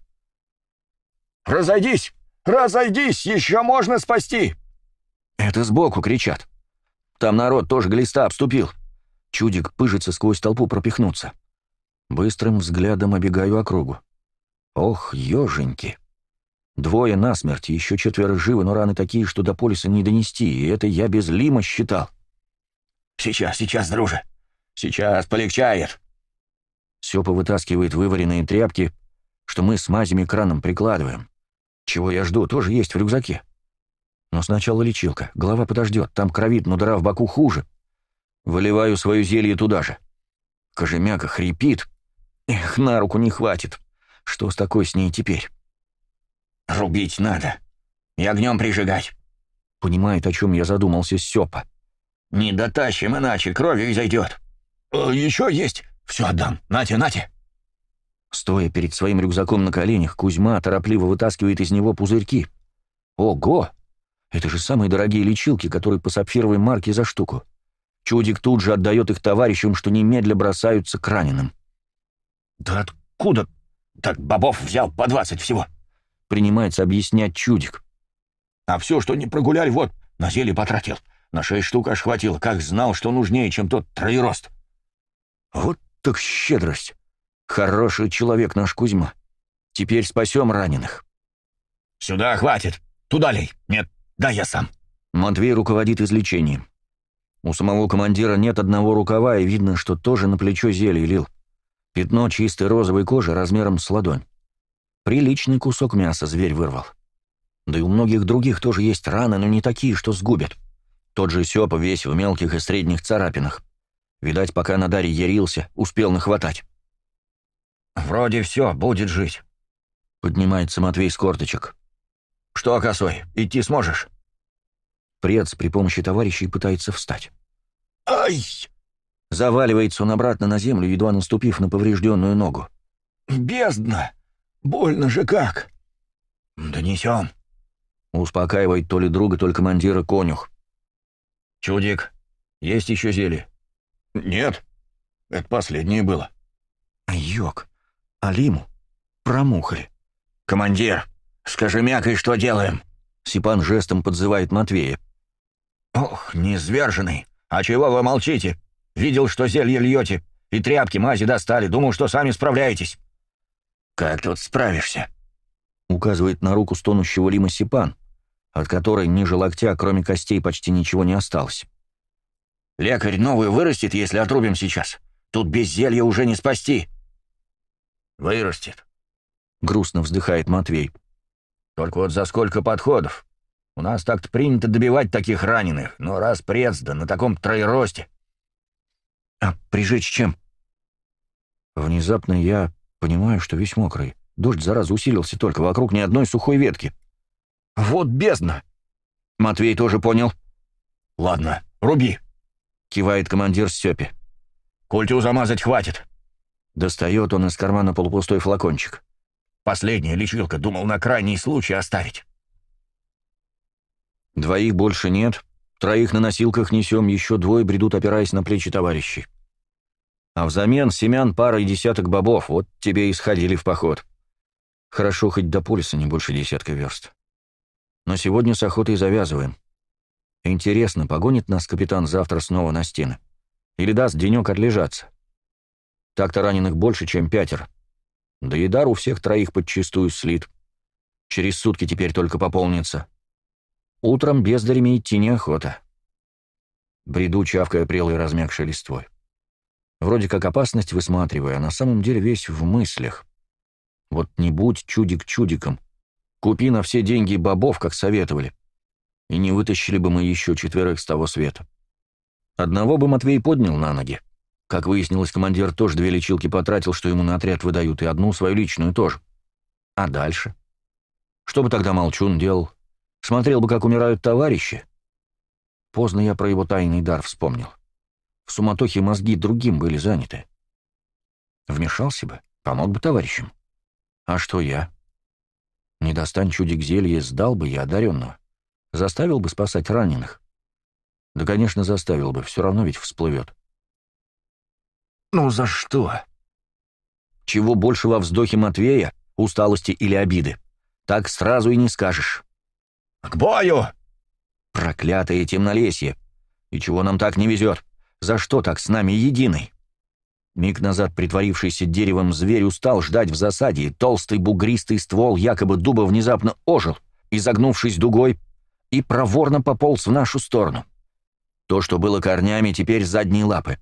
«Разойдись! Разойдись! Еще можно спасти!» Это сбоку кричат. Там народ тоже глиста обступил. Чудик пыжится сквозь толпу пропихнуться. Быстрым взглядом обегаю округу. Ох, еженьки! Двое насмерть, еще четверо живы, но раны такие, что до полиса не донести, и это я без Лима считал. «Сейчас, сейчас, друже! Сейчас полегчает!» Сёпа вытаскивает вываренные тряпки, что мы с мазями краном прикладываем. Чего я жду, тоже есть в рюкзаке. Но сначала лечилка, голова подождет, там кровит, но дыра в боку хуже. Выливаю свое зелье туда же. Кожемяка хрипит. Эх, на руку не хватит. Что с такой с ней теперь? «Рубить надо. И огнем прижигать», — понимает, о чем я задумался Сёпа. «Не дотащим, иначе кровью изойдет. Э, Еще есть. Все отдам. Нате, нате». Стоя перед своим рюкзаком на коленях, Кузьма торопливо вытаскивает из него пузырьки. «Ого! Это же самые дорогие лечилки, которые по сапфировой марке за штуку. Чудик тут же отдает их товарищам, что немедля бросаются к раненым». «Да откуда так бобов взял по двадцать всего. Принимается объяснять чудик. А все, что не прогуляли, вот, на зелье потратил. На шесть штук аж хватило, как знал, что нужнее, чем тот троерост. Вот так щедрость. Хороший человек наш Кузьма. Теперь спасем раненых. Сюда хватит. Туда лей. Нет, да я сам. Матвей руководит излечением. У самого командира нет одного рукава, и видно, что тоже на плечо зелье лил. Пятно чистой розовой кожи размером с ладонь. Приличный кусок мяса зверь вырвал. Да и у многих других тоже есть раны, но не такие, что сгубят. Тот же Сёпа весь в мелких и средних царапинах. Видать, пока на даре ярился, успел нахватать. «Вроде все, будет жить», — поднимается Матвей с корточек. «Что, косой, идти сможешь?» Прец при помощи товарищей пытается встать. «Ай!» Заваливается он обратно на землю, едва наступив на поврежденную ногу. «Бездна! Больно же как!» «Донесем!» — успокаивает то ли друга, то ли командира конюх. «Чудик, есть еще зелье?» «Нет, это последнее было». А «Йок, Алиму промухали». «Командир, скажи мякой, что делаем?» Сипан жестом подзывает Матвея. «Ох, неизверженный, а чего вы молчите?» Видел, что зелье льете, и тряпки мази достали. Думал, что сами справляетесь». «Как тут справишься?» — указывает на руку стонущего Лима Сипан, от которой ниже локтя, кроме костей, почти ничего не осталось. «Лекарь новую вырастет, если отрубим сейчас. Тут без зелья уже не спасти». «Вырастет», — грустно вздыхает Матвей. «Только вот за сколько подходов? У нас так-то принято добивать таких раненых, но раз прец, да на таком троеросте, «А прижечь чем?» Внезапно я понимаю, что весь мокрый. Дождь, зараза, усилился только, вокруг ни одной сухой ветки. «Вот бездна!» Матвей тоже понял. «Ладно, руби!» — кивает командир Степе. «Культю замазать хватит!» Достает он из кармана полупустой флакончик. «Последняя лечилка, думал на крайний случай оставить». Двоих больше нет, Троих на носилках несем, еще двое бредут, опираясь на плечи товарищей. А взамен семян пара и десяток бобов, вот тебе и сходили в поход. Хорошо, хоть до полиса не больше десятка верст. Но сегодня с охотой завязываем. Интересно, погонит нас капитан завтра снова на стены? Или даст денек отлежаться? Так-то раненых больше, чем пятеро. Да и дар у всех троих подчистую слит. Через сутки теперь только пополнится. Утром бездарями идти неохота. Бреду, чавкая прелой размягшей листвой. Вроде как опасность высматриваю, а на самом деле весь в мыслях. Вот не будь чудик чудиком. Купи на все деньги бобов, как советовали. И не вытащили бы мы еще четверых с того света. Одного бы Матвей поднял на ноги. Как выяснилось, командир тоже две лечилки потратил, что ему на отряд выдают, и одну свою личную тоже. А дальше? Что бы тогда Молчун делал? Смотрел бы, как умирают товарищи. Поздно я про его тайный дар вспомнил. В суматохе мозги другим были заняты. Вмешался бы, помог бы товарищам. А что я? Не достань чудик зелья, сдал бы я одаренного. Заставил бы спасать раненых. Да, конечно, заставил бы, все равно ведь всплывет. Ну за что? Чего больше во вздохе Матвея, усталости или обиды? Так сразу и не скажешь. «К бою!» Проклятые темнолесье! И чего нам так не везет? За что так с нами единый?» Миг назад притворившийся деревом зверь устал ждать в засаде, и толстый бугристый ствол якобы дуба внезапно ожил, изогнувшись дугой, и проворно пополз в нашу сторону. То, что было корнями, теперь задние лапы.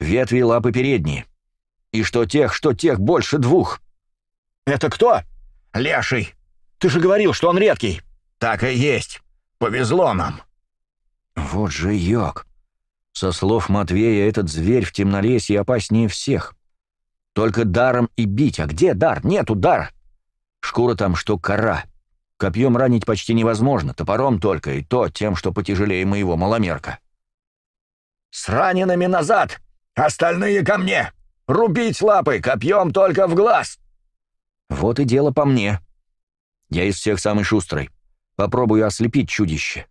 Ветви лапы передние. И что тех, что тех больше двух. «Это кто?» «Леший! Ты же говорил, что он редкий!» «Так и есть. Повезло нам». «Вот же йог!» Со слов Матвея, этот зверь в темнолесье опаснее всех. Только даром и бить. А где дар? Нет удара. Шкура там, что кора. Копьем ранить почти невозможно, топором только, и то тем, что потяжелее моего маломерка. «С ранеными назад! Остальные ко мне! Рубить лапы, копьем только в глаз!» «Вот и дело по мне. Я из всех самый шустрый. Попробую ослепить чудище.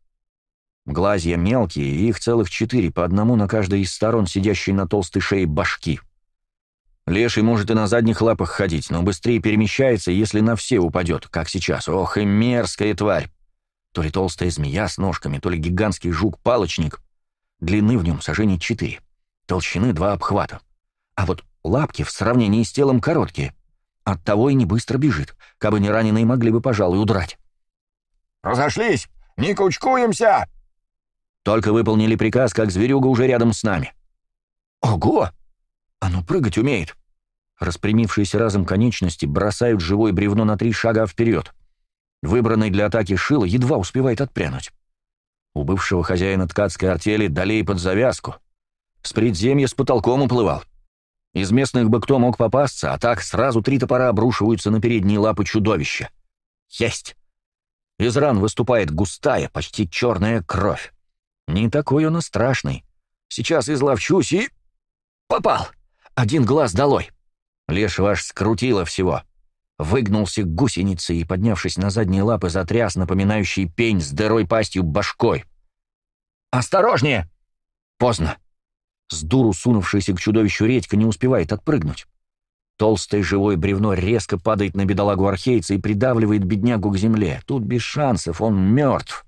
Глазья мелкие, их целых четыре, по одному на каждой из сторон сидящей на толстой шее башки. Леший может и на задних лапах ходить, но быстрее перемещается, если на все упадет, как сейчас. Ох и мерзкая тварь! То ли толстая змея с ножками, то ли гигантский жук-палочник. Длины в нем сажений четыре, толщины два обхвата. А вот лапки в сравнении с телом короткие. Оттого и не быстро бежит, кабы не раненые могли бы, пожалуй, удрать. Разошлись! Не кучкуемся!» Только выполнили приказ, как зверюга уже рядом с нами. «Ого! Оно а ну, прыгать умеет!» Распрямившиеся разом конечности бросают живое бревно на три шага вперед. Выбранный для атаки шило едва успевает отпрянуть. У бывшего хозяина ткацкой артели долей под завязку. С предземья с потолком уплывал. Из местных бы кто мог попасться, а так сразу три топора обрушиваются на передние лапы чудовища. Есть! Из ран выступает густая, почти черная кровь. Не такой он и страшный. Сейчас изловчусь и... Попал! Один глаз долой. Лешего ваш скрутило всего. Выгнулся гусеницей и, поднявшись на задние лапы, затряс напоминающий пень с дырой пастью башкой. «Осторожнее!» Поздно. С дуру сунувшийся к чудовищу редька не успевает отпрыгнуть. Толстое живое бревно резко падает на бедолагу архейца и придавливает беднягу к земле. Тут без шансов, он мертв.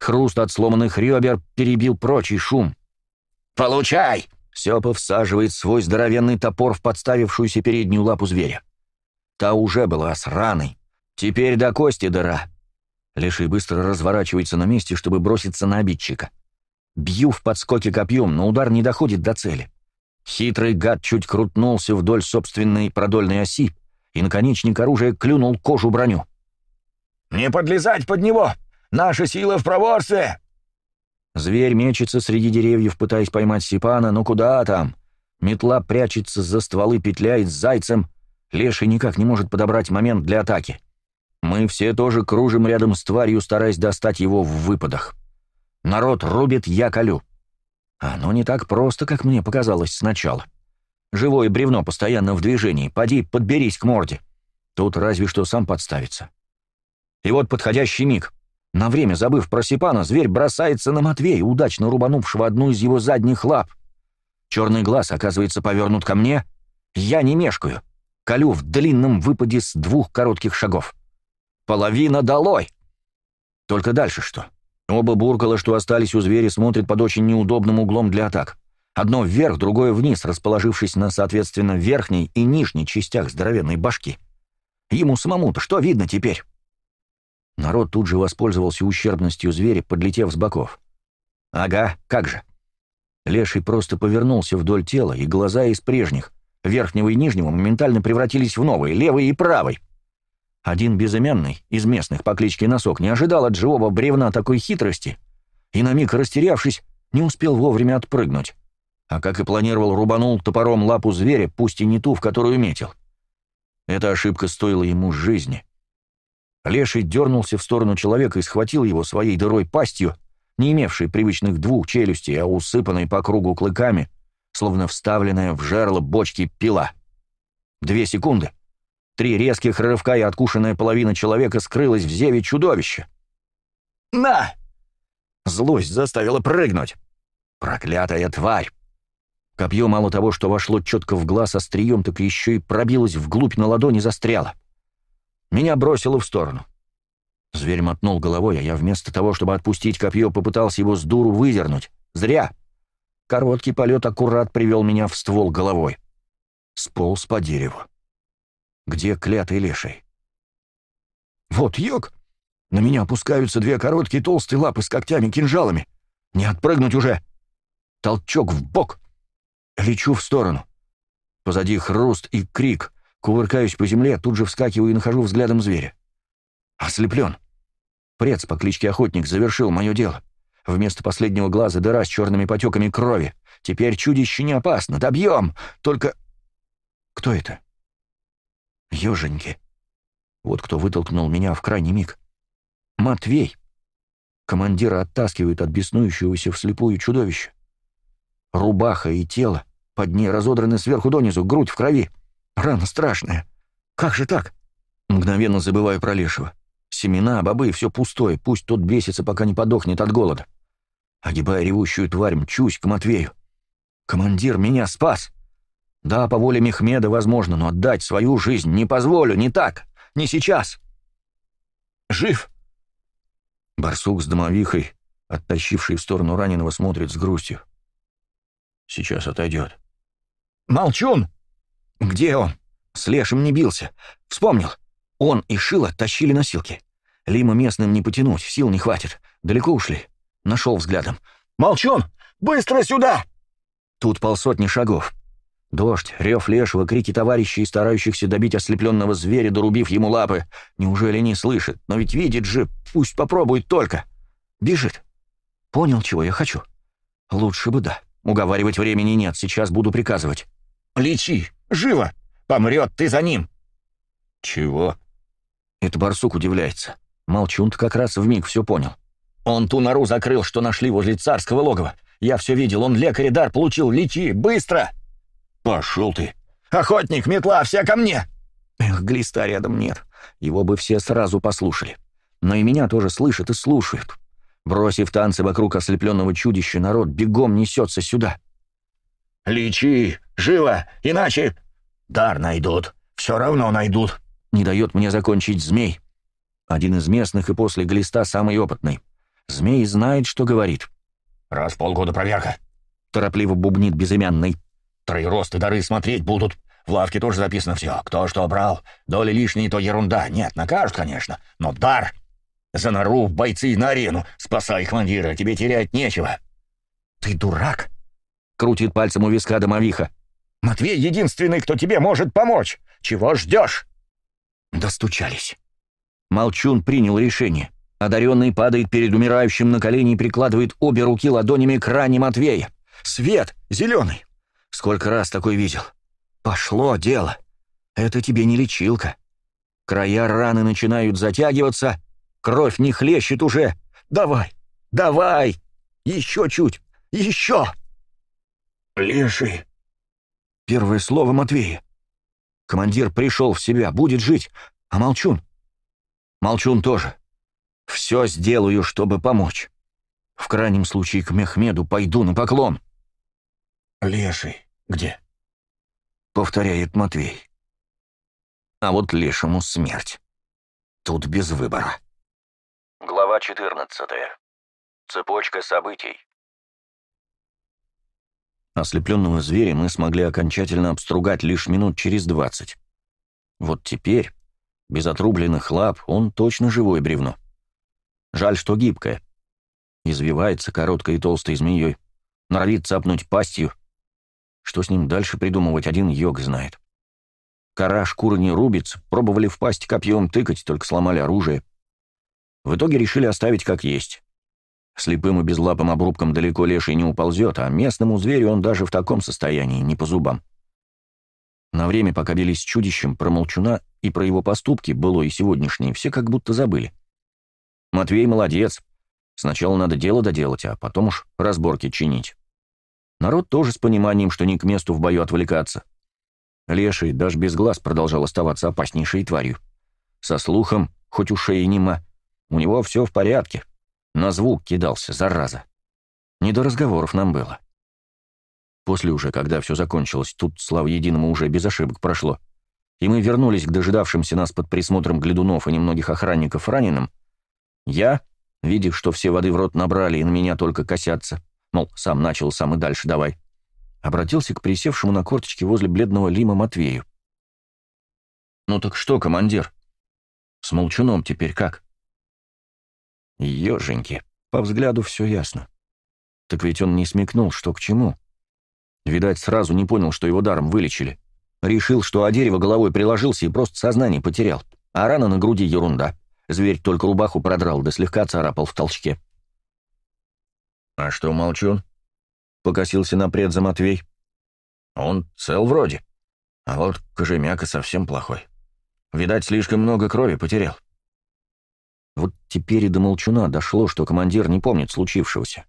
Хруст от сломанных ребер перебил прочий шум. «Получай!» — Сёпа всаживает свой здоровенный топор в подставившуюся переднюю лапу зверя. Та уже была с раной. Теперь до кости дыра. Леший быстро разворачивается на месте, чтобы броситься на обидчика. Бью в подскоке копьем, но удар не доходит до цели. Хитрый гад чуть крутнулся вдоль собственной продольной оси, и наконечник оружия клюнул кожу броню. «Не подлезать под него! Наша сила в проворстве!» Зверь мечется среди деревьев, пытаясь поймать Сипана, но куда там? Метла прячется за стволы, петляет с зайцем. Леший никак не может подобрать момент для атаки. Мы все тоже кружим рядом с тварью, стараясь достать его в выпадах. Народ рубит, я колю. Оно не так просто, как мне показалось сначала. Живое бревно постоянно в движении, поди, подберись к морде. Тут разве что сам подставится. И вот подходящий миг. На время забыв про Сипана, зверь бросается на Матвея, удачно рубанувшего одну из его задних лап. Черный глаз оказывается повернут ко мне. Я не мешкаю. Колю в длинном выпаде с двух коротких шагов. Половина долой! Только дальше что? — Оба буркала, что остались у зверя, смотрят под очень неудобным углом для атак. Одно вверх, другое вниз, расположившись на, соответственно, верхней и нижней частях здоровенной башки. Ему самому-то что видно теперь? Народ тут же воспользовался ущербностью зверя, подлетев с боков. Ага, как же. Леший просто повернулся вдоль тела, и глаза из прежних, верхнего и нижнего, моментально превратились в новые, левый и правый. Один безымянный, из местных по кличке Носок, не ожидал от живого бревна такой хитрости и, на миг растерявшись, не успел вовремя отпрыгнуть. А как и планировал, рубанул топором лапу зверя, пусть и не ту, в которую метил. Эта ошибка стоила ему жизни. Леший дернулся в сторону человека и схватил его своей дырой пастью, не имевшей привычных двух челюстей, а усыпанной по кругу клыками, словно вставленная в жерло бочки пила. Две секунды — Три резких рывка и откушенная половина человека скрылась в зеве чудовища. «На!» Злость заставила прыгнуть. «Проклятая тварь!» Копье мало того, что вошло четко в глаз острием, так еще и пробилось вглубь на ладони застряло. Меня бросило в сторону. Зверь мотнул головой, а я вместо того, чтобы отпустить копье, попытался его с дуру выдернуть. Зря. Короткий полет аккурат привел меня в ствол головой. Сполз по дереву где клятый леший. «Вот йог! На меня опускаются две короткие толстые лапы с когтями-кинжалами. Не отпрыгнуть уже!» Толчок в бок. Лечу в сторону. Позади хруст и крик. Кувыркаюсь по земле, тут же вскакиваю и нахожу взглядом зверя. Ослеплен. Прец по кличке Охотник завершил мое дело. Вместо последнего глаза дыра с черными потеками крови. Теперь чудище не опасно. Добьем! Только... Кто это? Еженьки. Вот кто вытолкнул меня в крайний миг. Матвей. Командира оттаскивает от беснующегося вслепую чудовище. Рубаха и тело. Под ней разодраны сверху донизу, грудь в крови. Рана страшная. Как же так? Мгновенно забываю про лешего. Семена, бобы, все пустое. Пусть тот бесится, пока не подохнет от голода. Огибая ревущую тварь, мчусь к Матвею. «Командир меня спас!» Да, по воле Мехмеда возможно, но отдать свою жизнь не позволю, не так, не сейчас. Жив. Барсук с домовихой, оттащивший в сторону раненого, смотрит с грустью. Сейчас отойдет. Молчун! Где он? С лешим не бился. Вспомнил. Он и Шила тащили носилки. Лима местным не потянуть, сил не хватит. Далеко ушли. Нашел взглядом. «Молчун! Быстро сюда!» Тут полсотни шагов. Дождь, рев лешего, крики товарищей, старающихся добить ослепленного зверя, дорубив ему лапы. Неужели не слышит? Но ведь видит же, пусть попробует только. Бежит. Понял, чего я хочу? Лучше бы да. Уговаривать времени нет, сейчас буду приказывать. «Лечи! Живо! Помрет ты за ним!» «Чего?» Это барсук удивляется. Молчун-то как раз в миг все понял. «Он ту нору закрыл, что нашли возле царского логова. Я все видел, он лекарь дар получил. Лечи! Быстро!» «Пошел ты!» «Охотник, метла, вся ко мне!» Эх, глиста рядом нет. Его бы все сразу послушали. Но и меня тоже слышат и слушают. Бросив танцы вокруг ослепленного чудища, народ бегом несется сюда. «Лечи! Живо! Иначе...» «Дар найдут. Все равно найдут!» Не дает мне закончить змей. Один из местных и после глиста самый опытный. Змей знает, что говорит. «Раз полгода проверка!» Торопливо бубнит безымянный. Троерост росты, дары смотреть будут. В лавке тоже записано все. Кто что брал. Доли лишние, то ерунда. Нет, накажут, конечно. Но дар. За нору в бойцы на арену. Спасай, командира, тебе терять нечего. Ты дурак? Крутит пальцем у виска домовиха. Матвей единственный, кто тебе может помочь. Чего ждешь? Достучались. Молчун принял решение. Одаренный падает перед умирающим на колени и прикладывает обе руки ладонями к ране Матвея. Свет! Зеленый! Сколько раз такой видел? Пошло дело. Это тебе не лечилка. Края раны начинают затягиваться, кровь не хлещет уже. Давай, давай, еще чуть, еще. Леший. Первое слово Матвея. Командир пришел в себя, будет жить, а Молчун? Молчун тоже. Все сделаю, чтобы помочь. В крайнем случае к Мехмеду пойду на поклон. — «Леший где?» — повторяет Матвей. «А вот лешему смерть. Тут без выбора». Глава 14. Цепочка событий. Ослепленного зверя мы смогли окончательно обстругать лишь минут через двадцать. Вот теперь, без отрубленных лап, он точно живое бревно. Жаль, что гибкое. Извивается короткой и толстой змеей, норовит цапнуть пастью, что с ним дальше придумывать, один йог знает. Кора шкура не рубится, пробовали в пасть копьем тыкать, только сломали оружие. В итоге решили оставить как есть. Слепым и безлапым обрубком далеко леший не уползет, а местному зверю он даже в таком состоянии не по зубам. На время, пока бились с чудищем, про молчуна и про его поступки, было и сегодняшнее. все как будто забыли. Матвей молодец. Сначала надо дело доделать, а потом уж разборки чинить. Народ тоже с пониманием, что не к месту в бою отвлекаться. Леший даже без глаз продолжал оставаться опаснейшей тварью. Со слухом, хоть ушей и нема, у него все в порядке. На звук кидался, зараза. Не до разговоров нам было. После уже, когда все закончилось, тут, слава единому, уже без ошибок прошло, и мы вернулись к дожидавшимся нас под присмотром глядунов и немногих охранников раненым, я, видев, что все воды в рот набрали и на меня только косятся, мол, сам начал, сам и дальше давай, обратился к присевшему на корточке возле бледного Лима Матвею. «Ну так что, командир? С молчуном теперь как?» «Еженьки, по взгляду все ясно. Так ведь он не смекнул, что к чему. Видать, сразу не понял, что его даром вылечили. Решил, что о дерево головой приложился и просто сознание потерял. А рана на груди ерунда. Зверь только рубаху продрал, да слегка царапал в толчке. «А что молчун?» — покосился на предза Матвей. «Он цел вроде, а вот Кожемяка совсем плохой. Видать, слишком много крови потерял». Вот теперь и до молчуна дошло, что командир не помнит случившегося.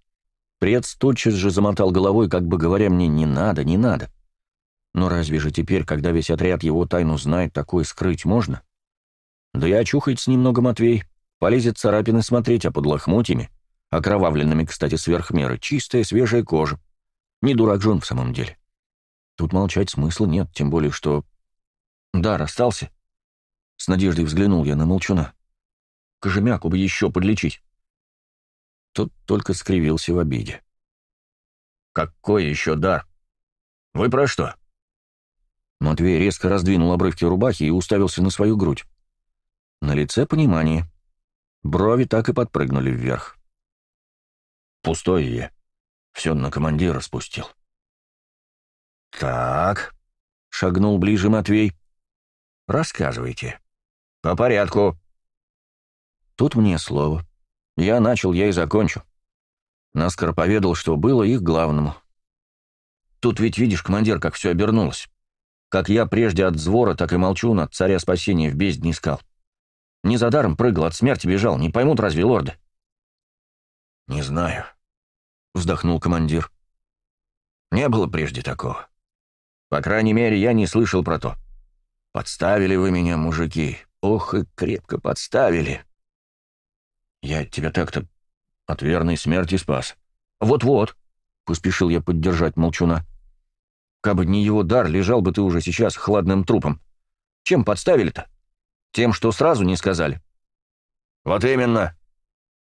Прец тотчас же замотал головой, как бы говоря мне «не надо, не надо». Но разве же теперь, когда весь отряд его тайну знает, такое скрыть можно? Да и очухается немного Матвей, полезет царапины смотреть, а под лохмотьями окровавленными, кстати, сверх меры, чистая, свежая кожа. Не дурак же он в самом деле. Тут молчать смысла нет, тем более, что... Да, расстался. С надеждой взглянул я на молчуна. Кожемяку бы еще подлечить. Тот только скривился в обиде. «Какой еще дар? Вы про что?» Матвей резко раздвинул обрывки рубахи и уставился на свою грудь. На лице понимание. Брови так и подпрыгнули вверх. Пустое я. Все на командира спустил. «Так», — шагнул ближе Матвей. «Рассказывайте. По порядку». Тут мне слово. Я начал, я и закончу. Наскоро поведал, что было их главному. Тут ведь видишь, командир, как все обернулось. Как я прежде от звора, так и молчу над царя спасения в бездне искал. Не за даром прыгал, от смерти бежал, не поймут разве лорды. «Не знаю», — вздохнул командир. «Не было прежде такого. По крайней мере, я не слышал про то. Подставили вы меня, мужики. Ох, и крепко подставили. Я тебя так-то от верной смерти спас. Вот-вот, — поспешил я поддержать молчуна. Кабы не его дар, лежал бы ты уже сейчас хладным трупом. Чем подставили-то? Тем, что сразу не сказали. Вот именно,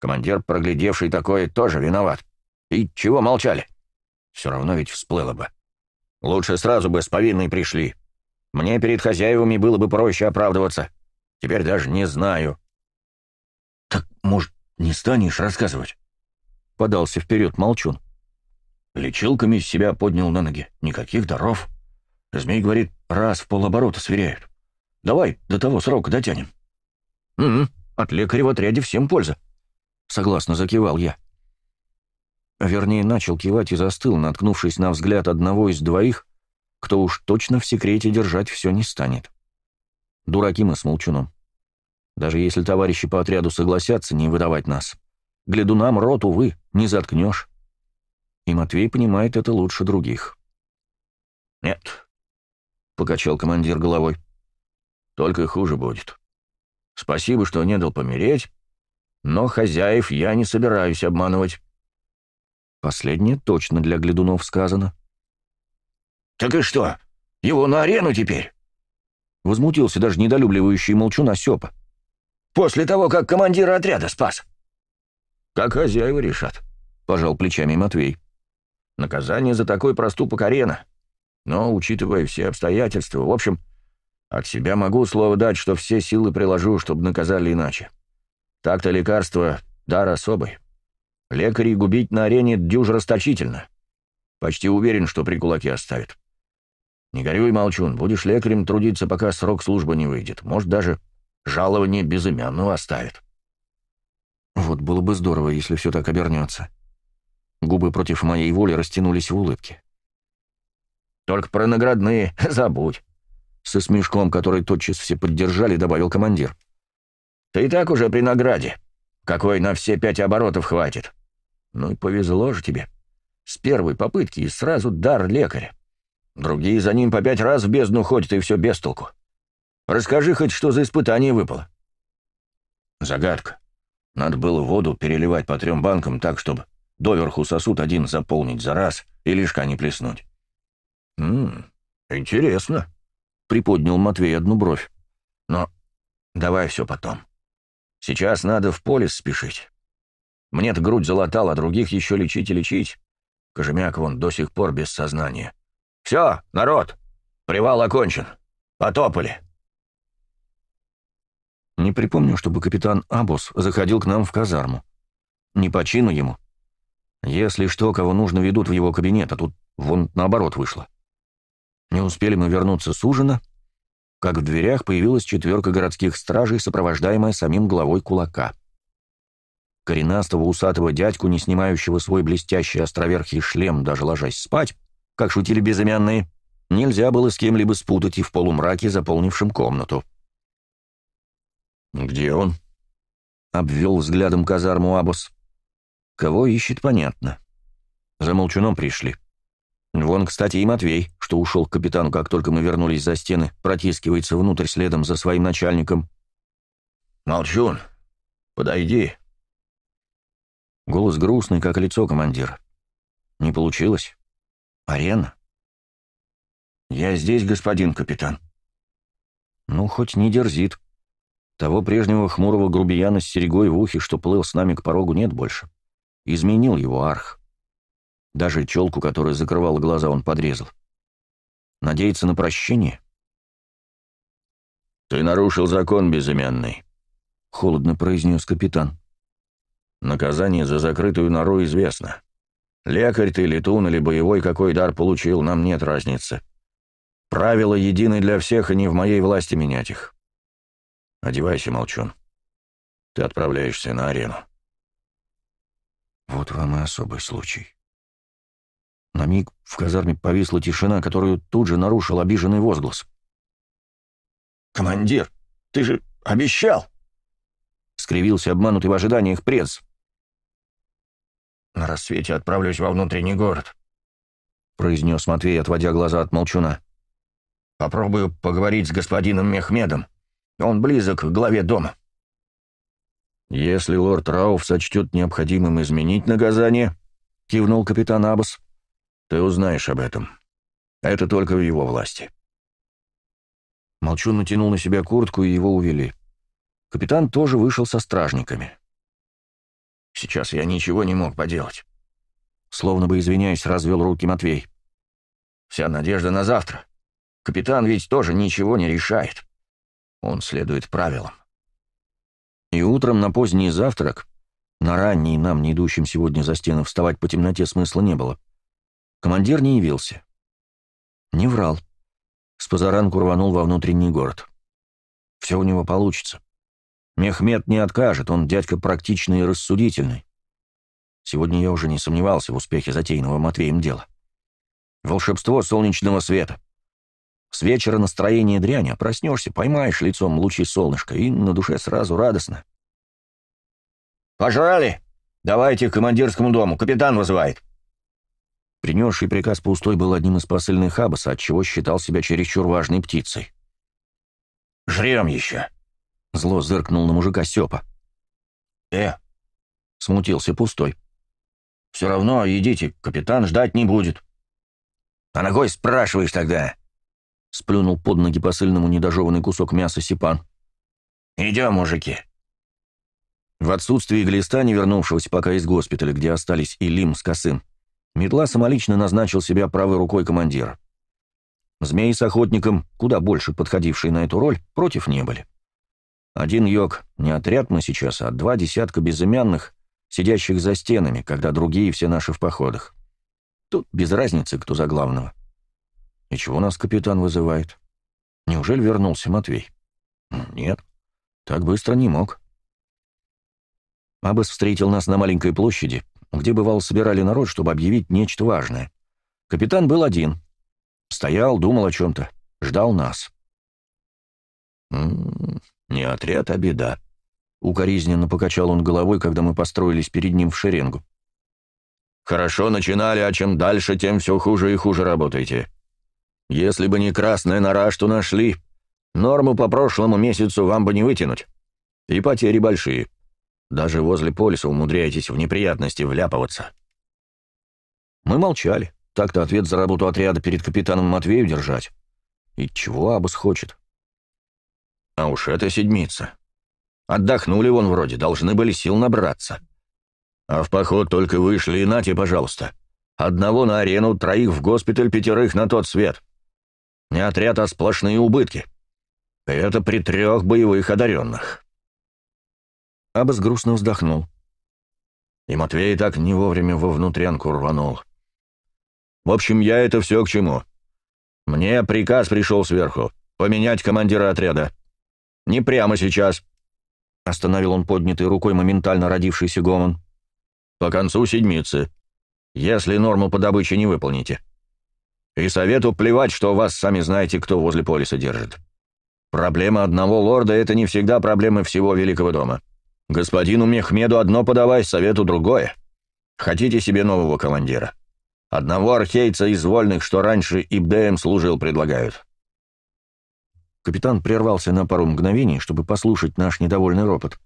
Командир, проглядевший такое, тоже виноват. И чего молчали? Все равно ведь всплыло бы. Лучше сразу бы с повинной пришли. Мне перед хозяевами было бы проще оправдываться. Теперь даже не знаю. Так, может, не станешь рассказывать? Подался вперед молчун. Лечилками себя поднял на ноги. Никаких даров. Змей говорит, раз в полоборота сверяют. Давай до того срока дотянем. Угу, от лекаря в отряде всем польза. — согласно закивал я. Вернее, начал кивать и застыл, наткнувшись на взгляд одного из двоих, кто уж точно в секрете держать все не станет. Дураки мы с Молчуном. Даже если товарищи по отряду согласятся не выдавать нас, глядунам рот, увы, не заткнешь. И Матвей понимает это лучше других. «Нет», — покачал командир головой, — «только хуже будет. Спасибо, что не дал помереть, но хозяев я не собираюсь обманывать». Последнее точно для Глядунов сказано. «Так и что, его на арену теперь?» Возмутился даже недолюбливающий молчун Сёпа. «После того, как командира отряда спас». «Как хозяева решат», — пожал плечами Матвей. «Наказание за такой проступок арена. Но, учитывая все обстоятельства, в общем, от себя могу слово дать, что все силы приложу, чтобы наказали иначе». Так-то лекарство — дар особый. Лекарей губить на арене дюж расточительно. Почти уверен, что при кулаке оставит. Не горюй, молчун, будешь лекарем трудиться, пока срок службы не выйдет. Может, даже жалование безымянного оставит. Вот было бы здорово, если все так обернется. Губы против моей воли растянулись в улыбке. «Только про наградные забудь», — со смешком, который тотчас все поддержали, добавил командир. Ты и так уже при награде, какой на все пять оборотов хватит. Ну и повезло же тебе. С первой попытки и сразу дар лекаря. Другие за ним по пять раз в бездну ходят, и все без толку. Расскажи хоть, что за испытание выпало. Загадка. Надо было воду переливать по трем банкам так, чтобы доверху сосуд один заполнить за раз и лишка не плеснуть. «М -м, «Интересно», — приподнял Матвей одну бровь. «Но давай все потом. Сейчас надо в полис спешить. Мне-то грудь залатал, а других еще лечить и лечить. Кожемяк вон до сих пор без сознания. «Все, народ, привал окончен. Потопали!» Не припомню, чтобы капитан Абус заходил к нам в казарму. Не почину ему. Если что, кого нужно, ведут в его кабинет, а тут вон наоборот вышло. Не успели мы вернуться с ужина — как в дверях появилась четверка городских стражей, сопровождаемая самим главой кулака. Коренастого усатого дядьку, не снимающего свой блестящий островерхий шлем, даже ложась спать, как шутили безымянные, нельзя было с кем-либо спутать и в полумраке, заполнившем комнату. «Где он?» — обвел взглядом казарму Абус. «Кого ищет, понятно. За молчуном пришли». Вон, кстати, и Матвей, что ушел к капитану, как только мы вернулись за стены, протискивается внутрь следом за своим начальником. «Молчун, подойди». Голос грустный, как лицо командира. «Не получилось. Арена?» «Я здесь, господин капитан». «Ну, хоть не дерзит. Того прежнего хмурого грубияна с серегой в ухе, что плыл с нами к порогу, нет больше. Изменил его арх». Даже челку, которая закрывала глаза, он подрезал. Надеется на прощение? «Ты нарушил закон, безымянный», — холодно произнес капитан. «Наказание за закрытую нору известно. Лекарь ты, летун или боевой, какой дар получил, нам нет разницы. Правила едины для всех, и не в моей власти менять их. Одевайся, молчун. Ты отправляешься на арену». «Вот вам и особый случай», на миг в казарме повисла тишина, которую тут же нарушил обиженный возглас. «Командир, ты же обещал!» — скривился обманутый в ожиданиях прец. «На рассвете отправлюсь во внутренний город», — произнес Матвей, отводя глаза от молчуна. «Попробую поговорить с господином Мехмедом. Он близок к главе дома». «Если лорд Рауф сочтет необходимым изменить наказание», — кивнул капитан Абас, ты узнаешь об этом. Это только в его власти». Молчун натянул на себя куртку, и его увели. Капитан тоже вышел со стражниками. «Сейчас я ничего не мог поделать». Словно бы извиняясь, развел руки Матвей. «Вся надежда на завтра. Капитан ведь тоже ничего не решает. Он следует правилам». И утром на поздний завтрак, на ранний нам, не идущим сегодня за стены, вставать по темноте смысла не было — Командир не явился. Не врал. С позаранку рванул во внутренний город. Все у него получится. Мехмед не откажет, он дядька практичный и рассудительный. Сегодня я уже не сомневался в успехе затеянного Матвеем дела. Волшебство солнечного света. С вечера настроение дрянь, а проснешься, поймаешь лицом лучи солнышка, и на душе сразу радостно. «Пожрали! Давайте к командирскому дому, капитан вызывает!» Принесший приказ пустой был одним из посыльных Аббаса, отчего считал себя чересчур важной птицей. «Жрем еще!» — зло зыркнул на мужика Сёпа. «Э!» — смутился пустой. «Все равно идите, капитан ждать не будет». «А ногой спрашиваешь тогда?» — сплюнул под ноги посыльному недожеванный кусок мяса Сипан. «Идем, мужики!» В отсутствие глиста, не вернувшегося пока из госпиталя, где остались и Лим с Косым, Метла самолично назначил себя правой рукой командир. Змеи с охотником, куда больше подходившие на эту роль, против не были. Один йог, не отряд мы сейчас, а два десятка безымянных, сидящих за стенами, когда другие все наши в походах. Тут без разницы, кто за главного. И чего нас капитан вызывает? Неужели вернулся Матвей? Нет, так быстро не мог. Абас встретил нас на маленькой площади, где, бывало, собирали народ, чтобы объявить нечто важное. Капитан был один. Стоял, думал о чем-то, ждал нас. «М «М-м, не отряд, а беда», — укоризненно покачал он головой, когда мы построились перед ним в шеренгу. «Хорошо начинали, а чем дальше, тем все хуже и хуже работаете. Если бы не красная нора, что нашли, норму по прошлому месяцу вам бы не вытянуть. И потери большие. Даже возле полиса умудряетесь в неприятности вляпываться». Мы молчали. Так-то ответ за работу отряда перед капитаном Матвею держать. И чего Абас хочет? А уж это седмица. Отдохнули вон вроде, должны были сил набраться. А в поход только вышли, и нате, пожалуйста. Одного на арену, троих в госпиталь, пятерых на тот свет. Не отряд, а сплошные убытки. это при трех боевых одаренных. Абас грустно вздохнул. И Матвей так не вовремя во внутрянку рванул. В общем, я это все к чему. Мне приказ пришел сверху. Поменять командира отряда. Не прямо сейчас. Остановил он поднятой рукой моментально родившийся гомон. По концу седмицы. Если норму по добыче не выполните. И совету плевать, что вас сами знаете, кто возле полиса держит. Проблема одного лорда — это не всегда проблема всего Великого дома. Господину Мехмеду одно подавай, совету другое. Хотите себе нового командира? Одного архейца из вольных, что раньше ИБДМ служил, предлагают. Капитан прервался на пару мгновений, чтобы послушать наш недовольный ропот,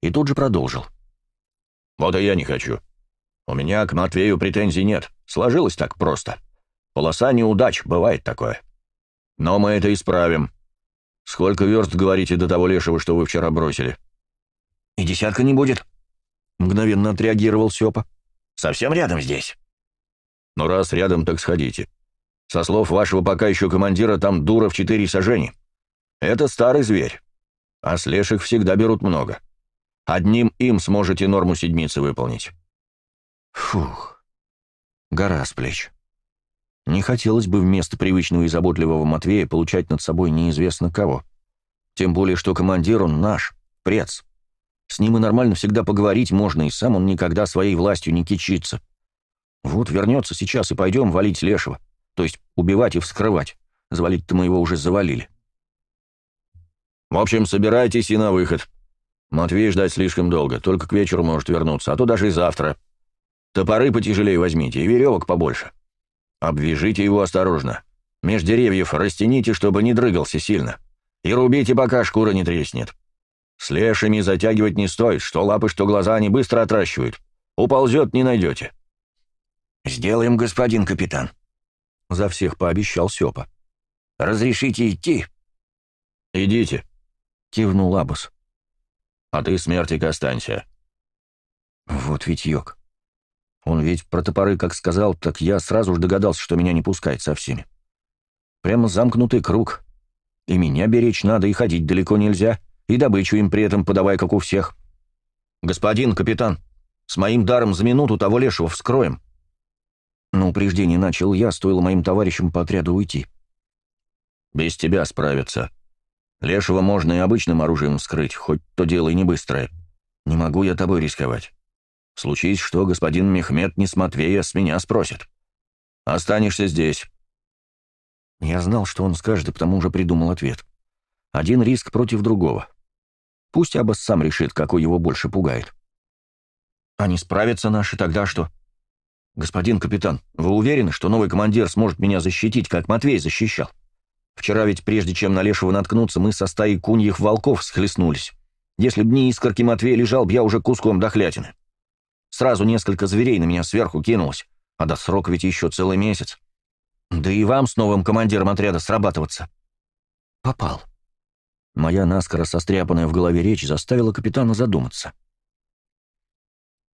и тут же продолжил. «Вот и я не хочу. У меня к Матвею претензий нет. Сложилось так просто. Полоса неудач, бывает такое. Но мы это исправим. Сколько верст, говорите, до того лешего, что вы вчера бросили?» «И десятка не будет», — мгновенно отреагировал Сёпа. «Совсем рядом здесь». «Ну раз рядом, так сходите. Со слов вашего пока еще командира, там дура в четыре сажени. Это старый зверь. А слешек всегда берут много. Одним им сможете норму седмицы выполнить». «Фух, гора с плеч». Не хотелось бы вместо привычного и заботливого Матвея получать над собой неизвестно кого. Тем более, что командир он наш, прец. С ним и нормально всегда поговорить можно, и сам он никогда своей властью не кичится. Вот вернется сейчас и пойдем валить лешего, то есть убивать и вскрывать. Завалить-то мы его уже завалили. В общем, собирайтесь и на выход. Матвей ждать слишком долго, только к вечеру может вернуться, а то даже и завтра. Топоры потяжелее возьмите и веревок побольше. Обвяжите его осторожно. Меж деревьев растяните, чтобы не дрыгался сильно. И рубите, пока шкура не треснет. С лешими затягивать не стоит, что лапы, что глаза они быстро отращивают. Уползет, не найдете». «Сделаем, господин капитан», — за всех пообещал Сёпа. «Разрешите идти?» «Идите», — кивнул Абас. «А ты, смертик, останься». «Вот ведь йог. Он ведь про топоры как сказал, так я сразу же догадался, что меня не пускает со всеми. Прямо замкнутый круг. И меня беречь надо, и ходить далеко нельзя и добычу им при этом подавай, как у всех. Господин капитан, с моим даром за минуту того лешего вскроем. Но упреждение начал я, стоило моим товарищам по отряду уйти. Без тебя справятся. Лешего можно и обычным оружием вскрыть, хоть то дело и не быстрое. Не могу я тобой рисковать. Случись что, господин Мехмед Несмотвея с меня спросит. Останешься здесь. Я знал, что он скажет, и потому уже придумал ответ. Один риск против другого. Пусть Аббас сам решит, какой его больше пугает. А не справятся наши тогда что? Господин капитан, вы уверены, что новый командир сможет меня защитить, как Матвей защищал? Вчера ведь, прежде чем на Лешего наткнуться, мы со стаей куньих волков схлестнулись. Если б не искорки Матвей лежал б я уже куском дохлятины. Сразу несколько зверей на меня сверху кинулось, а до срока ведь еще целый месяц. Да и вам с новым командиром отряда срабатываться. Попал. Моя наскоро состряпанная в голове речь заставила капитана задуматься.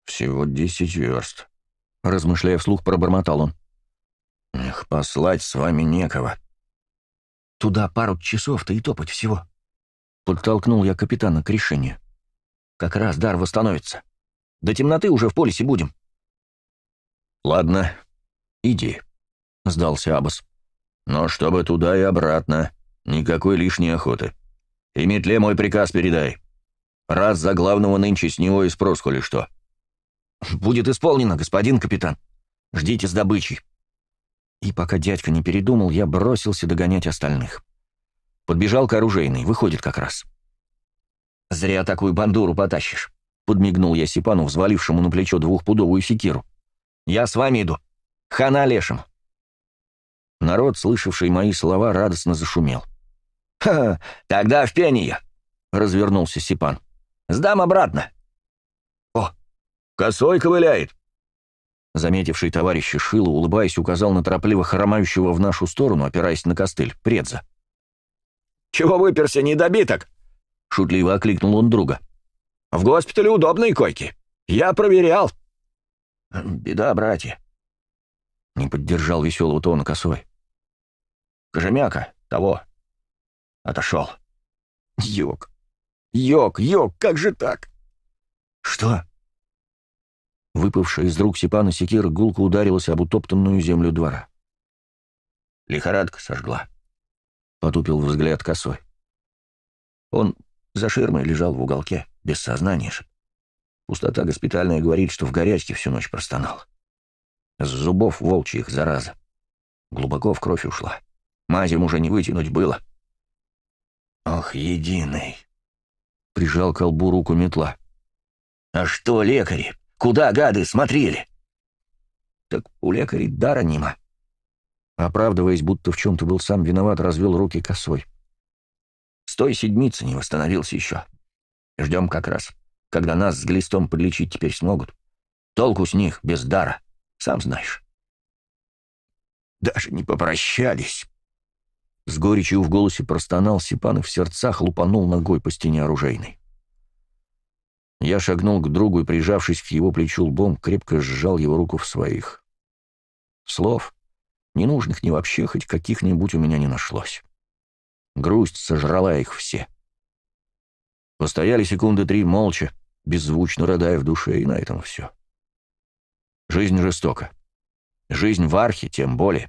«Всего десять верст», — размышляя вслух, пробормотал он. «Их послать с вами некого». «Туда пару часов-то и топать всего», — подтолкнул я капитана к решению. «Как раз дар восстановится. До темноты уже в полисе будем». «Ладно, иди», — сдался Абас. «Но чтобы туда и обратно. Никакой лишней охоты». И метле мой приказ передай. Раз за главного нынче с него и спрос, коли что. Будет исполнено, господин капитан. Ждите с добычей. И пока дядька не передумал, я бросился догонять остальных. Подбежал к оружейной, выходит как раз. «Зря такую бандуру потащишь», — подмигнул я Сипану, взвалившему на плечо двухпудовую секиру. «Я с вами иду. Хана лешим». Народ, слышавший мои слова, радостно зашумел. «Ха, тогда в пенье!» — развернулся Сипан. «Сдам обратно!» «О, косой ковыляет!» Заметивший товарища Шила, улыбаясь, указал на торопливо хромающего в нашу сторону, опираясь на костыль, предза. «Чего выперся, недобиток?» — шутливо окликнул он друга. «В госпитале удобные койки. Я проверял». «Беда, братья», — не поддержал веселого тона косой. «Кожемяка, того, Отошел. Йок. Йок, йок, как же так? Что? Выпавшая из рук Сипана секира гулко ударилась об утоптанную землю двора. Лихорадка сожгла. Потупил взгляд косой. Он за ширмой лежал в уголке, без сознания же. Пустота госпитальная говорит, что в горячке всю ночь простонал. С зубов волчьих, зараза. Глубоко в кровь ушла. Мазем уже не вытянуть было. — «Ох, единый!» — прижал к колбу руку метла. «А что, лекари? Куда, гады, смотрели?» «Так у лекарей дара нема». Оправдываясь, будто в чем-то был сам виноват, развел руки косой. «С той седмицы не восстановился еще. Ждем как раз, когда нас с глистом подлечить теперь смогут. Толку с них без дара, сам знаешь». «Даже не попрощались», с горечью в голосе простонал Сипан и в сердцах лупанул ногой по стене оружейной. Я шагнул к другу и, прижавшись к его плечу лбом, крепко сжал его руку в своих. Слов, ненужных ни вообще, хоть каких-нибудь у меня не нашлось. Грусть сожрала их все. Постояли секунды три молча, беззвучно рыдая в душе, и на этом все. Жизнь жестока. Жизнь в архе тем более.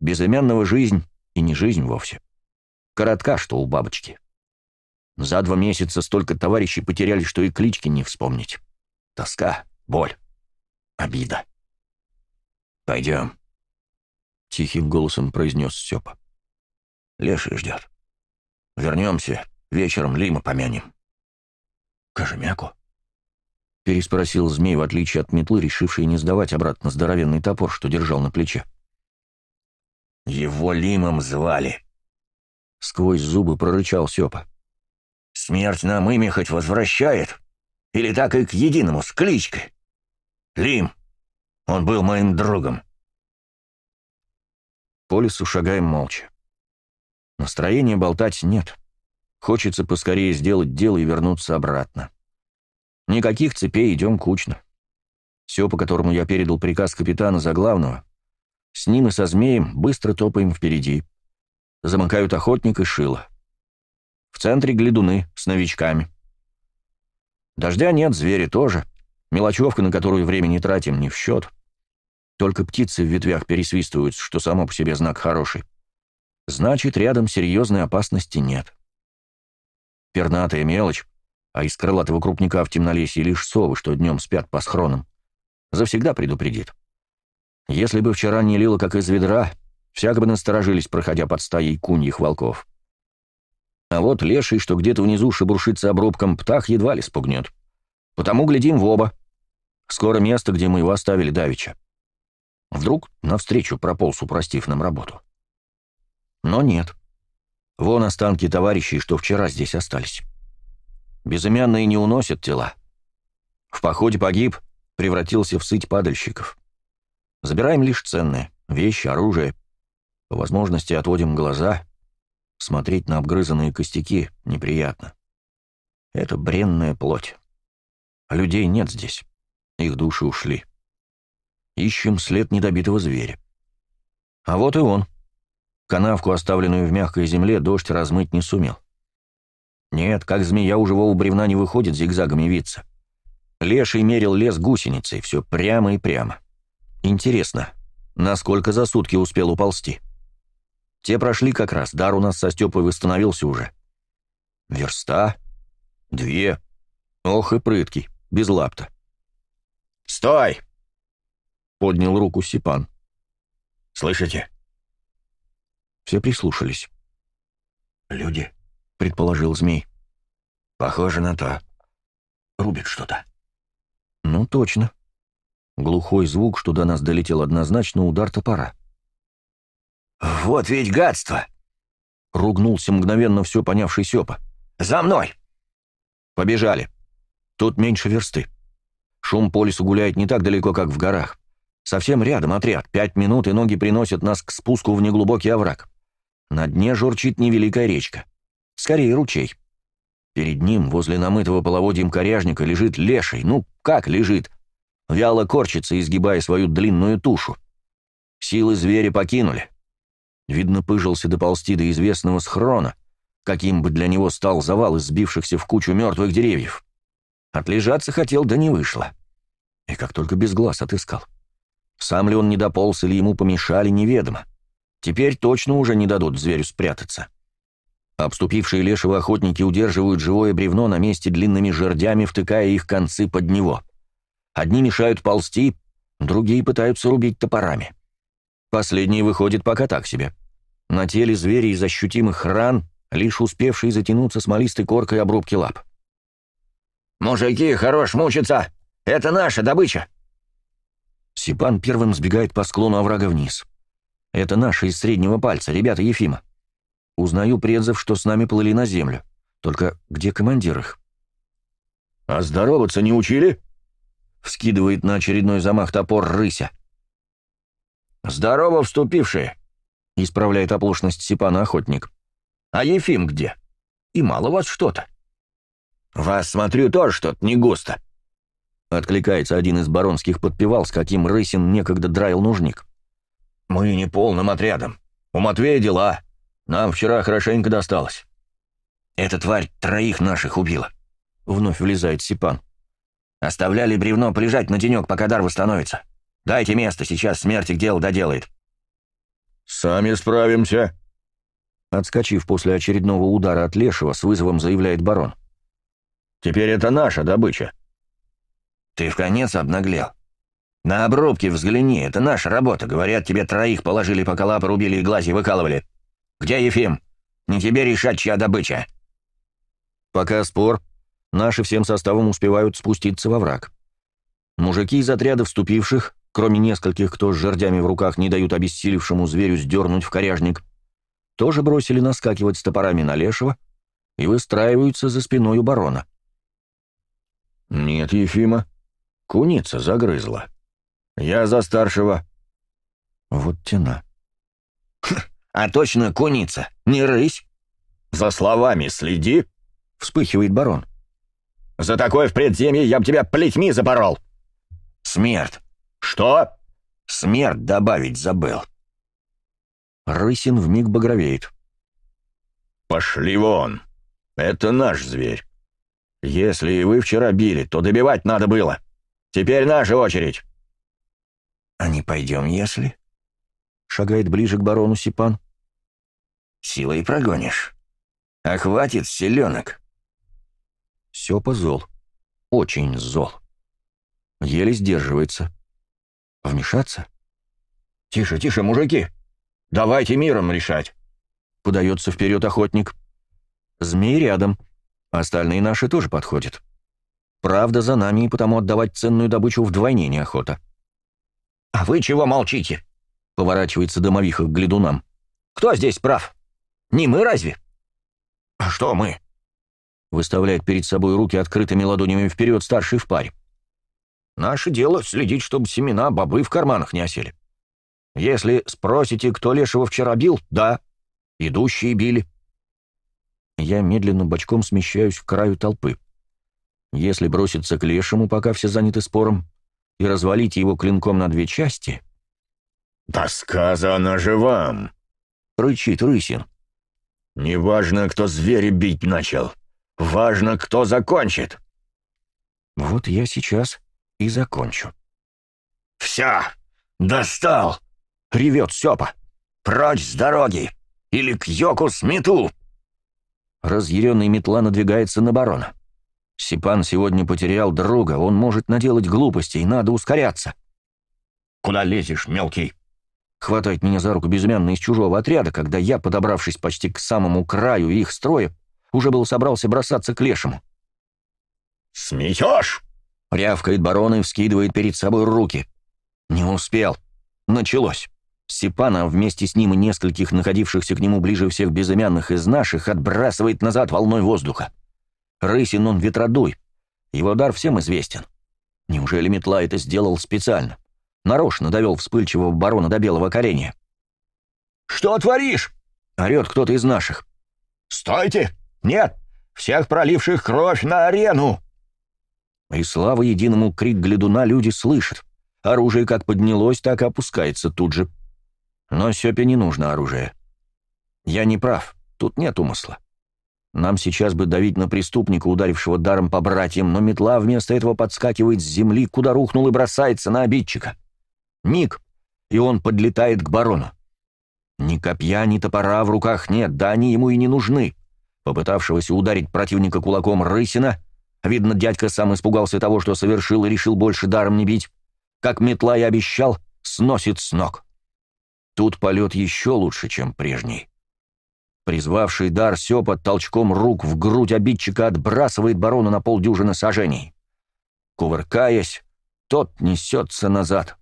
Безымянного жизнь и не жизнь вовсе. Коротка, что у бабочки. За два месяца столько товарищей потеряли, что и клички не вспомнить. Тоска, боль, обида. «Пойдем», — тихим голосом произнес Степа. «Леший ждет. Вернемся, вечером Лима помянем». «Кожемяку?» — переспросил змей, в отличие от метлы, решивший не сдавать обратно здоровенный топор, что держал на плече. — его Лимом звали. Сквозь зубы прорычал Сёпа. Смерть нам имя хоть возвращает? Или так и к единому, с кличкой? Лим, он был моим другом. По лесу шагаем молча. Настроения болтать нет. Хочется поскорее сделать дело и вернуться обратно. Никаких цепей, идем кучно. Все, по которому я передал приказ капитана за главного, с ним и со змеем быстро топаем впереди. Замыкают охотник и шило. В центре глядуны с новичками. Дождя нет, звери тоже. Мелочевка, на которую время не тратим, не в счет. Только птицы в ветвях пересвистывают, что само по себе знак хороший. Значит, рядом серьезной опасности нет. Пернатая мелочь, а из крылатого крупника в темнолесье лишь совы, что днем спят по схронам, завсегда предупредит. Если бы вчера не лило, как из ведра, всяко бы насторожились, проходя под стаей куньих волков. А вот леший, что где-то внизу шебуршится обрубком птах, едва ли спугнет. Потому глядим в оба. Скоро место, где мы его оставили давеча. Вдруг навстречу прополз, упростив нам работу. Но нет. Вон останки товарищей, что вчера здесь остались. Безымянные не уносят тела. В походе погиб, превратился в сыть падальщиков. Забираем лишь ценные Вещи, оружие. По возможности отводим глаза. Смотреть на обгрызанные костяки неприятно. Это бренная плоть. Людей нет здесь. Их души ушли. Ищем след недобитого зверя. А вот и он. Канавку, оставленную в мягкой земле, дождь размыть не сумел. Нет, как змея у живого бревна не выходит зигзагами виться. Леший мерил лес гусеницей, все прямо и прямо. Интересно, насколько за сутки успел уползти? Те прошли как раз, дар у нас со Степой восстановился уже. Верста? Две. Ох и прыткий, без лапта. «Стой!» — поднял руку Сипан. «Слышите?» Все прислушались. «Люди», — предположил змей. «Похоже на то. Рубит что-то». «Ну, точно. Глухой звук, что до нас долетел однозначно, удар топора. «Вот ведь гадство!» — ругнулся мгновенно все понявший Сёпа. «За мной!» «Побежали. Тут меньше версты. Шум по лесу гуляет не так далеко, как в горах. Совсем рядом отряд. Пять минут, и ноги приносят нас к спуску в неглубокий овраг. На дне журчит невеликая речка. Скорее, ручей. Перед ним, возле намытого половодьем коряжника, лежит леший. Ну, как лежит? вяло корчится, изгибая свою длинную тушу. Силы зверя покинули. Видно, пыжился доползти до известного схрона, каким бы для него стал завал из сбившихся в кучу мертвых деревьев. Отлежаться хотел, да не вышло. И как только без глаз отыскал. Сам ли он не дополз или ему помешали, неведомо. Теперь точно уже не дадут зверю спрятаться. Обступившие лешего охотники удерживают живое бревно на месте длинными жердями, втыкая их концы под него — Одни мешают ползти, другие пытаются рубить топорами. Последний выходит пока так себе. На теле зверя из ощутимых ран, лишь успевший затянуться смолистой коркой обрубки лап. «Мужики, хорош мучиться! Это наша добыча!» Сипан первым сбегает по склону оврага вниз. «Это наша из среднего пальца, ребята Ефима. Узнаю предзов, что с нами плыли на землю. Только где командир их?» «А здороваться не учили?» вскидывает на очередной замах топор рыся. «Здорово, вступившие!» — исправляет оплошность Сипана охотник. «А Ефим где? И мало вас что-то». «Вас, смотрю, тоже что-то не густо», — откликается один из баронских подпевал, с каким Рысин некогда драил нужник. «Мы не полным отрядом. У Матвея дела. Нам вчера хорошенько досталось». «Эта тварь троих наших убила», — вновь влезает Сипан. Оставляли бревно полежать на денек, пока дар восстановится. Дайте место, сейчас смертик дело доделает». «Сами справимся», — отскочив после очередного удара от Лешего, с вызовом заявляет барон. «Теперь это наша добыча». «Ты в конец обнаглел. На обрубки взгляни, это наша работа. Говорят, тебе троих положили по кола, порубили и глази выкалывали. Где Ефим? Не тебе решать, чья добыча». «Пока спор», наши всем составом успевают спуститься во враг. Мужики из отряда вступивших, кроме нескольких, кто с жердями в руках не дают обессилевшему зверю сдернуть в коряжник, тоже бросили наскакивать с топорами на лешего и выстраиваются за спиной у барона. «Нет, Ефима, куница загрызла. Я за старшего». Вот тена. «А точно куница, не рысь! За словами следи!» — вспыхивает барон. За такое в предземье я бы тебя плетьми запорол!» «Смерть!» «Что?» «Смерть добавить забыл!» Рысин вмиг багровеет. «Пошли вон! Это наш зверь! Если и вы вчера били, то добивать надо было! Теперь наша очередь!» «А не пойдем, если...» Шагает ближе к барону Сипан. «Силой прогонишь. А хватит селенок!» Сёпа зол. Очень зол. Еле сдерживается. Вмешаться? «Тише, тише, мужики! Давайте миром решать!» Подается вперед охотник. Змей рядом. Остальные наши тоже подходят. Правда за нами, и потому отдавать ценную добычу вдвойне неохота. «А вы чего молчите?» — поворачивается домовиха к глядунам. «Кто здесь прав? Не мы разве?» «А что мы?» Выставляет перед собой руки открытыми ладонями вперед старший в паре. «Наше дело — следить, чтобы семена бобы в карманах не осели. Если спросите, кто лешего вчера бил, да, идущие били». Я медленно бочком смещаюсь к краю толпы. Если броситься к лешему, пока все заняты спором, и развалить его клинком на две части... «Да сказано же вам!» — рычит Рысин. «Неважно, кто звери бить начал. Важно, кто закончит. Вот я сейчас и закончу. Вся, Достал!» — ревет Сёпа. «Прочь с дороги! Или к Йоку смету!» Разъяренный метла надвигается на барона. Сипан сегодня потерял друга, он может наделать глупостей, надо ускоряться. «Куда лезешь, мелкий?» Хватает меня за руку безымянный из чужого отряда, когда я, подобравшись почти к самому краю их строя, уже был собрался бросаться к лешему. «Смеешь?» — рявкает барон и вскидывает перед собой руки. «Не успел. Началось». Сипана вместе с ним и нескольких находившихся к нему ближе всех безымянных из наших отбрасывает назад волной воздуха. Рысин он ветродуй. Его дар всем известен. Неужели метла это сделал специально? Нарочно довел вспыльчивого барона до белого корения. «Что творишь?» — орет кто-то из наших. «Стойте!» Нет, всех проливших кровь на арену!» И слава единому крик глядуна люди слышат. Оружие как поднялось, так и опускается тут же. Но Сёпе не нужно оружие. Я не прав, тут нет умысла. Нам сейчас бы давить на преступника, ударившего даром по братьям, но метла вместо этого подскакивает с земли, куда рухнул и бросается на обидчика. Миг, и он подлетает к барону. Ни копья, ни топора в руках нет, да они ему и не нужны попытавшегося ударить противника кулаком Рысина, видно, дядька сам испугался того, что совершил и решил больше даром не бить, как метла и обещал, сносит с ног. Тут полет еще лучше, чем прежний. Призвавший дар Сёпа толчком рук в грудь обидчика отбрасывает барона на полдюжины сажений. Кувыркаясь, тот несется назад.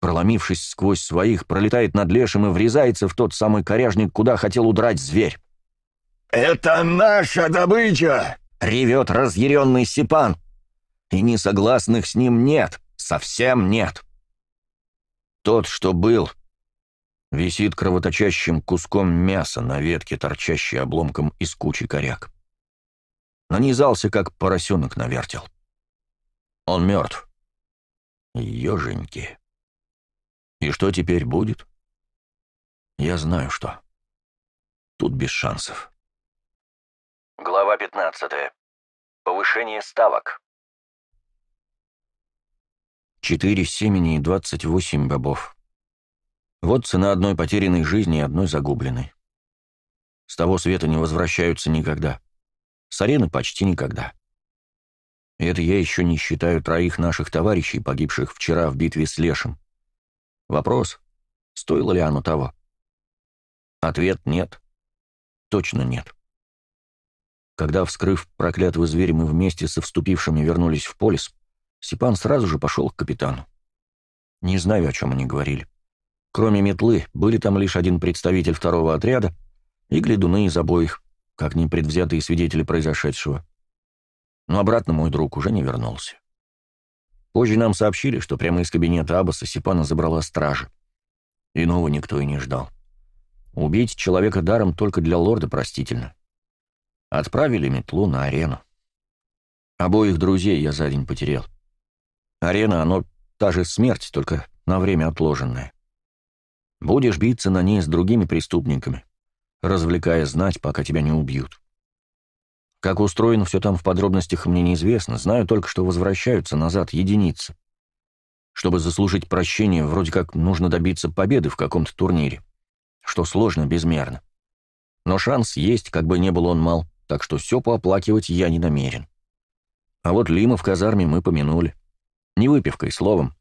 Проломившись сквозь своих, пролетает над лешим и врезается в тот самый коряжник, куда хотел удрать зверь. «Это наша добыча!» — ревет разъяренный Сипан. И несогласных с ним нет, совсем нет. Тот, что был, висит кровоточащим куском мяса на ветке, торчащей обломком из кучи коряк. Нанизался, как поросенок на вертел. Он мертв. Еженьки. И что теперь будет? Я знаю, что. Тут без шансов. 15. Повышение ставок. 4 семени и 28 бобов. Вот цена одной потерянной жизни и одной загубленной. С того света не возвращаются никогда. С арены почти никогда. И это я еще не считаю троих наших товарищей, погибших вчера в битве с Лешем Вопрос, стоило ли оно того? Ответ — нет. Точно нет. Когда, вскрыв проклятого зверя, мы вместе со вступившими вернулись в полис, Сипан сразу же пошел к капитану. Не знаю, о чем они говорили. Кроме метлы, были там лишь один представитель второго отряда и глядуны из обоих, как непредвзятые свидетели произошедшего. Но обратно мой друг уже не вернулся. Позже нам сообщили, что прямо из кабинета Абаса Сипана забрала стража. Иного никто и не ждал. Убить человека даром только для лорда простительно отправили метлу на арену. Обоих друзей я за день потерял. Арена, оно та же смерть, только на время отложенная. Будешь биться на ней с другими преступниками, развлекая знать, пока тебя не убьют. Как устроено все там в подробностях, мне неизвестно. Знаю только, что возвращаются назад единицы. Чтобы заслужить прощение, вроде как нужно добиться победы в каком-то турнире, что сложно безмерно. Но шанс есть, как бы не был он мал так что Сёпу оплакивать я не намерен. А вот Лима в казарме мы помянули. Не выпивкой, словом.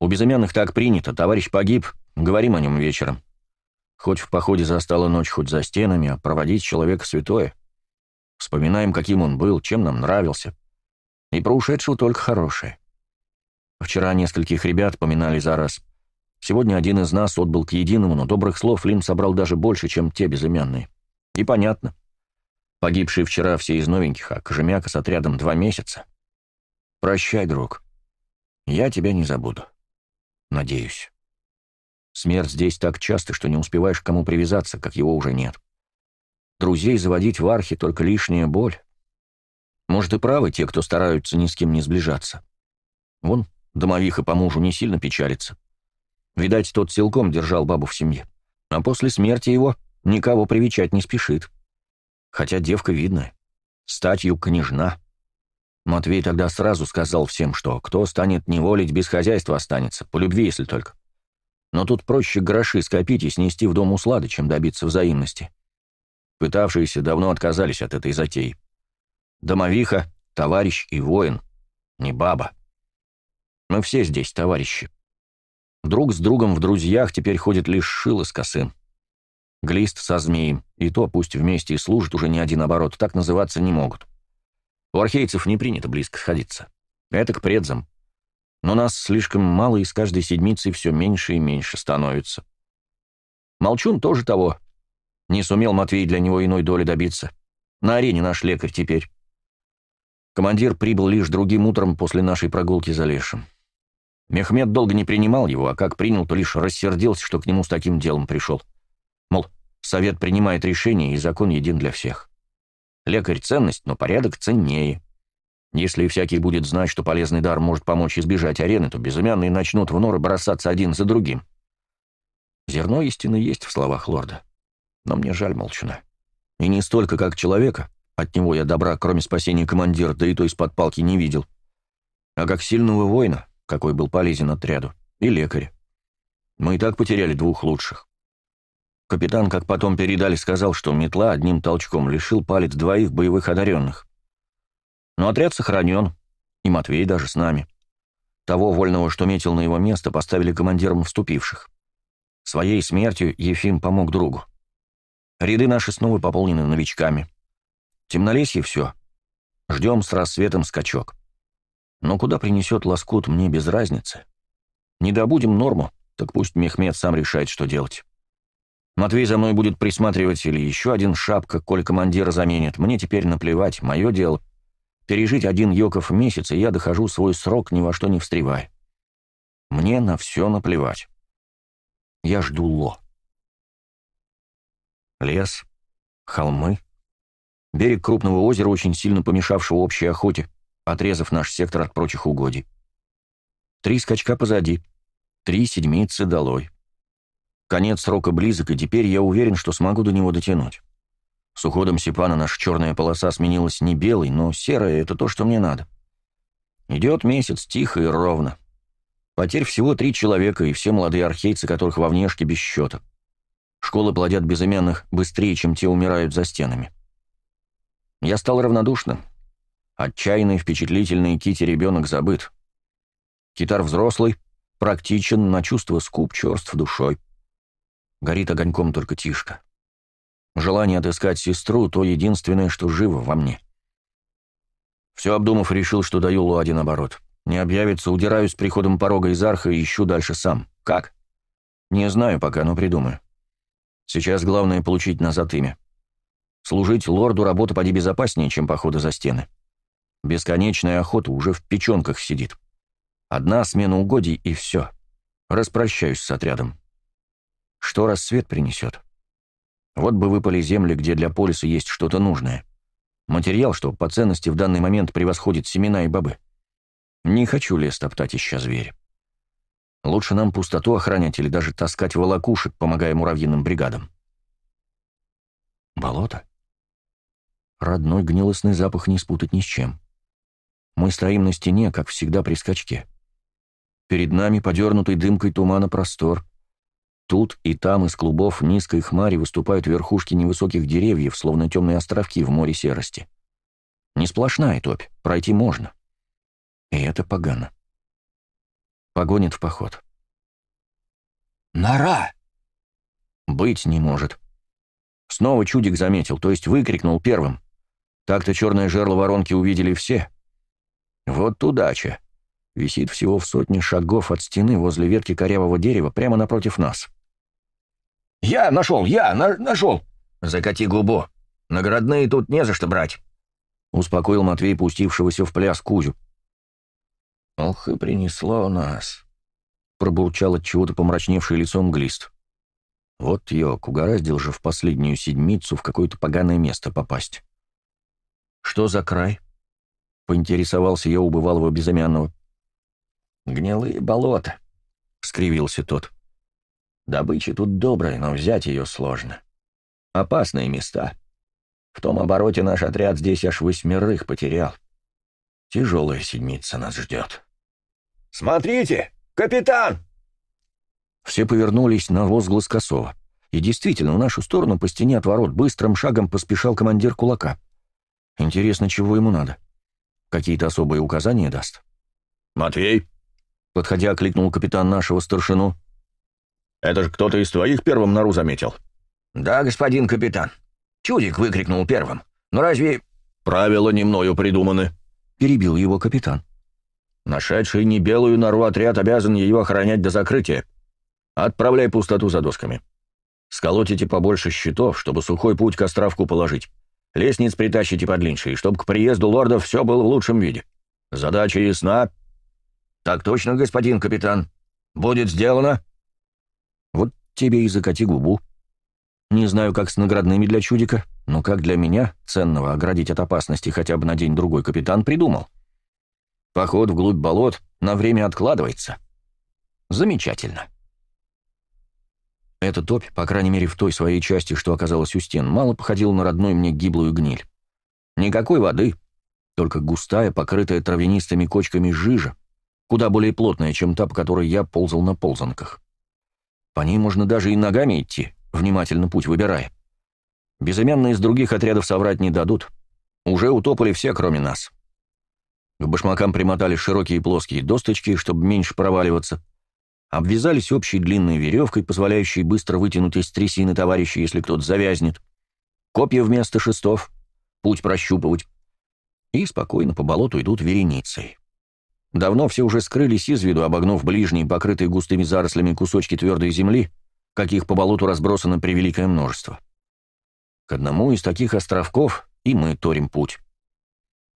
У безымянных так принято, товарищ погиб, говорим о нем вечером. Хоть в походе застала ночь, хоть за стенами, а проводить человека святое. Вспоминаем, каким он был, чем нам нравился. И про ушедшего только хорошее. Вчера нескольких ребят поминали за раз. Сегодня один из нас отбыл к единому, но добрых слов Лим собрал даже больше, чем те безымянные. И понятно — Погибшие вчера все из новеньких, а Кожемяка с отрядом два месяца. Прощай, друг. Я тебя не забуду. Надеюсь. Смерть здесь так часто, что не успеваешь к кому привязаться, как его уже нет. Друзей заводить в архе только лишняя боль. Может, и правы те, кто стараются ни с кем не сближаться. Вон, домовиха по мужу не сильно печалится. Видать, тот силком держал бабу в семье. А после смерти его никого привечать не спешит. Хотя девка видно, статью княжна. Матвей тогда сразу сказал всем, что кто станет неволить, без хозяйства останется, по любви, если только. Но тут проще гроши скопить и снести в дом услады, чем добиться взаимности. Пытавшиеся давно отказались от этой затеи. Домовиха, товарищ и воин, не баба. Мы все здесь товарищи. Друг с другом в друзьях теперь ходит лишь шило с косым. Глист со змеем, и то, пусть вместе и служат уже не один оборот, так называться не могут. У архейцев не принято близко сходиться. Это к предзам. Но нас слишком мало, и с каждой седмицей все меньше и меньше становится. Молчун тоже того. Не сумел Матвей для него иной доли добиться. На арене наш лекарь теперь. Командир прибыл лишь другим утром после нашей прогулки за лешим. Мехмед долго не принимал его, а как принял, то лишь рассердился, что к нему с таким делом пришел. — Совет принимает решение, и закон един для всех. Лекарь — ценность, но порядок ценнее. Если всякий будет знать, что полезный дар может помочь избежать арены, то безымянные начнут в норы бросаться один за другим. Зерно истины есть в словах лорда. Но мне жаль молчана. И не столько как человека, от него я добра, кроме спасения командира, да и то из-под палки не видел, а как сильного воина, какой был полезен отряду, и лекаря. Мы и так потеряли двух лучших. Капитан, как потом передали, сказал, что метла одним толчком лишил палец двоих боевых одаренных. Но отряд сохранен, и Матвей даже с нами. Того вольного, что метил на его место, поставили командиром вступивших. Своей смертью Ефим помог другу. Ряды наши снова пополнены новичками. Темнолесье все. Ждем с рассветом скачок. Но куда принесет лоскут, мне без разницы. Не добудем норму, так пусть Мехмед сам решает, что делать. Матвей за мной будет присматривать или еще один шапка, коль командира заменит. Мне теперь наплевать, мое дело. Пережить один Йоков месяц, и я дохожу свой срок, ни во что не встревая. Мне на все наплевать. Я жду Ло. Лес, холмы, берег крупного озера, очень сильно помешавшего общей охоте, отрезав наш сектор от прочих угодий. Три скачка позади, три седьмицы долой. Конец срока близок, и теперь я уверен, что смогу до него дотянуть. С уходом Сипана наша черная полоса сменилась не белой, но серая — это то, что мне надо. Идет месяц тихо и ровно. Потерь всего три человека и все молодые архейцы, которых во внешке без счета. Школы плодят безымянных быстрее, чем те умирают за стенами. Я стал равнодушным. Отчаянный, впечатлительный Кити ребенок забыт. Китар взрослый, практичен, на чувство скуп, черств душой горит огоньком только тишка. Желание отыскать сестру — то единственное, что живо во мне. Все обдумав, решил, что даю Лу один оборот. Не объявится, удираю с приходом порога из арха и ищу дальше сам. Как? Не знаю пока, но придумаю. Сейчас главное — получить назад имя. Служить лорду работа поди безопаснее, чем походы за стены. Бесконечная охота уже в печенках сидит. Одна смена угодий и все. Распрощаюсь с отрядом что рассвет принесет. Вот бы выпали земли, где для полиса есть что-то нужное. Материал, что по ценности в данный момент превосходит семена и бобы. Не хочу лес топтать, ища зверь. Лучше нам пустоту охранять или даже таскать волокушек, помогая муравьиным бригадам. Болото? Родной гнилостный запах не спутать ни с чем. Мы стоим на стене, как всегда при скачке. Перед нами, подернутый дымкой тумана, простор — Тут и там из клубов низкой хмари выступают верхушки невысоких деревьев, словно темные островки в море серости. Не сплошная топь, пройти можно. И это погано. Погонит в поход. «Нора!» «Быть не может». Снова чудик заметил, то есть выкрикнул первым. Так-то черное жерло воронки увидели все. Вот удача. Висит всего в сотне шагов от стены возле ветки корявого дерева прямо напротив нас. «Я нашел, я на нашел!» «Закати губу. Наградные тут не за что брать», — успокоил Матвей, пустившегося в пляс Кузю. «Ох и принесло нас», — пробурчал от чего-то помрачневший лицом глист. «Вот йок, угораздил же в последнюю седмицу в какое-то поганое место попасть». «Что за край?» — поинтересовался я у бывалого безымянного. «Гнилые болота», — скривился тот. Добыча тут добрая, но взять ее сложно. Опасные места. В том обороте наш отряд здесь аж восьмерых потерял. Тяжелая седмица нас ждет. «Смотрите! Капитан!» Все повернулись на возглас Косова. И действительно, в нашу сторону по стене от ворот быстрым шагом поспешал командир кулака. Интересно, чего ему надо? Какие-то особые указания даст? «Матвей!» — подходя, окликнул капитан нашего старшину — это же кто-то из твоих первым нору заметил». «Да, господин капитан. Чудик выкрикнул первым. Но разве...» «Правила не мною придуманы», — перебил его капитан. «Нашедший не белую нору отряд обязан ее охранять до закрытия. Отправляй пустоту за досками. Сколотите побольше щитов, чтобы сухой путь к островку положить. Лестниц притащите подлиннее, чтобы к приезду лордов все было в лучшем виде. Задача ясна?» «Так точно, господин капитан. Будет сделано», тебе и закати губу. Не знаю, как с наградными для чудика, но как для меня, ценного оградить от опасности хотя бы на день-другой капитан придумал. Поход вглубь болот на время откладывается. Замечательно. Эта топь, по крайней мере в той своей части, что оказалась у стен, мало походила на родную мне гиблую гниль. Никакой воды, только густая, покрытая травянистыми кочками жижа, куда более плотная, чем та, по которой я ползал на ползанках. По ней можно даже и ногами идти, внимательно путь выбирая. Безымянные из других отрядов соврать не дадут. Уже утопали все, кроме нас. К башмакам примотали широкие плоские досточки, чтобы меньше проваливаться. Обвязались общей длинной веревкой, позволяющей быстро вытянуть из трясины товарища, если кто-то завязнет. Копья вместо шестов. Путь прощупывать. И спокойно по болоту идут вереницей. Давно все уже скрылись из виду, обогнув ближние, покрытые густыми зарослями кусочки твердой земли, каких по болоту разбросано превеликое множество. К одному из таких островков и мы торим путь.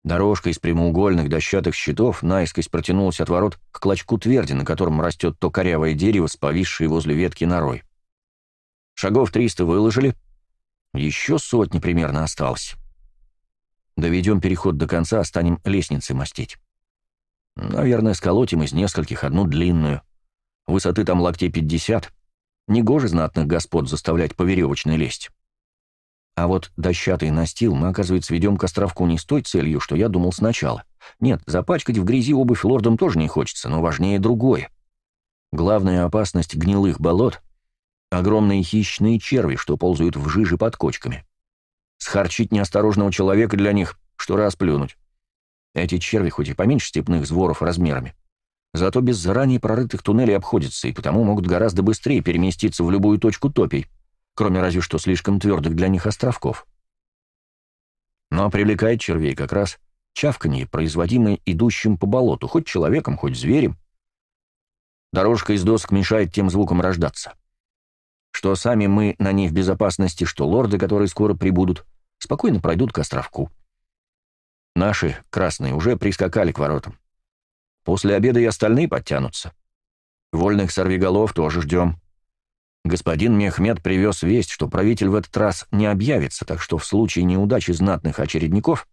Дорожка из прямоугольных дощатых щитов наискось протянулась от ворот к клочку тверди, на котором растет то корявое дерево с повисшей возле ветки норой. Шагов триста выложили, еще сотни примерно осталось. Доведем переход до конца, станем лестницы мастить. Наверное, сколотим из нескольких одну длинную. Высоты там локтей 50. Негоже знатных господ заставлять по веревочной лезть. А вот дощатый настил мы, оказывается, ведем к островку не с той целью, что я думал сначала. Нет, запачкать в грязи обувь лордам тоже не хочется, но важнее другое. Главная опасность гнилых болот — огромные хищные черви, что ползают в жиже под кочками. Схарчить неосторожного человека для них, что расплюнуть. Эти черви хоть и поменьше степных зворов размерами, зато без заранее прорытых туннелей обходятся и потому могут гораздо быстрее переместиться в любую точку топий, кроме разве что слишком твердых для них островков. Но привлекает червей как раз чавканье, производимое идущим по болоту, хоть человеком, хоть зверем. Дорожка из досок мешает тем звукам рождаться. Что сами мы на ней в безопасности, что лорды, которые скоро прибудут, спокойно пройдут к островку. Наши, красные, уже прискакали к воротам. После обеда и остальные подтянутся. Вольных сорвиголов тоже ждем. Господин Мехмед привез весть, что правитель в этот раз не объявится, так что в случае неудачи знатных очередников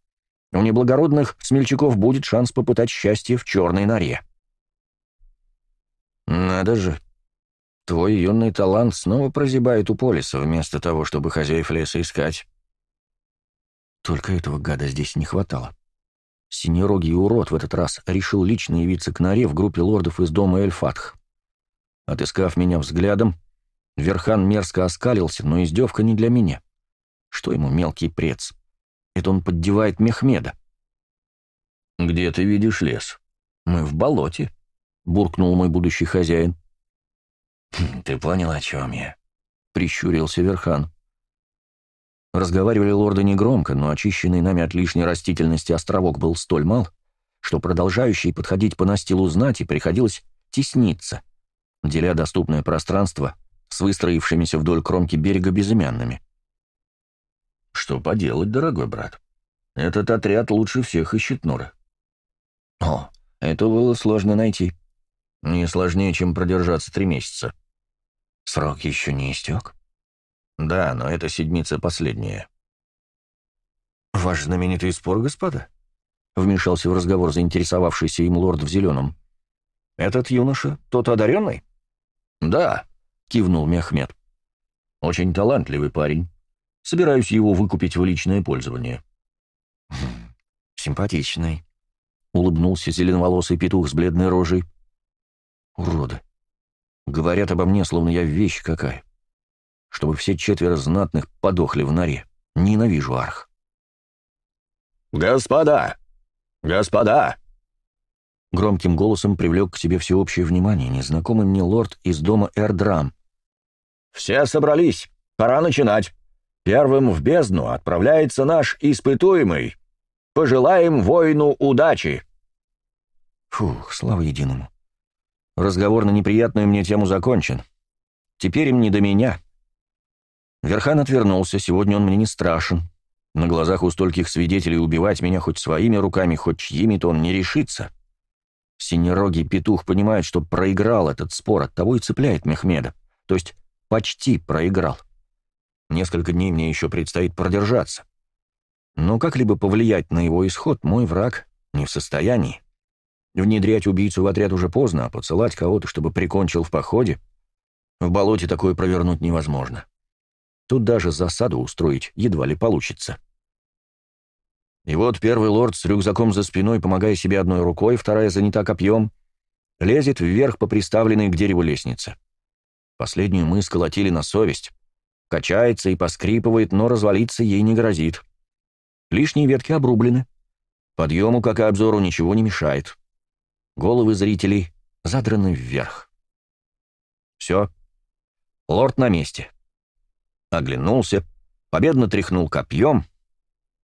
у неблагородных смельчаков будет шанс попытать счастье в черной норе. «Надо же! Твой юный талант снова прозябает у полиса, вместо того, чтобы хозяев леса искать». Только этого гада здесь не хватало. Синерогий урод в этот раз решил лично явиться к норе в группе лордов из дома Эльфатх. Отыскав меня взглядом, Верхан мерзко оскалился, но издевка не для меня. Что ему мелкий прец? Это он поддевает Мехмеда. «Где ты видишь лес?» «Мы в болоте», — буркнул мой будущий хозяин. «Хм, «Ты понял, о чем я?» — прищурился Верхан. Разговаривали лорды негромко, но очищенный нами от лишней растительности островок был столь мал, что продолжающий подходить по настилу знати приходилось тесниться, деля доступное пространство с выстроившимися вдоль кромки берега безымянными. «Что поделать, дорогой брат? Этот отряд лучше всех ищет норы». «О, это было сложно найти. Не сложнее, чем продержаться три месяца». «Срок еще не истек?» «Да, но эта седмица последняя». «Ваш знаменитый спор, господа?» — вмешался в разговор заинтересовавшийся им лорд в зеленом. «Этот юноша, тот одаренный?» «Да», — кивнул Мехмед. «Очень талантливый парень. Собираюсь его выкупить в личное пользование». Хм, «Симпатичный», — улыбнулся зеленоволосый петух с бледной рожей. «Уроды. Говорят обо мне, словно я вещь какая чтобы все четверо знатных подохли в норе. Ненавижу арх. «Господа! Господа!» Громким голосом привлек к себе всеобщее внимание незнакомый мне лорд из дома Эрдрам. «Все собрались! Пора начинать! Первым в бездну отправляется наш испытуемый! Пожелаем воину удачи!» Фух, слава единому! Разговор на неприятную мне тему закончен. Теперь им не до меня. Верхан отвернулся, сегодня он мне не страшен. На глазах у стольких свидетелей убивать меня хоть своими руками, хоть чьими-то он не решится. Синерогий петух понимает, что проиграл этот спор, оттого и цепляет Мехмеда. То есть почти проиграл. Несколько дней мне еще предстоит продержаться. Но как-либо повлиять на его исход мой враг не в состоянии. Внедрять убийцу в отряд уже поздно, а поцелать кого-то, чтобы прикончил в походе, в болоте такое провернуть невозможно. Тут даже засаду устроить едва ли получится. И вот первый лорд с рюкзаком за спиной, помогая себе одной рукой, вторая занята копьем, лезет вверх по приставленной к дереву лестнице. Последнюю мы сколотили на совесть. Качается и поскрипывает, но развалиться ей не грозит. Лишние ветки обрублены. Подъему, как и обзору, ничего не мешает. Головы зрителей задраны вверх. Все. Лорд на месте оглянулся, победно тряхнул копьем.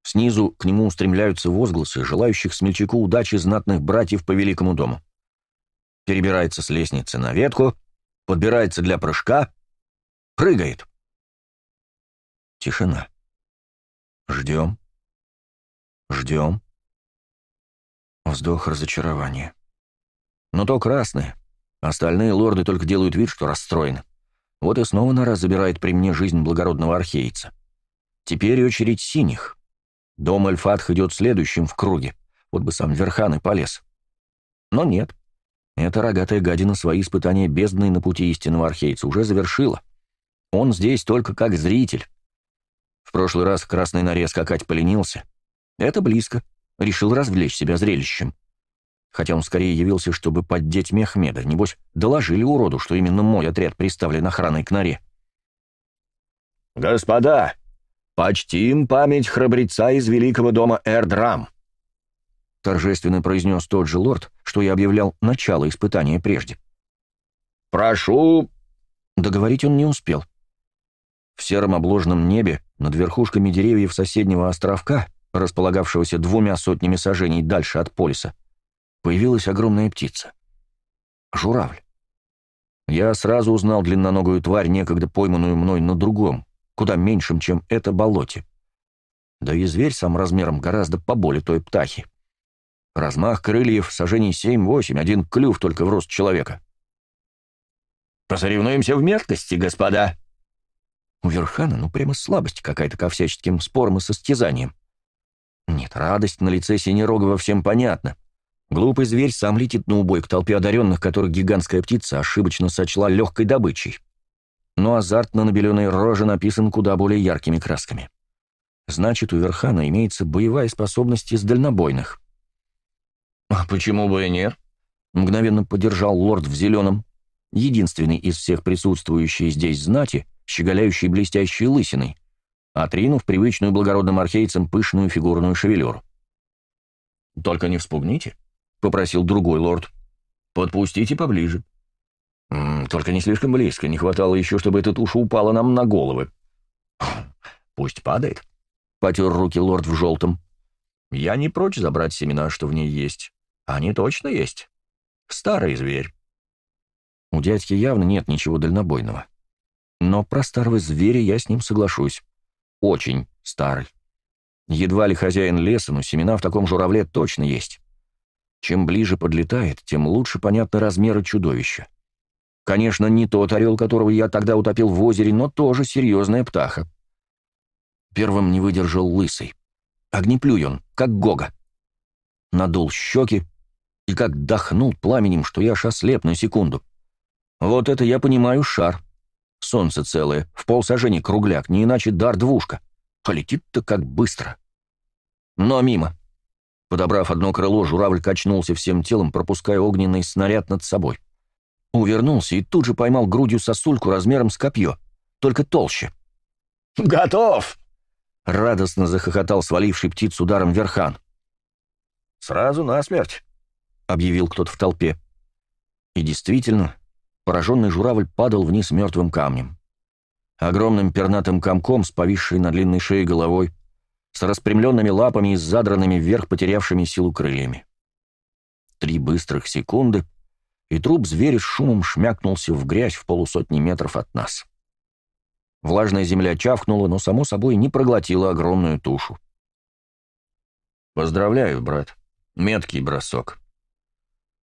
Снизу к нему устремляются возгласы, желающих смельчаку удачи знатных братьев по великому дому. Перебирается с лестницы на ветку, подбирается для прыжка, прыгает. Тишина. Ждем. Ждем. Вздох разочарования. Но то красное. Остальные лорды только делают вид, что расстроены. Вот и снова нора забирает при мне жизнь благородного архейца. Теперь очередь синих. Дом Эльфатх идет следующим в круге. Вот бы сам Верхан и полез. Но нет. Эта рогатая гадина свои испытания бездны на пути истинного архейца уже завершила. Он здесь только как зритель. В прошлый раз красный нарез норе поленился. Это близко. Решил развлечь себя зрелищем хотя он скорее явился, чтобы поддеть Мехмеда. Небось, доложили уроду, что именно мой отряд приставлен охраной к норе. «Господа, почтим память храбреца из великого дома Эрдрам!» Торжественно произнес тот же лорд, что я объявлял начало испытания прежде. «Прошу...» Договорить он не успел. В сером обложенном небе над верхушками деревьев соседнего островка, располагавшегося двумя сотнями сажений дальше от полиса, появилась огромная птица. Журавль. Я сразу узнал длинноногую тварь, некогда пойманную мной на другом, куда меньшем, чем это болоте. Да и зверь сам размером гораздо поболее той птахи. Размах крыльев сажений семь-восемь, один клюв только в рост человека. «Посоревнуемся в меткости, господа!» У Верхана ну прямо слабость какая-то ко всяческим спорам и состязаниям. Нет, радость на лице Синерогова всем понятна. Глупый зверь сам летит на убой к толпе одаренных, которых гигантская птица ошибочно сочла легкой добычей. Но азарт на набеленной роже написан куда более яркими красками. Значит, у Верхана имеется боевая способность из дальнобойных. «А почему бы и нет?» — мгновенно поддержал лорд в зеленом, единственный из всех присутствующих здесь знати, щеголяющий блестящей лысиной, отринув привычную благородным архейцам пышную фигурную шевелюру. «Только не вспугните попросил другой лорд. «Подпустите поближе». «Только не слишком близко, не хватало еще, чтобы эта туша упала нам на головы». «Пусть падает», — потер руки лорд в желтом. «Я не прочь забрать семена, что в ней есть. Они точно есть. Старый зверь». У дядьки явно нет ничего дальнобойного. Но про старого зверя я с ним соглашусь. Очень старый. Едва ли хозяин леса, но семена в таком журавле точно есть. Чем ближе подлетает, тем лучше понятны размеры чудовища. Конечно, не тот орел, которого я тогда утопил в озере, но тоже серьезная птаха. Первым не выдержал лысый. Огнеплюй он, как Гога. Надул щеки и как дохнул пламенем, что я аж ослеп на секунду. Вот это я понимаю шар. Солнце целое, в полсажени кругляк, не иначе дар-двушка. А летит-то как быстро. Но мимо. Подобрав одно крыло, журавль качнулся всем телом, пропуская огненный снаряд над собой. Увернулся и тут же поймал грудью сосульку размером с копье, только толще. «Готов!» — радостно захохотал сваливший птиц ударом Верхан. «Сразу насмерть!» — объявил кто-то в толпе. И действительно, пораженный журавль падал вниз мертвым камнем. Огромным пернатым комком с повисшей на длинной шее головой с распрямленными лапами и с задранными вверх потерявшими силу крыльями. Три быстрых секунды, и труп зверя с шумом шмякнулся в грязь в полусотни метров от нас. Влажная земля чавкнула, но, само собой, не проглотила огромную тушу. «Поздравляю, брат. Меткий бросок».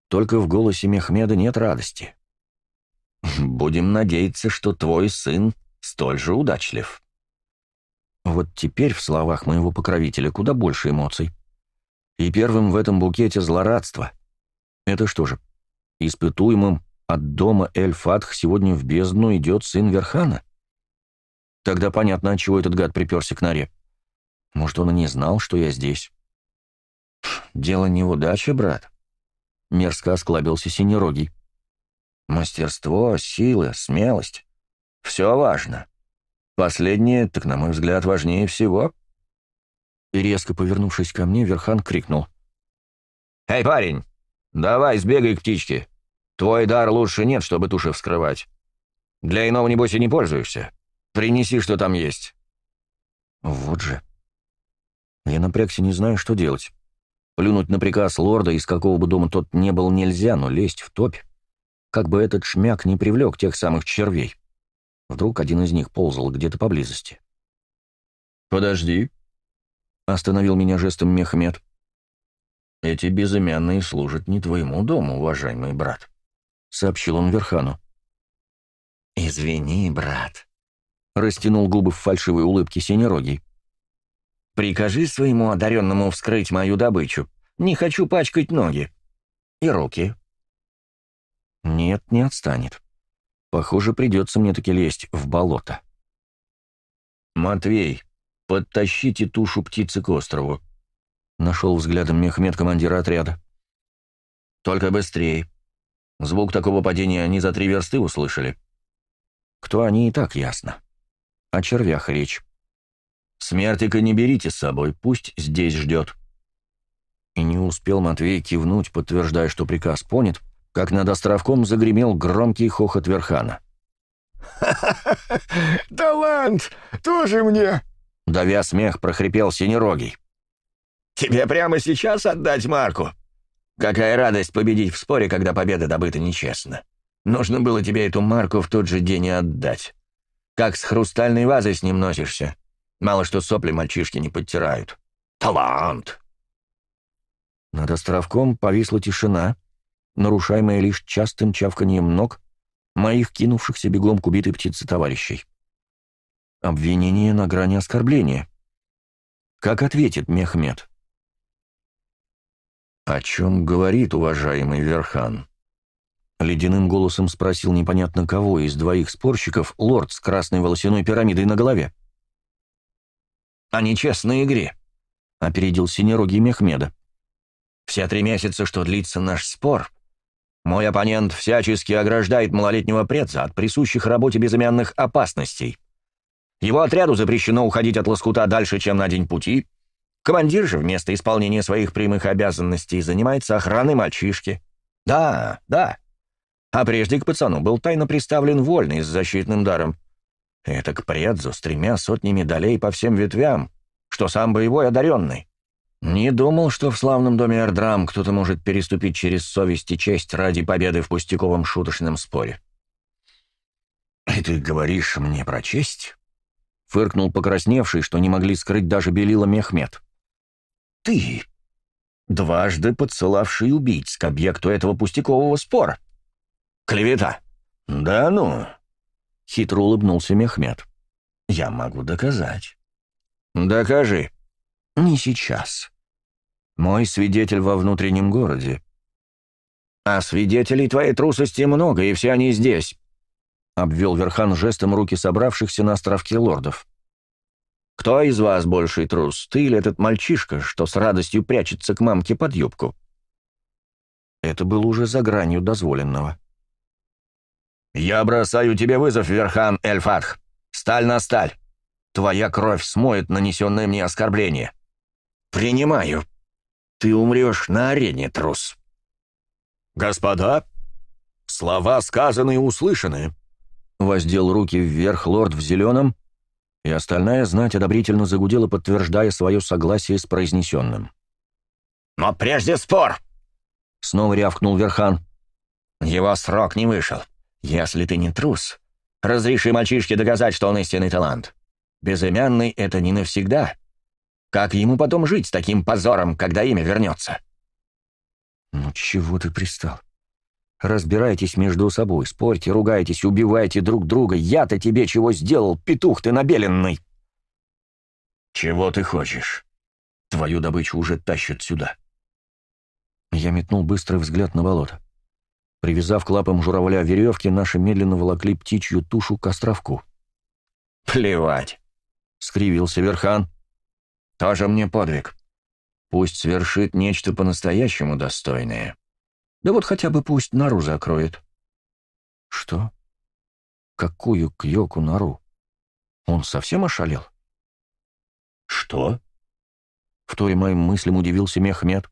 Только в голосе Мехмеда нет радости. «Будем надеяться, что твой сын столь же удачлив». Вот теперь в словах моего покровителя куда больше эмоций. И первым в этом букете злорадство. Это что же, испытуемым от дома Эль-Фатх сегодня в бездну идет сын Верхана? Тогда понятно, чего этот гад приперся к норе. Может, он и не знал, что я здесь. «Дело не в удаче, брат», — мерзко осклабился Синерогий. «Мастерство, сила, смелость — все важно. Последнее, так, на мой взгляд, важнее всего». И резко повернувшись ко мне, Верхан крикнул. «Эй, парень, давай сбегай к птичке. Твой дар лучше нет, чтобы туши вскрывать. Для иного, небось, и не пользуешься. Принеси, что там есть». «Вот же». Я напрягся, не знаю, что делать. Плюнуть на приказ лорда, из какого бы дома тот не был, нельзя, но лезть в топь. Как бы этот шмяк не привлек тех самых червей. Вдруг один из них ползал где-то поблизости. «Подожди», — остановил меня жестом Мехмед. «Эти безымянные служат не твоему дому, уважаемый брат», — сообщил он Верхану. «Извини, брат», — растянул губы в фальшивой улыбке Синерогий. «Прикажи своему одаренному вскрыть мою добычу. Не хочу пачкать ноги. И руки». «Нет, не отстанет», Похоже, придется мне таки лезть в болото. «Матвей, подтащите тушу птицы к острову», — нашел взглядом Мехмед командира отряда. «Только быстрее. Звук такого падения они за три версты услышали». «Кто они, и так ясно. О червях речь». «Смертика не берите с собой, пусть здесь ждет». И не успел Матвей кивнуть, подтверждая, что приказ понят, как над островком загремел громкий хохот Верхана. Талант! Тоже мне!» — давя смех, прохрипел Синерогий. «Тебе прямо сейчас отдать Марку? Какая радость победить в споре, когда победа добыта нечестно. Нужно было тебе эту Марку в тот же день и отдать. Как с хрустальной вазой с ним носишься. Мало что сопли мальчишки не подтирают. Талант!» Над островком повисла тишина, нарушаемое лишь частым чавканием ног моих кинувшихся беглом к убитой птице товарищей. Обвинение на грани оскорбления. Как ответит Мехмед? «О чем говорит уважаемый Верхан?» Ледяным голосом спросил непонятно кого из двоих спорщиков лорд с красной волосяной пирамидой на голове. «О нечестной игре», — опередил синерогий Мехмеда. «Все три месяца, что длится наш спор, мой оппонент всячески ограждает малолетнего предца от присущих работе безымянных опасностей. Его отряду запрещено уходить от лоскута дальше, чем на день пути. Командир же вместо исполнения своих прямых обязанностей занимается охраной мальчишки. Да, да. А прежде к пацану был тайно приставлен вольный с защитным даром. Это к предзу с тремя сотнями долей по всем ветвям, что сам боевой одаренный. Не думал, что в славном доме Ардрам кто-то может переступить через совесть и честь ради победы в пустяковом шуточном споре. «И ты говоришь мне про честь?» — фыркнул покрасневший, что не могли скрыть даже Белила Мехмед. «Ты, дважды подсылавший убийц к объекту этого пустякового спора. Клевета!» «Да ну!» — хитро улыбнулся Мехмед. «Я могу доказать». «Докажи», не сейчас. Мой свидетель во внутреннем городе. А свидетелей твоей трусости много, и все они здесь. Обвел Верхан жестом руки собравшихся на островке лордов. «Кто из вас больший трус, ты или этот мальчишка, что с радостью прячется к мамке под юбку?» Это было уже за гранью дозволенного. «Я бросаю тебе вызов, Верхан Эльфатх! Сталь на сталь! Твоя кровь смоет нанесенное мне оскорбление!» «Принимаю. Ты умрешь на арене, трус». «Господа, слова сказаны и услышаны», — воздел руки вверх лорд в зеленом, и остальная знать одобрительно загудела, подтверждая свое согласие с произнесенным. «Но прежде спор!» — снова рявкнул Верхан. «Его срок не вышел. Если ты не трус, разреши мальчишке доказать, что он истинный талант. Безымянный — это не навсегда. Как ему потом жить с таким позором, когда имя вернется? Ну чего ты пристал? Разбирайтесь между собой, спорьте, ругайтесь, убивайте друг друга. Я-то тебе чего сделал, петух ты набеленный? Чего ты хочешь? Твою добычу уже тащат сюда. Я метнул быстрый взгляд на болото. Привязав к лапам журавля веревки, наши медленно волокли птичью тушу к островку. «Плевать!» — скривился Верхан, тоже мне подвиг. Пусть свершит нечто по-настоящему достойное. Да вот хотя бы пусть нору закроет. Что? Какую к Йоку нору? Он совсем ошалел? Что? В той моим мыслям удивился Мехмед.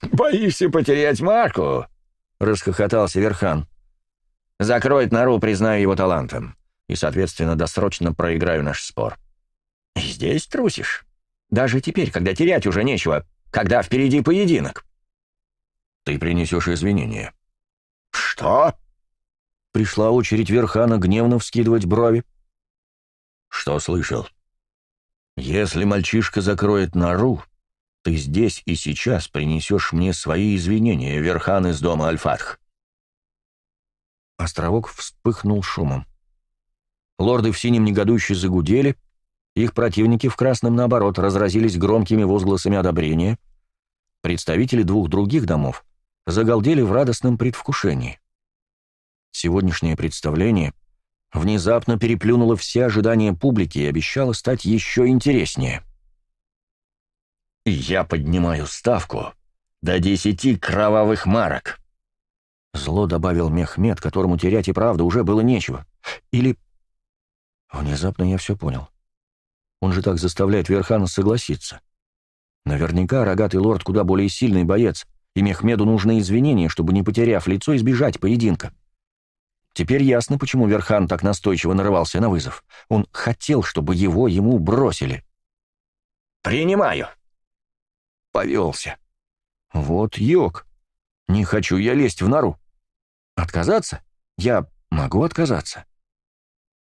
«Боишься потерять Марку?» — расхохотался Верхан. «Закроет нору, признаю его талантом, и, соответственно, досрочно проиграю наш спор». «Здесь трусишь?» Даже теперь, когда терять уже нечего, когда впереди поединок. Ты принесешь извинения. Что? Пришла очередь Верхана гневно вскидывать брови. Что слышал? Если мальчишка закроет нору, ты здесь и сейчас принесешь мне свои извинения, Верхан из дома Альфатх. Островок вспыхнул шумом. Лорды в синем негодующе загудели — их противники в красном, наоборот, разразились громкими возгласами одобрения. Представители двух других домов загалдели в радостном предвкушении. Сегодняшнее представление внезапно переплюнуло все ожидания публики и обещало стать еще интереснее. «Я поднимаю ставку до десяти кровавых марок», Зло добавил Мехмед, которому терять и правда уже было нечего. Или... Внезапно я все понял. Он же так заставляет Верхана согласиться. Наверняка рогатый лорд куда более сильный боец, и Мехмеду нужны извинения, чтобы, не потеряв лицо, избежать поединка. Теперь ясно, почему Верхан так настойчиво нарывался на вызов. Он хотел, чтобы его ему бросили. «Принимаю!» Повелся. «Вот йог. Не хочу я лезть в нору. Отказаться? Я могу отказаться?»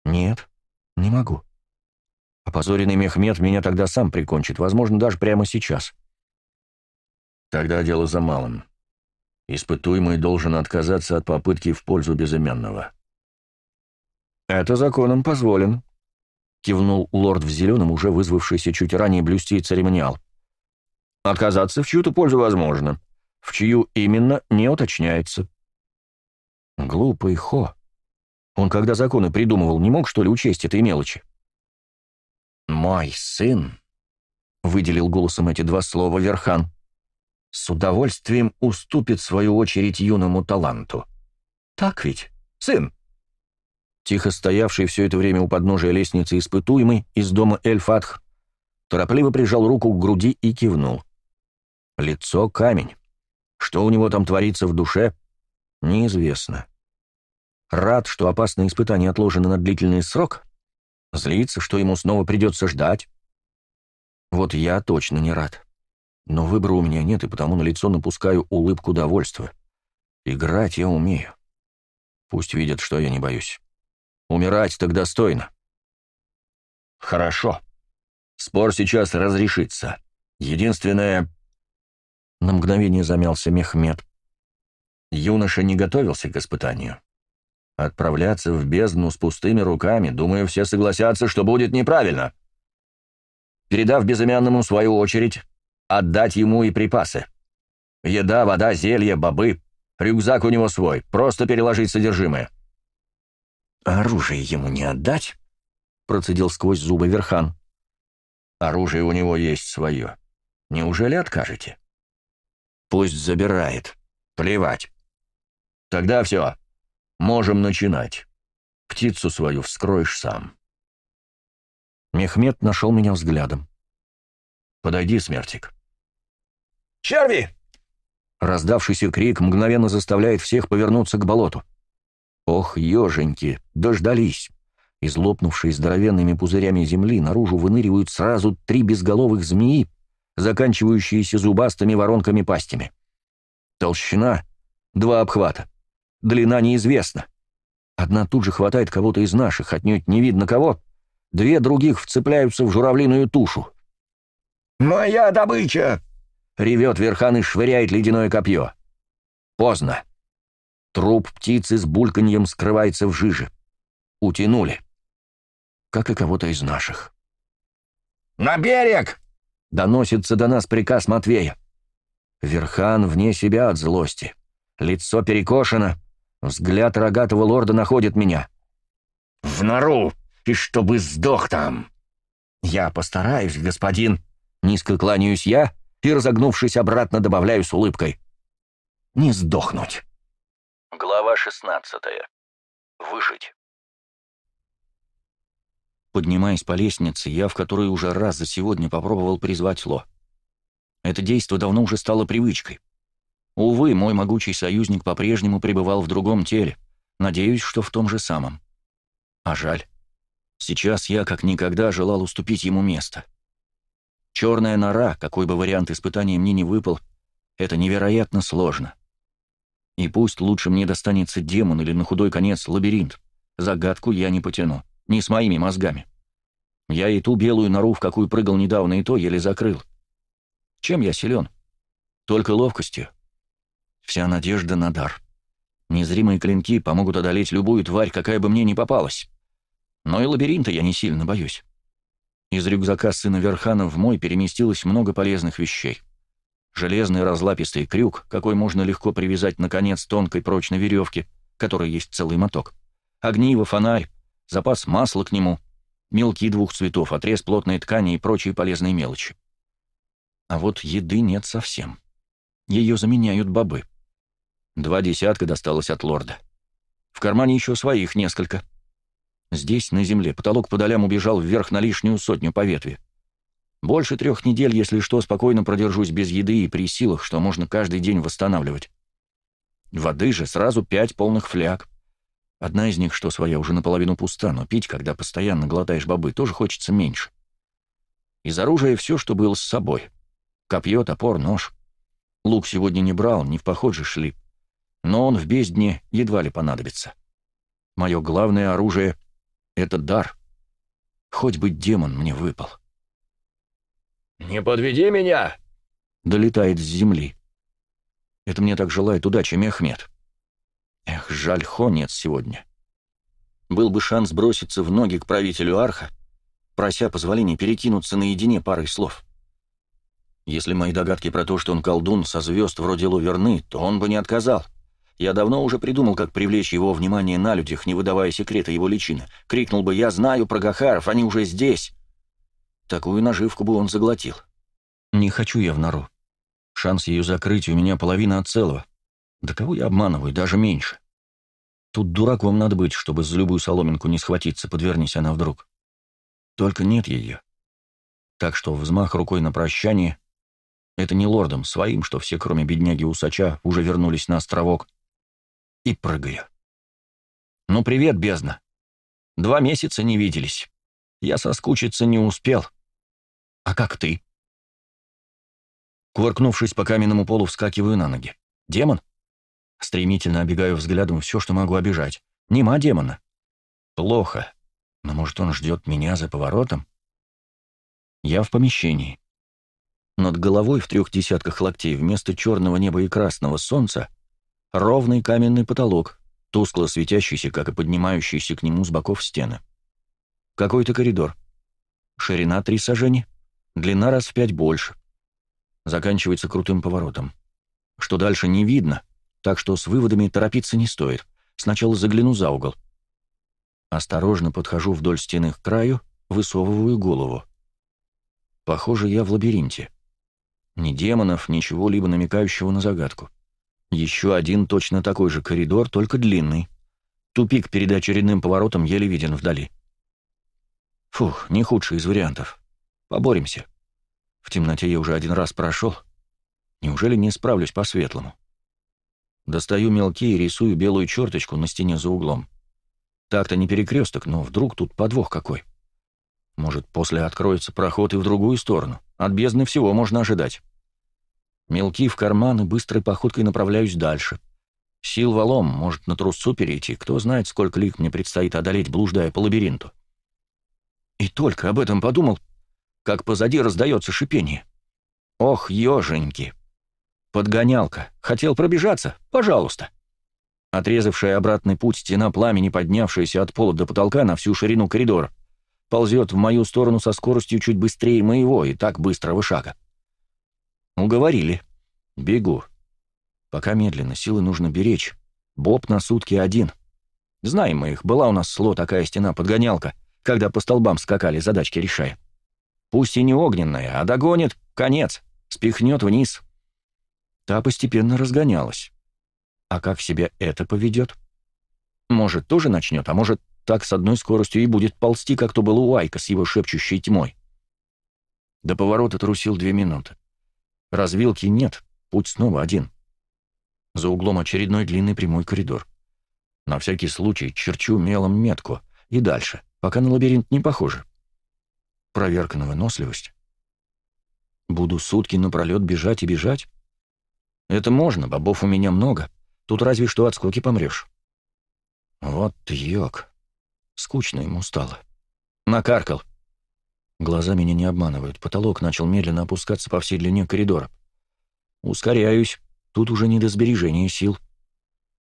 «Нет, не могу. Опозоренный Мехмед меня тогда сам прикончит, возможно, даже прямо сейчас. Тогда дело за малым. Испытуемый должен отказаться от попытки в пользу безымянного. «Это законом позволен», — кивнул лорд в зеленом, уже вызвавшийся чуть ранее блюсти церемониал. «Отказаться в чью-то пользу возможно. В чью именно не уточняется». «Глупый Хо. Он, когда законы придумывал, не мог, что ли, учесть этой мелочи?» «Мой сын», — выделил голосом эти два слова Верхан, — «с удовольствием уступит свою очередь юному таланту». «Так ведь, сын?» Тихо стоявший все это время у подножия лестницы испытуемый из дома Эльфатх торопливо прижал руку к груди и кивнул. Лицо — камень. Что у него там творится в душе, неизвестно. Рад, что опасное испытание отложено на длительный срок, Злится, что ему снова придется ждать. Вот я точно не рад. Но выбора у меня нет, и потому на лицо напускаю улыбку довольства. Играть я умею. Пусть видят, что я не боюсь. Умирать так достойно. Хорошо. Спор сейчас разрешится. Единственное... На мгновение замялся Мехмед. Юноша не готовился к испытанию. Отправляться в бездну с пустыми руками, думаю, все согласятся, что будет неправильно. Передав безымянному свою очередь, отдать ему и припасы. Еда, вода, зелье, бобы. Рюкзак у него свой, просто переложить содержимое. «Оружие ему не отдать?» — процедил сквозь зубы Верхан. «Оружие у него есть свое. Неужели откажете?» «Пусть забирает. Плевать. Тогда все. Можем начинать. Птицу свою вскроешь сам. Мехмед нашел меня взглядом. Подойди, смертик. Черви! Раздавшийся крик мгновенно заставляет всех повернуться к болоту. Ох, еженьки, дождались. Из лопнувшей здоровенными пузырями земли наружу выныривают сразу три безголовых змеи, заканчивающиеся зубастыми воронками-пастями. Толщина — два обхвата длина неизвестна. Одна тут же хватает кого-то из наших, отнюдь не видно кого. Две других вцепляются в журавлиную тушу. «Моя добыча!» — ревет Верхан и швыряет ледяное копье. Поздно. Труп птицы с бульканьем скрывается в жиже. Утянули. Как и кого-то из наших. «На берег!» — доносится до нас приказ Матвея. Верхан вне себя от злости. Лицо перекошено, Взгляд рогатого лорда находит меня. «В нору! И чтобы сдох там!» «Я постараюсь, господин!» Низко кланяюсь я и, разогнувшись обратно, добавляю с улыбкой. «Не сдохнуть!» Глава 16. Выжить. Поднимаясь по лестнице, я в которой уже раз за сегодня попробовал призвать Ло. Это действо давно уже стало привычкой. Увы, мой могучий союзник по-прежнему пребывал в другом теле. Надеюсь, что в том же самом. А жаль. Сейчас я как никогда желал уступить ему место. Черная нора, какой бы вариант испытания мне не выпал, это невероятно сложно. И пусть лучше мне достанется демон или на худой конец лабиринт. Загадку я не потяну. Не с моими мозгами. Я и ту белую нору, в какую прыгал недавно, и то еле закрыл. Чем я силен? Только ловкостью. Вся надежда на дар. Незримые клинки помогут одолеть любую тварь, какая бы мне ни попалась. Но и лабиринта я не сильно боюсь. Из рюкзака сына Верхана в мой переместилось много полезных вещей. Железный разлапистый крюк, какой можно легко привязать на конец тонкой прочной веревки, которой есть целый моток. Огниво, фонарь, запас масла к нему, мелки двух цветов, отрез плотной ткани и прочие полезные мелочи. А вот еды нет совсем. Ее заменяют бобы. Два десятка досталось от лорда. В кармане еще своих несколько. Здесь, на земле, потолок по долям убежал вверх на лишнюю сотню по ветви. Больше трех недель, если что, спокойно продержусь без еды и при силах, что можно каждый день восстанавливать. Воды же сразу пять полных фляг. Одна из них, что своя, уже наполовину пуста, но пить, когда постоянно глотаешь бобы, тоже хочется меньше. Из оружия все, что было с собой. Копье, топор, нож. Лук сегодня не брал, не в поход же шли но он в бездне едва ли понадобится. Мое главное оружие — это дар. Хоть бы демон мне выпал. «Не подведи меня!» — долетает с земли. Это мне так желает удачи, Мехмед. Эх, жаль, Хо нет сегодня. Был бы шанс броситься в ноги к правителю Арха, прося позволения перекинуться наедине парой слов. Если мои догадки про то, что он колдун со звезд вроде Луверны, то он бы не отказал. — я давно уже придумал, как привлечь его внимание на людях, не выдавая секрета его личины. Крикнул бы «Я знаю про Гахаров, они уже здесь!» Такую наживку бы он заглотил. «Не хочу я в нору. Шанс ее закрыть у меня половина от целого. Да кого я обманываю, даже меньше. Тут дураком надо быть, чтобы за любую соломинку не схватиться, подвернись она вдруг. Только нет ее. Так что взмах рукой на прощание — это не лордом, своим, что все, кроме бедняги-усача, уже вернулись на островок, и прыгаю. «Ну привет, бездна. Два месяца не виделись. Я соскучиться не успел. А как ты?» Кувыркнувшись по каменному полу, вскакиваю на ноги. «Демон?» Стремительно обегаю взглядом все, что могу обижать. Нема демона. Плохо. Но может, он ждет меня за поворотом? Я в помещении. Над головой в трех десятках локтей вместо черного неба и красного солнца Ровный каменный потолок, тускло светящийся, как и поднимающийся к нему с боков стены. Какой-то коридор. Ширина три сажени, длина раз в пять больше. Заканчивается крутым поворотом. Что дальше не видно, так что с выводами торопиться не стоит. Сначала загляну за угол. Осторожно подхожу вдоль стены к краю, высовываю голову. Похоже, я в лабиринте. Ни демонов, ничего либо намекающего на загадку. Еще один точно такой же коридор, только длинный. Тупик перед очередным поворотом еле виден вдали. Фух, не худший из вариантов. Поборемся. В темноте я уже один раз прошел. Неужели не справлюсь по-светлому? Достаю мелки и рисую белую черточку на стене за углом. Так-то не перекресток, но вдруг тут подвох какой. Может, после откроется проход и в другую сторону. От бездны всего можно ожидать. Мелки в карман и быстрой походкой направляюсь дальше. Сил валом, может, на трусцу перейти, кто знает, сколько лик мне предстоит одолеть, блуждая по лабиринту. И только об этом подумал, как позади раздается шипение. Ох, еженьки! Подгонялка. Хотел пробежаться? Пожалуйста. Отрезавшая обратный путь стена пламени, поднявшаяся от пола до потолка на всю ширину коридора, ползет в мою сторону со скоростью чуть быстрее моего и так быстрого шага. Уговорили. Бегу. Пока медленно, силы нужно беречь. Боб на сутки один. Знаем мы их, была у нас сло такая стена-подгонялка, когда по столбам скакали, задачки решая. Пусть и не огненная, а догонит — конец, спихнет вниз. Та постепенно разгонялась. А как себя это поведет? Может, тоже начнет, а может, так с одной скоростью и будет ползти, как то было у Айка с его шепчущей тьмой. До поворота трусил две минуты. Развилки нет, путь снова один. За углом очередной длинный прямой коридор. На всякий случай черчу мелом метку. И дальше, пока на лабиринт не похоже. Проверка на выносливость. Буду сутки напролет бежать и бежать? Это можно, бобов у меня много. Тут разве что от скуки помрешь. Вот йог. Скучно ему стало. Накаркал. Глаза меня не обманывают. Потолок начал медленно опускаться по всей длине коридора. Ускоряюсь. Тут уже не до сбережения сил.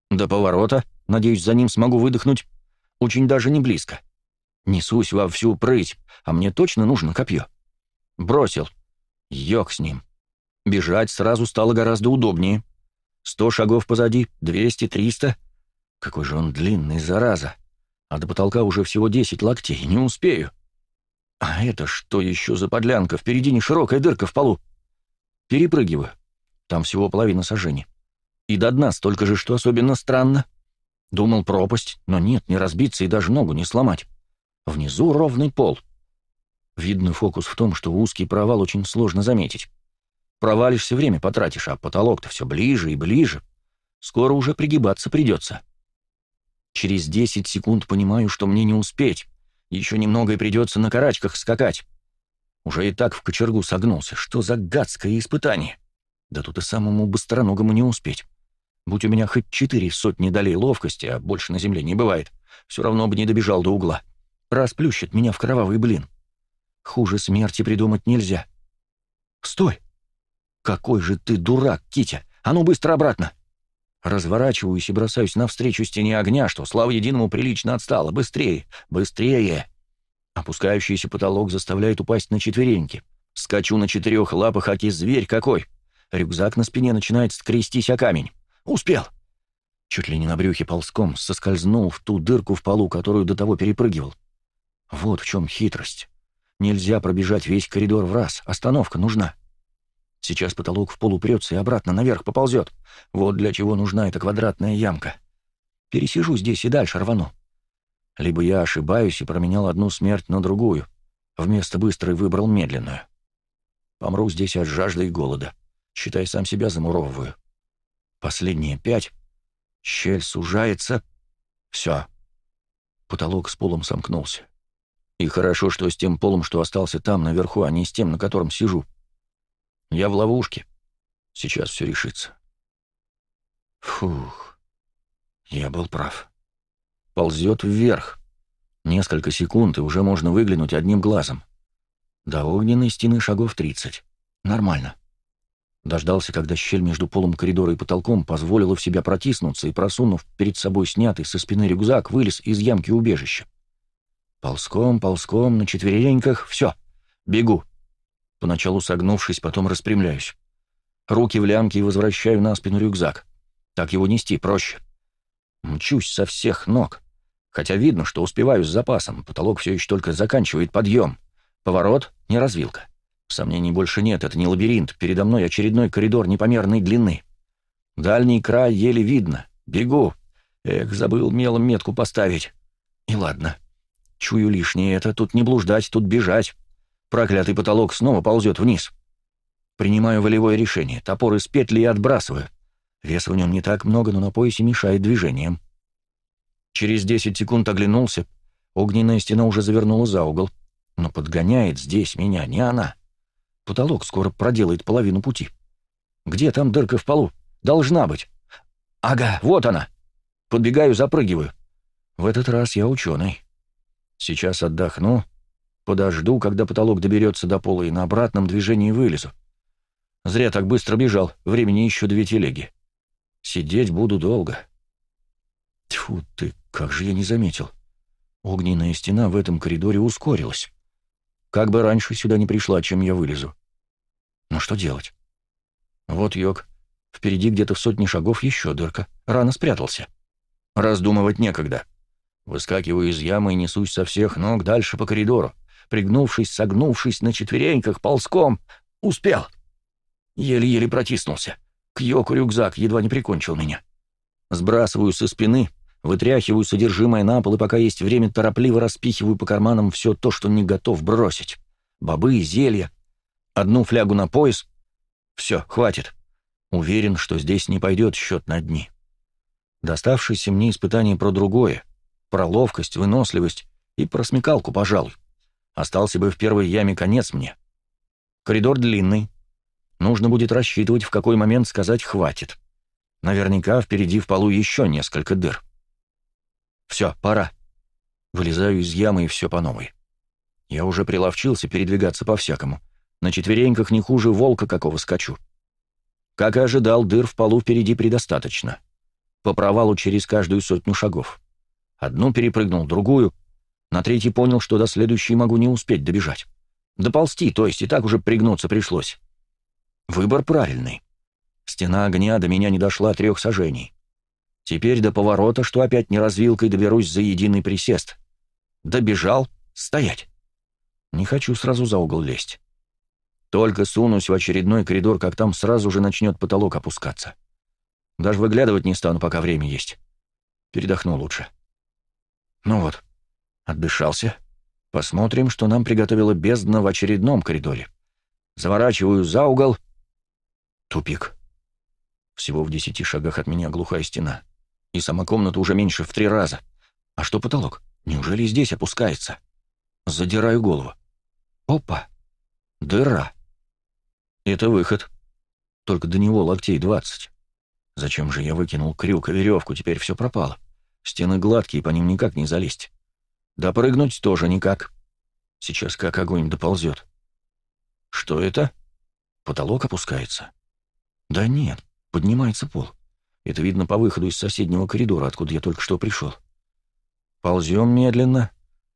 До поворота. Надеюсь, за ним смогу выдохнуть. Очень даже не близко. Несусь во всю прыть, а мне точно нужно копье. Бросил. Йог с ним. Бежать сразу стало гораздо удобнее. Сто шагов позади, двести, триста. Какой же он длинный, зараза. А до потолка уже всего десять локтей, не успею. А это что еще за подлянка? Впереди не широкая дырка в полу. Перепрыгиваю. Там всего половина сажений. И до дна столько же, что особенно странно. Думал пропасть, но нет, не разбиться и даже ногу не сломать. Внизу ровный пол. Видно фокус в том, что узкий провал очень сложно заметить. Провалишься, время потратишь, а потолок-то все ближе и ближе. Скоро уже пригибаться придется. Через 10 секунд понимаю, что мне не успеть. Еще немного и придется на карачках скакать. Уже и так в кочергу согнулся. Что за гадское испытание? Да тут и самому быстроногому не успеть. Будь у меня хоть четыре сотни долей ловкости, а больше на земле не бывает, все равно бы не добежал до угла. Расплющит меня в кровавый блин. Хуже смерти придумать нельзя. Стой! Какой же ты дурак, Китя! А ну быстро обратно! — Разворачиваюсь и бросаюсь навстречу стене огня, что слава единому прилично отстало. Быстрее! Быстрее! Опускающийся потолок заставляет упасть на четвереньки. Скачу на четырех лапах, аки зверь какой. Рюкзак на спине начинает скрестись о камень. Успел! Чуть ли не на брюхе ползком соскользнул в ту дырку в полу, которую до того перепрыгивал. Вот в чем хитрость. Нельзя пробежать весь коридор в раз, остановка нужна. Сейчас потолок в пол упрется и обратно наверх поползет. Вот для чего нужна эта квадратная ямка. Пересижу здесь и дальше рвану. Либо я ошибаюсь и променял одну смерть на другую. Вместо быстрой выбрал медленную. Помру здесь от жажды и голода. Считай, сам себя замуровываю. Последние пять. Щель сужается. Все. Потолок с полом сомкнулся. И хорошо, что с тем полом, что остался там, наверху, а не с тем, на котором сижу. Я в ловушке. Сейчас все решится. Фух. Я был прав. Ползет вверх. Несколько секунд, и уже можно выглянуть одним глазом. До огненной стены шагов 30. Нормально. Дождался, когда щель между полом коридора и потолком позволила в себя протиснуться и, просунув перед собой снятый со спины рюкзак, вылез из ямки убежища. Ползком, ползком, на четвереньках, все, бегу поначалу согнувшись, потом распрямляюсь. Руки в лямки и возвращаю на спину рюкзак. Так его нести проще. Мчусь со всех ног. Хотя видно, что успеваю с запасом. Потолок все еще только заканчивает подъем. Поворот — не развилка. Сомнений больше нет, это не лабиринт. Передо мной очередной коридор непомерной длины. Дальний край еле видно. Бегу. Эх, забыл мелом метку поставить. И ладно. Чую лишнее это. Тут не блуждать, тут бежать. Проклятый потолок снова ползет вниз. Принимаю волевое решение. Топор из петли я отбрасываю. Веса в нем не так много, но на поясе мешает движением. Через 10 секунд оглянулся. Огненная стена уже завернула за угол. Но подгоняет здесь меня не она. Потолок скоро проделает половину пути. Где там дырка в полу? Должна быть. Ага, вот она. Подбегаю, запрыгиваю. В этот раз я ученый. Сейчас отдохну, Подожду, когда потолок доберется до пола, и на обратном движении вылезу. Зря так быстро бежал, времени еще две телеги. Сидеть буду долго. Тьфу ты, как же я не заметил. Огненная стена в этом коридоре ускорилась. Как бы раньше сюда не пришла, чем я вылезу. Но что делать? Вот йог. Впереди где-то в сотне шагов еще дырка. Рано спрятался. Раздумывать некогда. Выскакиваю из ямы и несусь со всех ног дальше по коридору пригнувшись, согнувшись на четвереньках, ползком. Успел. Еле-еле протиснулся. К Йоку рюкзак едва не прикончил меня. Сбрасываю со спины, вытряхиваю содержимое на пол и пока есть время, торопливо распихиваю по карманам все то, что не готов бросить. Бобы, зелья. Одну флягу на пояс. Все, хватит. Уверен, что здесь не пойдет счет на дни. Доставшееся мне испытание про другое, про ловкость, выносливость и про смекалку, пожалуй. Остался бы в первой яме конец мне. Коридор длинный. Нужно будет рассчитывать, в какой момент сказать «хватит». Наверняка впереди в полу еще несколько дыр. Все, пора. Вылезаю из ямы и все по новой. Я уже приловчился передвигаться по-всякому. На четвереньках не хуже волка какого скачу. Как и ожидал, дыр в полу впереди предостаточно. По провалу через каждую сотню шагов. Одну перепрыгнул, другую — на третий понял, что до следующей могу не успеть добежать. Доползти, то есть и так уже пригнуться пришлось. Выбор правильный. Стена огня до меня не дошла трех сажений. Теперь до поворота, что опять не развилкой доберусь за единый присест. Добежал — стоять. Не хочу сразу за угол лезть. Только сунусь в очередной коридор, как там сразу же начнет потолок опускаться. Даже выглядывать не стану, пока время есть. Передохну лучше. Ну вот, Отдышался. Посмотрим, что нам приготовила бездна в очередном коридоре. Заворачиваю за угол. Тупик. Всего в десяти шагах от меня глухая стена. И сама комната уже меньше в три раза. А что потолок? Неужели здесь опускается? Задираю голову. Опа! Дыра. Это выход. Только до него локтей двадцать. Зачем же я выкинул крюк и веревку, теперь все пропало. Стены гладкие, по ним никак не залезть. Допрыгнуть тоже никак. Сейчас как огонь доползет. Что это? Потолок опускается. Да нет, поднимается пол. Это видно по выходу из соседнего коридора, откуда я только что пришел. Ползем медленно.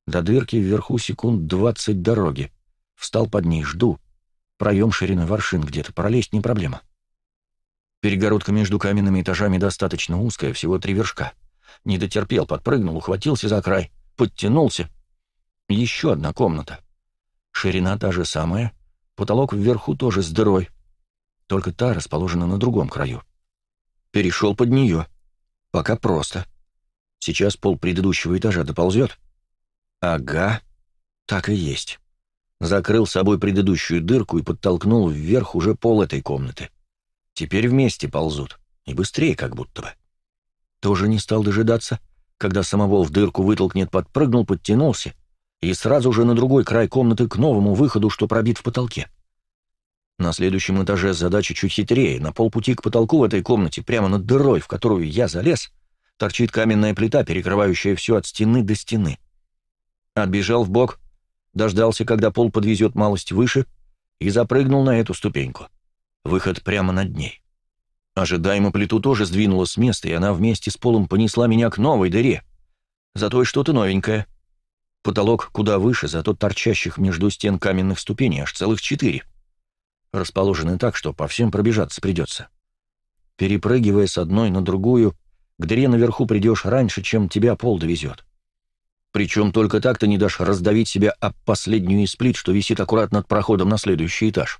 До дырки вверху секунд двадцать дороги. Встал под ней, жду. Проем ширины воршин где-то, пролезть не проблема. Перегородка между каменными этажами достаточно узкая, всего три вершка. Не дотерпел, подпрыгнул, ухватился за край подтянулся. Еще одна комната. Ширина та же самая, потолок вверху тоже с дырой. Только та расположена на другом краю. Перешел под нее. Пока просто. Сейчас пол предыдущего этажа доползет. Ага, так и есть. Закрыл собой предыдущую дырку и подтолкнул вверх уже пол этой комнаты. Теперь вместе ползут. И быстрее как будто бы. Тоже не стал дожидаться, когда самовол в дырку вытолкнет, подпрыгнул, подтянулся и сразу же на другой край комнаты к новому выходу, что пробит в потолке. На следующем этаже задача чуть хитрее. На полпути к потолку в этой комнате, прямо над дырой, в которую я залез, торчит каменная плита, перекрывающая все от стены до стены. Отбежал в бок, дождался, когда пол подвезет малость выше, и запрыгнул на эту ступеньку. Выход прямо над ней. Ожидаемо плиту тоже сдвинула с места, и она вместе с полом понесла меня к новой дыре. Зато и что-то новенькое. Потолок куда выше, зато торчащих между стен каменных ступеней аж целых четыре. Расположены так, что по всем пробежаться придется. Перепрыгивая с одной на другую, к дыре наверху придешь раньше, чем тебя пол довезет. Причем только так ты не дашь раздавить себя об последнюю из плит, что висит аккуратно над проходом на следующий этаж.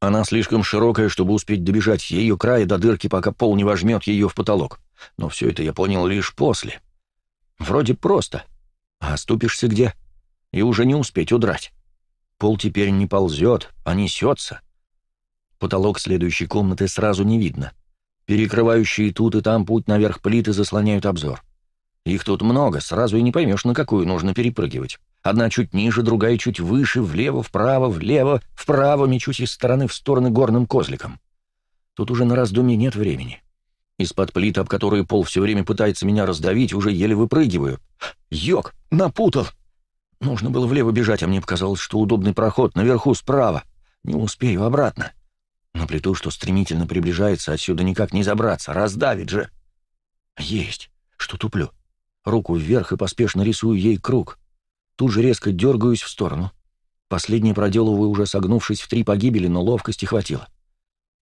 Она слишком широкая, чтобы успеть добежать ее края до дырки, пока пол не вожмет ее в потолок. Но все это я понял лишь после. Вроде просто. А ступишься где? И уже не успеть удрать. Пол теперь не ползет, а несется. Потолок следующей комнаты сразу не видно. Перекрывающие тут и там путь наверх плиты заслоняют обзор. Их тут много, сразу и не поймешь, на какую нужно перепрыгивать. Одна чуть ниже, другая чуть выше, влево, вправо, влево, вправо, мечусь из стороны в стороны горным козликом. Тут уже на раздумье нет времени. Из-под плит, об которые пол все время пытается меня раздавить, уже еле выпрыгиваю. Йок! Напутал! Нужно было влево бежать, а мне показалось, что удобный проход наверху справа. Не успею обратно. На плиту, что стремительно приближается, отсюда никак не забраться. Раздавит же. Есть. Что туплю. Руку вверх и поспешно рисую ей круг. Тут же резко дергаюсь в сторону. Последнее проделываю уже согнувшись в три погибели, но ловкости хватило.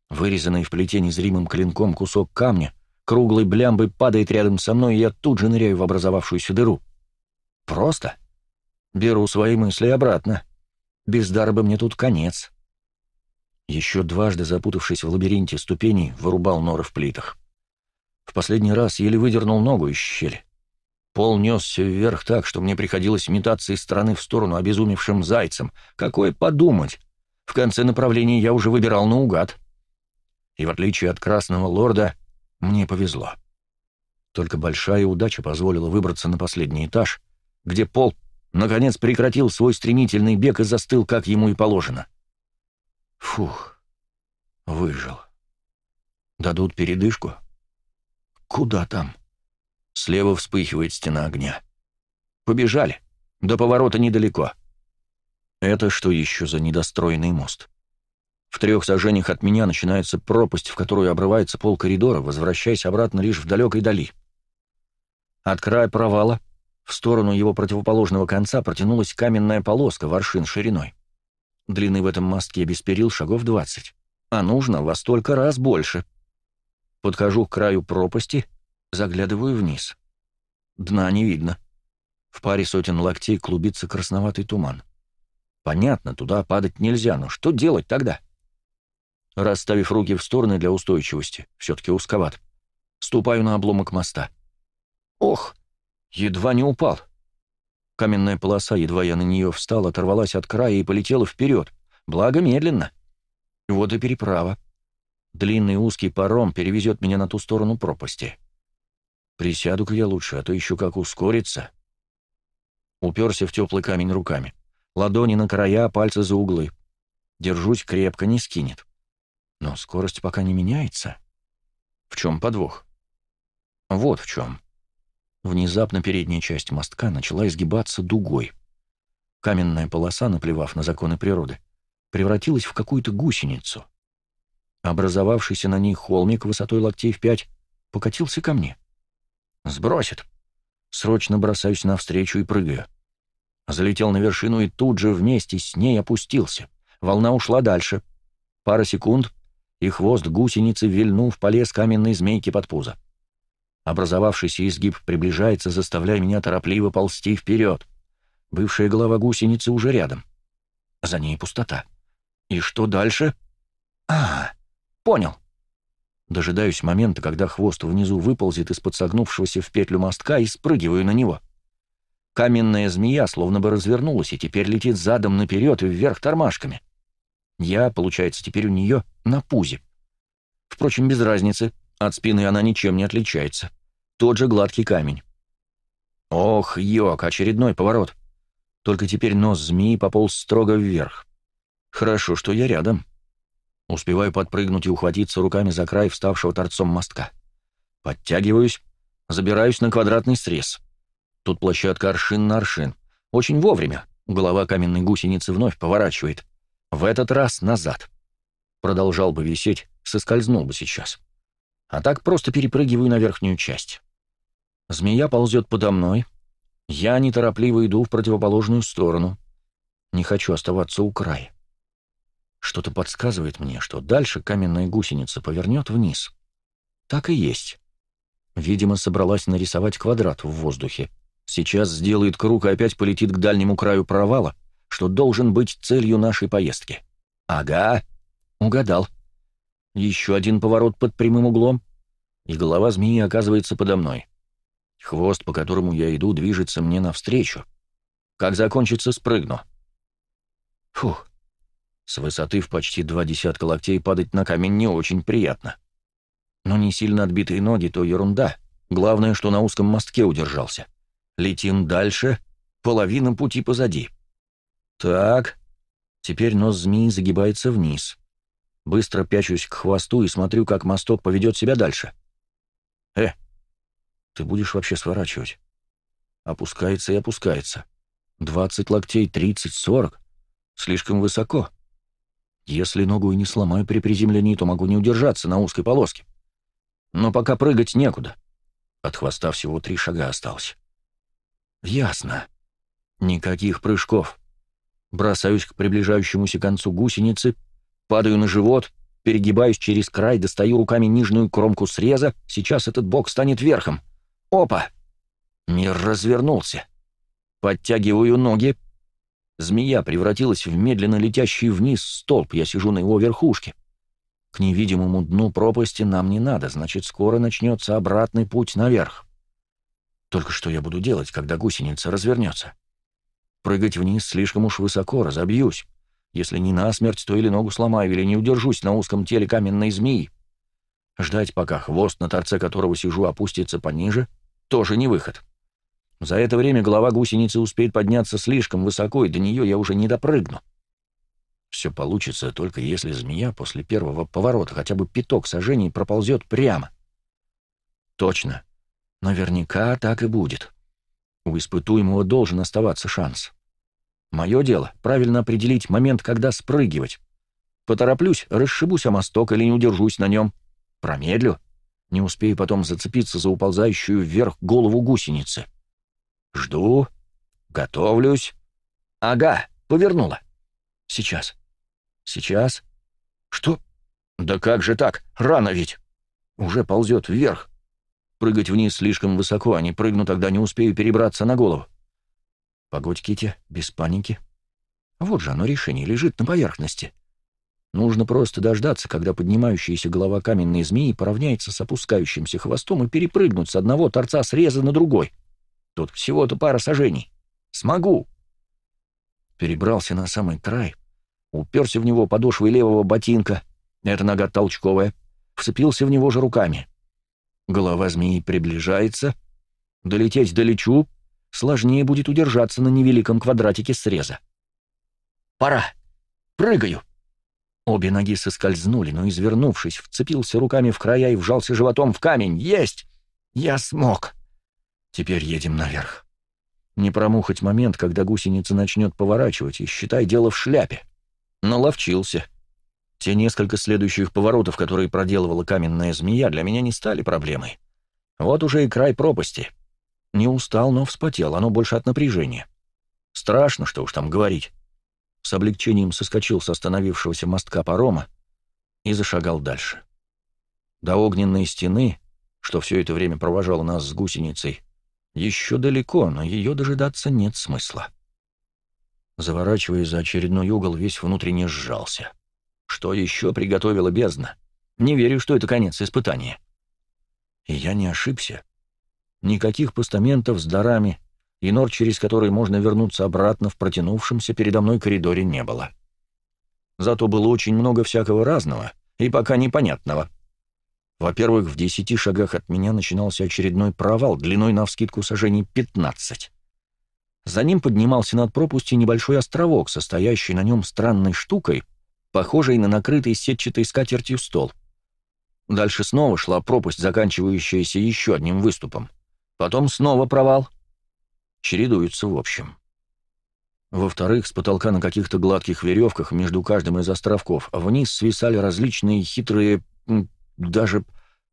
Вырезанный в плите незримым клинком кусок камня, круглой блямбой падает рядом со мной, и я тут же ныряю в образовавшуюся дыру. Просто? Беру свои мысли обратно. Без дарба мне тут конец. Еще дважды запутавшись в лабиринте ступеней, вырубал норы в плитах. В последний раз еле выдернул ногу из щели. Пол несся вверх так, что мне приходилось метаться из стороны в сторону обезумевшим зайцем. Какое подумать? В конце направления я уже выбирал наугад. И в отличие от Красного Лорда, мне повезло. Только большая удача позволила выбраться на последний этаж, где Пол, наконец, прекратил свой стремительный бег и застыл, как ему и положено. Фух, выжил. Дадут передышку? Куда там? — Слева вспыхивает стена огня. Побежали. До поворота недалеко. Это что еще за недостроенный мост? В трех сажениях от меня начинается пропасть, в которую обрывается пол коридора, возвращаясь обратно лишь в далекой дали. От края провала в сторону его противоположного конца протянулась каменная полоска воршин шириной. Длины в этом мостке без перил шагов 20, а нужно во столько раз больше. Подхожу к краю пропасти — Заглядываю вниз. Дна не видно. В паре сотен локтей клубится красноватый туман. Понятно, туда падать нельзя, но что делать тогда? Расставив руки в стороны для устойчивости, все-таки узковат, ступаю на обломок моста. Ох, едва не упал. Каменная полоса, едва я на нее встал, оторвалась от края и полетела вперед, благо медленно. Вот и переправа. Длинный узкий паром перевезет меня на ту сторону пропасти. Присяду-ка я лучше, а то еще как ускориться. Уперся в теплый камень руками. Ладони на края, пальцы за углы. Держусь крепко, не скинет. Но скорость пока не меняется. В чем подвох? Вот в чем. Внезапно передняя часть мостка начала изгибаться дугой. Каменная полоса, наплевав на законы природы, превратилась в какую-то гусеницу. Образовавшийся на ней холмик высотой локтей в пять покатился ко мне. Сбросит. Срочно бросаюсь навстречу и прыгаю. Залетел на вершину и тут же вместе с ней опустился. Волна ушла дальше. Пара секунд, и хвост гусеницы вильнул в полез каменной змейки под пузо. Образовавшийся изгиб приближается, заставляя меня торопливо ползти вперед. Бывшая голова гусеницы уже рядом. За ней пустота. И что дальше? А, понял. Дожидаюсь момента, когда хвост внизу выползет из подсогнувшегося в петлю мостка и спрыгиваю на него. Каменная змея словно бы развернулась и теперь летит задом наперед и вверх тормашками. Я, получается, теперь у нее на пузе. Впрочем, без разницы, от спины она ничем не отличается. Тот же гладкий камень. Ох, йог, очередной поворот. Только теперь нос змеи пополз строго вверх. Хорошо, что я рядом. Успеваю подпрыгнуть и ухватиться руками за край вставшего торцом мостка. Подтягиваюсь, забираюсь на квадратный срез. Тут площадка аршин на аршин. Очень вовремя. Голова каменной гусеницы вновь поворачивает. В этот раз назад. Продолжал бы висеть, соскользнул бы сейчас. А так просто перепрыгиваю на верхнюю часть. Змея ползет подо мной. Я неторопливо иду в противоположную сторону. Не хочу оставаться у края. Что-то подсказывает мне, что дальше каменная гусеница повернет вниз. Так и есть. Видимо, собралась нарисовать квадрат в воздухе. Сейчас сделает круг и опять полетит к дальнему краю провала, что должен быть целью нашей поездки. Ага, угадал. Еще один поворот под прямым углом, и голова змеи оказывается подо мной. Хвост, по которому я иду, движется мне навстречу. Как закончится, спрыгну. Фух, с высоты в почти два десятка локтей падать на камень не очень приятно. Но не сильно отбитые ноги — то ерунда. Главное, что на узком мостке удержался. Летим дальше, половина пути позади. Так, теперь нос змеи загибается вниз. Быстро пячусь к хвосту и смотрю, как мосток поведет себя дальше. Э, ты будешь вообще сворачивать? Опускается и опускается. Двадцать локтей, тридцать, сорок. Слишком высоко. — если ногу и не сломаю при приземлении, то могу не удержаться на узкой полоске. Но пока прыгать некуда. От хвоста всего три шага осталось. Ясно. Никаких прыжков. Бросаюсь к приближающемуся концу гусеницы, падаю на живот, перегибаюсь через край, достаю руками нижнюю кромку среза, сейчас этот бок станет верхом. Опа! Мир развернулся. Подтягиваю ноги, Змея превратилась в медленно летящий вниз столб, я сижу на его верхушке. К невидимому дну пропасти нам не надо, значит, скоро начнется обратный путь наверх. Только что я буду делать, когда гусеница развернется? Прыгать вниз слишком уж высоко, разобьюсь. Если не насмерть, то или ногу сломаю, или не удержусь на узком теле каменной змеи. Ждать, пока хвост, на торце которого сижу, опустится пониже, тоже не выход. — за это время голова гусеницы успеет подняться слишком высоко, и до нее я уже не допрыгну. Все получится только если змея после первого поворота хотя бы пяток сажений проползет прямо. Точно. Наверняка так и будет. У испытуемого должен оставаться шанс. Мое дело — правильно определить момент, когда спрыгивать. Потороплюсь, расшибусь о мосток или не удержусь на нем. Промедлю. Не успею потом зацепиться за уползающую вверх голову гусеницы. — Жду. Готовлюсь. Ага, повернула. Сейчас. Сейчас. Что? Да как же так? Рано ведь. Уже ползет вверх. Прыгать вниз слишком высоко, а не прыгну, тогда не успею перебраться на голову. Погодь, Кити, без паники. Вот же оно решение, лежит на поверхности. Нужно просто дождаться, когда поднимающаяся голова каменной змеи поравняется с опускающимся хвостом и перепрыгнуть с одного торца среза на другой. Тут всего-то пара сажений. Смогу!» Перебрался на самый край, уперся в него подошвой левого ботинка, эта нога толчковая, вцепился в него же руками. Голова змеи приближается. Долететь долечу, сложнее будет удержаться на невеликом квадратике среза. «Пора! Прыгаю!» Обе ноги соскользнули, но, извернувшись, вцепился руками в края и вжался животом в камень. «Есть! Я смог!» Теперь едем наверх. Не промухать момент, когда гусеница начнет поворачивать, и считай дело в шляпе. Наловчился. Те несколько следующих поворотов, которые проделывала каменная змея, для меня не стали проблемой. Вот уже и край пропасти. Не устал, но вспотел, оно больше от напряжения. Страшно, что уж там говорить. С облегчением соскочил с остановившегося мостка парома и зашагал дальше. До огненной стены, что все это время провожало нас с гусеницей, еще далеко, но ее дожидаться нет смысла. Заворачивая за очередной угол, весь внутренне сжался. Что еще приготовила бездна? Не верю, что это конец испытания. И я не ошибся. Никаких постаментов с дарами и нор, через которые можно вернуться обратно в протянувшемся передо мной коридоре, не было. Зато было очень много всякого разного и пока непонятного — во-первых, в десяти шагах от меня начинался очередной провал, длиной навскидку сажений 15. За ним поднимался над пропастью небольшой островок, состоящий на нем странной штукой, похожей на накрытый сетчатой скатертью стол. Дальше снова шла пропасть, заканчивающаяся еще одним выступом. Потом снова провал. Чередуются в общем. Во-вторых, с потолка на каких-то гладких веревках между каждым из островков вниз свисали различные хитрые даже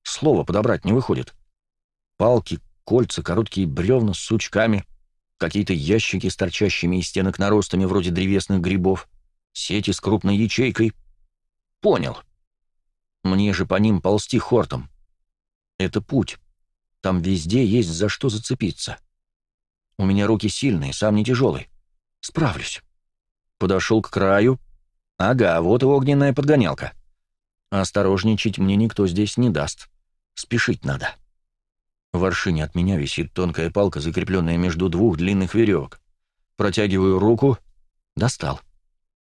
слова подобрать не выходит. Палки, кольца, короткие бревна с сучками, какие-то ящики с торчащими из стенок наростами вроде древесных грибов, сети с крупной ячейкой. Понял. Мне же по ним ползти хортом. Это путь. Там везде есть за что зацепиться. У меня руки сильные, сам не тяжелый. Справлюсь. Подошел к краю. Ага, вот и огненная подгонялка осторожничать мне никто здесь не даст. Спешить надо. В вершине от меня висит тонкая палка, закрепленная между двух длинных веревок. Протягиваю руку. Достал.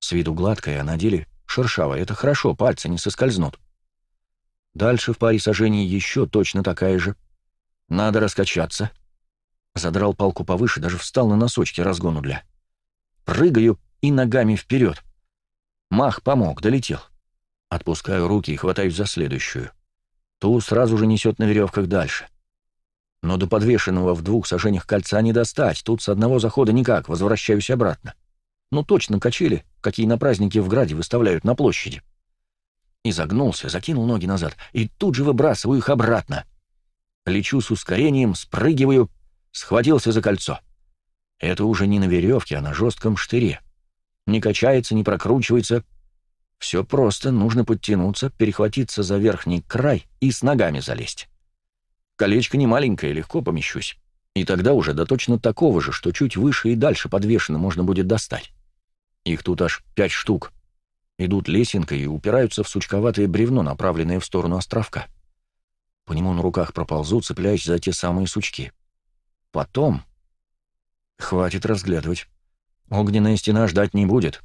С виду гладкая, а на деле шершавая. Это хорошо, пальцы не соскользнут. Дальше в паре сажений еще точно такая же. Надо раскачаться. Задрал палку повыше, даже встал на носочки разгону для. Прыгаю и ногами вперед. Мах помог, долетел. Отпускаю руки и хватаюсь за следующую. Ту сразу же несет на веревках дальше. Но до подвешенного в двух сажениях кольца не достать, тут с одного захода никак, возвращаюсь обратно. Ну точно качели, какие на празднике в Граде выставляют на площади. И загнулся, закинул ноги назад, и тут же выбрасываю их обратно. Лечу с ускорением, спрыгиваю, схватился за кольцо. Это уже не на веревке, а на жестком штыре. Не качается, не прокручивается, все просто, нужно подтянуться, перехватиться за верхний край и с ногами залезть. Колечко не маленькое, легко помещусь. И тогда уже до точно такого же, что чуть выше и дальше подвешено можно будет достать. Их тут аж пять штук. Идут лесенкой и упираются в сучковатое бревно, направленное в сторону островка. По нему на руках проползу, цепляясь за те самые сучки. Потом... Хватит разглядывать. Огненная стена ждать не будет.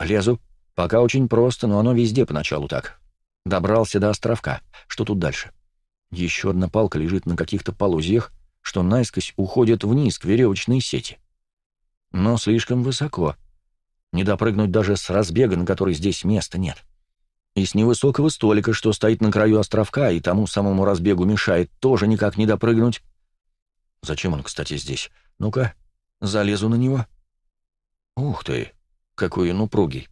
Лезу, Пока очень просто, но оно везде поначалу так. Добрался до островка. Что тут дальше? Еще одна палка лежит на каких-то полозьях, что наискось уходит вниз к веревочной сети. Но слишком высоко. Не допрыгнуть даже с разбега, на который здесь места нет. И с невысокого столика, что стоит на краю островка и тому самому разбегу мешает, тоже никак не допрыгнуть. Зачем он, кстати, здесь? Ну-ка, залезу на него. Ух ты, какой он упругий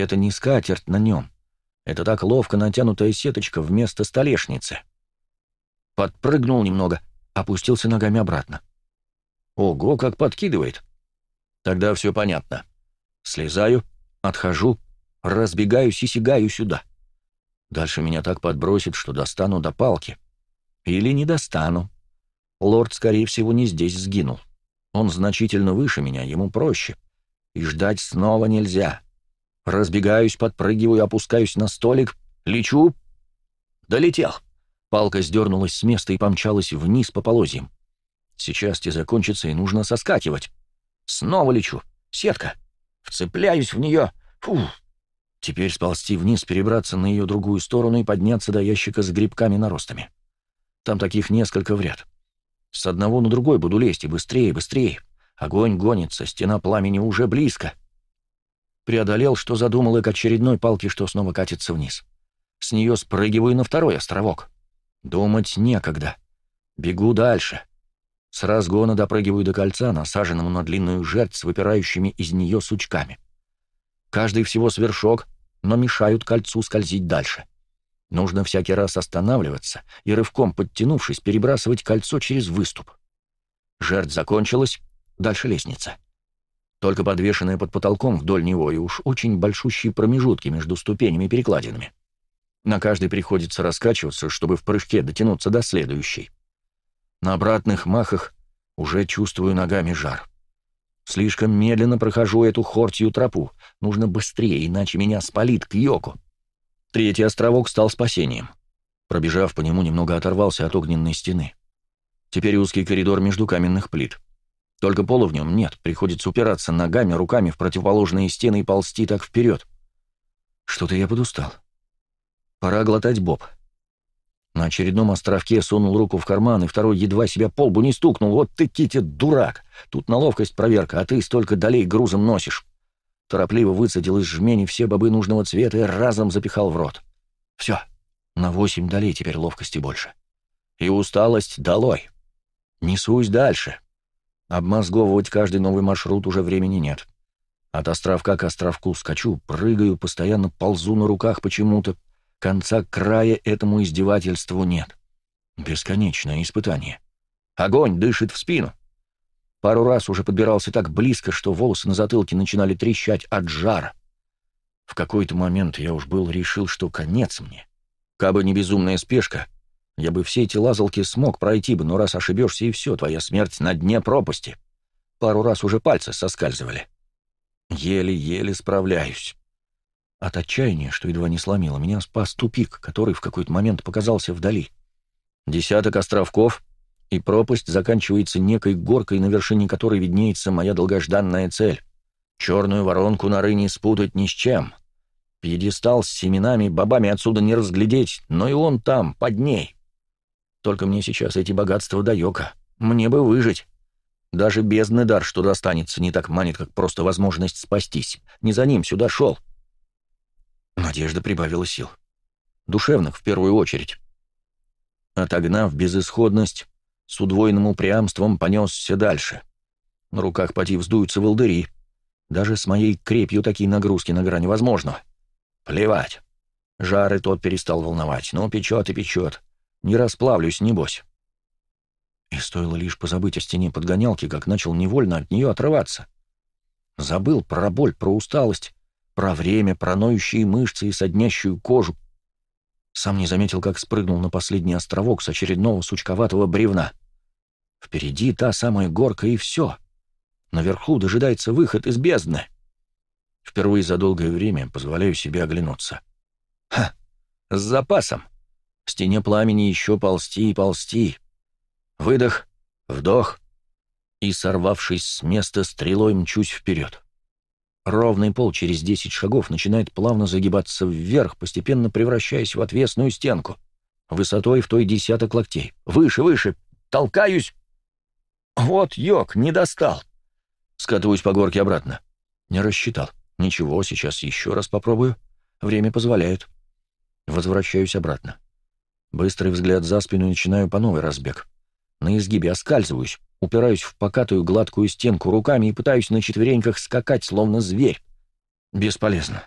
это не скатерть на нем. Это так ловко натянутая сеточка вместо столешницы. Подпрыгнул немного, опустился ногами обратно. Ого, как подкидывает. Тогда все понятно. Слезаю, отхожу, разбегаюсь и сигаю сюда. Дальше меня так подбросит, что достану до палки. Или не достану. Лорд, скорее всего, не здесь сгинул. Он значительно выше меня, ему проще. И ждать снова нельзя. Разбегаюсь, подпрыгиваю, опускаюсь на столик, лечу. Долетел. Палка сдернулась с места и помчалась вниз по полозьям. Сейчас те закончится, и нужно соскакивать. Снова лечу. Сетка. Вцепляюсь в нее. Фу. Теперь сползти вниз, перебраться на ее другую сторону и подняться до ящика с грибками-наростами. Там таких несколько в ряд. С одного на другой буду лезть, и быстрее, быстрее. Огонь гонится, стена пламени уже близко. — преодолел, что задумал, и к очередной палке, что снова катится вниз. С нее спрыгиваю на второй островок. Думать некогда. Бегу дальше. С разгона допрыгиваю до кольца, насаженному на длинную жерть с выпирающими из нее сучками. Каждый всего свершок, но мешают кольцу скользить дальше. Нужно всякий раз останавливаться и, рывком подтянувшись, перебрасывать кольцо через выступ. Жерть закончилась, дальше лестница. — только подвешенная под потолком вдоль него и уж очень большущие промежутки между ступенями и перекладинами. На каждой приходится раскачиваться, чтобы в прыжке дотянуться до следующей. На обратных махах уже чувствую ногами жар. Слишком медленно прохожу эту хортью тропу. Нужно быстрее, иначе меня спалит к Йоку. Третий островок стал спасением. Пробежав по нему, немного оторвался от огненной стены. Теперь узкий коридор между каменных плит — только пола в нем нет, приходится упираться ногами, руками в противоположные стены и ползти так вперед. Что-то я подустал. Пора глотать боб. На очередном островке сунул руку в карман, и второй едва себя полбу не стукнул. Вот ты, китя дурак! Тут на ловкость проверка, а ты столько долей грузом носишь. Торопливо выцедил из жмени все бобы нужного цвета и разом запихал в рот. Все, на восемь долей теперь ловкости больше. И усталость долой. Несусь дальше. — Обмозговывать каждый новый маршрут уже времени нет. От островка к островку скачу, прыгаю, постоянно ползу на руках почему-то. Конца края этому издевательству нет. Бесконечное испытание. Огонь дышит в спину. Пару раз уже подбирался так близко, что волосы на затылке начинали трещать от жара. В какой-то момент я уж был решил, что конец мне. Кабы не безумная спешка, я бы все эти лазалки смог пройти бы, но раз ошибешься и все, твоя смерть на дне пропасти. Пару раз уже пальцы соскальзывали. Еле-еле справляюсь. От отчаяния, что едва не сломило, меня спас тупик, который в какой-то момент показался вдали. Десяток островков, и пропасть заканчивается некой горкой, на вершине которой виднеется моя долгожданная цель. Черную воронку норы не спутать ни с чем. Пьедестал с семенами, бобами отсюда не разглядеть, но и он там, под ней. Только мне сейчас эти богатства даёка. Мне бы выжить. Даже бездны дар, что достанется, не так манит, как просто возможность спастись. Не за ним сюда шёл. Надежда прибавила сил. Душевных в первую очередь. Отогнав безысходность, с удвоенным упрямством понёсся дальше. На руках поти вздуются волдыри. Даже с моей крепью такие нагрузки на грани возможного. Плевать. Жары тот перестал волновать. но ну, печёт и печёт. Не расплавлюсь, небось. И стоило лишь позабыть о стене подгонялки, как начал невольно от нее отрываться. Забыл про боль, про усталость, про время, про ноющие мышцы и соднящую кожу. Сам не заметил, как спрыгнул на последний островок с очередного сучковатого бревна. Впереди та самая горка и все. Наверху дожидается выход из бездны. Впервые за долгое время позволяю себе оглянуться. Ха! С запасом! — к стене пламени еще ползти и ползти. Выдох, вдох и, сорвавшись с места, стрелой мчусь вперед. Ровный пол через десять шагов начинает плавно загибаться вверх, постепенно превращаясь в отвесную стенку, высотой в той десяток локтей. Выше, выше, толкаюсь. Вот йог, не достал. Скатываюсь по горке обратно. Не рассчитал. Ничего, сейчас еще раз попробую. Время позволяет. Возвращаюсь обратно. Быстрый взгляд за спину начинаю по новой разбег. На изгибе оскальзываюсь, упираюсь в покатую гладкую стенку руками и пытаюсь на четвереньках скакать, словно зверь. Бесполезно.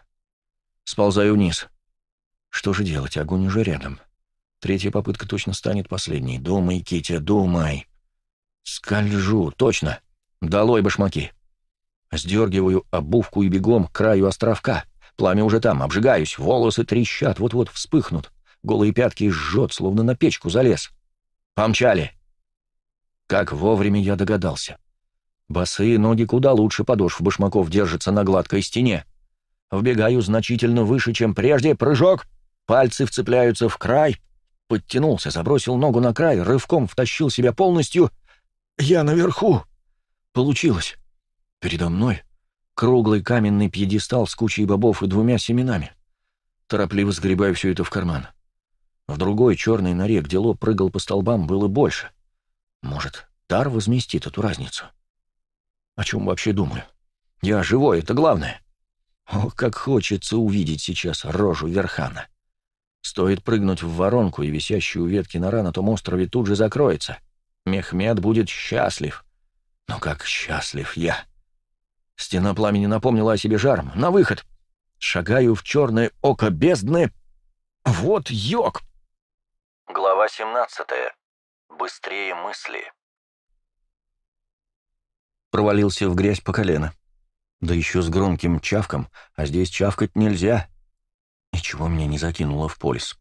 Сползаю вниз. Что же делать? Огонь уже рядом. Третья попытка точно станет последней. Думай, Китя, думай. Скольжу, точно. Долой башмаки. Сдергиваю обувку и бегом к краю островка. Пламя уже там, обжигаюсь, волосы трещат, вот-вот вспыхнут голые пятки жжет, словно на печку залез. «Помчали!» Как вовремя я догадался. Босые ноги куда лучше подошв башмаков держатся на гладкой стене. Вбегаю значительно выше, чем прежде. Прыжок! Пальцы вцепляются в край. Подтянулся, забросил ногу на край, рывком втащил себя полностью. «Я наверху!» Получилось. Передо мной круглый каменный пьедестал с кучей бобов и двумя семенами. Торопливо сгребаю все это в карман. В другой черной норе, где Ло прыгал по столбам, было больше. Может, Тар возместит эту разницу? О чем вообще думаю? Я живой, это главное. О, как хочется увидеть сейчас рожу Верхана. Стоит прыгнуть в воронку, и висящую ветки нора на том острове тут же закроется. Мехмед будет счастлив. Но как счастлив я! Стена пламени напомнила о себе жаром. На выход! Шагаю в черное око бездны. Вот йог! Глава 17. Быстрее мысли. Провалился в грязь по колено. Да еще с громким чавком, а здесь чавкать нельзя. Ничего меня не закинуло в полис.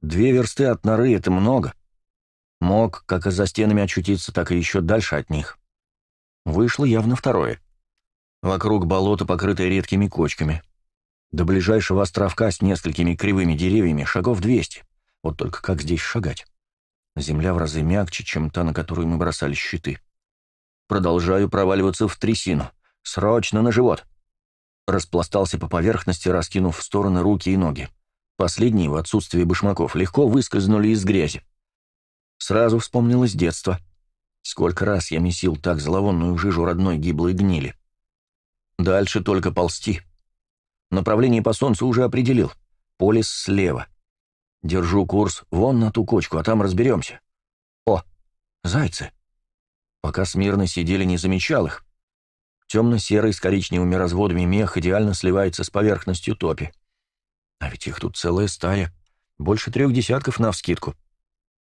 Две версты от норы — это много. Мог как и за стенами очутиться, так и еще дальше от них. Вышло явно второе. Вокруг болото, покрытое редкими кочками. До ближайшего островка с несколькими кривыми деревьями шагов двести. Вот только как здесь шагать? Земля в разы мягче, чем та, на которую мы бросали щиты. Продолжаю проваливаться в трясину. Срочно на живот. Распластался по поверхности, раскинув в стороны руки и ноги. Последние, в отсутствии башмаков, легко выскользнули из грязи. Сразу вспомнилось детство. Сколько раз я месил так зловонную жижу родной гиблой гнили. Дальше только ползти. Направление по солнцу уже определил. Полис слева — Держу курс вон на ту кочку, а там разберемся. О, зайцы. Пока смирно сидели, не замечал их. Темно-серый с коричневыми разводами мех идеально сливается с поверхностью топи. А ведь их тут целая стая. Больше трех десятков навскидку.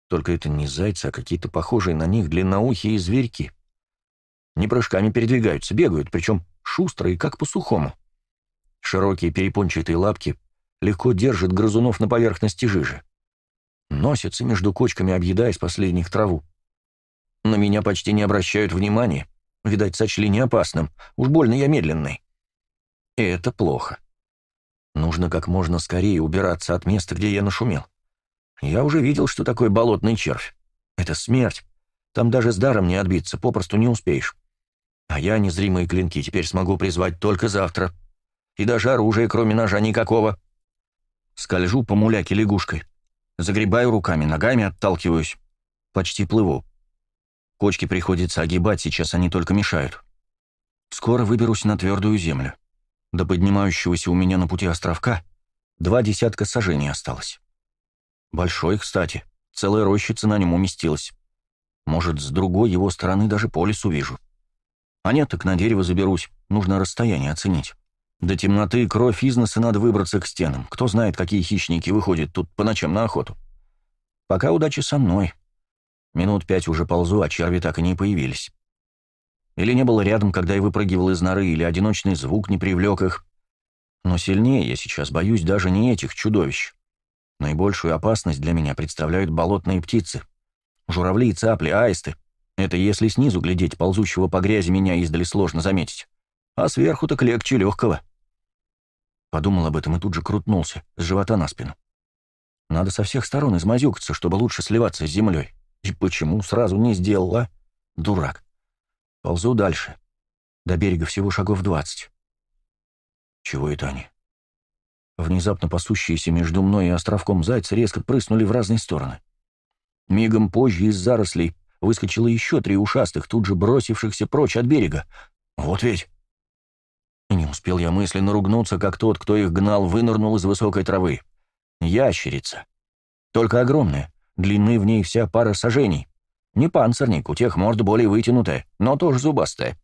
Только это не зайцы, а какие-то похожие на них длинноухие зверьки. Не прыжками передвигаются, бегают, причем шустрые как по-сухому. Широкие перепончатые лапки легко держит грызунов на поверхности жижи. Носятся между кочками, объедая с последних траву. На меня почти не обращают внимания. Видать, сочли неопасным. Уж больно я медленный. И это плохо. Нужно как можно скорее убираться от места, где я нашумел. Я уже видел, что такое болотный червь. Это смерть. Там даже с даром не отбиться, попросту не успеешь. А я незримые клинки теперь смогу призвать только завтра. И даже оружия, кроме ножа, никакого. Скольжу по муляке лягушкой. Загребаю руками, ногами отталкиваюсь. Почти плыву. Кочки приходится огибать, сейчас они только мешают. Скоро выберусь на твердую землю. До поднимающегося у меня на пути островка два десятка сажений осталось. Большой, кстати. Целая рощица на нем уместилась. Может, с другой его стороны даже по лесу вижу. А нет, так на дерево заберусь. Нужно расстояние оценить. До темноты кровь из надо выбраться к стенам. Кто знает, какие хищники выходят тут по ночам на охоту. Пока удачи со мной. Минут пять уже ползу, а черви так и не появились. Или не было рядом, когда я выпрыгивал из норы, или одиночный звук не привлек их. Но сильнее я сейчас боюсь даже не этих чудовищ. Наибольшую опасность для меня представляют болотные птицы. Журавли, цапли, аисты. Это если снизу глядеть ползущего по грязи меня издали сложно заметить а сверху так легче легкого. Подумал об этом и тут же крутнулся, с живота на спину. Надо со всех сторон измазюкаться, чтобы лучше сливаться с землей. И почему сразу не сделала? Дурак. Ползу дальше. До берега всего шагов двадцать. Чего это они? Внезапно пасущиеся между мной и островком зайцы резко прыснули в разные стороны. Мигом позже из зарослей выскочило еще три ушастых, тут же бросившихся прочь от берега. Вот ведь! Не успел я мысленно ругнуться, как тот, кто их гнал, вынырнул из высокой травы. Ящерица. Только огромная, длины в ней вся пара сажений. Не панцирник, у тех морда более вытянутая, но тоже зубастая.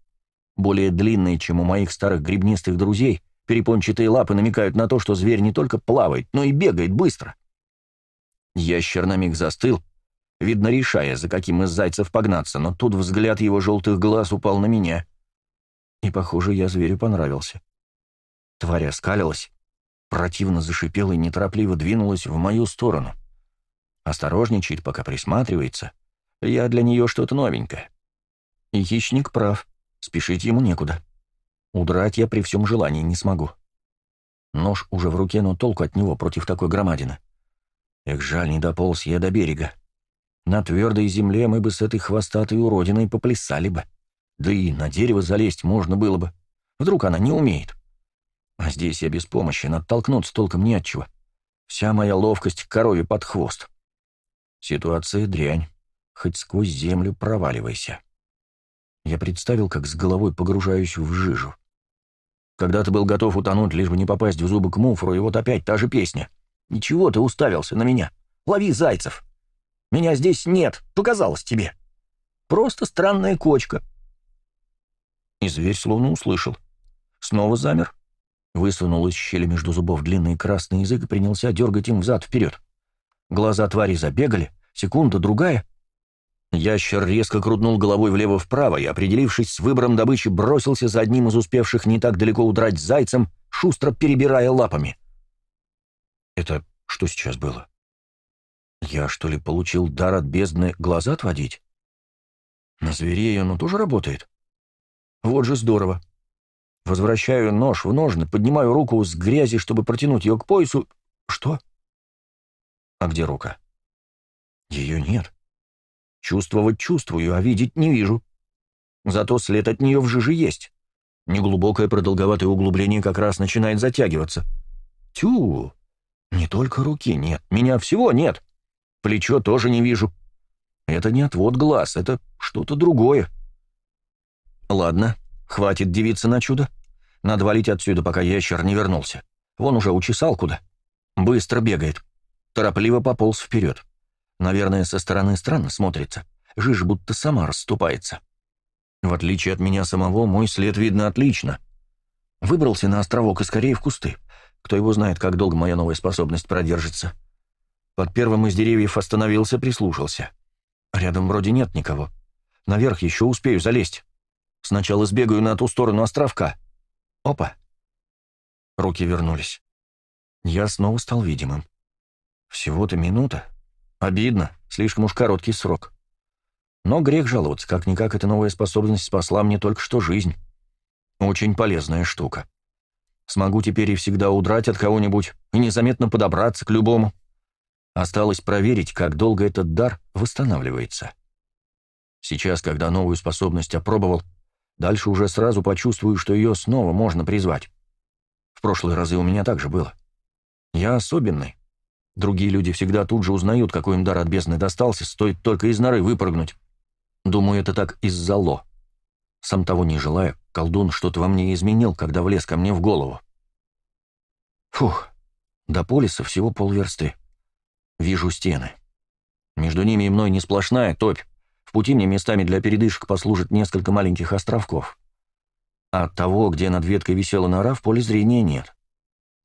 Более длинная, чем у моих старых грибнистых друзей, перепончатые лапы намекают на то, что зверь не только плавает, но и бегает быстро. Ящер на миг застыл, видно, решая, за каким из зайцев погнаться, но тут взгляд его желтых глаз упал на меня — и, похоже, я зверю понравился. Тварь оскалилась, противно зашипела и неторопливо двинулась в мою сторону. Осторожничает, пока присматривается. Я для нее что-то новенькое. И хищник прав, спешить ему некуда. Удрать я при всем желании не смогу. Нож уже в руке, но толку от него против такой громадины. Эх, жаль, не дополз я до берега. На твердой земле мы бы с этой хвостатой уродиной поплясали бы. Да и на дерево залезть можно было бы. Вдруг она не умеет. А здесь я беспомощен, оттолкнуться толком не от чего. Вся моя ловкость корове под хвост. Ситуация дрянь. Хоть сквозь землю проваливайся. Я представил, как с головой погружаюсь в жижу. Когда-то был готов утонуть, лишь бы не попасть в зубы к муфру, и вот опять та же песня. «Ничего ты уставился на меня. Лови зайцев. Меня здесь нет, показалось тебе. Просто странная кочка, и зверь словно услышал. Снова замер. Высунул из щели между зубов длинный красный язык и принялся дергать им взад-вперед. Глаза твари забегали. Секунда, другая. Ящер резко крутнул головой влево-вправо и, определившись с выбором добычи, бросился за одним из успевших не так далеко удрать зайцем, шустро перебирая лапами. «Это что сейчас было? Я, что ли, получил дар от бездны глаза отводить? На зверей оно тоже работает?» Вот же здорово. Возвращаю нож в ножны, поднимаю руку с грязи, чтобы протянуть ее к поясу. Что? А где рука? Ее нет. Чувствовать чувствую, а видеть не вижу. Зато след от нее в жиже есть. Неглубокое продолговатое углубление как раз начинает затягиваться. Тю! Не только руки нет, меня всего нет. Плечо тоже не вижу. Это не отвод глаз, это что-то другое. Ладно, хватит девиться на чудо. Надо валить отсюда, пока ящер не вернулся. Вон уже учесал куда. Быстро бегает. Торопливо пополз вперед. Наверное, со стороны странно смотрится. Жиж будто сама расступается. В отличие от меня самого, мой след видно отлично. Выбрался на островок и скорее в кусты. Кто его знает, как долго моя новая способность продержится. Под первым из деревьев остановился, прислушался. Рядом вроде нет никого. Наверх еще успею залезть. Сначала сбегаю на ту сторону островка. Опа. Руки вернулись. Я снова стал видимым. Всего-то минута. Обидно, слишком уж короткий срок. Но грех жаловаться, как-никак эта новая способность спасла мне только что жизнь. Очень полезная штука. Смогу теперь и всегда удрать от кого-нибудь и незаметно подобраться к любому. Осталось проверить, как долго этот дар восстанавливается. Сейчас, когда новую способность опробовал, Дальше уже сразу почувствую, что ее снова можно призвать. В прошлые разы у меня так же было. Я особенный. Другие люди всегда тут же узнают, какой им дар от бездны достался, стоит только из норы выпрыгнуть. Думаю, это так из-за ло. Сам того не желая, колдун что-то во мне изменил, когда влез ко мне в голову. Фух, до полиса всего полверсты. Вижу стены. Между ними и мной не сплошная топь, в пути мне местами для передышек послужат несколько маленьких островков. А того, где над веткой висела нора, в поле зрения нет.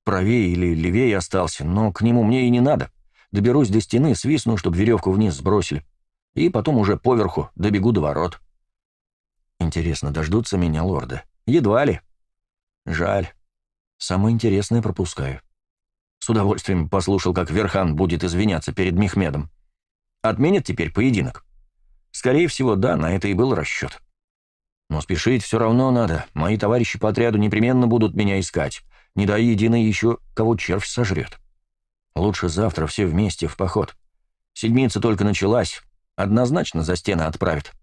Правее или левее остался, но к нему мне и не надо. Доберусь до стены, свистну, чтобы веревку вниз сбросили. И потом уже поверху добегу до ворот. Интересно, дождутся меня лорды? Едва ли. Жаль. Самое интересное пропускаю. С удовольствием послушал, как Верхан будет извиняться перед Мехмедом. Отменят теперь поединок. Скорее всего, да, на это и был расчет. Но спешить все равно надо. Мои товарищи по отряду непременно будут меня искать. Не дай единой еще, кого червь сожрет. Лучше завтра все вместе в поход. Седмица только началась. Однозначно за стены отправят.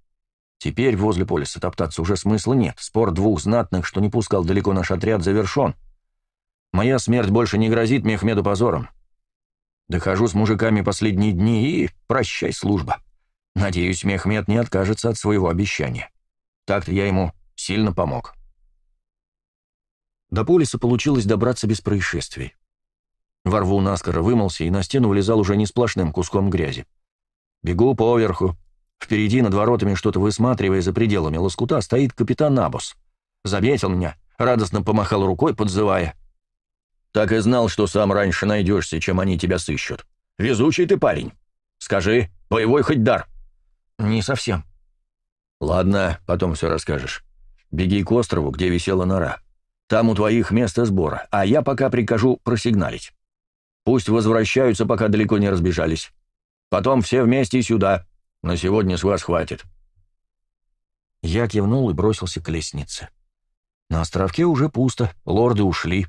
Теперь возле полиса топтаться уже смысла нет. Спор двух знатных, что не пускал далеко наш отряд, завершен. Моя смерть больше не грозит Мехмеду позором. Дохожу с мужиками последние дни и прощай служба. Надеюсь, Мехмед не откажется от своего обещания. Так-то я ему сильно помог. До полиса получилось добраться без происшествий. Во рву наскоро вымылся и на стену влезал уже не сплошным куском грязи. Бегу поверху. Впереди, над воротами, что-то высматривая за пределами лоскута, стоит капитан Абус. Заметил меня, радостно помахал рукой, подзывая. «Так и знал, что сам раньше найдешься, чем они тебя сыщут. Везучий ты парень. Скажи, боевой хоть дар». «Не совсем». «Ладно, потом все расскажешь. Беги к острову, где висела нора. Там у твоих место сбора, а я пока прикажу просигналить. Пусть возвращаются, пока далеко не разбежались. Потом все вместе сюда. На сегодня с вас хватит». Я кивнул и бросился к лестнице. На островке уже пусто, лорды ушли.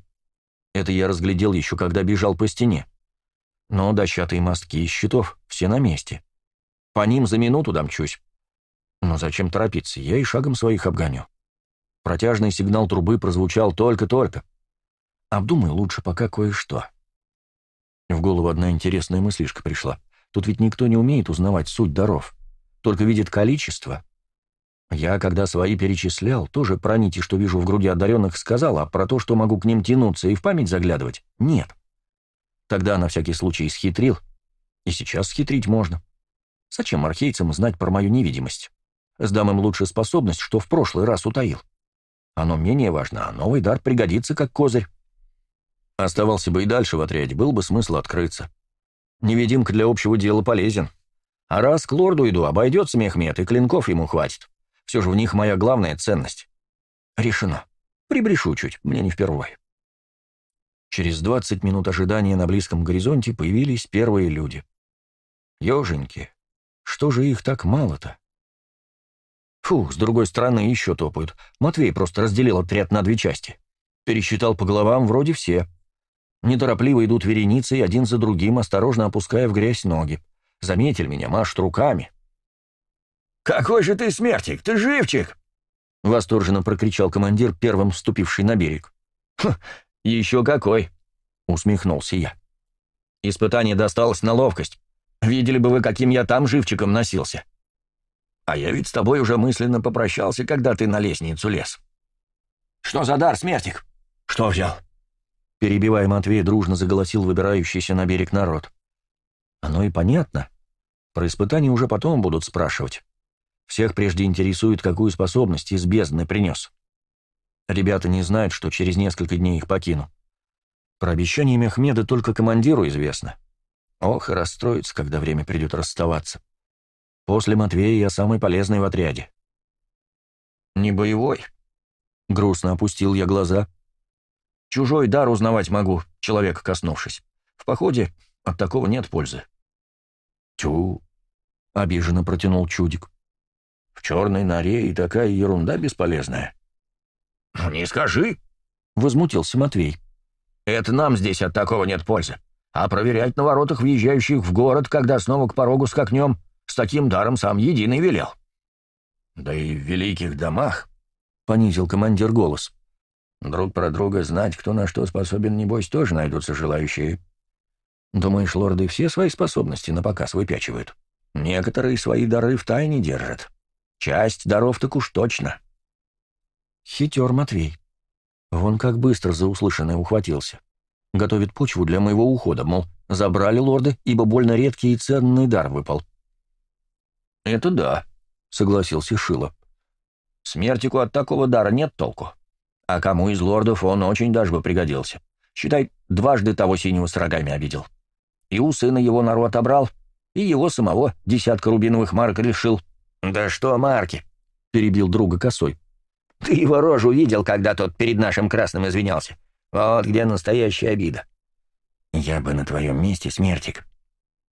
Это я разглядел еще, когда бежал по стене. Но дощатые мостки из щитов все на месте. По ним за минуту домчусь. Но зачем торопиться? Я и шагом своих обгоню. Протяжный сигнал трубы прозвучал только-только. Обдумай лучше пока кое-что. В голову одна интересная мыслишка пришла. Тут ведь никто не умеет узнавать суть даров, только видит количество. Я, когда свои перечислял, тоже про нити, что вижу в груди одаренных, сказал, а про то, что могу к ним тянуться и в память заглядывать, нет. Тогда на всякий случай схитрил, и сейчас схитрить можно. — Зачем архейцам знать про мою невидимость? Сдам им лучше способность, что в прошлый раз утаил. Оно менее важно, а новый дар пригодится как козырь. Оставался бы и дальше в отряде, был бы смысл открыться. Невидимка для общего дела полезен. А раз к лорду иду, обойдется Мехмед, и клинков ему хватит. Все же в них моя главная ценность. Решено. Прибрешу чуть, мне не впервой. Через 20 минут ожидания на близком горизонте появились первые люди. Еженьки, что же их так мало-то? Фух, с другой стороны еще топают. Матвей просто разделил отряд на две части. Пересчитал по головам вроде все. Неторопливо идут вереницей, один за другим, осторожно опуская в грязь ноги. Заметил меня, машет руками. «Какой же ты смертик! Ты живчик!» — восторженно прокричал командир, первым вступивший на берег. «Хм, еще какой!» — усмехнулся я. «Испытание досталось на ловкость. Видели бы вы, каким я там живчиком носился. А я ведь с тобой уже мысленно попрощался, когда ты на лестницу лез. Что за дар, смертик? Что взял? Перебивая Матвея, дружно заголосил выбирающийся на берег народ. Оно и понятно. Про испытания уже потом будут спрашивать. Всех прежде интересует, какую способность из бездны принес. Ребята не знают, что через несколько дней их покину. Про обещание Мехмеда только командиру известно. — Ох, и расстроится, когда время придет расставаться. После Матвея я самый полезный в отряде. Не боевой. Грустно опустил я глаза. Чужой дар узнавать могу, человека коснувшись. В походе от такого нет пользы. Тю, обиженно протянул чудик. В черной норе и такая ерунда бесполезная. Не скажи, возмутился Матвей. Это нам здесь от такого нет пользы а проверять на воротах въезжающих в город, когда снова к порогу скакнем, с таким даром сам единый велел. Да и в великих домах, — понизил командир голос, — друг про друга знать, кто на что способен, небось, тоже найдутся желающие. Думаешь, лорды все свои способности на показ выпячивают? Некоторые свои дары в тайне держат. Часть даров так уж точно. Хитер Матвей. Вон как быстро за услышанное ухватился готовит почву для моего ухода, мол, забрали лорды, ибо больно редкий и ценный дар выпал. «Это да», — согласился Шило. «Смертику от такого дара нет толку. А кому из лордов он очень даже бы пригодился. Считай, дважды того синего с рогами обидел. И у сына его народ отобрал, и его самого десятка рубиновых марок решил. «Да что марки?» — перебил друга косой. «Ты его рожу видел, когда тот перед нашим красным извинялся? Вот где настоящая обида. Я бы на твоем месте, смертик.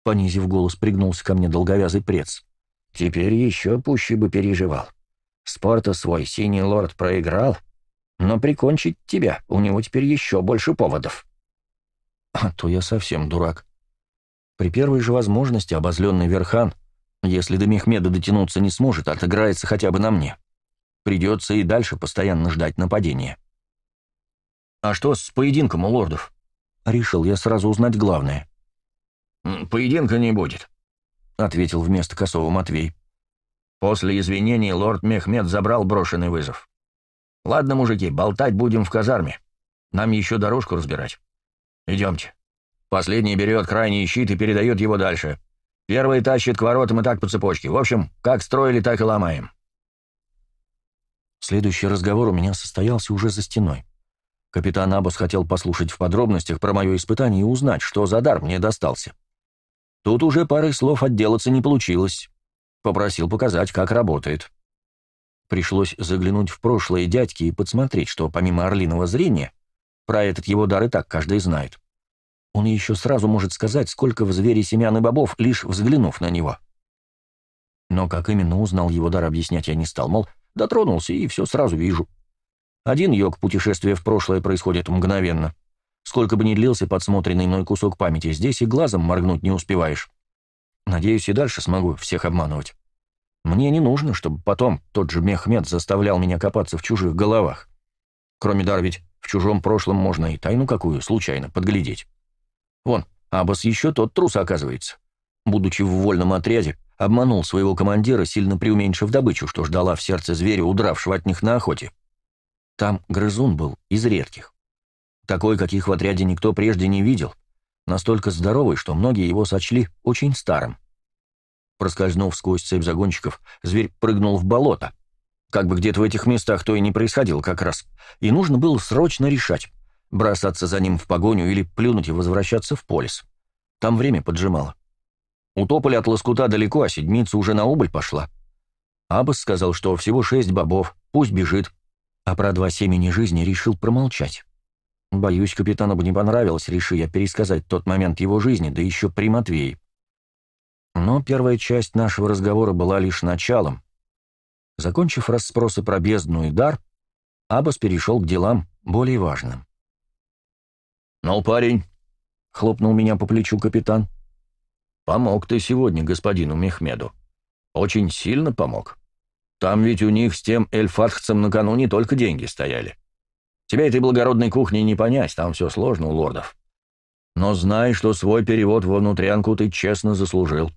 Понизив голос, пригнулся ко мне долговязый прец. Теперь еще пуще бы переживал. Спорта свой синий лорд проиграл, но прикончить тебя у него теперь еще больше поводов. А то я совсем дурак. При первой же возможности обозленный Верхан, если до Мехмеда дотянуться не сможет, отыграется хотя бы на мне. Придется и дальше постоянно ждать нападения. «А что с поединком у лордов?» Решил я сразу узнать главное. «Поединка не будет», — ответил вместо косого Матвей. После извинений лорд Мехмед забрал брошенный вызов. «Ладно, мужики, болтать будем в казарме. Нам еще дорожку разбирать. Идемте. Последний берет крайний щит и передает его дальше. Первый тащит к воротам и так по цепочке. В общем, как строили, так и ломаем». Следующий разговор у меня состоялся уже за стеной. Капитан Абас хотел послушать в подробностях про мое испытание и узнать, что за дар мне достался. Тут уже парой слов отделаться не получилось. Попросил показать, как работает. Пришлось заглянуть в прошлое дядьки и подсмотреть, что помимо орлиного зрения, про этот его дар и так каждый знает. Он еще сразу может сказать, сколько в звере семян и бобов, лишь взглянув на него. Но как именно узнал его дар, объяснять я не стал. Мол, дотронулся, и все сразу вижу. — один йог путешествия в прошлое происходит мгновенно. Сколько бы ни длился подсмотренный мной кусок памяти, здесь и глазом моргнуть не успеваешь. Надеюсь, и дальше смогу всех обманывать. Мне не нужно, чтобы потом тот же Мехмед заставлял меня копаться в чужих головах. Кроме дара ведь в чужом прошлом можно и тайну какую случайно подглядеть. Вон, Абас еще тот трус оказывается. Будучи в вольном отряде, обманул своего командира, сильно преуменьшив добычу, что ждала в сердце зверя, удравшего от них на охоте. Там грызун был из редких. Такой, каких в отряде никто прежде не видел, настолько здоровый, что многие его сочли очень старым. Проскользнув сквозь цепь загонщиков, зверь прыгнул в болото. Как бы где-то в этих местах то и не происходило как раз. И нужно было срочно решать, бросаться за ним в погоню или плюнуть и возвращаться в полис. Там время поджимало. У от лоскута далеко, а седмица уже на убыль пошла. Абас сказал, что всего шесть бобов, пусть бежит, а про два семени жизни решил промолчать. Боюсь, капитану бы не понравилось, реши я пересказать тот момент его жизни, да еще при Матвее. Но первая часть нашего разговора была лишь началом. Закончив расспросы про бездну и дар, Абас перешел к делам более важным. «Ну, парень», — хлопнул меня по плечу капитан, — «помог ты сегодня господину Мехмеду. Очень сильно помог». Там ведь у них с тем эльфатхцем накануне только деньги стояли. Тебе этой благородной кухни не понять, там все сложно у лордов. Но знай, что свой перевод во внутрянку ты честно заслужил».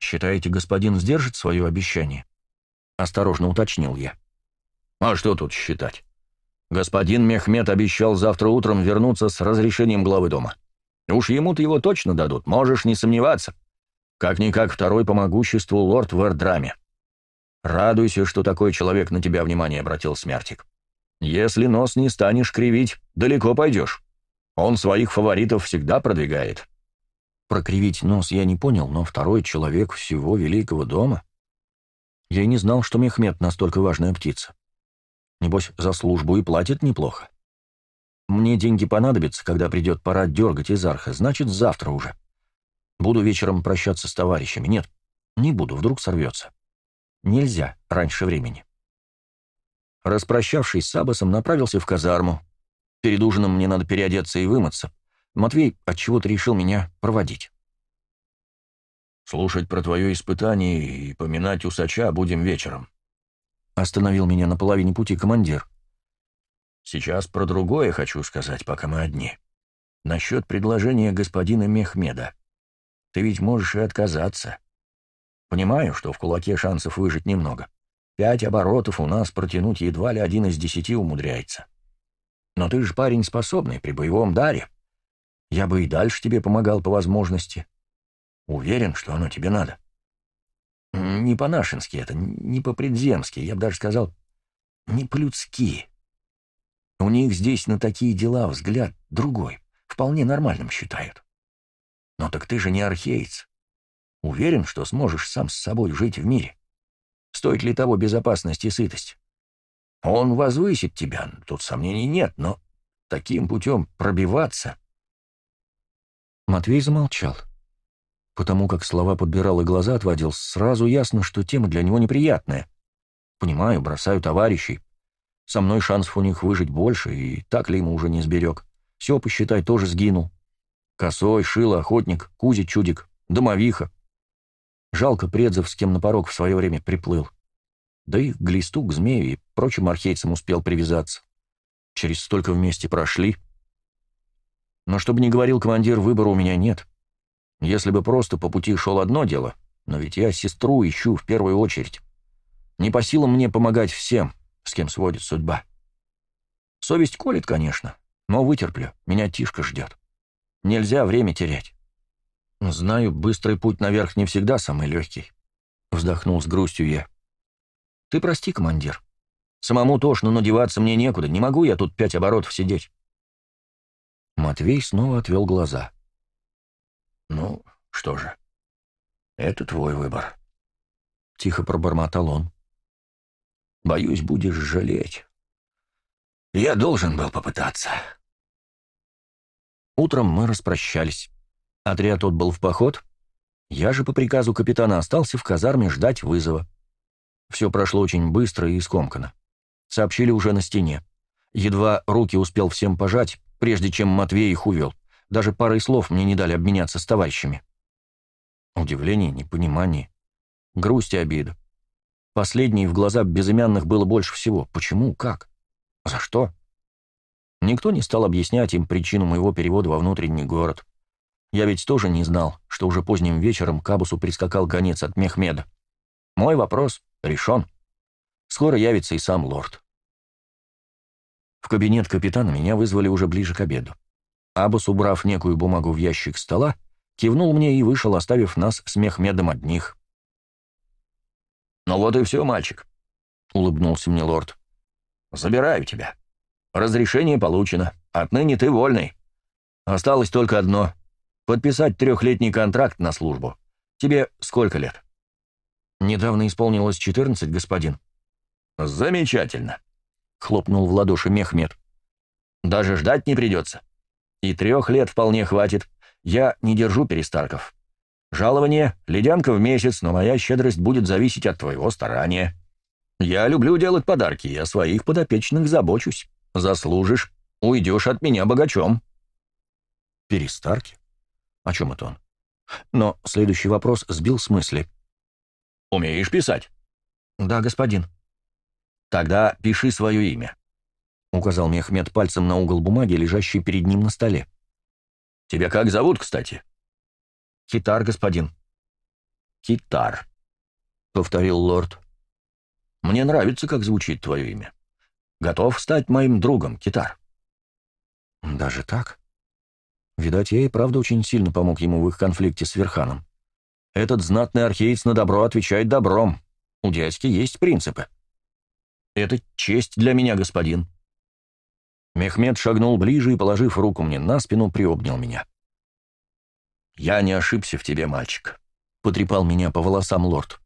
«Считаете, господин сдержит свое обещание?» — осторожно уточнил я. «А что тут считать? Господин Мехмед обещал завтра утром вернуться с разрешением главы дома. Уж ему-то его точно дадут, можешь не сомневаться. Как-никак второй по могуществу лорд в Эрдраме. «Радуйся, что такой человек на тебя внимание обратил, Смертик. Если нос не станешь кривить, далеко пойдешь. Он своих фаворитов всегда продвигает». Прокривить нос я не понял, но второй человек всего великого дома. Я и не знал, что Мехмед настолько важная птица. Небось, за службу и платит неплохо. Мне деньги понадобятся, когда придет пора дергать из арха, значит, завтра уже. Буду вечером прощаться с товарищами. Нет, не буду, вдруг сорвется. Нельзя раньше времени. Распрощавшись с Абасом, направился в казарму. Перед ужином мне надо переодеться и вымыться. Матвей отчего-то решил меня проводить. «Слушать про твое испытание и поминать усача будем вечером», — остановил меня на половине пути командир. «Сейчас про другое хочу сказать, пока мы одни. Насчет предложения господина Мехмеда. Ты ведь можешь и отказаться». Понимаю, что в кулаке шансов выжить немного. Пять оборотов у нас протянуть едва ли один из десяти умудряется. Но ты же парень способный при боевом даре. Я бы и дальше тебе помогал по возможности. Уверен, что оно тебе надо. Не по-нашенски это, не по-предземски, я бы даже сказал, не по-людски. У них здесь на такие дела взгляд другой, вполне нормальным считают. Но так ты же не археец. Уверен, что сможешь сам с собой жить в мире. Стоит ли того безопасность и сытость? Он возвысит тебя, тут сомнений нет, но таким путем пробиваться...» Матвей замолчал. Потому как слова подбирал и глаза отводил, сразу ясно, что тема для него неприятная. «Понимаю, бросаю товарищей. Со мной шансов у них выжить больше, и так ли ему уже не сберег. Все, посчитай, тоже сгинул. Косой, Шило, Охотник, Кузя, Чудик, Домовиха. Жалко предзов, с кем на порог в свое время приплыл. Да и глисту, к змею и прочим архейцам успел привязаться. Через столько вместе прошли. Но чтобы не говорил командир, выбора у меня нет. Если бы просто по пути шел одно дело, но ведь я сестру ищу в первую очередь. Не по силам мне помогать всем, с кем сводит судьба. Совесть колет, конечно, но вытерплю, меня Тишка ждет. Нельзя время терять. «Знаю, быстрый путь наверх не всегда самый легкий», — вздохнул с грустью я. «Ты прости, командир. Самому тошно, но деваться мне некуда. Не могу я тут пять оборотов сидеть». Матвей снова отвел глаза. «Ну, что же, это твой выбор», — тихо пробормотал он. «Боюсь, будешь жалеть. Я должен был попытаться». Утром мы распрощались. Отряд отбыл в поход. Я же по приказу капитана остался в казарме ждать вызова. Все прошло очень быстро и скомканно. Сообщили уже на стене. Едва руки успел всем пожать, прежде чем Матвей их увел. Даже парой слов мне не дали обменяться с товарищами. Удивление, непонимание, грусть и обида. Последней в глаза безымянных было больше всего. Почему? Как? За что? Никто не стал объяснять им причину моего перевода во внутренний город. Я ведь тоже не знал, что уже поздним вечером к Абусу прискакал гонец от Мехмеда. Мой вопрос решен. Скоро явится и сам лорд. В кабинет капитана меня вызвали уже ближе к обеду. Абус, убрав некую бумагу в ящик стола, кивнул мне и вышел, оставив нас с Мехмедом одних. «Ну вот и все, мальчик», — улыбнулся мне лорд. «Забираю тебя. Разрешение получено. Отныне ты вольный. Осталось только одно Подписать трехлетний контракт на службу. Тебе сколько лет? Недавно исполнилось 14, господин. Замечательно. Хлопнул в ладоши Мехмед. Даже ждать не придется. И трех лет вполне хватит. Я не держу перестарков. Жалование — ледянка в месяц, но моя щедрость будет зависеть от твоего старания. Я люблю делать подарки, я своих подопечных забочусь. Заслужишь — уйдешь от меня богачом. Перестарки? О чем это он? Но следующий вопрос сбил с мысли. «Умеешь писать?» «Да, господин». «Тогда пиши свое имя», — указал Мехмед пальцем на угол бумаги, лежащий перед ним на столе. «Тебя как зовут, кстати?» «Китар, господин». «Китар», — повторил лорд. «Мне нравится, как звучит твое имя. Готов стать моим другом, Китар». «Даже так?» Видать, я и правда очень сильно помог ему в их конфликте с Верханом. Этот знатный археец на добро отвечает добром. У дядьки есть принципы. Это честь для меня, господин. Мехмед шагнул ближе и, положив руку мне на спину, приобнял меня. «Я не ошибся в тебе, мальчик», — потрепал меня по волосам лорд.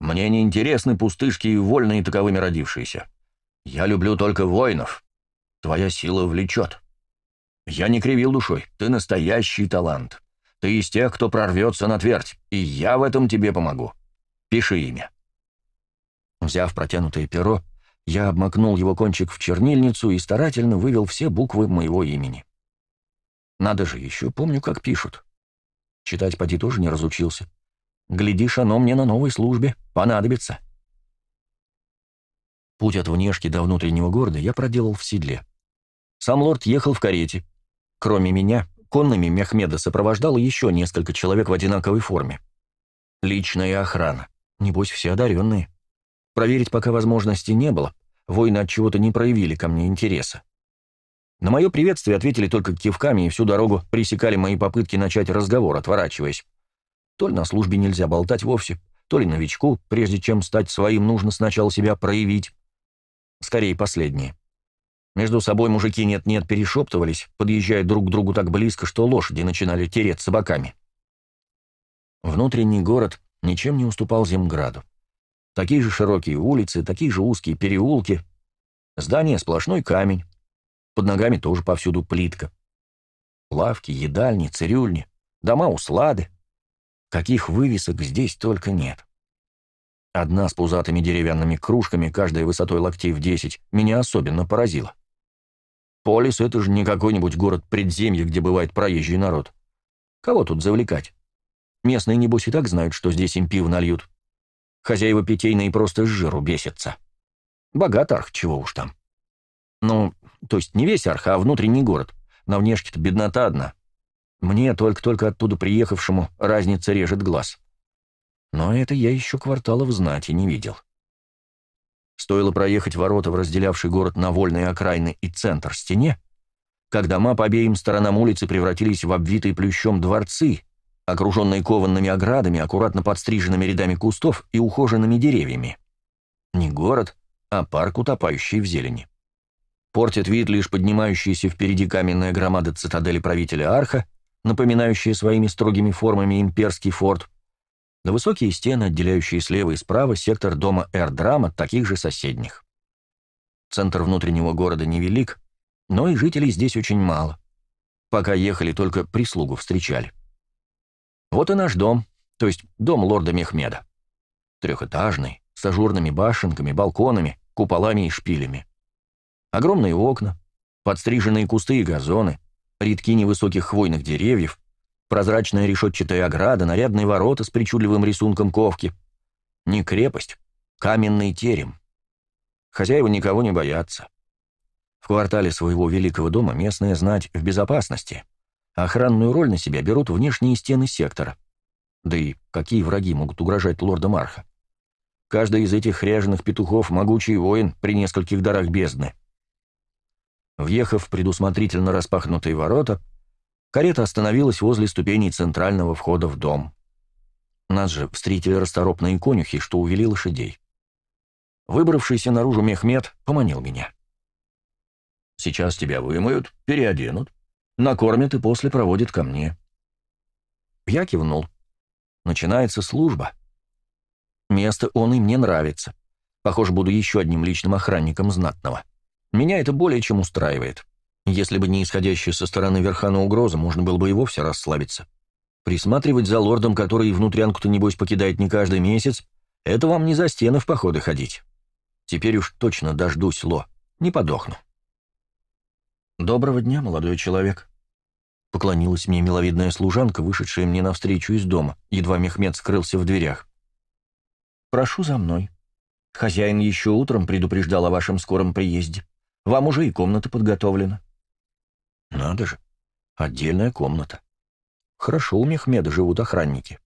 «Мне не интересны пустышки и вольные таковыми родившиеся. Я люблю только воинов. Твоя сила влечет. Я не кривил душой. Ты настоящий талант. Ты из тех, кто прорвется на твердь, и я в этом тебе помогу. Пиши имя». Взяв протянутое перо, я обмакнул его кончик в чернильницу и старательно вывел все буквы моего имени. Надо же, еще помню, как пишут. Читать поди тоже не разучился. Глядишь, оно мне на новой службе понадобится. Путь от внешки до внутреннего города я проделал в седле. Сам лорд ехал в карете, Кроме меня, конными Мехмеда сопровождало еще несколько человек в одинаковой форме. Личная охрана. Небось, все одаренные. Проверить пока возможности не было, воины от чего-то не проявили ко мне интереса. На мое приветствие ответили только кивками и всю дорогу пресекали мои попытки начать разговор, отворачиваясь. То ли на службе нельзя болтать вовсе, то ли новичку, прежде чем стать своим, нужно сначала себя проявить. Скорее, последнее. Между собой мужики нет-нет перешептывались, подъезжая друг к другу так близко, что лошади начинали тереться боками. Внутренний город ничем не уступал Земграду. Такие же широкие улицы, такие же узкие переулки. Здание сплошной камень. Под ногами тоже повсюду плитка. Лавки, едальни, цирюльни, дома-услады. Каких вывесок здесь только нет. Одна с пузатыми деревянными кружками, каждая высотой локтей в десять, меня особенно поразила. Полис — это же не какой-нибудь город-предземье, где бывает проезжий народ. Кого тут завлекать? Местные, небось, и так знают, что здесь им пиво нальют. Хозяева питейные просто с жиру бесятся. Богат арх, чего уж там. Ну, то есть не весь арх, а внутренний город. На внешке-то беднота одна. Мне, только-только оттуда приехавшему, разница режет глаз. Но это я еще кварталов знать и не видел. Стоило проехать ворота в разделявший город на вольные окраины и центр стене, как дома по обеим сторонам улицы превратились в обвитые плющом дворцы, окруженные кованными оградами, аккуратно подстриженными рядами кустов и ухоженными деревьями. Не город, а парк, утопающий в зелени. Портит вид лишь поднимающаяся впереди каменная громада цитадели правителя Арха, напоминающая своими строгими формами имперский форт, на высокие стены, отделяющие слева и справа сектор дома Эрдрама от таких же соседних. Центр внутреннего города невелик, но и жителей здесь очень мало. Пока ехали, только прислугу встречали. Вот и наш дом, то есть дом лорда Мехмеда. Трехэтажный, с ажурными башенками, балконами, куполами и шпилями. Огромные окна, подстриженные кусты и газоны, редки невысоких хвойных деревьев, прозрачная решетчатая ограда, нарядные ворота с причудливым рисунком ковки. Не крепость, каменный терем. Хозяева никого не боятся. В квартале своего великого дома местная знать в безопасности. Охранную роль на себя берут внешние стены сектора. Да и какие враги могут угрожать лорда Марха? Каждый из этих ряженых петухов — могучий воин при нескольких дарах бездны. Въехав в предусмотрительно распахнутые ворота, Карета остановилась возле ступеней центрального входа в дом. Нас же встретили расторопные конюхи, что увели лошадей. Выбравшийся наружу Мехмед поманил меня. «Сейчас тебя вымоют, переоденут, накормят и после проводят ко мне». Я кивнул. Начинается служба. Место он и мне нравится. Похоже, буду еще одним личным охранником знатного. Меня это более чем устраивает. Если бы не исходящая со стороны Верхана угроза, можно было бы и вовсе расслабиться. Присматривать за лордом, который внутрянку-то, небось, покидает не каждый месяц, это вам не за стены в походы ходить. Теперь уж точно дождусь Ло, не подохну. «Доброго дня, молодой человек», — поклонилась мне миловидная служанка, вышедшая мне навстречу из дома, едва Мехмед скрылся в дверях. «Прошу за мной. Хозяин еще утром предупреждал о вашем скором приезде. Вам уже и комната подготовлена». Надо же, отдельная комната. Хорошо у Мехмеда живут охранники.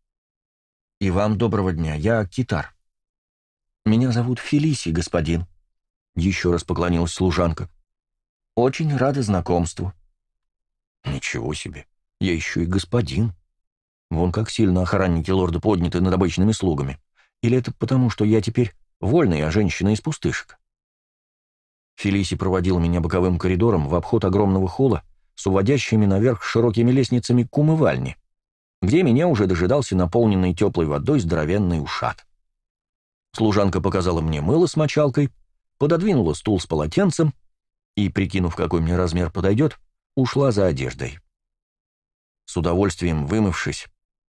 И вам доброго дня, я Китар. Меня зовут Фелисий, господин. Еще раз поклонилась служанка. Очень рада знакомству. Ничего себе, я еще и господин. Вон как сильно охранники лорда подняты над обычными слугами. Или это потому, что я теперь вольный, а женщина из пустышек? Фелиси проводил меня боковым коридором в обход огромного холла, с уводящими наверх широкими лестницами к умывальне, где меня уже дожидался наполненный теплой водой здоровенный ушат. Служанка показала мне мыло с мочалкой, пододвинула стул с полотенцем и, прикинув, какой мне размер подойдет, ушла за одеждой. С удовольствием вымывшись,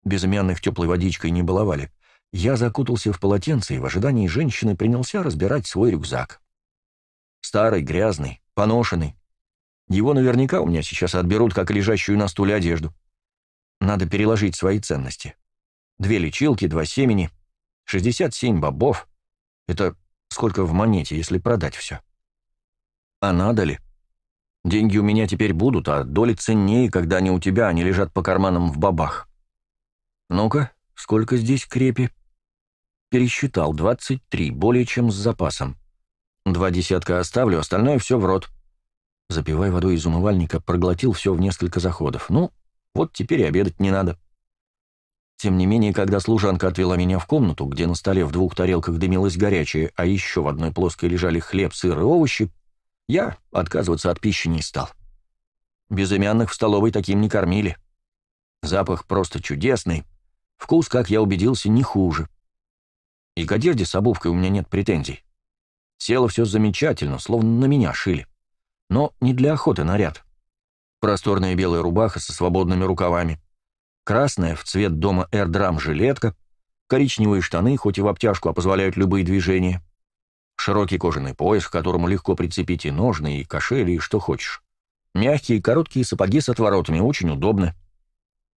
безымянных теплой водичкой не баловали, я закутался в полотенце и в ожидании женщины принялся разбирать свой рюкзак. Старый, грязный, поношенный, его наверняка у меня сейчас отберут, как лежащую на стуле одежду. Надо переложить свои ценности. Две лечилки, два семени, 67 бобов. Это сколько в монете, если продать все? А надо ли? Деньги у меня теперь будут, а доли ценнее, когда они у тебя, они лежат по карманам в бабах. Ну-ка, сколько здесь крепи? Пересчитал, 23, более чем с запасом. Два десятка оставлю, остальное все в рот. Запивая водой из умывальника, проглотил все в несколько заходов. Ну, вот теперь и обедать не надо. Тем не менее, когда служанка отвела меня в комнату, где на столе в двух тарелках дымилось горячее, а еще в одной плоской лежали хлеб, сыр и овощи, я отказываться от пищи не стал. Безымянных в столовой таким не кормили. Запах просто чудесный, вкус, как я убедился, не хуже. И к одежде с обувкой у меня нет претензий. Село все замечательно, словно на меня шили но не для охоты наряд. Просторная белая рубаха со свободными рукавами, красная в цвет дома «Эрдрам» жилетка, коричневые штаны, хоть и в обтяжку, а позволяют любые движения, широкий кожаный пояс, к которому легко прицепить и ножны, и кошель, и что хочешь. Мягкие короткие сапоги с отворотами, очень удобны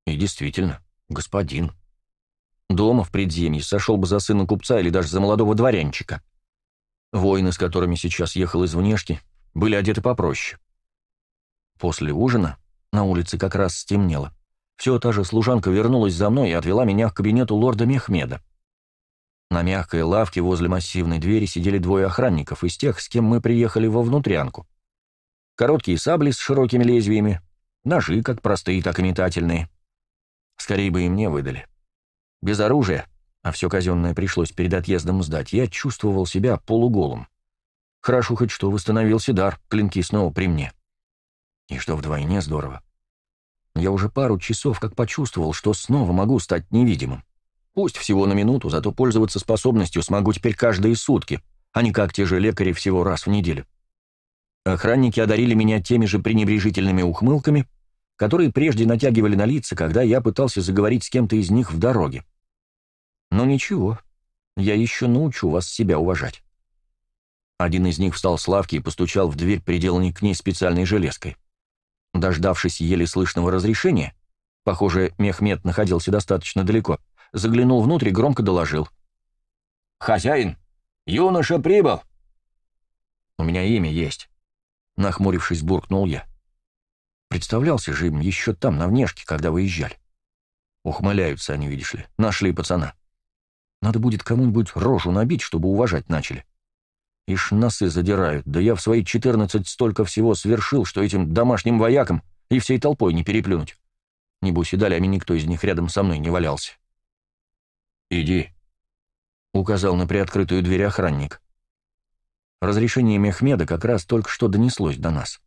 И действительно, господин. Дома в предземье сошел бы за сына купца или даже за молодого дворянчика. Воины, с которыми сейчас ехал из внешки, были одеты попроще. После ужина, на улице как раз стемнело, все та же служанка вернулась за мной и отвела меня к кабинету лорда Мехмеда. На мягкой лавке возле массивной двери сидели двое охранников из тех, с кем мы приехали во внутрянку. Короткие сабли с широкими лезвиями, ножи как простые, так и метательные. Скорее бы и мне выдали. Без оружия, а все казенное пришлось перед отъездом сдать, я чувствовал себя полуголым. Хорошо хоть что восстановился дар, клинки снова при мне. И что вдвойне здорово. Я уже пару часов как почувствовал, что снова могу стать невидимым. Пусть всего на минуту, зато пользоваться способностью смогу теперь каждые сутки, а не как те же лекари всего раз в неделю. Охранники одарили меня теми же пренебрежительными ухмылками, которые прежде натягивали на лица, когда я пытался заговорить с кем-то из них в дороге. Но ничего, я еще научу вас себя уважать. Один из них встал с лавки и постучал в дверь, приделанной к ней специальной железкой. Дождавшись еле слышного разрешения, похоже, Мехмед находился достаточно далеко, заглянул внутрь и громко доложил. «Хозяин, юноша прибыл!» «У меня имя есть», — нахмурившись, буркнул я. Представлялся же им еще там, на внешке, когда выезжали. Ухмыляются они, видишь ли, нашли пацана. Надо будет кому-нибудь рожу набить, чтобы уважать начали. Ишь носы задирают, да я в свои 14 столько всего свершил, что этим домашним воякам и всей толпой не переплюнуть. Небось и долями никто из них рядом со мной не валялся. «Иди», — указал на приоткрытую дверь охранник. Разрешение Мехмеда как раз только что донеслось до нас.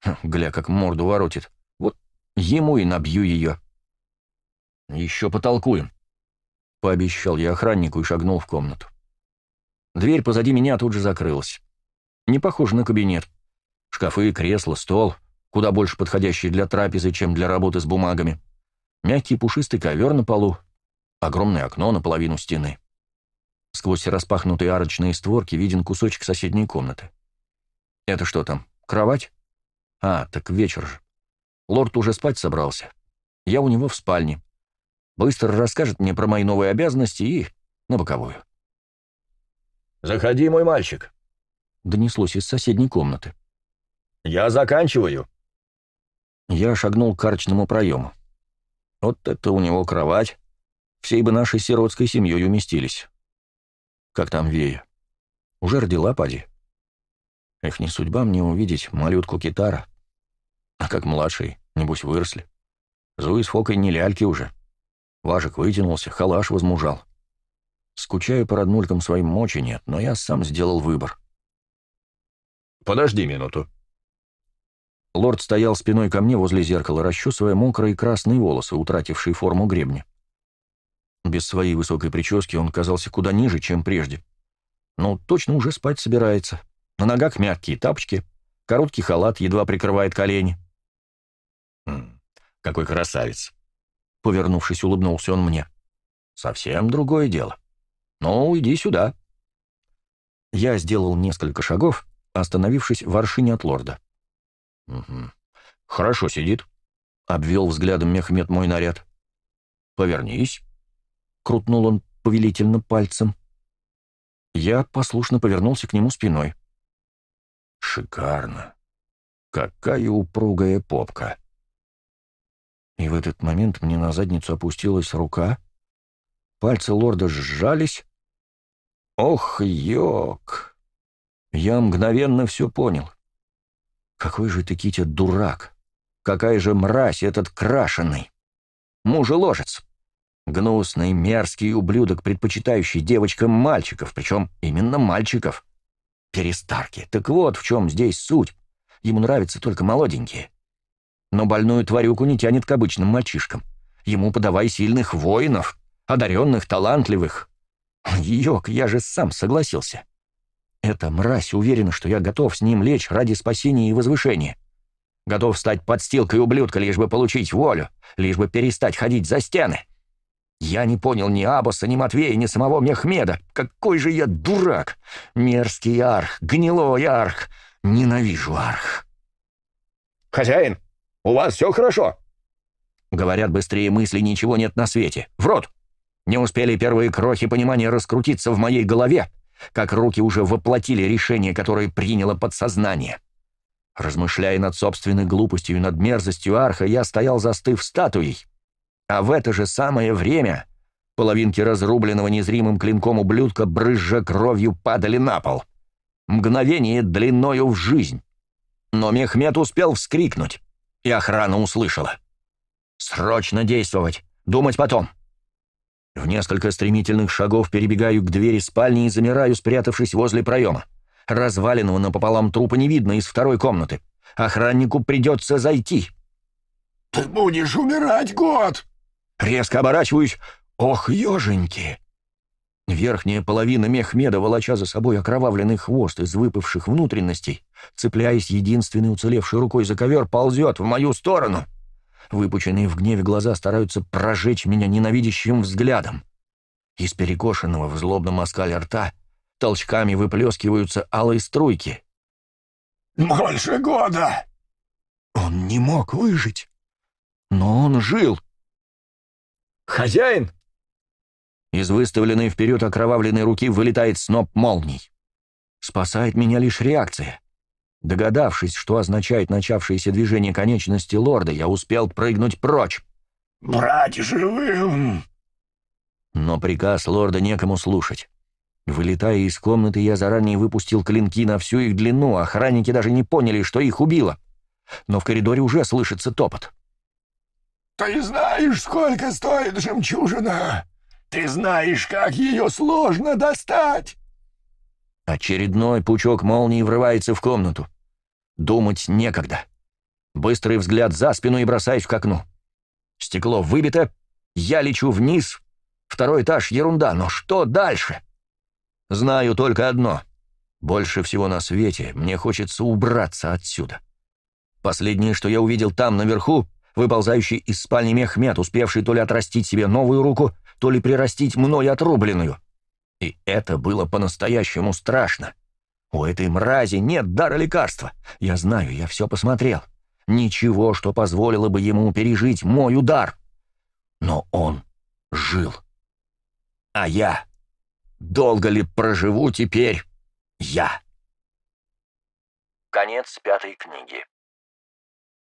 Ха, хм, гля, как морду воротит. Вот ему и набью ее. «Еще потолкуем», — пообещал я охраннику и шагнул в комнату. Дверь позади меня тут же закрылась. Не похоже на кабинет. Шкафы, кресло, стол, куда больше подходящий для трапезы, чем для работы с бумагами. Мягкий пушистый ковер на полу, огромное окно наполовину стены. Сквозь распахнутые арочные створки виден кусочек соседней комнаты. Это что там, кровать? А, так вечер же. Лорд уже спать собрался. Я у него в спальне. Быстро расскажет мне про мои новые обязанности и на боковую. «Заходи, мой мальчик», — донеслось из соседней комнаты. «Я заканчиваю». Я шагнул к арчному проему. Вот это у него кровать. Всей бы нашей сиротской семьей уместились. Как там Вея? Уже родила, пади? Эх, не судьба мне увидеть малютку Китара. А как младший, небось, выросли. Зуи с Фокой не ляльки уже. Важик вытянулся, халаш возмужал. Скучаю по роднулькам своим мочи нет, но я сам сделал выбор. «Подожди минуту». Лорд стоял спиной ко мне возле зеркала, расчесывая мокрые красные волосы, утратившие форму гребня. Без своей высокой прически он казался куда ниже, чем прежде. Ну, точно уже спать собирается. На ногах мягкие тапочки, короткий халат едва прикрывает колени. «М хм, какой красавец!» Повернувшись, улыбнулся он мне. «Совсем другое дело». «Ну, иди сюда». Я сделал несколько шагов, остановившись в аршине от лорда. «Угу. «Хорошо сидит», — обвел взглядом Мехмед мой наряд. «Повернись», — крутнул он повелительно пальцем. Я послушно повернулся к нему спиной. «Шикарно! Какая упругая попка!» И в этот момент мне на задницу опустилась рука, пальцы лорда сжались, Ох, йог! Я мгновенно все понял. Какой же ты, Китя, дурак! Какая же мразь этот крашеный! Мужеложец! Гнусный, мерзкий ублюдок, предпочитающий девочкам мальчиков, причем именно мальчиков. Перестарки. Так вот в чем здесь суть. Ему нравятся только молоденькие. Но больную тварюку не тянет к обычным мальчишкам. Ему подавай сильных воинов, одаренных, талантливых, Йок, я же сам согласился. Эта мразь уверена, что я готов с ним лечь ради спасения и возвышения. Готов стать подстилкой ублюдка, лишь бы получить волю, лишь бы перестать ходить за стены. Я не понял ни Абуса, ни Матвея, ни самого Мехмеда. Какой же я дурак! Мерзкий арх, гнилой арх. Ненавижу арх. «Хозяин, у вас все хорошо?» Говорят быстрее мысли, ничего нет на свете. В рот! Не успели первые крохи понимания раскрутиться в моей голове, как руки уже воплотили решение, которое приняло подсознание. Размышляя над собственной глупостью и над мерзостью арха, я стоял застыв статуей. А в это же самое время половинки разрубленного незримым клинком ублюдка брызжа кровью падали на пол. Мгновение длиною в жизнь. Но Мехмед успел вскрикнуть, и охрана услышала. «Срочно действовать! Думать потом!» В несколько стремительных шагов перебегаю к двери спальни и замираю, спрятавшись возле проема. Разваленного напополам трупа не видно из второй комнаты. Охраннику придется зайти. «Ты будешь умирать, год!» Резко оборачиваюсь. «Ох, еженьки!» Верхняя половина мехмеда, волоча за собой окровавленный хвост из выпавших внутренностей, цепляясь единственной уцелевшей рукой за ковер, ползет в мою сторону. Выпученные в гневе глаза стараются прожечь меня ненавидящим взглядом. Из перекошенного в злобном оскале рта толчками выплескиваются алые струйки. «Больше года!» Он не мог выжить, но он жил. «Хозяин!» Из выставленной вперед окровавленной руки вылетает сноп молний. Спасает меня лишь реакция. Догадавшись, что означает начавшееся движение конечности лорда, я успел прыгнуть прочь. «Брать живым!» Но приказ лорда некому слушать. Вылетая из комнаты, я заранее выпустил клинки на всю их длину, охранники даже не поняли, что их убило. Но в коридоре уже слышится топот. «Ты знаешь, сколько стоит жемчужина? Ты знаешь, как ее сложно достать? Очередной пучок молнии врывается в комнату. Думать некогда. Быстрый взгляд за спину и бросаюсь к окну. Стекло выбито, я лечу вниз. Второй этаж — ерунда, но что дальше? Знаю только одно. Больше всего на свете мне хочется убраться отсюда. Последнее, что я увидел там, наверху, выползающий из спальни Мехмед, успевший то ли отрастить себе новую руку, то ли прирастить мной отрубленную. И это было по-настоящему страшно. У этой мрази нет дара лекарства. Я знаю, я все посмотрел. Ничего, что позволило бы ему пережить мой удар. Но он жил. А я? Долго ли проживу теперь я? Конец пятой книги.